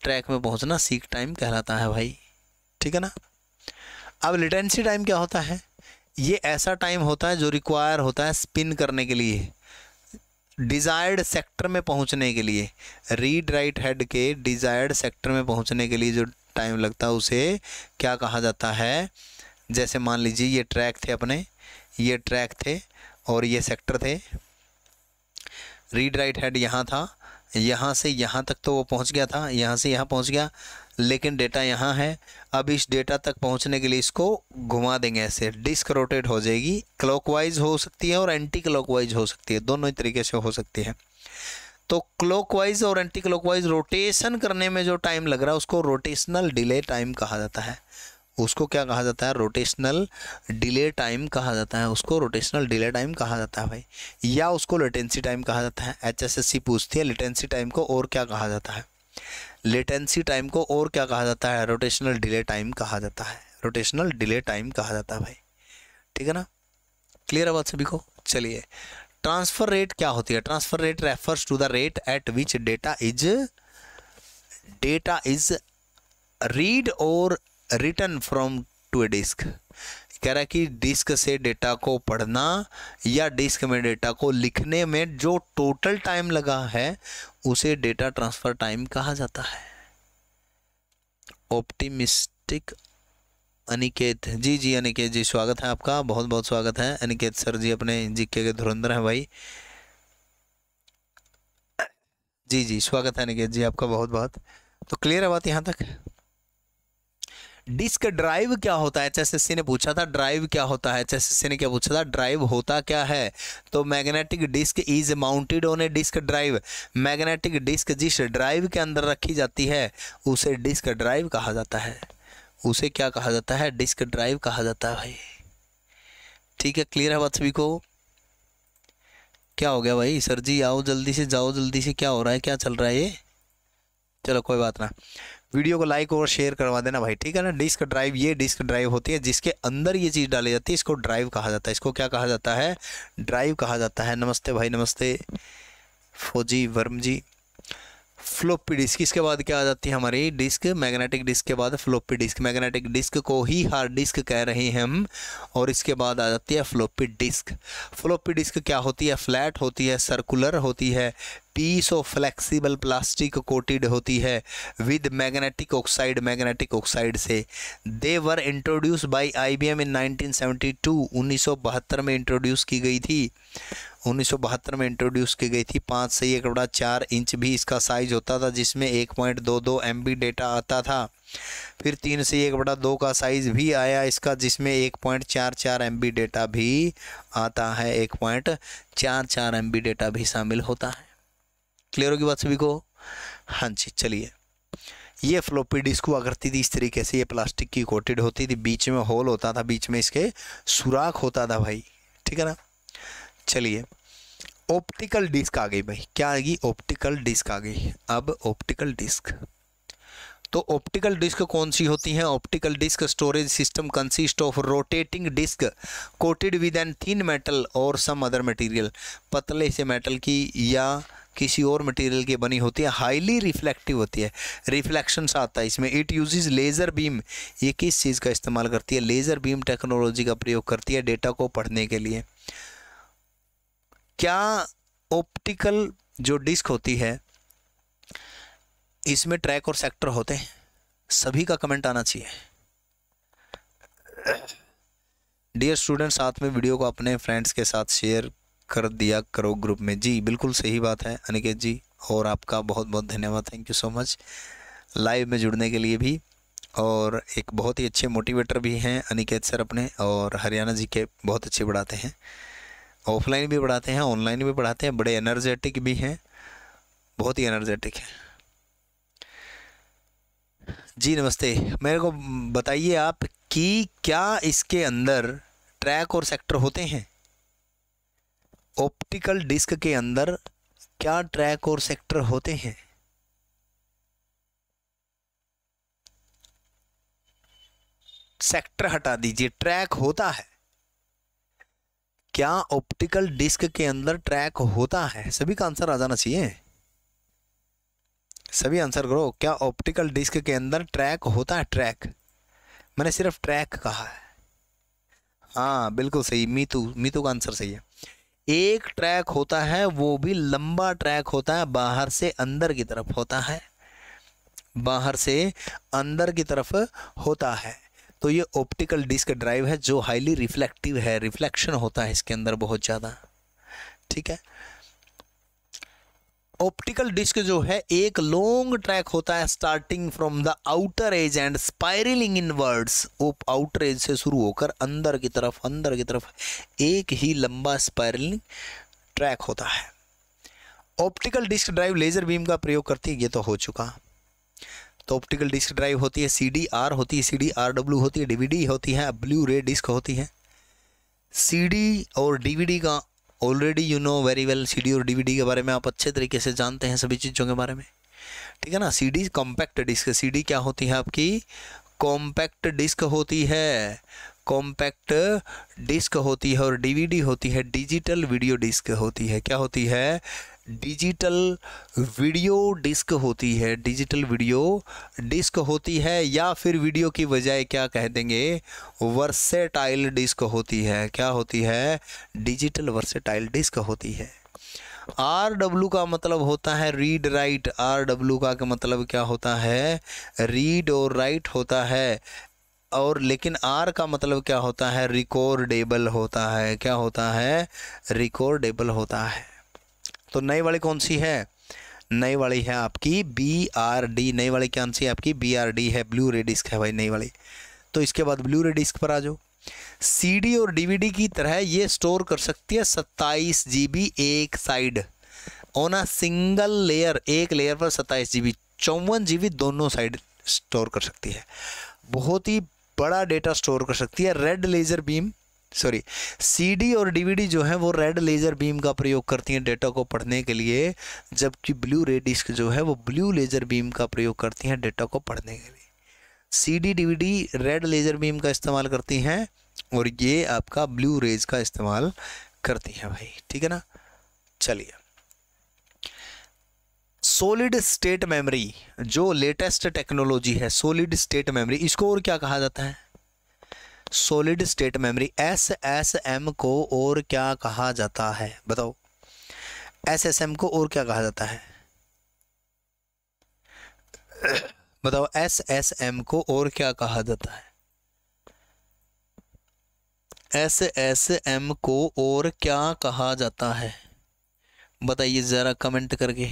ट्रैक में पहुँचना सीक टाइम कहलाता है भाई ठीक है ना अब लेटेंसी टाइम क्या होता है ये ऐसा टाइम होता है जो रिक्वायर होता है स्पिन करने के लिए डिज़ायर्ड सेक्टर में पहुंचने के लिए रीड राइट हेड के डिज़ायर्ड सेक्टर में पहुंचने के लिए जो टाइम लगता है उसे क्या कहा जाता है जैसे मान लीजिए ये ट्रैक थे अपने ये ट्रैक थे और ये सेक्टर थे रीड राइट हेड यहाँ था यहाँ से यहाँ तक तो वो पहुँच गया था यहाँ से यहाँ पहुँच गया लेकिन डेटा यहाँ है अब इस डेटा तक पहुँचने के लिए इसको घुमा देंगे ऐसे डिस्क रोटेट हो जाएगी क्लॉकवाइज हो सकती है और एंटी क्लॉकवाइज हो सकती है दोनों ही तरीके से हो सकती है तो क्लॉकवाइज और एंटी क्लॉकवाइज रोटेशन करने में जो टाइम लग रहा है उसको रोटेशनल डिले टाइम कहा जाता है उसको क्या कहा जाता है रोटेशनल डिले टाइम कहा जाता है उसको रोटेशनल डिले टाइम कहा जाता है भाई या उसको लेटेंसी टाइम कहा जाता है एचएसएससी पूछती है लेटेंसी टाइम को और क्या कहा जाता है लेटेंसी टाइम को और क्या कहा जाता है रोटेशनल डिले टाइम कहा जाता है रोटेशनल डिले टाइम कहा जाता है भाई ठीक है ना क्लियर है बात सभी को चलिए ट्रांसफ़र रेट क्या होती है transfer rate refers to the rate at which data is data is read और return from to a disk कह रहा है कि डिस्क से डेटा को पढ़ना या डिस्क में डेटा को लिखने में जो टोटल टाइम लगा है उसे डेटा ट्रांसफ़र टाइम कहा जाता है ऑप्टिमिस्टिक अनिकेत जी जी अनिकेत जी स्वागत है आपका बहुत बहुत स्वागत है अनिकेत सर जी अपने जीके के धुरंधर हैं भाई जी जी स्वागत है अनिकेत जी आपका बहुत बहुत तो क्लियर है बात यहाँ तक डिस्क ड्राइव क्या होता है एचएसएससी अच्छा, ने पूछा था ड्राइव क्या होता है एचएसएससी अच्छा, ने क्या पूछा था ड्राइव होता क्या है तो magnetic disk is mounted on a disk drive magnetic disk जिस ड्राइव के अंदर रखी जाती है उसे डिस्क ड्राइव कहा जाता है उसे क्या कहा जाता है डिस्क ड्राइव कहा जाता है भाई ठीक है क्लियर है बात सभी को क्या हो गया भाई सर जी आओ जल्दी से जाओ जल्दी से क्या हो रहा है क्या चल रहा है ये चलो कोई बात ना वीडियो को लाइक और शेयर करवा देना भाई ठीक है ना डिस्क ड्राइव ये डिस्क ड्राइव होती है जिसके अंदर ये चीज़ डाली जाती है इसको ड्राइव कहा जाता है इसको क्या कहा जाता है ड्राइव कहा जाता है नमस्ते भाई नमस्ते फौजी वर्म जी फ्लोपी डिस्क इसके बाद क्या आ जाती है हमारी डिस्क मैग्नेटिक डिस्क के बाद फ्लोपी डिस्क मैग्नेटिक डिस्क को ही हार्ड डिस्क कह रहे हैं हम और इसके बाद आ जाती है फ्लोपी डिस्क फ्लोपी डिस्क क्या होती है फ्लैट होती है सर्कुलर होती है piece of flexible plastic coated होती है with magnetic oxide magnetic oxide से they were introduce by IBM in 1972 1972 में इंट्रोड्यूस की गई थी 1972 में इंट्रोड्यूस की गई थी पाँच से एक बड़ा चार इंच भी इसका साइज होता था जिसमें एक पॉइंट दो दो एम डेटा आता था फिर तीन से एक बड़ा दो का साइज़ भी आया इसका जिसमें एक पॉइंट चार चार एम डेटा भी आता है एक पॉइंट चार चार एम डेटा भी शामिल होता है क्लियर होगी बात सभी को हाँ जी चलिए ये फ्लोपी डिस्क हुआ करती थी इस तरीके से ये प्लास्टिक की कोटेड होती थी बीच में होल होता था बीच में इसके सुराख होता था भाई ठीक है ना चलिए ऑप्टिकल डिस्क आ गई भाई क्या आएगी ऑप्टिकल डिस्क आ गई अब ऑप्टिकल डिस्क तो ऑप्टिकल डिस्क कौन सी होती हैं optical disk storage system consist of rotating disk coated with an thin metal और सम अदर मटेरियल पतले से मेटल की या किसी और मटेरियल की बनी होती है हाईली रिफ्लेक्टिव होती है रिफ्लेक्शन आता है इसमें इट यूजेस लेज़र बीम ये किस चीज़ का इस्तेमाल करती है लेज़र बीम टेक्नोलॉजी का प्रयोग करती है डेटा को पढ़ने के लिए क्या ऑप्टिकल जो डिस्क होती है इसमें ट्रैक और सेक्टर होते हैं सभी का कमेंट आना चाहिए डियर स्टूडेंट साथ में वीडियो को अपने फ्रेंड्स के साथ शेयर कर दिया करो ग्रुप में जी बिल्कुल सही बात है अनिकेत जी और आपका बहुत बहुत धन्यवाद thank you so much live में जुड़ने के लिए भी और एक बहुत ही अच्छे मोटिवेटर भी हैं अनिकेत सर अपने और हरियाणा जी के बहुत अच्छे पढ़ाते हैं ऑफलाइन भी पढ़ाते हैं ऑनलाइन भी पढ़ाते हैं बड़े एनर्जेटिक भी हैं बहुत ही एनर्जेटिक हैं जी नमस्ते मेरे को बताइए आप कि क्या इसके अंदर ट्रैक और सेक्टर होते हैं ऑप्टिकल डिस्क के अंदर क्या ट्रैक और सेक्टर होते हैं सेक्टर हटा दीजिए ट्रैक होता है क्या ऑप्टिकल डिस्क के अंदर ट्रैक होता है सभी का आंसर आ जाना चाहिए सभी आंसर करो क्या ऑप्टिकल डिस्क के अंदर ट्रैक होता है ट्रैक मैंने सिर्फ ट्रैक कहा है हाँ बिल्कुल सही मीतू मीतू का आंसर सही है एक ट्रैक होता है वो भी लंबा ट्रैक होता है बाहर से अंदर की तरफ होता है बाहर से अंदर की तरफ होता है तो ये ऑप्टिकल डिस्क ड्राइव है जो हाईली रिफ्लेक्टिव है रिफ्लेक्शन होता है इसके अंदर बहुत ज़्यादा ठीक है ऑप्टिकल डिस्क जो है एक लॉन्ग ट्रैक होता है starting from the outer edge and spiraling inwards words outer edge से शुरू होकर अंदर की तरफ अंदर की तरफ एक ही लंबा स्पायरलिंग ट्रैक होता है optical disk drive laser beam का प्रयोग करती है ये तो हो चुका तो ऑप्टिकल डिस्क ड्राइव होती है सी डी आर होती है सी डी आर डब्ल्यू होती है डी होती है ब्लू रे डिस्क होती है सी डी और डी डी का already you know very well C और डीवीडी के बारे में आप अच्छे तरीके से जानते हैं सभी चीज़ों के बारे में ठीक है ना C D compact disk D क्या होती है आपकी कॉम्पैक्ट डिस्क होती है कॉम्पैक्ट डिस्क होती है और डीवीडी होती है डिजिटल वीडियो डिस्क होती है क्या होती है डिजिटल वीडियो डिस्क होती है डिजिटल वीडियो डिस्क होती है या फिर वीडियो की बजाय क्या कह देंगे वर्सेटाइल डिस्क होती है क्या होती है डिजिटल वर्सेटाइल डिस्क होती है आर डब्ल्यू का मतलब होता है रीड राइट आर डब्ल्यू का मतलब क्या होता है रीड और राइट होता है और लेकिन आर का मतलब क्या होता है रिकॉर्डेबल होता है क्या होता है रिकॉर्डेबल होता है तो नई वाली कौन सी है नई वाली है आपकी बी आर डी नई वाली क्या सी आपकी बी आर डी है ब्लू रे डिस्क है भाई नई वाली तो इसके बाद ब्लू रे डिस्क पर आ जाओ सीडी और डीवीडी की तरह ये स्टोर कर सकती है सत्ताईस जीबी एक side on a single layer एक लेयर पर सत्ताईस जीबी चौवन जीबी दोनों साइड स्टोर कर सकती है बहुत ही बड़ा डेटा स्टोर कर सकती है red laser beam sorry CD और डीवीडी जो है वो रेड लेज़र बीम का प्रयोग करती हैं डेटा को पढ़ने के लिए जबकि ब्लू रे डिस्क जो है वो ब्लू लेज़र बीम का प्रयोग करती हैं डेटा को पढ़ने के लिए CD DVD red laser beam का इस्तेमाल करती हैं और ये आपका ब्लू रेज का इस्तेमाल करती हैं भाई ठीक है ना चलिए सोलिड स्टेट मेमरी जो लेटेस्ट टेक्नोलॉजी है सोलिड स्टेट मेमरी इसको और क्या कहा जाता है solid state memory S S M को और क्या कहा जाता है बताओ एस एस एम को और क्या कहा जाता है बताओ एस एस एम को और क्या कहा जाता है एस एस एम को और क्या कहा जाता है बताइए ज़रा कमेंट करके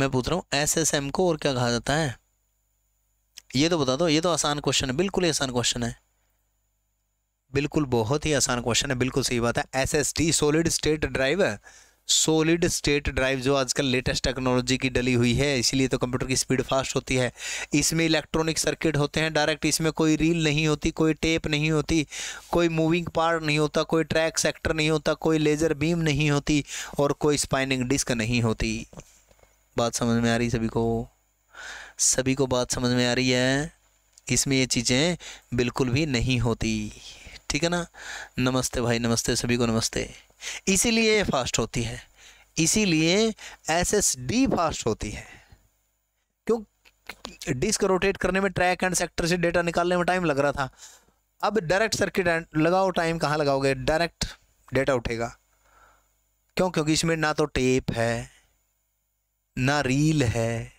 मैं पूछ रहा हूँ एसएसएम को और क्या कहा जाता है ये तो बता दो ये तो आसान क्वेश्चन है बिल्कुल ही आसान क्वेश्चन है बिल्कुल बहुत ही आसान क्वेश्चन है बिल्कुल सही बात है S S T solid state drive solid state drive जो आजकल लेटेस्ट टेक्नोलॉजी की डली हुई है इसीलिए तो कंप्यूटर की स्पीड फास्ट होती है इसमें इलेक्ट्रॉनिक सर्किट होते हैं डायरेक्ट इसमें कोई रील नहीं होती कोई टेप नहीं होती कोई मूविंग पार्ट नहीं होता कोई ट्रैक सेक्टर नहीं होता कोई लेज़र बीम नहीं होती और कोई स्पाइनिंग डिस्क नहीं होती बात समझ में आ रही सभी को सभी को बात समझ में आ रही है इसमें ये चीज़ें बिल्कुल भी नहीं होती ठीक है ना नमस्ते भाई नमस्ते सभी को नमस्ते इसीलिए ये फास्ट होती है इसीलिए एस एस डी फास्ट होती है क्यों डिस्क रोटेट करने में ट्रैक एंड सेक्टर से डेटा निकालने में टाइम लग रहा था अब डायरेक्ट सर्किट लगाओ टाइम कहाँ लगाओगे डायरेक्ट डेटा उठेगा क्यों क्योंकि इसमें ना तो टेप है ना रील है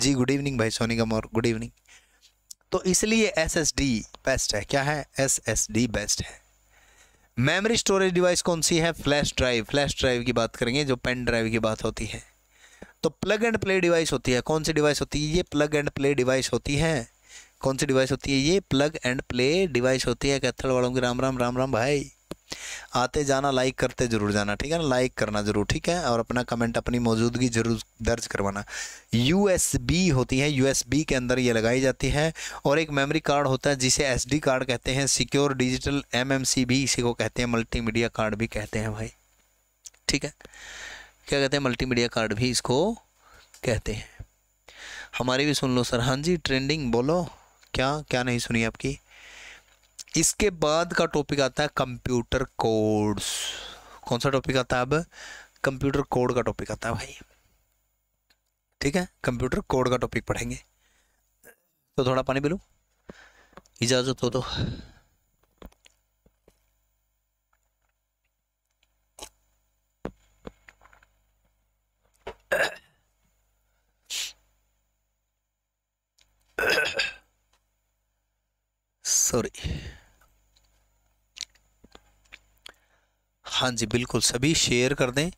जी गुड इवनिंग भाई सोनी का मोर गुड इवनिंग तो इसलिए एस एस डी बेस्ट है क्या है एस एस डी बेस्ट है मेमोरी स्टोरेज डिवाइस कौन सी है फ्लैश ड्राइव फ्लैश ड्राइव की बात करेंगे जो पेन ड्राइव की बात होती है तो प्लग एंड प्ले डिवाइस होती है कौन सी डिवाइस होती है ये प्लग एंड प्ले डिवाइस होती है कौन सी डिवाइस होती है ये प्लग एंड प्ले डिवाइस होती है कैथल वालों की राम राम राम राम भाई आते जाना लाइक करते ज़रूर जाना ठीक है ना लाइक करना ज़रूर ठीक है और अपना कमेंट अपनी मौजूदगी ज़रूर दर्ज करवाना यू होती है यू के अंदर ये लगाई जाती है और एक मेमोरी कार्ड होता है जिसे एस कार्ड कहते हैं सिक्योर डिजिटल एम भी इसी को कहते हैं मीडिया कार्ड भी कहते हैं भाई ठीक है क्या कहते हैं मीडिया कार्ड भी इसको कहते हैं हमारी भी सुन लो सर हाँ जी ट्रेंडिंग बोलो क्या क्या नहीं सुनी आपकी इसके बाद का टॉपिक आता है कंप्यूटर कोड्स कौन सा टॉपिक आता है अब कंप्यूटर कोड का टॉपिक आता है भाई ठीक है कंप्यूटर कोड का टॉपिक पढ़ेंगे तो थोड़ा पानी पी लो इजाज़त हो तो सॉरी हाँ जी बिल्कुल सभी शेयर कर दें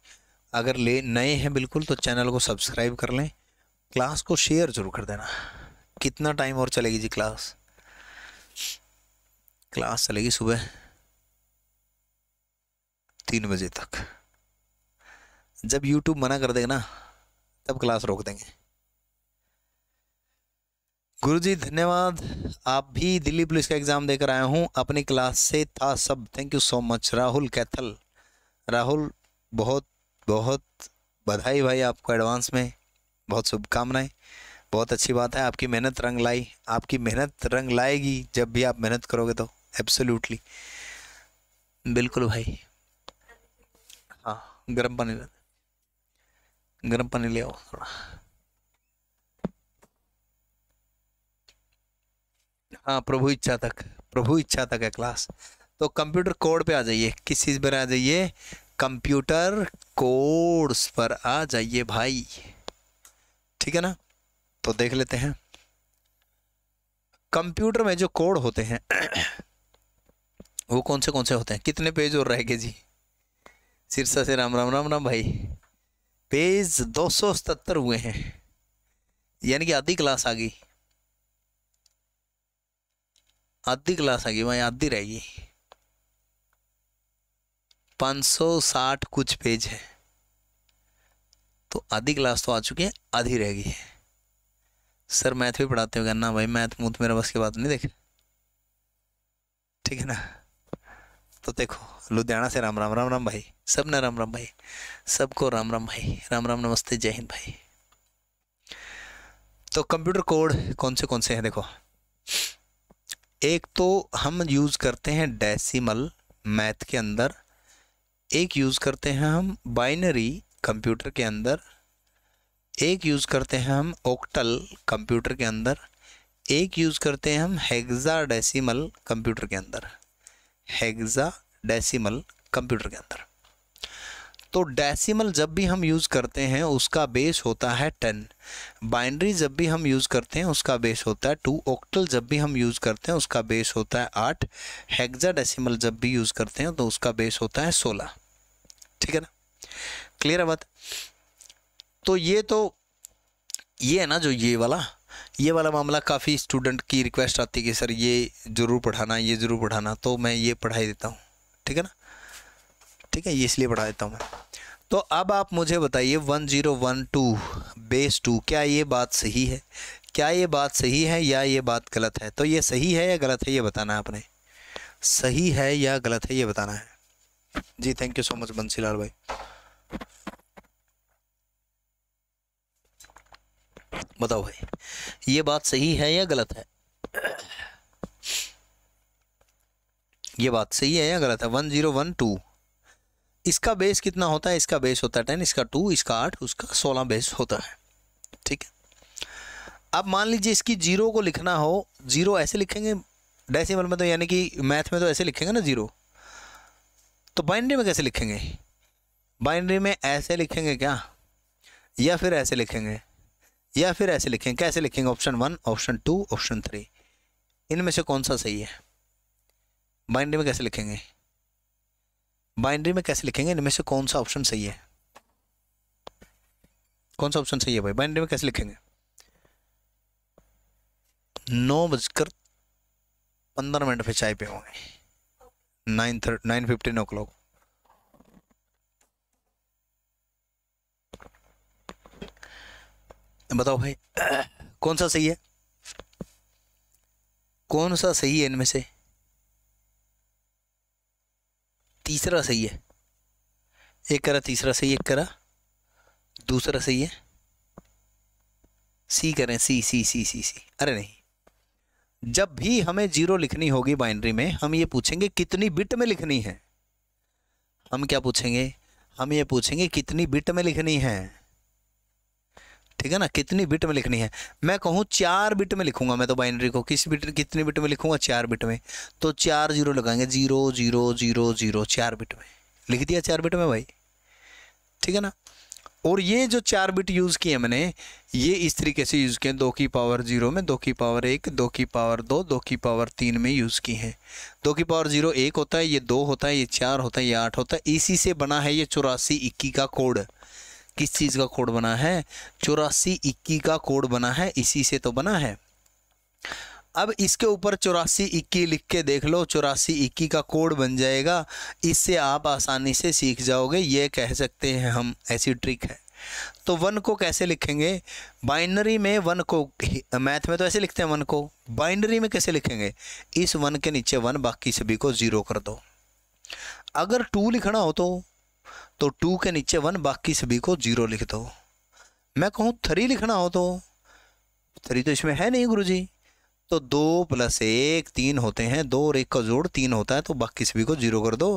अगर ले नए हैं बिल्कुल तो चैनल को सब्सक्राइब कर लें क्लास को शेयर जरूर कर देना कितना टाइम और चलेगी जी क्लास क्लास चलेगी सुबह तीन बजे तक जब यूट्यूब मना कर देगा ना तब क्लास रोक देंगे गुरु जी धन्यवाद आप भी दिल्ली पुलिस का एग्ज़ाम देकर आया हूँ अपनी क्लास से था सब thank you so much Rahul Kaithal Rahul बहुत बहुत बधाई भाई आपको एडवांस में बहुत शुभकामनाएं बहुत अच्छी बात है आपकी मेहनत रंग लाई आपकी मेहनत रंग लाएगी जब भी आप मेहनत करोगे तो एब्सोल्युटली बिल्कुल भाई हाँ गर्म पानी गर्म पानी ले आओ थोड़ा हाँ प्रभु इच्छा तक प्रभु इच्छा तक है क्लास तो कंप्यूटर कोड पे आ जाइए किस चीज़ पर आ जाइए कंप्यूटर कोड्स पर आ जाइए भाई ठीक है ना तो देख लेते हैं कंप्यूटर में जो कोड होते हैं वो कौन से कौन से होते हैं कितने पेज और रह गए जी सिरसा से राम राम राम राम भाई पेज दो सौ सतहत्तर हुए हैं यानी कि आधी क्लास आ गई आधी क्लास आ गई वहीं आधी रहेगी 560 कुछ पेज है तो आधी क्लास तो आ चुकी है आधी रह गई है सर मैथ भी पढ़ाते हो ना भाई मैथ मूथ मेरा बस की बात नहीं देख ठीक है ना तो देखो लुधियाना से राम राम राम राम भाई सब ने राम राम भाई सबको राम राम भाई राम राम नमस्ते जय हिंद भाई तो कंप्यूटर कोड कौन से कौन से हैं देखो एक तो हम यूज़ करते हैं डेसिमल मैथ के अंदर एक यूज़ करते हैं हम बाइनरी कंप्यूटर के अंदर एक यूज़ करते हैं हम ओक्टल कंप्यूटर के अंदर एक यूज़ करते हैं हम हेग्जा डेसिमल कंप्यूटर के अंदर हेग्जा डेसिमल कंप्यूटर के अंदर तो डेसिमल जब भी हम यूज़ करते हैं उसका बेस होता है टेन बाइनरी जब भी हम यूज़ करते हैं उसका बेस होता है टू ऑक्टल जब भी हम यूज़ करते हैं उसका बेस होता है आठ डेसीमल जब भी यूज़ करते हैं तो उसका बेस होता है सोलह ठीक है ना क्लियर है बात तो ये तो ये है ना जो ये वाला ये वाला मामला काफ़ी स्टूडेंट की रिक्वेस्ट आती है कि सर ये ज़रूर पढ़ाना ये ज़रूर पढ़ाना तो मैं ये पढ़ाई देता हूँ ठीक है ना ठीक है ये इसलिए बढ़ा देता हूँ मैं तो अब आप मुझे बताइए one zero one two base two क्या ये बात सही है क्या ये बात सही है या ये बात गलत है तो ये सही है या गलत है ये बताना है आपने सही है या गलत है ये बताना है जी thank you so much Bansi भाई बताओ भाई ये बात सही है या गलत है ये बात सही है या गलत है वन जीरो वन टू इसका बेस कितना होता है इसका बेस होता है टेन इसका टू इसका आठ उसका सोलह बेस होता है ठीक है अब मान लीजिए इसकी जीरो को लिखना हो जीरो ऐसे लिखेंगे डेसिमल में तो यानी कि मैथ में तो ऐसे लिखेंगे ना जीरो तो बाइनरी में कैसे लिखेंगे बाइनरी में ऐसे लिखेंगे क्या या फिर ऐसे लिखेंगे या फिर ऐसे लिखेंगे कैसे लिखेंगे option one option two option three इनमें से कौन सा सही है बाइनरी में कैसे लिखेंगे बाइनरी में कैसे लिखेंगे इनमें से कौन सा ऑप्शन सही है कौन सा ऑप्शन सही है भाई बाइनरी में कैसे लिखेंगे नौ बजकर पंद्रह मिनट पे चाय पे होंगे nine thirty nine fifteen o'clock बताओ भाई कौन सा सही है कौन सा सही है इनमें से तीसरा सही है एक करा तीसरा सही एक करा दूसरा सही है सी करें सी सी सी सी सी अरे नहीं जब भी हमें जीरो लिखनी होगी बाइनरी में हम ये पूछेंगे कितनी बिट में लिखनी है हम क्या पूछेंगे हम ये पूछेंगे कितनी बिट में लिखनी है ठीक है ना कितनी बिट में लिखनी है मैं कहूँ चार बिट में लिखूंगा मैं तो बाइनरी को किस बिट कितनी बिट में लिखूंगा चार बिट में तो चार जीरो लगाएंगे जीरो जीरो जीरो जीरो चार बिट में लिख दिया चार बिट में भाई ठीक है ना और ये जो चार बिट यूज़ किए मैंने ये इस तरीके से यूज़ किए दो की पावर जीरो में दो की पावर एक दो की पावर दो दो की पावर तीन में यूज़ की हैं दो की पावर जीरो एक होता है ये दो होता है ये चार होता है ये आठ होता है इसी से बना है ये चौरासी इक्की का कोड किस चीज़ का कोड बना है चौरासी इक्की का कोड बना है इसी से तो बना है अब इसके ऊपर चौरासी इक्की लिख के देख लो चौरासी इक्की का कोड बन जाएगा इससे आप आसानी से सीख जाओगे ये कह सकते हैं हम ऐसी ट्रिक है तो वन को कैसे लिखेंगे बाइनरी में वन को मैथ में तो ऐसे लिखते हैं वन को बाइनरी में कैसे लिखेंगे इस वन के नीचे वन बाकी सभी को ज़ीरो कर दो अगर टू लिखना हो तो तो टू के नीचे वन बाकी सभी को जीरो लिख दो मैं कहूँ थ्री लिखना हो तो थ्री तो इसमें है नहीं गुरुजी तो दो प्लस एक तीन होते हैं दो और एक का जोड़ तीन होता है तो बाकी सभी को जीरो कर दो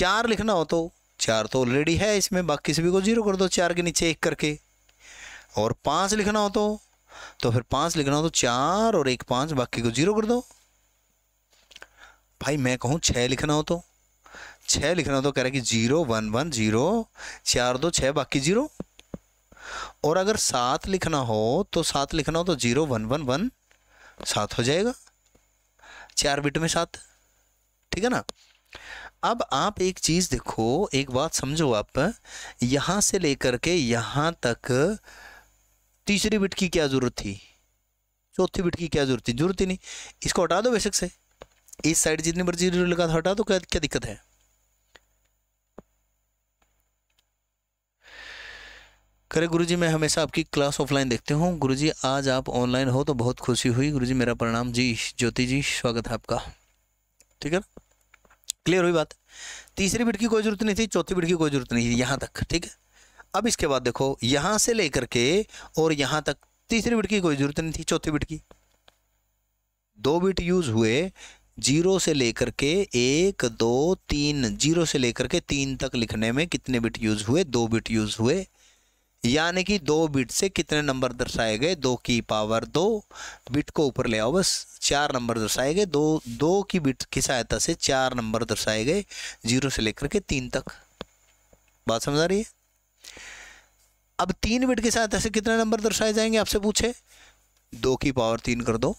चार लिखना हो तो चार तो ऑलरेडी है इसमें बाकी सभी को जीरो कर दो चार के नीचे एक करके और पाँच लिखना हो तो तो फिर पाँच लिखना हो तो चार और एक पाँच बाकी को जीरो कर दो भाई मैं कहूँ छः लिखना हो तो छः लिखना तो कह रहा है कि जीरो वन वन जीरो चार दो छः बाकी जीरो और अगर सात लिखना हो तो सात लिखना हो तो जीरो वन वन वन सात हो जाएगा चार बिट में सात ठीक है ना अब आप एक चीज़ देखो एक बात समझो आप यहाँ से लेकर के यहाँ तक तीसरी बिट की क्या ज़रूरत थी चौथी बिट की क्या ज़रूरत थी ज़रूरत ही नहीं इसको हटा दो बेशक से इस साइड जितनी मर्जी जीरो लगा था हटा दो क्या क्या दिक्कत है करे गुरुजी मैं हमेशा आपकी क्लास ऑफलाइन देखते हूँ गुरुजी आज आप ऑनलाइन हो तो बहुत खुशी हुई गुरुजी मेरा प्रणाम जी ज्योति जी स्वागत है आपका ठीक है क्लियर हुई बात तीसरी बिट की कोई ज़रूरत नहीं थी चौथी बिट की कोई ज़रूरत नहीं थी यहाँ तक ठीक है अब इसके बाद देखो यहाँ से लेकर के और यहाँ तक तीसरी बिट की कोई ज़रूरत नहीं थी चौथी बिट की दो बिट यूज़ हुए जीरो से लेकर के एक दो तीन जीरो से लेकर के तीन तक लिखने में कितने बिट यूज़ हुए दो बिट यूज़ हुए यानी कि दो बिट से कितने नंबर दर्शाए गए दो की पावर दो बिट को ऊपर ले आओ बस चार नंबर दर्शाए गए दो दो की बिट की सहायता से चार नंबर दर्शाए गए जीरो से लेकर के तीन तक बात समझ आ रही है अब तीन बिट की सहायता से कितने नंबर दर्शाए जाएंगे आपसे पूछे दो की पावर तीन कर दो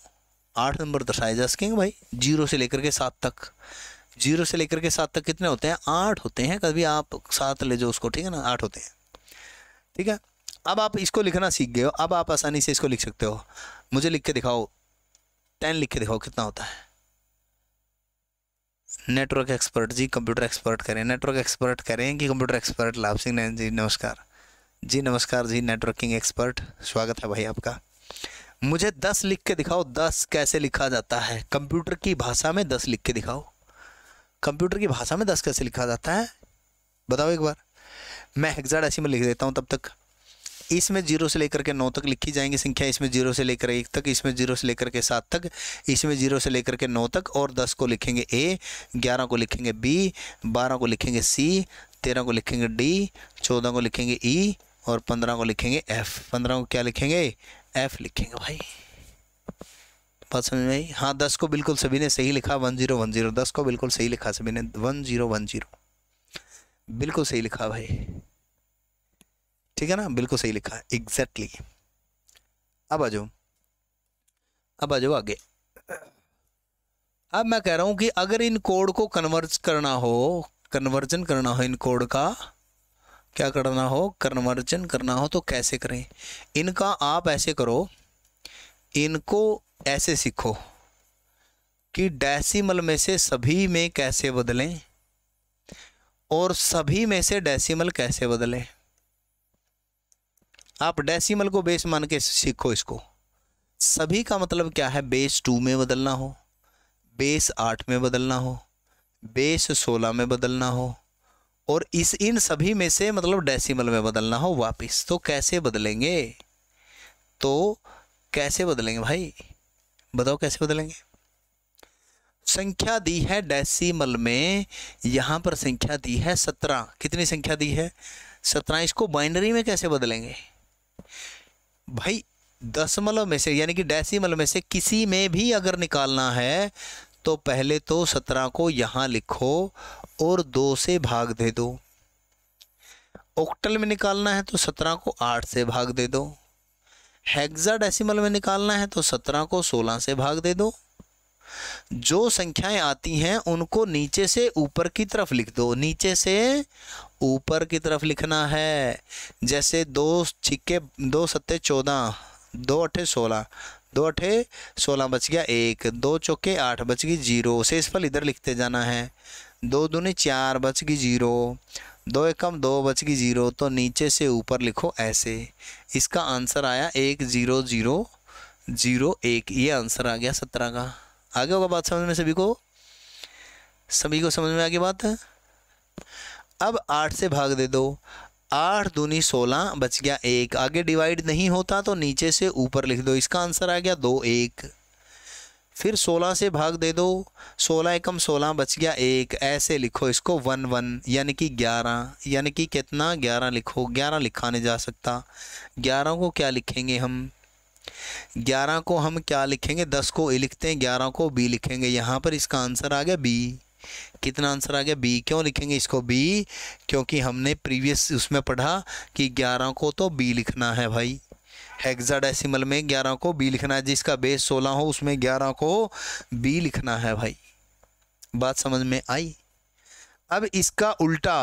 आठ नंबर दर्शाए जा सकेंगे भाई जीरो से लेकर के सात तक जीरो से लेकर के सात तक कितने होते हैं आठ होते हैं कभी आप सात ले जाओ उसको ठीक है ना आठ होते हैं ठीक है अब आप इसको लिखना सीख गए हो अब आप आसानी से इसको लिख सकते हो मुझे लिख के दिखाओ टेन लिख के दिखाओ कितना होता है नेटवर्क एक्सपर्ट जी कंप्यूटर एक्सपर्ट करें नेटवर्क एक्सपर्ट करें कि कंप्यूटर एक्सपर्ट लाभ सिंह नैन जी नमस्कार जी नमस्कार जी नेटवर्किंग एक्सपर्ट स्वागत है भाई आपका मुझे दस लिख के दिखाओ दस कैसे लिखा जाता है कंप्यूटर की भाषा में दस लिख के दिखाओ कंप्यूटर की भाषा में दस कैसे लिखा जाता है बताओ एक बार मैं ऐसी में लिख देता हूँ तब तक इसमें जीरो से लेकर के नौ तक लिखी जाएंगी संख्या इसमें जीरो से लेकर एक तक इसमें जीरो से लेकर के सात तक इसमें जीरो से लेकर के नौ तक और दस को लिखेंगे ए ग्यारह को लिखेंगे बी बारह को लिखेंगे सी तेरह को लिखेंगे डी चौदह को लिखेंगे ई e, और पंद्रह को लिखेंगे एफ पंद्रह को क्या लिखेंगे एफ लिखेंगे भाई बात समझ में आई हाँ दस को बिल्कुल सभी ने सही लिखा वन जीरो वन जीरो दस को बिल्कुल सही लिखा सभी ने वन जीरो वन जीरो बिल्कुल सही लिखा भाई ठीक है ना बिल्कुल सही लिखा एग्जैक्टली exactly. अब आ जाओ अब आ जाओ आगे अब मैं कह रहा हूं कि अगर इन कोड को कन्वर्ज करना हो कन्वर्जन करना हो इन कोड का क्या करना हो कन्वर्जन करना हो तो कैसे करें इनका आप ऐसे करो इनको ऐसे सीखो कि डेसिमल में से सभी में कैसे बदलें और सभी में से डेसिमल कैसे बदले आप डेसिमल को बेस मान के सीखो इसको सभी का मतलब क्या है बेस टू में बदलना हो बेस आठ में बदलना हो बेस सोलह में बदलना हो और इस इन सभी में से मतलब डेसिमल में बदलना हो वापस तो कैसे बदलेंगे तो कैसे बदलेंगे भाई बताओ कैसे बदलेंगे संख्या दी है डेसिमल में यहाँ पर संख्या दी है सत्रह कितनी संख्या दी है सत्रह इसको बाइनरी में कैसे बदलेंगे भाई दशमलव में से यानी कि डेसिमल में से किसी में भी अगर निकालना है तो पहले तो सत्रह को यहाँ लिखो और दो से भाग दे दो ऑक्टल में निकालना है तो सत्रह को आठ से भाग दे दो हेक्सा डेसिमल में निकालना है तो सत्रह को सोलह से भाग दे दो जो संख्याएं आती हैं उनको नीचे से ऊपर की तरफ लिख दो नीचे से ऊपर की तरफ लिखना है जैसे दो छिक्के दो सत्ते चौदह दो अठे सोलह दो अठे सोलह बच गया एक दो चौके आठ बच गई जीरो शेषफल इधर लिखते जाना है दो दूनी चार बच गई जीरो दो एकम दो बच गई जीरो तो नीचे से ऊपर लिखो ऐसे इसका आंसर आया एक जीरो जीरो जीरो एक ये आंसर आ गया सत्रह का आगे होगा बात समझ में सभी को सभी को समझ में आगे बात अब आठ से भाग दे दो आठ दूनी सोलह बच गया एक आगे डिवाइड नहीं होता तो नीचे से ऊपर लिख दो इसका आंसर आ गया दो एक फिर सोलह से भाग दे दो सोलह एकम सोलह बच गया एक ऐसे लिखो इसको वन वन यानी कि ग्यारह यानी कि कितना ग्यारह लिखो ग्यारह लिखा नहीं जा सकता ग्यारह को क्या लिखेंगे हम ग्यारह को हम क्या लिखेंगे दस को ए लिखते हैं ग्यारह को बी लिखेंगे यहाँ पर इसका आंसर आ गया बी कितना आंसर आ गया बी क्यों लिखेंगे इसको बी क्योंकि हमने प्रीवियस उसमें पढ़ा कि ग्यारह को तो बी लिखना है भाई हेक्साडेसिमल में ग्यारह को बी लिखना है जिसका बेस सोलह हो उसमें ग्यारह को बी लिखना है भाई बात समझ में आई अब इसका उल्टा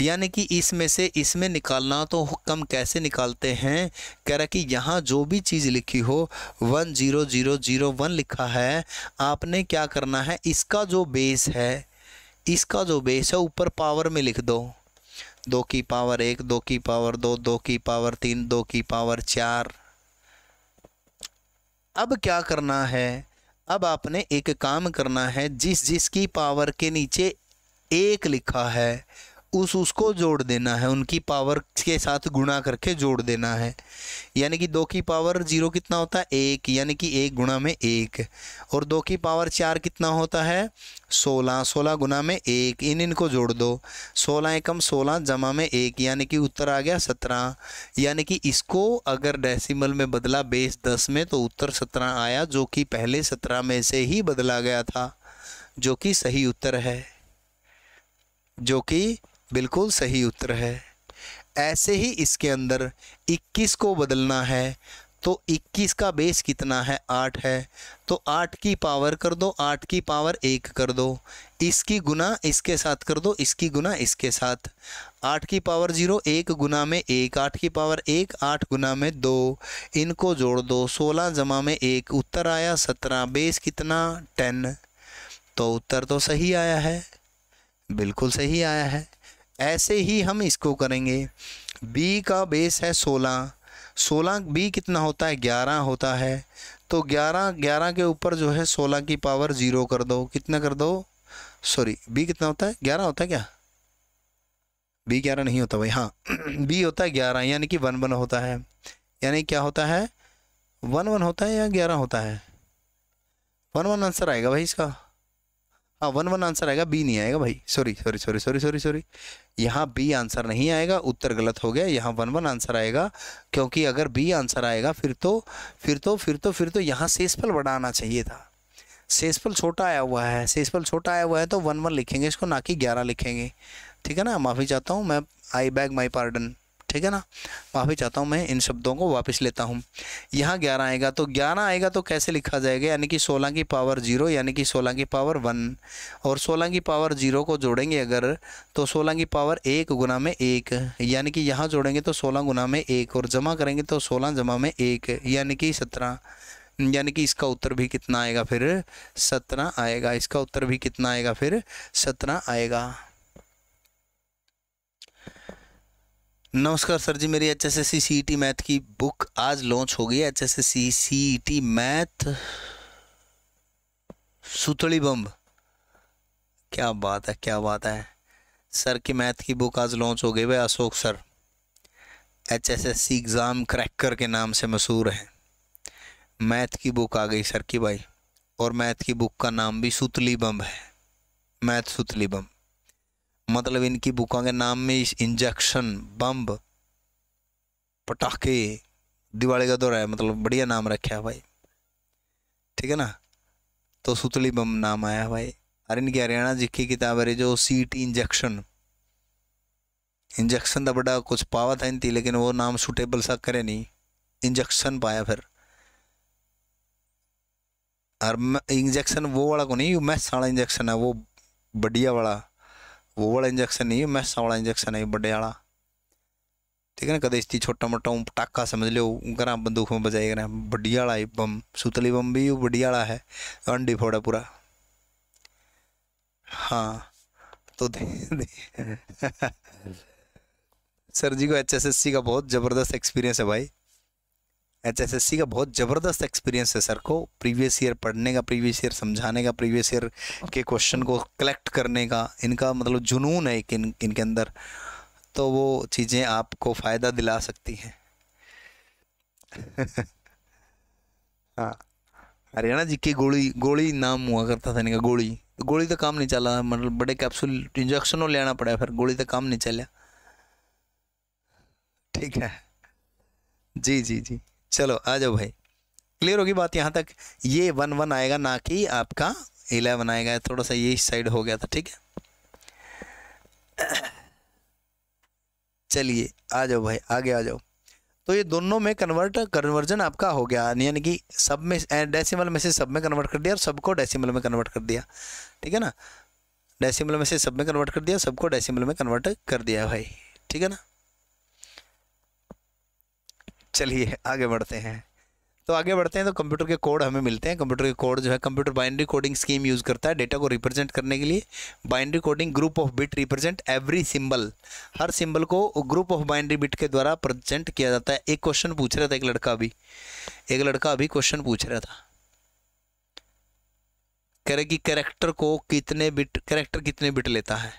यानी कि इसमें से इसमें निकालना तो कम कैसे निकालते हैं कह रहा कि यहाँ जो भी चीज़ लिखी हो one zero zero zero one लिखा है आपने क्या करना है इसका जो बेस है इसका जो बेस है ऊपर पावर में लिख दो दो की पावर एक दो की पावर दो दो की पावर तीन दो की पावर चार अब क्या करना है अब आपने एक काम करना है जिस जिस की पावर के नीचे एक लिखा है उस उसको जोड़ देना है उनकी पावर के साथ गुणा करके जोड़ देना है यानी कि दो की पावर जीरो कितना होता है एक यानी कि एक गुणा में एक और दो की पावर चार कितना होता है सोलह सोलह गुना में एक इन इनको जोड़ दो सोलह एकम सोलह जमा में एक यानी कि उत्तर आ गया सत्रह यानी कि इसको अगर डेसिमल में बदला बेस दस में तो उत्तर सत्रह आया जो कि पहले सत्रह में से ही बदला गया था जो कि सही उत्तर है जो कि बिल्कुल सही उत्तर है ऐसे ही इसके अंदर 21 को बदलना है तो 21 का बेस कितना है आठ है तो आठ की पावर कर दो आठ की पावर एक कर दो इसकी गुना इसके साथ कर दो इसकी गुना इसके साथ आठ की पावर जीरो एक गुना में एक आठ की पावर एक आठ गुना में दो इनको जोड़ दो सोलह जमा में एक उत्तर आया सत्रह बेस कितना टेन तो उत्तर तो सही आया है बिल्कुल सही आया है ऐसे ही हम इसको करेंगे बी का बेस है सोलह सोलह बी कितना होता है ग्यारह होता है तो ग्यारह ग्यारह के ऊपर जो है सोलह की पावर ज़ीरो कर दो कितना कर दो सॉरी बी कितना होता है ग्यारह होता है क्या बी ग्यारह नहीं होता भाई हाँ बी होता है ग्यारह यानी कि वन वन होता है यानी क्या होता है वन वन होता है या ग्यारह होता है वन वन आंसर आएगा भाई इसका हाँ वन वन आंसर आएगा बी नहीं आएगा भाई sorry sorry sorry sorry sorry sorry यहाँ बी आंसर नहीं आएगा उत्तर गलत हो गया यहाँ वन वन आंसर आएगा क्योंकि अगर बी आंसर आएगा फिर तो फिर तो फिर तो फिर तो यहाँ सेसफल बड़ा आना चाहिए था सेसफल छोटा आया हुआ है सेसफल छोटा आया हुआ है तो वन वन लिखेंगे इसको ना कि ग्यारह लिखेंगे ठीक है ना माफ़ी चाहता हूँ मैं आई बैग माई पार्डन ठीक है ना माफ़ी चाहता हूँ मैं इन शब्दों को वापस लेता हूँ यहाँ ग्यारह आएगा तो ग्यारह आएगा तो कैसे लिखा जाएगा यानी कि सोलह की पावर जीरो यानी कि सोलह की पावर वन और सोलह की पावर जीरो को जोड़ेंगे अगर तो सोलह की पावर एक गुना में एक यानी कि यहाँ जोड़ेंगे तो सोलह गुना में एक और जमा करेंगे तो सोलह जमा में एक यानी कि सत्रह यानी कि इसका उत्तर भी कितना आएगा फिर सत्रह आएगा इसका उत्तर भी कितना आएगा फिर सत्रह आएगा नमस्कार सर जी मेरी H S S C C E e T math की बुक आज लॉन्च हो गई है H S S C C E e T math सुतली बम क्या बात है क्या बात है सर की मैथ की बुक आज लॉन्च हो गई भाई Ashok sir H S S C exam cracker के नाम से मशहूर है मैथ की बुक आ गई सर की भाई और मैथ की बुक का नाम भी सुतली बम है मैथ सुतली बम मतलब इनकी बुकों के नाम में इंजेक्शन बम्ब पटाखे दिवाली का दौरा है मतलब बढ़िया नाम रखा है भाई ठीक है ना तो सुतली बम नाम आया भाई अरे इनकी हरियाणा जी की किताब है जो सीट इंजेक्शन इंजेक्शन तो बड़ा कुछ पावा था इनती लेकिन वो नाम सुटेबल सा करे नहीं इंजेक्शन पाया फिर और इंजेक्शन वो वाला को नहीं मैसा वाला इंजेक्शन है वो बढ़िया वाला वो वाला इंजेक्शन नहीं है मैसा वाला इंजेक्शन है बड़े वाला ठीक है ना कदम इसकी छोटा मोटा हूँ पटाखा समझ लो करा बंदूक में बजाई करा बड़ी वाला है बम सुतली बम भी बड़ी वाला है अंडी फोड़ा पूरा हाँ तो दे, दे। सर जी को एच का बहुत ज़बरदस्त एक्सपीरियंस है भाई एच का बहुत ज़बरदस्त एक्सपीरियंस है सर को प्रीवियस ईयर पढ़ने का प्रीवियस ईयर समझाने का प्रीवियस ईयर के क्वेश्चन को कलेक्ट करने का इनका मतलब जुनून है इन इनके अंदर तो वो चीज़ें आपको फ़ायदा दिला सकती हैं हाँ हरियाणा जी की गोली गोली नाम हुआ करता था इनका गोली तो गोली तो काम नहीं चला मतलब बड़े कैप्सूल इंजेक्शन लेना पड़ा फिर गोली तो काम नहीं चला ठीक है जी जी जी चलो आ जाओ भाई क्लियर होगी बात यहाँ तक ये वन वन आएगा ना कि आपका इलेवन आएगा थोड़ा सा ये साइड हो गया था ठीक है चलिए आ जाओ भाई आगे आ जाओ तो ये दोनों में कन्वर्ट कन्वर्जन आपका हो गया यानी कि सब में डेसिमल में से सब में कन्वर्ट कर दिया और सबको डेसिमल में कन्वर्ट कर दिया ठीक है ना डेसिमल में से सब में कन्वर्ट कर दिया सबको डेसिमल में कन्वर्ट कर दिया भाई ठीक है ना चलिए आगे बढ़ते हैं तो आगे बढ़ते हैं तो कंप्यूटर के कोड हमें मिलते हैं कंप्यूटर के कोड जो है computer binary coding scheme use करता है डेटा को रिप्रेजेंट करने के लिए binary coding group of bit represent every symbol हर सिंबल को ग्रुप ऑफ बाइनरी बिट के द्वारा प्रेजेंट किया जाता है एक क्वेश्चन पूछ रहा था एक लड़का अभी एक लड़का अभी क्वेश्चन पूछ रहा था कह रहे कि करेक्टर को कितने बिट करेक्टर कितने बिट लेता है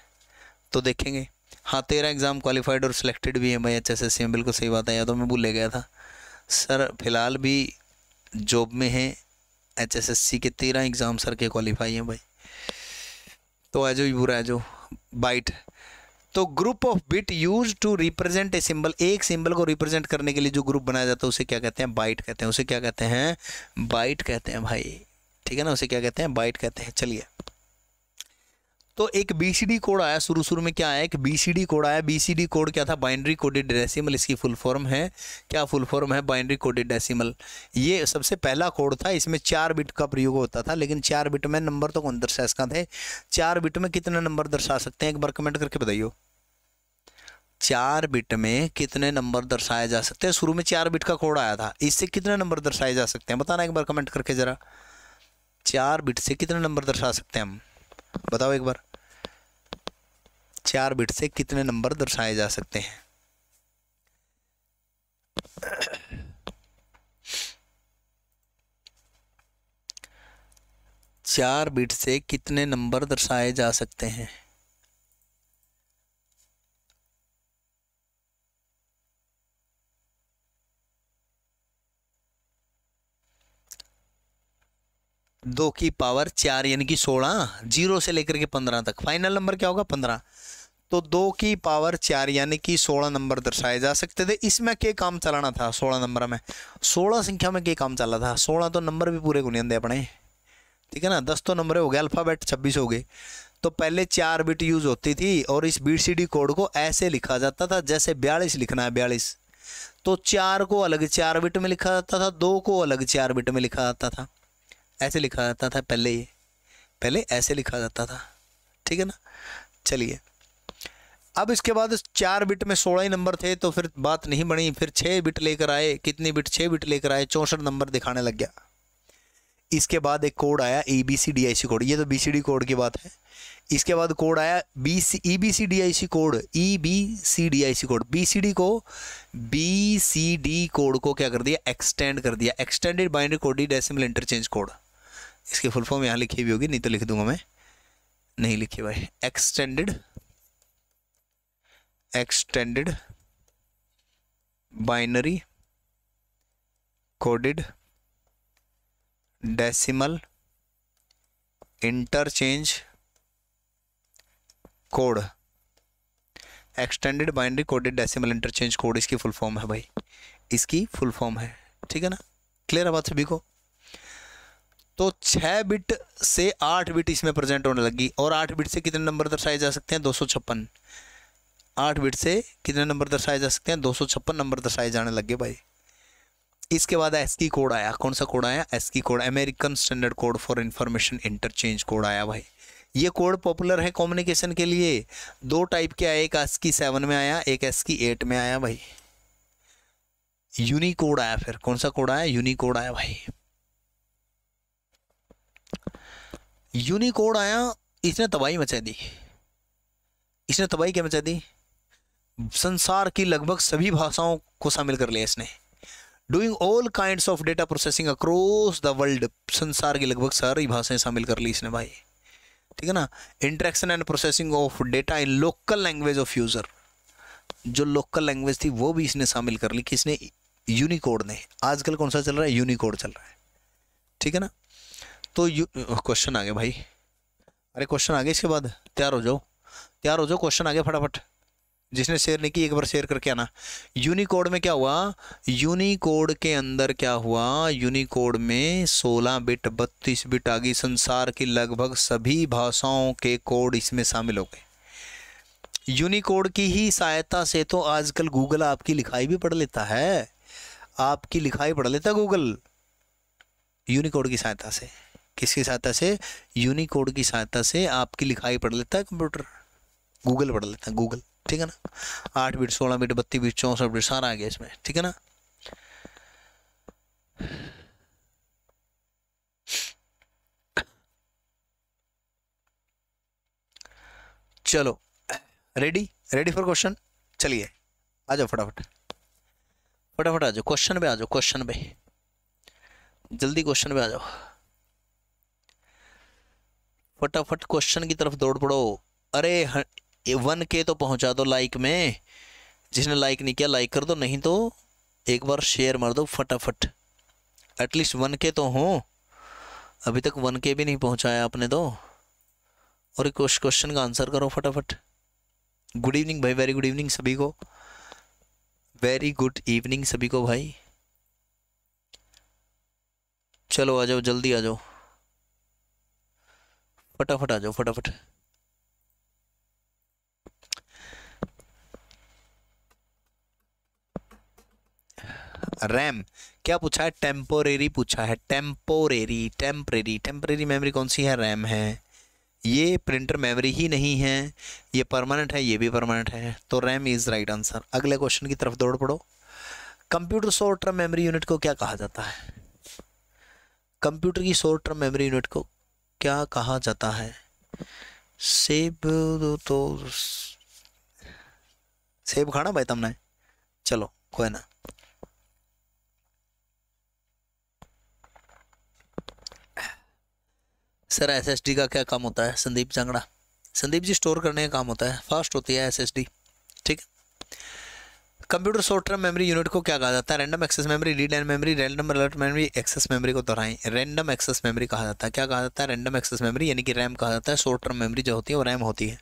तो देखेंगे हाँ तेरह एग्ज़ाम क्वालिफाइड और सिलेक्टेड भी है मैं एच एस एस सी में बिल्कुल सही बात है या तो मैं भूल गया था सर फ़िलहाल भी जॉब में है एच एस एस सी के तेरह एग्ज़ाम सर के क्वालिफाई हैं भाई तो आज ही बुरा है जो बाइट तो group of bit use to represent a symbol एक सिंबल को रिप्रेजेंट करने के लिए जो ग्रुप बनाया जाता है उसे क्या कहते हैं बाइट कहते हैं उसे क्या कहते हैं बाइट कहते हैं भाई ठीक है ना उसे क्या कहते हैं बाइट कहते हैं चलिए तो एक बीसीडी कोड आया शुरू शुरू में क्या आया एक बीसीडी कोड आया बीसीडी कोड क्या था बाइनरी कोडेड डेसिमल इसकी फुल फॉर्म है क्या फुल फॉर्म है बाइनरी कोडेड डेसिमल ये सबसे पहला कोड था इसमें चार बिट का प्रयोग होता था लेकिन चार बिट में नंबर तो कौन दर्शा इसका थे चार बिट में कितने नंबर दर्शा सकते हैं एक बार कमेंट करके बताइए चार बिट में कितने नंबर दर्शाए जा सकते हैं शुरू में चार बिट का कोड आया था इससे कितने नंबर दर्शाए जा सकते हैं बताना एक बार कमेंट करके ज़रा चार बिट से कितने नंबर दर्शा सकते हैं हम बताओ एक बार चार बिट से कितने नंबर दर्शाए जा सकते हैं चार बिट से कितने नंबर दर्शाए जा सकते हैं दो की पावर चार यानी कि सोलह जीरो से लेकर के पंद्रह तक फाइनल नंबर क्या होगा पंद्रह तो दो की पावर चार यानी कि सोलह नंबर दर्शाए जा सकते थे इसमें के काम चलाना था सोलह नंबर में सोलह संख्या में के काम चला था सोलह तो नंबर भी पूरे को नहीं आते अपने ठीक है ना दस तो नंबर हो गए अल्फ़ाबेट छब्बीस हो गए तो पहले चार बिट यूज़ होती थी और इस बी सी डी कोड को ऐसे लिखा जाता था जैसे बयालीस लिखना है बयालीस तो चार को अलग चार बिट में लिखा जाता था दो को अलग चार बिट में लिखा जाता था ऐसे लिखा जाता था पहले ये पहले ऐसे लिखा जाता था ठीक है ना चलिए अब इसके बाद चार बिट में सोलह ही नंबर थे तो फिर बात नहीं बनी फिर छः बिट लेकर आए कितनी बिट छः बिट लेकर आए चौंसठ नंबर दिखाने लग गया इसके बाद एक कोड आया E B C D I C code ये तो बी सी डी कोड की बात है इसके बाद कोड आया B C E B C D I C code E B C D I C code B C D को B C D code को क्या कर दिया एक्सटेंड कर दिया extended binary coded decimal interchange code इसके full form यहाँ लिखी भी होगी नहीं तो लिख दूंगा मैं नहीं लिखी भाई extended extended binary coded decimal interchange code extended binary coded decimal interchange code इसकी फुल फॉर्म है भाई इसकी फुल फॉर्म है ठीक है ना क्लियर है बात सभी को तो छः बिट से आठ बिट इसमें प्रेजेंट होने लगी और आठ बिट से कितने नंबर दर्शाए जा सकते हैं दो सौ छप्पन आठ बिट से कितने नंबर दर्शाए जा सकते हैं दो सौ छप्पन नंबर दर्शाए जाने लगे भाई इसके बाद एस की कोड आया कौन सा कोड आया ASCII code American standard code for information interchange code आया भाई ये कोड पॉपुलर है कम्युनिकेशन के लिए दो टाइप के आया एक एस की सेवन में आया एक एस की एट में आया भाई यूनिकोड आया फिर कौन सा कोड आया यूनिकोड आया भाई यूनिकोड आया इसने तबाही मचा दी इसने तबाही क्या मचा दी संसार की लगभग सभी भाषाओं को शामिल कर लिया इसने doing all kind of data processing across the world संसार की लगभग सारी भाषाएं शामिल कर ली इसने भाई ठीक है ना interaction and processing of data in local language of user जो लोकल लैंग्वेज थी वो भी इसने शामिल कर ली किसने यूनिकोड ने आजकल कौन सा चल रहा है यूनिकोड चल रहा है ठीक है ना तो यू क्वेश्चन आ गया भाई अरे क्वेश्चन आ गया इसके बाद तैयार हो जाओ तैयार हो जाओ क्वेश्चन आ गया फटाफट जिसने शेयर नहीं की एक बार शेयर करके आना यूनिकोड में क्या हुआ यूनिकोड के अंदर क्या हुआ यूनिकोड में 16 बिट 32 बिट आ गई संसार की लगभग सभी भाषाओं के कोड इसमें शामिल हो गए यूनिकोड की ही सहायता से तो आजकल गूगल आपकी लिखाई भी पढ़ लेता है आपकी लिखाई पढ़ लेता गूगल यूनिकोड की सहायता से किसकी सहायता से यूनिकोड की सहायता से आपकी लिखाई पढ़ लेता है कंप्यूटर गूगल पढ़ लेता है गूगल ठीक है ना आठ बीट सोलह बीट बत्तीस बीट चौंसठ बीट सारा आ गया इसमें ठीक है ना चलो रेडी रेडी फॉर क्वेश्चन चलिए आ जाओ फटाफट फटाफट आ जाओ क्वेश्चन पे आ जाओ क्वेश्चन पे जल्दी क्वेश्चन पे आ जाओ फटाफट क्वेश्चन की तरफ दौड़ पड़ो अरे वन के तो पहुंचा दो लाइक में जिसने लाइक नहीं किया लाइक कर दो नहीं तो एक बार शेयर मार दो फटाफट एटलीस्ट वन के तो हों अभी तक वन के भी नहीं पहुंचाया आपने तो और एक क्वेश्चन का आंसर करो फटाफट गुड इवनिंग भाई वेरी गुड इवनिंग सभी को वेरी गुड इवनिंग सभी को भाई चलो आ जाओ जल्दी आ जाओ फटाफट आ जाओ फटाफट रैम क्या पूछा है टेम्पोरेरी पूछा है टेम्पोरेरी टेम्परेरी टेम्परेरी मेमोरी कौन सी है रैम है ये प्रिंटर मेमोरी ही नहीं है ये परमानेंट है ये भी परमानेंट है तो रैम इज़ राइट आंसर अगले क्वेश्चन की तरफ दौड़ पड़ो computer short term memory unit को क्या कहा जाता है कंप्यूटर की शॉर्ट टर्म मेमोरी यूनिट को क्या कहा जाता है सेब तो सेब खाना भाई तुमने चलो कोई ना सर एसएसडी का क्या काम होता है संदीप जांगड़ा संदीप जी स्टोर करने का काम होता है फास्ट होती है एसएसडी ठीक है computer short term memory unit को क्या कहा जाता है random access memory read and memory random alert memory access memory को दोहराएं रैंडम एक्सेस मेमोरी कहा जाता है क्या कहा जाता है रैंडम एक्सेस मेमोरी यानी कि रैम कहा जाता है शॉर्ट टर्म मेमोरी जो होती है वो रैम होती है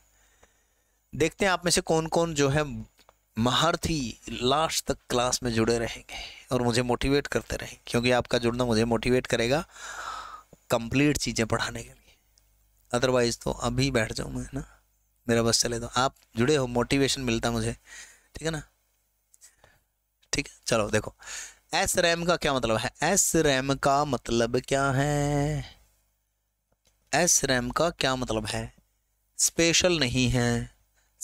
देखते हैं आप में से कौन कौन जो है महारथी लास्ट तक क्लास में जुड़े रहेंगे और मुझे मोटिवेट करते रहेंगे क्योंकि आपका जुड़ना मुझे मोटिवेट करेगा कंप्लीट चीज़ें पढ़ाने के लिए अदरवाइज़ तो अभी बैठ जाऊँ मैं ना मेरा बस चले तो आप जुड़े हो मोटिवेशन मिलता मुझे ठीक है ना ठीक है चलो देखो एस रैम का क्या मतलब है एस रैम का मतलब क्या है एस रैम का क्या मतलब है स्पेशल नहीं है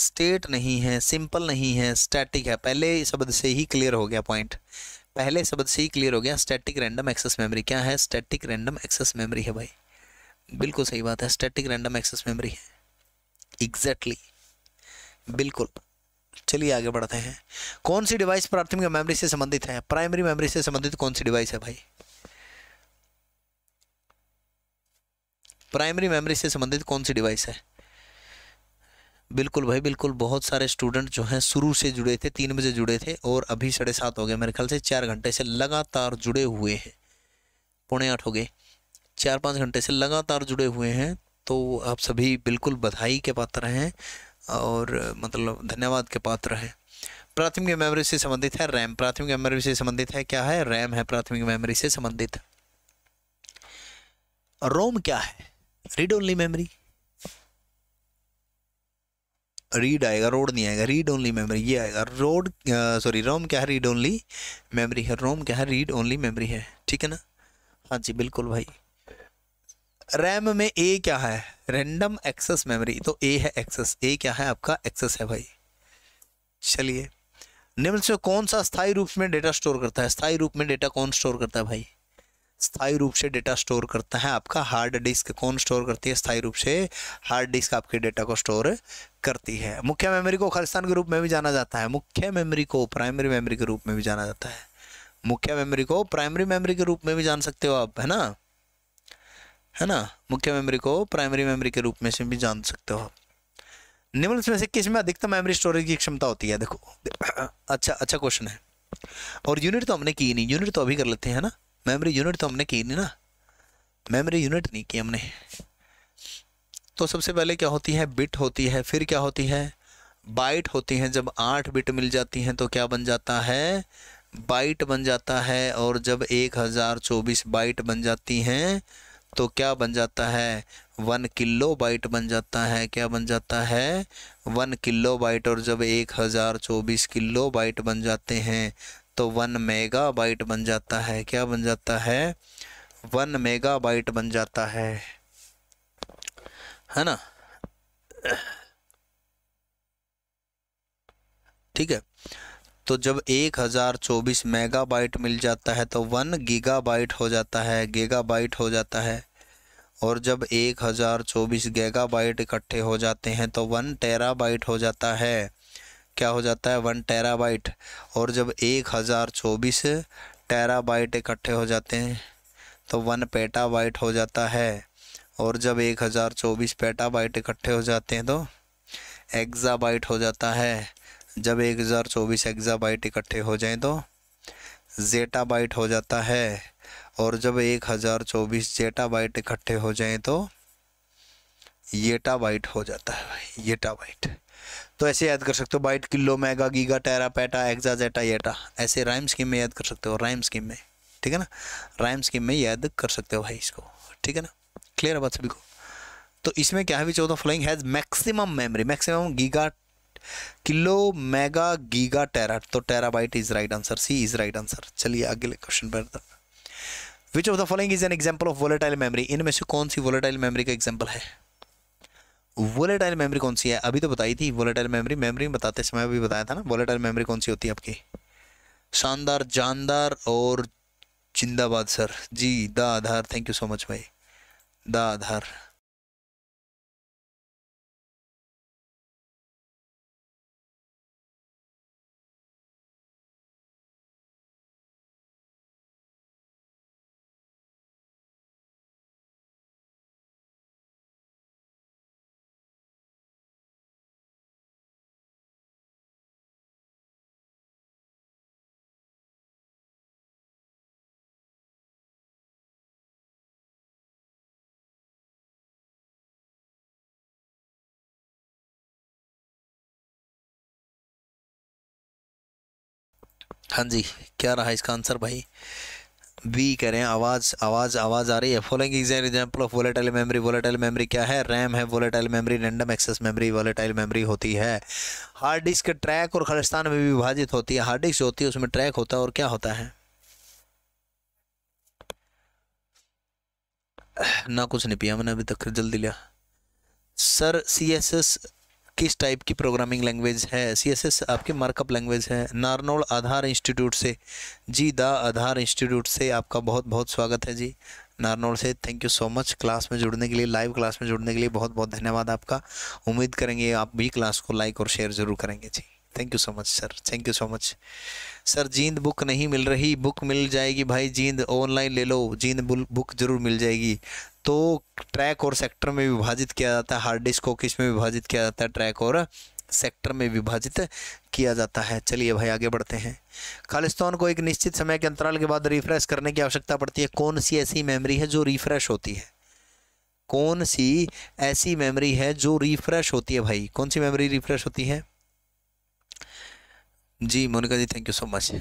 स्टेट नहीं है सिंपल नहीं है स्टैटिक है पहले शब्द से ही क्लियर हो गया पॉइंट पहले शब्द से ही क्लियर हो गया स्टैटिक रैंडम एक्सेस मेमोरी क्या है स्टैटिक रैंडम एक्सेस मेमोरी है भाई बिल्कुल सही बात है स्टैटिक रैंडम एक्सेस मेमोरी है एग्जैक्टली exactly. बिल्कुल चलिए आगे बढ़ते हैं कौन सी डिवाइस प्राथमिक मेमोरी से संबंधित है प्राइमरी मेमोरी से संबंधित कौन सी डिवाइस है भाई प्राइमरी मेमोरी से संबंधित कौन सी डिवाइस है बिल्कुल भाई बिल्कुल बहुत सारे स्टूडेंट जो हैं शुरू से जुड़े थे तीन बजे जुड़े थे और अभी साढ़े सात हो गए मेरे ख्याल से चार घंटे से लगातार जुड़े हुए हैं पौने आठ हो गए चार पाँच घंटे से लगातार जुड़े हुए हैं तो आप सभी बिल्कुल बधाई के पात्र हैं और मतलब धन्यवाद के पात्र है प्राथमिक मेमोरी से संबंधित है रैम प्राथमिक मेमोरी से संबंधित है क्या है रैम है प्राथमिक मेमोरी से संबंधित रोम क्या है रीड ओनली मेमोरी रीड आएगा रोड नहीं आएगा रीड ओनली मेमोरी ये आएगा रोड सॉरी रोम क्या है रीड ओनली मेमोरी है रोम क्या है रीड ओनली मेमोरी है ठीक है ना हाँ जी बिल्कुल भाई रैम में ए क्या है रैंडम एक्सेस मेमोरी तो ए है एक्सेस ए क्या है आपका एक्सेस है भाई चलिए निम्न से कौन सा स्थाई रूप में डेटा स्टोर करता है स्थायी रूप में डेटा कौन स्टोर करता है भाई स्थायी रूप से डेटा स्टोर करता है आपका हार्ड डिस्क कौन स्टोर करती है स्थायी रूप से हार्ड डिस्क आपके डेटा को स्टोर करती है मुख्य मेमोरी को खालिस्तान के रूप में भी जाना जाता है मुख्य मेमोरी को प्राइमरी मेमोरी के रूप में भी जाना जाता है मुख्य मेमोरी को प्राइमरी मेमोरी के रूप में भी जान सकते हो आप है ना है ना मुख्य मेमोरी को प्राइमरी मेमोरी के रूप में से भी जान सकते हो निम्न में से किस में अधिकतम मेमोरी स्टोरेज की क्षमता होती है देखो अच्छा अच्छा क्वेश्चन है और यूनिट तो हमने की नहीं यूनिट तो अभी कर लेते हैं ना मेमोरी यूनिट तो हमने की नहीं ना मेमोरी यूनिट नहीं की हमने तो सबसे पहले क्या होती है बिट होती है फिर क्या होती है बाइट होती है जब आठ बिट मिल जाती हैं तो क्या बन जाता है बाइट बन जाता है और जब एक हज़ार चौबीस बाइट बन जाती हैं तो क्या बन जाता है वन किलो बाइट बन जाता है क्या बन जाता है वन किलो बाइट और जब एक हज़ार चौबीस किलो बाइट बन जाते हैं तो वन मेगा बाइट बन जाता है क्या बन जाता है वन मेगा बाइट बन जाता है है ना ठीक है तो जब 1024 मेगाबाइट मिल जाता है तो 1 गीगाबाइट हो जाता है गीगाबाइट हो जाता है और जब 1024 गीगाबाइट इकट्ठे हो जाते हैं तो 1 टेराबाइट हो जाता है क्या हो जाता है 1 टेराबाइट और जब 1024 टेराबाइट इकट्ठे हो जाते हैं तो 1 पेटाबाइट हो जाता है और जब 1024 पेटाबाइट इकट्ठे हो जाते हैं तो एग्जाबाइट हो जाता है जब एक हज़ार चौबीस एग्ज़ाबाइट इकट्ठे हो जाएं तो जेटा बाइट हो जाता है और जब एक हज़ार चौबीस जेटा बाइट इकट्ठे हो जाएं तो येटा बाइट हो जाता है भाई येटा बाइट तो ऐसे याद कर सकते हो byte kilo mega giga tera peta exa zetta yotta ऐसे राइम स्कीम में याद कर सकते हो राइम स्कीम में ठीक है ना राइम स्कीम में याद कर सकते हो भाई इसको ठीक है ना क्लियर है बात सभी को तो इसमें क्या है भी चौदह flying has maximum memory maximum giga kilo mega giga tera तो terabyte is right answer C is right answer चलिए अगले क्वेश्चन पर which of the following is an example of volatile memory इनमें से कौन सी वोलेटाइल मेमरी का example है वोलेटाइल मेमरी कौन सी है अभी तो बताई थी वोलेटाइल मेमरी मेमरी बताते समय अभी बताया था ना वोलेटाइल मेमरी कौन सी होती है आपकी शानदार जानदार और जिंदाबाद सर जी the Aadhaar thank you so much भाई द आधार हाँ जी क्या रहा इसका आंसर भाई बी कह रहे हैं आवाज़ आवाज़ आवाज़ आ रही है following example of volatile memory volatile memory क्या है रैम है volatile memory random access memory volatile memory होती है हार्ड डिस्क ट्रैक और खालिस्तान में विभाजित होती है हार्ड डिस्क होती है उसमें ट्रैक होता है और क्या होता है ना कुछ नहीं पिया मैंने अभी तक जल्दी लिया सर सी एस एस किस टाइप की प्रोग्रामिंग लैंग्वेज है सी एस एस आपके मार्कअप लैंग्वेज है नारनोल आधार इंस्टीट्यूट से जी द आधार इंस्टीट्यूट से आपका बहुत बहुत स्वागत है जी नारनोल से thank you so much class में जुड़ने के लिए लाइव क्लास में जुड़ने के लिए बहुत बहुत धन्यवाद आपका उम्मीद करेंगे आप भी क्लास को लाइक और शेयर ज़रूर करेंगे जी thank you so much sir thank you so much sir Jind book नहीं मिल रही बुक मिल जाएगी भाई जींद ऑनलाइन ले लो जींद बुक जरूर मिल जाएगी तो ट्रैक और सेक्टर में विभाजित किया जाता है हार्ड डिस्क को किस में विभाजित किया जाता है ट्रैक और सेक्टर में विभाजित किया जाता है चलिए भाई आगे बढ़ते हैं खालिस्तान को एक निश्चित समय के अंतराल के बाद रिफ्रेश करने की आवश्यकता पड़ती है कौन सी ऐसी मेमोरी है जो रिफ्रेश होती है कौन सी ऐसी मेमोरी है जो रिफ्रेश होती है भाई कौन सी मेमोरी रिफ्रेश होती है जी Monika ji thank you so much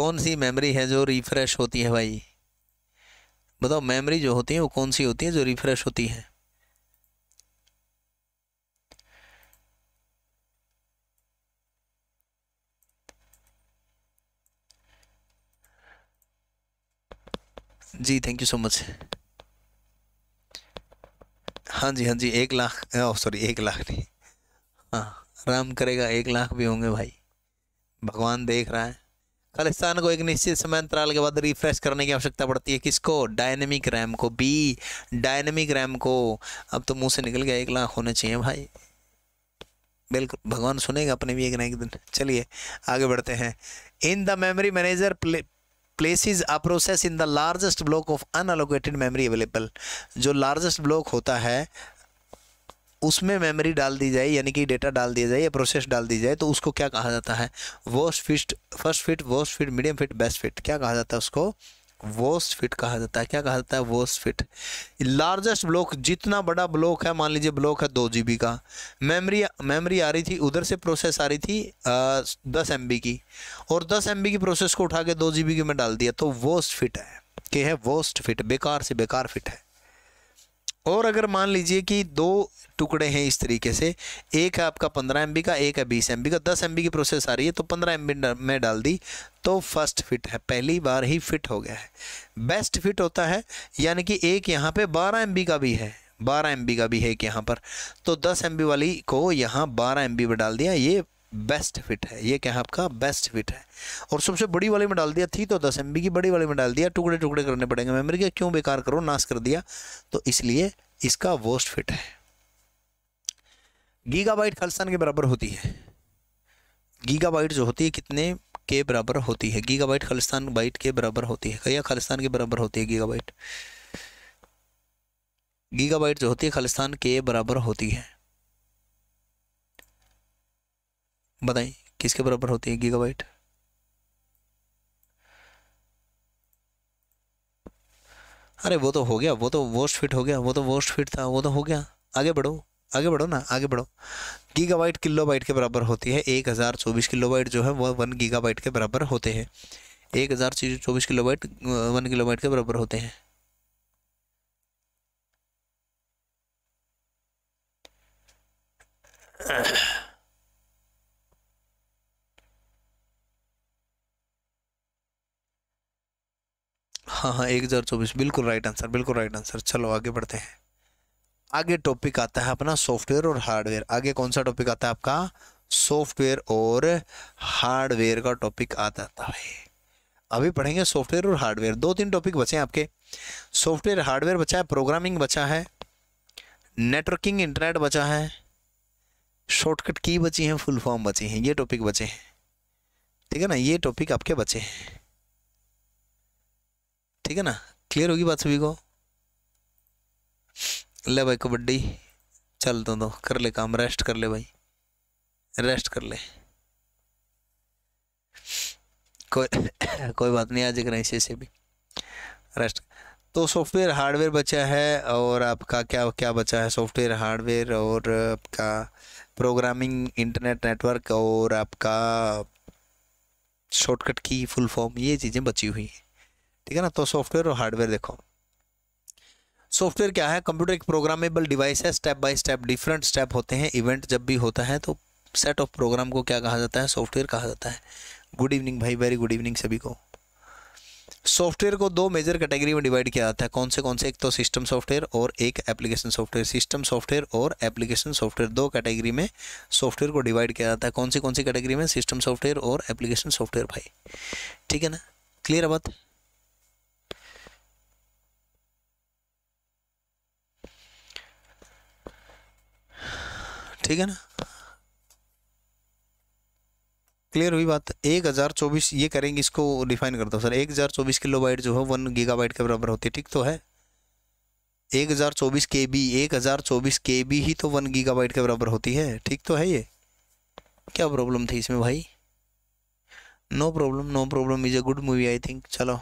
कौन सी मेमोरी है जो रिफ्रेश होती है भाई बताओ मेमोरी जो होती है वो कौन सी होती है जो रिफ्रेश होती है जी थैंक यू सो मच हाँ जी हाँ जी एक लाख सॉरी एक लाख नहीं हाँ राम करेगा एक लाख भी होंगे भाई भगवान देख रहा है खालिस्तान को एक निश्चित समय अंतराल के बाद रिफ्रेश करने की आवश्यकता पड़ती है किसको डायनेमिक रैम को बी डायनेमिक रैम को अब तो मुंह से निकल गया एक लाख होना चाहिए भाई बिल्कुल भगवान सुनेगा अपने भी एक ना एक दिन चलिए आगे बढ़ते हैं in the memory manager places a process in the largest block of unallocated memory available जो लार्जेस्ट ब्लॉक होता है उसमें मेमोरी डाल दी जाए यानी कि डेटा डाल दिया जाए या प्रोसेस डाल दी जाए तो उसको क्या कहा जाता है worst fit first fit worst fit medium fit best fit क्या कहा जाता है उसको वोस्ट फिट कहा जाता है क्या कहा जाता है वोस्ट फिट लार्जेस्ट ब्लॉक जितना बड़ा ब्लॉक है मान लीजिए ब्लॉक है दो जी का मेमरी मेमरी आ रही थी उधर से प्रोसेस आ रही थी दस एम की और दस एम की प्रोसेस को उठा के दो जी की में डाल दिया तो वोस्ट फिट है के है वोस्ट फिट बेकार से बेकार फिट है और अगर मान लीजिए कि दो टुकड़े हैं इस तरीके से एक है आपका पंद्रह एम का एक है बीस एम का दस एम की प्रोसेस आ रही है तो पंद्रह एम में डाल दी तो फर्स्ट फिट है पहली बार ही फिट हो गया है बेस्ट फिट होता है यानी कि एक यहाँ पे बारह एम का भी है बारह एम का भी है एक यहाँ पर तो दस एम वाली को यहाँ बारह एम में डाल दिया ये बेस्ट फिट है ये क्या है आपका बेस्ट फिट है और सबसे बड़ी वाली में डाल दिया थी तो दस एम की बड़ी वाले में डाल दिया टुकड़े टुकड़े करने पड़ेंगे मेमोरी का क्यों बेकार करो नाश कर दिया तो इसलिए इसका वोस्ट फिट है गीगाबाइट खालिस्तान के बराबर होती है गीगाबाइट जो होती है कितने के बराबर होती है गीगाबाइट खालिस्तान बाइट के बराबर होती है या खालिस्तान के बराबर होती है गीगाबाइट गीगाबाइट जो होती है खालिस्तान के बराबर होती है बताएं किसके बराबर होती है गीगाबाइट अरे वो तो हो गया वो तो वोस्ट फिट हो गया वो तो वोस्ट फिट था वो तो हो गया आगे बढ़ो आगे बढ़ो ना आगे बढ़ो गीगाबाइट किलोबाइट के बराबर होती है एक हज़ार चौबीस किलोबाइट जो है वह वन गीगाबाइट के बराबर होते हैं एक हज़ार चौबीस किलोबाइट वन किलोबाइट के बराबर होते हैं हाँ हाँ एक हज़ार चौबीस बिल्कुल राइट आंसर बिल्कुल राइट आंसर चलो आगे बढ़ते हैं आगे टॉपिक आता है अपना सॉफ्टवेयर और हार्डवेयर आगे कौन सा टॉपिक आता है आपका सॉफ्टवेयर और हार्डवेयर का टॉपिक आ जाता है अभी पढ़ेंगे सॉफ्टवेयर और हार्डवेयर दो तीन टॉपिक बचे हैं आपके सॉफ्टवेयर हार्डवेयर बचा है प्रोग्रामिंग बचा है नेटवर्किंग इंटरनेट बचा है शॉर्टकट की बची हैं फुल फॉर्म बचे हैं ये टॉपिक बचे हैं ठीक है ना ये टॉपिक आपके बचे हैं ठीक है ना क्लियर होगी बात सभी को ले भाई कबड्डी चल दो तो दो कर ले काम रेस्ट कर ले भाई रेस्ट कर ले कोई कोई बात नहीं आज एक इसे से भी रेस्ट तो सॉफ्टवेयर हार्डवेयर बचा है और आपका क्या क्या बचा है सॉफ्टवेयर हार्डवेयर और आपका प्रोग्रामिंग इंटरनेट नेटवर्क और आपका शॉर्टकट की फुल फॉर्म ये चीज़ें बची हुई हैं ठीक है ना तो सॉफ्टवेयर और हार्डवेयर देखो सॉफ्टवेयर क्या है कंप्यूटर एक प्रोग्रामेबल डिवाइस है step by step different step होते हैं इवेंट जब भी होता है तो सेट ऑफ प्रोग्राम को क्या कहा जाता है सॉफ्टवेयर कहा जाता है गुड इवनिंग भाई वेरी गुड इवनिंग सभी को सॉफ्टवेयर को दो मेजर कैटेगरी में डिवाइड किया जाता है कौन से कौन से एक तो सिस्टम सॉफ्टवेयर और एक एप्लीकेशन सॉफ्टवेयर सिस्टम सॉफ्टवेयर और एप्लीकेशन सॉफ्टवेयर दो कैटेगरी में सॉफ्टवेयर को डिवाइड किया जाता है कौन सी कौन सी कैटेगरी में सिस्टम सॉफ्टवेयर और एप्लीकेशन सॉफ्टवेयर भाई ठीक है ना क्लियर है बात ठीक है ना क्लियर हुई बात एक हज़ार चौबीस ये करेंगे इसको डिफाइन करता हूँ सर एक हज़ार चौबीस किलो बाइट जो है वन गीगा बाइट के बराबर होती है ठीक तो है एक हज़ार चौबीस के बी एक हज़ार चौबीस के बी ही तो वन गीगा बाइट के बराबर होती है ठीक तो है ये क्या प्रॉब्लम थी इसमें भाई no problem no problem is a good movie I think चलो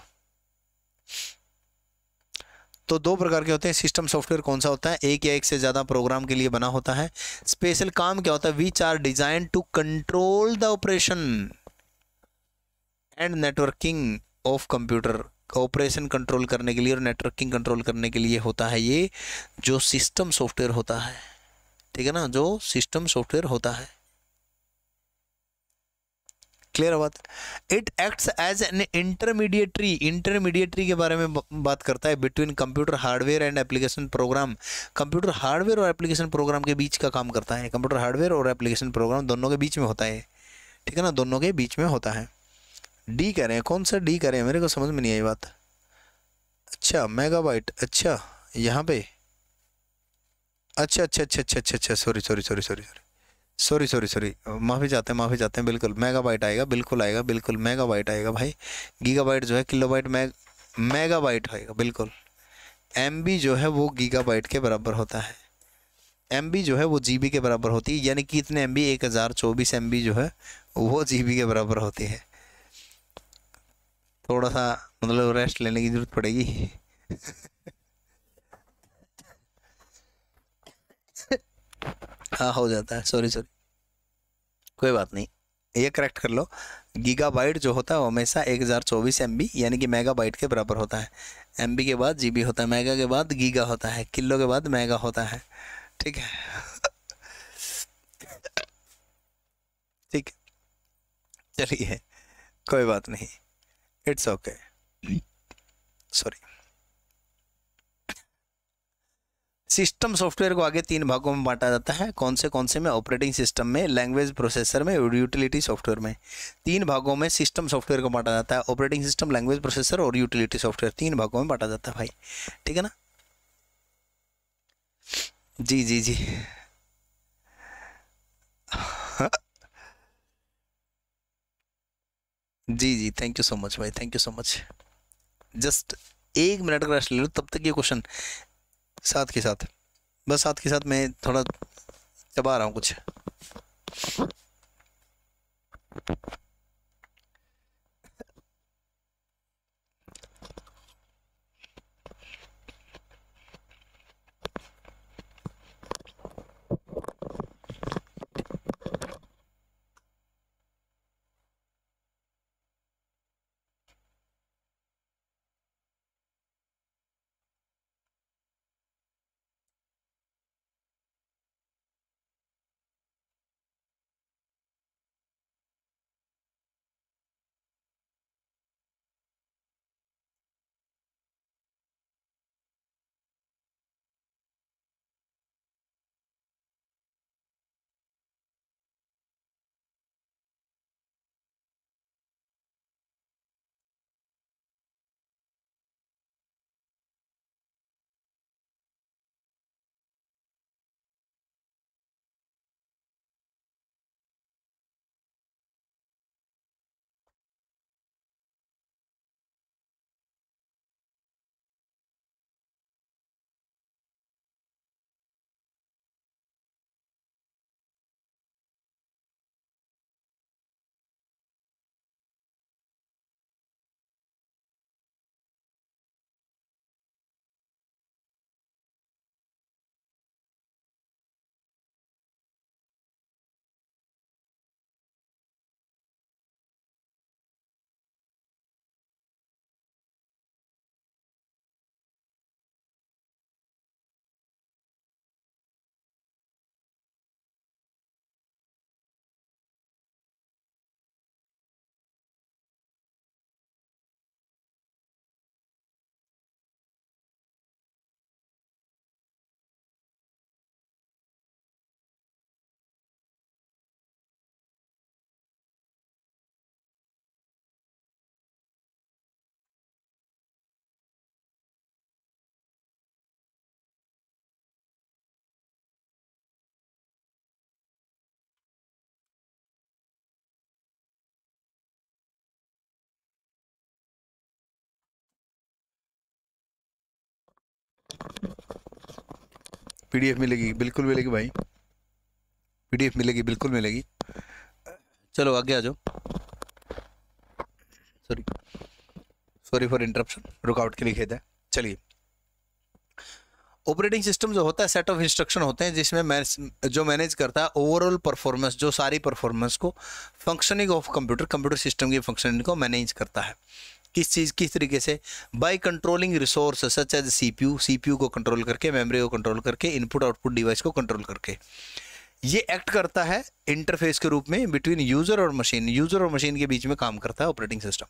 तो दो प्रकार के होते हैं सिस्टम सॉफ्टवेयर कौन सा होता है एक या एक से ज़्यादा प्रोग्राम के लिए बना होता है स्पेशल काम क्या होता है which are design to control the operation and networking of computer operation control करने के लिए और नेटवर्किंग कंट्रोल करने के लिए होता है ये जो सिस्टम सॉफ्टवेयर होता है ठीक है ना जो सिस्टम सॉफ्टवेयर होता है क्लियर बात it acts as an intermediary intermediary के बारे में बात करता है between computer hardware and application program computer hardware और एप्लीकेशन प्रोग्राम के बीच का काम करता है कंप्यूटर हार्डवेयर और एप्लीकेशन प्रोग्राम दोनों के बीच में होता है ठीक है ना दोनों के बीच में होता है डी कह रहे हैं कौन सा डी कह रहे हैं मेरे को समझ में नहीं आई बात अच्छा मेगाबाइट अच्छा यहाँ पे अच्छा अच्छा अच्छा अच्छा अच्छा अच्छा sorry sorry sorry sorry sorry sorry sorry sorry माफ़ी चाहते हैं माफ़ी चाहते हैं बिल्कुल मेगाबाइट आएगा बिल्कुल आएगा बिल्कुल मेगाबाइट आएगा भाई गीगाबाइट जो है किलोबाइट मैग मेगाबाइट आएगा बिल्कुल एम जो है वो गीगाबाइट के बराबर होता है एम जो है वो जी के बराबर होती है यानी कि इतने एम बी एक हज़ार चौबीस एम जो है वो जी के बराबर होती है थोड़ा सा मतलब रेस्ट लेने की ज़रूरत पड़ेगी हाँ हो जाता है सॉरी सॉरी कोई बात नहीं ये करेक्ट कर लो गीगाबाइट जो होता है वो हमेशा एक हज़ार चौबीस एम बी यानी कि मेगाबाइट के बराबर होता है एम बी के बाद जी बी होता है मेगा के बाद गीगा होता है किलो के बाद मेगा होता है ठीक है ठीक है चलिए कोई बात नहीं it's okay sorry system software को आगे तीन भागों में बांटा जाता है कौन से कौन से में ऑपरेटिंग सिस्टम में लैंग्वेज प्रोसेसर में और यूटिलिटी सॉफ्टवेयर में तीन भागों में सिस्टम सॉफ्टवेयर को बांटा जाता है ऑपरेटिंग सिस्टम लैंग्वेज प्रोसेसर और यूटिलिटी सॉफ्टवेयर तीन भागों में बांटा जाता है भाई ठीक है ना जी जी जी जी जी थैंक यू सो मच भाई thank you so much just एक मिनट का रेस्ट ले लो तब तक ये क्वेश्चन साथ के साथ बस साथ के साथ मैं थोड़ा चबा रहा हूँ कुछ पीडीएफ मिलेगी बिल्कुल मिलेगी भाई पीडीएफ मिलेगी बिल्कुल मिलेगी चलो आगे आ जाओ सॉरी सॉरी फॉर इंटरप्शन रुकावट के लिए खेद है चलिए ऑपरेटिंग सिस्टम जो होता है सेट ऑफ इंस्ट्रक्शन होते हैं जिसमें मैं, जो मैनेज करता है ओवरऑल परफॉर्मेंस जो सारी परफॉर्मेंस को functioning of computer computer system की फंक्शनिंग को मैनेज करता है किस चीज़ किस तरीके से by controlling resource such as C C P U P U को कंट्रोल करके मेमोरी को कंट्रोल करके इनपुट आउटपुट डिवाइस को कंट्रोल करके ये एक्ट करता है इंटरफेस के रूप में बिटवीन यूजर और मशीन यूजर और मशीन के बीच में काम करता है ऑपरेटिंग सिस्टम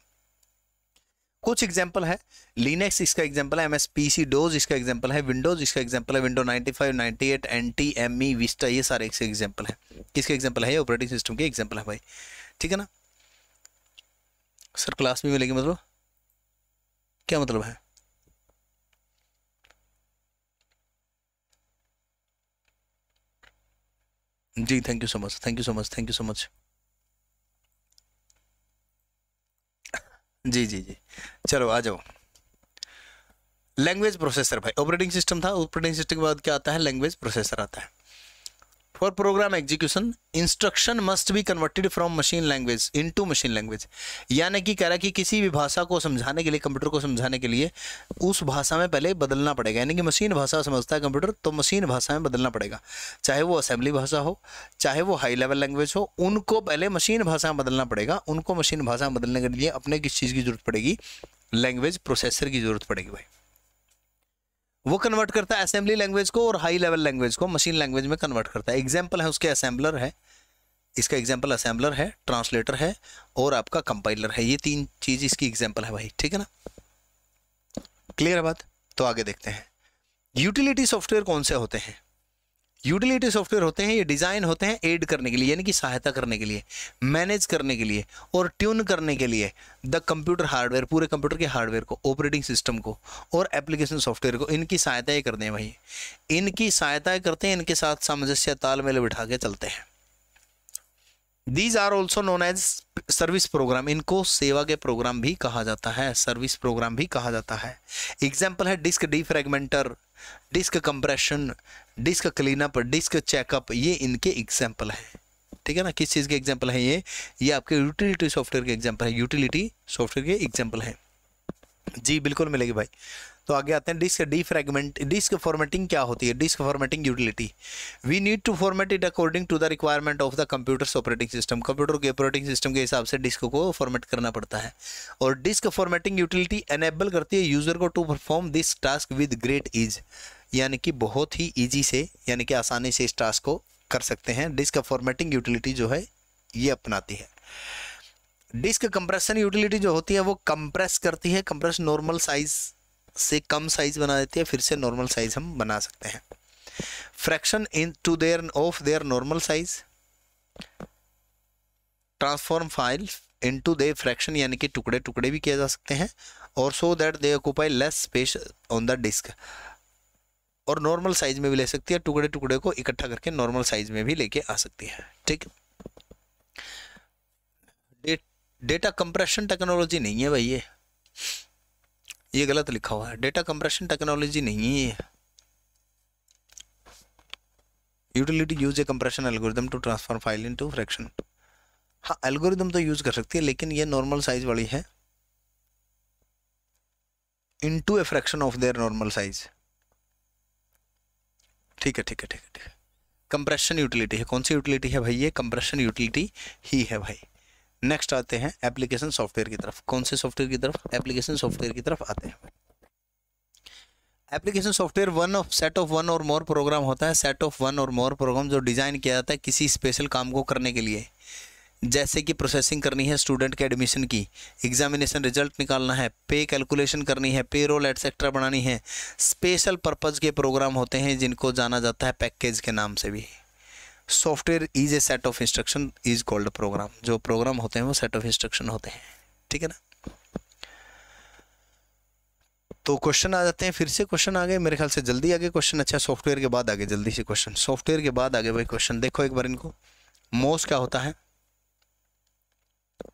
कुछ एग्जाम्पल है लिनेक्स इसका एग्जाम्पल है M S P C DOS इसका एग्जाम्पल है विंडोज इसका एग्जाम्पल है window 95, 98, T M E Vista ये सारे इसके एग्जाम्पल है किसके एग्जाम्पल है ऑपरेटिंग सिस्टम के एग्जाम्पल है भाई ठीक है ना सर क्लास में मिलेगी मतलब क्या मतलब है जी thank you so much thank you so much thank you so much जी जी जी चलो आ जाओ लैंग्वेज प्रोसेसर भाई ऑपरेटिंग सिस्टम था ऑपरेटिंग सिस्टम के बाद क्या आता है लैंग्वेज प्रोसेसर आता है for program execution instruction must be converted from machine language into machine language यानी कि कह रहा है कि किसी भी भाषा को समझाने के लिए कंप्यूटर को समझाने के लिए उस भाषा में पहले बदलना पड़ेगा यानी कि मशीन भाषा समझता है कंप्यूटर तो मशीन भाषा में बदलना पड़ेगा चाहे वो असेंबली भाषा हो चाहे वो हाई लेवल लैंग्वेज हो उनको पहले मशीन भाषा में बदलना पड़ेगा उनको मशीन भाषा में बदलने के लिए अपने किस चीज़ की जरूरत पड़ेगी लैंग्वेज प्रोसेसर की जरूरत पड़ेगी भाई वो कन्वर्ट करता है असेंबली लैंग्वेज को और हाई लेवल लैंग्वेज को मशीन लैंग्वेज में कन्वर्ट करता है एग्जाम्पल है उसके असेंबलर है इसका एग्जाम्पल असेंबलर है ट्रांसलेटर है और आपका कंपाइलर है ये तीन चीज़ इसकी एग्जाम्पल है भाई ठीक है ना क्लियर है बात तो आगे देखते हैं यूटिलिटी सॉफ्टवेयर कौन से होते हैं यूटिलिटी सॉफ्टवेयर होते हैं ये डिज़ाइन होते हैं एड करने के लिए यानी कि सहायता करने के लिए मैनेज करने के लिए और ट्यून करने के लिए द कंप्यूटर हार्डवेयर पूरे कंप्यूटर के हार्डवेयर को ऑपरेटिंग सिस्टम को और एप्लीकेशन सॉफ्टवेयर को इनकी सहायता ही करते हैं भाई इनकी सहायता करते हैं इनके साथ सामंजस्य तालमेल बिठा के चलते हैं these are also known as service program इनको सेवा के प्रोग्राम भी कहा जाता है सर्विस प्रोग्राम भी कहा जाता है एग्जाम्पल है disk defragmenter disk compression disk cleanup disk checkup ये इनके एग्जाम्पल है ठीक है ना किस चीज़ के एग्जाम्पल है ये ये आपके यूटिलिटी सॉफ्टवेयर के एग्जाम्पल है यूटिलिटी सॉफ्टवेयर के एग्जाम्पल है जी बिल्कुल मिलेगी भाई तो आगे आते हैं disk defragment disk formatting क्या होती है disk formatting utility we need to format it according to the requirement of the computer's operating system computer के ऑपरेटिंग सिस्टम के हिसाब से डिस्क को फॉर्मेट करना पड़ता है और डिस्क फॉर्मेटिंग यूटिलिटी एनेबल करती है यूजर को to perform this task with great ease यानी कि बहुत ही ईजी से यानी कि आसानी से इस टास्क को कर सकते हैं डिस्क फॉर्मेटिंग यूटिलिटी जो है ये अपनाती है डिस्क कंप्रेशन यूटिलिटी जो होती है वो कंप्रेस करती है कंप्रेस नॉर्मल साइज से कम साइज़ बना देती है फिर से नॉर्मल साइज़ हम बना सकते हैं fraction into their of their normal size transform file into the fraction यानी कि टुकड़े टुकड़े भी किए जा सकते हैं और so that they occupy less space on the disk और नॉर्मल साइज में भी ले सकती है टुकड़े टुकड़े को इकट्ठा करके नॉर्मल साइज में भी लेके आ सकती है ठीक डेटा कंप्रेशन टेक्नोलॉजी नहीं है भाई ये ये गलत लिखा हुआ है डेटा कंप्रेशन टेक्नोलॉजी नहीं है utility use a compression algorithm to transform file to fraction हाँ एल्गोरिदम तो यूज़ कर सकती है लेकिन ये नॉर्मल साइज वाली है into a fraction of their normal size ठीक है ठीक है ठीक है ठीक है कंप्रेशन यूटिलिटी है कौन सी यूटिलिटी है भाई ये कंप्रेशन यूटिलिटी ही है भाई नेक्स्ट आते हैं एप्लीकेशन सॉफ्टवेयर की तरफ कौन से सॉफ्टवेयर की तरफ एप्लीकेशन सॉफ्टवेयर की तरफ आते हैं application software one of set of one और मोर प्रोग्राम होता है सेट ऑफ वन और मोर प्रोग्राम जो डिज़ाइन किया जाता है किसी स्पेशल काम को करने के लिए जैसे कि प्रोसेसिंग करनी है स्टूडेंट के एडमिशन की एग्जामिनेशन रिजल्ट निकालना है पे कैलकुलेशन करनी है पे रोल एटसेट्रा बनानी है स्पेशल पर्पज़ के प्रोग्राम होते हैं जिनको जाना जाता है पैकेज के नाम से भी software is a set of instruction is called program जो प्रोग्राम होते हैं वो सेट ऑफ इंस्ट्रक्शन होते हैं ठीक है ना तो क्वेश्चन आ जाते हैं फिर से क्वेश्चन आ गए मेरे ख्याल से जल्दी आगे क्वेश्चन अच्छा सॉफ्टवेयर के बाद आगे जल्दी से क्वेश्चन सॉफ्टवेयर के बाद आगे भाई क्वेश्चन देखो एक बार इनको मोस क्या होता है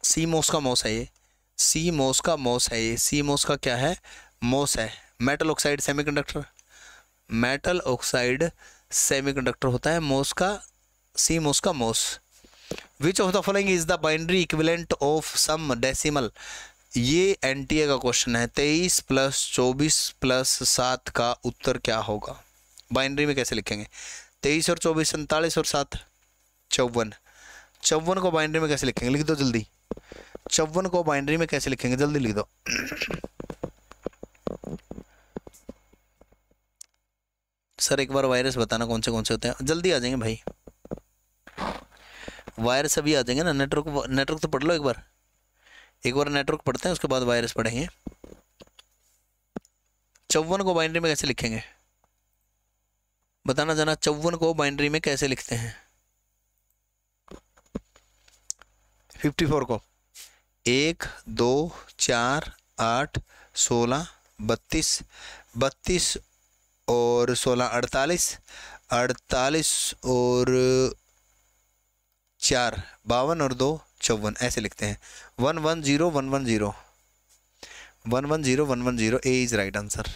सी मोस का मोस है ये सी मोस का मोस है ये सी मोस का क्या है मोस है metal oxide semiconductor metal oxide semiconductor होता है मोस का CMOS का MOS. Which of the following is the binary equivalent of some decimal? ये एनटीए का क्वेश्चन है तेईस प्लस चौबीस प्लस सात का उत्तर क्या होगा बाइनरी में कैसे लिखेंगे तेईस और चौबीस सैंतालीस और सात चौवन चौवन को बाइनरी में कैसे लिखेंगे लिख दो जल्दी चौवन को बाइनरी में कैसे लिखेंगे जल्दी लिख दो सर एक बार वायरस बताना कौन से कौन से होते हैं जल्दी आ जाएंगे भाई वायरस अभी आ जाएंगे ना नेटवर्क नेटवर्क तो पढ़ लो एक बार एक बार नेटवर्क पढ़ते हैं उसके बाद वायरस पढ़ेंगे चौवन को बाइंड्री में कैसे लिखेंगे बताना जाना चौवन को बाइंड्री में कैसे लिखते हैं फिफ्टी फोर को एक दो चार आठ सोलह बत्तीस बत्तीस और सोलह अड़तालीस अड़तालीस और चार बावन और दो चौवन ऐसे लिखते हैं one one zero one one zero one one zero one one zero A is right answer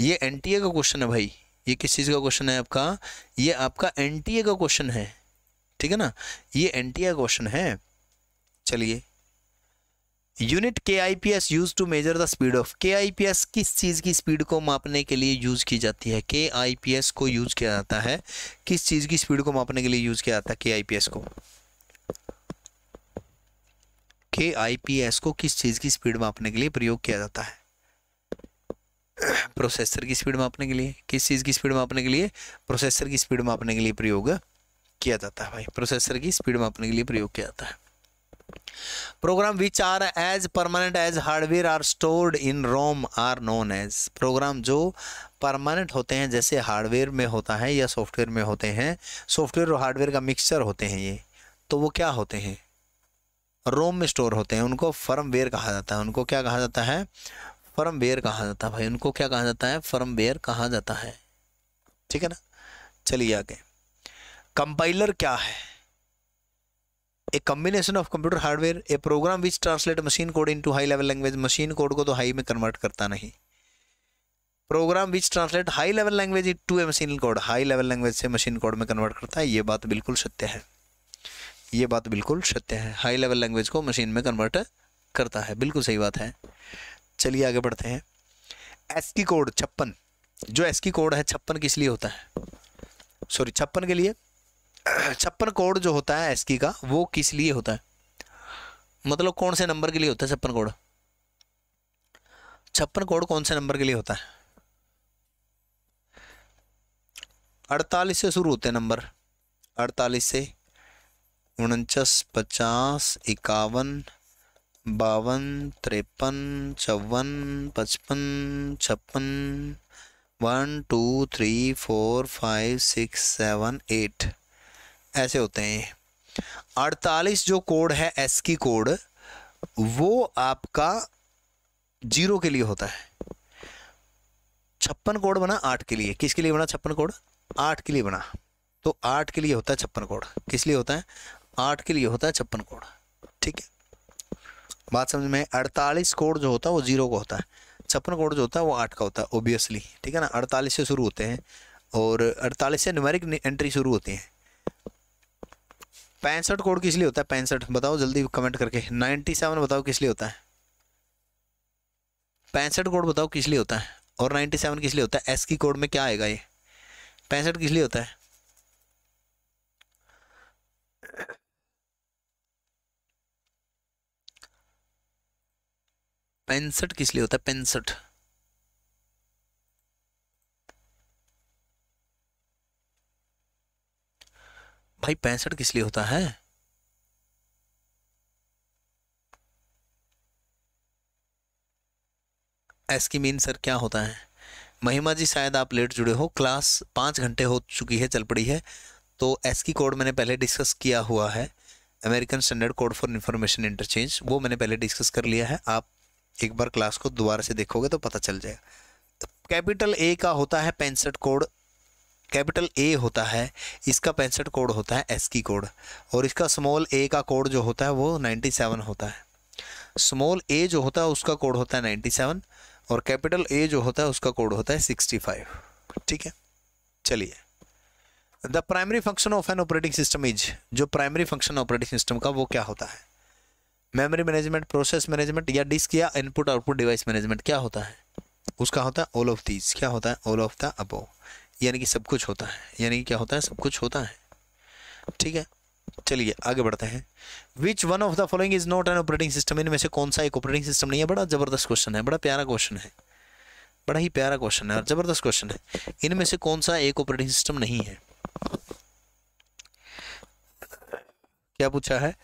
ये एन टी ए का क्वेश्चन है भाई ये किस चीज़ का क्वेश्चन है आपका ये आपका एन टी ए का क्वेश्चन है ठीक है ना ये एन टी ए क्वेश्चन है चलिए unit K I P S use to measure the speed of K I P S किस चीज़ की स्पीड को मापने के लिए यूज़ की जाती है के आई पी एस को यूज़ किया जाता है किस चीज़ की स्पीड को मापने के लिए यूज़ किया जाता है के आई पी एस को के आई पी एस को किस चीज़ की स्पीड मापने के लिए प्रयोग किया जाता है प्रोसेसर की स्पीड मापने के लिए किस चीज़ की स्पीड मापने के लिए प्रोसेसर की स्पीड मापने के लिए प्रयोग किया जाता है भाई प्रोसेसर की स्पीड मापने के लिए प्रयोग किया जाता है program which are as permanent as hardware are stored in rom are known as program जो परमानेंट होते हैं जैसे हार्डवेयर में होता है या सॉफ्टवेयर में होते हैं सॉफ्टवेयर और हार्डवेयर का मिक्सचर होते हैं ये तो वो क्या होते हैं रोम में स्टोर होते हैं उनको फर्मवेयर कहा जाता है उनको क्या कहा जाता है फर्मवेयर कहा जाता है भाई उनको क्या कहा जाता है फर्मवेयर कहा जाता है ठीक है ना चलिए आगे कंपाइलर क्या है combination of computer hardware a program which translate machine code into high level language machine code को तो हाई में कन्वर्ट करता नहीं program which translate high level language to a machine code high level language से machine code में convert करता है ये बात बिल्कुल सत्य है ये बात बिल्कुल सत्य है हाई लेवल लैंग्वेज को मशीन में कन्वर्ट करता है बिल्कुल सही बात है चलिए आगे बढ़ते हैं एस की कोड छप्पन जो एस की कोड है छप्पन किस लिए होता है सॉरी छप्पन के लिए छप्पन कोड जो होता है एसकी का वो किस लिए होता है मतलब कौन से नंबर के लिए होता है छप्पन कोड छप्पन कोड कौन से नंबर के लिए होता है अड़तालीस से शुरू होते हैं नंबर अड़तालीस से उनचास पचास इक्यावन बावन तिरपन चौवन पचपन छप्पन one two three four five six seven eight ऐसे होते हैं अड़तालीस जो कोड है एस की कोड वो आपका जीरो के लिए होता है छप्पन कोड बना आठ के लिए किसके लिए बना छप्पन कोड आठ के लिए बना तो आठ के लिए होता है छप्पन कोड किस लिए होता है आठ के लिए होता है छप्पन कोड ठीक है बात समझ में अड़तालीस कोड जो होता है वो जीरो का होता है छप्पन कोड जो होता है वो आठ का होता है ओबियसली ठीक है ना अड़तालीस से शुरू होते हैं और अड़तालीस से न्यूमेरिक एंट्री शुरू होती है पैंसठ कोड किस लिए होता है पैंसठ बताओ जल्दी कमेंट करके नाइन्टी सेवन बताओ किस लिए होता है पैंसठ कोड बताओ किस लिए होता है और नाइन्टी सेवन किस लिए होता है एस की कोड में क्या आएगा ये पैंसठ किस लिए होता है पैंसठ किस लिए होता है पैंसठ भाई पैंसठ किस लिए होता है एस की मीन सर क्या होता है महिमा जी शायद आप लेट जुड़े हो क्लास पाँच घंटे हो चुकी है चल पड़ी है तो एस की कोड मैंने पहले डिस्कस किया हुआ है American standard code for information interchange वो मैंने पहले डिस्कस कर लिया है आप एक बार क्लास को दोबारा से देखोगे तो पता चल जाएगा कैपिटल तो ए का होता है पैंसठ कोड कैपिटल ए होता है इसका पैंसठ कोड होता है एस की कोड और इसका स्मॉल ए का कोड जो होता है वो नाइन्टी सेवन होता है स्मॉल ए जो होता है उसका कोड होता है नाइन्टी सेवन और कैपिटल ए जो होता है उसका कोड होता है सिक्सटी फाइव ठीक है चलिए the primary function of an operating system is जो प्राइमरी फंक्शन ऑपरेटिंग सिस्टम का वो क्या होता है मेमोरी मैनेजमेंट प्रोसेस मैनेजमेंट या डिस्क या इनपुट आउटपुट डिवाइस मैनेजमेंट क्या होता है उसका होता है ऑल ऑफ दीज क्या होता है ऑल ऑफ द अबो यानी कि सब कुछ होता है यानी कि क्या होता है सब कुछ होता है ठीक है चलिए आगे बढ़ते हैं which one of the following is not an operating system इनमें से कौन सा एक ऑपरेटिंग सिस्टम नहीं है बड़ा ज़बरदस्त क्वेश्चन है बड़ा प्यारा क्वेश्चन है बड़ा ही प्यारा क्वेश्चन है और ज़बरदस्त क्वेश्चन है इनमें से कौन सा एक ऑपरेटिंग सिस्टम नहीं है क्या पूछा है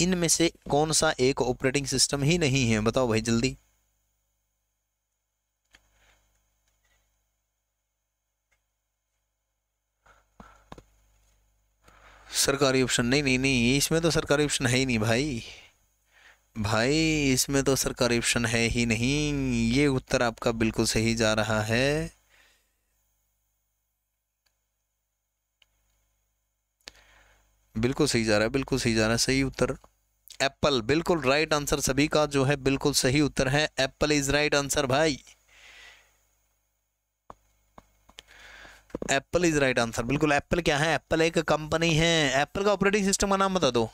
इनमें से कौन सा एक ऑपरेटिंग सिस्टम ही नहीं है बताओ भाई जल्दी सरकारी ऑप्शन नहीं नहीं नहीं इसमें तो सरकारी ऑप्शन है ही नहीं भाई भाई इसमें तो सरकारी ऑप्शन है ही नहीं ये उत्तर आपका बिल्कुल सही जा रहा है बिल्कुल सही जा रहा है बिल्कुल सही जा रहा है सही उत्तर एप्पल बिल्कुल राइट आंसर सभी का जो है बिल्कुल सही उत्तर है एप्पल इज राइट आंसर भाई एप्पल इज राइट आंसर बिल्कुल एप्पल क्या है एप्पल एक कंपनी है एप्पल का ऑपरेटिंग सिस्टम का नाम बता दो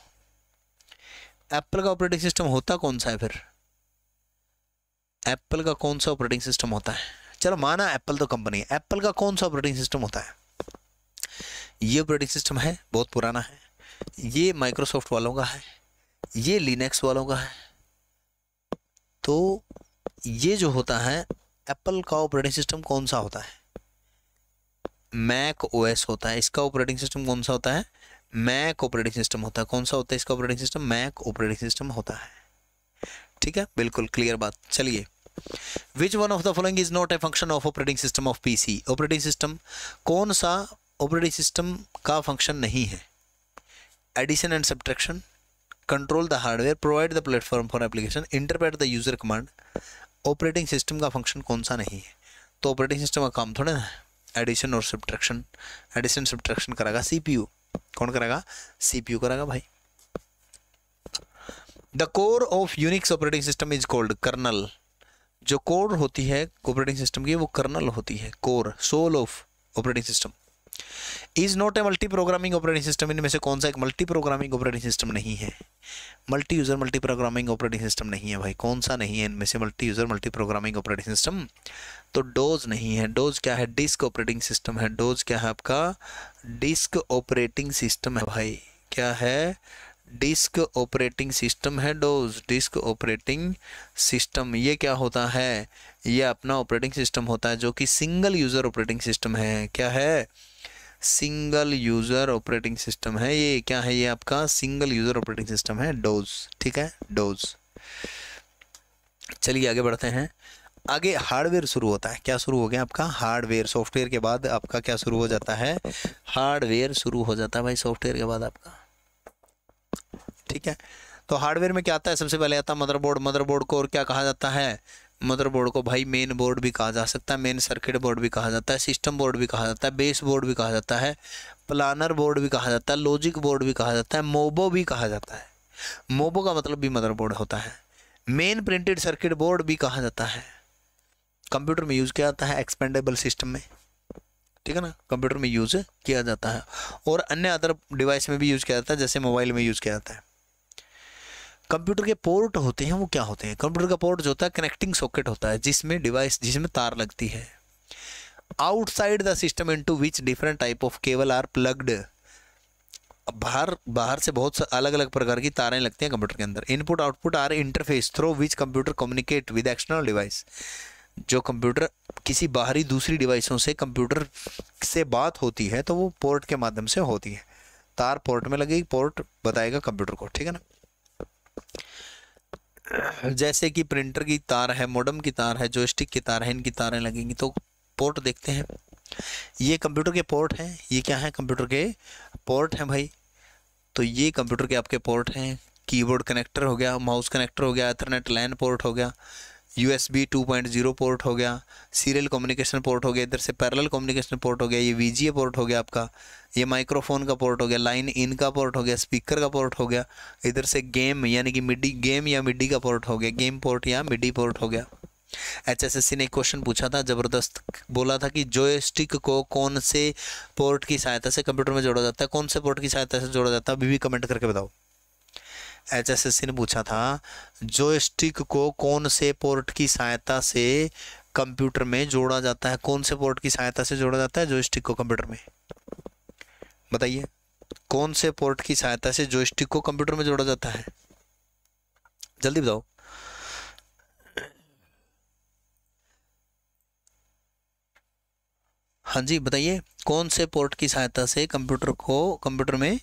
एप्पल का ऑपरेटिंग सिस्टम होता कौन सा है फिर एप्पल का कौन सा ऑपरेटिंग सिस्टम होता है चलो माना एप्पल तो कंपनी है एप्पल का कौन सा ऑपरेटिंग सिस्टम होता है ये ऑपरेटिंग सिस्टम है बहुत पुराना है ये माइक्रोसॉफ्ट वालों का है ये लिनक्स वालों का है तो ये जो होता है एप्पल का ऑपरेटिंग सिस्टम कौन सा होता है मैक ओएस होता है इसका ऑपरेटिंग सिस्टम कौन सा होता है मैक ऑपरेटिंग सिस्टम होता है कौन सा होता है इसका operating system Mac operating system होता है ठीक है बिल्कुल क्लियर बात चलिए which one of the following is not a function of operating system of P operating system कौन सा ऑपरेटिंग सिस्टम का फंक्शन नहीं है addition and subtraction control the hardware provide the platform for application interpret the user command operating system का फंक्शन कौन सा नहीं है तो ऑपरेटिंग सिस्टम का काम थोड़ा ना है एडिशन और सब्ट्रैक्शन एडिशन सब्ट्रैक्शन करेगा सीपीयू कौन करेगा सीपीयू कराएगा भाई the core of Unix operating system is called kernel जो कोर होती है ऑपरेटिंग सिस्टम की वो कर्नल होती है core soul of operating system is not a multi programming operating system इनमें से कौन सा एक मल्टी प्रोग्रामिंग ऑपरेटिंग सिस्टम नहीं है multi user multi programming operating system नहीं है भाई कौन सा नहीं है इनमें से multi user multi programming operating system तो डोज नहीं है डोज क्या है डिस्क ऑपरेटिंग सिस्टम है डोज क्या है आपका डिस्क ऑपरेटिंग सिस्टम है भाई क्या है डिस्क ऑपरेटिंग सिस्टम है डोज डिस्क ऑपरेटिंग सिस्टम ये क्या होता है ये अपना ऑपरेटिंग सिस्टम होता है जो कि सिंगल यूज़र ऑपरेटिंग सिस्टम है क्या है सिंगल यूज़र ऑपरेटिंग सिस्टम है ये क्या है ये आपका सिंगल यूज़र ऑपरेटिंग सिस्टम है डोज ठीक है डोज चलिए आगे बढ़ते हैं आगे हार्डवेयर शुरू होता है क्या शुरू हो गया आपका हार्डवेयर सॉफ्टवेयर के बाद आपका क्या शुरू हो जाता है हार्डवेयर शुरू हो जाता है भाई सॉफ्टवेयर के बाद आपका ठीक है तो हार्डवेयर में क्या आता है सबसे पहले आता है मदरबोर्ड मदरबोर्ड को और क्या कहा जाता है मदरबोर्ड को भाई मेन बोर्ड भी कहा जा सकता है मेन सर्किट बोर्ड भी कहा जाता है सिस्टम बोर्ड भी कहा जाता है बेस बोर्ड भी कहा जाता है प्लानर बोर्ड भी कहा जाता है लॉजिक बोर्ड भी कहा जाता है मोबो भी कहा जाता है मोबो का मतलब भी मदरबोर्ड होता है मेन प्रिंटेड सर्किट बोर्ड भी कहा जाता है कंप्यूटर में यूज़ किया जाता है एक्सपेंडेबल सिस्टम में ठीक है ना कंप्यूटर में यूज़ किया जाता है और अन्य अदर डिवाइस में भी यूज़ किया जाता है जैसे मोबाइल में यूज़ किया जाता है कंप्यूटर के पोर्ट होते हैं वो क्या होते हैं कंप्यूटर का पोर्ट जो होता है कनेक्टिंग सॉकेट होता है जिसमें डिवाइस जिसमें तार लगती है outside the system into which different type of cable are plugged बाहर बाहर से बहुत अलग अलग प्रकार की तारें लगती हैं कंप्यूटर के अंदर input output are interface through which computer communicate with external device जो कंप्यूटर किसी बाहरी दूसरी डिवाइसों से कंप्यूटर से बात होती है तो वो पोर्ट के माध्यम से होती है तार पोर्ट में लगेगी पोर्ट बताएगा कंप्यूटर को ठीक है ना जैसे कि प्रिंटर की तार है मोडम की तार है जोस्टिक की तार है इनकी तारें लगेंगी तो पोर्ट देखते हैं ये कंप्यूटर के पोर्ट हैं ये क्या है कंप्यूटर के पोर्ट हैं भाई तो ये कंप्यूटर के आपके पोर्ट हैं कीबोर्ड कनेक्टर हो गया माउस कनेक्टर हो गया अथरनेट लैन पोर्ट हो गया U S B two point zero port हो गया सीरियल कम्युनिकेशन पोर्ट हो गया इधर से पैरल कम्युनिकेशन पोर्ट हो गया ये वी जी ए पोर्ट हो गया आपका ये माइक्रोफोन का पोर्ट हो गया लाइन इन का पोर्ट हो गया स्पीकर का पोर्ट हो गया इधर से गेम यानी कि मिडी गेम या मिडी का पोर्ट हो गया गेम पोर्ट या मिडी पोर्ट हो गया सी ने क्वेश्चन पूछा था ज़बरदस्त बोला था कि जोयस्टिक को कौन से पोर्ट की सहायता से कंप्यूटर में जोड़ा जाता है कौन से पोर्ट की सहायता से जोड़ा जाता है अभी भी कमेंट करके बताओ एचएसएससी ने पूछा था जोस्टिक को कौन से पोर्ट की सहायता से कंप्यूटर में जोड़ा जाता है कौन से पोर्ट की सहायता से जोड़ा जाता है जोस्टिक को कंप्यूटर में बताइए कौन से पोर्ट की सहायता से जोस्टिक को कंप्यूटर में जोड़ा जाता है जल्दी बताओ हाँ जी बताइए कौन से पोर्ट की सहायता से कंप्यूटर को कंप्यूटर में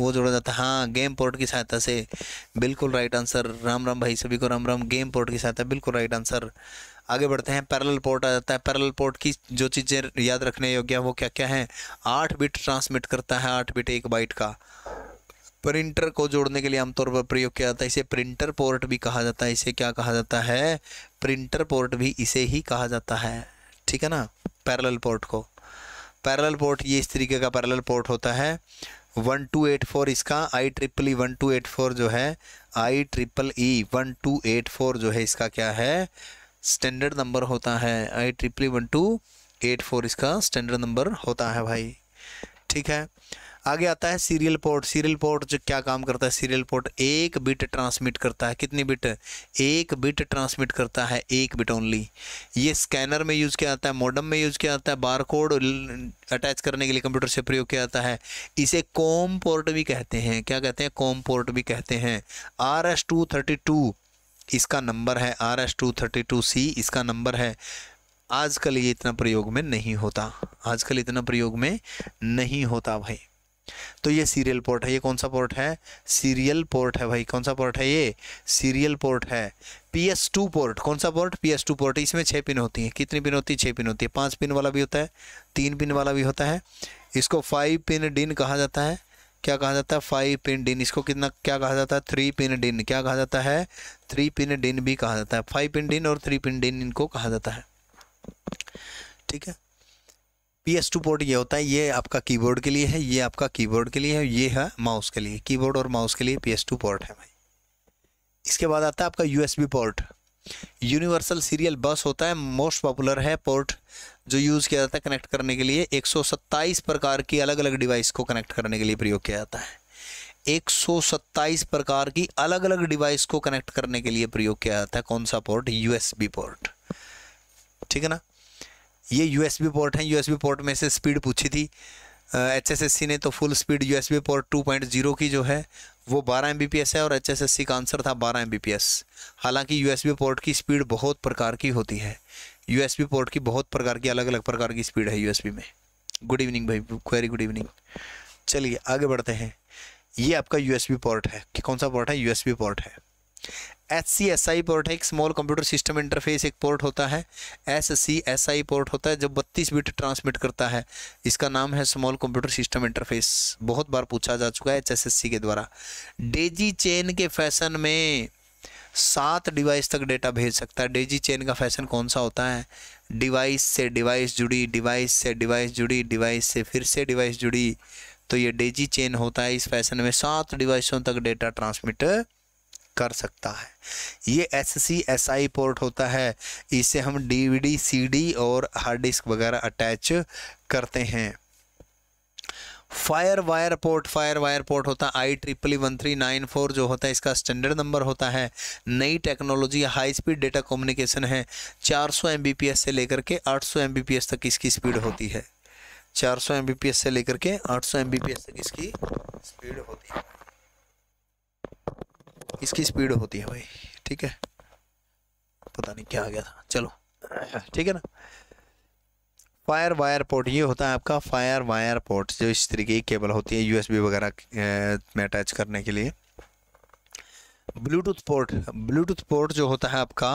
वो जोड़ा जाता है हाँ गेम पोर्ट की सहायता से बिल्कुल राइट आंसर राम राम भाई सभी को राम राम गेम पोर्ट की सहायता बिल्कुल राइट आंसर आगे बढ़ते हैं पैरेलल पोर्ट आ जाता है पैरेलल पोर्ट की जो चीज़ें याद रखने योग्य हैं वो क्या क्या हैं आठ बिट ट्रांसमिट करता है आठ बिट एक बाइट का प्रिंटर को जोड़ने के लिए आमतौर पर प्रयोग किया जाता है इसे प्रिंटर पोर्ट भी कहा जाता है इसे क्या कहा जाता है प्रिंटर पोर्ट भी इसे ही कहा जाता है ठीक है ना पैरेलल पोर्ट को पैरेलल पोर्ट ये इस तरीके का पैरेलल पोर्ट होता है वन टू एट फोर इसका I triple E one two eight four जो है I triple E one two eight four जो है इसका क्या है स्टैंडर्ड नंबर होता है I triple E one two eight four इसका स्टैंडर्ड नंबर होता है भाई ठीक है आगे आता है सीरियल पोर्ट सीरियल पोर्ट जो क्या काम करता है सीरियल पोर्ट एक बिट ट्रांसमिट करता है कितनी बिट एक बिट ट्रांसमिट करता है एक बिट ओनली ये स्कैनर में यूज़ किया जाता है मॉडम में यूज़ किया जाता है बार कोड अटैच करने के लिए कंप्यूटर से प्रयोग किया जाता है इसे कॉम पोर्ट भी कहते हैं क्या कहते हैं कॉम पोर्ट भी कहते हैं R S two thirty two इसका नंबर है R S two thirty two C इसका नंबर है आजकल ये इतना प्रयोग में नहीं होता आजकल इतना प्रयोग में नहीं होता भाई तो ये सीरियल पोर्ट है ये कौन सा पोर्ट है सीरियल पोर्ट है भाई कौन सा पोर्ट है ये सीरियल पोर्ट है पी एस टू पोर्ट कौन सा port P S two port इसमें छः पिन होती हैं कितनी पिन होती है छः पिन होती है पाँच पिन वाला भी होता है तीन पिन वाला भी होता है इसको फाइव पिन डिन कहा जाता है क्या कहा जाता है फाइव पिन डिन इसको कितना क्या कहा जाता है थ्री पिन डिन क्या कहा जाता है थ्री पिन डिन भी कहा जाता है फाइव पिन डिन और थ्री पिन डिन इनको कहा जाता है ठीक है पी एस टू पोर्ट ये होता है ये आपका कीबोर्ड के लिए है ये आपका कीबोर्ड के लिए है ये है माउस के लिए कीबोर्ड और माउस के लिए पी एस टू पोर्ट है भाई इसके बाद आता है आपका U S B port universal serial bus होता है मोस्ट पॉपुलर है पोर्ट जो यूज़ किया जाता है कनेक्ट करने के लिए एक सौ सत्ताईस प्रकार की अलग अलग डिवाइस को कनेक्ट करने के लिए प्रयोग किया जाता है एक सौ सत्ताईस प्रकार की अलग अलग डिवाइस को कनेक्ट करने के लिए प्रयोग किया जाता है कौन सा पोर्ट यूएसबी पोर्ट ठीक है ना ये यूएसबी पोर्ट हैं यूएसबी पोर्ट में से स्पीड पूछी थी एच uh, ने तो फुल स्पीड यूएसबी पोर्ट 2.0 की जो है वो 12 एम है और एच का आंसर था 12 एम हालांकि यूएसबी पोर्ट की स्पीड बहुत प्रकार की होती है यूएसबी पोर्ट की बहुत प्रकार की अलग अलग प्रकार की स्पीड है यूएसबी में गुड इवनिंग भाई वेरी गुड इवनिंग चलिए आगे बढ़ते हैं ये आपका यूएसबी पोर्ट है कि कौन सा पोर्ट है यूएसबी पोर्ट है H C S I port है एक स्मॉल कंप्यूटर सिस्टम इंटरफेस एक पोर्ट होता है S C S I port होता है जो बत्तीस बिट ट्रांसमिट करता है इसका नाम है स्मॉल कंप्यूटर सिस्टम इंटरफेस बहुत बार पूछा जा चुका है एच एस एस सी के द्वारा डेजी चेन के फैशन में सात डिवाइस तक डेटा भेज सकता है डेजी चेन का फैशन कौन सा होता है डिवाइस से डिवाइस जुड़ी डिवाइस से डिवाइस जुड़ी डिवाइस से फिर से डिवाइस जुड़ी तो ये डेजी चेन होता है इस फैशन में सात डिवाइसों तक डेटा ट्रांसमिट कर सकता है ये S C S I port होता है इसे हम डीवीडी सीडी और हार्ड डिस्क वगैरह अटैच करते हैं fire wire port fire wire port होता है I triple one three nine four जो होता है इसका स्टैंडर्ड नंबर होता है नई technology high speed data communication है 400 एस से लेकर के 800 एस तक इसकी स्पीड होती है 400 एस से लेकर के 800 एस तक इसकी स्पीड होती है इसकी स्पीड होती है भाई ठीक है पता नहीं क्या आ गया था चलो ठीक है ना फायर वायर पोर्ट ये होता है आपका फायर वायर पोर्ट जो इस तरीके की केबल होती है यूएसबी वगैरह में अटैच करने के लिए ब्लूटूथ पोर्ट ब्लूटूथ पोर्ट जो होता है आपका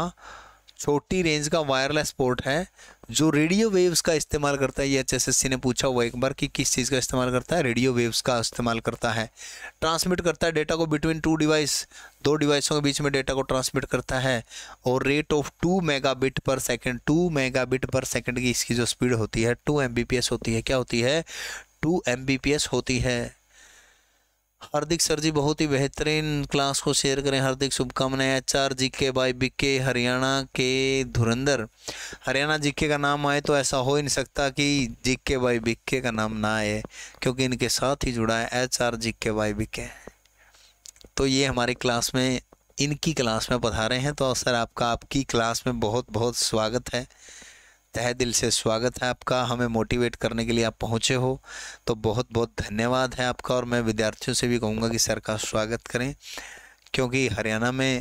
छोटी रेंज का वायरलेस पोर्ट है जो रेडियो वेव्स का इस्तेमाल करता है ये एच ने पूछा हुआ एक बार कि किस चीज़ का इस्तेमाल करता है रेडियो वेव्स का इस्तेमाल करता है ट्रांसमिट करता है डेटा को बिटवीन टू डिवाइस दो डिवाइसों के बीच में डेटा को ट्रांसमिट करता है और rate of two mega per second two mega per second की इसकी जो स्पीड होती है टू एम होती है क्या होती है टू एम होती है हार्दिक सर जी बहुत ही बेहतरीन क्लास को शेयर करें हार्दिक शुभकामनाएं एच आर जी के बाई बी के हरियाणा के धुरंधर हरियाणा जी के का नाम आए तो ऐसा हो ही नहीं सकता कि जी के बाई बी के का नाम ना आए क्योंकि इनके साथ ही जुड़ा है एच आर जी के बाई बी के तो ये हमारी क्लास में इनकी क्लास में पधारे हैं तो सर आपका आपकी क्लास में बहुत बहुत स्वागत है तह दिल से स्वागत है आपका हमें मोटिवेट करने के लिए आप पहुँचे हो तो बहुत बहुत धन्यवाद है आपका और मैं विद्यार्थियों से भी कहूँगा कि सर का स्वागत करें क्योंकि हरियाणा में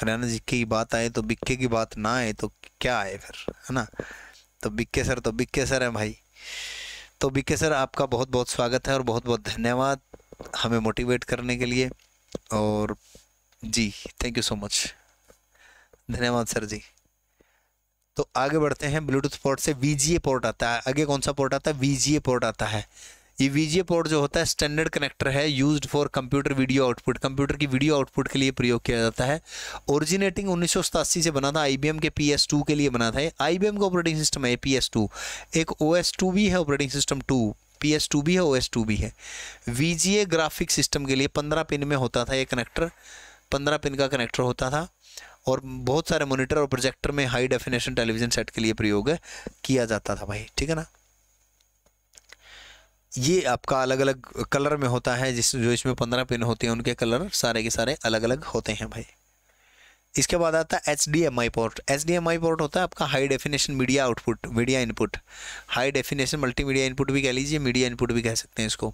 हरियाणा जी की बात आए तो बिक्के की बात ना आए तो क्या आए फिर है ना तो बिक्के सर तो बिक्के सर है भाई तो बिक्के सर आपका बहुत बहुत स्वागत है और बहुत बहुत धन्यवाद हमें मोटिवेट करने के लिए और जी थैंक यू सो मच धन्यवाद सर जी तो आगे बढ़ते हैं ब्लूटूथ पोर्ट से वी पोर्ट आता है आगे कौन सा पोर्ट आता है वी पोर्ट आता है ये वी पोर्ट जो होता है स्टैंडर्ड कनेक्टर है used for computer video output computer की वीडियो आउटपुट के लिए प्रयोग किया जाता है ओरिजिनेटिंग उन्नीस से बना था आईबीएम के पी के लिए बना था आई बी का ऑपरेटिंग सिस्टम है पी एक ओ भी है operating system two P S two भी है ओ एस टू भी है V G A graphic system के लिए पंद्रह पिन में होता था ये कनेक्टर पंद्रह पिन का कनेक्टर होता था और बहुत सारे मोनिटर और प्रोजेक्टर में हाई डेफिनेशन टेलीविज़न सेट के लिए प्रयोग किया जाता था भाई ठीक है ना ये आपका अलग अलग कलर में होता है जिस जो इसमें पंद्रह पिन होते हैं उनके कलर सारे के सारे अलग अलग होते हैं भाई इसके बाद आता है H D M I port H D M I port होता है आपका high definition media output media input high definition multimedia input भी कह लीजिए मीडिया इनपुट भी कह सकते हैं इसको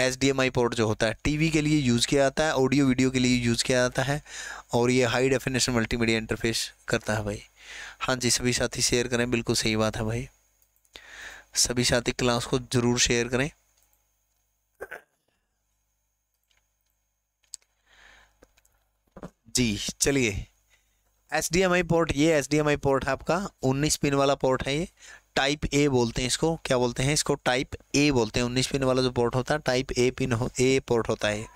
H D M I port जो होता है टीवी के लिए यूज़ किया जाता है ऑडियो वीडियो के लिए यूज़ किया जाता है और ये high definition multimedia interface करता है भाई हाँ जी सभी साथी शेयर करें बिल्कुल सही बात है भाई सभी साथी क्लास को ज़रूर शेयर करें जी चलिए एच पोर्ट ये एच पोर्ट है आपका 19 पिन वाला पोर्ट है ये टाइप ए बोलते हैं इसको क्या बोलते हैं इसको टाइप ए बोलते हैं 19 पिन वाला जो पोर्ट होता है टाइप ए पिन हो ए पोर्ट होता है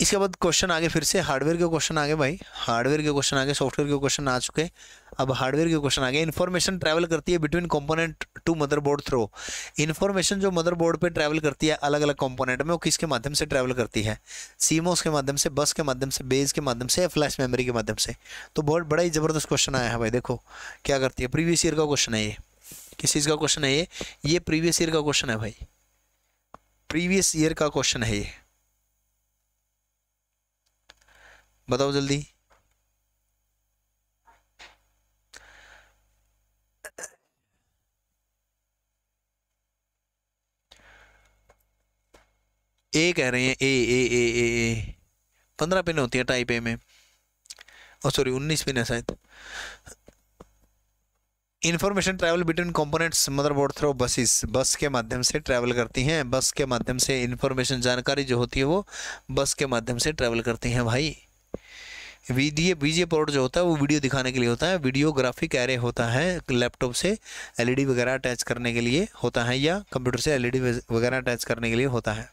इसके बाद क्वेश्चन आगे फिर से हार्डवेयर के क्वेश्चन आगे भाई हार्डवेयर के क्वेश्चन आगे सॉफ्टवेयर के क्वेश्चन आ चुके अब हार्डवेयर के क्वेश्चन आगे इन्फॉर्मेशन ट्रैवल करती है between component to motherboard through information जो मदरबोर्ड पे ट्रैवल करती है अलग अलग कंपोनेंट में वो किसके माध्यम से ट्रैवल करती है सीमोस के माध्यम से बस के माध्यम से बेज के माध्यम से फ्लैश मेमोरी के माध्यम से तो बहुत बड़ा ही ज़बरदस्त क्वेश्चन आया है भाई देखो क्या करती है प्रीवियस ईयर का क्वेश्चन है ये किस चीज़ का क्वेश्चन है ये ये प्रीवियस ईयर का क्वेश्चन है भाई प्रीवियस ईयर का क्वेश्चन है ये बताओ जल्दी ए कह रहे हैं ए ए ए ए ए पंद्रह पिन होती है टाइप ए में और oh, सॉरी उन्नीस पिन है शायद information travel between components motherboard through buses bus के माध्यम से ट्रैवल करती हैं बस के माध्यम से इन्फॉर्मेशन जानकारी जो होती है वो बस के माध्यम से ट्रैवल करती हैं भाई वीडियो वीजे पोर्ट जो होता है वो वीडियो दिखाने के लिए होता है वीडियोग्राफिक एरे होता है लैपटॉप से एलईडी वगैरह अटैच करने के लिए होता है या कंप्यूटर से एलईडी वगैरह अटैच करने के लिए होता है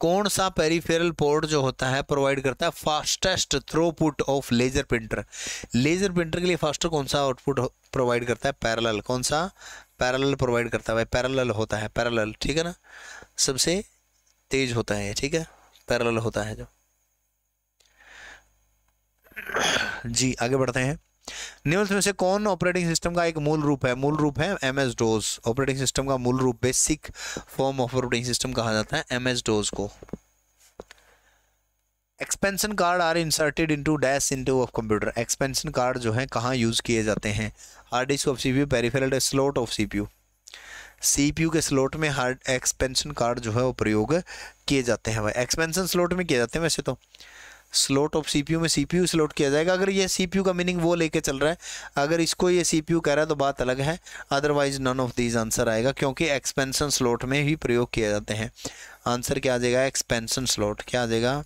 कौन सा पेरीफेरल पोर्ट जो होता है प्रोवाइड करता है fastest throughput of laser printer laser printer के लिए फास्टर कौन सा आउटपुट प्रोवाइड करता है पैरल कौन सा पैरल प्रोवाइड करता है पैरल होता है पैरल ठीक है ना सबसे तेज होता है ठीक है पैरल होता है जो जी आगे बढ़ते हैं निम्न में से कौन ऑपरेटिंग सिस्टम का एक मूल रूप है मूल रूप है M S DOS operating system का मूल रूप basic form of operating system कहा जाता है एम एस डोज को expansion card are inserted into dash into of computer expansion card जो है कहाँ यूज़ किए जाते हैं hard disk of CPU peripheral slot of CPU CPU के स्लॉट में हार्ड एक्सपेंशन कार्ड जो है वो प्रयोग किए जाते हैं भाई एक्सपेंशन स्लॉट में किए जाते हैं वैसे तो स्लॉट ऑफ सीपीयू में सीपीयू स्लॉट किया जाएगा अगर ये सीपीयू का मीनिंग वो लेके चल रहा है अगर इसको ये सीपीयू कह रहा है तो बात अलग है otherwise none of these answer आएगा क्योंकि एक्सपेंशन स्लॉट में ही प्रयोग किए जाते हैं आंसर क्या आ जाएगा एक्सपेंशन स्लॉट क्या आ जाएगा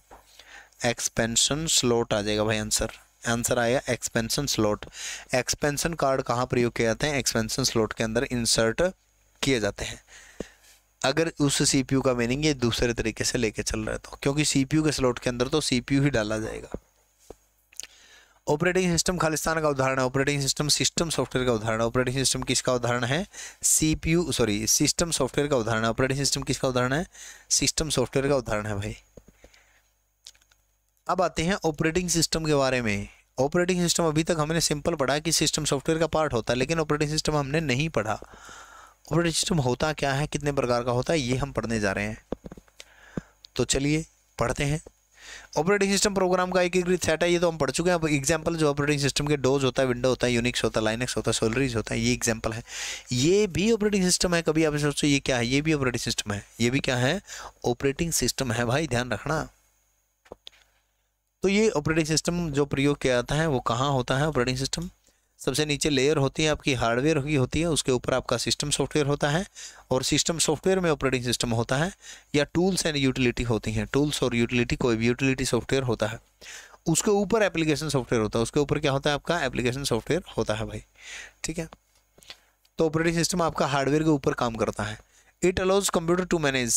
एक्सपेंशन स्लॉट आ जाएगा भाई आंसर आंसर आया एक्सपेंशन स्लॉट एक्सपेंशन कार्ड कहाँ प्रयोग किए जाते हैं एक्सपेंशन स्लॉट के अंदर इंसर्ट किए जाते हैं अगर उस सीपीयू का मीनिंग ये दूसरे तरीके से लेके चल रहा तो क्योंकि सीपीयू के स्लॉट के अंदर तो सीपीयू ही डाला जाएगा ऑपरेटिंग सिस्टम खालिस्तान का उदाहरण है ऑपरेटिंग सिस्टम सिस्टम सॉफ्टवेयर का उदाहरण है ऑपरेटिंग सिस्टम किसका उदाहरण है सीपीयू सॉरी सिस्टम सॉफ्टवेयर का उदाहरण है ऑपरेटिंग सिस्टम किसका उदाहरण है सिस्टम सॉफ्टवेयर का उदाहरण है भाई अब आते हैं ऑपरेटिंग सिस्टम के बारे में ऑपरेटिंग सिस्टम अभी तक हमने सिंपल पढ़ा कि सिस्टम सॉफ्टवेयर का पार्ट होता है लेकिन ऑपरेटिंग सिस्टम हमने नहीं पढ़ा ऑपरेटिंग सिस्टम होता क्या है कितने प्रकार का होता है ये हम पढ़ने जा रहे हैं तो चलिए पढ़ते हैं ऑपरेटिंग सिस्टम प्रोग्राम का एक एक सेट है ये तो हम पढ़ चुके हैं अब एग्जाम्पल जो ऑपरेटिंग सिस्टम के डोज होता है विंडो होता है यूनिक्स होता है लाइनक्स होता है सोलरीज होता है ये एग्जाम्पल है ये भी ऑपरेटिंग सिस्टम है कभी आप सोचो ये क्या है ये भी ऑपरेटिंग सिस्टम है ये भी क्या है ऑपरेटिंग सिस्टम है भाई ध्यान रखना तो ये ऑपरेटिंग सिस्टम जो प्रयोग किया जाता है वो कहाँ होता है ऑपरेटिंग सिस्टम सबसे नीचे लेयर होती है आपकी हार्डवेयर की होती है उसके ऊपर आपका सिस्टम सॉफ्टवेयर होता है और सिस्टम सॉफ्टवेयर में ऑपरेटिंग सिस्टम होता है या टूल्स एंड यूटिलिटी होती हैं टूल्स और यूटिलिटी कोई भी यूटिलिटी सॉफ्टवेयर होता है उसके ऊपर एप्लीकेशन सॉफ्टवेयर होता है उसके ऊपर क्या होता है आपका एप्लीकेशन सॉफ्टवेयर होता है भाई ठीक है तो ऑपरेटिंग सिस्टम आपका हार्डवेयर के ऊपर काम करता है it allows computer to manage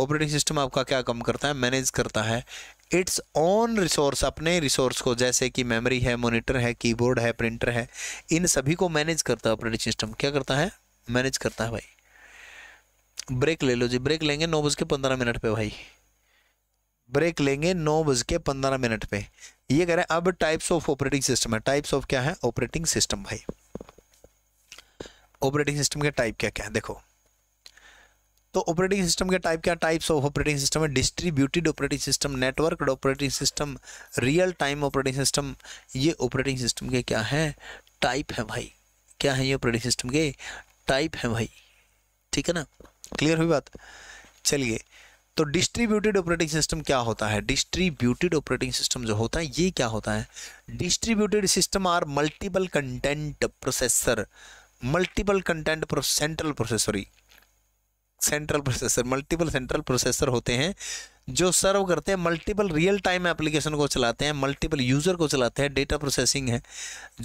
operating system आपका क्या काम करता है मैनेज करता है इट्स ओन रिसोर्स अपने रिसोर्स को जैसे कि मेमोरी है मोनिटर है कीबोर्ड है प्रिंटर है इन सभी को मैनेज करता है ऑपरेटिंग सिस्टम क्या करता है मैनेज करता है भाई ब्रेक ले लो जी ब्रेक लेंगे नौ बज के पंद्रह मिनट पे भाई ब्रेक लेंगे नौ बज के पंद्रह मिनट पे ये कह रहे हैं अब टाइप्स ऑफ ऑपरेटिंग सिस्टम है टाइप्स ऑफ क्या है ऑपरेटिंग सिस्टम भाई ऑपरेटिंग सिस्टम के टाइप क्या क्या है देखो तो ऑपरेटिंग सिस्टम के टाइप क्या टाइप्स ऑफ ऑपरेटिंग सिस्टम है distributed operating system network operating system real time operating system ये ऑपरेटिंग सिस्टम के क्या है टाइप है भाई क्या है ये ऑपरेटिंग सिस्टम के टाइप है भाई ठीक है ना क्लियर हुई बात चलिए तो डिस्ट्रीब्यूटेड ऑपरेटिंग सिस्टम क्या होता है डिस्ट्रीब्यूटेड ऑपरेटिंग सिस्टम जो होता है ये क्या होता है distributed system are multiple content processor multiple content central processor central processor multiple central processor होते हैं जो सर्व करते हैं मल्टीपल रियल टाइम एप्लीकेशन को चलाते हैं मल्टीपल यूज़र को चलाते हैं डेटा प्रोसेसिंग है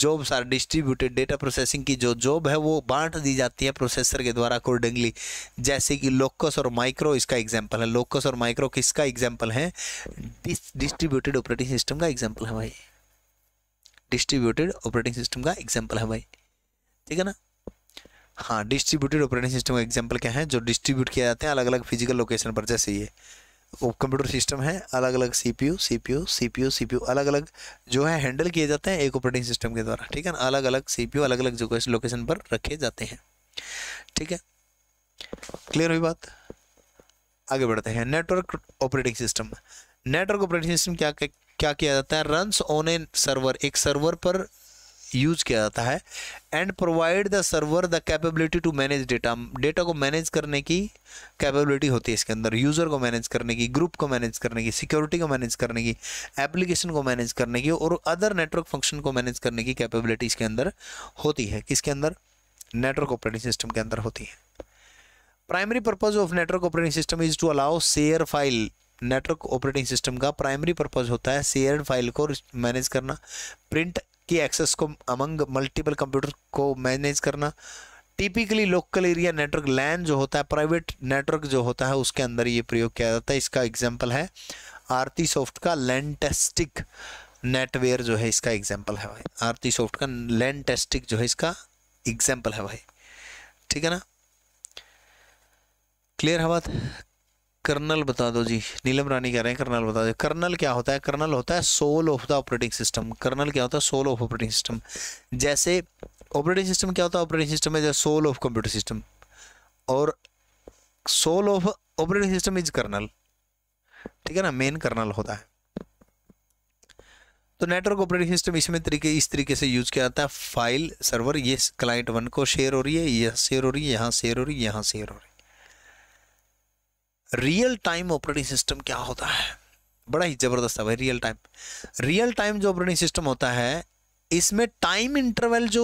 जॉब सारे डिस्ट्रीब्यूटेड डेटा प्रोसेसिंग की जो जॉब है वो बांट दी जाती है प्रोसेसर के द्वारा अकॉर्डिंगली जैसे कि लोकस और माइक्रो इसका एग्जाम्पल है लोकस और माइक्रो किसका एग्जाम्पल है डिस्ट्रीब्यूटेड ऑपरेटिंग सिस्टम का एग्जाम्पल है भाई डिस्ट्रीब्यूटेड ऑपरेटिंग सिस्टम का एग्जाम्पल है भाई ठीक है ना हाँ डिस्ट्रीब्यूटेड ऑपरेटिंग सिस्टम का एग्जाम्पल क्या है जो डिस्ट्रीब्यूट किया जाते हैं अलग अलग फिजिकल लोकेशन पर जैसे ये कंप्यूटर सिस्टम है अलग अलग सीपीयू सीपीयू सीपीयू सीपीयू अलग अलग जो है हैंडल किए जाते हैं एक ऑपरेटिंग सिस्टम के द्वारा ठीक है ना अलग अलग सीपीयू अलग अलग लोकेशन पर रखे जाते हैं ठीक है क्लियर हुई बात आगे बढ़ते हैं network operating system network operating system क्या क्या किया जाता है रनस ऑन ए सर्वर एक सर्वर पर यूज किया जाता है and provide the server the capability to manage data data को मैनेज करने की कैपेबिलिटी होती है इसके अंदर यूज़र को मैनेज करने की ग्रुप को मैनेज करने की सिक्योरिटी को मैनेज करने की एप्लीकेशन को मैनेज करने की और अदर नेटवर्क फंक्शन को मैनेज करने की कैपेबिलिटी इसके अंदर होती है किसके अंदर नेटवर्क ऑपरेटिंग सिस्टम के अंदर होती है primary purpose of network operating system is to allow share file network operating system का प्राइमरी पर्पज होता है शेयर फाइल को मैनेज करना प्रिंट की एक्सेस को अमंग मल्टीपल कंप्यूटर को मैनेज करना typically local area network LAN जो होता है प्राइवेट नेटवर्क जो होता है उसके अंदर ये प्रयोग किया जाता है इसका एग्जाम्पल है आरती सॉफ्ट का लैंटेस्टिक नेटवेयर जो है इसका एग्जाम्पल है भाई आरती सॉफ्ट का लैंटेस्टिक जो है इसका एग्जाम्पल है भाई ठीक है ना क्लियर है बात कर्नल बता दो जी नीलम रानी कह रहे हैं कर्नल बता दो कर्नल क्या होता है कर्नल होता है soul of the operating system kernel क्या होता है सोल ऑफ ऑपरेटिंग सिस्टम जैसे ऑपरेटिंग सिस्टम क्या होता है ऑपरेटिंग सिस्टम है जैसे सोल ऑफ कंप्यूटर सिस्टम और soul of operating system is kernel ठीक है ना मेन कर्नल होता है तो नेटवर्क ऑपरेटिंग सिस्टम इसमें तरीके इस तरीके से यूज किया जाता है फाइल सर्वर ये क्लाइंट वन को शेयर हो रही है यह शेयर हो रही है यहाँ शेयर हो रही है यहाँ शेयर हो रही है रियल टाइम ऑपरेटिंग सिस्टम क्या होता है बड़ा ही ज़बरदस्त है भाई रियल टाइम रियल टाइम जो ऑपरेटिंग सिस्टम होता है इसमें टाइम इंटरवल जो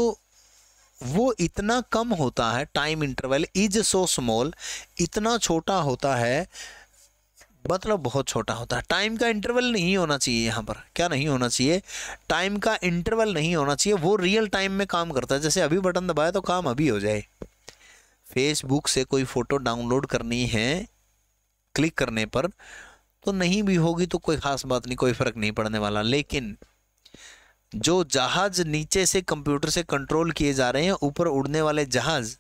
वो इतना कम होता है time interval is so small इतना छोटा होता है मतलब बहुत छोटा होता है टाइम का इंटरवल नहीं होना चाहिए यहाँ पर क्या नहीं होना चाहिए टाइम का इंटरवल नहीं होना चाहिए वो रियल टाइम में काम करता है जैसे अभी बटन दबाया तो काम अभी हो जाए फेसबुक से कोई फ़ोटो डाउनलोड करनी है क्लिक करने पर तो नहीं भी होगी तो कोई ख़ास बात नहीं कोई फ़र्क नहीं पड़ने वाला लेकिन जो जहाज नीचे से कंप्यूटर से कंट्रोल किए जा रहे हैं ऊपर उड़ने वाले जहाज़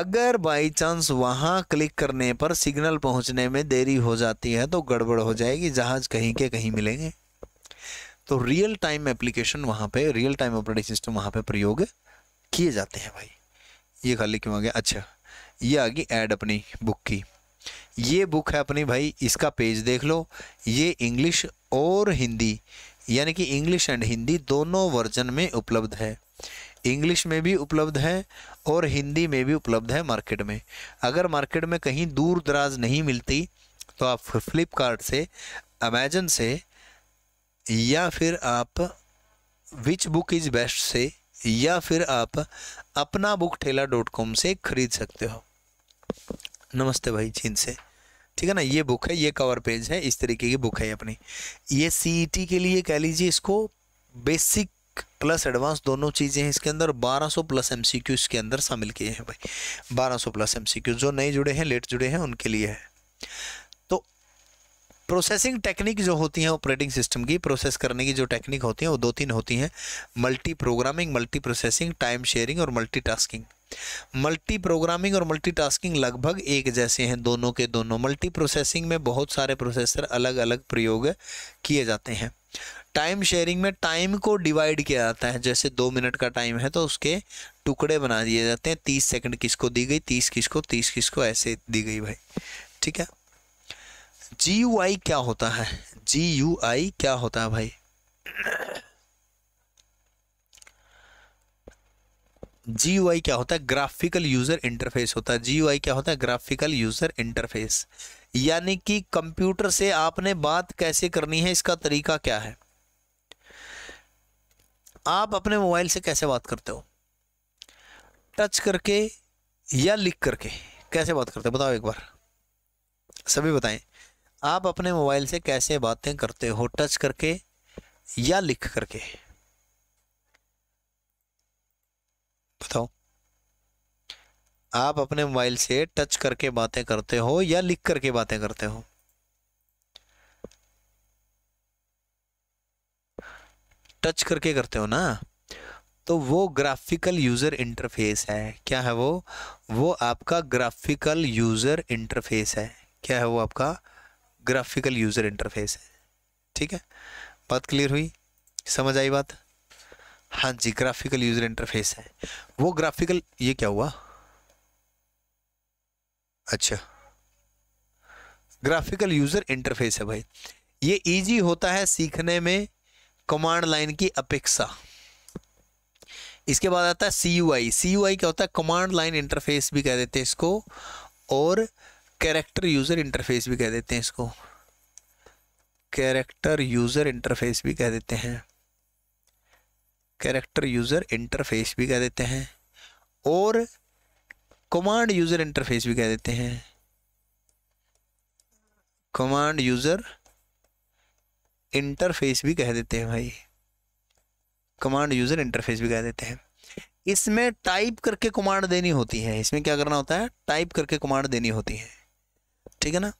अगर बाई चांस वहाँ क्लिक करने पर सिग्नल पहुँचने में देरी हो जाती है तो गड़बड़ हो जाएगी जहाज़ कहीं के कहीं मिलेंगे तो रियल टाइम एप्लीकेशन वहाँ पे रियल टाइम ऑपरेटिंग सिस्टम वहाँ पे प्रयोग किए जाते हैं भाई ये खाली क्यों आ गया अच्छा ये आ गई एड अपनी बुक की ये बुक है अपनी भाई इसका पेज देख लो ये इंग्लिश और हिंदी यानी कि इंग्लिश एंड हिंदी दोनों वर्जन में उपलब्ध है इंग्लिश में भी उपलब्ध है और हिंदी में भी उपलब्ध है मार्केट में अगर मार्केट में कहीं दूर दराज नहीं मिलती तो आप फ्लिपकार्ट से अमेजन से या फिर आप विच बुक इज़ बेस्ट से या फिर आप अपना बुक ठेला डॉट कॉम से ख़रीद सकते हो नमस्ते भाई चीन से ठीक है ना ये बुक है ये कवर पेज है इस तरीके की बुक है अपनी ये सीईटी e के लिए कह लीजिए इसको बेसिक प्लस एडवांस दोनों चीज़ें हैं इसके अंदर 1200 प्लस एम इसके अंदर शामिल किए हैं भाई 1200 प्लस एम जो नए जुड़े हैं लेट जुड़े हैं उनके लिए है तो प्रोसेसिंग टेक्निक जो होती हैं ऑपरेटिंग सिस्टम की प्रोसेस करने की जो टेक्निक होती हैं वो दो तीन होती हैं multiprogramming multiprocessing time sharing और मल्टी मल्टी प्रोग्रामिंग और मल्टीटास्किंग लगभग एक जैसे हैं दोनों के दोनों मल्टी प्रोसेसिंग में बहुत सारे प्रोसेसर अलग अलग प्रयोग किए जाते हैं टाइम शेयरिंग में टाइम को डिवाइड किया जाता है जैसे दो मिनट का टाइम है तो उसके टुकड़े बना दिए जाते हैं तीस सेकंड किसको दी गई तीस किसको तीस किसको ऐसे दी गई भाई ठीक है जी यू आई क्या होता है जी यू आई क्या होता है भाई जी क्या होता है ग्राफिकल यूजर इंटरफेस होता है जी क्या होता है ग्राफिकल यूजर इंटरफेस यानी कि कंप्यूटर से आपने बात कैसे करनी है इसका तरीका क्या है आप अपने मोबाइल से कैसे बात करते हो टच करके या लिख करके कैसे बात करते हो बताओ एक बार सभी बताएं आप अपने मोबाइल से कैसे बातें करते हो टच करके या लिख करके बताओ आप अपने मोबाइल से टच करके बातें करते हो या लिख करके बातें करते हो टच करके करते हो ना तो वो ग्राफिकल यूज़र इंटरफेस है क्या है वो वो आपका ग्राफिकल यूज़र इंटरफेस है क्या है वो आपका ग्राफिकल यूज़र इंटरफेस है ठीक है बात क्लियर हुई समझ आई बात हाँ जी ग्राफिकल यूज़र इंटरफेस है वो ग्राफिकल ये क्या हुआ अच्छा ग्राफिकल यूज़र इंटरफेस है भाई ये इजी होता है सीखने में कमांड लाइन की अपेक्षा इसके बाद आता है C you I C you आई क्या होता है कमांड लाइन इंटरफेस भी कह देते हैं इसको और कैरेक्टर यूज़र इंटरफेस भी कह देते हैं इसको कैरेक्टर यूज़र इंटरफेस भी कह देते हैं कैरेक्टर यूज़र इंटरफेस भी कह देते हैं और कमांड यूज़र इंटरफेस भी कह देते हैं कमांड यूज़र इंटरफेस भी कह देते हैं भाई कमांड यूज़र इंटरफेस भी कह देते हैं इसमें टाइप करके कमांड देनी होती है इसमें क्या करना होता है टाइप करके कमांड देनी होती है ठीक है ना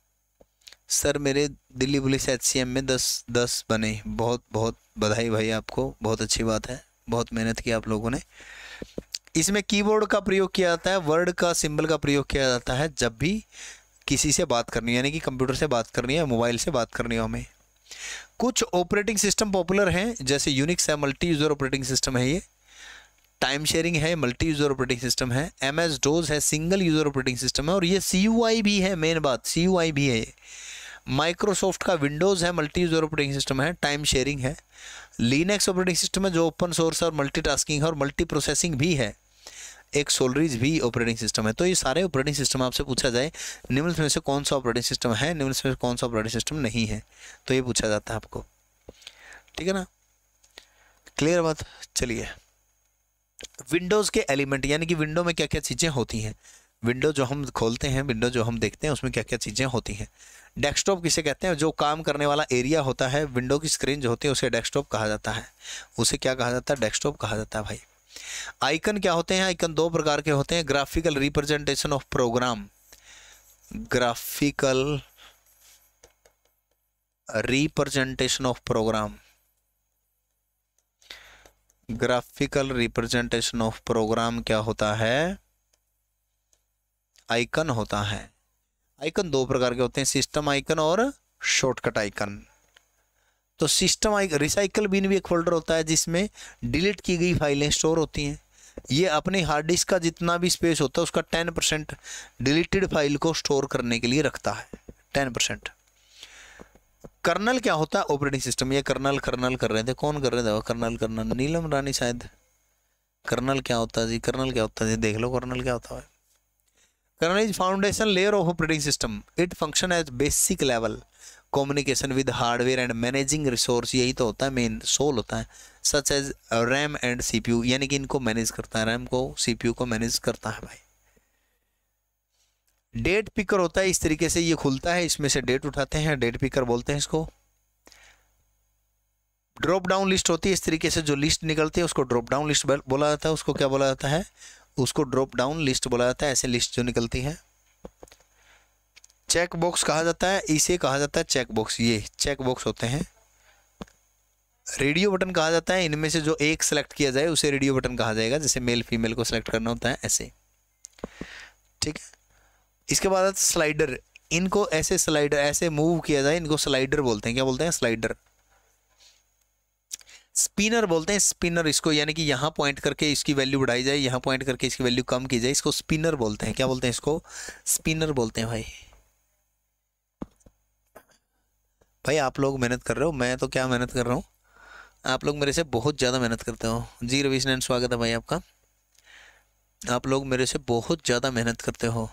सर मेरे दिल्ली पुलिस एच में दस दस बने बहुत बहुत बधाई भाई आपको बहुत अच्छी बात है बहुत मेहनत किया आप लोगों ने इसमें कीबोर्ड का प्रयोग किया जाता है वर्ड का सिंबल का प्रयोग किया जाता है जब भी किसी से बात करनी हो यानी कि कंप्यूटर से बात करनी है मोबाइल से बात करनी हो हमें कुछ ऑपरेटिंग सिस्टम पॉपुलर हैं जैसे यूनिक्स है मल्टी यूज़र ऑपरेटिंग सिस्टम है ये टाइम शेयरिंग है मल्टी यूज़र ऑपरेटिंग सिस्टम है एम एस डोज है सिंगल यूज़र ऑपरेटिंग सिस्टम है और ये सी यू आई भी है मेन बात सी यू आई भी है ये माइक्रोसॉफ्ट का विंडोज़ है मल्टी यूज़र ऑपरेटिंग सिस्टम है टाइम शेयरिंग है लीनेक्स ऑपरेटिंग सिस्टम है जो ओपन सोर्स और मल्टी है और मल्टी प्रोसेसिंग भी है एक सोलरीज भी ऑपरेटिंग सिस्टम है तो ये सारे ऑपरेटिंग सिस्टम आपसे पूछा जाए निम्न में से कौन सा ऑपरेटिंग सिस्टम है निम्न में से कौन सा ऑपरेटिंग सिस्टम नहीं है तो ये पूछा जाता है आपको ठीक है ना क्लियर बात चलिए विंडोज़ के एलिमेंट यानी कि विंडो में क्या क्या चीज़ें होती हैं विंडो जो हम खोलते हैं विंडो जो हम देखते हैं उसमें क्या क्या चीज़ें होती हैं डेस्कटॉप किसे कहते हैं जो काम करने वाला एरिया होता है विंडो की स्क्रीन जो होती है उसे डेस्कटॉप कहा जाता है उसे क्या कहा जाता है डेस्कटॉप कहा जाता है भाई आइकन क्या होते हैं आइकन दो प्रकार के होते हैं graphical representation of program graphical representation of program graphical representation of program क्या होता है आइकन होता है आइकन दो प्रकार के होते हैं सिस्टम आइकन और शॉर्टकट आइकन तो सिस्टम आइकन रिसाइकल बिन भी एक फोल्डर होता है जिसमें डिलीट की गई फाइलें स्टोर होती हैं ये अपने हार्ड डिस्क का जितना भी स्पेस होता है उसका टेन परसेंट डिलीटेड फाइल को स्टोर करने के लिए रखता है टेन परसेंट कर्नल क्या होता है ऑपरेटिंग सिस्टम ये कर्नल कर्नल कर रहे थे कौन कर रहे थे कर्नल कर्नल नीलम रानी शायद कर्नल क्या होता है जी कर्नल क्या होता है जी देख लो कर्नल क्या होता है Karana is foundation layer of operating system. It function as basic level communication with hardware and managing resource यही तो होता है मेन सोल होता है such as RAM and CPU यानी कि इनको मैनेज करता है रैम को सीपीयू को मैनेज करता है भाई डेट पिकर होता है इस तरीके से ये खुलता है इसमें से डेट उठाते हैं डेट पिकर बोलते हैं इसको ड्रॉप डाउन लिस्ट होती है इस तरीके से जो लिस्ट निकलती है उसको ड्रॉप डाउन लिस्ट बोला जाता है उसको क्या बोला जाता है उसको ड्रॉप डाउन लिस्ट बोला जाता है ऐसे लिस्ट जो निकलती है चेक बॉक्स कहा जाता है इसे कहा जाता है चेक बॉक्स ये चेक बॉक्स होते हैं रेडियो बटन कहा जाता है इनमें से जो एक सेलेक्ट किया जाए उसे रेडियो बटन कहा जाएगा जैसे मेल फीमेल को सिलेक्ट करना होता है ऐसे ठीक है इसके बाद आता है स्लाइडर इनको ऐसे स्लाइडर ऐसे मूव किया जाए इनको स्लाइडर बोलते हैं क्या बोलते हैं स्लाइडर स्पिनर बोलते हैं स्पिनर इसको यानी कि यहाँ पॉइंट करके इसकी वैल्यू बढ़ाई जाए यहाँ पॉइंट करके इसकी वैल्यू कम की जाए इसको स्पिनर बोलते हैं क्या बोलते हैं इसको स्पिनर बोलते हैं भाई भाई आप लोग मेहनत कर रहे हो मैं तो क्या मेहनत कर रहा हूँ आप लोग मेरे से बहुत ज़्यादा मेहनत करते हो जी रवीश नैन स्वागत है भाई आपका आप लोग मेरे से बहुत ज़्यादा मेहनत करते हो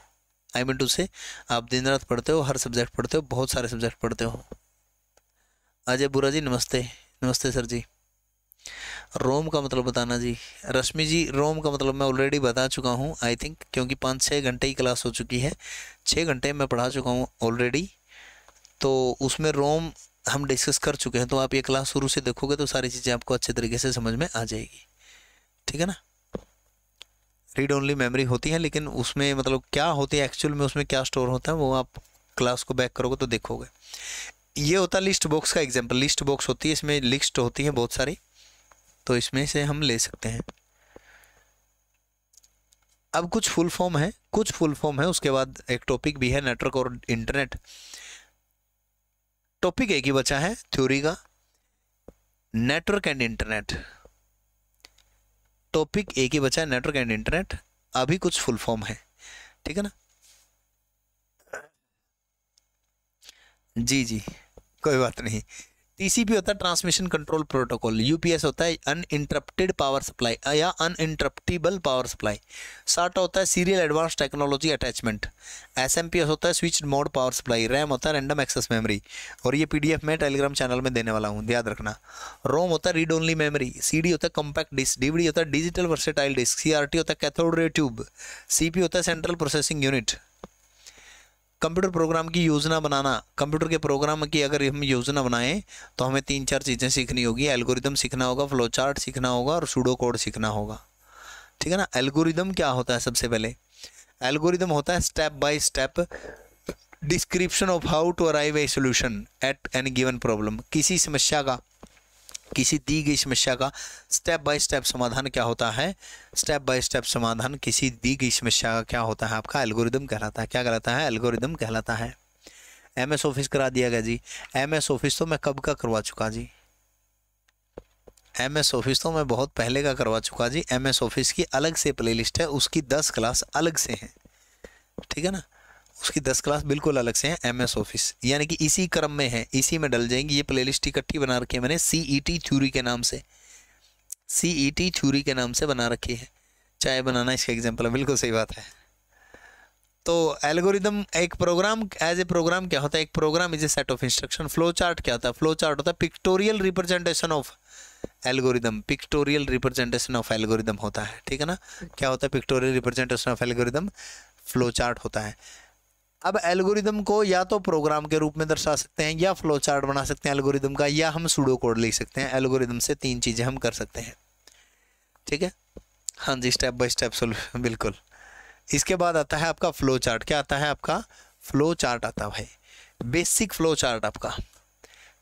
आई मीन टू से आप दिन रात पढ़ते हो हर सब्जेक्ट पढ़ते हो बहुत सारे सब्जेक्ट पढ़ते हो अजय बुरा जी नमस्ते नमस्ते सर जी रोम का मतलब बताना जी रश्मि जी रोम का मतलब मैं ऑलरेडी बता चुका हूँ आई थिंक क्योंकि पाँच छः घंटे की क्लास हो चुकी है छः घंटे मैं पढ़ा चुका हूँ ऑलरेडी तो उसमें रोम हम डिस्कस कर चुके हैं तो आप ये क्लास शुरू से देखोगे तो सारी चीज़ें आपको अच्छे तरीके से समझ में आ जाएगी ठीक है ना रीड ओनली मेमोरी होती है लेकिन उसमें मतलब क्या होती है एक्चुअल में उसमें क्या स्टोर होता है वो आप क्लास को बैक करोगे तो देखोगे ये होता है लिस्ट बॉक्स का एग्जाम्पल लिस्ट बॉक्स होती है इसमें लिस्ट होती है बहुत सारी तो इसमें से हम ले सकते हैं अब कुछ फुल फॉर्म है कुछ फुल फॉर्म है उसके बाद एक टॉपिक भी है नेटवर्क और इंटरनेट टॉपिक एक ही बचा है थ्योरी का नेटवर्क एंड इंटरनेट टॉपिक एक ही बचा है नेटवर्क एंड इंटरनेट अभी कुछ फुल फॉर्म है ठीक है ना जी जी कोई बात नहीं टीसीपी होता है ट्रांसमिशन कंट्रोल प्रोटोकॉल यूपीएस होता है अन इंटरप्टेड पावर सप्लाई या अन इंटरप्टिबल पावर सप्लाई साटा होता है serial advanced technology attachment SMPS होता है switch mode power supply RAM होता है रैंडम एक्सेस मेमोरी और ये पीडीएफ मैं टेलीग्राम चैनल में देने वाला हूँ याद रखना रोम होता है रीड ओनली सी डी होता है कॉम्पैक्ट डिस्क डीवीडी होता है डिजिटल वर्सेटाइल डिस्क टी होता है कैथोड रे ट्यूब पी होता है central processing unit computer program की योजना बनाना कंप्यूटर के प्रोग्राम की अगर हम योजना बनाएं तो हमें तीन चार चीज़ें सीखनी होगी एल्गोरिदम सीखना होगा फ्लो चार्ट सीखना होगा और सूडो कोड सीखना होगा ठीक है ना एल्गोरिदम क्या होता है सबसे पहले एल्गोरिदम होता है step by step description of how to arrive a solution at any given problem किसी समस्या का किसी दी गई समस्या का स्टेप बाय स्टेप समाधान क्या होता है स्टेप बाय स्टेप समाधान किसी दी गई समस्या का क्या होता है आपका एल्गोरिदम कहलाता है क्या कहलाता है एल्गोरिदम कहलाता है एम एस ऑफिस करा दिया गया जी एम एस ऑफिस तो मैं कब का करवा चुका जी एम एस ऑफिस तो मैं बहुत पहले का करवा चुका जी एम एस ऑफिस की अलग से प्लेलिस्ट है उसकी दस क्लास अलग से हैं ठीक है ना उसकी दस क्लास बिल्कुल अलग से हैं एमएस ऑफिस यानी कि इसी क्रम में है इसी में डल जाएंगी ये प्ले लिस्ट इकट्ठी बना रखी है मैंने C E e T theory के नाम से C E e T theory के नाम से बना रखी है चाय बनाना इसका एग्जाम्पल है बिल्कुल सही बात है तो एल्गोरिदम एक प्रोग्राम एज ए प्रोग्राम क्या होता है एक program is a set of instruction flow chart क्या होता है फ्लो चार्ट होता है pictorial representation of algorithm pictorial representation of algorithm होता है ठीक है ना क्या होता है pictorial representation of algorithm flow chart होता है अब एल्गोरिदम को या तो प्रोग्राम के रूप में दर्शा सकते हैं या फ्लो चार्ट बना सकते हैं एल्गोरिदम का या हम सूडो कोड लिख सकते हैं एल्गोरिदम से तीन चीज़ें हम कर सकते हैं ठीक है हाँ जी स्टेप बाय स्टेप सोल्व बिल्कुल इसके बाद आता है आपका फ्लो चार्ट क्या आता है आपका फ्लो चार्ट आता है भाई बेसिक फ्लो चार्ट आपका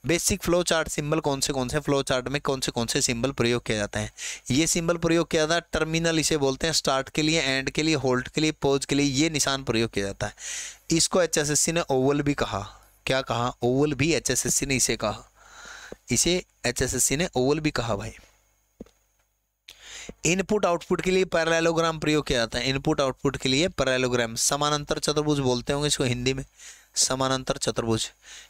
बेसिक फ्लो चार्ट सिंबल कौन से कौन से फ्लो चार्ट में कौन से कौन से सिंबल प्रयोग किया जाता है ये सिंबल प्रयोग किया जाता है टर्मिनल इसे बोलते हैं स्टार्ट के लिए एंड के लिए होल्ड के लिए पोज के लिए ये निशान प्रयोग किया जाता है इसको एच ने ओवल भी कहा क्या कहा ओवल भी एच ने इसे कहा इसे एच ने ओवल भी कहा भाई इनपुट आउटपुट के लिए पैरालोग्राम प्रयोग किया जाता है इनपुट आउटपुट के लिए पैरालोग्राम समानांतर चतुर्भुज बोलते होंगे इसको हिंदी में समानांतर चतुर्भुज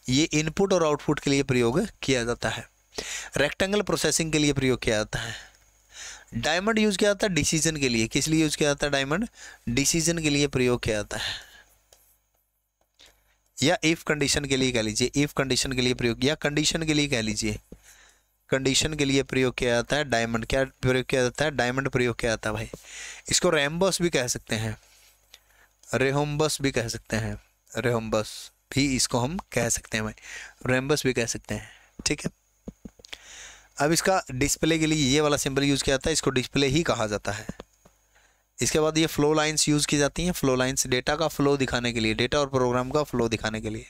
ये इनपुट और आउटपुट के लिए प्रयोग किया जाता है रेक्टेंगल प्रोसेसिंग के लिए प्रयोग किया जाता है डायमंड यूज किया जाता है डिसीजन के लिए किस लिए यूज किया जाता है डायमंड डिसीजन के लिए प्रयोग किया जाता है या इफ कंडीशन के लिए कह लीजिए इफ कंडीशन के लिए प्रयोग या कंडीशन के लिए कह लीजिए कंडीशन के लिए प्रयोग किया जाता है डायमंड क्या प्रयोग किया जाता है डायमंड प्रयोग किया जाता है भाई इसको रेम्बस भी कह सकते हैं रेहोम्बस भी कह सकते हैं रेम्बस भी इसको हम कह सकते हैं भाई रेम्बस भी कह सकते हैं ठीक है अब इसका डिस्प्ले के लिए ये वाला सिंबल यूज़ किया जाता है इसको डिस्प्ले ही कहा जाता है इसके बाद ये फ्लो लाइंस यूज़ की जाती हैं फ्लो लाइंस डेटा का फ्लो दिखाने के लिए डेटा और प्रोग्राम का फ्लो दिखाने के लिए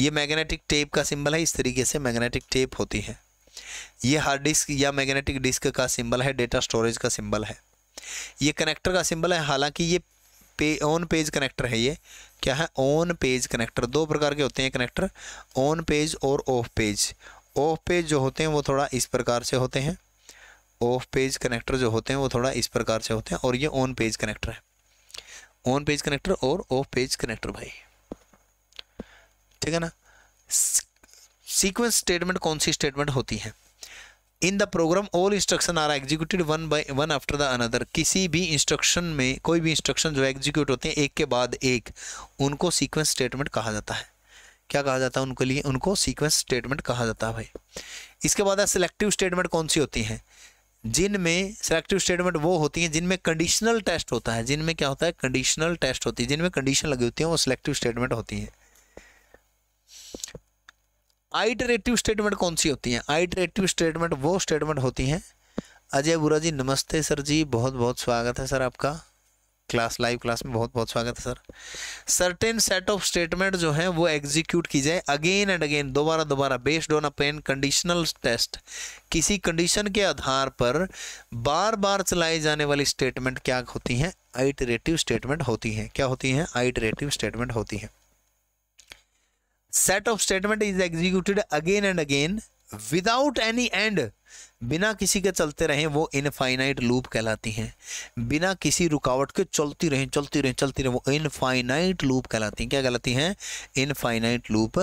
ये मैग्नेटिक टेप का सिंबल है इस तरीके से मैग्नेटिक टेप होती है ये हार्ड डिस्क या मैग्नेटिक डिस्क का सिंबल है डेटा स्टोरेज का सिंबल है ये कनेक्टर का सिंबल है हालांकि ये पे ऑन पेज कनेक्टर है ये क्या है ऑन पेज कनेक्टर दो प्रकार के होते हैं कनेक्टर ऑन पेज और ऑफ पेज ऑफ पेज जो होते हैं वो थोड़ा इस प्रकार से होते हैं ऑफ पेज कनेक्टर जो होते हैं वो थोड़ा इस प्रकार से होते हैं और ये ऑन पेज कनेक्टर है ऑन पेज कनेक्टर और ऑफ पेज कनेक्टर भाई ठीक है ना सीक्वेंस स्टेटमेंट कौन सी स्टेटमेंट होती है in the program all instruction are executed one by one after the another किसी भी इंस्ट्रक्शन में कोई भी इंस्ट्रक्शन जो एग्जीक्यूट होते हैं एक के बाद एक उनको सीक्वेंस स्टेटमेंट कहा जाता है क्या कहा जाता है उनके लिए उनको सीक्वेंस स्टेटमेंट कहा जाता है भाई इसके बाद सिलेक्टिव स्टेटमेंट कौन सी होती हैं जिनमें सिलेक्टिव स्टेटमेंट वो होती हैं जिनमें कंडीशनल टेस्ट होता है जिनमें क्या होता है कंडीशनल टेस्ट होती है जिनमें कंडीशन लगी होती है वो सिलेक्टिव स्टेटमेंट होती है आइटरेटिव स्टेटमेंट कौन सी होती हैं आइटरेटिव स्टेटमेंट वो स्टेटमेंट होती हैं अजय बुरा जी नमस्ते सर जी बहुत बहुत स्वागत है सर आपका क्लास लाइव क्लास में बहुत बहुत स्वागत है sir certain set of statement जो हैं वो एग्जीक्यूट की जाए अगेन एंड अगेन दोबारा दोबारा based on a pen conditional test किसी कंडीशन के आधार पर बार बार चलाई जाने वाली स्टेटमेंट क्या होती हैं आइटरेटिव स्टेटमेंट होती हैं क्या होती हैं आइटरेटिव स्टेटमेंट होती हैं set of statement is executed again and again without any end बिना किसी के चलते रहें वो इनफाइनाइट लूप कहलाती हैं बिना किसी रुकावट के चलती रहें चलती रहें चलती रहें वो इनफाइनाइट लूप कहलाती हैं क्या कहलाती हैं इनफाइनाइट लूप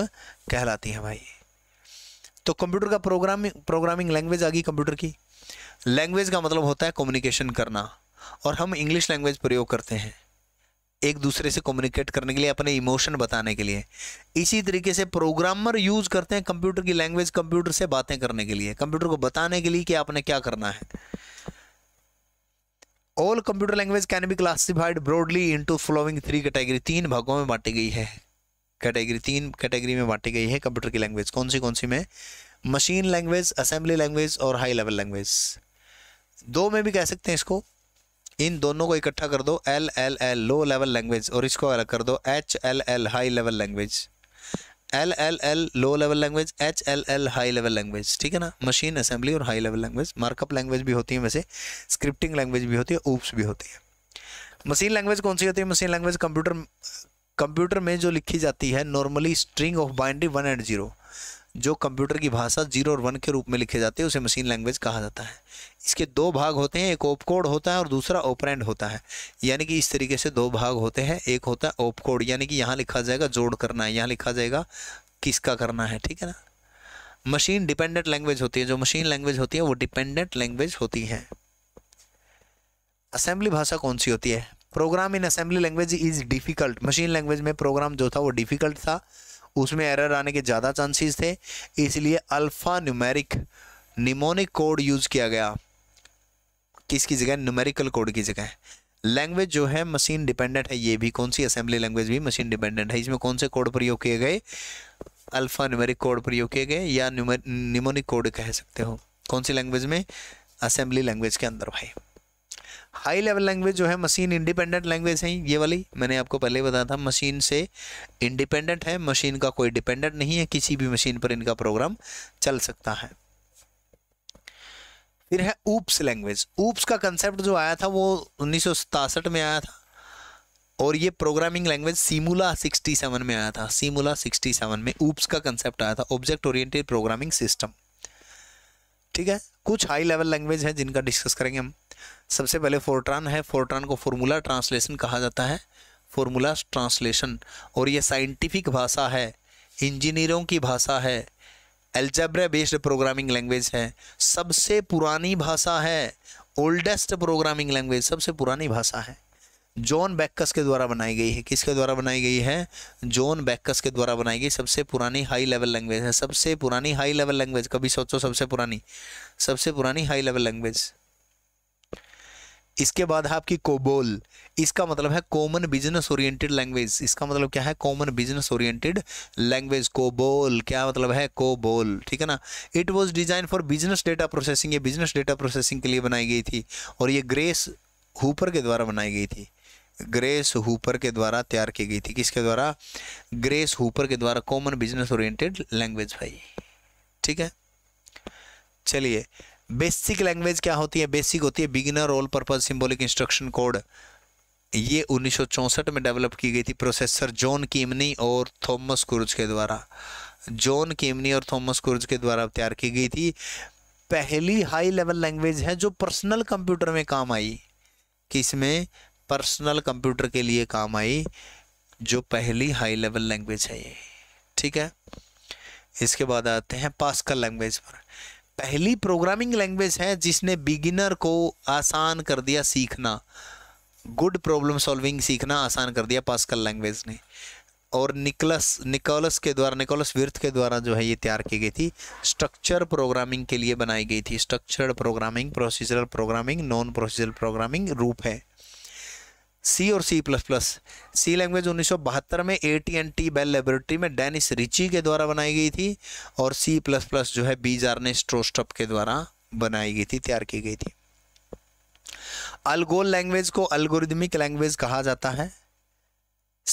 कहलाती हैं भाई तो कंप्यूटर का प्रोग्रामिंग प्रोग्रामिंग लैंग्वेज आ गई कंप्यूटर की लैंग्वेज का मतलब होता है कम्युनिकेशन करना और हम इंग्लिश लैंग्वेज प्रयोग करते हैं एक दूसरे से कम्युनिकेट करने के लिए अपने इमोशन बताने के लिए इसी तरीके से प्रोग्रामर यूज़ करते हैं कंप्यूटर की लैंग्वेज कंप्यूटर से बातें करने के लिए कंप्यूटर को बताने के लिए कि आपने क्या करना है all computer language can be classified broadly into following three category तीन भागों में बांटी गई है कैटेगरी तीन कैटेगरी में बांटी गई है कंप्यूटर की लैंग्वेज कौन सी कौन सी में मशीन लैंग्वेज असेंबली लैंग्वेज और हाई लेवल लैंग्वेज दो में भी कह सकते हैं इसको इन दोनों को इकट्ठा कर दो L L L low level language और इसको अलग कर दो H L L high level language L L L low level language H L L high level language ठीक है ना मशीन असेंबली और high level language markup language भी होती है वैसे स्क्रिप्टिंग लैंग्वेज भी होती है ऊप्स भी होती है मशीन लैंग्वेज कौन सी होती है मशीन लैंग्वेज कंप्यूटर कंप्यूटर में जो लिखी जाती है normally string of binary one and zero जो कंप्यूटर की भाषा जीरो और वन के रूप में लिखे जाते हैं उसे मशीन लैंग्वेज कहा जाता है इसके दो भाग होते हैं एक ओपकोड होता है और दूसरा ओपरेंड होता है यानी कि इस तरीके से दो भाग होते हैं एक होता है ओपकोड यानी कि यहाँ लिखा जाएगा जोड़ करना है यहाँ लिखा जाएगा किसका करना है ठीक है ना मशीन डिपेंडेंट लैंग्वेज होती है जो मशीन लैंग्वेज होती है वो डिपेंडेंट लैंग्वेज होती है असेंबली भाषा कौन सी होती है program in assembly language is difficult machine language में प्रोग्राम जो था वो डिफ़िकल्ट था उसमें एरर आने के ज़्यादा चांसेस थे इसलिए alpha numeric mnemonic code use किया गया किसकी जगह न्यूमेरिकल कोड की जगह लैंग्वेज जो है मशीन डिपेंडेंट है ये भी कौन सी असेंबली लैंग्वेज भी मशीन डिपेंडेंट है इसमें कौन से कोड प्रयोग किए गए अल्फा न्यूमेरिक कोड प्रयोग किए गए या न्यूमोनिक कोड कह सकते हो कौन सी लैंग्वेज में असेंबली लैंग्वेज के अंदर भाई हाई लेवल लैंग्वेज जो है मशीन इंडिपेंडेंट लैंग्वेज है ये वाली मैंने आपको पहले बताया था मशीन से इंडिपेंडेंट है मशीन का कोई डिपेंडेंट नहीं है किसी भी मशीन पर इनका प्रोग्राम चल सकता है फिर है ऊप्स लैंग्वेज ऊप्स का कंसेप्ट जो आया था वो उन्नीस में आया था और ये प्रोग्रामिंग लैंग्वेज सीमूला 67 में आया था सीमूला 67 में ऊप्स का कंसेप्ट आया था ऑब्जेक्ट ओरिएंटेड प्रोग्रामिंग सिस्टम ठीक है कुछ हाई लेवल लैंग्वेज है जिनका डिस्कस करेंगे हम सबसे पहले फोर्ट्रान है फोर्ट्रान को फॉर्मूला ट्रांसलेशन कहा जाता है फॉर्मूला ट्रांसलेशन और ये साइंटिफिक भाषा है इंजीनियरों की भाषा है एल्जब्रा बेस्ड प्रोग्रामिंग लैंग्वेज है सबसे पुरानी भाषा है ओल्डेस्ट प्रोग्रामिंग लैंग्वेज सबसे पुरानी भाषा है जॉन बैक्कस के द्वारा बनाई गई है किसके द्वारा बनाई गई है जॉन बैक्कस के द्वारा बनाई गई सबसे पुरानी हाई लेवल लैंग्वेज है सबसे पुरानी हाई लेवल लैंग्वेज कभी सोचो सबसे पुरानी सबसे पुरानी हाई लेवल लैंग्वेज इसके बाद है आपकी कोबोल इसका मतलब है कॉमन बिजनेस ओरिएंटेड लैंग्वेज इसका मतलब क्या है common business oriented language COBOL क्या मतलब है कोबोल ठीक है ना it was design for business data processing ये बिजनेस डेटा प्रोसेसिंग के लिए बनाई गई थी और ये ग्रेस हुपर के द्वारा बनाई गई थी ग्रेस हुपर के द्वारा तैयार की गई थी किसके द्वारा ग्रेस हुपर के द्वारा कॉमन बिजनेस ओरिएंटेड लैंग्वेज भाई ठीक है चलिए बेसिक लैंग्वेज क्या होती है बेसिक होती है beginner all purpose symbolic instruction code ये उन्नीस में डेवलप की गई थी प्रोसेसर जॉन कीमनी और थॉमस क्रूज के द्वारा जॉन कीमनी और थॉमस क्रूज के द्वारा तैयार की गई थी पहली हाई लेवल लैंग्वेज है जो पर्सनल कंप्यूटर में काम आई इसमें पर्सनल कंप्यूटर के लिए काम आई जो पहली हाई लेवल लैंग्वेज है ये ठीक है इसके बाद आते हैं पास्कल लैंग्वेज पर पहली प्रोग्रामिंग लैंग्वेज है जिसने बिगिनर को आसान कर दिया सीखना गुड प्रॉब्लम सॉल्विंग सीखना आसान कर दिया पास्कल लैंग्वेज ने और निकलस निकोलस के द्वारा निकोलस विर्थ के द्वारा जो है ये तैयार की गई थी स्ट्रक्चर प्रोग्रामिंग के लिए बनाई गई थी structured programming procedural programming non procedural programming रूप है सी और C plus plus C language बहत्तर में A T and T Bell laboratory में डेनिस रिची के द्वारा बनाई गई थी और सी प्लस प्लस जो है बीज आर्ने स्ट्रोस्टप के द्वारा बनाई गई थी तैयार की गई थी अलगोल लैंग्वेज को अलगोरिदमिक लैंग्वेज कहा जाता है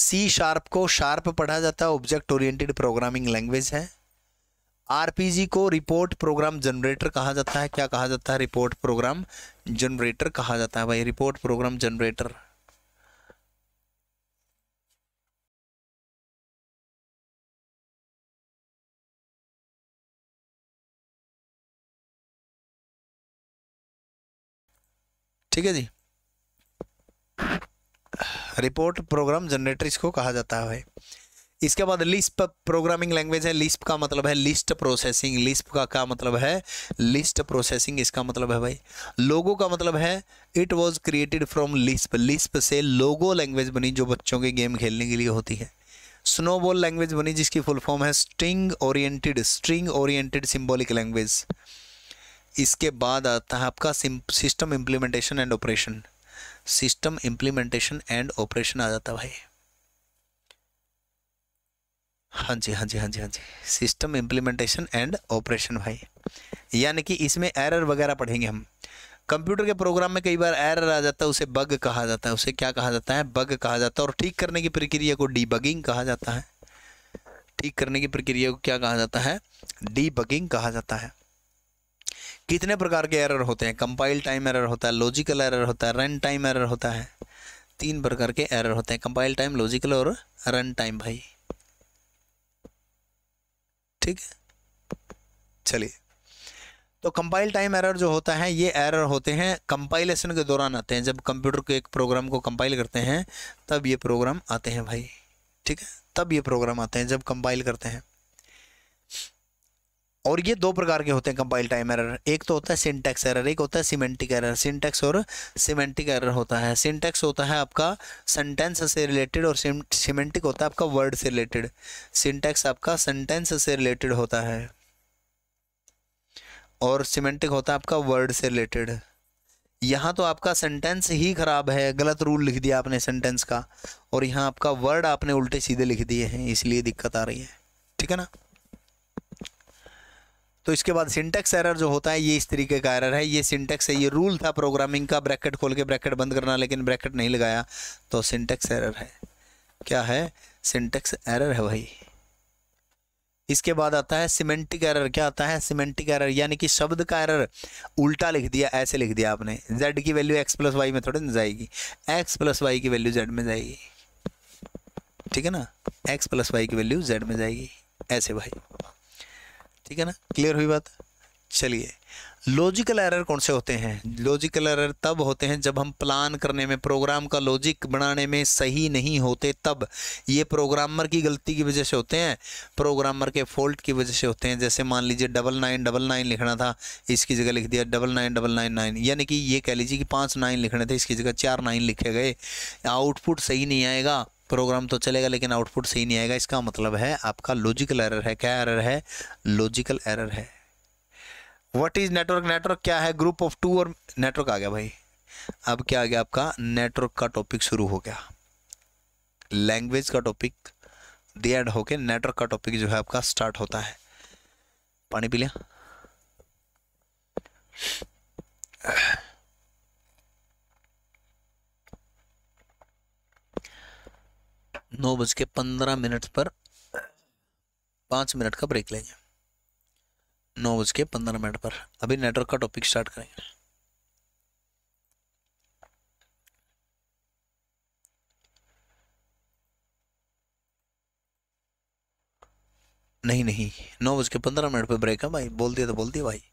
सी शार्प को शार्प पढ़ा जाता है ऑब्जेक्ट ओरिएंटेड प्रोग्रामिंग लैंग्वेज है आरपीजी को रिपोर्ट प्रोग्राम जनरेटर कहा जाता है क्या कहा जाता है रिपोर्ट प्रोग्राम जनरेटर कहा जाता है भाई रिपोर्ट प्रोग्राम जनरेटर ठीक है जी रिपोर्ट प्रोग्राम जनरेटर इसको कहा जाता है इसके बाद लिस्प प्रोग्रामिंग लैंग्वेज है लिस्प का मतलब है लिस्ट प्रोसेसिंग लिस्प का क्या मतलब है लिस्ट प्रोसेसिंग इसका मतलब है भाई लोगो का मतलब है it was created from LISP LISP से लोगो लैंग्वेज बनी जो बच्चों के गेम खेलने के लिए होती है स्नोबॉल लैंग्वेज बनी जिसकी फुल फॉर्म है string oriented string oriented symbolic language इसके बाद आता है आपका system implementation and operation system implementation and operation आ जाता है भाई हाँ जी हाँ जी हाँ जी हाँ जी सिस्टम इम्प्लीमेंटेशन एंड ऑपरेशन भाई यानी कि इसमें एरर वगैरह पढ़ेंगे हम कंप्यूटर के प्रोग्राम में कई बार एरर आ जाता है उसे बग कहा जाता है उसे क्या कहा जाता है बग कहा जाता है और ठीक करने की प्रक्रिया को डीबगिंग कहा जाता है ठीक करने की प्रक्रिया को क्या कहा जाता है डीबगिंग कहा जाता है कितने प्रकार के एरर होते हैं कंपाइल टाइम एरर होता है लॉजिकल एरर होता है रन टाइम एरर होता है तीन प्रकार के एरर होते हैं कंपाइल टाइम लॉजिकल और रन टाइम भाई ठीक है चलिए तो कंपाइल टाइम एरर जो होता है ये एरर होते हैं कंपाइलेशन के दौरान आते हैं जब कंप्यूटर के एक प्रोग्राम को कंपाइल करते हैं तब ये प्रोग्राम आते हैं भाई ठीक है तब ये प्रोग्राम आते हैं जब कंपाइल करते हैं और ये दो प्रकार के होते हैं कंपाइल टाइम एरर एक तो होता है सिंटेक्स एरर एक होता है सीमेंटिक एरर सिंटेक्स और सीमेंटिक एरर होता है सिंटेक्स होता है आपका सेंटेंस से रिलेटेड और सीमेंटिक होता है आपका वर्ड से रिलेटेड सिंटेक्स आपका सेंटेंस से रिलेटेड होता है और सीमेंटिक होता है आपका वर्ड से रिलेटेड यहाँ तो आपका सेंटेंस ही ख़राब है गलत रूल लिख दिया आपने सेंटेंस का और यहाँ आपका वर्ड आपने उल्टे सीधे लिख दिए हैं इसलिए दिक्कत आ रही है ठीक है ना तो इसके बाद सिंटेक्स एरर जो होता है ये इस तरीके का एरर है ये सिंटेक्स है ये रूल था प्रोग्रामिंग का ब्रैकेट खोल के ब्रैकेट बंद करना लेकिन ब्रैकेट नहीं लगाया तो सिंटेक्स एरर है क्या है सिंटेक्स एरर है भाई इसके बाद आता है सिमेंटिक एरर क्या आता है सिमेंटिक एरर यानी कि शब्द का एरर उल्टा लिख दिया ऐसे लिख दिया आपने जेड की वैल्यू एक्स प्लस वाई में थोड़ी ना जाएगी एक्स प्लस वाई की वैल्यू जेड में जाएगी ठीक है ना एक्स प्लस वाई की वैल्यू जेड में जाएगी ऐसे भाई ठीक है ना क्लियर हुई बात चलिए लॉजिकल एरर कौन से होते हैं लॉजिकल एरर तब होते हैं जब हम प्लान करने में प्रोग्राम का लॉजिक बनाने में सही नहीं होते तब ये प्रोग्रामर की गलती की वजह से होते हैं प्रोग्रामर के फॉल्ट की वजह से होते हैं जैसे मान लीजिए डबल नाइन डबल नाइन लिखना था इसकी जगह लिख दिया double nine double nine nine यानी कि ये कह लीजिए कि पाँच नाइन लिखने थे इसकी जगह चार नाइन लिखे गए आउटपुट सही नहीं आएगा प्रोग्राम तो चलेगा लेकिन आउटपुट सही नहीं आएगा इसका मतलब है आपका लॉजिकल एरर है क्या एरर है लॉजिकल एरर है व्हाट इज नेटवर्क नेटवर्क क्या है ग्रुप ऑफ टू और नेटवर्क आ गया भाई अब क्या आ गया आपका नेटवर्क का टॉपिक शुरू हो गया लैंग्वेज का टॉपिक दी होके नेटवर्क का टॉपिक जो है आपका स्टार्ट होता है पानी पी लिया नौ बज के पंद्रह मिनट पर पाँच मिनट का ब्रेक लेंगे नौ बज के पंद्रह मिनट पर अभी नेटवर्क का टॉपिक स्टार्ट करेंगे नहीं नहीं नौ बज के पंद्रह मिनट पर ब्रेक है भाई बोल दिया तो बोल दिया भाई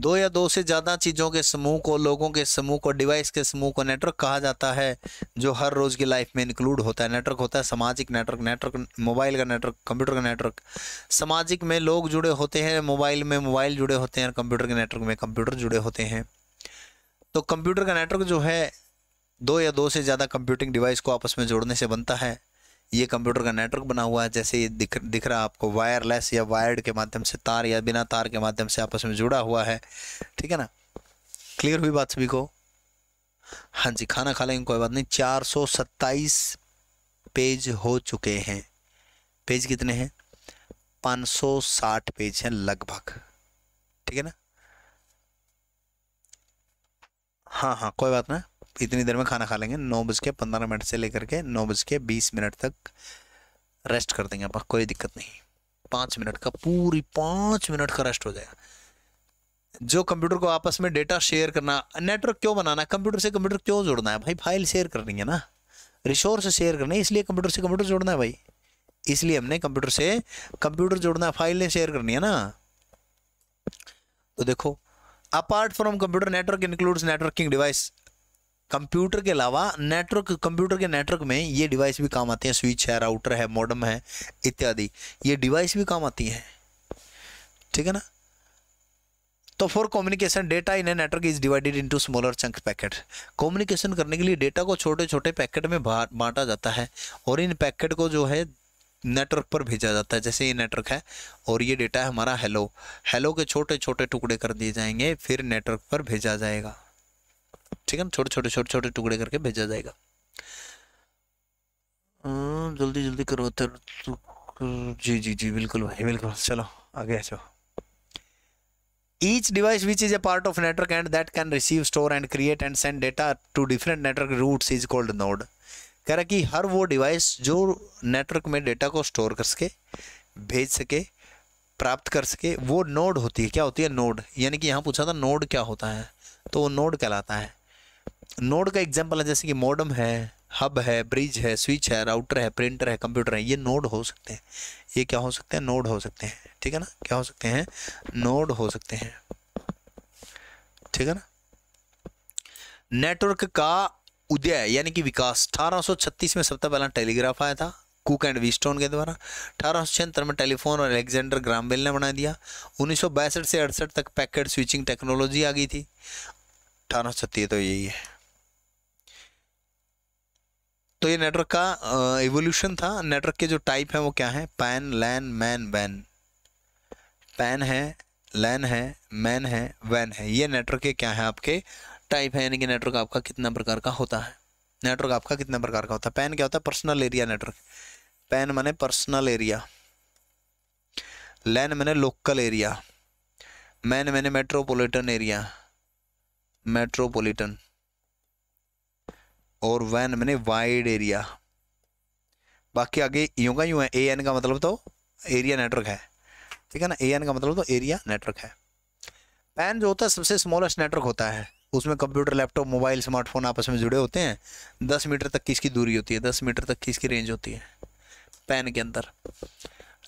दो या दो से ज़्यादा चीज़ों के समूह को लोगों के समूह को डिवाइस के समूह को नेटवर्क कहा जाता है जो हर रोज़ की लाइफ में इंक्लूड होता है नेटवर्क होता है सामाजिक नेटवर्क नेटवर्क मोबाइल का नेटवर्क कंप्यूटर का नेटवर्क सामाजिक में लोग जुड़े होते हैं मोबाइल में मोबाइल जुड़े होते हैं कंप्यूटर के नेटवर्क में कंप्यूटर जुड़े होते हैं तो कंप्यूटर का नेटवर्क जो है दो या दो से ज़्यादा कंप्यूटिंग डिवाइस को आपस में जोड़ने से बनता है ये कंप्यूटर का नेटवर्क बना हुआ है जैसे ये दिख दिख रहा आपको वायरलेस या वायर्ड के माध्यम से तार या बिना तार के माध्यम से आपस में जुड़ा हुआ है ठीक है ना क्लियर हुई बात सभी को हाँ जी खाना खा लेंगे कोई बात नहीं चार सौ सत्ताईस पेज हो चुके हैं पेज कितने हैं 560 पेज हैं लगभग ठीक है ना हाँ हाँ कोई बात ना इतनी देर में खाना खा लेंगे नौ बज के पंद्रह मिनट से लेकर के नौ बज के बीस मिनट तक रेस्ट कर देंगे आप कोई दिक्कत नहीं पाँच मिनट का पूरी पाँच मिनट का रेस्ट हो जाएगा जो कंप्यूटर को आपस में डेटा शेयर करना नेटवर्क क्यों बनाना कंप्यूटर से कंप्यूटर क्यों जोड़ना है भाई फाइल शेयर करनी है ना रिसोर्स शेयर करना है इसलिए कंप्यूटर से कंप्यूटर जोड़ना है भाई इसलिए हमने कंप्यूटर से कंप्यूटर जोड़ना है फाइलें शेयर करनी है ना तो देखो apart from computer network includes networking device computer के अलावा नेटवर्क कंप्यूटर के नेटवर्क में ये डिवाइस भी काम आती हैं स्विच है राउटर है मॉडम है इत्यादि ये डिवाइस भी काम आती हैं ठीक है ना तो for communication data in a network is divided into smaller chunk packet communication करने के लिए डेटा को छोटे छोटे पैकेट में बांटा जाता है और इन पैकेट को जो है नेटवर्क पर भेजा जाता है जैसे ये नेटवर्क है और ये डेटा है हमारा हेलो हेलो के छोटे छोटे टुकड़े कर दिए जाएंगे फिर नेटवर्क पर भेजा जाएगा ठीक है ना छोटे छोटे छोटे छोटे टुकड़े करके भेजा जाएगा हम्म, जल्दी जल्दी करो तो, तो, जी जी जी बिल्कुल भाई बिल्कुल चलो आगे चलो each device which is a part of network and that can receive store and create and send data to different network routes is called node कह रहा कि हर वो डिवाइस जो नेटवर्क में डेटा को स्टोर कर सके भेज सके प्राप्त कर सके वो नोड होती है क्या होती है नोड यानी कि यहाँ पूछा था नोड क्या होता है तो वो नोड कहलाता है नोड का एग्जाम्पल है जैसे कि मॉडम है हब है ब्रिज है स्विच है राउटर है प्रिंटर है कंप्यूटर है ये नोड हो सकते हैं ये क्या हो सकते हैं नोड हो सकते हैं ठीक है ना क्या हो सकते हैं नोड हो सकते हैं ठीक है ना नेटवर्क का उदय यानी कि विकास 1836 में सबसे पहला टेलीग्राफ आया था कुक एंड विस्टोन के द्वारा अठारह में टेलीफोन और अलेक्जेंडर ग्रामबेल ने बना दिया उन्नीस से अड़सठ तक पैकेट स्विचिंग टेक्नोलॉजी आ गई थी अठारह तो यही है तो ये नेटवर्क का इवोल्यूशन था नेटवर्क के जो टाइप हैं वो क्या हैं पैन लैन मैन वैन पैन है लैन है मैन है वैन है ये नेटवर्क के क्या है आपके टाइप है यानी कि नेटवर्क आपका कितना प्रकार का होता है नेटवर्क आपका कितना प्रकार का होता है पैन क्या होता है पर्सनल एरिया नेटवर्क पैन माने पर्सनल एरिया लैन मैंने लोकल एरिया मैन मैंने मेट्रोपोलिटन एरिया मेट्रोपोलिटन और वैन मैंने वाइड एरिया बाकी आगे यूँ का यूँ है ए एन का मतलब तो एरिया नेटवर्क है ठीक है ना ए एन का मतलब तो एरिया नेटवर्क है पैन जो होता है सबसे स्मॉलेस्ट नेटवर्क होता है उसमें कंप्यूटर लैपटॉप मोबाइल स्मार्टफोन आपस में जुड़े होते हैं दस मीटर तक की इसकी दूरी होती है दस मीटर तक की इसकी रेंज होती है पैन के अंदर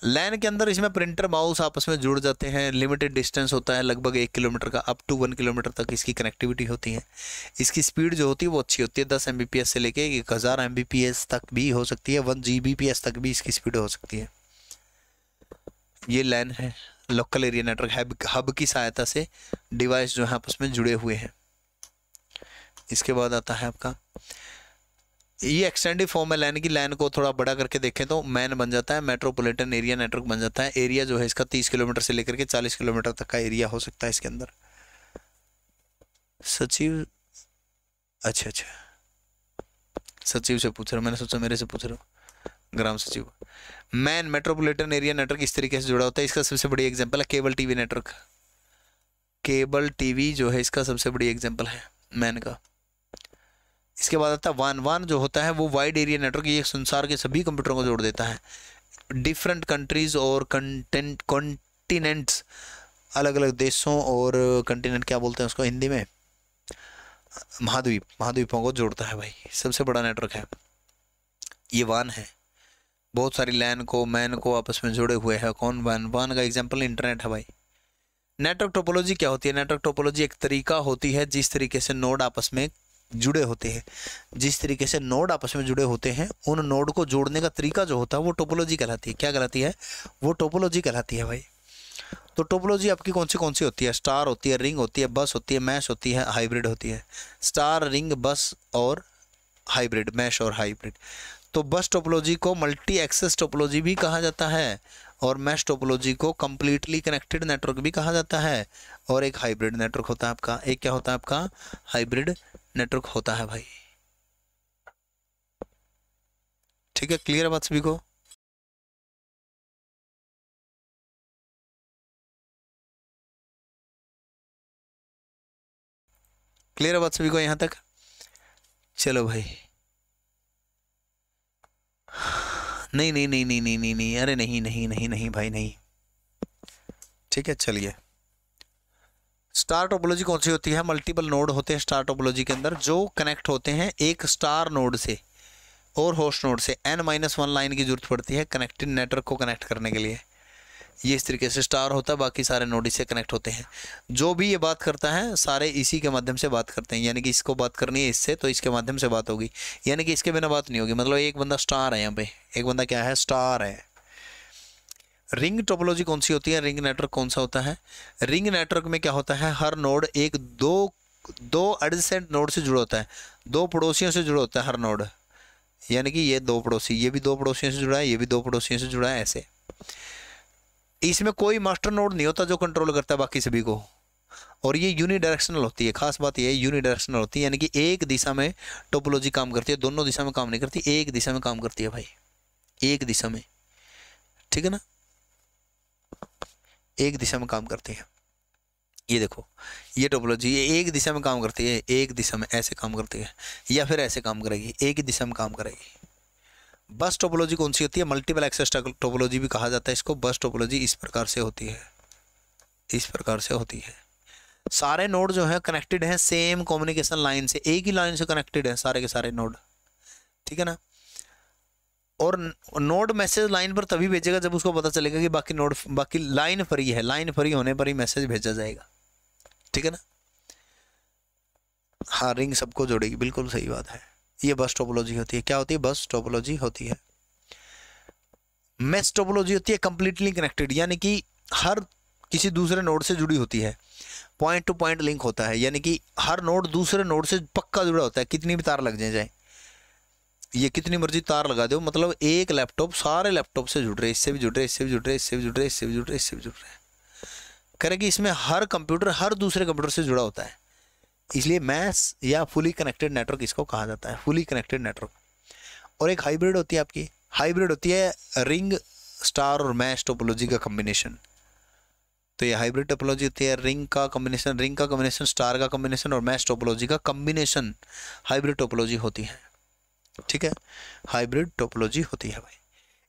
लैन के अंदर इसमें प्रिंटर माउस आपस में जुड़ जाते हैं लिमिटेड डिस्टेंस होता है लगभग एक किलोमीटर का अप टू वन किलोमीटर तक इसकी कनेक्टिविटी होती है इसकी स्पीड जो होती है वो अच्छी होती है दस एम से लेके एक हज़ार एम तक भी हो सकती है वन जी तक भी इसकी स्पीड हो सकती है ये लैन है local area network hub hub की सहायता से डिवाइस जो है आपस में जुड़े हुए हैं इसके बाद आता है आपका ये एक्सटेंडिव फॉर्म है लाइन की लाइन को थोड़ा बड़ा करके देखें तो मैन बन जाता है मेट्रोपॉलिटन एरिया नेटवर्क बन जाता है एरिया जो है इसका 30 किलोमीटर से लेकर के 40 किलोमीटर तक का एरिया हो सकता है इसके अंदर सचिव अच्छा अच्छा सचिव से पूछ रहा हूँ मैंने सोचा मेरे से पूछ रहा हूँ ग्राम सचिव मैन मेट्रोपोलिटन एरिया नेटवर्क इस तरीके से जुड़ा होता है इसका सबसे बड़ी एग्जाम्पल है cable TV network cable TV जो है इसका सबसे बड़ी एग्जाम्पल है मैन का इसके बाद आता है वन वन जो होता है वो वाइड एरिया नेटवर्क ये संसार के सभी कंप्यूटरों को जोड़ देता है डिफरेंट कंट्रीज़ और कंटेंट कॉन्टिनेंट्स अलग अलग देशों और कंटिनेंट क्या बोलते हैं उसको हिंदी में महाद्वीप महाद्वीपों को जोड़ता है भाई सबसे बड़ा नेटवर्क है ये वन है बहुत सारी लैन को मैन को आपस में जुड़े हुए हैं कौन वन वन का एग्जाम्पल इंटरनेट है भाई नेटवर्क टोपोलॉजी क्या होती है नेटवर्क टोपोलॉजी एक तरीका होती है जिस तरीके से नोड आपस में जुड़े होते हैं जिस तरीके से नोड आपस में जुड़े होते हैं उन नोड को जोड़ने का तरीका जो होता है वो टोपोलॉजी कहलाती है क्या कहलाती है वो टोपोलॉजी कहलाती है भाई तो टोपोलॉजी आपकी कौन सी कौन सी होती है स्टार होती है रिंग होती है बस होती है मैश होती है हाइब्रिड होती है स्टार रिंग बस और हाइब्रिड मैश और हाइब्रिड तो बस टोपोलॉजी को मल्टी एक्सेस टोपोलॉजी भी कहा जाता है और मैश टोपोलॉजी को कम्प्लीटली कनेक्टेड नेटवर्क भी कहा जाता है और एक हाइब्रिड नेटवर्क होता है आपका एक क्या होता है आपका हाइब्रिड नेटवर्क होता है भाई ठीक है क्लियर है बात सभी को क्लियर है बात सभी को यहां तक चलो भाई नहीं नहीं नहीं नहीं नहीं नहीं, नहीं अरे नहीं नहीं नहीं नहीं भाई नहीं ठीक है चलिए स्टार टोपोलॉजी कौन सी होती है मल्टीपल नोड होते हैं स्टार टोपोलॉजी के अंदर जो कनेक्ट होते हैं एक स्टार नोड से और होस्ट नोड से एन माइनस वन लाइन की ज़रूरत पड़ती है कनेक्टेड नेटवर्क को कनेक्ट करने के लिए ये इस तरीके से स्टार होता है बाकी सारे नोड इससे कनेक्ट होते हैं जो भी ये बात करता है सारे इसी के माध्यम से बात करते हैं यानी कि इसको बात करनी है इससे तो इसके माध्यम से बात होगी यानी कि इसके बिना बात नहीं होगी मतलब एक बंदा स्टार है यहाँ पे एक बंदा क्या है स्टार है रिंग टोपोलॉजी कौन सी होती है रिंग नेटवर्क कौन सा होता है रिंग नेटवर्क में क्या होता है हर नोड एक दो दो एडजेंट नोड से जुड़ा होता है दो पड़ोसियों से जुड़ा होता है हर नोड यानी कि ये दो पड़ोसी ये भी दो पड़ोसियों से जुड़ा है ये भी दो पड़ोसियों से जुड़ा है ऐसे इसमें कोई मास्टर नोड नहीं होता जो कंट्रोल करता है बाकी सभी को और ये यूनिडायरेक्शनल होती है खास बात ये यूनिडायरेक्शनल होती है यानी कि एक दिशा में टोपोलॉजी काम करती है दोनों दिशा में काम नहीं करती एक दिशा में काम करती है भाई एक दिशा में ठीक है ना एक दिशा में काम करती है ये देखो ये टोपोलॉजी ये एक दिशा में काम करती है एक दिशा में ऐसे काम करती है या फिर ऐसे काम करेगी एक ही दिशा में काम करेगी बस टोपोलॉजी कौन सी होती है मल्टीपल एक्सेस टोपोलॉजी भी कहा जाता है इसको बस टोपोलॉजी इस प्रकार से होती है इस प्रकार से होती है सारे नोड जो है कनेक्टेड हैं सेम कम्युनिकेशन लाइन से एक ही लाइन से कनेक्टेड हैं सारे के सारे नोड ठीक है ना और नोड मैसेज लाइन पर तभी भेजेगा जब उसको पता चलेगा कि बाकी नोड बाकी लाइन फ्री है लाइन फ्री होने पर ही मैसेज भेजा जाएगा ठीक है ना हाँ रिंग सबको जोड़ेगी बिल्कुल सही बात है ये बस टोपोलॉजी होती है क्या होती है बस टोपोलॉजी होती है मेस टोपोलॉजी होती है कंप्लीटली कनेक्टेड यानी कि हर किसी दूसरे नोड से जुड़ी होती है पॉइंट टू पॉइंट लिंक होता है यानी कि हर नोड दूसरे नोड से पक्का जुड़ा होता है कितनी भी तार लग जाए जाए ये कितनी मर्जी तार लगा दो मतलब एक लैपटॉप सारे लैपटॉप से जुड़ रहे इससे भी जुड़ रहे इससे भी जुड़ रहे इससे भी जुड़ रहे इससे भी जुड़ रहे इससे भी जुड़ रहे कह कि इसमें हर कंप्यूटर हर दूसरे कंप्यूटर से जुड़ा होता है इसलिए मैस या फुली कनेक्टेड नेटवर्क इसको कहा जाता है फुली कनेक्टेड नेटवर्क और एक हाइब्रिड होती है आपकी हाइब्रिड होती है रिंग स्टार और मैश टोपोलॉजी का कम्बिनेशन तो ये हाइब्रिड टोपोलॉजी होती है रिंग का कम्बिनेशन रिंग का कम्बिनेशन स्टार का कम्बिनेशन और मैश टोपोलॉजी का कॉम्बिनेशन हाइब्रिड टोपोलॉजी होती है ठीक है हाइब्रिड टोपोलॉजी होती है भाई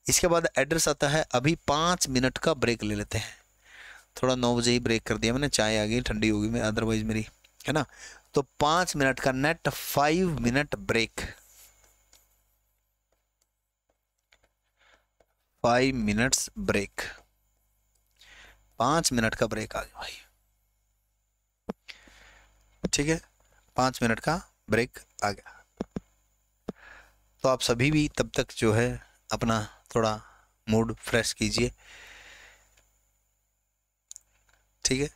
इसके बाद एड्रेस आता है अभी पाँच मिनट का ब्रेक ले लेते हैं थोड़ा नौ बजे ही ब्रेक कर दिया मैंने चाय आ गई ठंडी होगी मैं अदरवाइज मेरी है ना तो पाँच मिनट का net five minute break five minutes break पाँच मिनट का ब्रेक आ गया भाई ठीक है पाँच मिनट का ब्रेक आ गया तो आप सभी भी तब तक जो है अपना थोड़ा मूड फ्रेश कीजिए ठीक है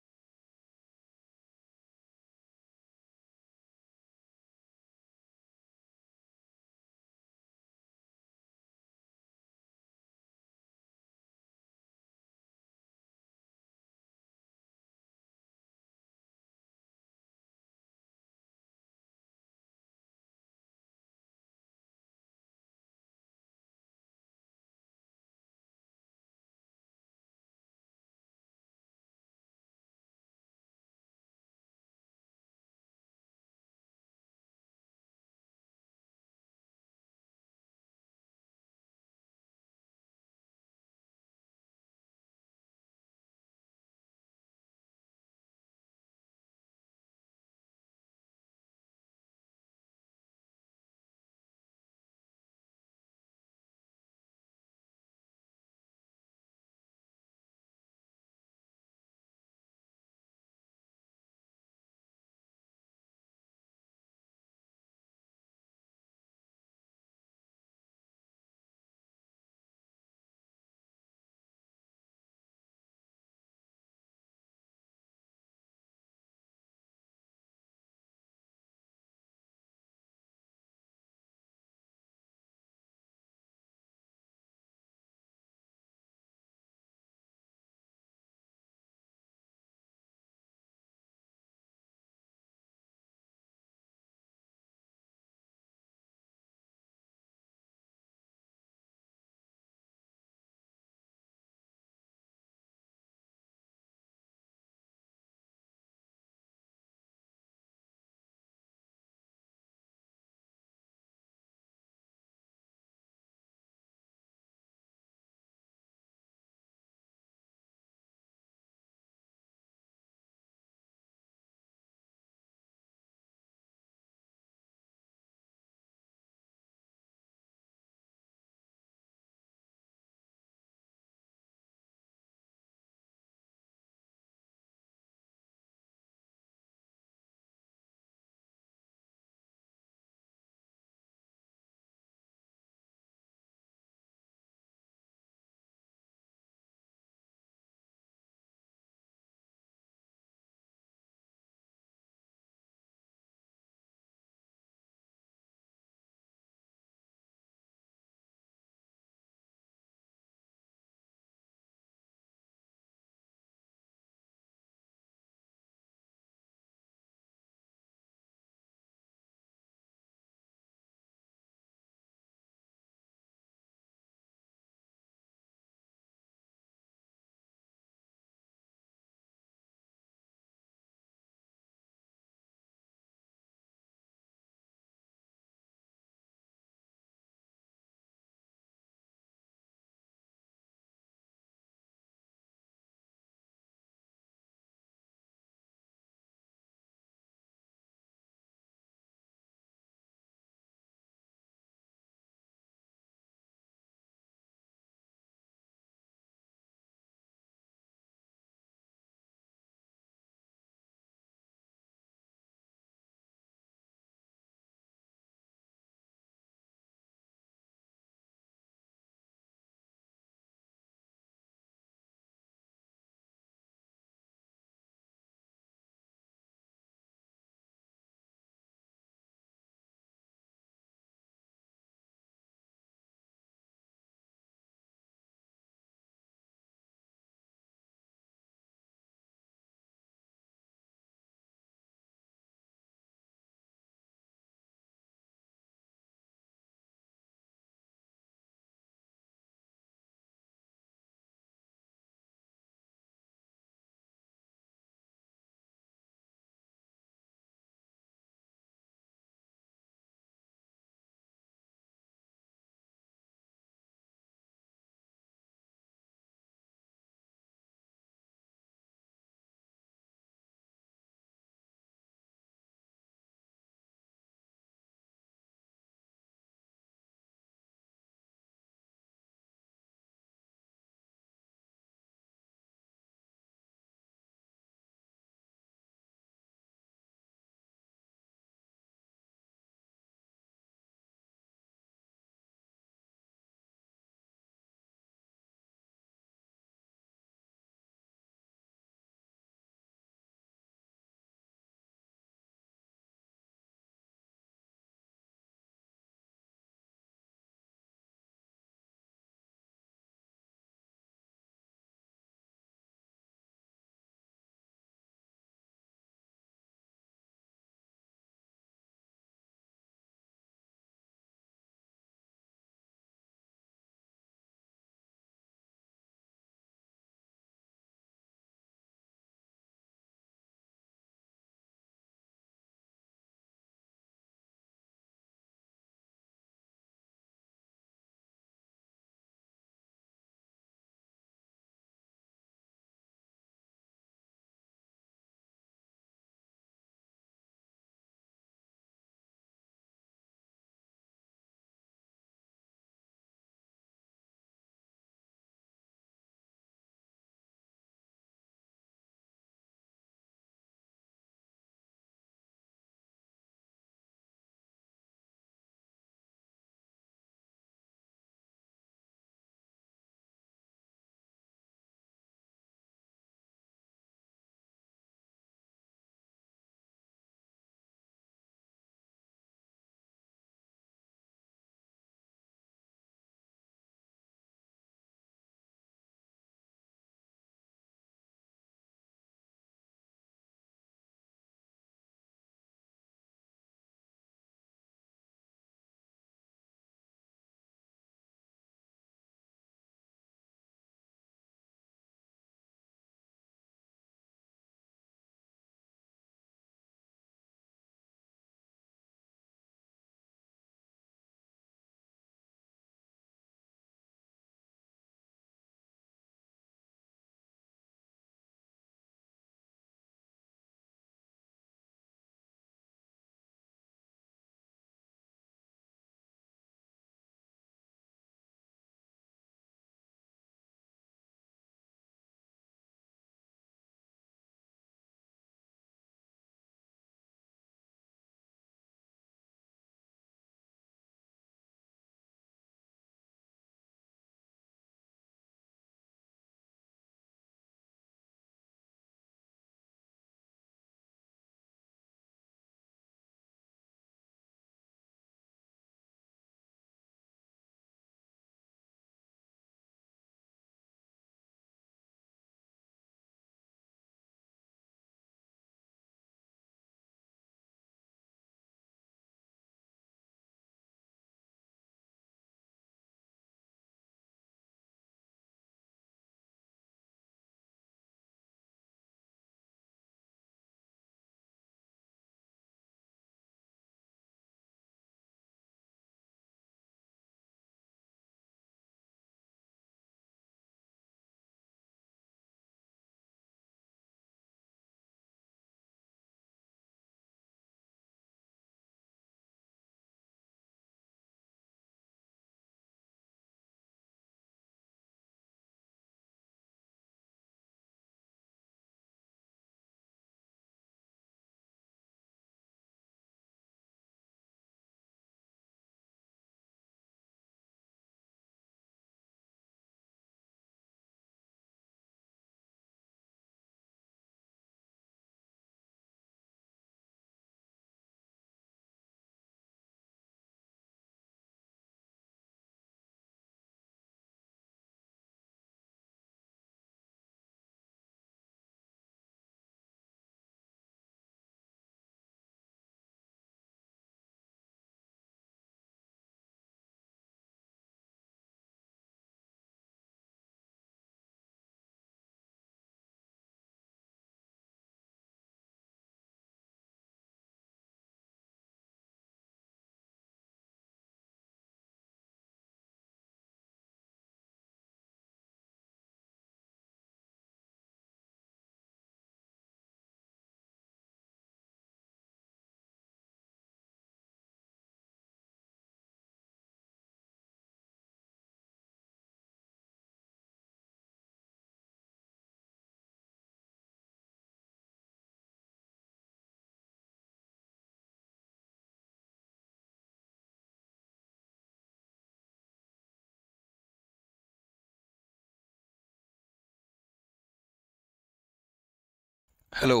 हेलो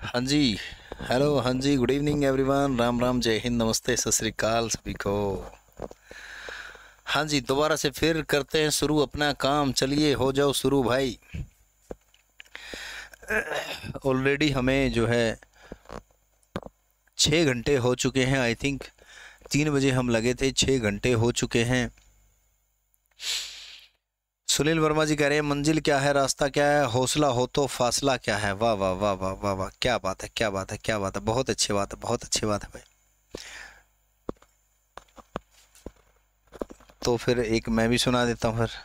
हाँ जी हेलो हाँ जी good evening everyone Ram Ram जय हिंद नमस्ते सत श्रीकाल सभी को हाँ जी दोबारा से फिर करते हैं शुरू अपना काम चलिए हो जाओ शुरू भाई ऑलरेडी हमें जो है छः घंटे हो चुके हैं आई थिंक तीन बजे हम लगे थे छः घंटे हो चुके हैं सुनील वर्मा जी कह रहे हैं मंजिल क्या है रास्ता क्या है हौसला हो तो फासला क्या है वाह वाह वाह वाह वाह वाह क्या बात है क्या बात है क्या बात है बहुत अच्छी बात है बहुत अच्छी बात है भाई तो फिर एक मैं भी सुना देता हूँ फिर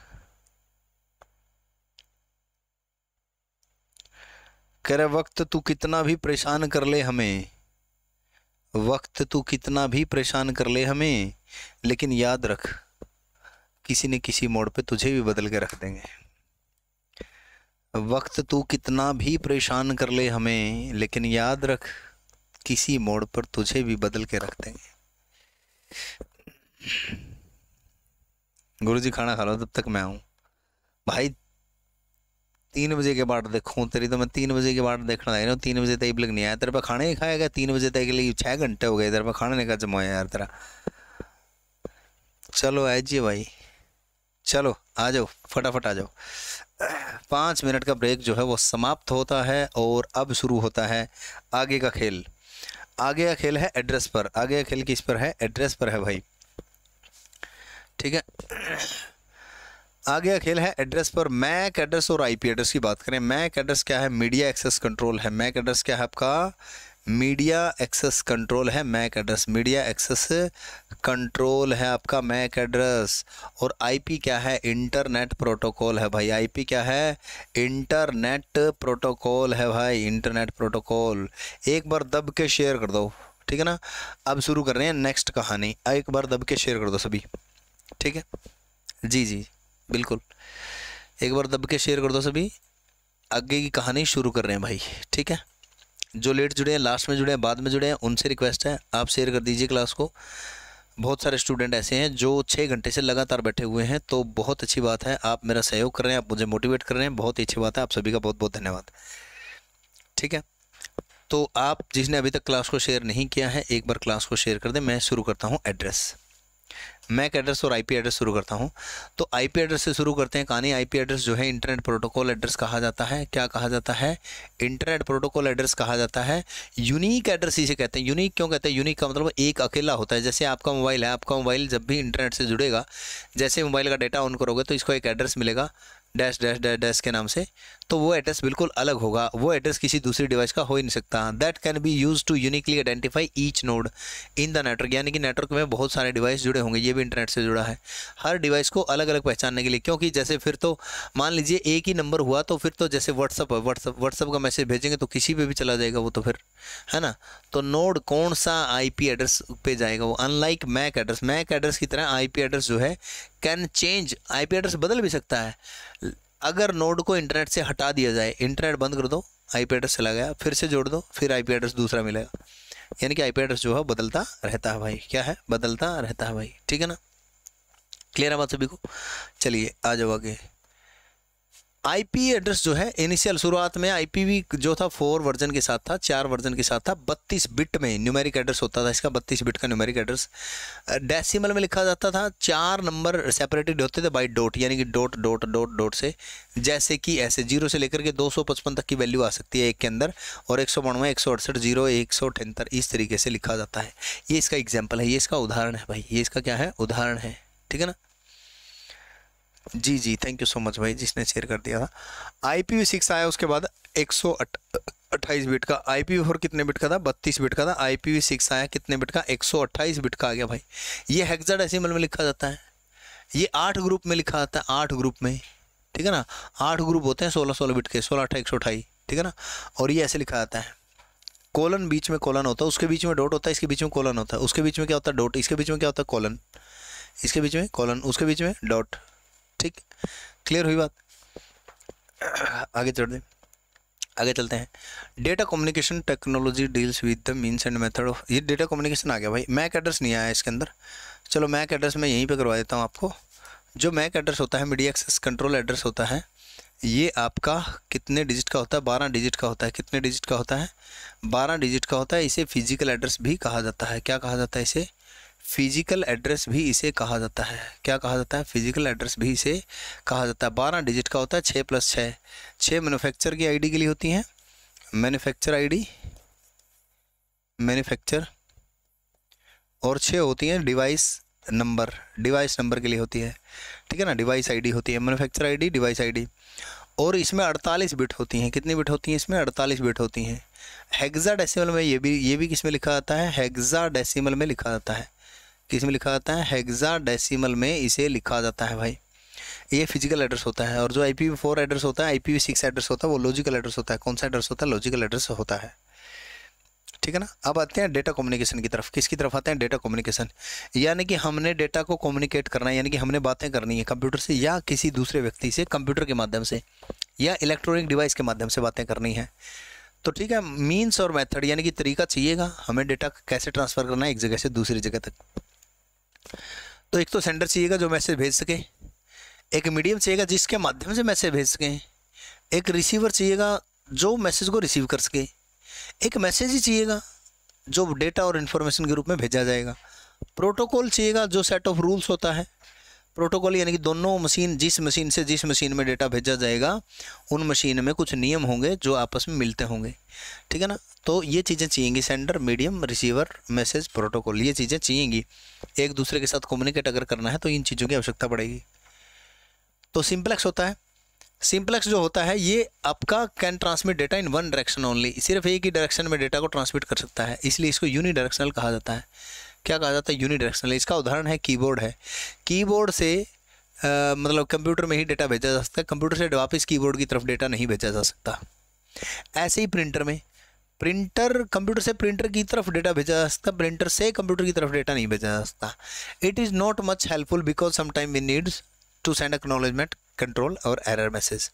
कह रहे वक्त तू कितना भी परेशान कर ले हमें वक्त तू कितना भी परेशान कर ले हमें लेकिन याद रख किसी न किसी मोड़ पे तुझे भी बदल के रख देंगे वक्त तू कितना भी परेशान कर ले हमें लेकिन याद रख किसी मोड़ पर तुझे भी बदल के रख देंगे गुरु जी खाना खा लो तब तक मैं हूँ भाई तीन बजे के बाद देखो तेरी तो मैं तीन बजे के बाद देखना है ना तीन बजे तक लग नहीं आया तेरे पर खाने ही खाएगा तीन बजे तक के लिए छह घंटे हो गए तेरे पर खाने नहीं जमाया यार तेरा चलो जी भाई चलो आ जाओ फटाफट आ जाओ पाँच मिनट का ब्रेक जो है वो समाप्त होता है और अब शुरू होता है आगे का खेल आगे का खेल है एड्रेस पर आगे का खेल किस पर है एड्रेस पर है भाई ठीक है आगे का खेल है एड्रेस पर मैक एड्रेस और आईपी एड्रेस की बात करें मैक एड्रेस क्या है मीडिया एक्सेस कंट्रोल है मैक एड्रेस क्या है आपका मीडिया एक्सेस कंट्रोल है MAC address media access control है आपका मैक एड्रेस और आईपी क्या है इंटरनेट प्रोटोकॉल है भाई आईपी क्या है इंटरनेट प्रोटोकॉल है भाई इंटरनेट प्रोटोकॉल एक बार दब के शेयर कर दो ठीक है ना अब शुरू कर रहे हैं नेक्स्ट कहानी एक बार दब के शेयर कर दो सभी ठीक है जी जी बिल्कुल एक बार दब के शेयर कर दो सभी आगे की कहानी शुरू कर रहे हैं भाई ठीक है जो लेट जुड़े हैं लास्ट में जुड़े हैं बाद में जुड़े हैं उनसे रिक्वेस्ट है आप शेयर कर दीजिए क्लास को बहुत सारे स्टूडेंट ऐसे हैं जो छः घंटे से लगातार बैठे हुए हैं तो बहुत अच्छी बात है आप मेरा सहयोग कर रहे हैं आप मुझे मोटिवेट कर रहे हैं बहुत ही अच्छी बात है आप सभी का बहुत बहुत धन्यवाद ठीक है तो आप जिसने अभी तक क्लास को शेयर नहीं किया है एक बार क्लास को शेयर कर दें मैं शुरू करता हूँ एड्रेस मैक एड्रेस और आईपी एड्रेस शुरू करता हूँ तो आईपी एड्रेस से शुरू करते हैं कहानी आईपी एड्रेस जो है इंटरनेट प्रोटोकॉल एड्रेस कहा जाता है क्या कहा जाता है इंटरनेट प्रोटोकॉल एड्रेस कहा जाता है यूनिक एड्रेस इसे कहते हैं यूनिक क्यों कहते हैं यूनिक का मतलब एक अकेला होता है जैसे आपका मोबाइल है आपका मोबाइल जब भी इंटरनेट से जुड़ेगा जैसे मोबाइल का डेटा ऑन करोगे तो इसको एक एड्रेस मिलेगा डैश डैश डैश डैश के नाम से तो वो एड्रेस बिल्कुल अलग होगा वो एड्रेस किसी दूसरी डिवाइस का हो ही नहीं सकता that can be use to uniquely identify each node in the network यानी कि नेटवर्क में बहुत सारे डिवाइस जुड़े होंगे ये भी इंटरनेट से जुड़ा है हर डिवाइस को अलग अलग पहचानने के लिए क्योंकि जैसे फिर तो मान लीजिए एक ही नंबर हुआ तो फिर तो जैसे व्हाट्सअप है व्हाट्सअप व्हाट्सअप का मैसेज भेजेंगे तो किसी पर भी चला जाएगा वो तो फिर है ना तो नोड कौन सा आई एड्रेस पे जाएगा वो unlike MAC address MAC address की तरह आई एड्रेस जो है कैन चेंज आई एड्रेस बदल भी सकता है अगर नोड को इंटरनेट से हटा दिया जाए इंटरनेट बंद कर दो आईपी एड्रेस चला गया फिर से जोड़ दो फिर आईपी एड्रेस दूसरा मिलेगा यानी कि आईपी एड्रेस जो है बदलता रहता है भाई क्या है बदलता रहता है भाई ठीक है ना क्लियर है बात सभी को चलिए आ जाओ आगे आईपी एड्रेस जो है इनिशियल शुरुआत में आईपीवी जो था फोर वर्जन के साथ था चार वर्जन के साथ था बत्तीस बिट में न्यूमेरिक एड्रेस होता था इसका बत्तीस बिट का न्यूमेरिक एड्रेस डेसिमल में लिखा जाता था चार नंबर सेपरेटेड होते थे बाई डॉट यानी कि डॉट डॉट डॉट डॉट से जैसे कि ऐसे जीरो से लेकर के दो सौ पचपन तक की वैल्यू आ सकती है एक के अंदर और एक सौ बानवे एक सौ अड़सठ जीरो एक सौ अठहत्तर इस तरीके से लिखा जाता है ये इसका एग्जाम्पल है ये इसका उदाहरण है भाई ये इसका क्या है उदाहरण है ठीक है ना जी जी थैंक यू सो मच भाई जिसने शेयर कर दिया था आई पी सिक्स आया उसके बाद एक सौ अट्ठाईस बिट का आई पी फोर कितने बिट का था बत्तीस बिट का था आई पी सिक्स आया कितने बिट का एक सौ अट्ठाईस बिट का आ गया भाई ये हेक्साडेसिमल एसिमल में लिखा जाता है ये आठ ग्रुप में लिखा जाता है आठ ग्रुप में ठीक है ना आठ ग्रुप होते हैं सोलह सोलह बिट के सोलह अट्ठाईस एक सौ अठाई ठीक है ना और ये ऐसे लिखा जाता है कोलन बीच में कोलन होता है उसके बीच में डॉट होता है इसके बीच में कोलन होता है उसके बीच में क्या होता है डॉट इसके बीच में क्या होता है कोलन इसके बीच में कोलन उसके बीच में डॉट ठीक क्लियर हुई बात आगे चढ़ दें आगे चलते हैं data communication technology deals with the means and method of ये डेटा कम्युनिकेशन आ गया भाई मैक एड्रेस नहीं आया इसके अंदर चलो मैक एड्रेस मैं यहीं पे करवा देता हूँ आपको जो मैक एड्रेस होता है मीडिया एक्सेस कंट्रोल एड्रेस होता है ये आपका कितने डिजिट का होता है बारह डिजिट का होता है कितने डिजिट का होता है बारह डिजिट का होता है इसे फिजिकल एड्रेस भी कहा जाता है क्या कहा जाता है इसे फिजिकल एड्रेस भी इसे कहा जाता है क्या कहा जाता है फिजिकल एड्रेस भी इसे कहा जाता है बारह डिजिट का होता है छः प्लस छः छः मैनुफैक्चर की आईडी के लिए होती हैं मैन्युफैक्चर आईडी मैनुफैक्चर और छः होती हैं डिवाइस नंबर डिवाइस नंबर के लिए होती है ठीक है ना डिवाइस आईडी होती है मैन्युफैक्चर आईडी डिवाइस आईडी और इसमें 48 बिट होती हैं कितनी बिट होती हैं इसमें 48 बिट होती हैं हेक्सा डेसिमल में ये भी ये भी किस में लिखा जाता है हेक्सा डेसिमल में लिखा जाता है किस में लिखा जाता है हेग्जा डेसीमल में इसे लिखा जाता है भाई ये फिजिकल एड्रेस होता है और जो आई पी फोर एड्रेस होता है आई सिक्स एड्रेस होता है वो लॉजिकल एड्रेस होता है कौन सा एड्रेस होता है लॉजिकल एड्रेस होता है ठीक है ना अब आते हैं डेटा कम्युनिकेशन की तरफ किसकी तरफ आते हैं डेटा कम्युनिकेशन यानी कि हमने डेटा को कम्युनिकेट करना है यानी कि हमने बातें करनी है कंप्यूटर से या किसी दूसरे व्यक्ति से कंप्यूटर के माध्यम से या इलेक्ट्रॉनिक डिवाइस के माध्यम से बातें करनी है तो ठीक है मीन्स और मैथड यानी कि तरीका चाहिएगा हमें डेटा कैसे ट्रांसफ़र करना है एक जगह से दूसरी जगह तक तो एक तो सेंडर चाहिएगा जो मैसेज भेज सके एक मीडियम चाहिएगा जिसके माध्यम से मैसेज भेज सकें एक रिसीवर चाहिएगा जो मैसेज को रिसीव कर सके एक मैसेज ही चाहिएगा जो डेटा और इन्फॉर्मेशन के रूप में भेजा जाएगा प्रोटोकॉल चाहिएगा जो सेट ऑफ रूल्स होता है प्रोटोकॉल यानी कि दोनों मशीन जिस मशीन से जिस मशीन में डेटा भेजा जाएगा उन मशीन में कुछ नियम होंगे जो आपस में मिलते होंगे ठीक है ना तो ये चीज़ें चाहिएंगी sender medium receiver message protocol ये चीज़ें चाहिएंगी एक दूसरे के साथ कम्युनिकेट अगर करना है तो इन चीज़ों की आवश्यकता पड़ेगी तो सिंप्लेक्स होता है सिंप्लेक्स जो होता है ये आपका can transmit data in one direction only सिर्फ एक ही डायरेक्शन में डेटा को ट्रांसमिट कर सकता है इसलिए इसको डायरेक्शनल कहा जाता है क्या कहा जाता है यूनिडायरेक्शनल इसका उदाहरण है कीबोर्ड है कीबोर्ड से आ, मतलब कंप्यूटर में ही डेटा भेजा जा सकता है कंप्यूटर से वापस कीबोर्ड की तरफ डेटा नहीं भेजा जा सकता ऐसे ही प्रिंटर में प्रिंटर कंप्यूटर से प्रिंटर की तरफ डेटा भेजा जा सकता प्रिंटर से कंप्यूटर की तरफ डेटा नहीं भेजा जा सकता it is not much helpful because sometime we needs to send acknowledgement control और एरर मैसेज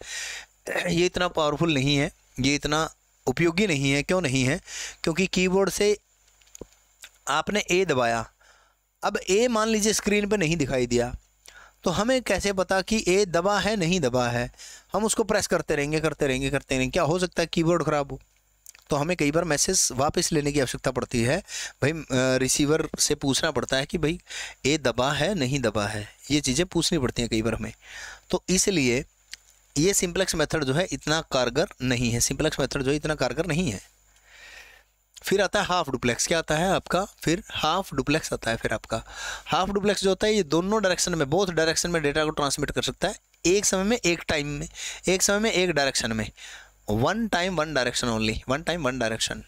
ये इतना पावरफुल नहीं है ये इतना उपयोगी नहीं है क्यों नहीं है क्योंकि कीबोर्ड से आपने ए दबाया अब ए मान लीजिए स्क्रीन पर नहीं दिखाई दिया तो हमें कैसे पता कि ए दबा है नहीं दबा है हम उसको प्रेस करते रहेंगे करते रहेंगे करते रहेंगे क्या हो सकता है कीबोर्ड ख़राब हो तो हमें कई बार मैसेज वापस लेने की आवश्यकता पड़ती है भाई रिसीवर से पूछना पड़ता है कि भाई ए दबा है नहीं दबा है ये चीज़ें पूछनी पड़ती हैं कई बार हमें तो इसलिए ये सिंप्लेक्स मेथड जो है इतना कारगर नहीं है सिंप्लेक्स मेथड जो है इतना कारगर नहीं है फिर आता है हाफ डुप्लेक्स क्या आता है आपका फिर हाफ डुप्लेक्स आता है फिर आपका हाफ डुप्लेक्स जो होता है ये दोनों डायरेक्शन में बहुत डायरेक्शन में डेटा को ट्रांसमिट कर सकता है एक समय में एक टाइम में एक समय में एक डायरेक्शन में one time one direction only one time one direction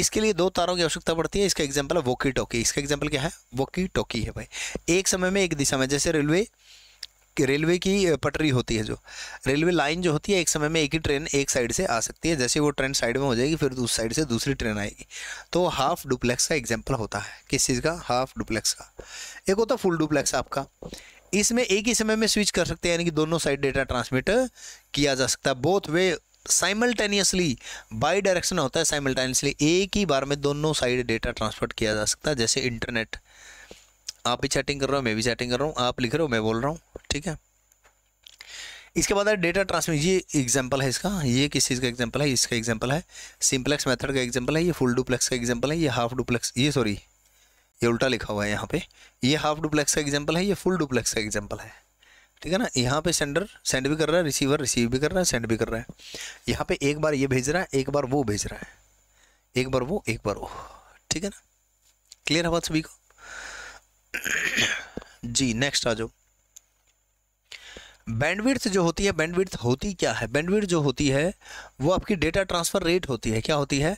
इसके लिए दो तारों की आवश्यकता पड़ती है इसका एग्जाम्पल है वोकी टोकी इसका एग्जाम्पल क्या है वोकी टोकी है भाई एक समय में एक दिशा में जैसे रेलवे रेलवे की पटरी होती है जो रेलवे लाइन जो होती है एक समय में एक ही ट्रेन एक साइड से आ सकती है जैसे वो ट्रेन साइड में हो जाएगी फिर दूसरी साइड से दूसरी ट्रेन आएगी तो हाफ डुप्लेक्स का एग्जाम्पल होता है किस चीज़ का हाफ डुप्लेक्स का एक होता फुल डुप्लेक्स आपका इसमें एक ही समय में स्विच कर सकते हैं यानी कि दोनों साइड डेटा ट्रांसमिट किया जा सकता है both way simultaneously bi direction होता है साइमल्टेनियसली एक ही बार में दोनों साइड डेटा ट्रांसफर किया जा सकता है जैसे इंटरनेट आप भी चैटिंग कर रहे हो मैं भी चैटिंग कर रहा हूँ आप लिख रहे हो मैं बोल रहा हूँ ठीक है इसके बाद है डेटा ट्रांसमिट ये एग्जाम्पल है इसका ये किस चीज़ का एग्जाम्पल है इसका एग्जाम्पल है सिंप्लेक्स मेथड का एग्जाम्पल है ये फुल डुप्लेक्स का एग्जाम्पल है ये हाफ डुप्लेक्स ये सॉरी ये उल्टा लिखा हुआ है यहाँ पे ये हाफ डुप्लेक्स का एग्जाम्पल है ये फुल डुप्लेक्स का एग्जाम्पल है ठीक है ना यहाँ पे सेंडर सेंड भी कर रहा है रिसीवर रिसीव भी कर रहा है सेंड भी कर रहा है यहाँ पे एक बार ये भेज रहा है एक बार वो भेज रहा है एक बार वो एक बार वो ठीक है ना क्लियर है बात सभी को जी नेक्स्ट आ जाओ बैंडविड्थ जो होती है बैंडविड्थ होती क्या है बैंडविड्थ जो होती है वो आपकी डेटा ट्रांसफ़र रेट होती है क्या होती है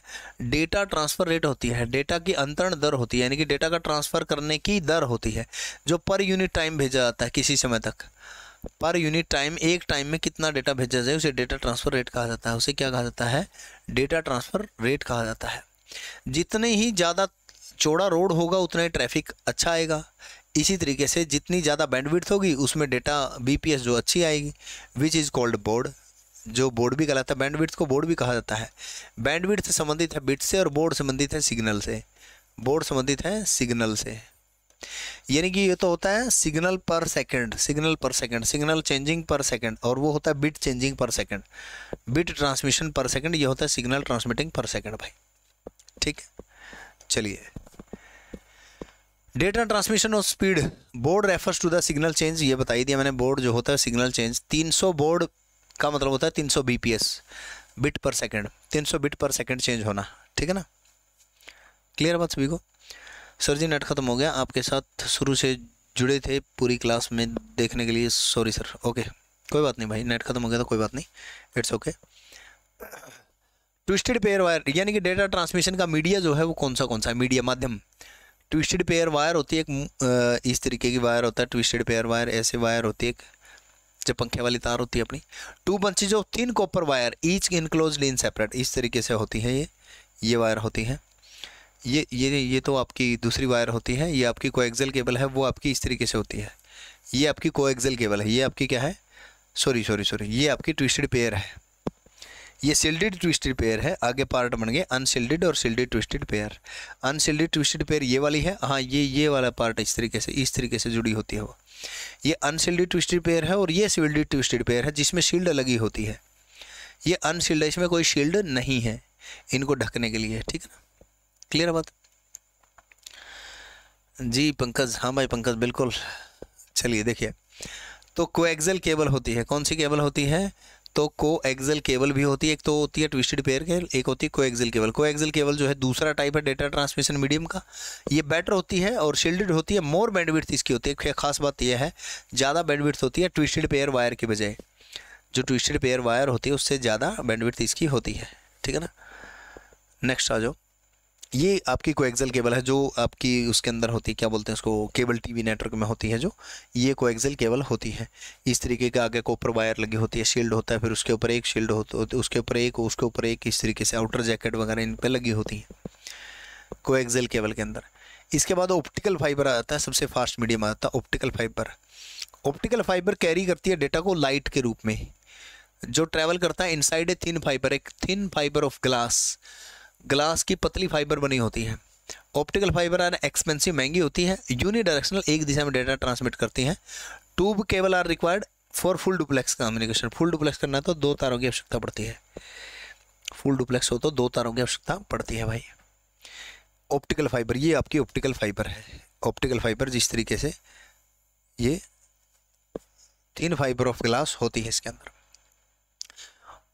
डेटा ट्रांसफ़र रेट होती है डेटा की अंतरण दर होती है यानी कि डेटा का ट्रांसफ़र करने की दर होती है जो पर यूनिट टाइम भेजा जाता है किसी समय तक पर यूनिट टाइम एक टाइम में कितना डेटा भेजा जाए उसे डेटा ट्रांसफ़र रेट कहा जाता है उसे क्या कहा जाता है डेटा ट्रांसफ़र रेट कहा जाता है जितने ही ज़्यादा चौड़ा रोड होगा उतना ही ट्रैफिक अच्छा आएगा इसी तरीके से जितनी ज़्यादा बैंडविड्थ होगी उसमें डेटा बीपीएस जो अच्छी आएगी विच इज़ कॉल्ड बोर्ड जो बोर्ड भी कहलाता है बैंडविड्थ को बोर्ड भी कहा जाता है बैंडविड्थ से संबंधित है बिट से और बोर्ड संबंधित है सिग्नल से बोर्ड संबंधित है सिग्नल से यानी कि ये तो होता है signal per second signal per second signal changing per second और वो होता है bit changing per second bit transmission per second ये होता है सिग्नल ट्रांसमिटिंग पर सेकंड भाई ठीक है चलिए data transmission of speed baud refers to the signal change ये बताई दिया मैंने बोर्ड जो होता है सिग्नल चेंज 300 बोर्ड का मतलब होता है 300 BPS bit per second 300 bit per second change होना ठीक है ना क्लियर बात सभी को सर जी नेट खत्म हो गया आपके साथ शुरू से जुड़े थे पूरी क्लास में देखने के लिए सॉरी सर ओके कोई बात नहीं भाई नेट खत्म हो गया तो कोई बात नहीं it's okay twisted pair wire यानी कि डेटा ट्रांसमिशन का मीडिया जो है वो कौन सा कौन सा है मीडिया माध्यम ट्विस्टेड पेयर वायर होती है एक इस तरीके की वायर होता है ट्विस्टेड पेयर वायर ऐसे वायर होती है जो पंखे वाली तार होती है अपनी टू बंचेज ऑफ तीन copper wire each enclose in separate इस तरीके से होती है ये ये वायर होती है ये ये ये तो आपकी दूसरी वायर होती है ये आपकी कोएक्सल केबल है वो आपकी इस तरीके से होती है ये आपकी कोएक्सल केबल है ये आपकी क्या है सॉरी सॉरी सॉरी ये आपकी ट्विस्टेड पेयर है ये सिल्डेड ट्विस्टेड पेयर है आगे पार्ट बन गए अनसिल्डेड और shielded twisted pair unshielded twisted pair ये वाली है हाँ ये ये वाला पार्ट इस तरीके से इस तरीके से जुड़ी होती है वो ये अनसिल्डेड ट्विस्टेड पेयर है और ये सिल्डेड ट्विस्टेड पेयर है जिसमें शील्ड लगी होती है ये अनशील्ड है इसमें कोई शील्ड नहीं है इनको ढकने के लिए ठीक है ना क्लियर बात जी पंकज हाँ भाई पंकज बिल्कुल चलिए देखिए तो कोएक्सल केबल होती है कौन सी केबल होती है तो को एक्सल केबल भी होती है एक तो होती है ट्विस्टेड पेयर के एक होती है coaxial cable coaxial cable जो है दूसरा टाइप है डेटा ट्रांसमिशन मीडियम का ये बेटर होती है और शील्डेड होती है मोर बैंडविड्थ इसकी होती है खास बात यह है ज़्यादा बैंडविड्थ होती है ट्विस्टेड पेयर वायर के बजाय जो ट्विस्टेड पेयर वायर होती है उससे ज़्यादा बैंडविड्थ इसकी होती है ठीक है ना नेक्स्ट आ जाओ ये आपकी कोएक्सल केबल है जो आपकी उसके अंदर होती है क्या बोलते हैं उसको केबल टीवी नेटवर्क में होती है जो ये कोएक्सल केबल होती है इस तरीके का आगे कॉपर वायर लगी होती है शील्ड होता है फिर उसके ऊपर एक शील्ड होती है उसके ऊपर एक उसके ऊपर एक इस तरीके से आउटर जैकेट वगैरह इन पर लगी होती है कोएक्सल केबल के अंदर इसके बाद ऑप्टिकल फाइबर आता है सबसे फास्ट मीडियम आता है optical fibre optical fibre carry करती है डेटा को लाइट के रूप में जो ट्रैवल करता है इनसाइड ए थिन फाइबर एक thin fibre of glass glass की पतली फाइबर बनी होती है ऑप्टिकल फाइबर आर एक्सपेंसिव महंगी होती है यूनिडायरेक्शनल एक दिशा में डेटा ट्रांसमिट करती हैं tube cable are required for full duplex communication full duplex करना तो दो तारों की आवश्यकता पड़ती है फुल डुप्लेक्स हो तो दो तारों की आवश्यकता पड़ती है भाई ऑप्टिकल फाइबर ये आपकी ऑप्टिकल फाइबर है ऑप्टिकल फाइबर जिस तरीके से ये तीन फाइबर ऑफ ग्लास होती है इसके अंदर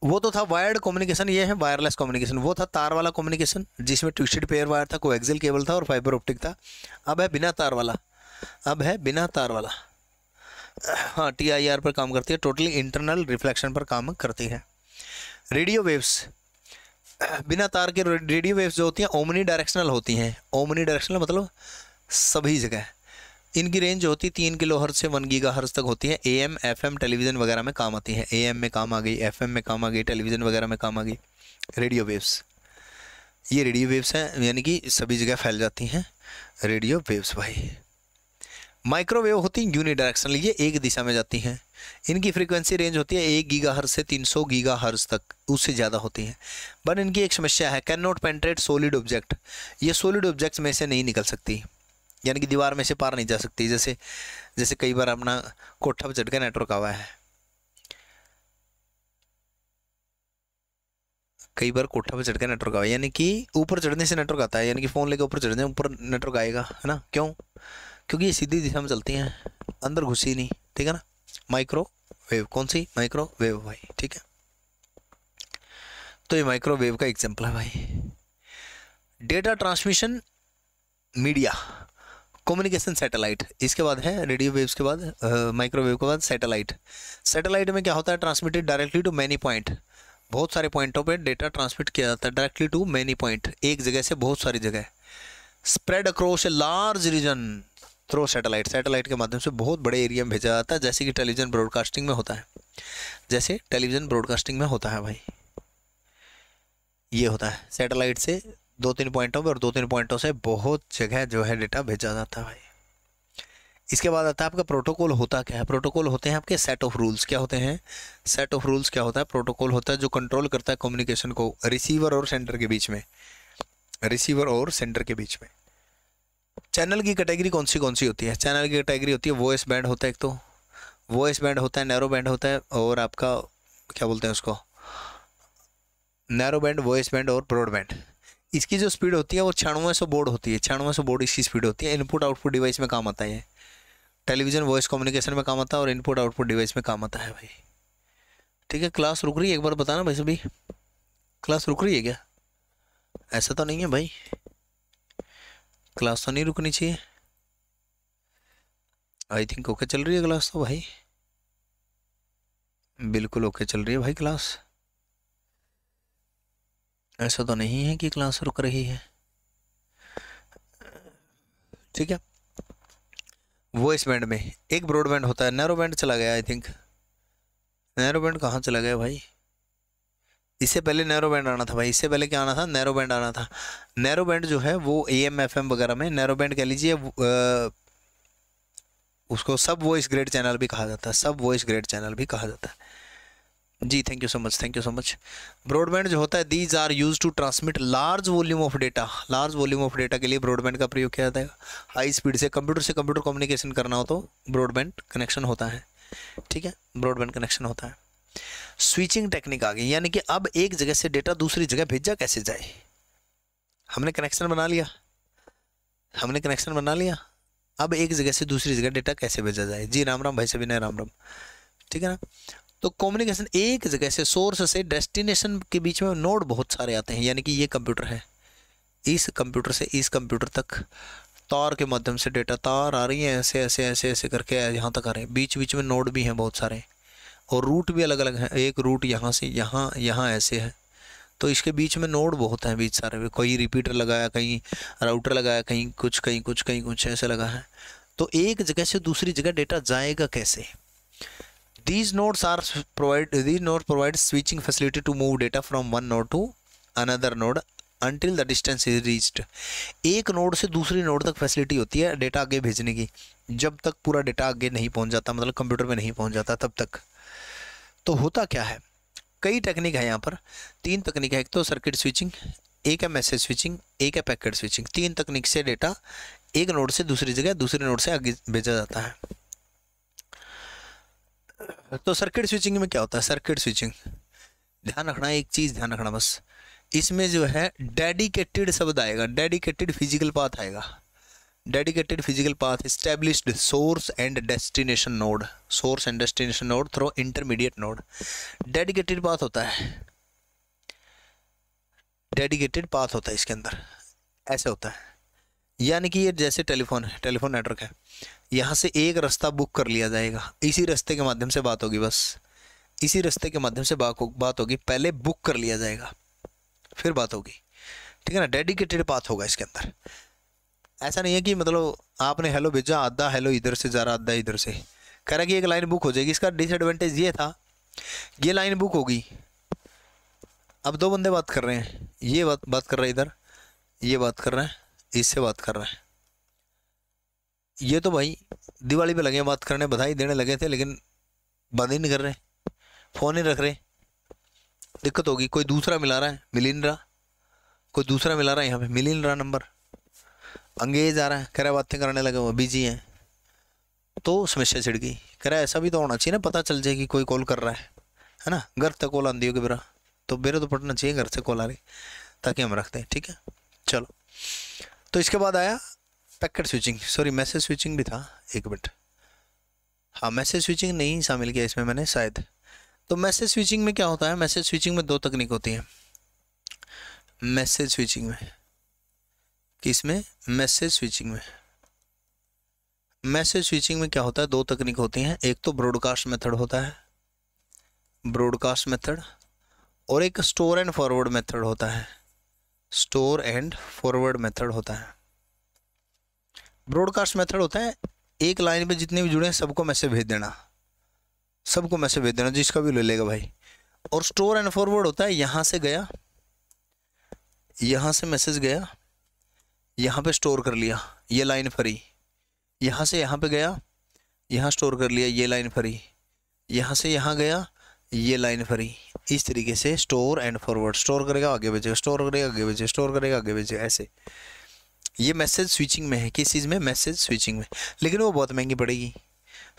वो तो था वायर्ड कम्युनिकेशन ये है वायरलेस कम्युनिकेशन वो था तार वाला कम्युनिकेशन जिसमें ट्विस्टेड पेयर वायर था कोएक्सियल केबल था और फाइबर ऑप्टिक था अब है बिना तार वाला अब है बिना तार वाला हाँ टी आई आर पर काम करती है टोटली इंटरनल रिफ्लेक्शन पर काम करती है रेडियो वेव्स बिना तार के रेडियो वेव्स जो होती हैं ओमनी डायरेक्शनल होती हैं ओमनी डायरेक्शनल मतलब सभी जगह इनकी रेंज होती तीन किलो हर्ज से वन गीगा हर्ज तक होती है A M F M television वगैरह में काम आती है ए एम में काम आ गई एफ एम में काम आ गई टेलीविज़न वगैरह में काम आ गई रेडियो वेव्स ये रेडियो वेव्स हैं यानी कि सभी जगह फैल जाती हैं रेडियो वेव्स भाई माइक्रोवेव होती हैं डायरेक्शन ये एक दिशा में जाती हैं इनकी फ्रीक्वेंसी रेंज होती है एक गीगा हर्ज से 300 गीगा हर्ज तक उससे ज़्यादा होती है बट इनकी एक समस्या है can not penetrate solid object ये सोलिड ऑब्जेक्ट्स में से नहीं निकल सकती यानी कि दीवार में से पार नहीं जा सकती जैसे जैसे कई बार अपना कोठा पर झटका नेटवर्क आवा है कई बार कोठा पर चढ़कर नेटवर्क आवा यानी कि ऊपर चढ़ने से नेटवर्क आता है यानी कि फ़ोन लेके ऊपर चढ़ने ऊपर नेटवर्क आएगा है ना क्यों क्योंकि ये सीधी दिशा में चलती हैं अंदर घुसी नहीं ठीक है ना माइक्रोवेव कौन सी माइक्रोवेव भाई ठीक है तो ये माइक्रोवेव का एग्जाम्पल है भाई data transmission media communication satellite इसके बाद है रेडियो वेव्स के बाद माइक्रोवेव के बाद सैटेलाइट सैटेलाइट में क्या होता है transmitted directly to many point बहुत सारे पॉइंटों पर डेटा ट्रांसमिट किया जाता है डायरेक्टली टू मैनी पॉइंट एक जगह से बहुत सारी जगह spread across a large region through satellite satellite के माध्यम से बहुत बड़े एरिया में भेजा जाता है जैसे कि टेलीविजन ब्रॉडकास्टिंग में होता है जैसे टेलीविजन ब्रॉडकास्टिंग में होता है भाई ये होता है सैटेलाइट से दो तीन पॉइंटों पर और दो तीन पॉइंटों से बहुत जगह जो है डेटा भेजा जाता है भाई इसके बाद आता है आपका प्रोटोकॉल होता क्या है प्रोटोकॉल होते हैं आपके सेट ऑफ रूल्स क्या होते हैं सेट ऑफ रूल्स क्या होता है प्रोटोकॉल होता है जो कंट्रोल करता है कम्युनिकेशन को रिसीवर और सेंटर के बीच में रिसीवर और सेंटर के बीच में चैनल की कैटेगरी कौन सी कौन सी होती है चैनल की कैटेगरी होती है वॉइस बैंड होता है एक तो वॉइस बैंड होता है नैरो बैंड होता है और आपका क्या बोलते हैं उसको नैरो बैंड वॉइस बैंड और ब्रॉडबैंड इसकी जो स्पीड होती है वो छियानवे सौ बोर्ड होती है छियानवे सौ बोर्ड इसकी स्पीड होती है इनपुट आउटपुट डिवाइस में काम आता है टेलीविजन वॉइस कम्युनिकेशन में काम आता है और इनपुट आउटपुट डिवाइस में काम आता है भाई ठीक है क्लास रुक रही है एक बार बताना भाई सभी क्लास रुक रही है क्या ऐसा तो नहीं है भाई क्लास तो नहीं रुकनी चाहिए आई थिंक ओके चल रही है क्लास तो भाई बिल्कुल ओके चल रही है भाई क्लास ऐसा तो नहीं है कि क्लास रुक रही है ठीक है वो इस बैंड में एक ब्रॉडबैंड होता है नैरो बैंड चला गया आई थिंक नैरो बैंड कहाँ चला गया भाई इससे पहले नैरो बैंड आना था भाई इससे पहले क्या आना था नैरो बैंड आना था नैरो बैंड जो है वो ए एम एफ एम वगैरह में नैरो बैंड कह लीजिए उसको सब वॉइस ग्रेड चैनल भी कहा जाता है सब वॉइस ग्रेड चैनल भी कहा जाता है जी thank you so much thank you so much broadband जो होता है these are use to transmit large volume of data large volume of data के लिए ब्रॉडबैंड का प्रयोग किया जाता है हाई स्पीड से कंप्यूटर से कंप्यूटर कम्युनिकेशन करना हो तो ब्रॉडबैंड कनेक्शन होता है ठीक है ब्रॉडबैंड कनेक्शन होता है स्विचिंग टेक्निक आ गई यानी कि अब एक जगह से डेटा दूसरी जगह भेजा कैसे जाए हमने कनेक्शन बना लिया हमने कनेक्शन बना लिया अब एक जगह से दूसरी जगह डेटा कैसे भेजा जाए जी राम राम भाई सभी ने राम राम ठीक है ना तो कम्युनिकेशन एक जगह से सोर्स से डेस्टिनेशन के बीच में नोड बहुत सारे आते हैं यानी कि ये कंप्यूटर है इस कंप्यूटर से इस कंप्यूटर तक तार के माध्यम से डेटा तार आ रही है ऐसे ऐसे ऐसे ऐसे करके यहाँ तक आ रहे हैं बीच बीच में नोड भी हैं बहुत सारे और रूट भी अलग अलग हैं एक रूट यहाँ से यहाँ यहाँ ऐसे है तो इसके बीच में नोड बहुत हैं बीच सारे कोई रिपीटर लगाया कहीं राउटर लगाया कहीं कुछ कहीं कुछ कहीं कुछ ऐसे लगा है तो एक जगह से दूसरी जगह डेटा जाएगा कैसे these nodes are provide these nodes provide switching facility to move data from one node to another node until the distance is reached एक नोड से दूसरी नोड तक फैसिलिटी होती है डेटा आगे भेजने की जब तक पूरा डेटा आगे नहीं पहुंच जाता मतलब कंप्यूटर में नहीं पहुंच जाता तब तक तो होता क्या है कई टेक्निक है यहाँ पर तीन तकनीक है एक तो सर्किट स्विचिंग एक है मैसेज स्विचिंग एक है पैकेट स्विचिंग तीन तकनीक से डेटा एक नोड से दूसरी जगह दूसरे नोड से आगे भेजा जाता है तो सर्किट स्विचिंग में क्या होता है सर्किट स्विचिंग ध्यान रखना एक चीज़ ध्यान रखना बस इसमें जो है डेडिकेटेड शब्द आएगा डेडिकेटेड फिजिकल पाथ आएगा dedicated physical path established source and destination node source and destination node through intermediate node dedicated path होता है डेडिकेटेड पाथ होता है इसके अंदर ऐसे होता है यानी कि ये जैसे टेलीफोन है टेलीफोन नेटवर्क है यहाँ से एक रास्ता बुक कर लिया जाएगा इसी रास्ते के माध्यम से बात होगी बस इसी रास्ते के माध्यम से बात होगी पहले बुक कर लिया जाएगा फिर बात होगी ठीक है ना डेडिकेटेड पाथ होगा इसके अंदर ऐसा नहीं है कि मतलब आपने हेलो भेजा आधा हेलो इधर से जा रहा आधा इधर से कह रहा कि एक लाइन बुक हो जाएगी इसका डिसएडवांटेज ये था ये लाइन बुक होगी अब दो बंदे बात कर रहे हैं ये बात बात कर रहे हैं इधर ये बात कर रहे हैं इससे बात कर रहा है ये तो भाई दिवाली पे लगे बात करने बधाई देने लगे थे लेकिन बात ही नहीं कर रहे फ़ोन नहीं रख रहे दिक्कत होगी कोई दूसरा मिला रहा है मिल ही नहीं रहा कोई दूसरा मिला रहा है यहाँ पे मिल ही नहीं रहा नंबर अंगेज आ रहा है कह रहे बातें करने लगे वो बिजी हैं तो समस्या छिड़ गई कह रहा ऐसा भी तो होना चाहिए ना पता चल जाए कि कोई कॉल कर रहा है है ना घर तक कॉल आंदी होगी बेरा तो बेरा तो पटना चाहिए घर से कॉल आ रही ताकि हम रखते हैं ठीक है चलो तो इसके बाद आया packet switching sorry message switching भी था एक मिनट हाँ मैसेज स्विचिंग नहीं शामिल किया इसमें मैंने शायद तो मैसेज स्विचिंग में क्या होता है मैसेज स्विचिंग में दो तकनीक होती है मैसेज स्विचिंग में में मैसेज स्विचिंग में मैसेज स्विचिंग में क्या होता है दो तकनीक होती हैं एक तो ब्रॉडकास्ट मेथड होता है ब्रॉडकास्ट मेथड और एक स्टोर एंड फॉरवर्ड मेथड होता है स्टोर एंड फॉरवर्ड मेथड होता है ब्रॉडकास्ट मेथड होता है एक लाइन पे जितने भी जुड़े हैं सबको मैसेज भेज देना सबको मैसेज भेज देना जिसका भी ले लेगा भाई और स्टोर एंड फॉरवर्ड होता है यहाँ से गया यहाँ से मैसेज गया यहाँ पे स्टोर कर लिया ये लाइन फरी यहाँ से यहाँ पे गया यहाँ स्टोर कर लिया ये लाइन फ्री यहाँ से यहाँ गया ये लाइन फरी इस तरीके से स्टोर एंड फॉरवर्ड स्टोर करेगा आगे भेजेगा स्टोर करेगा आगे भेजेगा स्टोर करेगा आगे भेजेगा ऐसे ये मैसेज स्विचिंग में है किस चीज़ में मैसेज स्विचिंग में लेकिन वो बहुत महंगी पड़ेगी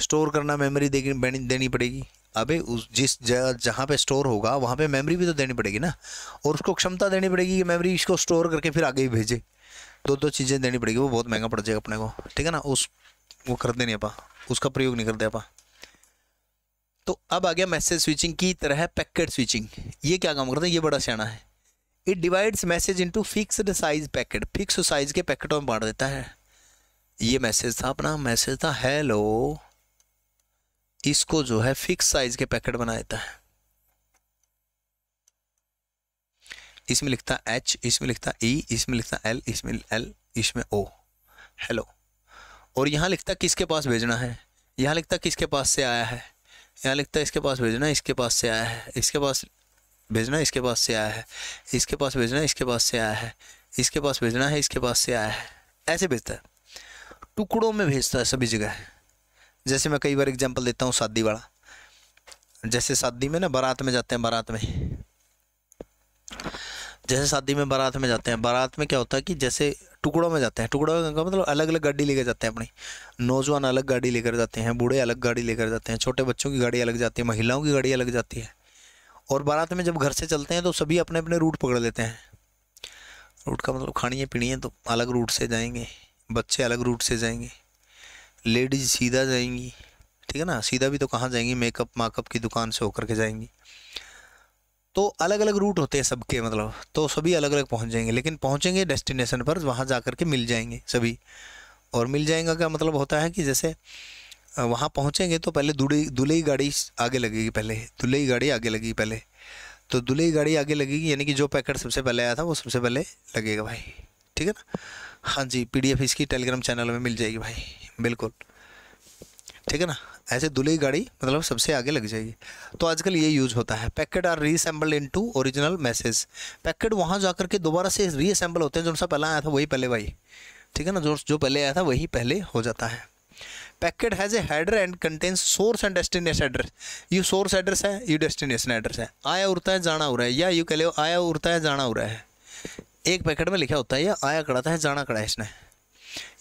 स्टोर करना मेमोरी देनी पड़ेगी अबे उस जिस जगह जहाँ पे स्टोर होगा वहाँ पे मेमोरी भी तो देनी पड़ेगी ना और उसको क्षमता देनी पड़ेगी कि मेमोरी इसको स्टोर करके फिर आगे ही भेजे दो दो चीज़ें देनी पड़ेगी वो बहुत महंगा पड़ जाएगा अपने को ठीक है ना उस वो करते नहीं अपा उसका प्रयोग नहीं करते अपा तो अब आ गया मैसेज स्विचिंग की तरह पैकेट स्विचिंग ये क्या काम करता है ये बड़ा सियाना है it divides message into fixed size packet fix size के पैकेटों में बांट देता है ये मैसेज था अपना मैसेज था हेलो इसको जो है फिक्स साइज के पैकेट बना देता है इसमें लिखता एच इसमें लिखता ई e, इसमें लिखता एल इसमें एल इसमें ओ हेलो और यहां लिखता किसके पास भेजना है यहां लिखता किसके पास से आया है यहाँ लिखता है इसके पास भेजना इसके पास से आया है इसके पास भेजना इसके पास से आया है इसके पास भेजना इसके पास से आया है इसके पास भेजना है इसके पास से आया है ऐसे भेजता है टुकड़ों में भेजता है सभी जगह जैसे मैं कई बार एग्जाम्पल देता हूँ शादी वाला जैसे शादी में ना बारात में जाते हैं बारात में जैसे शादी में बारात में जाते हैं बारात में क्या होता है कि जैसे टुकड़ों में जाते हैं टुकड़ों का मतलब अलग अलग गाड़ी लेकर जाते हैं अपनी नौजवान अलग गाड़ी लेकर जाते हैं बूढ़े अलग गाड़ी लेकर जाते हैं छोटे बच्चों की गाड़ी अलग जाती है महिलाओं की गाड़ी अलग जाती है और बारात में जब घर से चलते हैं तो सभी अपने अपने रूट पकड़ लेते हैं रूट का मतलब खानी है पीनी है तो अलग रूट से जाएंगे बच्चे अलग रूट से जाएंगे लेडीज सीधा जाएंगी ठीक है ना सीधा भी तो कहाँ जाएंगी मेकअप माकअप की दुकान से होकर के जाएंगी तो अलग अलग रूट होते हैं सबके मतलब तो सभी अलग अलग पहुंच जाएंगे लेकिन पहुंचेंगे डेस्टिनेशन पर वहाँ जा कर के मिल जाएंगे सभी और मिल जाएगा का मतलब होता है कि जैसे वहाँ पहुँचेंगे तो पहले दुलई दूल्हे गाड़ी आगे लगेगी पहले दूल्हे गाड़ी आगे लगेगी पहले तो दूल्हे गाड़ी आगे लगेगी यानी कि जो पैकेट सबसे पहले आया था वो सबसे पहले लगेगा भाई ठीक है ना हाँ जी पी इसकी टेलीग्राम चैनल में मिल जाएगी भाई बिल्कुल ठीक है ना ऐसे दूल्हे गाड़ी मतलब सबसे आगे लग जाएगी तो आजकल ये यूज होता है packet are reassembled into original message packet वहाँ जा करके दोबारा से रीअसेंबल होते हैं जो सा पहला आया था वही पहले भाई ठीक है ना जो जो पहले आया था वही पहले हो जाता है packet has a header and contains source and destination address ये सोर्स एड्रेस है ये डेस्टिनेशन एड्रेस है आया उड़ता है जाना उड़ा है या यू कह लो आया उड़ता है जाना उड़ा है एक पैकेट में लिखा होता है या आया कड़ा था जाना कड़ा है इसने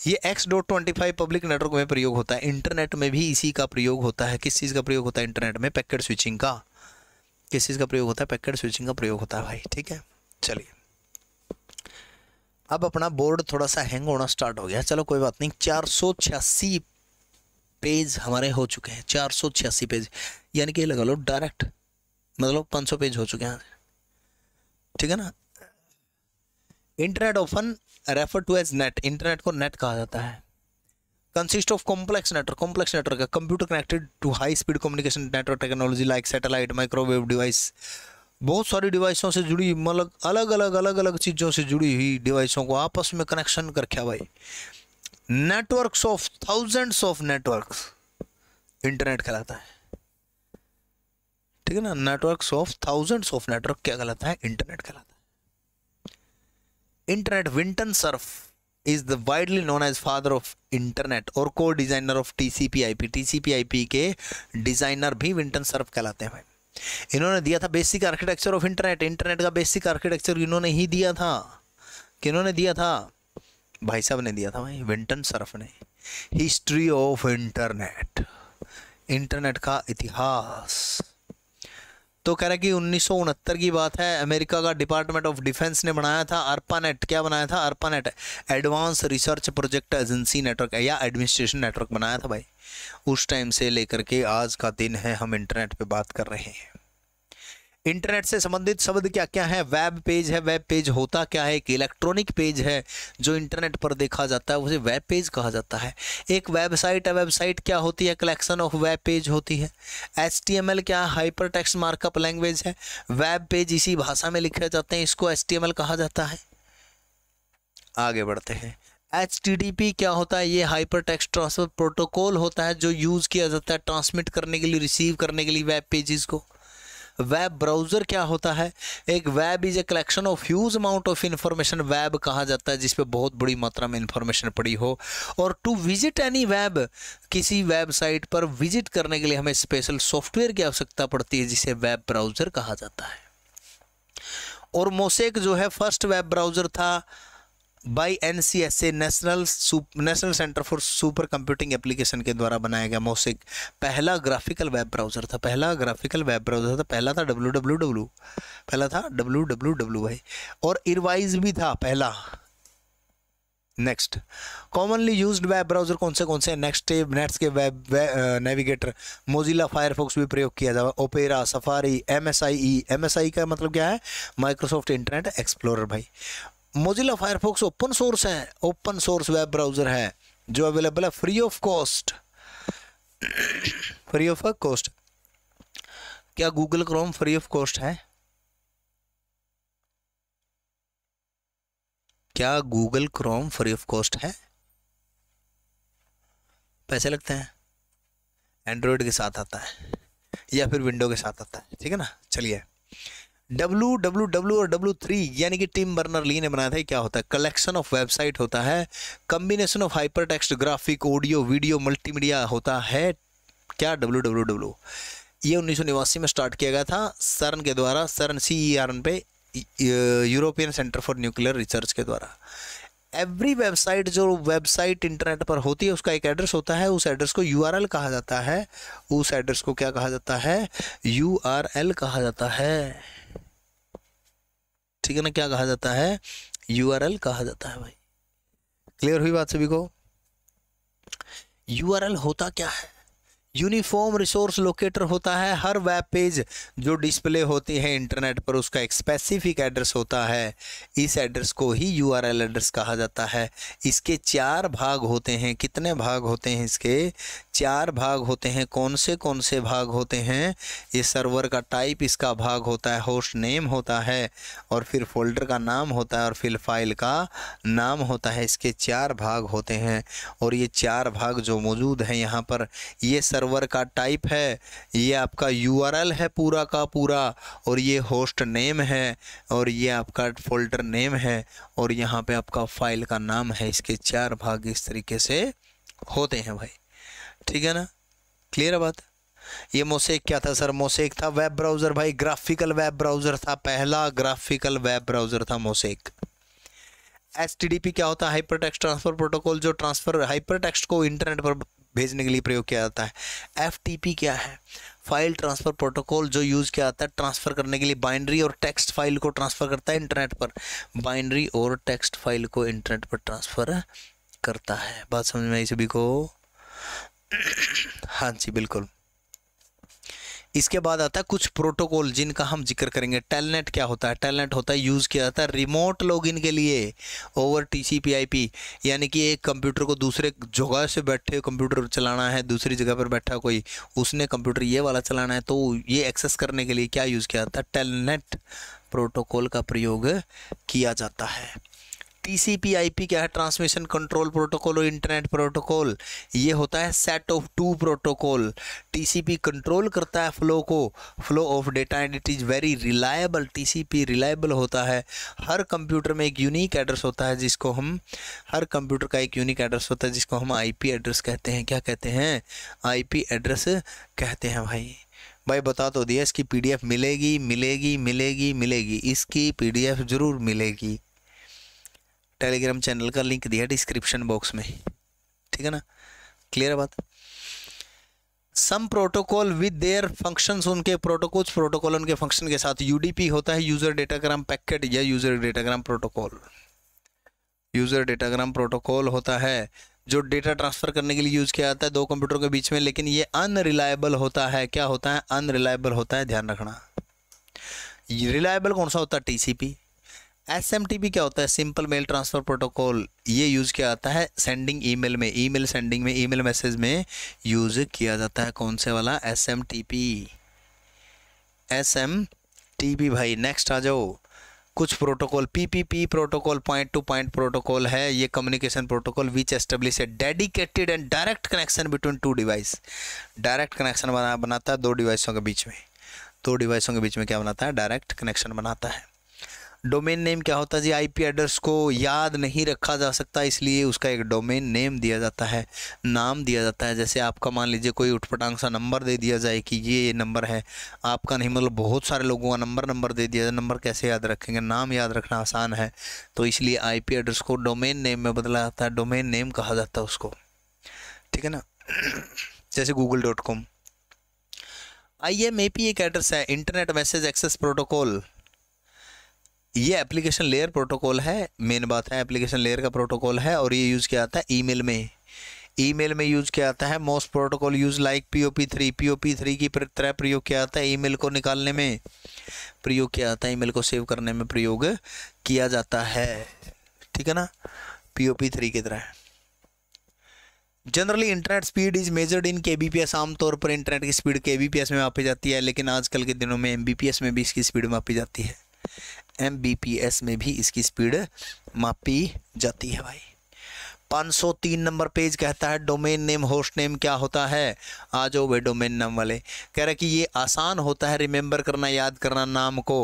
ये X.25 dot twenty five public network में प्रयोग होता है इंटरनेट में भी इसी का प्रयोग होता है किस चीज़ का प्रयोग होता है इंटरनेट में पैकेट स्विचिंग का किस चीज़ का प्रयोग होता है पैकेट स्विचिंग का प्रयोग होता है भाई ठीक है चलिए अब अपना बोर्ड थोड़ा सा हैंग होना स्टार्ट हो गया चलो कोई बात नहीं चार पेज हमारे हो चुके हैं चार पेज यानी कि लगा लो डायरेक्ट मतलब पाँच पेज हो चुके हैं ठीक है ना internet open refer to as net internet को नेट कहा जाता है consist of complex network complex network है computer connected to high speed communication network technology like satellite microwave device बहुत सारी डिवाइसों से जुड़ी मतलब अलग अलग अलग अलग चीज़ों से जुड़ी हुई डिवाइसों को आपस में कनेक्शन कर क्या भाई network of thousands of network internet कहलाता है ठीक है ना network of thousands of network क्या कहलाता है इंटरनेट कहलाता है internet Vinton Cerf is the widely known as father of internet और co designer of T T C P P I C P I P के डिज़ाइनर भी Vinton Cerf कहलाते हैं इन्होंने दिया था basic architecture of internet internet का basic architecture इन्होंने ही दिया था किन्होंने दिया था भाई साहब ने दिया था भाई विंटन सर्फ ने हिस्ट्री ऑफ इंटरनेट इंटरनेट का इतिहास तो कह रहा है कि उन्नीस की बात है अमेरिका का डिपार्टमेंट ऑफ डिफेंस ने बनाया था अर्पानेट क्या बनाया था ARPANET advance research project agency network या एडमिनिस्ट्रेशन नेटवर्क बनाया था भाई उस टाइम से लेकर के आज का दिन है हम इंटरनेट पे बात कर रहे हैं इंटरनेट से संबंधित शब्द क्या क्या है वेब पेज है वेब पेज होता क्या है एक इलेक्ट्रॉनिक पेज है जो इंटरनेट पर देखा जाता है उसे वेब पेज कहा जाता है एक वेबसाइट है वेबसाइट क्या होती है कलेक्शन ऑफ वेब पेज होती है एच क्या है हाइपर टेक्स्ट मार्कअप लैंग्वेज है वेब पेज इसी भाषा में लिखे जाते हैं इसको एल कहा जाता है आगे बढ़ते हैं एच क्या होता है ये हाइपर टेक्स्ट ट्रांसफर प्रोटोकॉल होता है जो यूज़ किया जाता है ट्रांसमिट करने के लिए रिसीव करने के लिए वेब पेजेस को वेब ब्राउज़र क्या होता है एक web is a collection of huge amount of information web कहा जाता है जिसपे बहुत बड़ी मात्रा में इन्फॉर्मेशन पड़ी हो और टू विजिट एनी वेब किसी वेबसाइट पर विजिट करने के लिए हमें स्पेशल सॉफ्टवेयर की आवश्यकता पड़ती है जिसे वेब ब्राउज़र कहा जाता है और मोसेक जो है फर्स्ट वेब ब्राउज़र था by N C S A national national centre for supercomputing application के द्वारा बनाया गया मोसिक पहला ग्राफिकल वेब ब्राउजर था पहला ग्राफिकल वेब ब्राउजर था पहला था डब्ल्यू डब्ल्यू डब्ल्यू पहला था डब्ल्यू डब्ल्यू डब्ल्यू भाई और इरवाइज भी था पहला next commonly use web browser कौन से कौन से next Netscape web navigator Mozilla Firefox भी प्रयोग किया जाए Opera Safari M S I E M S I का मतलब क्या है माइक्रोसॉफ्ट इंटरनेट एक्सप्लोरर भाई मोजिला फायरफॉक्स ओपन सोर्स है ओपन सोर्स वेब ब्राउज़र है जो अवेलेबल है free of cost free of cost क्या Google Chrome free of cost है क्या Google Chrome free of cost है पैसे लगते हैं एंड्रॉयड के साथ आता है या फिर विंडो के साथ आता है ठीक है ना चलिए डब्लू डब्लू डब्लू और डब्लू थ्री यानी कि टीम बर्नर ली ने बनाया था क्या होता है कलेक्शन ऑफ वेबसाइट होता है combination of hypertext graphic audio video multimedia होता है क्या डब्लू डब्लू डब्लू ये उन्नीस में स्टार्ट किया गया था सरन के द्वारा CERN C E R N पे European centre for nuclear research के द्वारा एवरी वेबसाइट जो वेबसाइट इंटरनेट पर होती है उसका एक एड्रेस होता है उस एड्रेस को यू कहा जाता है उस एड्रेस को क्या कहा जाता है यू कहा जाता है ठीक है ना क्या कहा जाता है यू कहा जाता है भाई क्लियर हुई बात सभी को यू होता क्या है यूनिफॉर्म रिसोर्स लोकेटर होता है हर वेब पेज जो डिस्प्ले होती है इंटरनेट पर उसका एक स्पेसिफिक एड्रेस होता है इस एड्रेस को ही यूआरएल एड्रेस कहा जाता है इसके चार भाग होते हैं कितने भाग होते हैं इसके चार भाग होते हैं कौन से कौन से भाग होते हैं ये सर्वर का टाइप इसका भाग होता है होस्ट नेम होता है और फिर फोल्डर का नाम होता है और फिर फाइल का नाम होता है इसके चार भाग होते हैं और ये चार भाग जो मौजूद हैं यहाँ पर ये सर्वर सर्वर का टाइप है ये आपका यू है पूरा का पूरा और ये होस्ट नेम है और ये आपका फोल्डर नेम है और यहाँ पे आपका फाइल का नाम है इसके चार भाग इस तरीके से होते हैं भाई ठीक है ना क्लियर है बात ये मोसेक क्या था सर मोसेक था वेब ब्राउज़र भाई ग्राफिकल वेब ब्राउज़र था पहला ग्राफिकल वेब ब्राउज़र था मोसेक एच क्या होता है हाइपर टेक्स्ट ट्रांसफर प्रोटोकॉल जो ट्रांसफर हाइपर टेक्स्ट को इंटरनेट पर भेजने के लिए प्रयोग किया जाता है एफ क्या है फाइल ट्रांसफ़र प्रोटोकॉल जो यूज़ किया जाता है ट्रांसफ़र करने के लिए बाइंड्री और टेक्स्ट फाइल को ट्रांसफ़र करता है इंटरनेट पर बाइंड्री और टेक्स्ट फाइल को इंटरनेट पर ट्रांसफ़र करता है बात समझ में आई सभी को हाँ जी बिल्कुल इसके बाद आता है कुछ प्रोटोकॉल जिनका हम जिक्र करेंगे टेलनेट क्या होता है टेलनेट होता है यूज़ किया जाता है रिमोट लॉगिन के लिए ओवर टीसीपीआईपी यानी कि एक कंप्यूटर को दूसरे जगह से बैठे कंप्यूटर चलाना है दूसरी जगह पर बैठा कोई उसने कंप्यूटर ये वाला चलाना है तो ये एक्सेस करने के लिए क्या यूज़ किया जाता है टेलनेट प्रोटोकॉल का प्रयोग किया जाता है टीसीपी आईपी क्या है ट्रांसमिशन कंट्रोल प्रोटोकॉल और इंटरनेट प्रोटोकॉल ये होता है set of two protocol TCP control करता है फ्लो को flow of data and it is very reliable TCP reliable होता है हर कंप्यूटर में एक यूनिक एड्रेस होता है जिसको हम हर कंप्यूटर का एक यूनिक एड्रेस होता है जिसको हम आई एड्रेस कहते हैं क्या कहते हैं आई एड्रेस कहते हैं भाई भाई बता तो दिया इसकी पीडीएफ मिलेगी मिलेगी मिलेगी मिलेगी इसकी पीडीएफ ज़रूर मिलेगी टेलीग्राम चैनल का लिंक दिया डिस्क्रिप्शन बॉक्स में ठीक है ना क्लियर है बात some protocol with their functions उनके प्रोटोकॉल्स प्रोटोकॉल उनके फंक्शन के साथ यूडीपी होता है यूजर डेटाग्राम पैकेट या user datagram protocol user datagram protocol होता है जो डेटा ट्रांसफर करने के लिए यूज किया जाता है दो कंप्यूटर के बीच में लेकिन ये अनरिलायबल होता है क्या होता है अनरिलायबल होता है ध्यान रखना रिलायबल कौन सा होता है टीसीपी एस क्या होता है सिंपल मेल ट्रांसफ़र प्रोटोकॉल ये यूज़ किया जाता है सेंडिंग ईमेल में ईमेल सेंडिंग में ईमेल मैसेज में यूज़ किया जाता है कौन से वाला S M T P S M T P भाई नेक्स्ट आ जाओ कुछ protocol PPP protocol point to point protocol है ये कम्युनिकेशन प्रोटोकॉल विच एस्टेब्लिश है dedicated and direct connection between two device direct connection बना बनाता है दो डिवाइसों के बीच में दो डिवाइसों के बीच में क्या बनाता है डायरेक्ट कनेक्शन बनाता है डोमेन नेम क्या होता है जी आईपी एड्रेस को याद नहीं रखा जा सकता इसलिए उसका एक डोमेन नेम दिया जाता है नाम दिया जाता है जैसे आपका मान लीजिए कोई उठपटांग सा नंबर दे दिया जाए कि ये ये नंबर है आपका नहीं मतलब बहुत सारे लोगों का नंबर नंबर दे दिया जाए नंबर कैसे याद रखेंगे नाम याद रखना आसान है तो इसलिए पी एड्रेस को डोमेन नेम में बदला जाता है डोमेन नेम कहा जाता है उसको ठीक है ना जैसे Google dot com I M A P एक एड्रेस है इंटरनेट मैसेज एक्सेस प्रोटोकॉल ये एप्लीकेशन लेयर प्रोटोकॉल है मेन बात है एप्लीकेशन लेयर का प्रोटोकॉल है और ये यूज़ किया जाता है ईमेल में ईमेल में यूज किया जाता है most protocol use like POP three POP three की तरह प्रयोग किया जाता है ईमेल को निकालने में प्रयोग किया जाता है ईमेल को सेव करने में प्रयोग किया जाता है ठीक है ना पीओपी थ्री की तरह generally internet speed is measured in K B P S आमतौर पर इंटरनेट की स्पीड के बी पी एस में मापी जाती है लेकिन आजकल के दिनों में एम बी पी एस में भी इसकी स्पीड मापी जाती है एम में भी इसकी स्पीड मापी जाती है भाई 503 नंबर पेज कहता है डोमेन नेम होस्ट नेम क्या होता है आ जाओ भाई डोमेन नाम वाले कह रहे कि ये आसान होता है रिमेंबर करना याद करना नाम को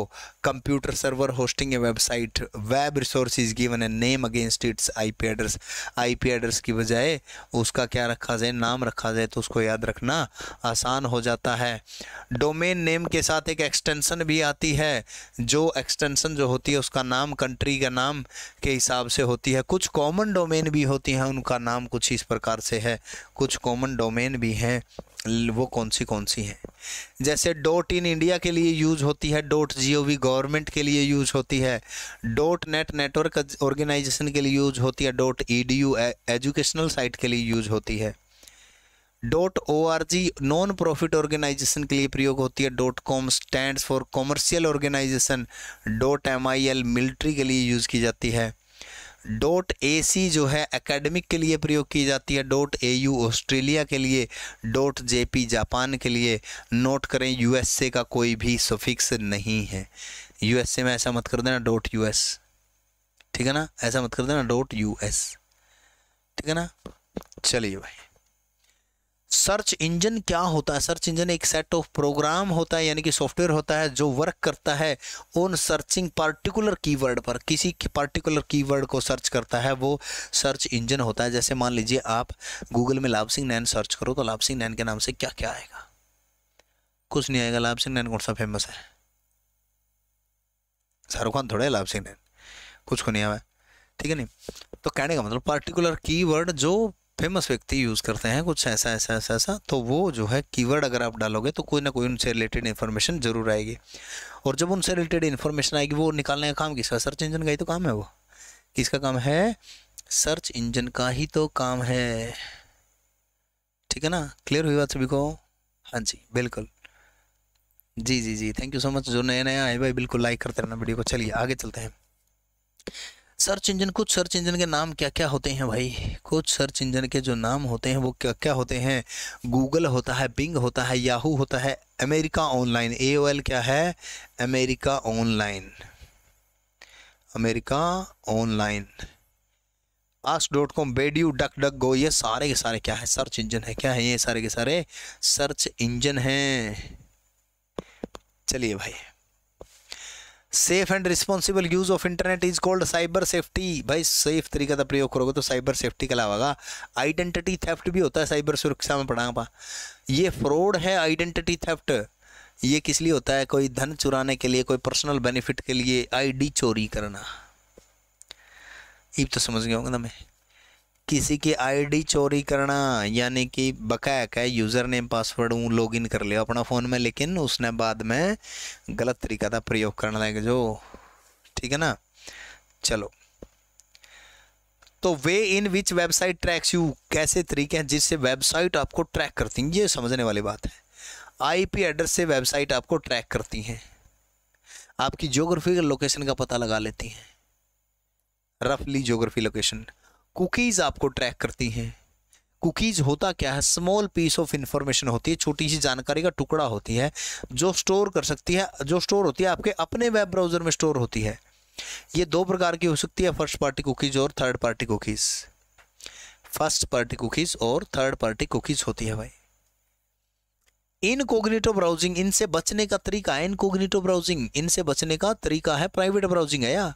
computer server hosting a website web resource is given a name against its IP address IP address की बजाय उसका क्या रखा जाए नाम रखा जाए तो उसको याद रखना आसान हो जाता है डोमेन नेम के साथ एक एक्सटेंसन भी आती है जो एक्सटेंसन जो होती है उसका नाम कंट्री का नाम के हिसाब से होती है कुछ कॉमन डोमेन भी होती होती हैं उनका नाम कुछ इस प्रकार से है कुछ कॉमन डोमेन भी हैं वो कौन सी कौन सी हैं जैसे डॉट इन इंडिया के लिए यूज होती है डॉट जी गवर्नमेंट के लिए यूज होती है डॉट नेट नेटवर्क ऑर्गेनाइजेशन के लिए यूज होती है डॉट ई एजुकेशनल साइट के लिए यूज होती है dot O R G non profit organisation के लिए प्रयोग होती है dot com stand for commercial organisation dot M I L military के लिए यूज़ की जाती है डॉट ए सी जो है एकेडमिक के लिए प्रयोग की जाती है डॉट ए यू ऑस्ट्रेलिया के लिए डॉट जे पी जापान के लिए नोट करें यूएसए का कोई भी सफिक्स नहीं है यूएसए में ऐसा मत कर देना डॉट एस ठीक है ना ऐसा मत कर देना डॉट एस ठीक है ना चलिए भाई सर्च इंजन क्या होता है सर्च इंजन एक सेट ऑफ प्रोग्राम होता है यानी कि सॉफ्टवेयर होता है जो वर्क करता है ऑन सर्चिंग पार्टिकुलर कीवर्ड पर किसी की पार्टिकुलर कीवर्ड को सर्च करता है वो सर्च इंजन होता है जैसे मान लीजिए आप गूगल में लाभ सिंह नैन सर्च करो तो लाभ सिंह नैन के नाम से क्या क्या आएगा कुछ नहीं आएगा लाभ सिंह नैन कौन सा फेमस है शाहरुख खान थोड़ा है लाभ सिंह नैन कुछ को नहीं आया ठीक है नहीं तो कहने का मतलब पार्टिकुलर कीवर्ड जो फेमस व्यक्ति यूज़ करते हैं कुछ ऐसा ऐसा ऐसा ऐसा तो वो जो है कीवर्ड अगर आप डालोगे तो कोई ना कोई उनसे रिलेटेड इन्फॉर्मेशन जरूर आएगी और जब उनसे रिलेटेड इन्फॉर्मेशन आएगी वो निकालने का काम किसका सर्च इंजन का ही तो काम है वो किसका काम है सर्च इंजन का ही तो काम है ठीक है ना क्लियर हुई बात सभी को हाँ जी बिल्कुल जी जी जी थैंक यू सो मच जो नया नया आए भाई बिल्कुल लाइक करते रहना वीडियो को चलिए आगे चलते हैं सर्च इंजन कुछ सर्च इंजन के नाम क्या क्या होते हैं भाई कुछ सर्च इंजन के जो नाम होते हैं वो क्या क्या होते हैं गूगल होता है बिंग होता है याहू होता है अमेरिका ऑनलाइन ए क्या है America online America online ask dot com Baidu duck duck go ये सारे के सारे क्या है सर्च इंजन है क्या है ये सारे के सारे सर्च इंजन हैं चलिए भाई safe and responsible use of internet is called cyber safety भाई सेफ तरीके का प्रयोग करोगे तो साइबर सेफ्टी कहलावागा आइडेंटिटी थेफ्ट भी होता है साइबर सुरक्षा में पा ये फ्रॉड है आइडेंटिटी थेफ्ट ये किस लिए होता है कोई धन चुराने के लिए कोई पर्सनल बेनिफिट के लिए आईडी चोरी करना ये तो समझ गया होगा ना मैं किसी की आईडी चोरी करना यानी कि बकाया का यूज़र नेम पासवर्ड वो लॉग इन कर लिया अपना फ़ोन में लेकिन उसने बाद में गलत तरीका था प्रयोग करने लगे जो ठीक है ना चलो तो way in which website tracks you कैसे तरीके हैं जिससे वेबसाइट आपको ट्रैक करती हैं ये समझने वाली बात है आईपी एड्रेस से वेबसाइट आपको ट्रैक करती हैं आपकी ज्योग्राफिकल लोकेशन का पता लगा लेती हैं रफली ज्योग्राफी लोकेशन कुकीज़ आपको ट्रैक करती हैं कुकीज़ होता क्या है स्मॉल पीस ऑफ इंफॉर्मेशन होती है छोटी सी जानकारी का टुकड़ा होती है जो स्टोर कर सकती है जो स्टोर होती है आपके अपने वेब ब्राउज़र में स्टोर होती है ये दो प्रकार की हो सकती है फर्स्ट पार्टी कुकीज़ और third party cookies first party cookies और थर्ड पार्टी कुकीज़ होती है भाई इन इनकोग्निटो ब्राउजिंग इनसे बचने का तरीका है इनकोग्निटो ब्राउजिंग इनसे बचने का तरीका है प्राइवेट ब्राउजिंग है या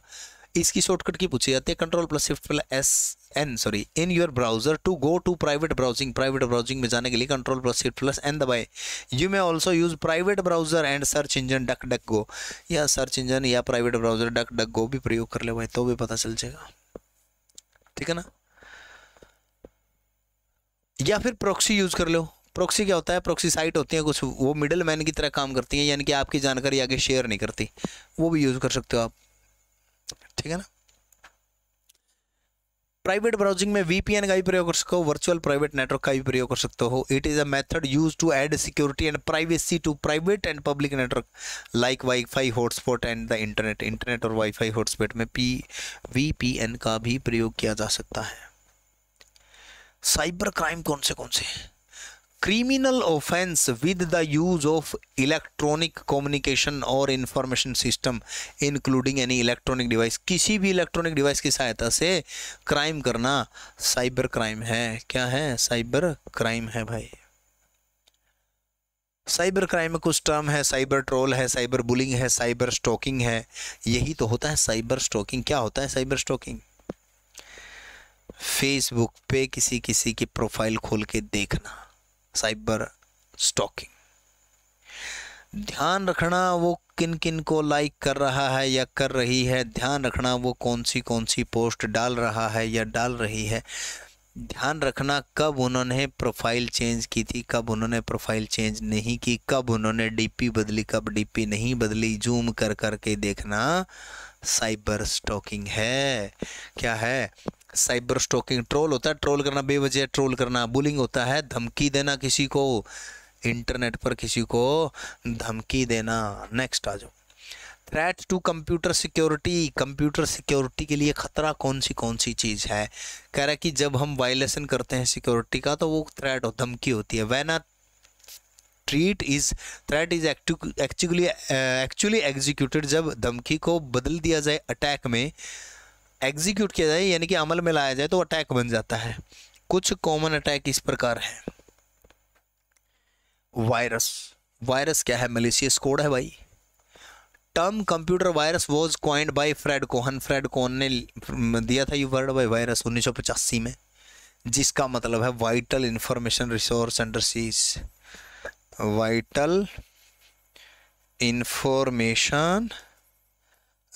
इसकी शॉर्टकट की पूछी जाती है control plus shift plus S N sorry in your browser to go to private browsing private browsing में जाने के लिए control plus shift plus N दबाए you may also use private browser and search engine duck duck go या search engine या private browser duck duck go भी प्रयोग कर ले भाई तो भी पता चल जाएगा ठीक है ना या फिर प्रॉक्सी यूज कर लो प्रॉक्सी क्या होता है प्रॉक्सी साइट होती है कुछ वो मिडल मैन की तरह काम करती है यानी कि आपकी जानकारी आगे शेयर नहीं करती वो भी यूज़ कर सकते हो आप ठीक है ना प्राइवेट ब्राउजिंग में वीपीएन का भी प्रयोग कर सकते हो वर्चुअल प्राइवेट नेटवर्क का भी प्रयोग कर सकते हो it is a method use to add security and privacy to private and public network like wifi hotspot and the internet internet और वाईफाई हॉटस्पॉट में पी वीपीएन का भी प्रयोग किया जा सकता है साइबर क्राइम कौन से कौन से हैं criminal offense with the use of electronic communication or information system including any electronic device किसी भी electronic device की सहायता से crime करना cyber crime है क्या है cyber crime है भाई साइबर क्राइम में कुछ टर्म है साइबर ट्रोल है साइबर बुलिंग है साइबर स्टॉकिंग है यही तो होता है साइबर स्टॉकिंग क्या होता है साइबर स्टॉकिंग फेसबुक पे किसी किसी की प्रोफाइल खोल के देखना साइबर स्टॉकिंग ध्यान रखना वो किन किन को लाइक कर रहा है या कर रही है ध्यान रखना वो कौन सी कौन सी पोस्ट डाल रहा है या डाल रही है ध्यान रखना कब उन्होंने प्रोफाइल चेंज की थी कब उन्होंने प्रोफाइल चेंज नहीं की कब उन्होंने डीपी बदली कब डीपी नहीं बदली जूम कर करके देखना साइबर स्टॉकिंग है क्या है साइबर स्टॉकिंग ट्रोल होता है ट्रोल करना बेवजह ट्रोल करना बुलिंग होता है धमकी देना किसी को इंटरनेट पर किसी को धमकी देना नेक्स्ट आ जाओ threat to computer security computer security के लिए खतरा कौन सी कौन सी चीज़ है कह रहा है कि जब हम वायलेशन करते हैं सिक्योरिटी का तो वो थ्रेट और धमकी होती है when threat is threat is actually actually executed जब धमकी को बदल दिया जाए अटैक में एग्जीक्यूट किया जाए यानी कि अमल में लाया जाए तो अटैक बन जाता है कुछ कॉमन अटैक इस प्रकार है वायरस वायरस क्या है मलेशियस कोड है भाई term computer virus was coined by Fred Cohen Fred Cohen ने दिया था यू वर्ड बाई वायरस उन्नीस में जिसका मतलब है vital information resource and vital information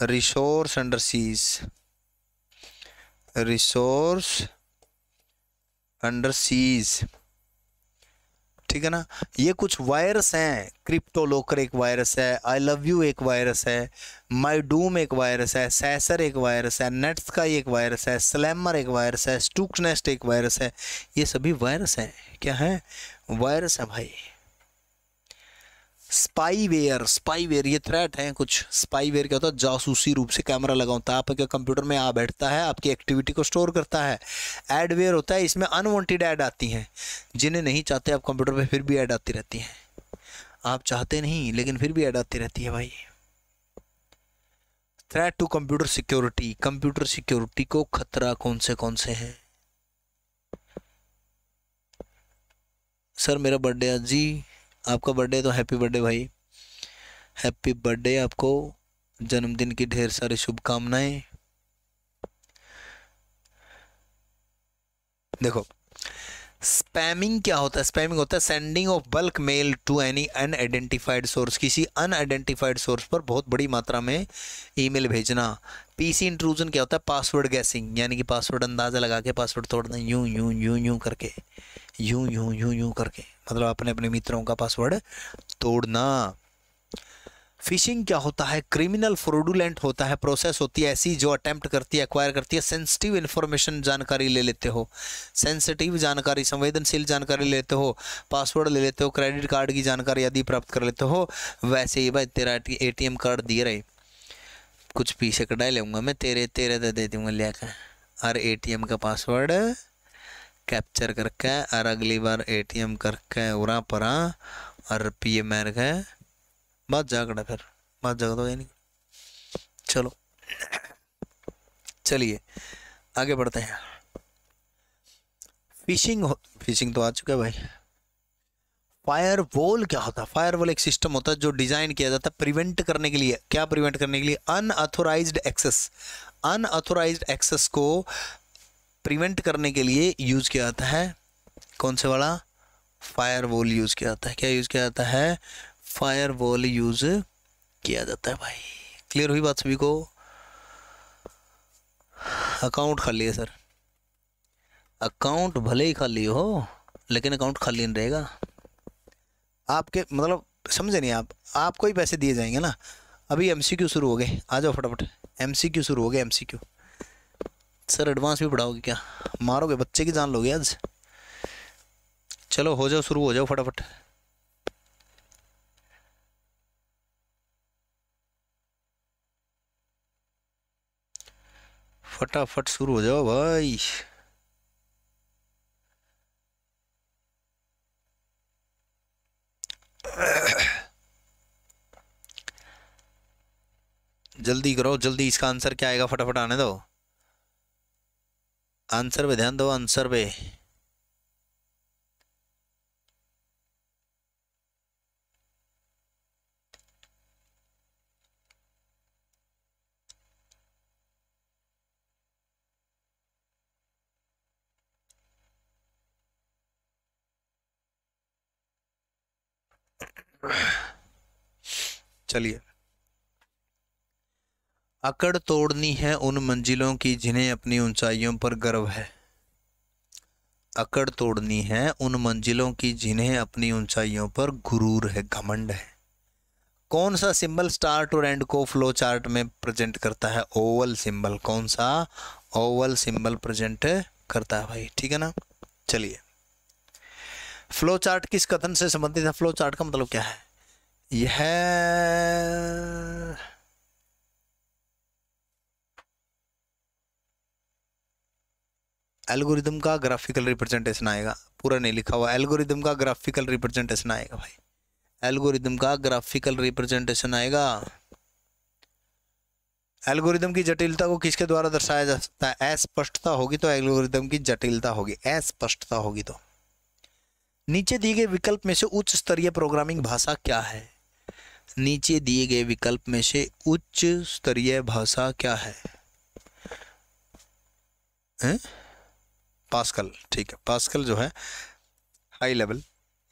resource under resource under siege ठीक है ना ये कुछ वायरस हैं क्रिप्टो लोकर एक वायरस है आई लव यू एक वायरस है माई डूम एक वायरस है सैसर एक वायरस है नेट्स का एक वायरस है स्लैमर एक वायरस है स्टूक्सनेस्ट एक वायरस है ये सभी वायरस हैं क्या है वायरस है भाई स्पाईवेयर स्पाईवेयर ये थ्रेट हैं कुछ स्पाईवेयर क्या होता है जासूसी रूप से कैमरा लगा होता है आपके कंप्यूटर में आ बैठता है आपकी एक्टिविटी को स्टोर करता है एडवेयर होता है इसमें अनवांटेड ऐड आती हैं जिन्हें नहीं चाहते आप कंप्यूटर पे फिर भी ऐड आती रहती हैं आप चाहते नहीं लेकिन फिर भी ऐड आती रहती है भाई threat to computer security computer security को खतरा कौन से कौन से हैं सर मेरा बर्थडे आज जी आपका बर्थडे तो हैप्पी बर्थडे भाई हैप्पी बर्थडे आपको जन्मदिन की ढेर सारी शुभकामनाएं देखो स्पैमिंग क्या होता है स्पैमिंग होता है sending of bulk mail to any unidentified source किसी अनआइडेंटिफाइड सोर्स पर बहुत बड़ी मात्रा में ईमेल भेजना पीसी इंट्रूजन क्या होता है पासवर्ड गैसिंग यानी कि पासवर्ड अंदाज़ा लगा के पासवर्ड तोड़ना यूं यूं यूं यूं करके यूं यूं यूं यूं करके मतलब अपने अपने मित्रों का पासवर्ड तोड़ना फिशिंग क्या होता है क्रिमिनल फ्रोडुलेंट होता है प्रोसेस होती है ऐसी जो अटेम्प्ट करती है एक्वायर करती है सेंसिटिव इन्फॉर्मेशन जानकारी ले लेते हो सेंसिटिव जानकारी संवेदनशील जानकारी लेते हो पासवर्ड ले लेते हो क्रेडिट कार्ड की जानकारी आदि प्राप्त कर लेते हो वैसे ही भाई तेरा ए टी एम कार्ड दिए रहे कुछ पीछे कटा लूँगा मैं तेरे तेरे दे, दूँगा लिया कर ए टी एम का पासवर्ड कैप्चर करके और अगली बार एटीएम करके उरा पर और एम मैर के बात जागड़ा फिर बात जाग दो तो यानी चलो चलिए आगे बढ़ते हैं फिशिंग हो फिशिंग तो आ चुका है भाई फायर वोल क्या होता है फायर वोल एक सिस्टम होता है जो डिजाइन किया जाता है प्रिवेंट करने के लिए क्या प्रिवेंट करने के लिए अनऑथोराइज्ड एक्सेस अनऑथोराइज्ड एक्सेस को प्रिवेंट करने के लिए यूज़ किया जाता है कौन से वाला फायर वॉल यूज़ किया जाता है क्या यूज़ किया जाता है फायर वॉल यूज़ किया जाता है भाई क्लियर हुई बात सभी को अकाउंट खाली है सर अकाउंट भले ही खाली हो लेकिन अकाउंट खाली नहीं रहेगा आपके मतलब समझे नहीं आप आपको ही पैसे दिए जाएंगे ना अभी एमसीक्यू शुरू हो गए आ जाओ फटाफट एमसीक्यू शुरू हो गए एमसीक्यू सर एडवांस भी बढ़ाओगे क्या मारोगे बच्चे की जान लोगे आज चलो हो जाओ शुरू हो जाओ फटाफट फटाफट शुरू हो जाओ भाई जल्दी करो जल्दी इसका आंसर क्या आएगा फटाफट आने दो आंसर पे ध्यान दो आंसर पे चलिए अकड़ तोड़नी है उन मंजिलों की जिन्हें अपनी ऊंचाइयों पर गर्व है अकड़ तोड़नी है उन मंजिलों की जिन्हें अपनी ऊंचाइयों पर गुरूर है घमंड है कौन सा सिंबल स्टार्ट और एंड को फ्लो चार्ट में प्रेजेंट करता है ओवल सिंबल कौन सा ओवल सिंबल प्रेजेंट करता है भाई ठीक है ना चलिए फ्लो चार्ट किस कथन से संबंधित है फ्लो चार्ट का मतलब क्या है यह एल्गोरिदम का ग्राफिकल रिप्रेजेंटेशन आएगा पूरा नहीं लिखा हुआ एल्गोरिदम का ग्राफिकल रिप्रेजेंटेशन आएगा भाई एल्गोरिदम का ग्राफिकल रिप्रेजेंटेशन आएगा एल्गोरिदम की जटिलता को किसके द्वारा दर्शाया जा सकता है अस्पष्टता होगी तो एल्गोरिदम की जटिलता होगी अस्पष्टता होगी तो नीचे दिए गए विकल्प में से उच्च स्तरीय प्रोग्रामिंग भाषा क्या है नीचे दिए गए विकल्प में से उच्च स्तरीय भाषा क्या है, है? पास्कल ठीक है पास्कल जो है हाई लेवल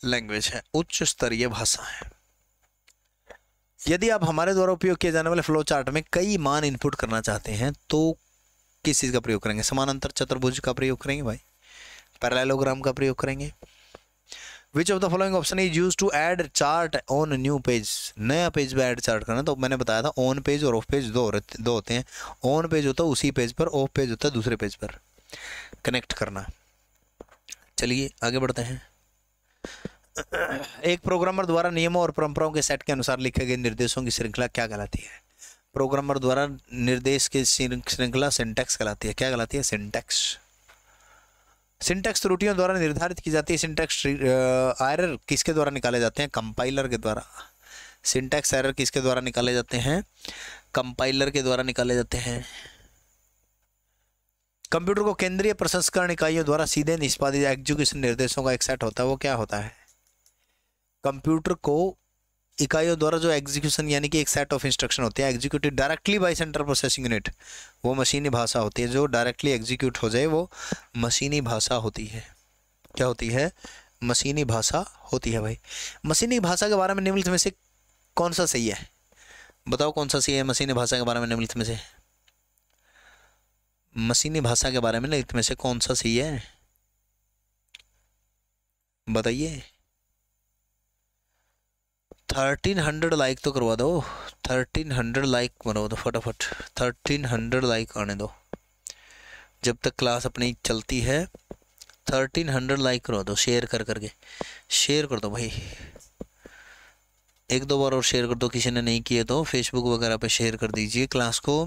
लैंग्वेज है उच्च स्तरीय भाषा है यदि आप हमारे द्वारा उपयोग किए जाने वाले फ्लो चार्ट में कई मान इनपुट करना चाहते हैं तो किस चीज़ का प्रयोग करेंगे समानांतर चतुर्भुज का प्रयोग करेंगे भाई पैरालोग्राम का प्रयोग करेंगे which of the following option is use to add chart on new page नया पेज पर ऐड चार्ट करना तो मैंने बताया था ऑन पेज और ऑफ पेज दो दो होते हैं ऑन पेज होता है उसी पेज पर ऑफ पेज होता है दूसरे पेज पर कनेक्ट करना चलिए आगे बढ़ते हैं एक प्रोग्रामर द्वारा नियमों और परंपराओं के सेट के अनुसार लिखे गए निर्देशों की श्रृंखला क्या कहलाती है प्रोग्रामर द्वारा निर्देश की श्रृंखला सिंटैक्स कहलाती है क्या कहलाती है सिंटैक्स सिंटैक्स त्रुटियों द्वारा निर्धारित की जाती है सिंटैक्स एरर किसके द्वारा निकाले जाते हैं कंपाइलर के द्वारा सिंटैक्स एरर किसके द्वारा निकाले जाते हैं कंपाइलर के द्वारा निकाले जाते हैं कंप्यूटर को केंद्रीय प्रसंस्करण इकाइयों द्वारा सीधे निष्पादित एग्जीक्यूशन निर्देशों का एक सेट होता है वो क्या होता है कंप्यूटर को इकाइयों द्वारा जो एग्जीक्यूशन यानी कि एक सेट ऑफ इंस्ट्रक्शन होते हैं executive directly by central processing unit वो मशीनी भाषा होती है जो डायरेक्टली एग्जीक्यूट हो जाए वो मशीनी भाषा होती है क्या होती है मशीनी भाषा होती है भाई मशीनी भाषा के बारे में निम्नलिखित में से कौन सा सही है बताओ कौन सा सही है मशीनी भाषा के बारे में निम्नलिखित में से मशीनी भाषा के बारे में ना इतमें से कौन सा सही है बताइए थर्टीन हंड्रेड लाइक तो करवा दो थर्टीन हंड्रेड लाइक बनाओ दो फटाफट थर्टीन हंड्रेड लाइक आने दो जब तक क्लास अपनी चलती है थर्टीन हंड्रेड लाइक करवा दो शेयर कर करके शेयर कर दो भाई एक दो बार और शेयर कर दो किसी ने नहीं किया तो फेसबुक वगैरह पे शेयर कर दीजिए क्लास को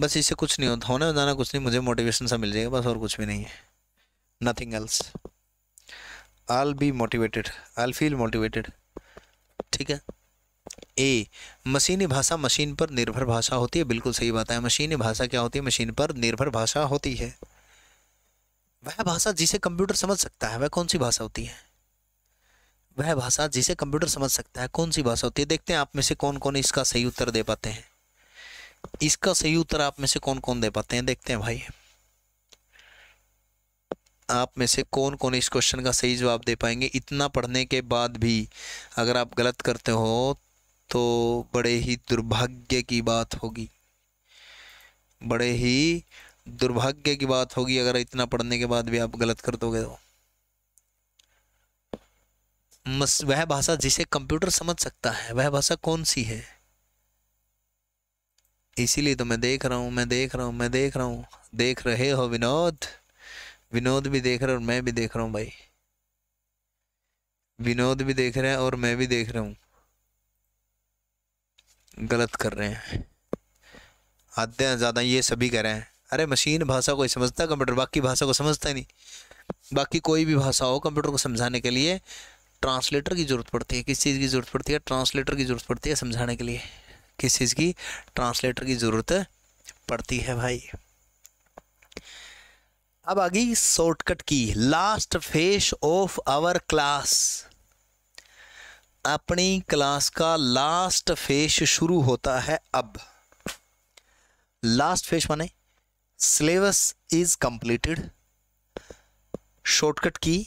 बस इससे कुछ नहीं होता होने जाना कुछ नहीं मुझे मोटिवेशन सा मिल जाएगा बस और कुछ भी नहीं है nothing else I'll be motivated I'll feel motivated ठीक है ए मशीनी भाषा मशीन पर निर्भर भाषा होती है बिल्कुल सही बात है मशीनी भाषा क्या होती है मशीन पर निर्भर भाषा होती है वह भाषा जिसे कंप्यूटर समझ सकता है वह कौन सी भाषा होती है वह भाषा जिसे कंप्यूटर समझ सकता है कौन सी भाषा होती है देखते हैं आप में से कौन कौन इसका सही उत्तर दे पाते हैं इसका सही उत्तर आप में से कौन कौन दे पाते हैं देखते हैं भाई आप में से कौन कौन इस क्वेश्चन का सही जवाब दे पाएंगे इतना पढ़ने के बाद भी अगर आप गलत करते हो तो बड़े ही दुर्भाग्य की बात होगी बड़े ही दुर्भाग्य की बात होगी अगर इतना पढ़ने के बाद भी आप गलत कर दोगे तो वह भाषा जिसे कंप्यूटर समझ सकता है वह भाषा कौन सी है इसीलिए तो मैं देख रहा हूँ मैं देख रहा हूँ मैं देख रहा हूँ देख रहे हो विनोद विनोद भी देख रहे और मैं भी देख रहा हूँ भाई विनोद भी देख रहे हैं और मैं भी देख रहा हूँ गलत कर रहे हैं आते हैं ज़्यादा ये सभी कह रहे हैं अरे मशीन भाषा को ही समझता कंप्यूटर बाकी भाषा को समझता ही नहीं बाकी कोई भी भाषा हो कंप्यूटर को समझाने के लिए ट्रांसलेटर की ज़रूरत पड़ती है किस चीज़ की ज़रूरत पड़ती है ट्रांसलेटर की ज़रूरत पड़ती है समझाने के लिए किस चीज़ की ट्रांसलेटर की ज़रूरत पड़ती है भाई अब आ गई शॉर्टकट की last phase of our class अपनी क्लास का लास्ट फेस शुरू होता है अब लास्ट फेस माने सिलेबस इज कंप्लीटेड शॉर्टकट की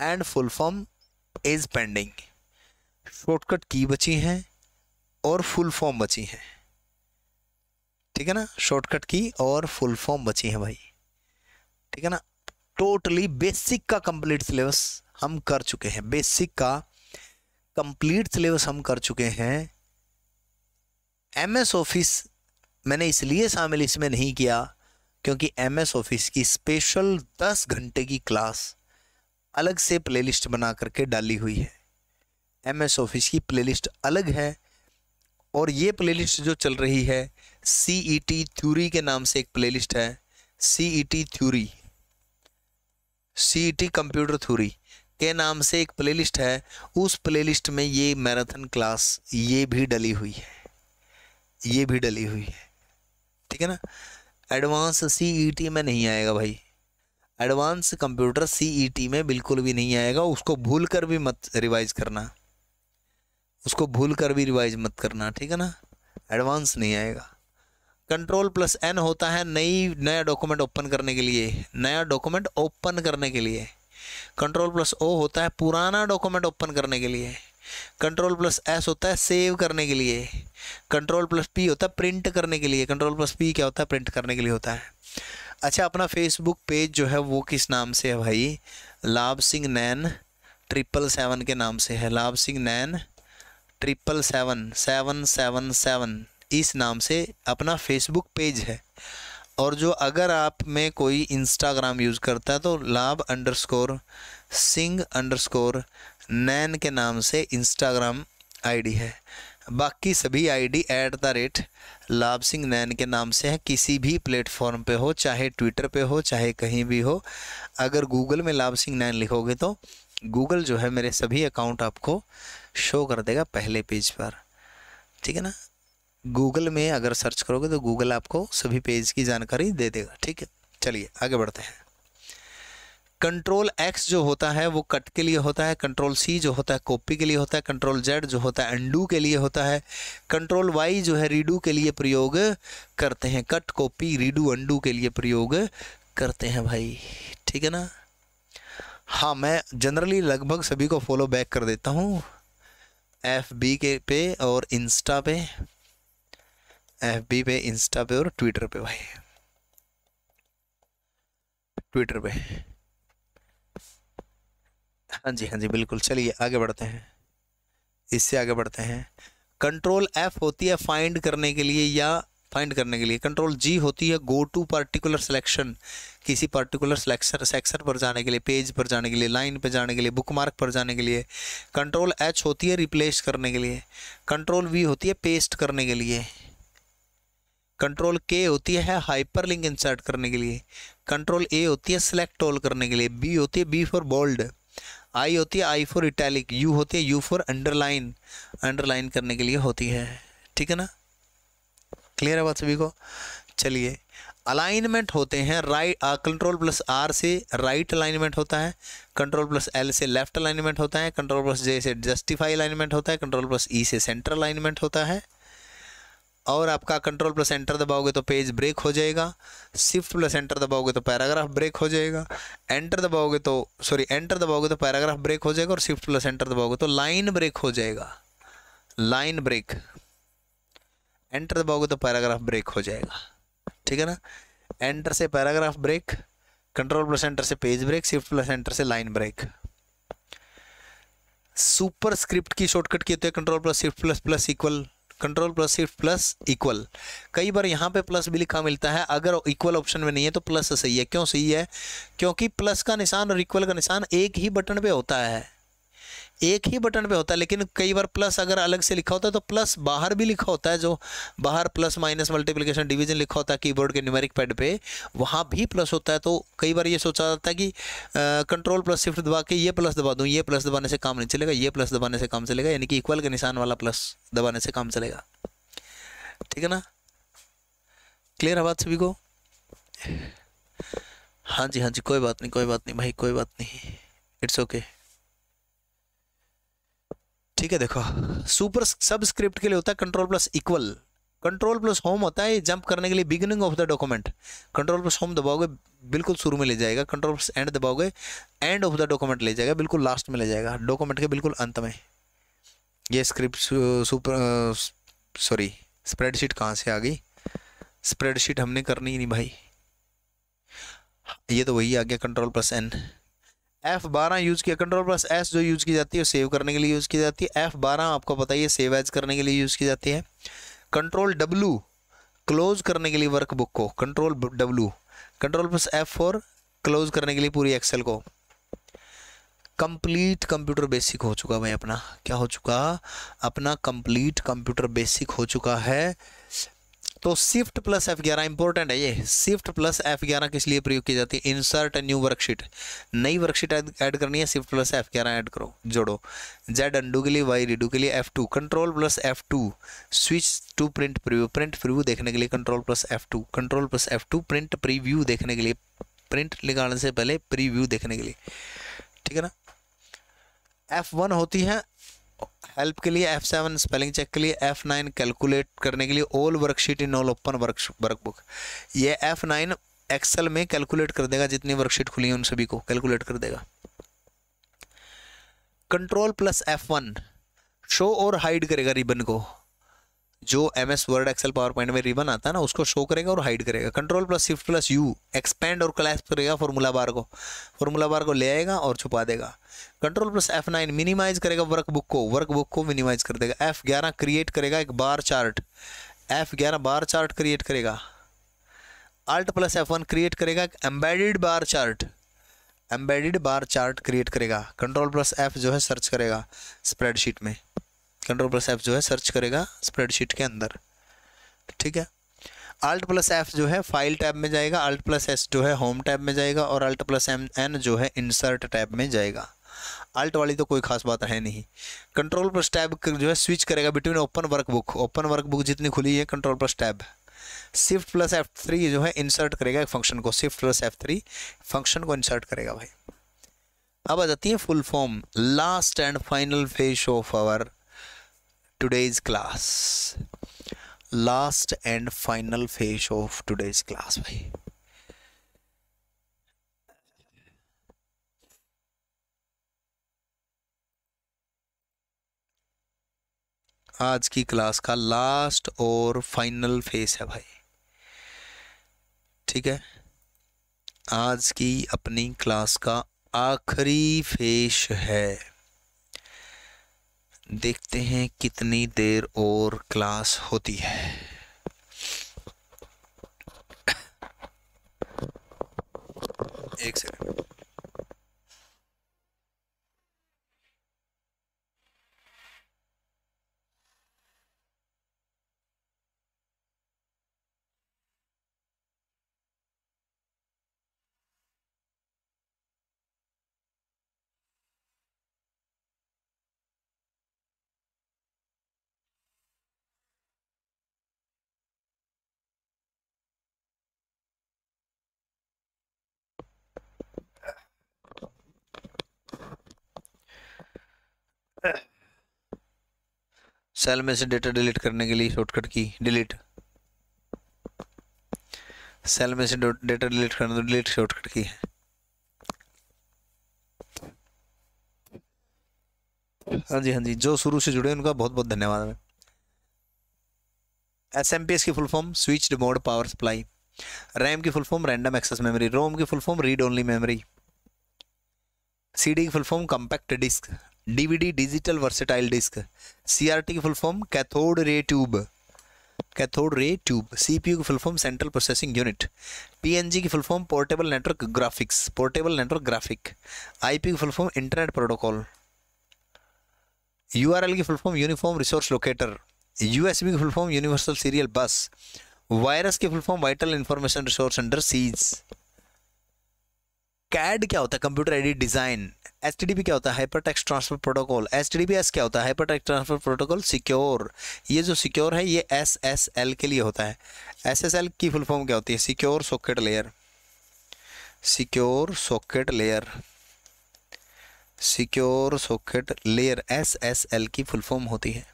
and full form is pending shortcut की बची हैं और फुल फॉर्म बची हैं ठीक है ना शॉर्टकट की और फुल फॉर्म बची हैं भाई ठीक है ना टोटली बेसिक का कंप्लीट सिलेबस हम कर चुके हैं बेसिक का कंप्लीट सिलेबस हम कर चुके हैं एमएस ऑफिस मैंने इसलिए शामिल इसमें नहीं किया क्योंकि एमएस ऑफिस की स्पेशल दस घंटे की क्लास अलग से प्लेलिस्ट बना करके डाली हुई है एमएस ऑफिस की प्लेलिस्ट अलग है और ये प्लेलिस्ट जो चल रही है सी ई टी थ्यूरी के नाम से एक प्लेलिस्ट है C E T theory C E T computer theory के नाम से एक प्लेलिस्ट है उस प्लेलिस्ट में ये मैराथन क्लास ये भी डली हुई है ये भी डली हुई है ठीक है ना एडवांस सी ई टी में नहीं आएगा भाई advance computer C E T में बिल्कुल भी नहीं आएगा उसको भूल कर भी मत रिवाइज करना उसको भूल कर भी रिवाइज मत करना ठीक है ना एडवांस नहीं आएगा कंट्रोल प्लस एन होता है नई नया डॉक्यूमेंट ओपन करने के लिए नया डॉक्यूमेंट ओपन करने के लिए कंट्रोल प्लस ओ होता है पुराना डॉक्यूमेंट ओपन करने के लिए कंट्रोल प्लस एस होता है सेव करने के लिए कंट्रोल प्लस पी होता है प्रिंट करने के लिए कंट्रोल प्लस पी क्या होता है प्रिंट करने के लिए होता है अच्छा अपना फेसबुक पेज जो है वो किस नाम से है भाई लाभ सिंह नैन ट्रिपल सेवन के नाम से है Labh Singh Nain triple seven seven seven seven इस नाम से अपना फेसबुक पेज है और जो अगर आप में कोई इंस्टाग्राम यूज़ करता है तो Labh underscore Singh underscore Nain के नाम से इंस्टाग्राम आईडी है बाकी सभी आईडी एट द रेट लाभ सिंह नैन के नाम से है किसी भी प्लेटफॉर्म पे हो चाहे ट्विटर पे हो चाहे कहीं भी हो अगर गूगल में लाभ सिंह नैन लिखोगे तो गूगल जो है मेरे सभी अकाउंट आपको शो कर देगा पहले पेज पर ठीक है ना गूगल में अगर सर्च करोगे तो गूगल आपको सभी पेज की जानकारी दे देगा ठीक है चलिए आगे बढ़ते हैं कंट्रोल एक्स जो होता है वो कट के लिए होता है कंट्रोल सी जो होता है कॉपी के लिए होता है कंट्रोल जेड जो होता है अंडू के लिए होता है कंट्रोल वाई जो है रीडू के लिए प्रयोग करते हैं कट कॉपी रीडू अंडू के लिए प्रयोग करते हैं भाई ठीक है ना हाँ मैं जनरली लगभग सभी को फॉलो बैक कर देता हूँ एफ बी के पे और इंस्टा पे एफ बी पे इंस्टा पे और ट्विटर पे भाई ट्विटर पे हाँ जी हाँ जी बिल्कुल चलिए आगे बढ़ते हैं इससे आगे बढ़ते हैं कंट्रोल एफ होती है फाइंड करने के लिए या फाइंड करने के लिए कंट्रोल जी होती है गो टू पार्टिकुलर सिलेक्शन किसी पार्टिकुलर सिलेक्शन सेक्शन पर जाने के लिए पेज पर जाने के लिए लाइन पर जाने के लिए बुक मार्क पर जाने के लिए कंट्रोल एच होती है रिप्लेस करने के लिए कंट्रोल वी होती है पेस्ट करने के लिए कंट्रोल के होती है हाइपर लिंक इंसर्ट करने के लिए कंट्रोल ए होती है सिलेक्ट ऑल करने के लिए बी होती है बी फॉर बोल्ड आई होती है आई फॉर इटैलिक यू होती है यू फॉर अंडरलाइन अंडरलाइन करने के लिए होती है ठीक है ना क्लियर है बात सभी को चलिए अलाइनमेंट होते हैं राइट कंट्रोल प्लस आर से राइट अलाइनमेंट होता है कंट्रोल प्लस एल से लेफ्ट अलाइनमेंट होता है कंट्रोल प्लस जे से जस्टिफाई अलाइनमेंट होता है कंट्रोल प्लस ई से सेंटर अलाइनमेंट होता है और आपका कंट्रोल प्लस एंटर दबाओगे तो पेज ब्रेक हो जाएगा शिफ्ट प्लस एंटर दबाओगे तो पैराग्राफ ब्रेक हो जाएगा एंटर दबाओगे तो सॉरी एंटर दबाओगे तो पैराग्राफ ब्रेक हो जाएगा और शिफ्ट प्लस एंटर दबाओगे तो लाइन ब्रेक हो जाएगा लाइन ब्रेक एंटर दबाओगे तो पैराग्राफ ब्रेक हो जाएगा ठीक है ना एंटर से paragraph break control plus enter से page break shift plus enter से लाइन ब्रेक सुपर स्क्रिप्ट की शॉर्टकट की होती है control plus shift plus plus equal control plus shift plus equal कई बार यहाँ पे प्लस भी लिखा मिलता है अगर इक्वल ऑप्शन में नहीं है तो प्लस सही है क्यों सही है क्योंकि प्लस का निशान और इक्वल का निशान एक ही बटन पे होता है एक ही बटन पे होता है लेकिन कई बार प्लस अगर अलग से लिखा होता है तो प्लस बाहर भी लिखा होता है जो बाहर प्लस माइनस मल्टीप्लिकेशन डिवीजन लिखा होता है कीबोर्ड के न्यूमेरिक पैड पे वहाँ भी प्लस होता है तो कई बार ये सोचा जाता है कि कंट्रोल प्लस शिफ्ट दबा के ये प्लस दबा दूँ ये प्लस दबाने से काम नहीं चलेगा ये प्लस दबाने से काम चलेगा यानी कि इक्वल के निशान वाला प्लस दबाने से काम चलेगा ठीक है ना क्लियर है बात सभी को हाँ जी हाँ जी कोई बात नहीं कोई बात नहीं भाई कोई बात नहीं इट्स ओके okay. ठीक है देखो सुपर सबस्क्रिप्ट के लिए होता है control plus equal control plus home होता है जंप करने के लिए beginning of the document control plus home दबाओगे बिल्कुल शुरू में ले जाएगा कंट्रोल प्लस एंड दबाओगे एंड ऑफ द डॉक्यूमेंट ले जाएगा बिल्कुल लास्ट में ले जाएगा डॉक्यूमेंट के बिल्कुल अंत में ये स्क्रिप्ट सुपर सॉरी स्प्रेडशीट कहाँ से आ गई स्प्रेडशीट हमने करनी ही नहीं भाई ये तो वही आ गया कंट्रोल प्लस एन एफ बारह यूज़ किया कंट्रोल प्लस एस जो यूज़ की जाती है वो सेव करने के लिए यूज़ की जाती है एफ बारह आपको बताइए सेव एज करने के लिए यूज़ की जाती है कंट्रोल डब्लू क्लोज करने के लिए वर्क बुक को control W control plus F four close करने के लिए पूरी एक्सेल को कंप्लीट कंप्यूटर बेसिक हो चुका भाई अपना क्या हो चुका अपना कंप्लीट कंप्यूटर बेसिक हो चुका है तो शिफ्ट प्लस एफ ग्यारह इंपॉर्टेंट है ये शिफ्ट प्लस एफ ग्यारह किस लिए प्रयोग की जाती है इंसर्ट ए न्यू वर्कशीट नई वर्कशीट ऐड करनी है शिफ्ट प्लस एफ ग्यारह ऐड करो जोड़ो जेड अंडू के लिए वाई रीडू के लिए F two control plus F two switch to print preview print preview देखने के लिए control plus F two control plus F two print preview देखने के लिए प्रिंट लिखाने से पहले प्रीव्यू देखने के लिए ठीक है ना एफ वन होती है हेल्प के लिए एफ सेवन स्पेलिंग चेक के लिए एफ नाइन कैलकुलेट करने के लिए all worksheet in all open work workbook ये एफ नाइन एक्सेल में कैलकुलेट कर देगा जितनी वर्कशीट खुली है उन सभी को कैलकुलेट कर देगा control plus F one show और हाइड करेगा रिबन को जो M S Word Excel PowerPoint में रिबन आता है ना उसको शो करेगा और हाइड करेगा control plus shift plus U expand और क्लैश करेगा फॉर्मूला बार को फॉर्मूला बार को ले आएगा और छुपा देगा control plus F nine minimise करेगा वर्क बुक को वर्क बुक को मिनिमाइज कर देगा एफ ग्यारह क्रिएट करेगा एक बार चार्ट एफ ग्यारह बार चार्ट क्रिएट करेगा alt plus F one create करेगा एक embedded bar chart embedded bar chart create करेगा कंट्रोल प्लस एफ जो है सर्च करेगा स्प्रेडशीट में कंट्रोल प्लस एफ जो है सर्च करेगा स्प्रेडशीट के अंदर ठीक है अल्ट प्लस एफ जो है फाइल टैब में जाएगा अल्ट प्लस एस जो है होम टैब में जाएगा और अल्ट प्लस एम एन जो है इंसर्ट टैब में जाएगा अल्ट वाली तो कोई खास बात है नहीं कंट्रोल प्लस टैब जो है स्विच करेगा between open workbook open workbook जितनी खुली है control plus tab shift plus F three जो है इंसर्ट करेगा फंक्शन को shift plus F three function को इंसर्ट करेगा भाई अब आ जाती है full form last and final phase of our today's class last and final phase of today's class bhai आज की क्लास का लास्ट और फाइनल फेस है भाई ठीक है आज की अपनी क्लास का आखिरी फेस है देखते हैं कितनी देर और क्लास होती है एक सेकंड सेल में से डेटा डिलीट करने के लिए शॉर्टकट की डिलीट सेल में से डेटा डिलीट करना तो डिलीट शॉर्टकट की है हाँ जी हाँ जी जो शुरू से जुड़े उनका बहुत बहुत धन्यवाद है एस एम पी एस की full form switched mode power supply RAM की full form random access memory ROM की full form read only memory CD की full form compact disc DVD digital versatile disc CRT की full form cathode ray tube cathode ray tube CPU की full form central processing unit PNG की full form portable network graphics portable network graphic IP की full form internet protocol URL की full form uniform resource locator USB की full form universal serial bus virus की full form vital information resource under siege CAD क्या होता है computer edit design H क्या होता है hypertext transfer protocol S T S क्या होता है hypertext transfer protocol secure ये जो सिक्योर है ये एस एस एल के लिए होता है एस एस एल की फुल फॉर्म क्या होती है secure socket layer secure socket layer secure socket layer S S L की फुल फॉर्म होती है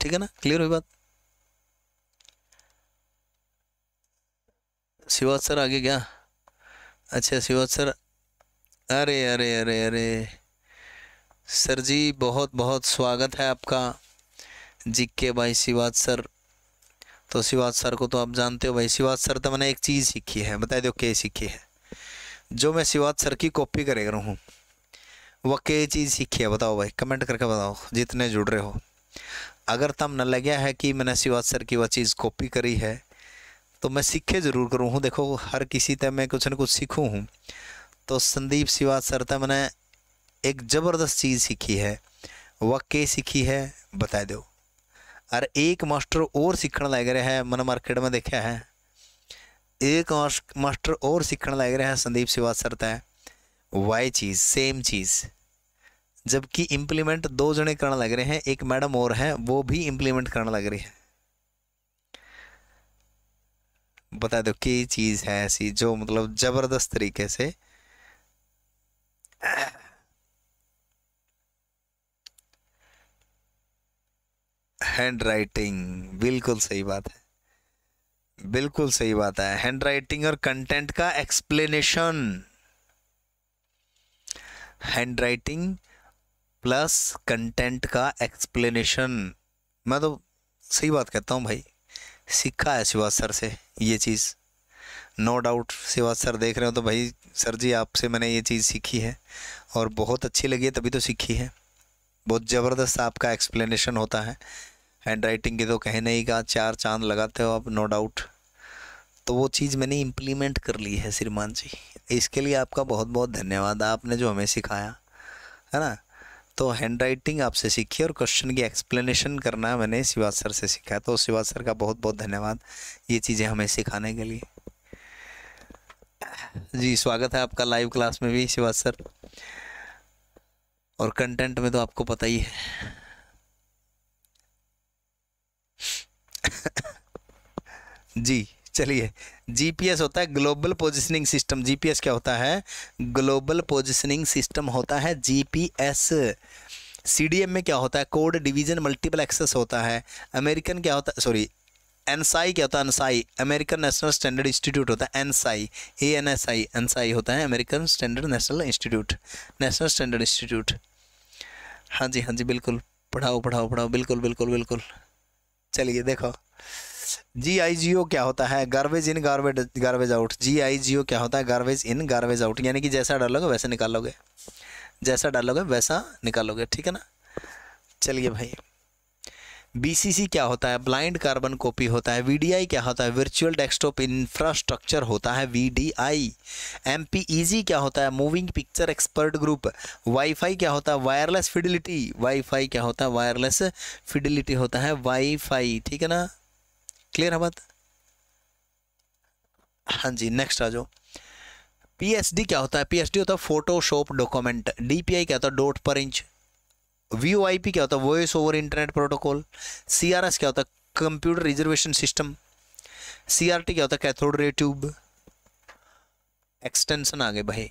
ठीक है ना क्लियर हुई बात शिवाज सर आगे गया अच्छा शिवत सर अरे अरे अरे अरे सर जी बहुत बहुत स्वागत है आपका जी के भाई शिवाज सर तो शिवाज सर को तो आप जानते हो भाई शिवाज सर तो मैंने एक चीज़ सीखी है बता दो क्या सीखी है जो मैं शिवाज सर की कॉपी करे रहा हूँ वह क्या चीज़ सीखी है बताओ भाई कमेंट करके बताओ जितने जुड़ रहे हो अगर तम न लगे है कि मैंने शिवाज सर की वह चीज़ कॉपी करी है तो मैं सीखे ज़रूर करूँ हूँ देखो हर किसी तरह मैं कुछ ना कुछ सीखूँ हूँ तो संदीप सिवा सर तक मैंने एक ज़बरदस्त चीज़ सीखी है वह के सीखी है बता दो और एक मास्टर और सीखने लग रहा है मैंने मार्केट में देखा है एक मास्टर और सीखने लग रहा है संदीप सिवा सर तय वाई चीज़ सेम चीज़ जबकि इम्प्लीमेंट दो जने करने लग रहे हैं एक मैडम और हैं वो भी इम्प्लीमेंट करने लग रही है बता दो कई चीज़ है ऐसी जो मतलब ज़बरदस्त तरीके से हैंड राइटिंग बिल्कुल सही बात है बिल्कुल सही बात है हैंड राइटिंग और कंटेंट का explanation handwriting plus content का एक्सप्लेनेशन मैं तो सही बात कहता हूँ भाई सीखा है शिवाज सर से ये चीज़ नो डाउट शिवाज सर देख रहे हो तो भाई सर जी आपसे मैंने ये चीज़ सीखी है और बहुत अच्छी लगी है तभी तो सीखी है बहुत ज़बरदस्त आपका एक्सप्लेनेशन होता है हैंड राइटिंग की तो कहने ही का चार चांद लगाते हो आप नो डाउट तो वो चीज़ मैंने इम्प्लीमेंट कर ली है श्रीमान जी इसके लिए आपका बहुत बहुत धन्यवाद आपने जो हमें सिखाया है ना तो हैंड राइटिंग आपसे सीखी और क्वेश्चन की एक्सप्लेनेशन करना मैंने शिवाज सर से सीखा तो शिवाज सर का बहुत बहुत धन्यवाद ये चीज़ें हमें सिखाने के लिए जी स्वागत है आपका लाइव क्लास में भी शिवाज सर और कंटेंट में तो आपको पता ही है जी चलिए जीपीएस होता है ग्लोबल पोजिशनिंग सिस्टम जीपीएस क्या होता है ग्लोबल पोजिशनिंग सिस्टम होता है जीपीएस सीडीएम में क्या होता है कोड डिवीजन मल्टीपल एक्सेस होता है अमेरिकन क्या होता है सॉरी एनसाई क्या होता है ANSI American National Standard Institute होता है एनसाई A N S I ANSI होता है American Standard National Institute National Standard Institute हाँ जी हाँ जी बिल्कुल पढ़ाओ पढ़ाओ पढ़ाओ बिल्कुल बिल्कुल बिल्कुल चलिए देखो जी आई जी ओ क्या होता है garbage in garbage garbage out G I G O क्या होता है गार्बेज इन गार्बेज आउट यानी कि जैसा डालोगे वैसे निकालोगे जैसा डालोगे वैसा निकालोगे ठीक है ना चलिए भाई बीसीसी क्या होता है ब्लाइंड कार्बन कॉपी होता है वीडीआई क्या होता है वर्चुअल डेस्कटॉप इंफ्रास्ट्रक्चर होता है वीडीआई एमपीईजी e क्या होता है moving picture expert group wifi क्या होता है वायरलेस फिडिलिटी वाईफाई क्या होता है वायरलेस फिडिलिटी होता है वाईफाई ठीक है ना क्लियर है बात हाँ जी नेक्स्ट आ जाओ पी क्या होता है पी होता है फोटोशॉप डॉक्यूमेंट डीपीआई क्या होता है डोट पर इंच वी क्या होता है voice over internet protocol CRS क्या होता है कंप्यूटर रिजर्वेशन सिस्टम सीआरटी क्या होता है कैथोड रे ट्यूब एक्सटेंशन गए भाई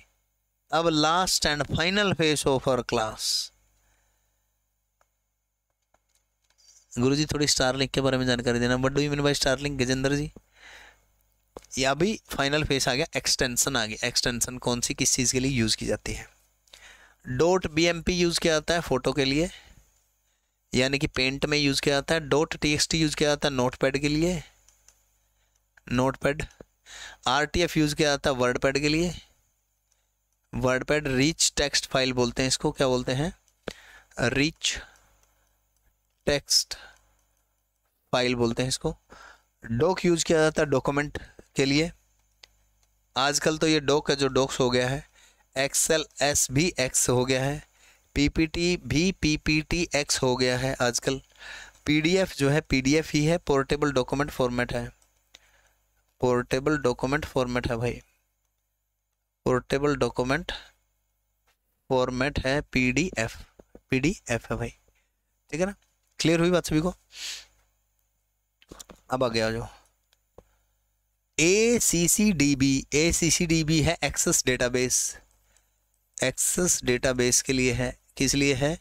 अब last and final phase of our class गुरु जी थोड़ी स्टारलिंक के बारे में जानकारी देना but do you mean by Starlink Gajendra ji या भी फाइनल फेस आ गया एक्सटेंशन आ गया एक्सटेंशन कौन सी किस चीज़ के लिए यूज़ की जाती है डोट बी यूज़ किया जाता है फ़ोटो के लिए यानी कि पेंट में यूज़ किया जाता है डोट टी यूज़ किया जाता है नोट पैड के लिए नोट पैड आर यूज़ किया जाता है वर्ड पैड के लिए WordPad rich text file बोलते हैं इसको क्या बोलते हैं रिच टेक्स्ट फाइल बोलते हैं इसको डॉक यूज किया जाता है डॉक्यूमेंट के लिए आजकल तो ये डॉक है जो डॉक्स हो गया है एक्सेल एस भी एक्स हो गया है पीपीटी भी पीपीटी एक्स हो गया है आजकल पीडीएफ जो है पीडीएफ ही है पोर्टेबल डॉक्यूमेंट फॉर्मेट है पोर्टेबल डॉक्यूमेंट फॉर्मेट है भाई पोर्टेबल डॉक्यूमेंट फॉर्मेट है पीडीएफ पीडीएफ है भाई ठीक है ना क्लियर हुई बात सभी को अब आगे आ जाओ A C C D B A C C D B है एक्सेस डेटाबेस एक्सेस डेटाबेस के लिए है किस लिए है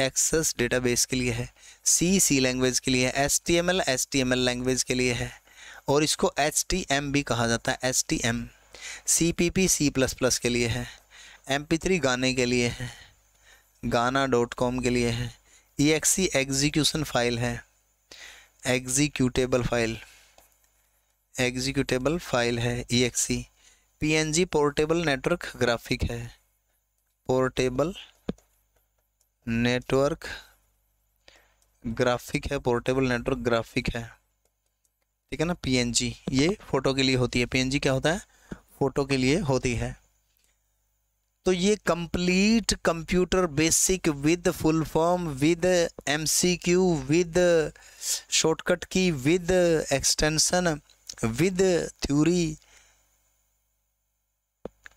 एक्सेस डेटाबेस के लिए है सी सी लैंग्वेज के लिए है S T M L S T M L language के लिए है और इसको एच टी एम भी कहा जाता है S T M C P P C plus plus के लिए है एम पी थ्री गाने के लिए है गाना डॉट कॉम के लिए है ई एक्सी एग्जीक्यूशन फाइल है एग्जीक्यूटेबल फाइल एग्जीक्यूटेबल फाइल है E exe P N G portable network graphic है पोर्टेबल नेटवर्क ग्राफिक है पोर्टेबल नेटवर्क ग्राफिक है ठीक है ना पी एन जी ये फ़ोटो के लिए होती है पी एन जी क्या होता है फ़ोटो के लिए होती है तो ये complete computer basic with full form with MCQ with shortcut की विद एक्सटेंशन विद थ्योरी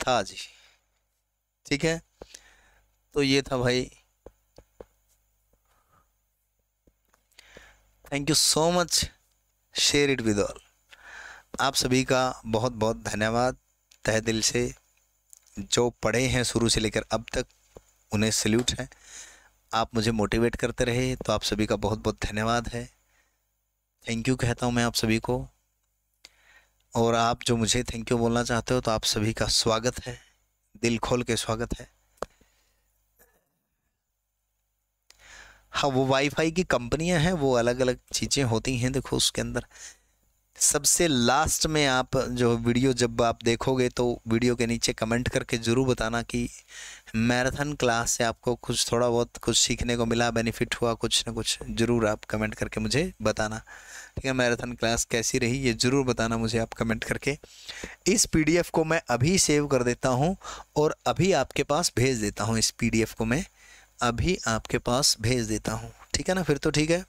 था जी ठीक है तो ये था भाई thank you so much share it with all आप सभी का बहुत बहुत धन्यवाद तह दिल से जो पढ़े हैं शुरू से लेकर अब तक उन्हें सल्यूट है आप मुझे मोटिवेट करते रहे तो आप सभी का बहुत बहुत धन्यवाद है थैंक यू कहता हूँ मैं आप सभी को और आप जो मुझे थैंक यू बोलना चाहते हो तो आप सभी का स्वागत है दिल खोल के स्वागत है हाँ वो वाईफाई की कंपनियां हैं वो अलग अलग चीज़ें होती हैं देखो उसके अंदर सबसे लास्ट में आप जो वीडियो जब आप देखोगे तो वीडियो के नीचे कमेंट करके ज़रूर बताना कि मैराथन क्लास से आपको कुछ थोड़ा बहुत कुछ सीखने को मिला बेनिफिट हुआ कुछ ना कुछ ज़रूर आप कमेंट करके मुझे बताना ठीक है मैराथन क्लास कैसी रही ये ज़रूर बताना मुझे आप कमेंट करके इस पी को मैं अभी सेव कर देता हूँ और अभी आपके पास भेज देता हूँ इस पी को मैं अभी आपके पास भेज देता हूँ ठीक है ना फिर तो ठीक है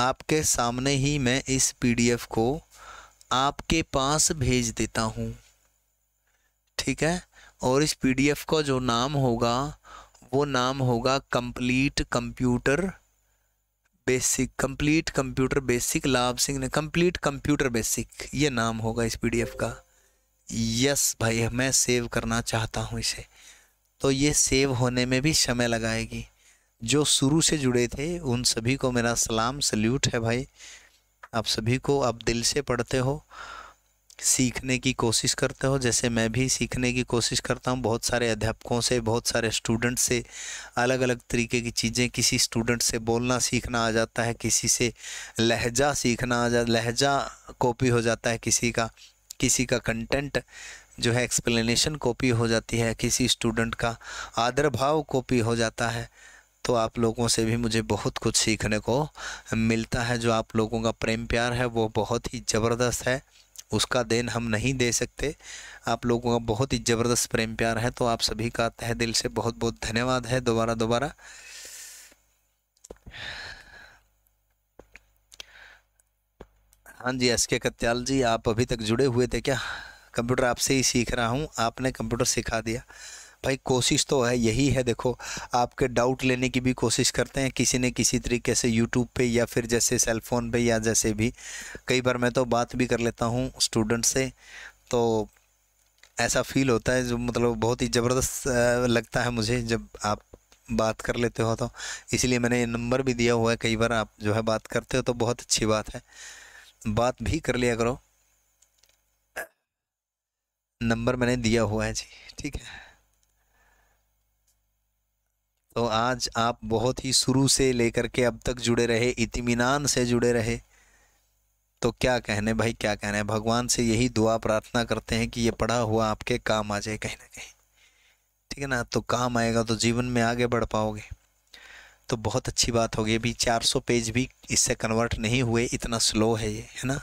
आपके सामने ही मैं इस पीडीएफ को आपके पास भेज देता हूँ ठीक है और इस पीडीएफ का जो नाम होगा वो नाम होगा complete computer basic complete computer basic Labh Singh ने कंप्लीट कंप्यूटर बेसिक ये नाम होगा इस पीडीएफ का यस भाई मैं सेव करना चाहता हूँ इसे तो ये सेव होने में भी समय लगाएगी जो शुरू से जुड़े थे उन सभी को मेरा सलाम सल्यूट है भाई आप सभी को आप दिल से पढ़ते हो सीखने की कोशिश करते हो जैसे मैं भी सीखने की कोशिश करता हूँ बहुत सारे अध्यापकों से बहुत सारे स्टूडेंट से अलग अलग तरीके की चीज़ें किसी स्टूडेंट से बोलना सीखना आ जाता है किसी से लहजा सीखना आ जा लहजा कॉपी हो जाता है किसी का किसी का कंटेंट जो है एक्सप्लेनेशन कॉपी हो जाती है किसी स्टूडेंट का आदर भाव कॉपी हो जाता है तो आप लोगों से भी मुझे बहुत कुछ सीखने को मिलता है जो आप लोगों का प्रेम प्यार है वो बहुत ही ज़बरदस्त है उसका देन हम नहीं दे सकते आप लोगों का बहुत ही ज़बरदस्त प्रेम प्यार है तो आप सभी का तह दिल से बहुत बहुत धन्यवाद है दोबारा दोबारा हाँ जी एस के कत्याल जी आप अभी तक जुड़े हुए थे क्या कंप्यूटर आपसे ही सीख रहा हूँ आपने कंप्यूटर सिखा दिया भाई कोशिश तो है यही है देखो आपके डाउट लेने की भी कोशिश करते हैं किसी ने किसी तरीके से यूट्यूब पे या फिर जैसे सेलफोन पे या जैसे भी कई बार मैं तो बात भी कर लेता हूँ स्टूडेंट से तो ऐसा फील होता है जो मतलब बहुत ही ज़बरदस्त लगता है मुझे जब आप बात कर लेते हो तो इसलिए मैंने ये नंबर भी दिया हुआ है कई बार आप जो है बात करते हो तो बहुत अच्छी बात है बात भी कर लिया करो नंबर मैंने दिया हुआ है जी ठीक है तो आज आप बहुत ही शुरू से लेकर के अब तक जुड़े रहे इतमान से जुड़े रहे तो क्या कहने भाई क्या कहने भगवान से यही दुआ प्रार्थना करते हैं कि ये पढ़ा हुआ आपके काम आ जाए कहीं ना कहीं ठीक है ना तो काम आएगा तो जीवन में आगे बढ़ पाओगे तो बहुत अच्छी बात होगी अभी 400 पेज भी इससे कन्वर्ट नहीं हुए इतना स्लो है ये है ना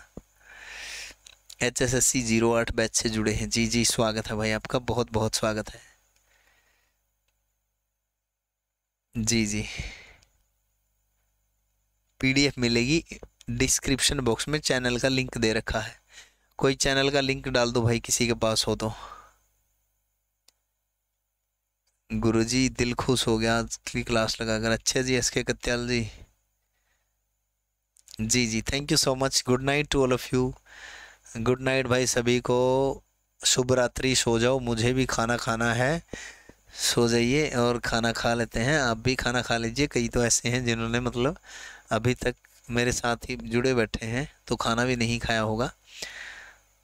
H S S C zero आठ बैच से जुड़े हैं जी जी स्वागत है भाई आपका बहुत बहुत स्वागत है जी जी पीडीएफ मिलेगी डिस्क्रिप्शन बॉक्स में चैनल का लिंक दे रखा है कोई चैनल का लिंक डाल दो भाई किसी के पास हो तो गुरुजी दिल खुश हो गया आज की क्लास लगा कर अच्छे जी एस के कत्याल जी जी जी thank you so much good night to all of you good night भाई सभी को शुभ रात्रि सो जाओ मुझे भी खाना खाना है सो जाइए और खाना खा लेते हैं आप भी खाना खा लीजिए कई तो ऐसे हैं जिन्होंने मतलब अभी तक मेरे साथ ही जुड़े बैठे हैं तो खाना भी नहीं खाया होगा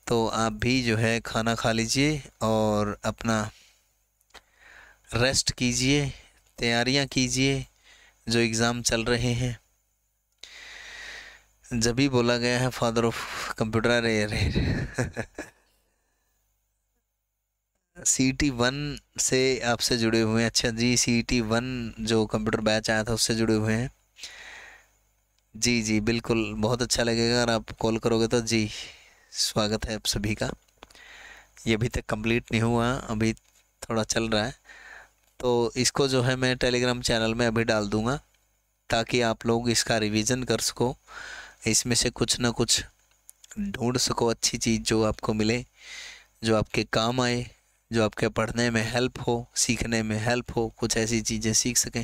तो आप भी जो है खाना खा लीजिए और अपना रेस्ट कीजिए तैयारियां कीजिए जो एग्ज़ाम चल रहे हैं जब भी बोला गया है फादर ऑफ कंप्यूटर अरे अरे सी टी वन से आपसे जुड़े हुए हैं अच्छा जी सी टी वन जो कंप्यूटर बैच आया था उससे जुड़े हुए हैं जी जी बिल्कुल बहुत अच्छा लगेगा और आप कॉल करोगे तो जी स्वागत है आप सभी का ये अभी तक कंप्लीट नहीं हुआ अभी थोड़ा चल रहा है तो इसको जो है मैं टेलीग्राम चैनल में अभी डाल दूँगा ताकि आप लोग इसका रिवीजन कर सको इसमें से कुछ ना कुछ ढूंढ सको अच्छी चीज़ जो आपको मिले जो आपके काम आए जो आपके पढ़ने में हेल्प हो सीखने में हेल्प हो कुछ ऐसी चीज़ें सीख सकें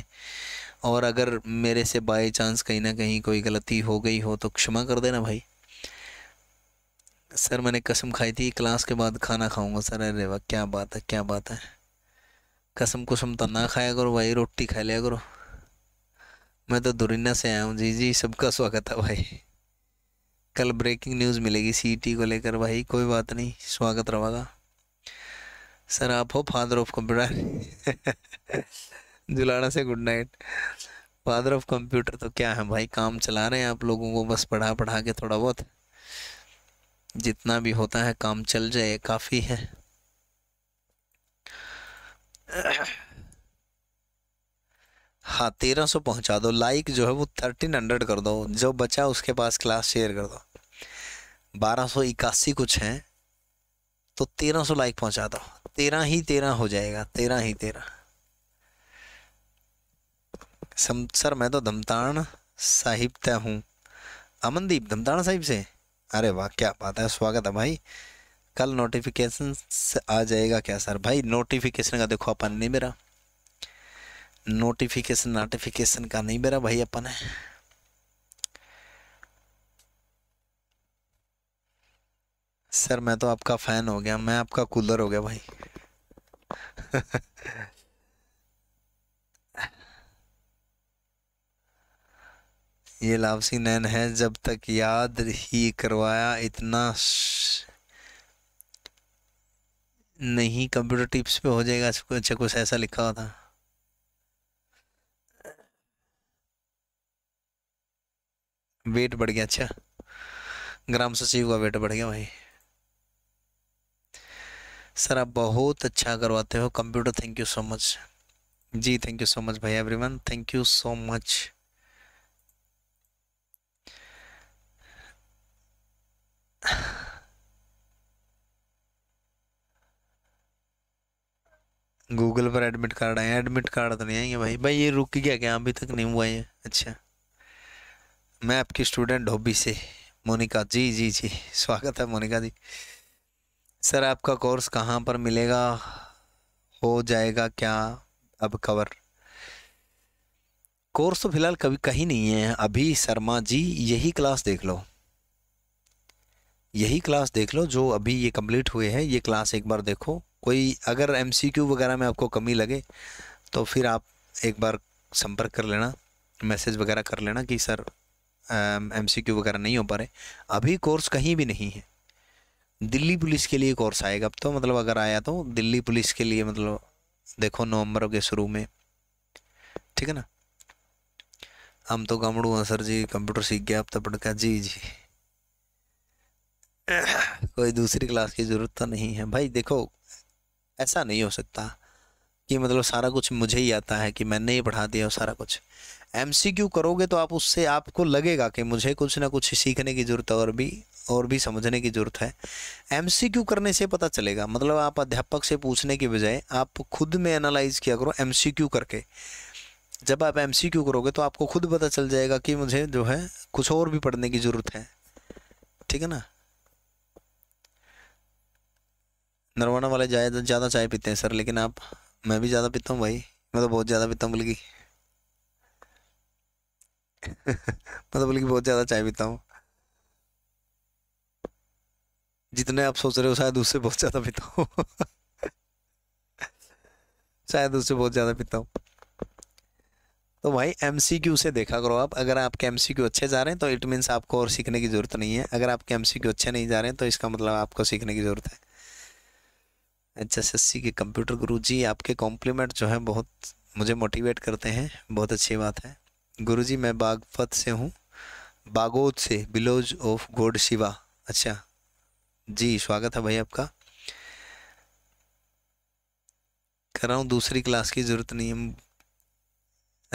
और अगर मेरे से बाई चांस कहीं ना कहीं कोई गलती हो गई हो तो क्षमा कर देना भाई सर मैंने कसम खाई थी क्लास के बाद खाना खाऊंगा सर अरे वाह क्या बात है क्या बात है कसम कुसम तो ना खाया करो भाई रोटी खा लिया करो मैं तो दुरिना से आया हूँ जी जी सबका स्वागत है भाई कल ब्रेकिंग न्यूज़ मिलेगी सीटी e को लेकर भाई कोई बात नहीं स्वागत रहेगा सर आप हो फादर ऑफ कंप्यूटर जुलाड़ा से good night father of computer तो क्या है भाई काम चला रहे हैं आप लोगों को बस पढ़ा पढ़ा के थोड़ा बहुत जितना भी होता है काम चल जाए काफ़ी है हाँ तेरह सौ पहुँचा दो लाइक जो है वो थर्टीन हंड्रेड कर दो जो बचा उसके पास क्लास शेयर कर दो बारह सौ इक्यासी कुछ है तो तेरह सौ लाइक पहुँचा दो तेरह ही तेरह हो जाएगा तेरह ही तेरह सर मैं तो दमतान साहिब तय हूँ अमनदीप दमतान साहिब से अरे वाह क्या बात है स्वागत है भाई कल नोटिफिकेशन आ जाएगा क्या सर भाई नोटिफिकेशन का देखो अपन नहीं मेरा नोटिफिकेशन नोटिफिकेशन का नहीं मेरा भाई अपन है सर मैं तो आपका फैन हो गया मैं आपका कूलर हो गया भाई ये लापसी नैन है जब तक याद ही करवाया इतना नहीं कंप्यूटर टिप्स पे हो जाएगा अच्छा कुछ ऐसा लिखा हुआ था वेट बढ़ गया अच्छा ग्राम सचिव का वेट बढ़ गया भाई सर आप बहुत अच्छा करवाते हो computer thank you so much जी थैंक यू सो मच भाई everyone thank you so much Google पर एडमिट कार्ड आए एडमिट कार्ड तो नहीं आएंगे भाई भाई ये रुक गया क्या अभी तक नहीं हुआ ये अच्छा मैं आपकी स्टूडेंट हॉबी से मोनिका जी जी जी स्वागत है मोनिका जी सर आपका कोर्स कहाँ पर मिलेगा हो जाएगा क्या अब कवर कोर्स तो फिलहाल कभी कहीं नहीं है अभी शर्मा जी यही क्लास देख लो यही क्लास देख लो जो अभी ये कंप्लीट हुए हैं ये क्लास एक बार देखो कोई अगर एमसीक्यू वगैरह में आपको कमी लगे तो फिर आप एक बार संपर्क कर लेना मैसेज वगैरह कर लेना कि सर एमसीक्यू वगैरह नहीं हो पा रहे अभी कोर्स कहीं भी नहीं है दिल्ली पुलिस के लिए कोर्स आएगा अब तो मतलब अगर आया तो दिल्ली पुलिस के लिए मतलब देखो नवंबर के शुरू में ठीक है ना हम तो कमड़ू हैं सर जी कंप्यूटर सीख गया अब तो का जी जी कोई दूसरी क्लास की ज़रूरत तो नहीं है भाई देखो ऐसा नहीं हो सकता कि मतलब सारा कुछ मुझे ही आता है कि मैंने ही पढ़ा दिया सारा कुछ एम करोगे तो आप उससे आपको लगेगा कि मुझे कुछ ना कुछ सीखने की ज़रूरत और भी और भी समझने की ज़रूरत है एमसीक्यू करने से पता चलेगा मतलब आप अध्यापक से पूछने के बजाय आप खुद में एनालाइज किया करो एमसीक्यू करके जब आप एमसीक्यू करोगे तो आपको खुद पता चल जाएगा कि मुझे जो है कुछ और भी पढ़ने की ज़रूरत है ठीक है ना नरवाना वाले ज़्यादा ज़्यादा चाय पीते हैं सर लेकिन आप मैं भी ज़्यादा पीता हूँ भाई मैं तो बहुत ज़्यादा पीता हूँ बल्कि मैं तो बल्कि बहुत ज़्यादा चाय पीता हूँ जितने आप सोच रहे हो शायद उससे बहुत ज़्यादा पीता हूँ शायद उससे बहुत ज़्यादा पीता हूँ तो भाई एम सी क्यू से देखा करो आप अगर आपके एम सी क्यू अच्छे जा रहे हैं तो इट मीन्स आपको और सीखने की ज़रूरत नहीं है अगर आपके एम सी क्यू अच्छे नहीं जा रहे हैं तो इसका मतलब आपको सीखने की ज़रूरत है एच एस एस सी के कंप्यूटर गुरु जी आपके कॉम्प्लीमेंट जो है बहुत मुझे मोटिवेट करते हैं बहुत अच्छी बात है गुरु जी मैं बागपत से हूँ बागोद से बिलोज ऑफ गोड शिवा अच्छा जी स्वागत है भाई आपका कर रहा हूँ दूसरी क्लास की ज़रूरत नहीं है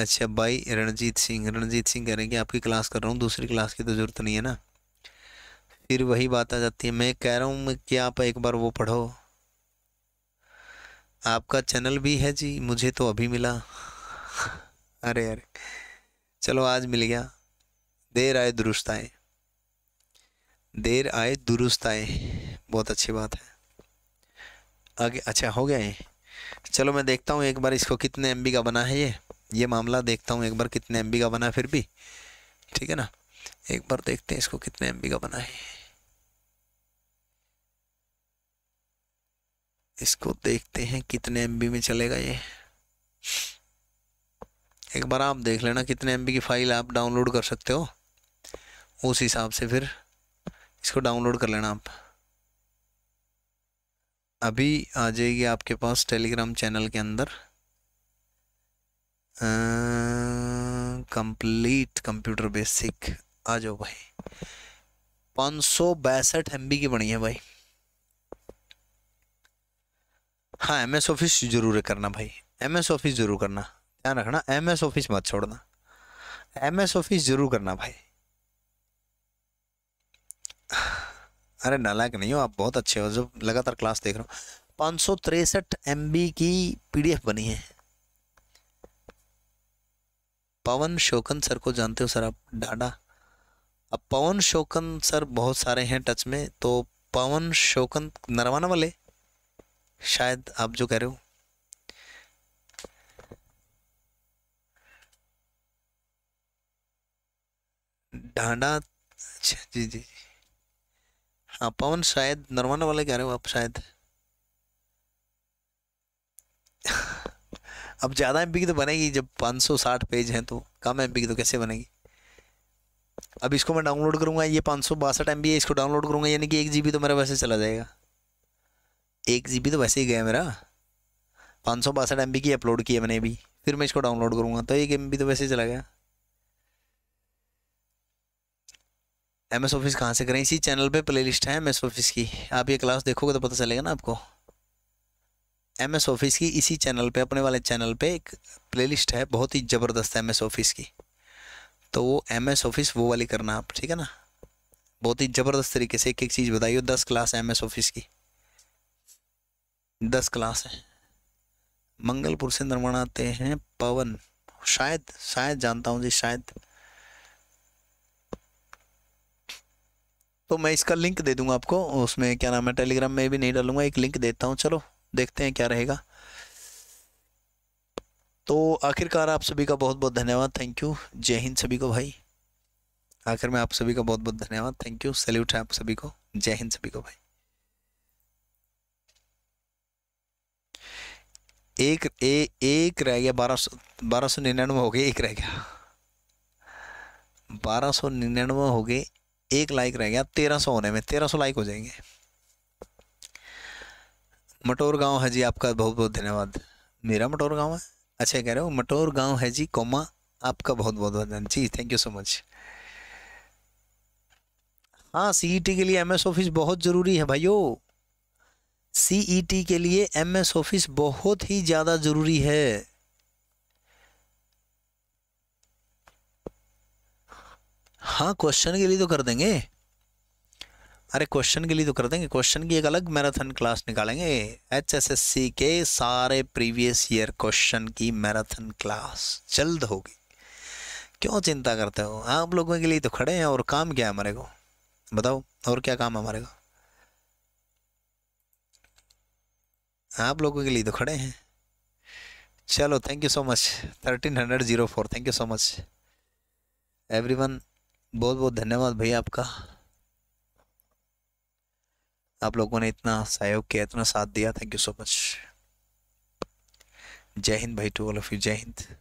अच्छा भाई रणजीत सिंह रणजीत सिंह कह रहे हैं कि आपकी क्लास कर रहा हूँ दूसरी क्लास की तो ज़रूरत नहीं है ना फिर वही बात आ जाती है मैं कह रहा हूँ कि आप एक बार वो पढ़ो आपका चैनल भी है जी मुझे तो अभी मिला अरे अरे चलो आज मिल गया देर आए दुरुस्त आए देर आए दुरुस्त आए बहुत अच्छी बात है आगे अच्छा हो गया है चलो मैं देखता हूँ एक बार इसको कितने एम का बना है ये ये मामला देखता हूँ एक बार कितने एम का बना है फिर भी ठीक है ना एक बार देखते हैं इसको कितने एम का बना है इसको देखते हैं कितने एम में चलेगा ये एक बार आप देख लेना कितने एम की फ़ाइल आप डाउनलोड कर सकते हो उस हिसाब से फिर इसको डाउनलोड कर लेना आप अभी आ जाएगी आपके पास टेलीग्राम चैनल के अंदर कंप्लीट कंप्यूटर बेसिक आ जाओ भाई पाँच सौ बैसठ एम की बनी है भाई हाँ एम एस ऑफिस जरूर करना भाई एम एस ऑफिस जरूर करना ध्यान रखना एम एस ऑफिस मत छोड़ना एम एस ऑफिस जरूर करना भाई अरे नालायक नहीं हो आप बहुत अच्छे हो जब लगातार क्लास देख रहा हूँ पाँच सौ तिरसठ एम बी की पीडीएफ बनी है पवन शोकन सर को जानते हो सर आप डाडा अब पवन शोकन सर बहुत सारे हैं टच में तो पवन शोकन नरवाना वाले शायद आप जो कह रहे हो डांडा अच्छा जी जी जी हाँ पवन शायद नरवाना वाले कह रहे हो आप शायद अब ज़्यादा एम की तो बनेगी जब 560 पेज हैं तो कम एम की तो कैसे बनेगी अब इसको मैं डाउनलोड करूँगा ये पाँच सौ बासठ एम है इसको डाउनलोड करूँगा यानी कि एक जी तो मेरा वैसे चला जाएगा एक जी तो वैसे ही गया मेरा पाँच सौ बासठ एम की अपलोड किया मैंने अभी फिर मैं इसको डाउनलोड करूँगा तो एक एम तो वैसे ही चला गया एम एस ऑफिस कहाँ से करें इसी चैनल पे प्लेलिस्ट है एम एस ऑफिस की आप ये क्लास देखोगे तो पता चलेगा ना आपको एम एस ऑफिस की इसी चैनल पे अपने वाले चैनल पे एक प्लेलिस्ट है बहुत ही ज़बरदस्त है एम एस ऑफिस की तो वो एम एस ऑफिस वो वाली करना आप ठीक है ना बहुत ही ज़बरदस्त तरीके से एक एक चीज़ बताइए दस क्लास है एम एस ऑफिस की दस क्लास है मंगलपुर से नरवाना आते हैं पवन शायद शायद जानता हूँ जी शायद तो मैं इसका लिंक दे दूंगा आपको उसमें क्या नाम है टेलीग्राम में भी नहीं डालूंगा एक लिंक देता हूँ चलो देखते हैं क्या रहेगा तो आखिरकार आप सभी का बहुत बहुत धन्यवाद थैंक यू जय हिंद सभी को भाई आखिर में आप सभी का बहुत बहुत धन्यवाद थैंक यू सैल्यूट है आप सभी को जय हिंद सभी को भाई एक ए, एक रह गया बारह सौ बारह सौ निन्यानवे हो गए एक रह गया बारह सौ निन्यानवे हो गए एक लाइक रह गया तेरह सौ होने में तेरह सौ लाइक हो जाएंगे मटोर गांव है जी आपका बहुत बहुत धन्यवाद मेरा मटोर गांव है अच्छा कह रहे हो मटोर गांव है जी कोमा आपका बहुत बहुत धन्यवाद जी थैंक यू सो मच हाँ सीईटी e के लिए एमएस ऑफिस बहुत ज़रूरी है भाइयों सीईटी e के लिए एमएस ऑफिस बहुत ही ज़्यादा ज़रूरी है हाँ क्वेश्चन के लिए तो कर देंगे अरे क्वेश्चन के लिए तो कर देंगे क्वेश्चन की एक अलग मैराथन क्लास निकालेंगे एच एस एस सी के सारे प्रीवियस ईयर क्वेश्चन की मैराथन क्लास जल्द होगी क्यों चिंता करते हो आप लोगों के लिए तो खड़े हैं और काम क्या है हमारे को बताओ और क्या काम है हमारे को आप लोगों के लिए तो खड़े हैं चलो thank you so much thirteen hundred zero four thank you so much everyone बहुत बहुत धन्यवाद भैया आपका आप लोगों ने इतना सहयोग किया इतना साथ दिया थैंक यू सो मच जय हिंद भाई टू ऑल ऑफ यू जय हिंद